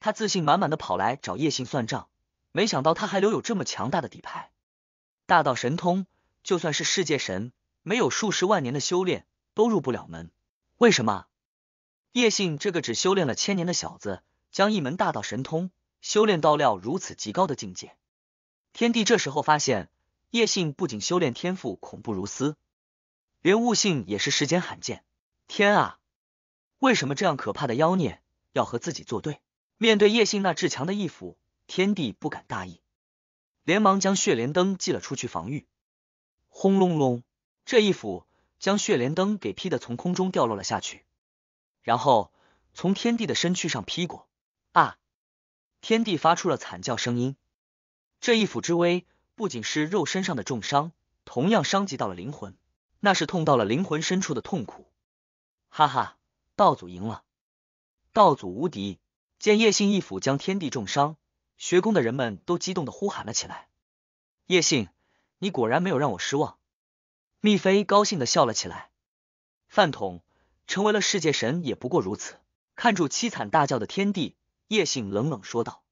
他自信满满的跑来找叶信算账，没想到他还留有这么强大的底牌，大道神通，就算是世界神。没有数十万年的修炼，都入不了门。为什么叶信这个只修炼了千年的小子，将一门大道神通修炼到料如此极高的境界？天帝这时候发现，叶信不仅修炼天赋恐怖如斯，连悟性也是世间罕见。天啊，为什么这样可怕的妖孽要和自己作对？面对叶信那至强的一斧，天帝不敢大意，连忙将血莲灯寄了出去防御。轰隆隆！这一斧将血莲灯给劈的从空中掉落了下去，然后从天地的身躯上劈过，啊！天地发出了惨叫声音。这一斧之威，不仅是肉身上的重伤，同样伤及到了灵魂，那是痛到了灵魂深处的痛苦。哈哈，道祖赢了，道祖无敌！见叶信一斧将天地重伤，学宫的人们都激动的呼喊了起来。叶信，你果然没有让我失望。蜜妃高兴的笑了起来，饭桶成为了世界神也不过如此。看住凄惨大叫的天帝，叶信冷冷说道：“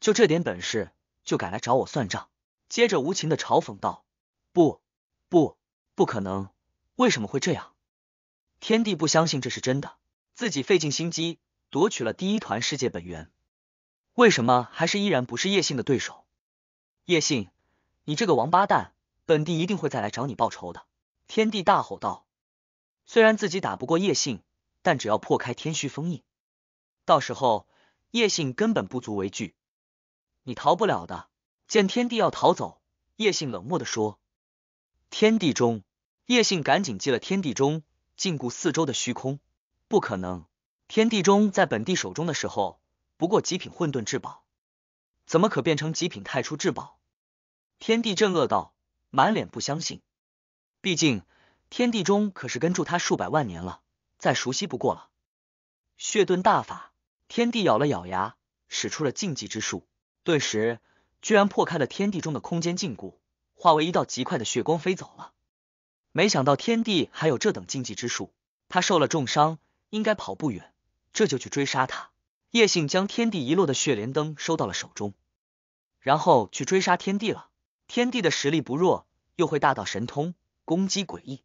就这点本事，就敢来找我算账？”接着无情的嘲讽道：“不，不，不可能！为什么会这样？”天帝不相信这是真的，自己费尽心机夺取了第一团世界本源，为什么还是依然不是叶信的对手？叶信，你这个王八蛋！本帝一定会再来找你报仇的！”天帝大吼道。虽然自己打不过叶信，但只要破开天虚封印，到时候叶信根本不足为惧，你逃不了的！见天帝要逃走，叶信冷漠的说：“天地中。”叶信赶紧祭了天地中，禁锢四周的虚空。不可能！天地中在本帝手中的时候，不过极品混沌至宝，怎么可变成极品太初至宝？天帝震恶道。满脸不相信，毕竟天地中可是跟住他数百万年了，再熟悉不过了。血遁大法，天地咬了咬牙，使出了禁忌之术，顿时居然破开了天地中的空间禁锢，化为一道极快的血光飞走了。没想到天地还有这等禁忌之术，他受了重伤，应该跑不远，这就去追杀他。叶信将天地遗落的血莲灯收到了手中，然后去追杀天地了。天帝的实力不弱，又会大道神通，攻击诡异。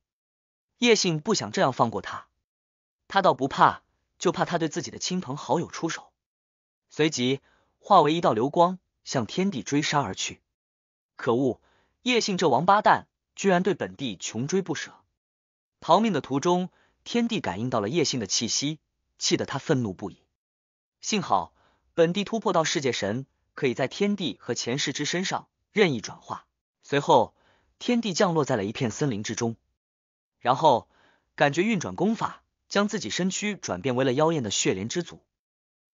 叶信不想这样放过他，他倒不怕，就怕他对自己的亲朋好友出手。随即化为一道流光，向天帝追杀而去。可恶，叶信这王八蛋居然对本地穷追不舍！逃命的途中，天帝感应到了叶信的气息，气得他愤怒不已。幸好本地突破到世界神，可以在天帝和前世之身上。任意转化，随后天地降落在了一片森林之中，然后感觉运转功法，将自己身躯转变为了妖艳的血莲之祖，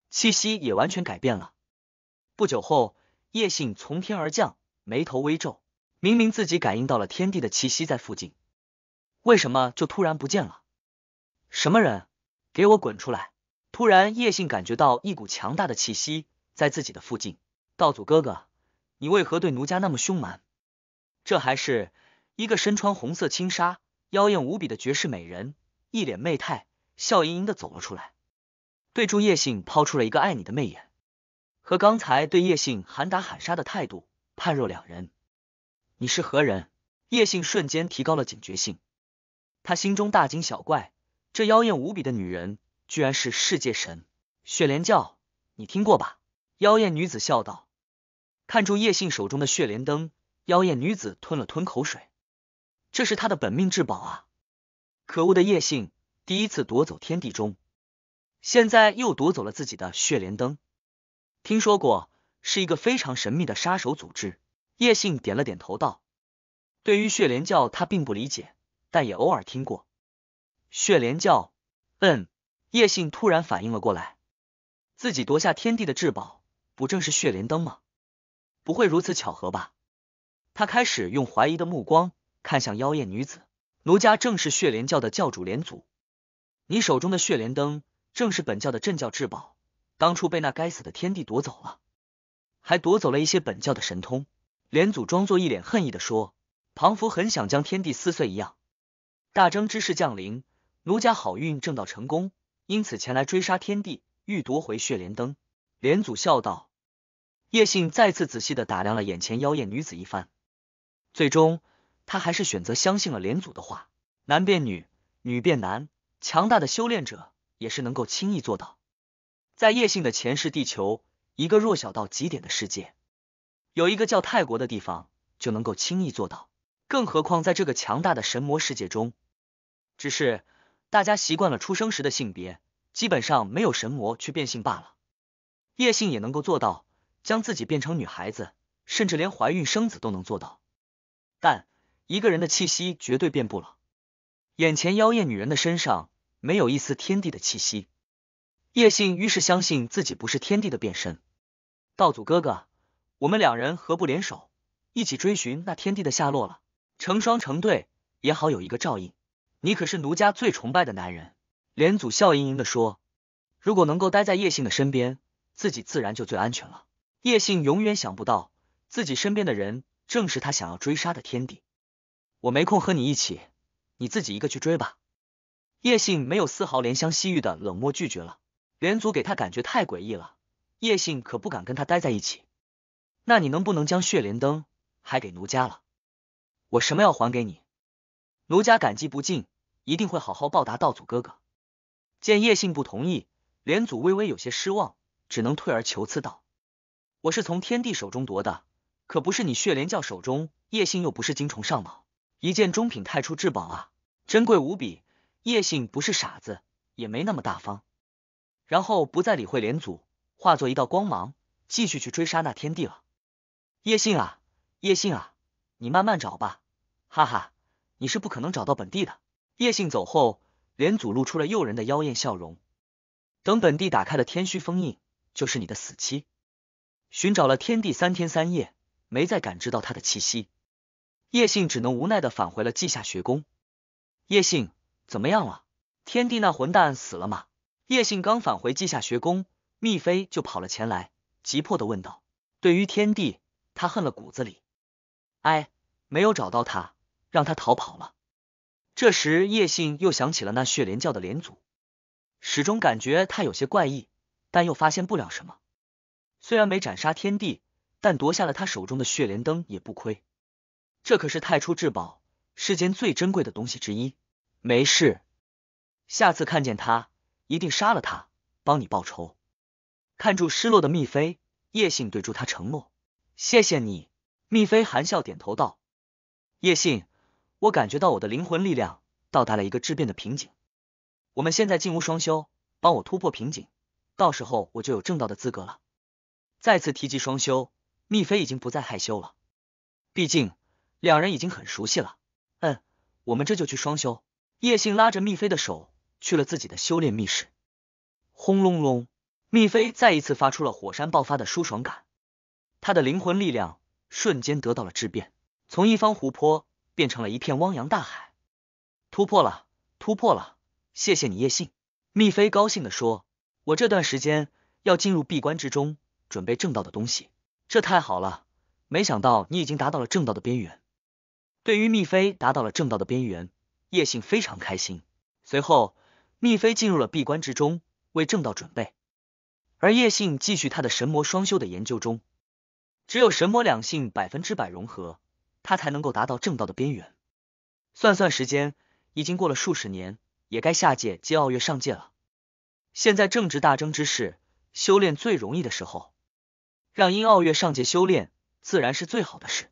气息也完全改变了。不久后，叶信从天而降，眉头微皱，明明自己感应到了天地的气息在附近，为什么就突然不见了？什么人，给我滚出来！突然，叶信感觉到一股强大的气息在自己的附近，道祖哥哥。你为何对奴家那么凶蛮？这还是一个身穿红色轻纱、妖艳无比的绝世美人，一脸媚态，笑盈盈的走了出来，对住叶信抛出了一个爱你的媚眼，和刚才对叶信喊打喊杀的态度判若两人。你是何人？叶信瞬间提高了警觉性，他心中大惊小怪，这妖艳无比的女人居然是世界神雪莲教，你听过吧？妖艳女子笑道。看住叶信手中的血莲灯，妖艳女子吞了吞口水。这是他的本命至宝啊！可恶的叶信，第一次夺走天地钟，现在又夺走了自己的血莲灯。听说过，是一个非常神秘的杀手组织。叶信点了点头，道：“对于血莲教，他并不理解，但也偶尔听过。”血莲教，嗯。叶信突然反应了过来，自己夺下天地的至宝，不正是血莲灯吗？不会如此巧合吧？他开始用怀疑的目光看向妖艳女子。奴家正是血莲教的教主莲祖，你手中的血莲灯正是本教的镇教至宝，当初被那该死的天帝夺走了，还夺走了一些本教的神通。莲祖装作一脸恨意的说：“庞福很想将天帝撕碎一样。”大争之势降临，奴家好运正到成功，因此前来追杀天帝，欲夺回血莲灯。莲祖笑道。叶信再次仔细的打量了眼前妖艳女子一番，最终他还是选择相信了连祖的话。男变女，女变男，强大的修炼者也是能够轻易做到。在叶信的前世地球，一个弱小到极点的世界，有一个叫泰国的地方就能够轻易做到，更何况在这个强大的神魔世界中。只是大家习惯了出生时的性别，基本上没有神魔去变性罢了。叶信也能够做到。将自己变成女孩子，甚至连怀孕生子都能做到，但一个人的气息绝对变不了。眼前妖艳女人的身上没有一丝天地的气息，叶信于是相信自己不是天地的变身。道祖哥哥，我们两人何不联手，一起追寻那天地的下落了？成双成对也好，有一个照应。你可是奴家最崇拜的男人。连祖笑盈盈的说：“如果能够待在叶信的身边，自己自然就最安全了。”叶信永远想不到，自己身边的人正是他想要追杀的天敌。我没空和你一起，你自己一个去追吧。叶信没有丝毫怜香惜玉的冷漠拒绝了。连祖给他感觉太诡异了，叶信可不敢跟他待在一起。那你能不能将血莲灯还给奴家了？我什么要还给你？奴家感激不尽，一定会好好报答道祖哥哥。见叶信不同意，连祖微微有些失望，只能退而求次道。我是从天帝手中夺的，可不是你血莲教手中。叶信又不是精虫上脑，一件中品太初至宝啊，珍贵无比。叶信不是傻子，也没那么大方。然后不再理会莲祖，化作一道光芒，继续去追杀那天帝了。叶信啊，叶信啊，你慢慢找吧，哈哈，你是不可能找到本地的。叶信走后，莲祖露出了诱人的妖艳笑容。等本地打开了天虚封印，就是你的死期。寻找了天帝三天三夜，没再感知到他的气息，叶信只能无奈的返回了稷下学宫。叶信怎么样了？天帝那混蛋死了吗？叶信刚返回稷下学宫，密妃就跑了前来，急迫的问道。对于天帝，他恨了骨子里。哎，没有找到他，让他逃跑了。这时叶信又想起了那血莲教的莲祖，始终感觉他有些怪异，但又发现不了什么。虽然没斩杀天帝，但夺下了他手中的血莲灯也不亏。这可是太初至宝，世间最珍贵的东西之一。没事，下次看见他，一定杀了他，帮你报仇。看住失落的蜜妃，叶信对住他承诺：“谢谢你。”蜜妃含笑点头道：“叶信，我感觉到我的灵魂力量到达了一个质变的瓶颈。我们现在进屋双修，帮我突破瓶颈，到时候我就有正道的资格了。”再次提及双修，蜜妃已经不再害羞了。毕竟两人已经很熟悉了。嗯，我们这就去双修。叶信拉着蜜妃的手去了自己的修炼密室。轰隆隆，蜜妃再一次发出了火山爆发的舒爽感，他的灵魂力量瞬间得到了质变，从一方湖泊变成了一片汪洋大海。突破了，突破了！谢谢你，叶信。蜜妃高兴地说：“我这段时间要进入闭关之中。”准备正道的东西，这太好了！没想到你已经达到了正道的边缘。对于蜜妃达到了正道的边缘，叶信非常开心。随后，蜜妃进入了闭关之中，为正道准备。而叶信继续他的神魔双修的研究中。只有神魔两性百分之百融合，他才能够达到正道的边缘。算算时间，已经过了数十年，也该下界接奥月上界了。现在正值大争之势，修炼最容易的时候。让殷傲月上界修炼，自然是最好的事。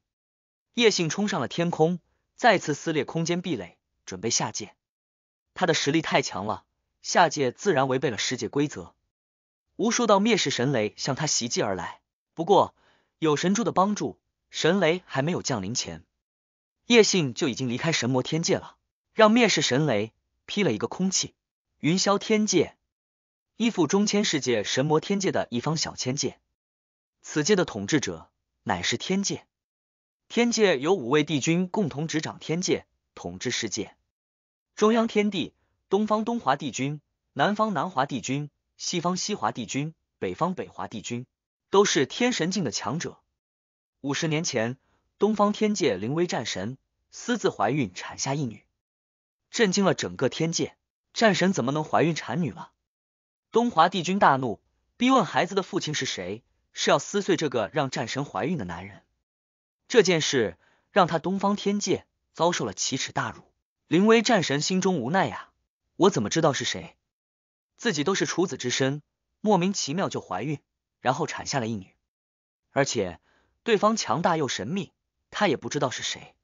叶信冲上了天空，再次撕裂空间壁垒，准备下界。他的实力太强了，下界自然违背了世界规则。无数道灭世神雷向他袭击而来，不过有神珠的帮助，神雷还没有降临前，叶信就已经离开神魔天界了，让灭世神雷劈了一个空气云霄天界，依附中千世界神魔天界的一方小千界。此界的统治者乃是天界，天界有五位帝君共同执掌天界，统治世界。中央天地，东方东华帝君，南方南华帝君，西方西华帝君，北方北华帝君，都是天神境的强者。五十年前，东方天界灵威战神私自怀孕产下一女，震惊了整个天界。战神怎么能怀孕产女了？东华帝君大怒，逼问孩子的父亲是谁。是要撕碎这个让战神怀孕的男人，这件事让他东方天界遭受了奇耻大辱。临危战神心中无奈呀，我怎么知道是谁？自己都是处子之身，莫名其妙就怀孕，然后产下了一女，而且对方强大又神秘，他也不知道是谁。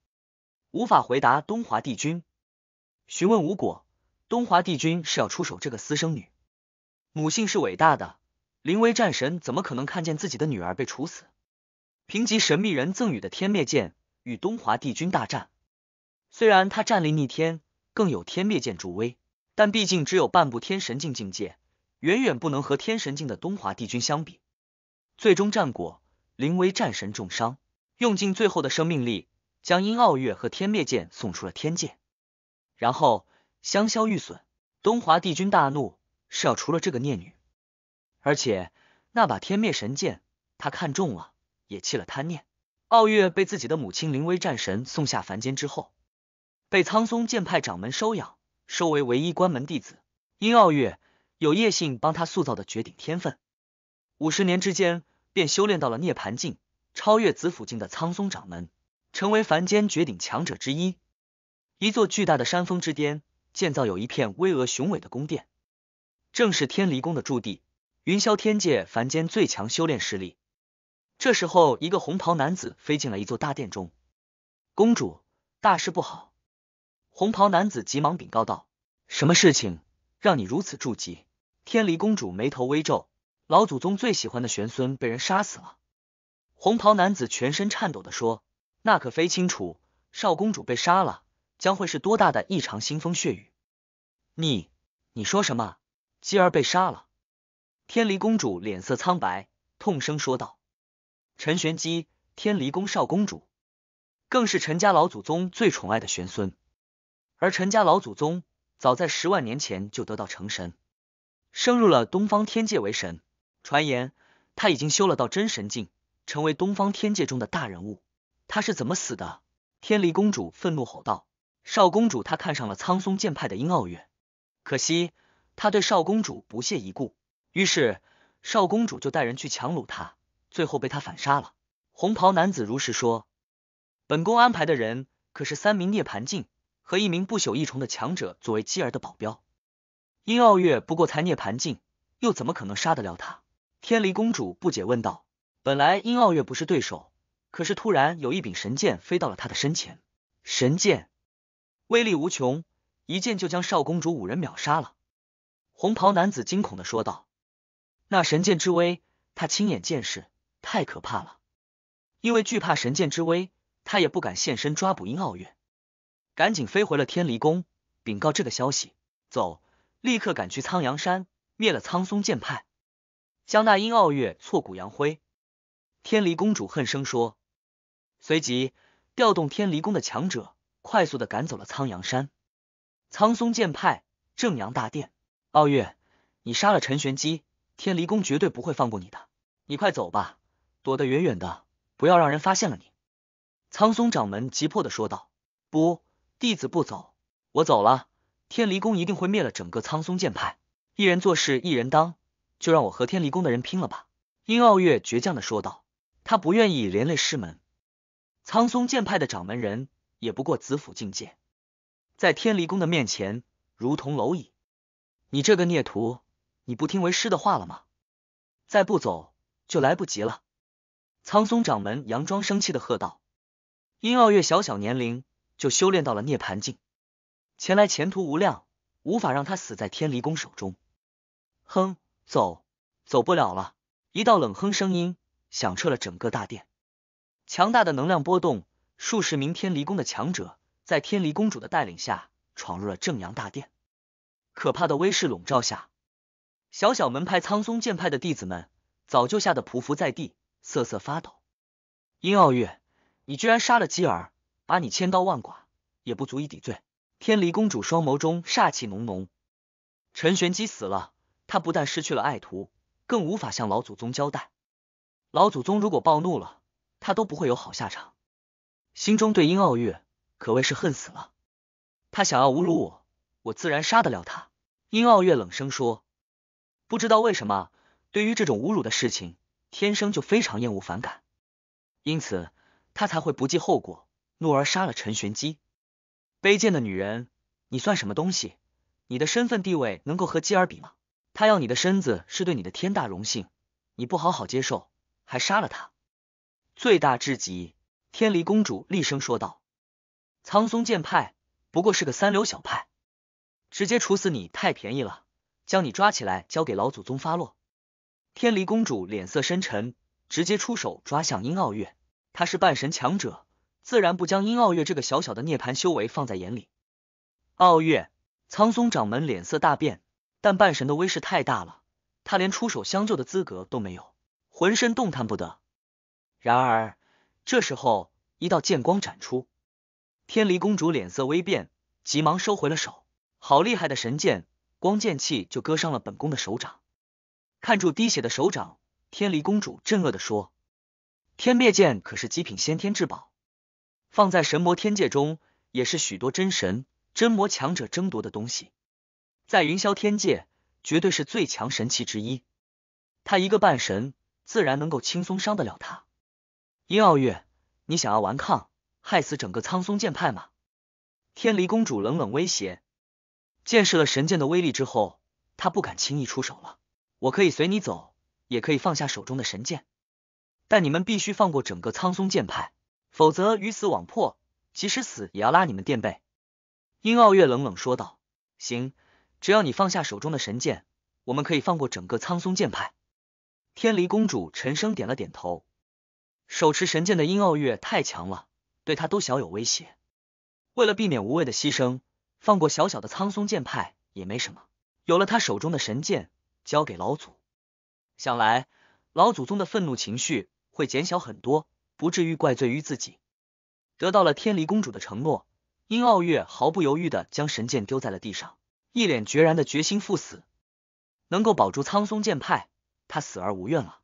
无法回答东华帝君，询问无果。东华帝君是要出手这个私生女，母性是伟大的。临危战神怎么可能看见自己的女儿被处死？凭级神秘人赠予的天灭剑与东华帝君大战，虽然他战力逆天，更有天灭剑助威，但毕竟只有半步天神境境界，远远不能和天神境的东华帝君相比。最终战果，临危战神重伤，用尽最后的生命力将殷傲月和天灭剑送出了天界，然后香消玉损。东华帝君大怒，是要除了这个孽女。而且那把天灭神剑，他看中了，也弃了贪念。傲月被自己的母亲灵威战神送下凡间之后，被苍松剑派掌门收养，收为唯一关门弟子。因傲月有叶信帮他塑造的绝顶天分，五十年之间便修炼到了涅盘境，超越紫府境的苍松掌门，成为凡间绝顶强者之一。一座巨大的山峰之巅，建造有一片巍峨雄伟的宫殿，正是天离宫的驻地。云霄天界，凡间最强修炼势力。这时候，一个红袍男子飞进了一座大殿中。公主，大事不好！红袍男子急忙禀告道：“什么事情让你如此着急？”天离公主眉头微皱：“老祖宗最喜欢的玄孙被人杀死了。”红袍男子全身颤抖的说：“那可非清楚，少公主被杀了，将会是多大的一场腥风血雨！”你，你说什么？继儿被杀了？天离公主脸色苍白，痛声说道：“陈玄机，天离宫少公主，更是陈家老祖宗最宠爱的玄孙。而陈家老祖宗早在十万年前就得到成神，升入了东方天界为神。传言他已经修了道真神境，成为东方天界中的大人物。他是怎么死的？”天离公主愤怒吼道：“少公主，她看上了苍松剑派的英傲月，可惜她对少公主不屑一顾。”于是，少公主就带人去强掳他，最后被他反杀了。红袍男子如实说：“本宫安排的人可是三名涅槃境和一名不朽一重的强者作为继儿的保镖。殷傲月不过才涅槃境，又怎么可能杀得了他？”天离公主不解问道：“本来殷傲月不是对手，可是突然有一柄神剑飞到了他的身前，神剑威力无穷，一剑就将少公主五人秒杀了。”红袍男子惊恐的说道。那神剑之威，他亲眼见识，太可怕了。因为惧怕神剑之威，他也不敢现身抓捕殷傲月，赶紧飞回了天离宫，禀告这个消息。走，立刻赶去苍阳山，灭了苍松剑派，将那阴傲月挫骨扬灰。天离公主恨声说，随即调动天离宫的强者，快速的赶走了苍阳山、苍松剑派正阳大殿。傲月，你杀了陈玄机。天离宫绝对不会放过你的，你快走吧，躲得远远的，不要让人发现了你。苍松掌门急迫的说道：“不，弟子不走，我走了。天离宫一定会灭了整个苍松剑派，一人做事一人当，就让我和天离宫的人拼了吧。”殷傲月倔强的说道，他不愿意连累师门。苍松剑派的掌门人也不过子府境界，在天离宫的面前如同蝼蚁。你这个孽徒！你不听为师的话了吗？再不走就来不及了！苍松掌门佯装生气的喝道：“殷傲月小小年龄就修炼到了涅槃境，前来前途无量，无法让他死在天离宫手中。”哼，走，走不了了！一道冷哼声音响彻了整个大殿，强大的能量波动，数十名天离宫的强者在天离公主的带领下闯入了正阳大殿，可怕的威势笼罩下。小小门派苍松剑派的弟子们早就吓得匍匐在地，瑟瑟发抖。殷傲月，你居然杀了姬儿，把你千刀万剐也不足以抵罪。天离公主双眸中煞气浓浓。陈玄机死了，他不但失去了爱徒，更无法向老祖宗交代。老祖宗如果暴怒了，他都不会有好下场。心中对殷傲月可谓是恨死了。他想要侮辱我，我自然杀得了他。殷傲月冷声说。不知道为什么，对于这种侮辱的事情，天生就非常厌恶反感，因此他才会不计后果，怒而杀了陈玄机。卑贱的女人，你算什么东西？你的身份地位能够和姬儿比吗？他要你的身子是对你的天大荣幸，你不好好接受，还杀了他，罪大至极！天离公主厉声说道：“苍松剑派不过是个三流小派，直接处死你太便宜了。”将你抓起来，交给老祖宗发落。天离公主脸色深沉，直接出手抓向殷傲月。她是半神强者，自然不将殷傲月这个小小的涅槃修为放在眼里。傲月，苍松掌门脸色大变，但半神的威势太大了，他连出手相救的资格都没有，浑身动弹不得。然而这时候，一道剑光斩出，天离公主脸色微变，急忙收回了手。好厉害的神剑！光剑气就割伤了本宫的手掌，看住滴血的手掌，天离公主震愕地说：“天灭剑可是极品先天至宝，放在神魔天界中也是许多真神、真魔强者争夺的东西，在云霄天界绝对是最强神器之一。他一个半神，自然能够轻松伤得了他。殷傲月，你想要顽抗，害死整个苍松剑派吗？”天离公主冷冷威胁。见识了神剑的威力之后，他不敢轻易出手了。我可以随你走，也可以放下手中的神剑，但你们必须放过整个苍松剑派，否则鱼死网破，即使死也要拉你们垫背。殷傲月冷冷说道：“行，只要你放下手中的神剑，我们可以放过整个苍松剑派。”天离公主沉声点了点头。手持神剑的殷傲月太强了，对他都小有威胁。为了避免无谓的牺牲。放过小小的苍松剑派也没什么。有了他手中的神剑，交给老祖，想来老祖宗的愤怒情绪会减小很多，不至于怪罪于自己。得到了天离公主的承诺，殷傲月毫不犹豫的将神剑丢在了地上，一脸决然的决心赴死。能够保住苍松剑派，他死而无怨了。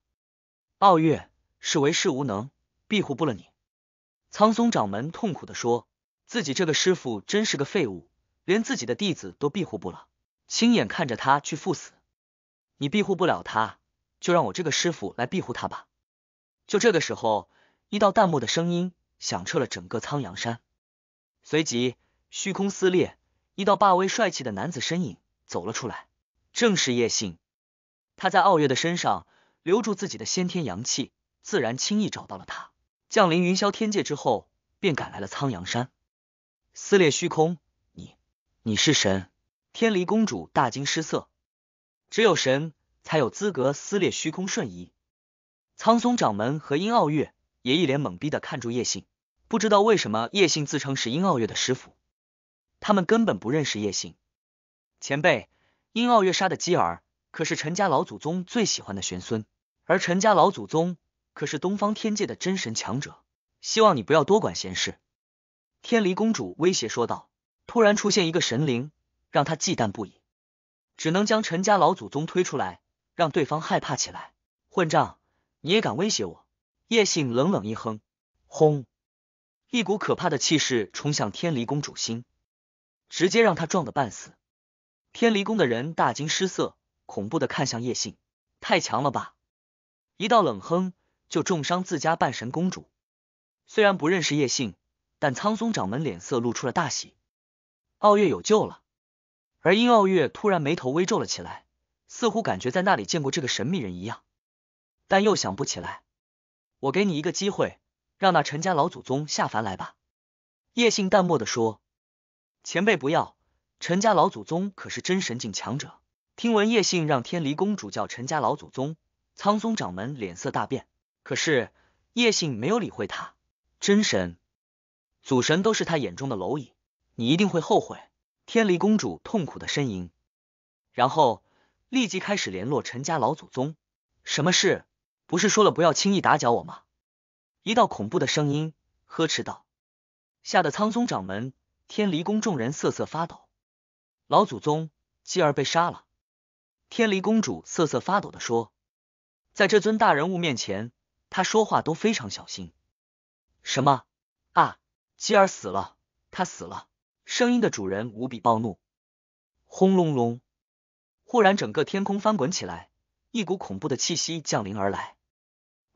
傲月是为师无能，庇护不了你。苍松掌门痛苦的说：“自己这个师傅真是个废物。”连自己的弟子都庇护不了，亲眼看着他去赴死，你庇护不了他，就让我这个师傅来庇护他吧。就这个时候，一道淡漠的声音响彻了整个苍阳山，随即虚空撕裂，一道霸威帅气的男子身影走了出来，正是叶信。他在傲月的身上留住自己的先天阳气，自然轻易找到了他。降临云霄天界之后，便赶来了苍阳山，撕裂虚空。你是神，天离公主大惊失色，只有神才有资格撕裂虚空瞬移。苍松掌门和殷傲月也一脸懵逼的看住叶信，不知道为什么叶信自称是殷傲月的师傅，他们根本不认识叶信。前辈，殷傲月杀的基儿可是陈家老祖宗最喜欢的玄孙，而陈家老祖宗可是东方天界的真神强者，希望你不要多管闲事。天离公主威胁说道。突然出现一个神灵，让他忌惮不已，只能将陈家老祖宗推出来，让对方害怕起来。混账，你也敢威胁我！叶信冷冷一哼，轰，一股可怕的气势冲向天离宫主心，直接让他撞得半死。天离宫的人大惊失色，恐怖的看向叶信，太强了吧！一道冷哼就重伤自家半神公主，虽然不认识叶信，但苍松掌门脸色露出了大喜。傲月有救了，而殷傲月突然眉头微皱了起来，似乎感觉在那里见过这个神秘人一样，但又想不起来。我给你一个机会，让那陈家老祖宗下凡来吧。叶信淡漠的说：“前辈不要，陈家老祖宗可是真神境强者。”听闻叶信让天离公主叫陈家老祖宗，苍松掌门脸色大变。可是叶信没有理会他，真神、祖神都是他眼中的蝼蚁。你一定会后悔！天离公主痛苦的呻吟，然后立即开始联络陈家老祖宗。什么事？不是说了不要轻易打搅我吗？一道恐怖的声音呵斥道，吓得苍松掌门天离宫众人瑟瑟发抖。老祖宗，姬儿被杀了！天离公主瑟瑟发抖的说，在这尊大人物面前，她说话都非常小心。什么啊！姬儿死了，他死了！声音的主人无比暴怒，轰隆隆！忽然，整个天空翻滚起来，一股恐怖的气息降临而来。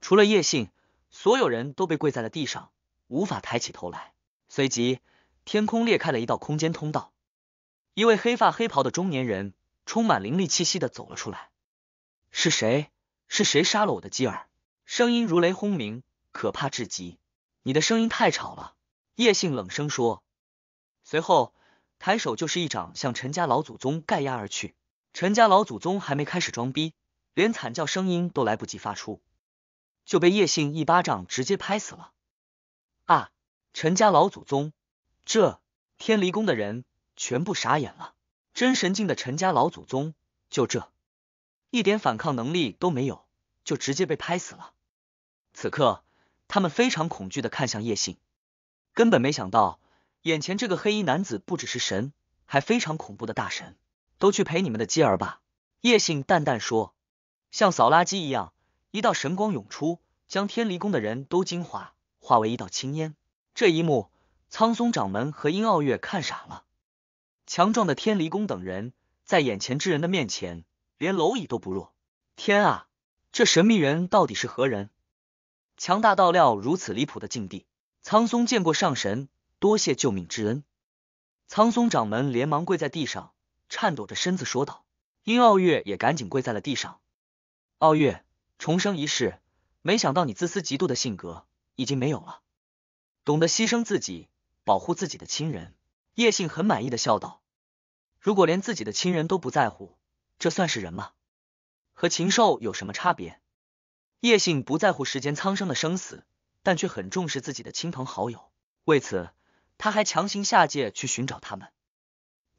除了叶信，所有人都被跪在了地上，无法抬起头来。随即，天空裂开了一道空间通道，一位黑发黑袍的中年人充满凌厉气息的走了出来。“是谁？是谁杀了我的基儿？”声音如雷轰鸣，可怕至极。“你的声音太吵了。”叶信冷声说。随后，抬手就是一掌向陈家老祖宗盖压而去。陈家老祖宗还没开始装逼，连惨叫声音都来不及发出，就被叶姓一巴掌直接拍死了。啊！陈家老祖宗，这天离宫的人全部傻眼了。真神境的陈家老祖宗，就这一点反抗能力都没有，就直接被拍死了。此刻，他们非常恐惧的看向叶姓，根本没想到。眼前这个黑衣男子不只是神，还非常恐怖的大神。都去陪你们的鸡儿吧！叶信淡淡说，像扫垃圾一样，一道神光涌出，将天离宫的人都精华化为一道青烟。这一幕，苍松掌门和殷傲月看傻了。强壮的天离宫等人，在眼前之人的面前，连蝼蚁都不弱。天啊，这神秘人到底是何人？强大到料如此离谱的境地。苍松见过上神。多谢救命之恩，苍松掌门连忙跪在地上，颤抖着身子说道。殷傲月也赶紧跪在了地上。傲月重生一世，没想到你自私嫉妒的性格已经没有了，懂得牺牲自己，保护自己的亲人。叶信很满意的笑道：“如果连自己的亲人都不在乎，这算是人吗？和禽兽有什么差别？”叶信不在乎世间苍生的生死，但却很重视自己的亲朋好友，为此。他还强行下界去寻找他们。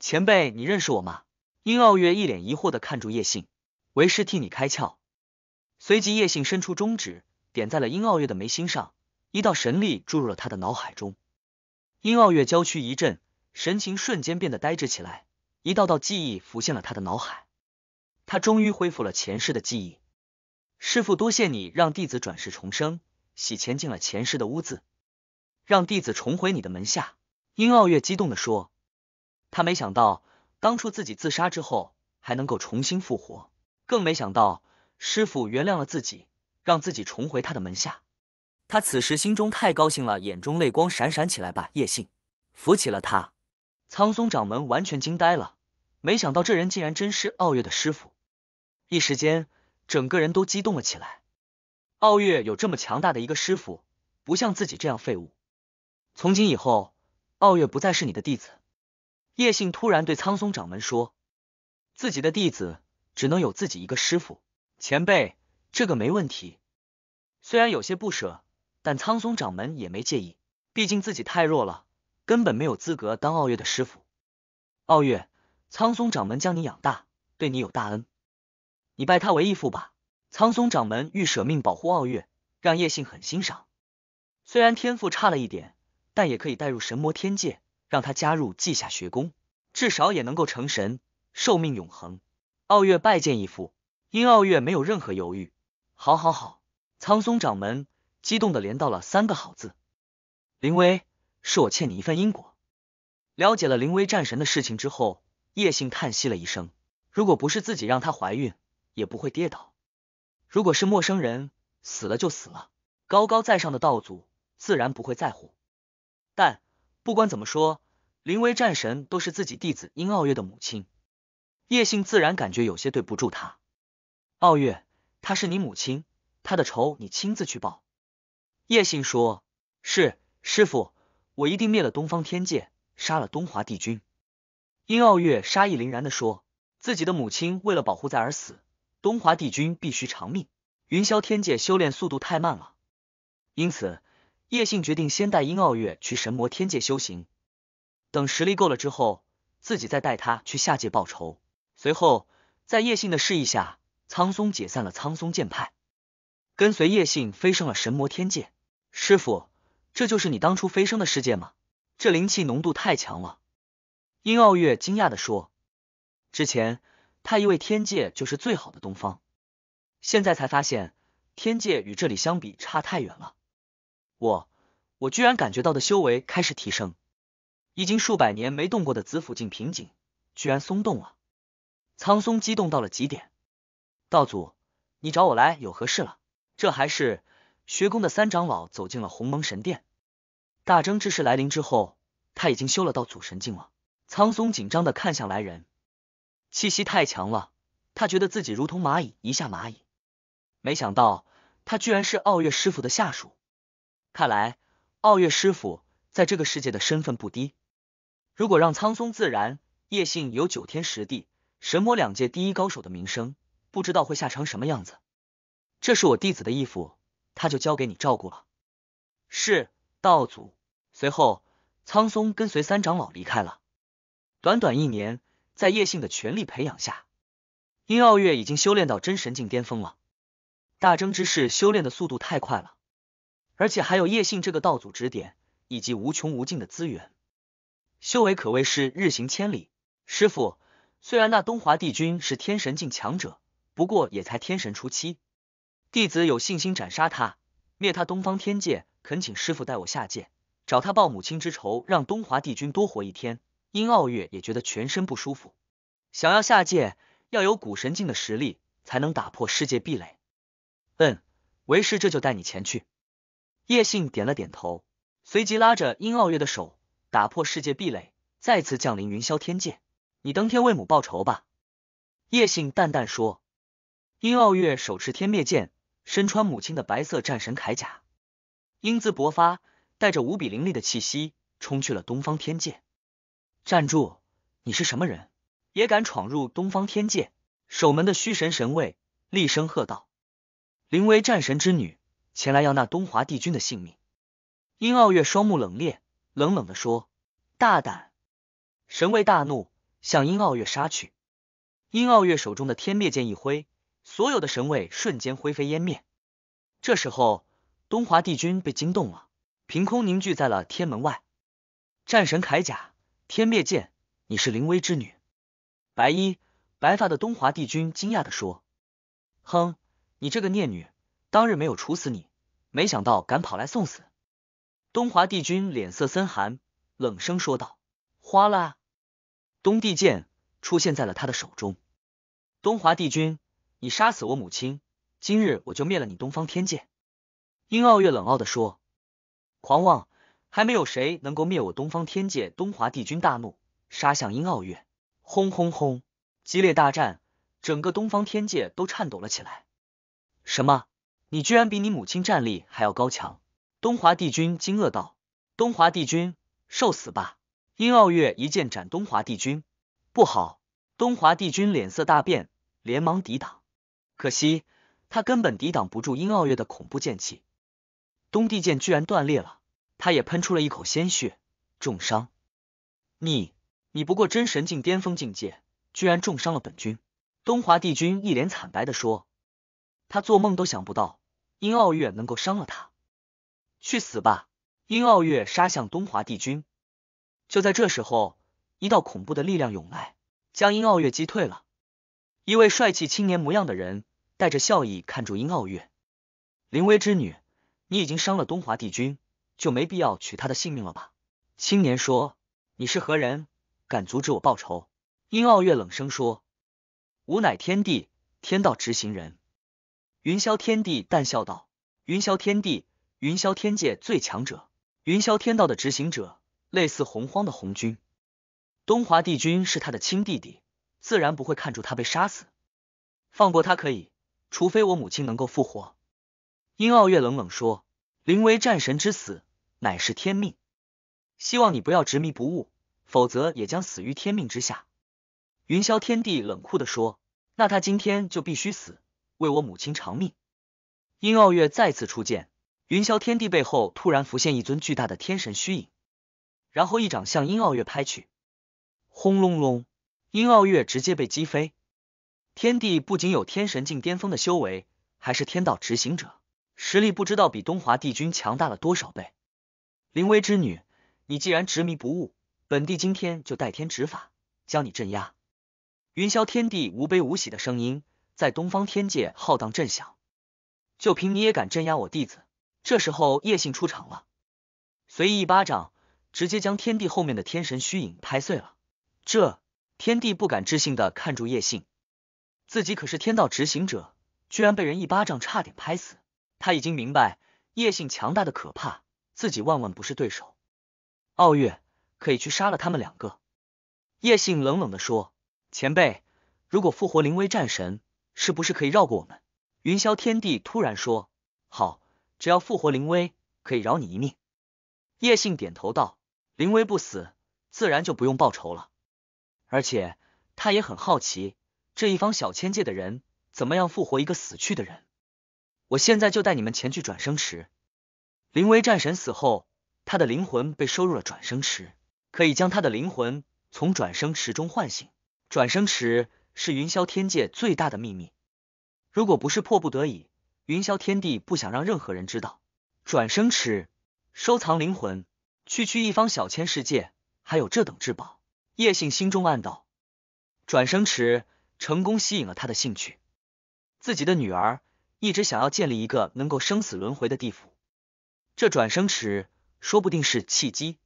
前辈，你认识我吗？殷傲月一脸疑惑的看住叶信，为师替你开窍。随即，叶信伸出中指，点在了殷傲月的眉心上，一道神力注入了他的脑海中。殷傲月娇躯一震，神情瞬间变得呆滞起来，一道道记忆浮现了他的脑海，他终于恢复了前世的记忆。师父，多谢你让弟子转世重生，洗钱进了前世的污渍。让弟子重回你的门下，殷傲月激动的说，他没想到当初自己自杀之后还能够重新复活，更没想到师傅原谅了自己，让自己重回他的门下。他此时心中太高兴了，眼中泪光闪闪起来。吧。叶信扶起了他，苍松掌门完全惊呆了，没想到这人竟然真是傲月的师傅，一时间整个人都激动了起来。傲月有这么强大的一个师傅，不像自己这样废物。从今以后，傲月不再是你的弟子。叶信突然对苍松掌门说：“自己的弟子只能有自己一个师傅。”前辈，这个没问题。虽然有些不舍，但苍松掌门也没介意，毕竟自己太弱了，根本没有资格当傲月的师傅。傲月，苍松掌门将你养大，对你有大恩，你拜他为义父吧。苍松掌门欲舍命保护傲月，让叶信很欣赏。虽然天赋差了一点。但也可以带入神魔天界，让他加入稷下学宫，至少也能够成神，寿命永恒。傲月拜见义父，因傲月没有任何犹豫。好好好，苍松掌门激动的连到了三个好字。林威，是我欠你一份因果。了解了林威战神的事情之后，叶信叹息了一声。如果不是自己让她怀孕，也不会跌倒。如果是陌生人，死了就死了。高高在上的道祖自然不会在乎。但不管怎么说，临危战神都是自己弟子殷傲月的母亲，叶姓自然感觉有些对不住他。傲月，她是你母亲，她的仇你亲自去报。叶姓说：“是师傅，我一定灭了东方天界，杀了东华帝君。”殷傲月杀意凛然的说：“自己的母亲为了保护在而死，东华帝君必须偿命。云霄天界修炼速度太慢了，因此。”叶信决定先带殷傲月去神魔天界修行，等实力够了之后，自己再带他去下界报仇。随后，在叶信的示意下，苍松解散了苍松剑派，跟随叶信飞升了神魔天界。师傅，这就是你当初飞升的世界吗？这灵气浓度太强了！殷傲月惊讶的说：“之前他以为天界就是最好的东方，现在才发现天界与这里相比差太远了。”我我居然感觉到的修为开始提升，已经数百年没动过的紫府境瓶颈居然松动了。苍松激动到了极点，道祖，你找我来有何事了？这还是学宫的三长老走进了鸿蒙神殿。大争之势来临之后，他已经修了道祖神境了。苍松紧张的看向来人，气息太强了，他觉得自己如同蚂蚁一下蚂蚁。没想到他居然是奥月师傅的下属。看来，傲月师傅在这个世界的身份不低。如果让苍松自然叶姓有九天十地神魔两界第一高手的名声，不知道会吓成什么样子。这是我弟子的义父，他就交给你照顾了。是，道祖。随后，苍松跟随三长老离开了。短短一年，在叶姓的全力培养下，因傲月已经修炼到真神境巅峰了。大争之势修炼的速度太快了。而且还有叶信这个道祖指点，以及无穷无尽的资源，修为可谓是日行千里。师傅，虽然那东华帝君是天神境强者，不过也才天神初期，弟子有信心斩杀他，灭他东方天界。恳请师傅带我下界，找他报母亲之仇，让东华帝君多活一天。因傲月也觉得全身不舒服，想要下界，要有古神境的实力才能打破世界壁垒。嗯，为师这就带你前去。叶信点了点头，随即拉着殷傲月的手，打破世界壁垒，再次降临云霄天界。你登天为母报仇吧，叶信淡淡说。殷傲月手持天灭剑，身穿母亲的白色战神铠甲，英姿勃发，带着无比凌厉的气息，冲去了东方天界。站住！你是什么人？也敢闯入东方天界？守门的虚神神卫厉声喝道：“灵为战神之女。”前来要那东华帝君的性命。殷傲月双目冷冽，冷冷的说：“大胆！”神卫大怒，向殷傲月杀去。殷傲月手中的天灭剑一挥，所有的神卫瞬间灰飞烟灭。这时候，东华帝君被惊动了，凭空凝聚在了天门外。战神铠甲，天灭剑，你是灵威之女。白衣白发的东华帝君惊讶的说：“哼，你这个孽女！”当日没有处死你，没想到敢跑来送死。东华帝君脸色森寒，冷声说道：“哗啦！”东帝剑出现在了他的手中。东华帝君，你杀死我母亲，今日我就灭了你东方天界。”殷傲月冷傲的说：“狂妄，还没有谁能够灭我东方天界！”东华帝君大怒，杀向殷傲月。轰轰轰！激烈大战，整个东方天界都颤抖了起来。什么？你居然比你母亲战力还要高强！东华帝君惊愕道：“东华帝君，受死吧！”殷傲月一剑斩东华帝君，不好！东华帝君脸色大变，连忙抵挡，可惜他根本抵挡不住殷傲月的恐怖剑气，东帝剑居然断裂了，他也喷出了一口鲜血，重伤。你，你不过真神境巅峰境界，居然重伤了本君！东华帝君一脸惨白的说：“他做梦都想不到。”殷傲月能够伤了他，去死吧！殷傲月杀向东华帝君。就在这时候，一道恐怖的力量涌来，将殷傲月击退了。一位帅气青年模样的人带着笑意看住殷傲月。临危之女，你已经伤了东华帝君，就没必要取他的性命了吧？青年说：“你是何人？敢阻止我报仇？”殷傲月冷声说：“吾乃天帝，天道执行人。”云霄天帝淡笑道：“云霄天帝，云霄天界最强者，云霄天道的执行者，类似洪荒的红军。东华帝君是他的亲弟弟，自然不会看住他被杀死。放过他可以，除非我母亲能够复活。”殷傲月冷冷说：“临危战神之死，乃是天命。希望你不要执迷不悟，否则也将死于天命之下。”云霄天帝冷酷的说：“那他今天就必须死。”为我母亲偿命！殷傲月再次出剑，云霄天帝背后突然浮现一尊巨大的天神虚影，然后一掌向殷傲月拍去。轰隆隆！殷傲月直接被击飞。天帝不仅有天神境巅峰的修为，还是天道执行者，实力不知道比东华帝君强大了多少倍。临危之女，你既然执迷不悟，本帝今天就代天执法，将你镇压。云霄天帝无悲无喜的声音。在东方天界浩荡震响，就凭你也敢镇压我弟子？这时候叶信出场了，随意一巴掌，直接将天地后面的天神虚影拍碎了。这天帝不敢置信的看住叶信，自己可是天道执行者，居然被人一巴掌差点拍死。他已经明白叶信强大的可怕，自己万万不是对手。傲月，可以去杀了他们两个。叶信冷冷的说：“前辈，如果复活临危战神。”是不是可以绕过我们？云霄天帝突然说：“好，只要复活林威，可以饶你一命。”叶信点头道：“林威不死，自然就不用报仇了。而且他也很好奇，这一方小千界的人怎么样复活一个死去的人。我现在就带你们前去转生池。林威战神死后，他的灵魂被收入了转生池，可以将他的灵魂从转生池中唤醒。转生池。”是云霄天界最大的秘密，如果不是迫不得已，云霄天帝不想让任何人知道。转生池，收藏灵魂，区区一方小千世界，还有这等至宝，叶信心中暗道。转生池成功吸引了他的兴趣，自己的女儿一直想要建立一个能够生死轮回的地府，这转生池说不定是契机。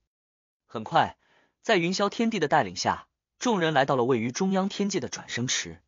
很快，在云霄天帝的带领下。众人来到了位于中央天界的转生池。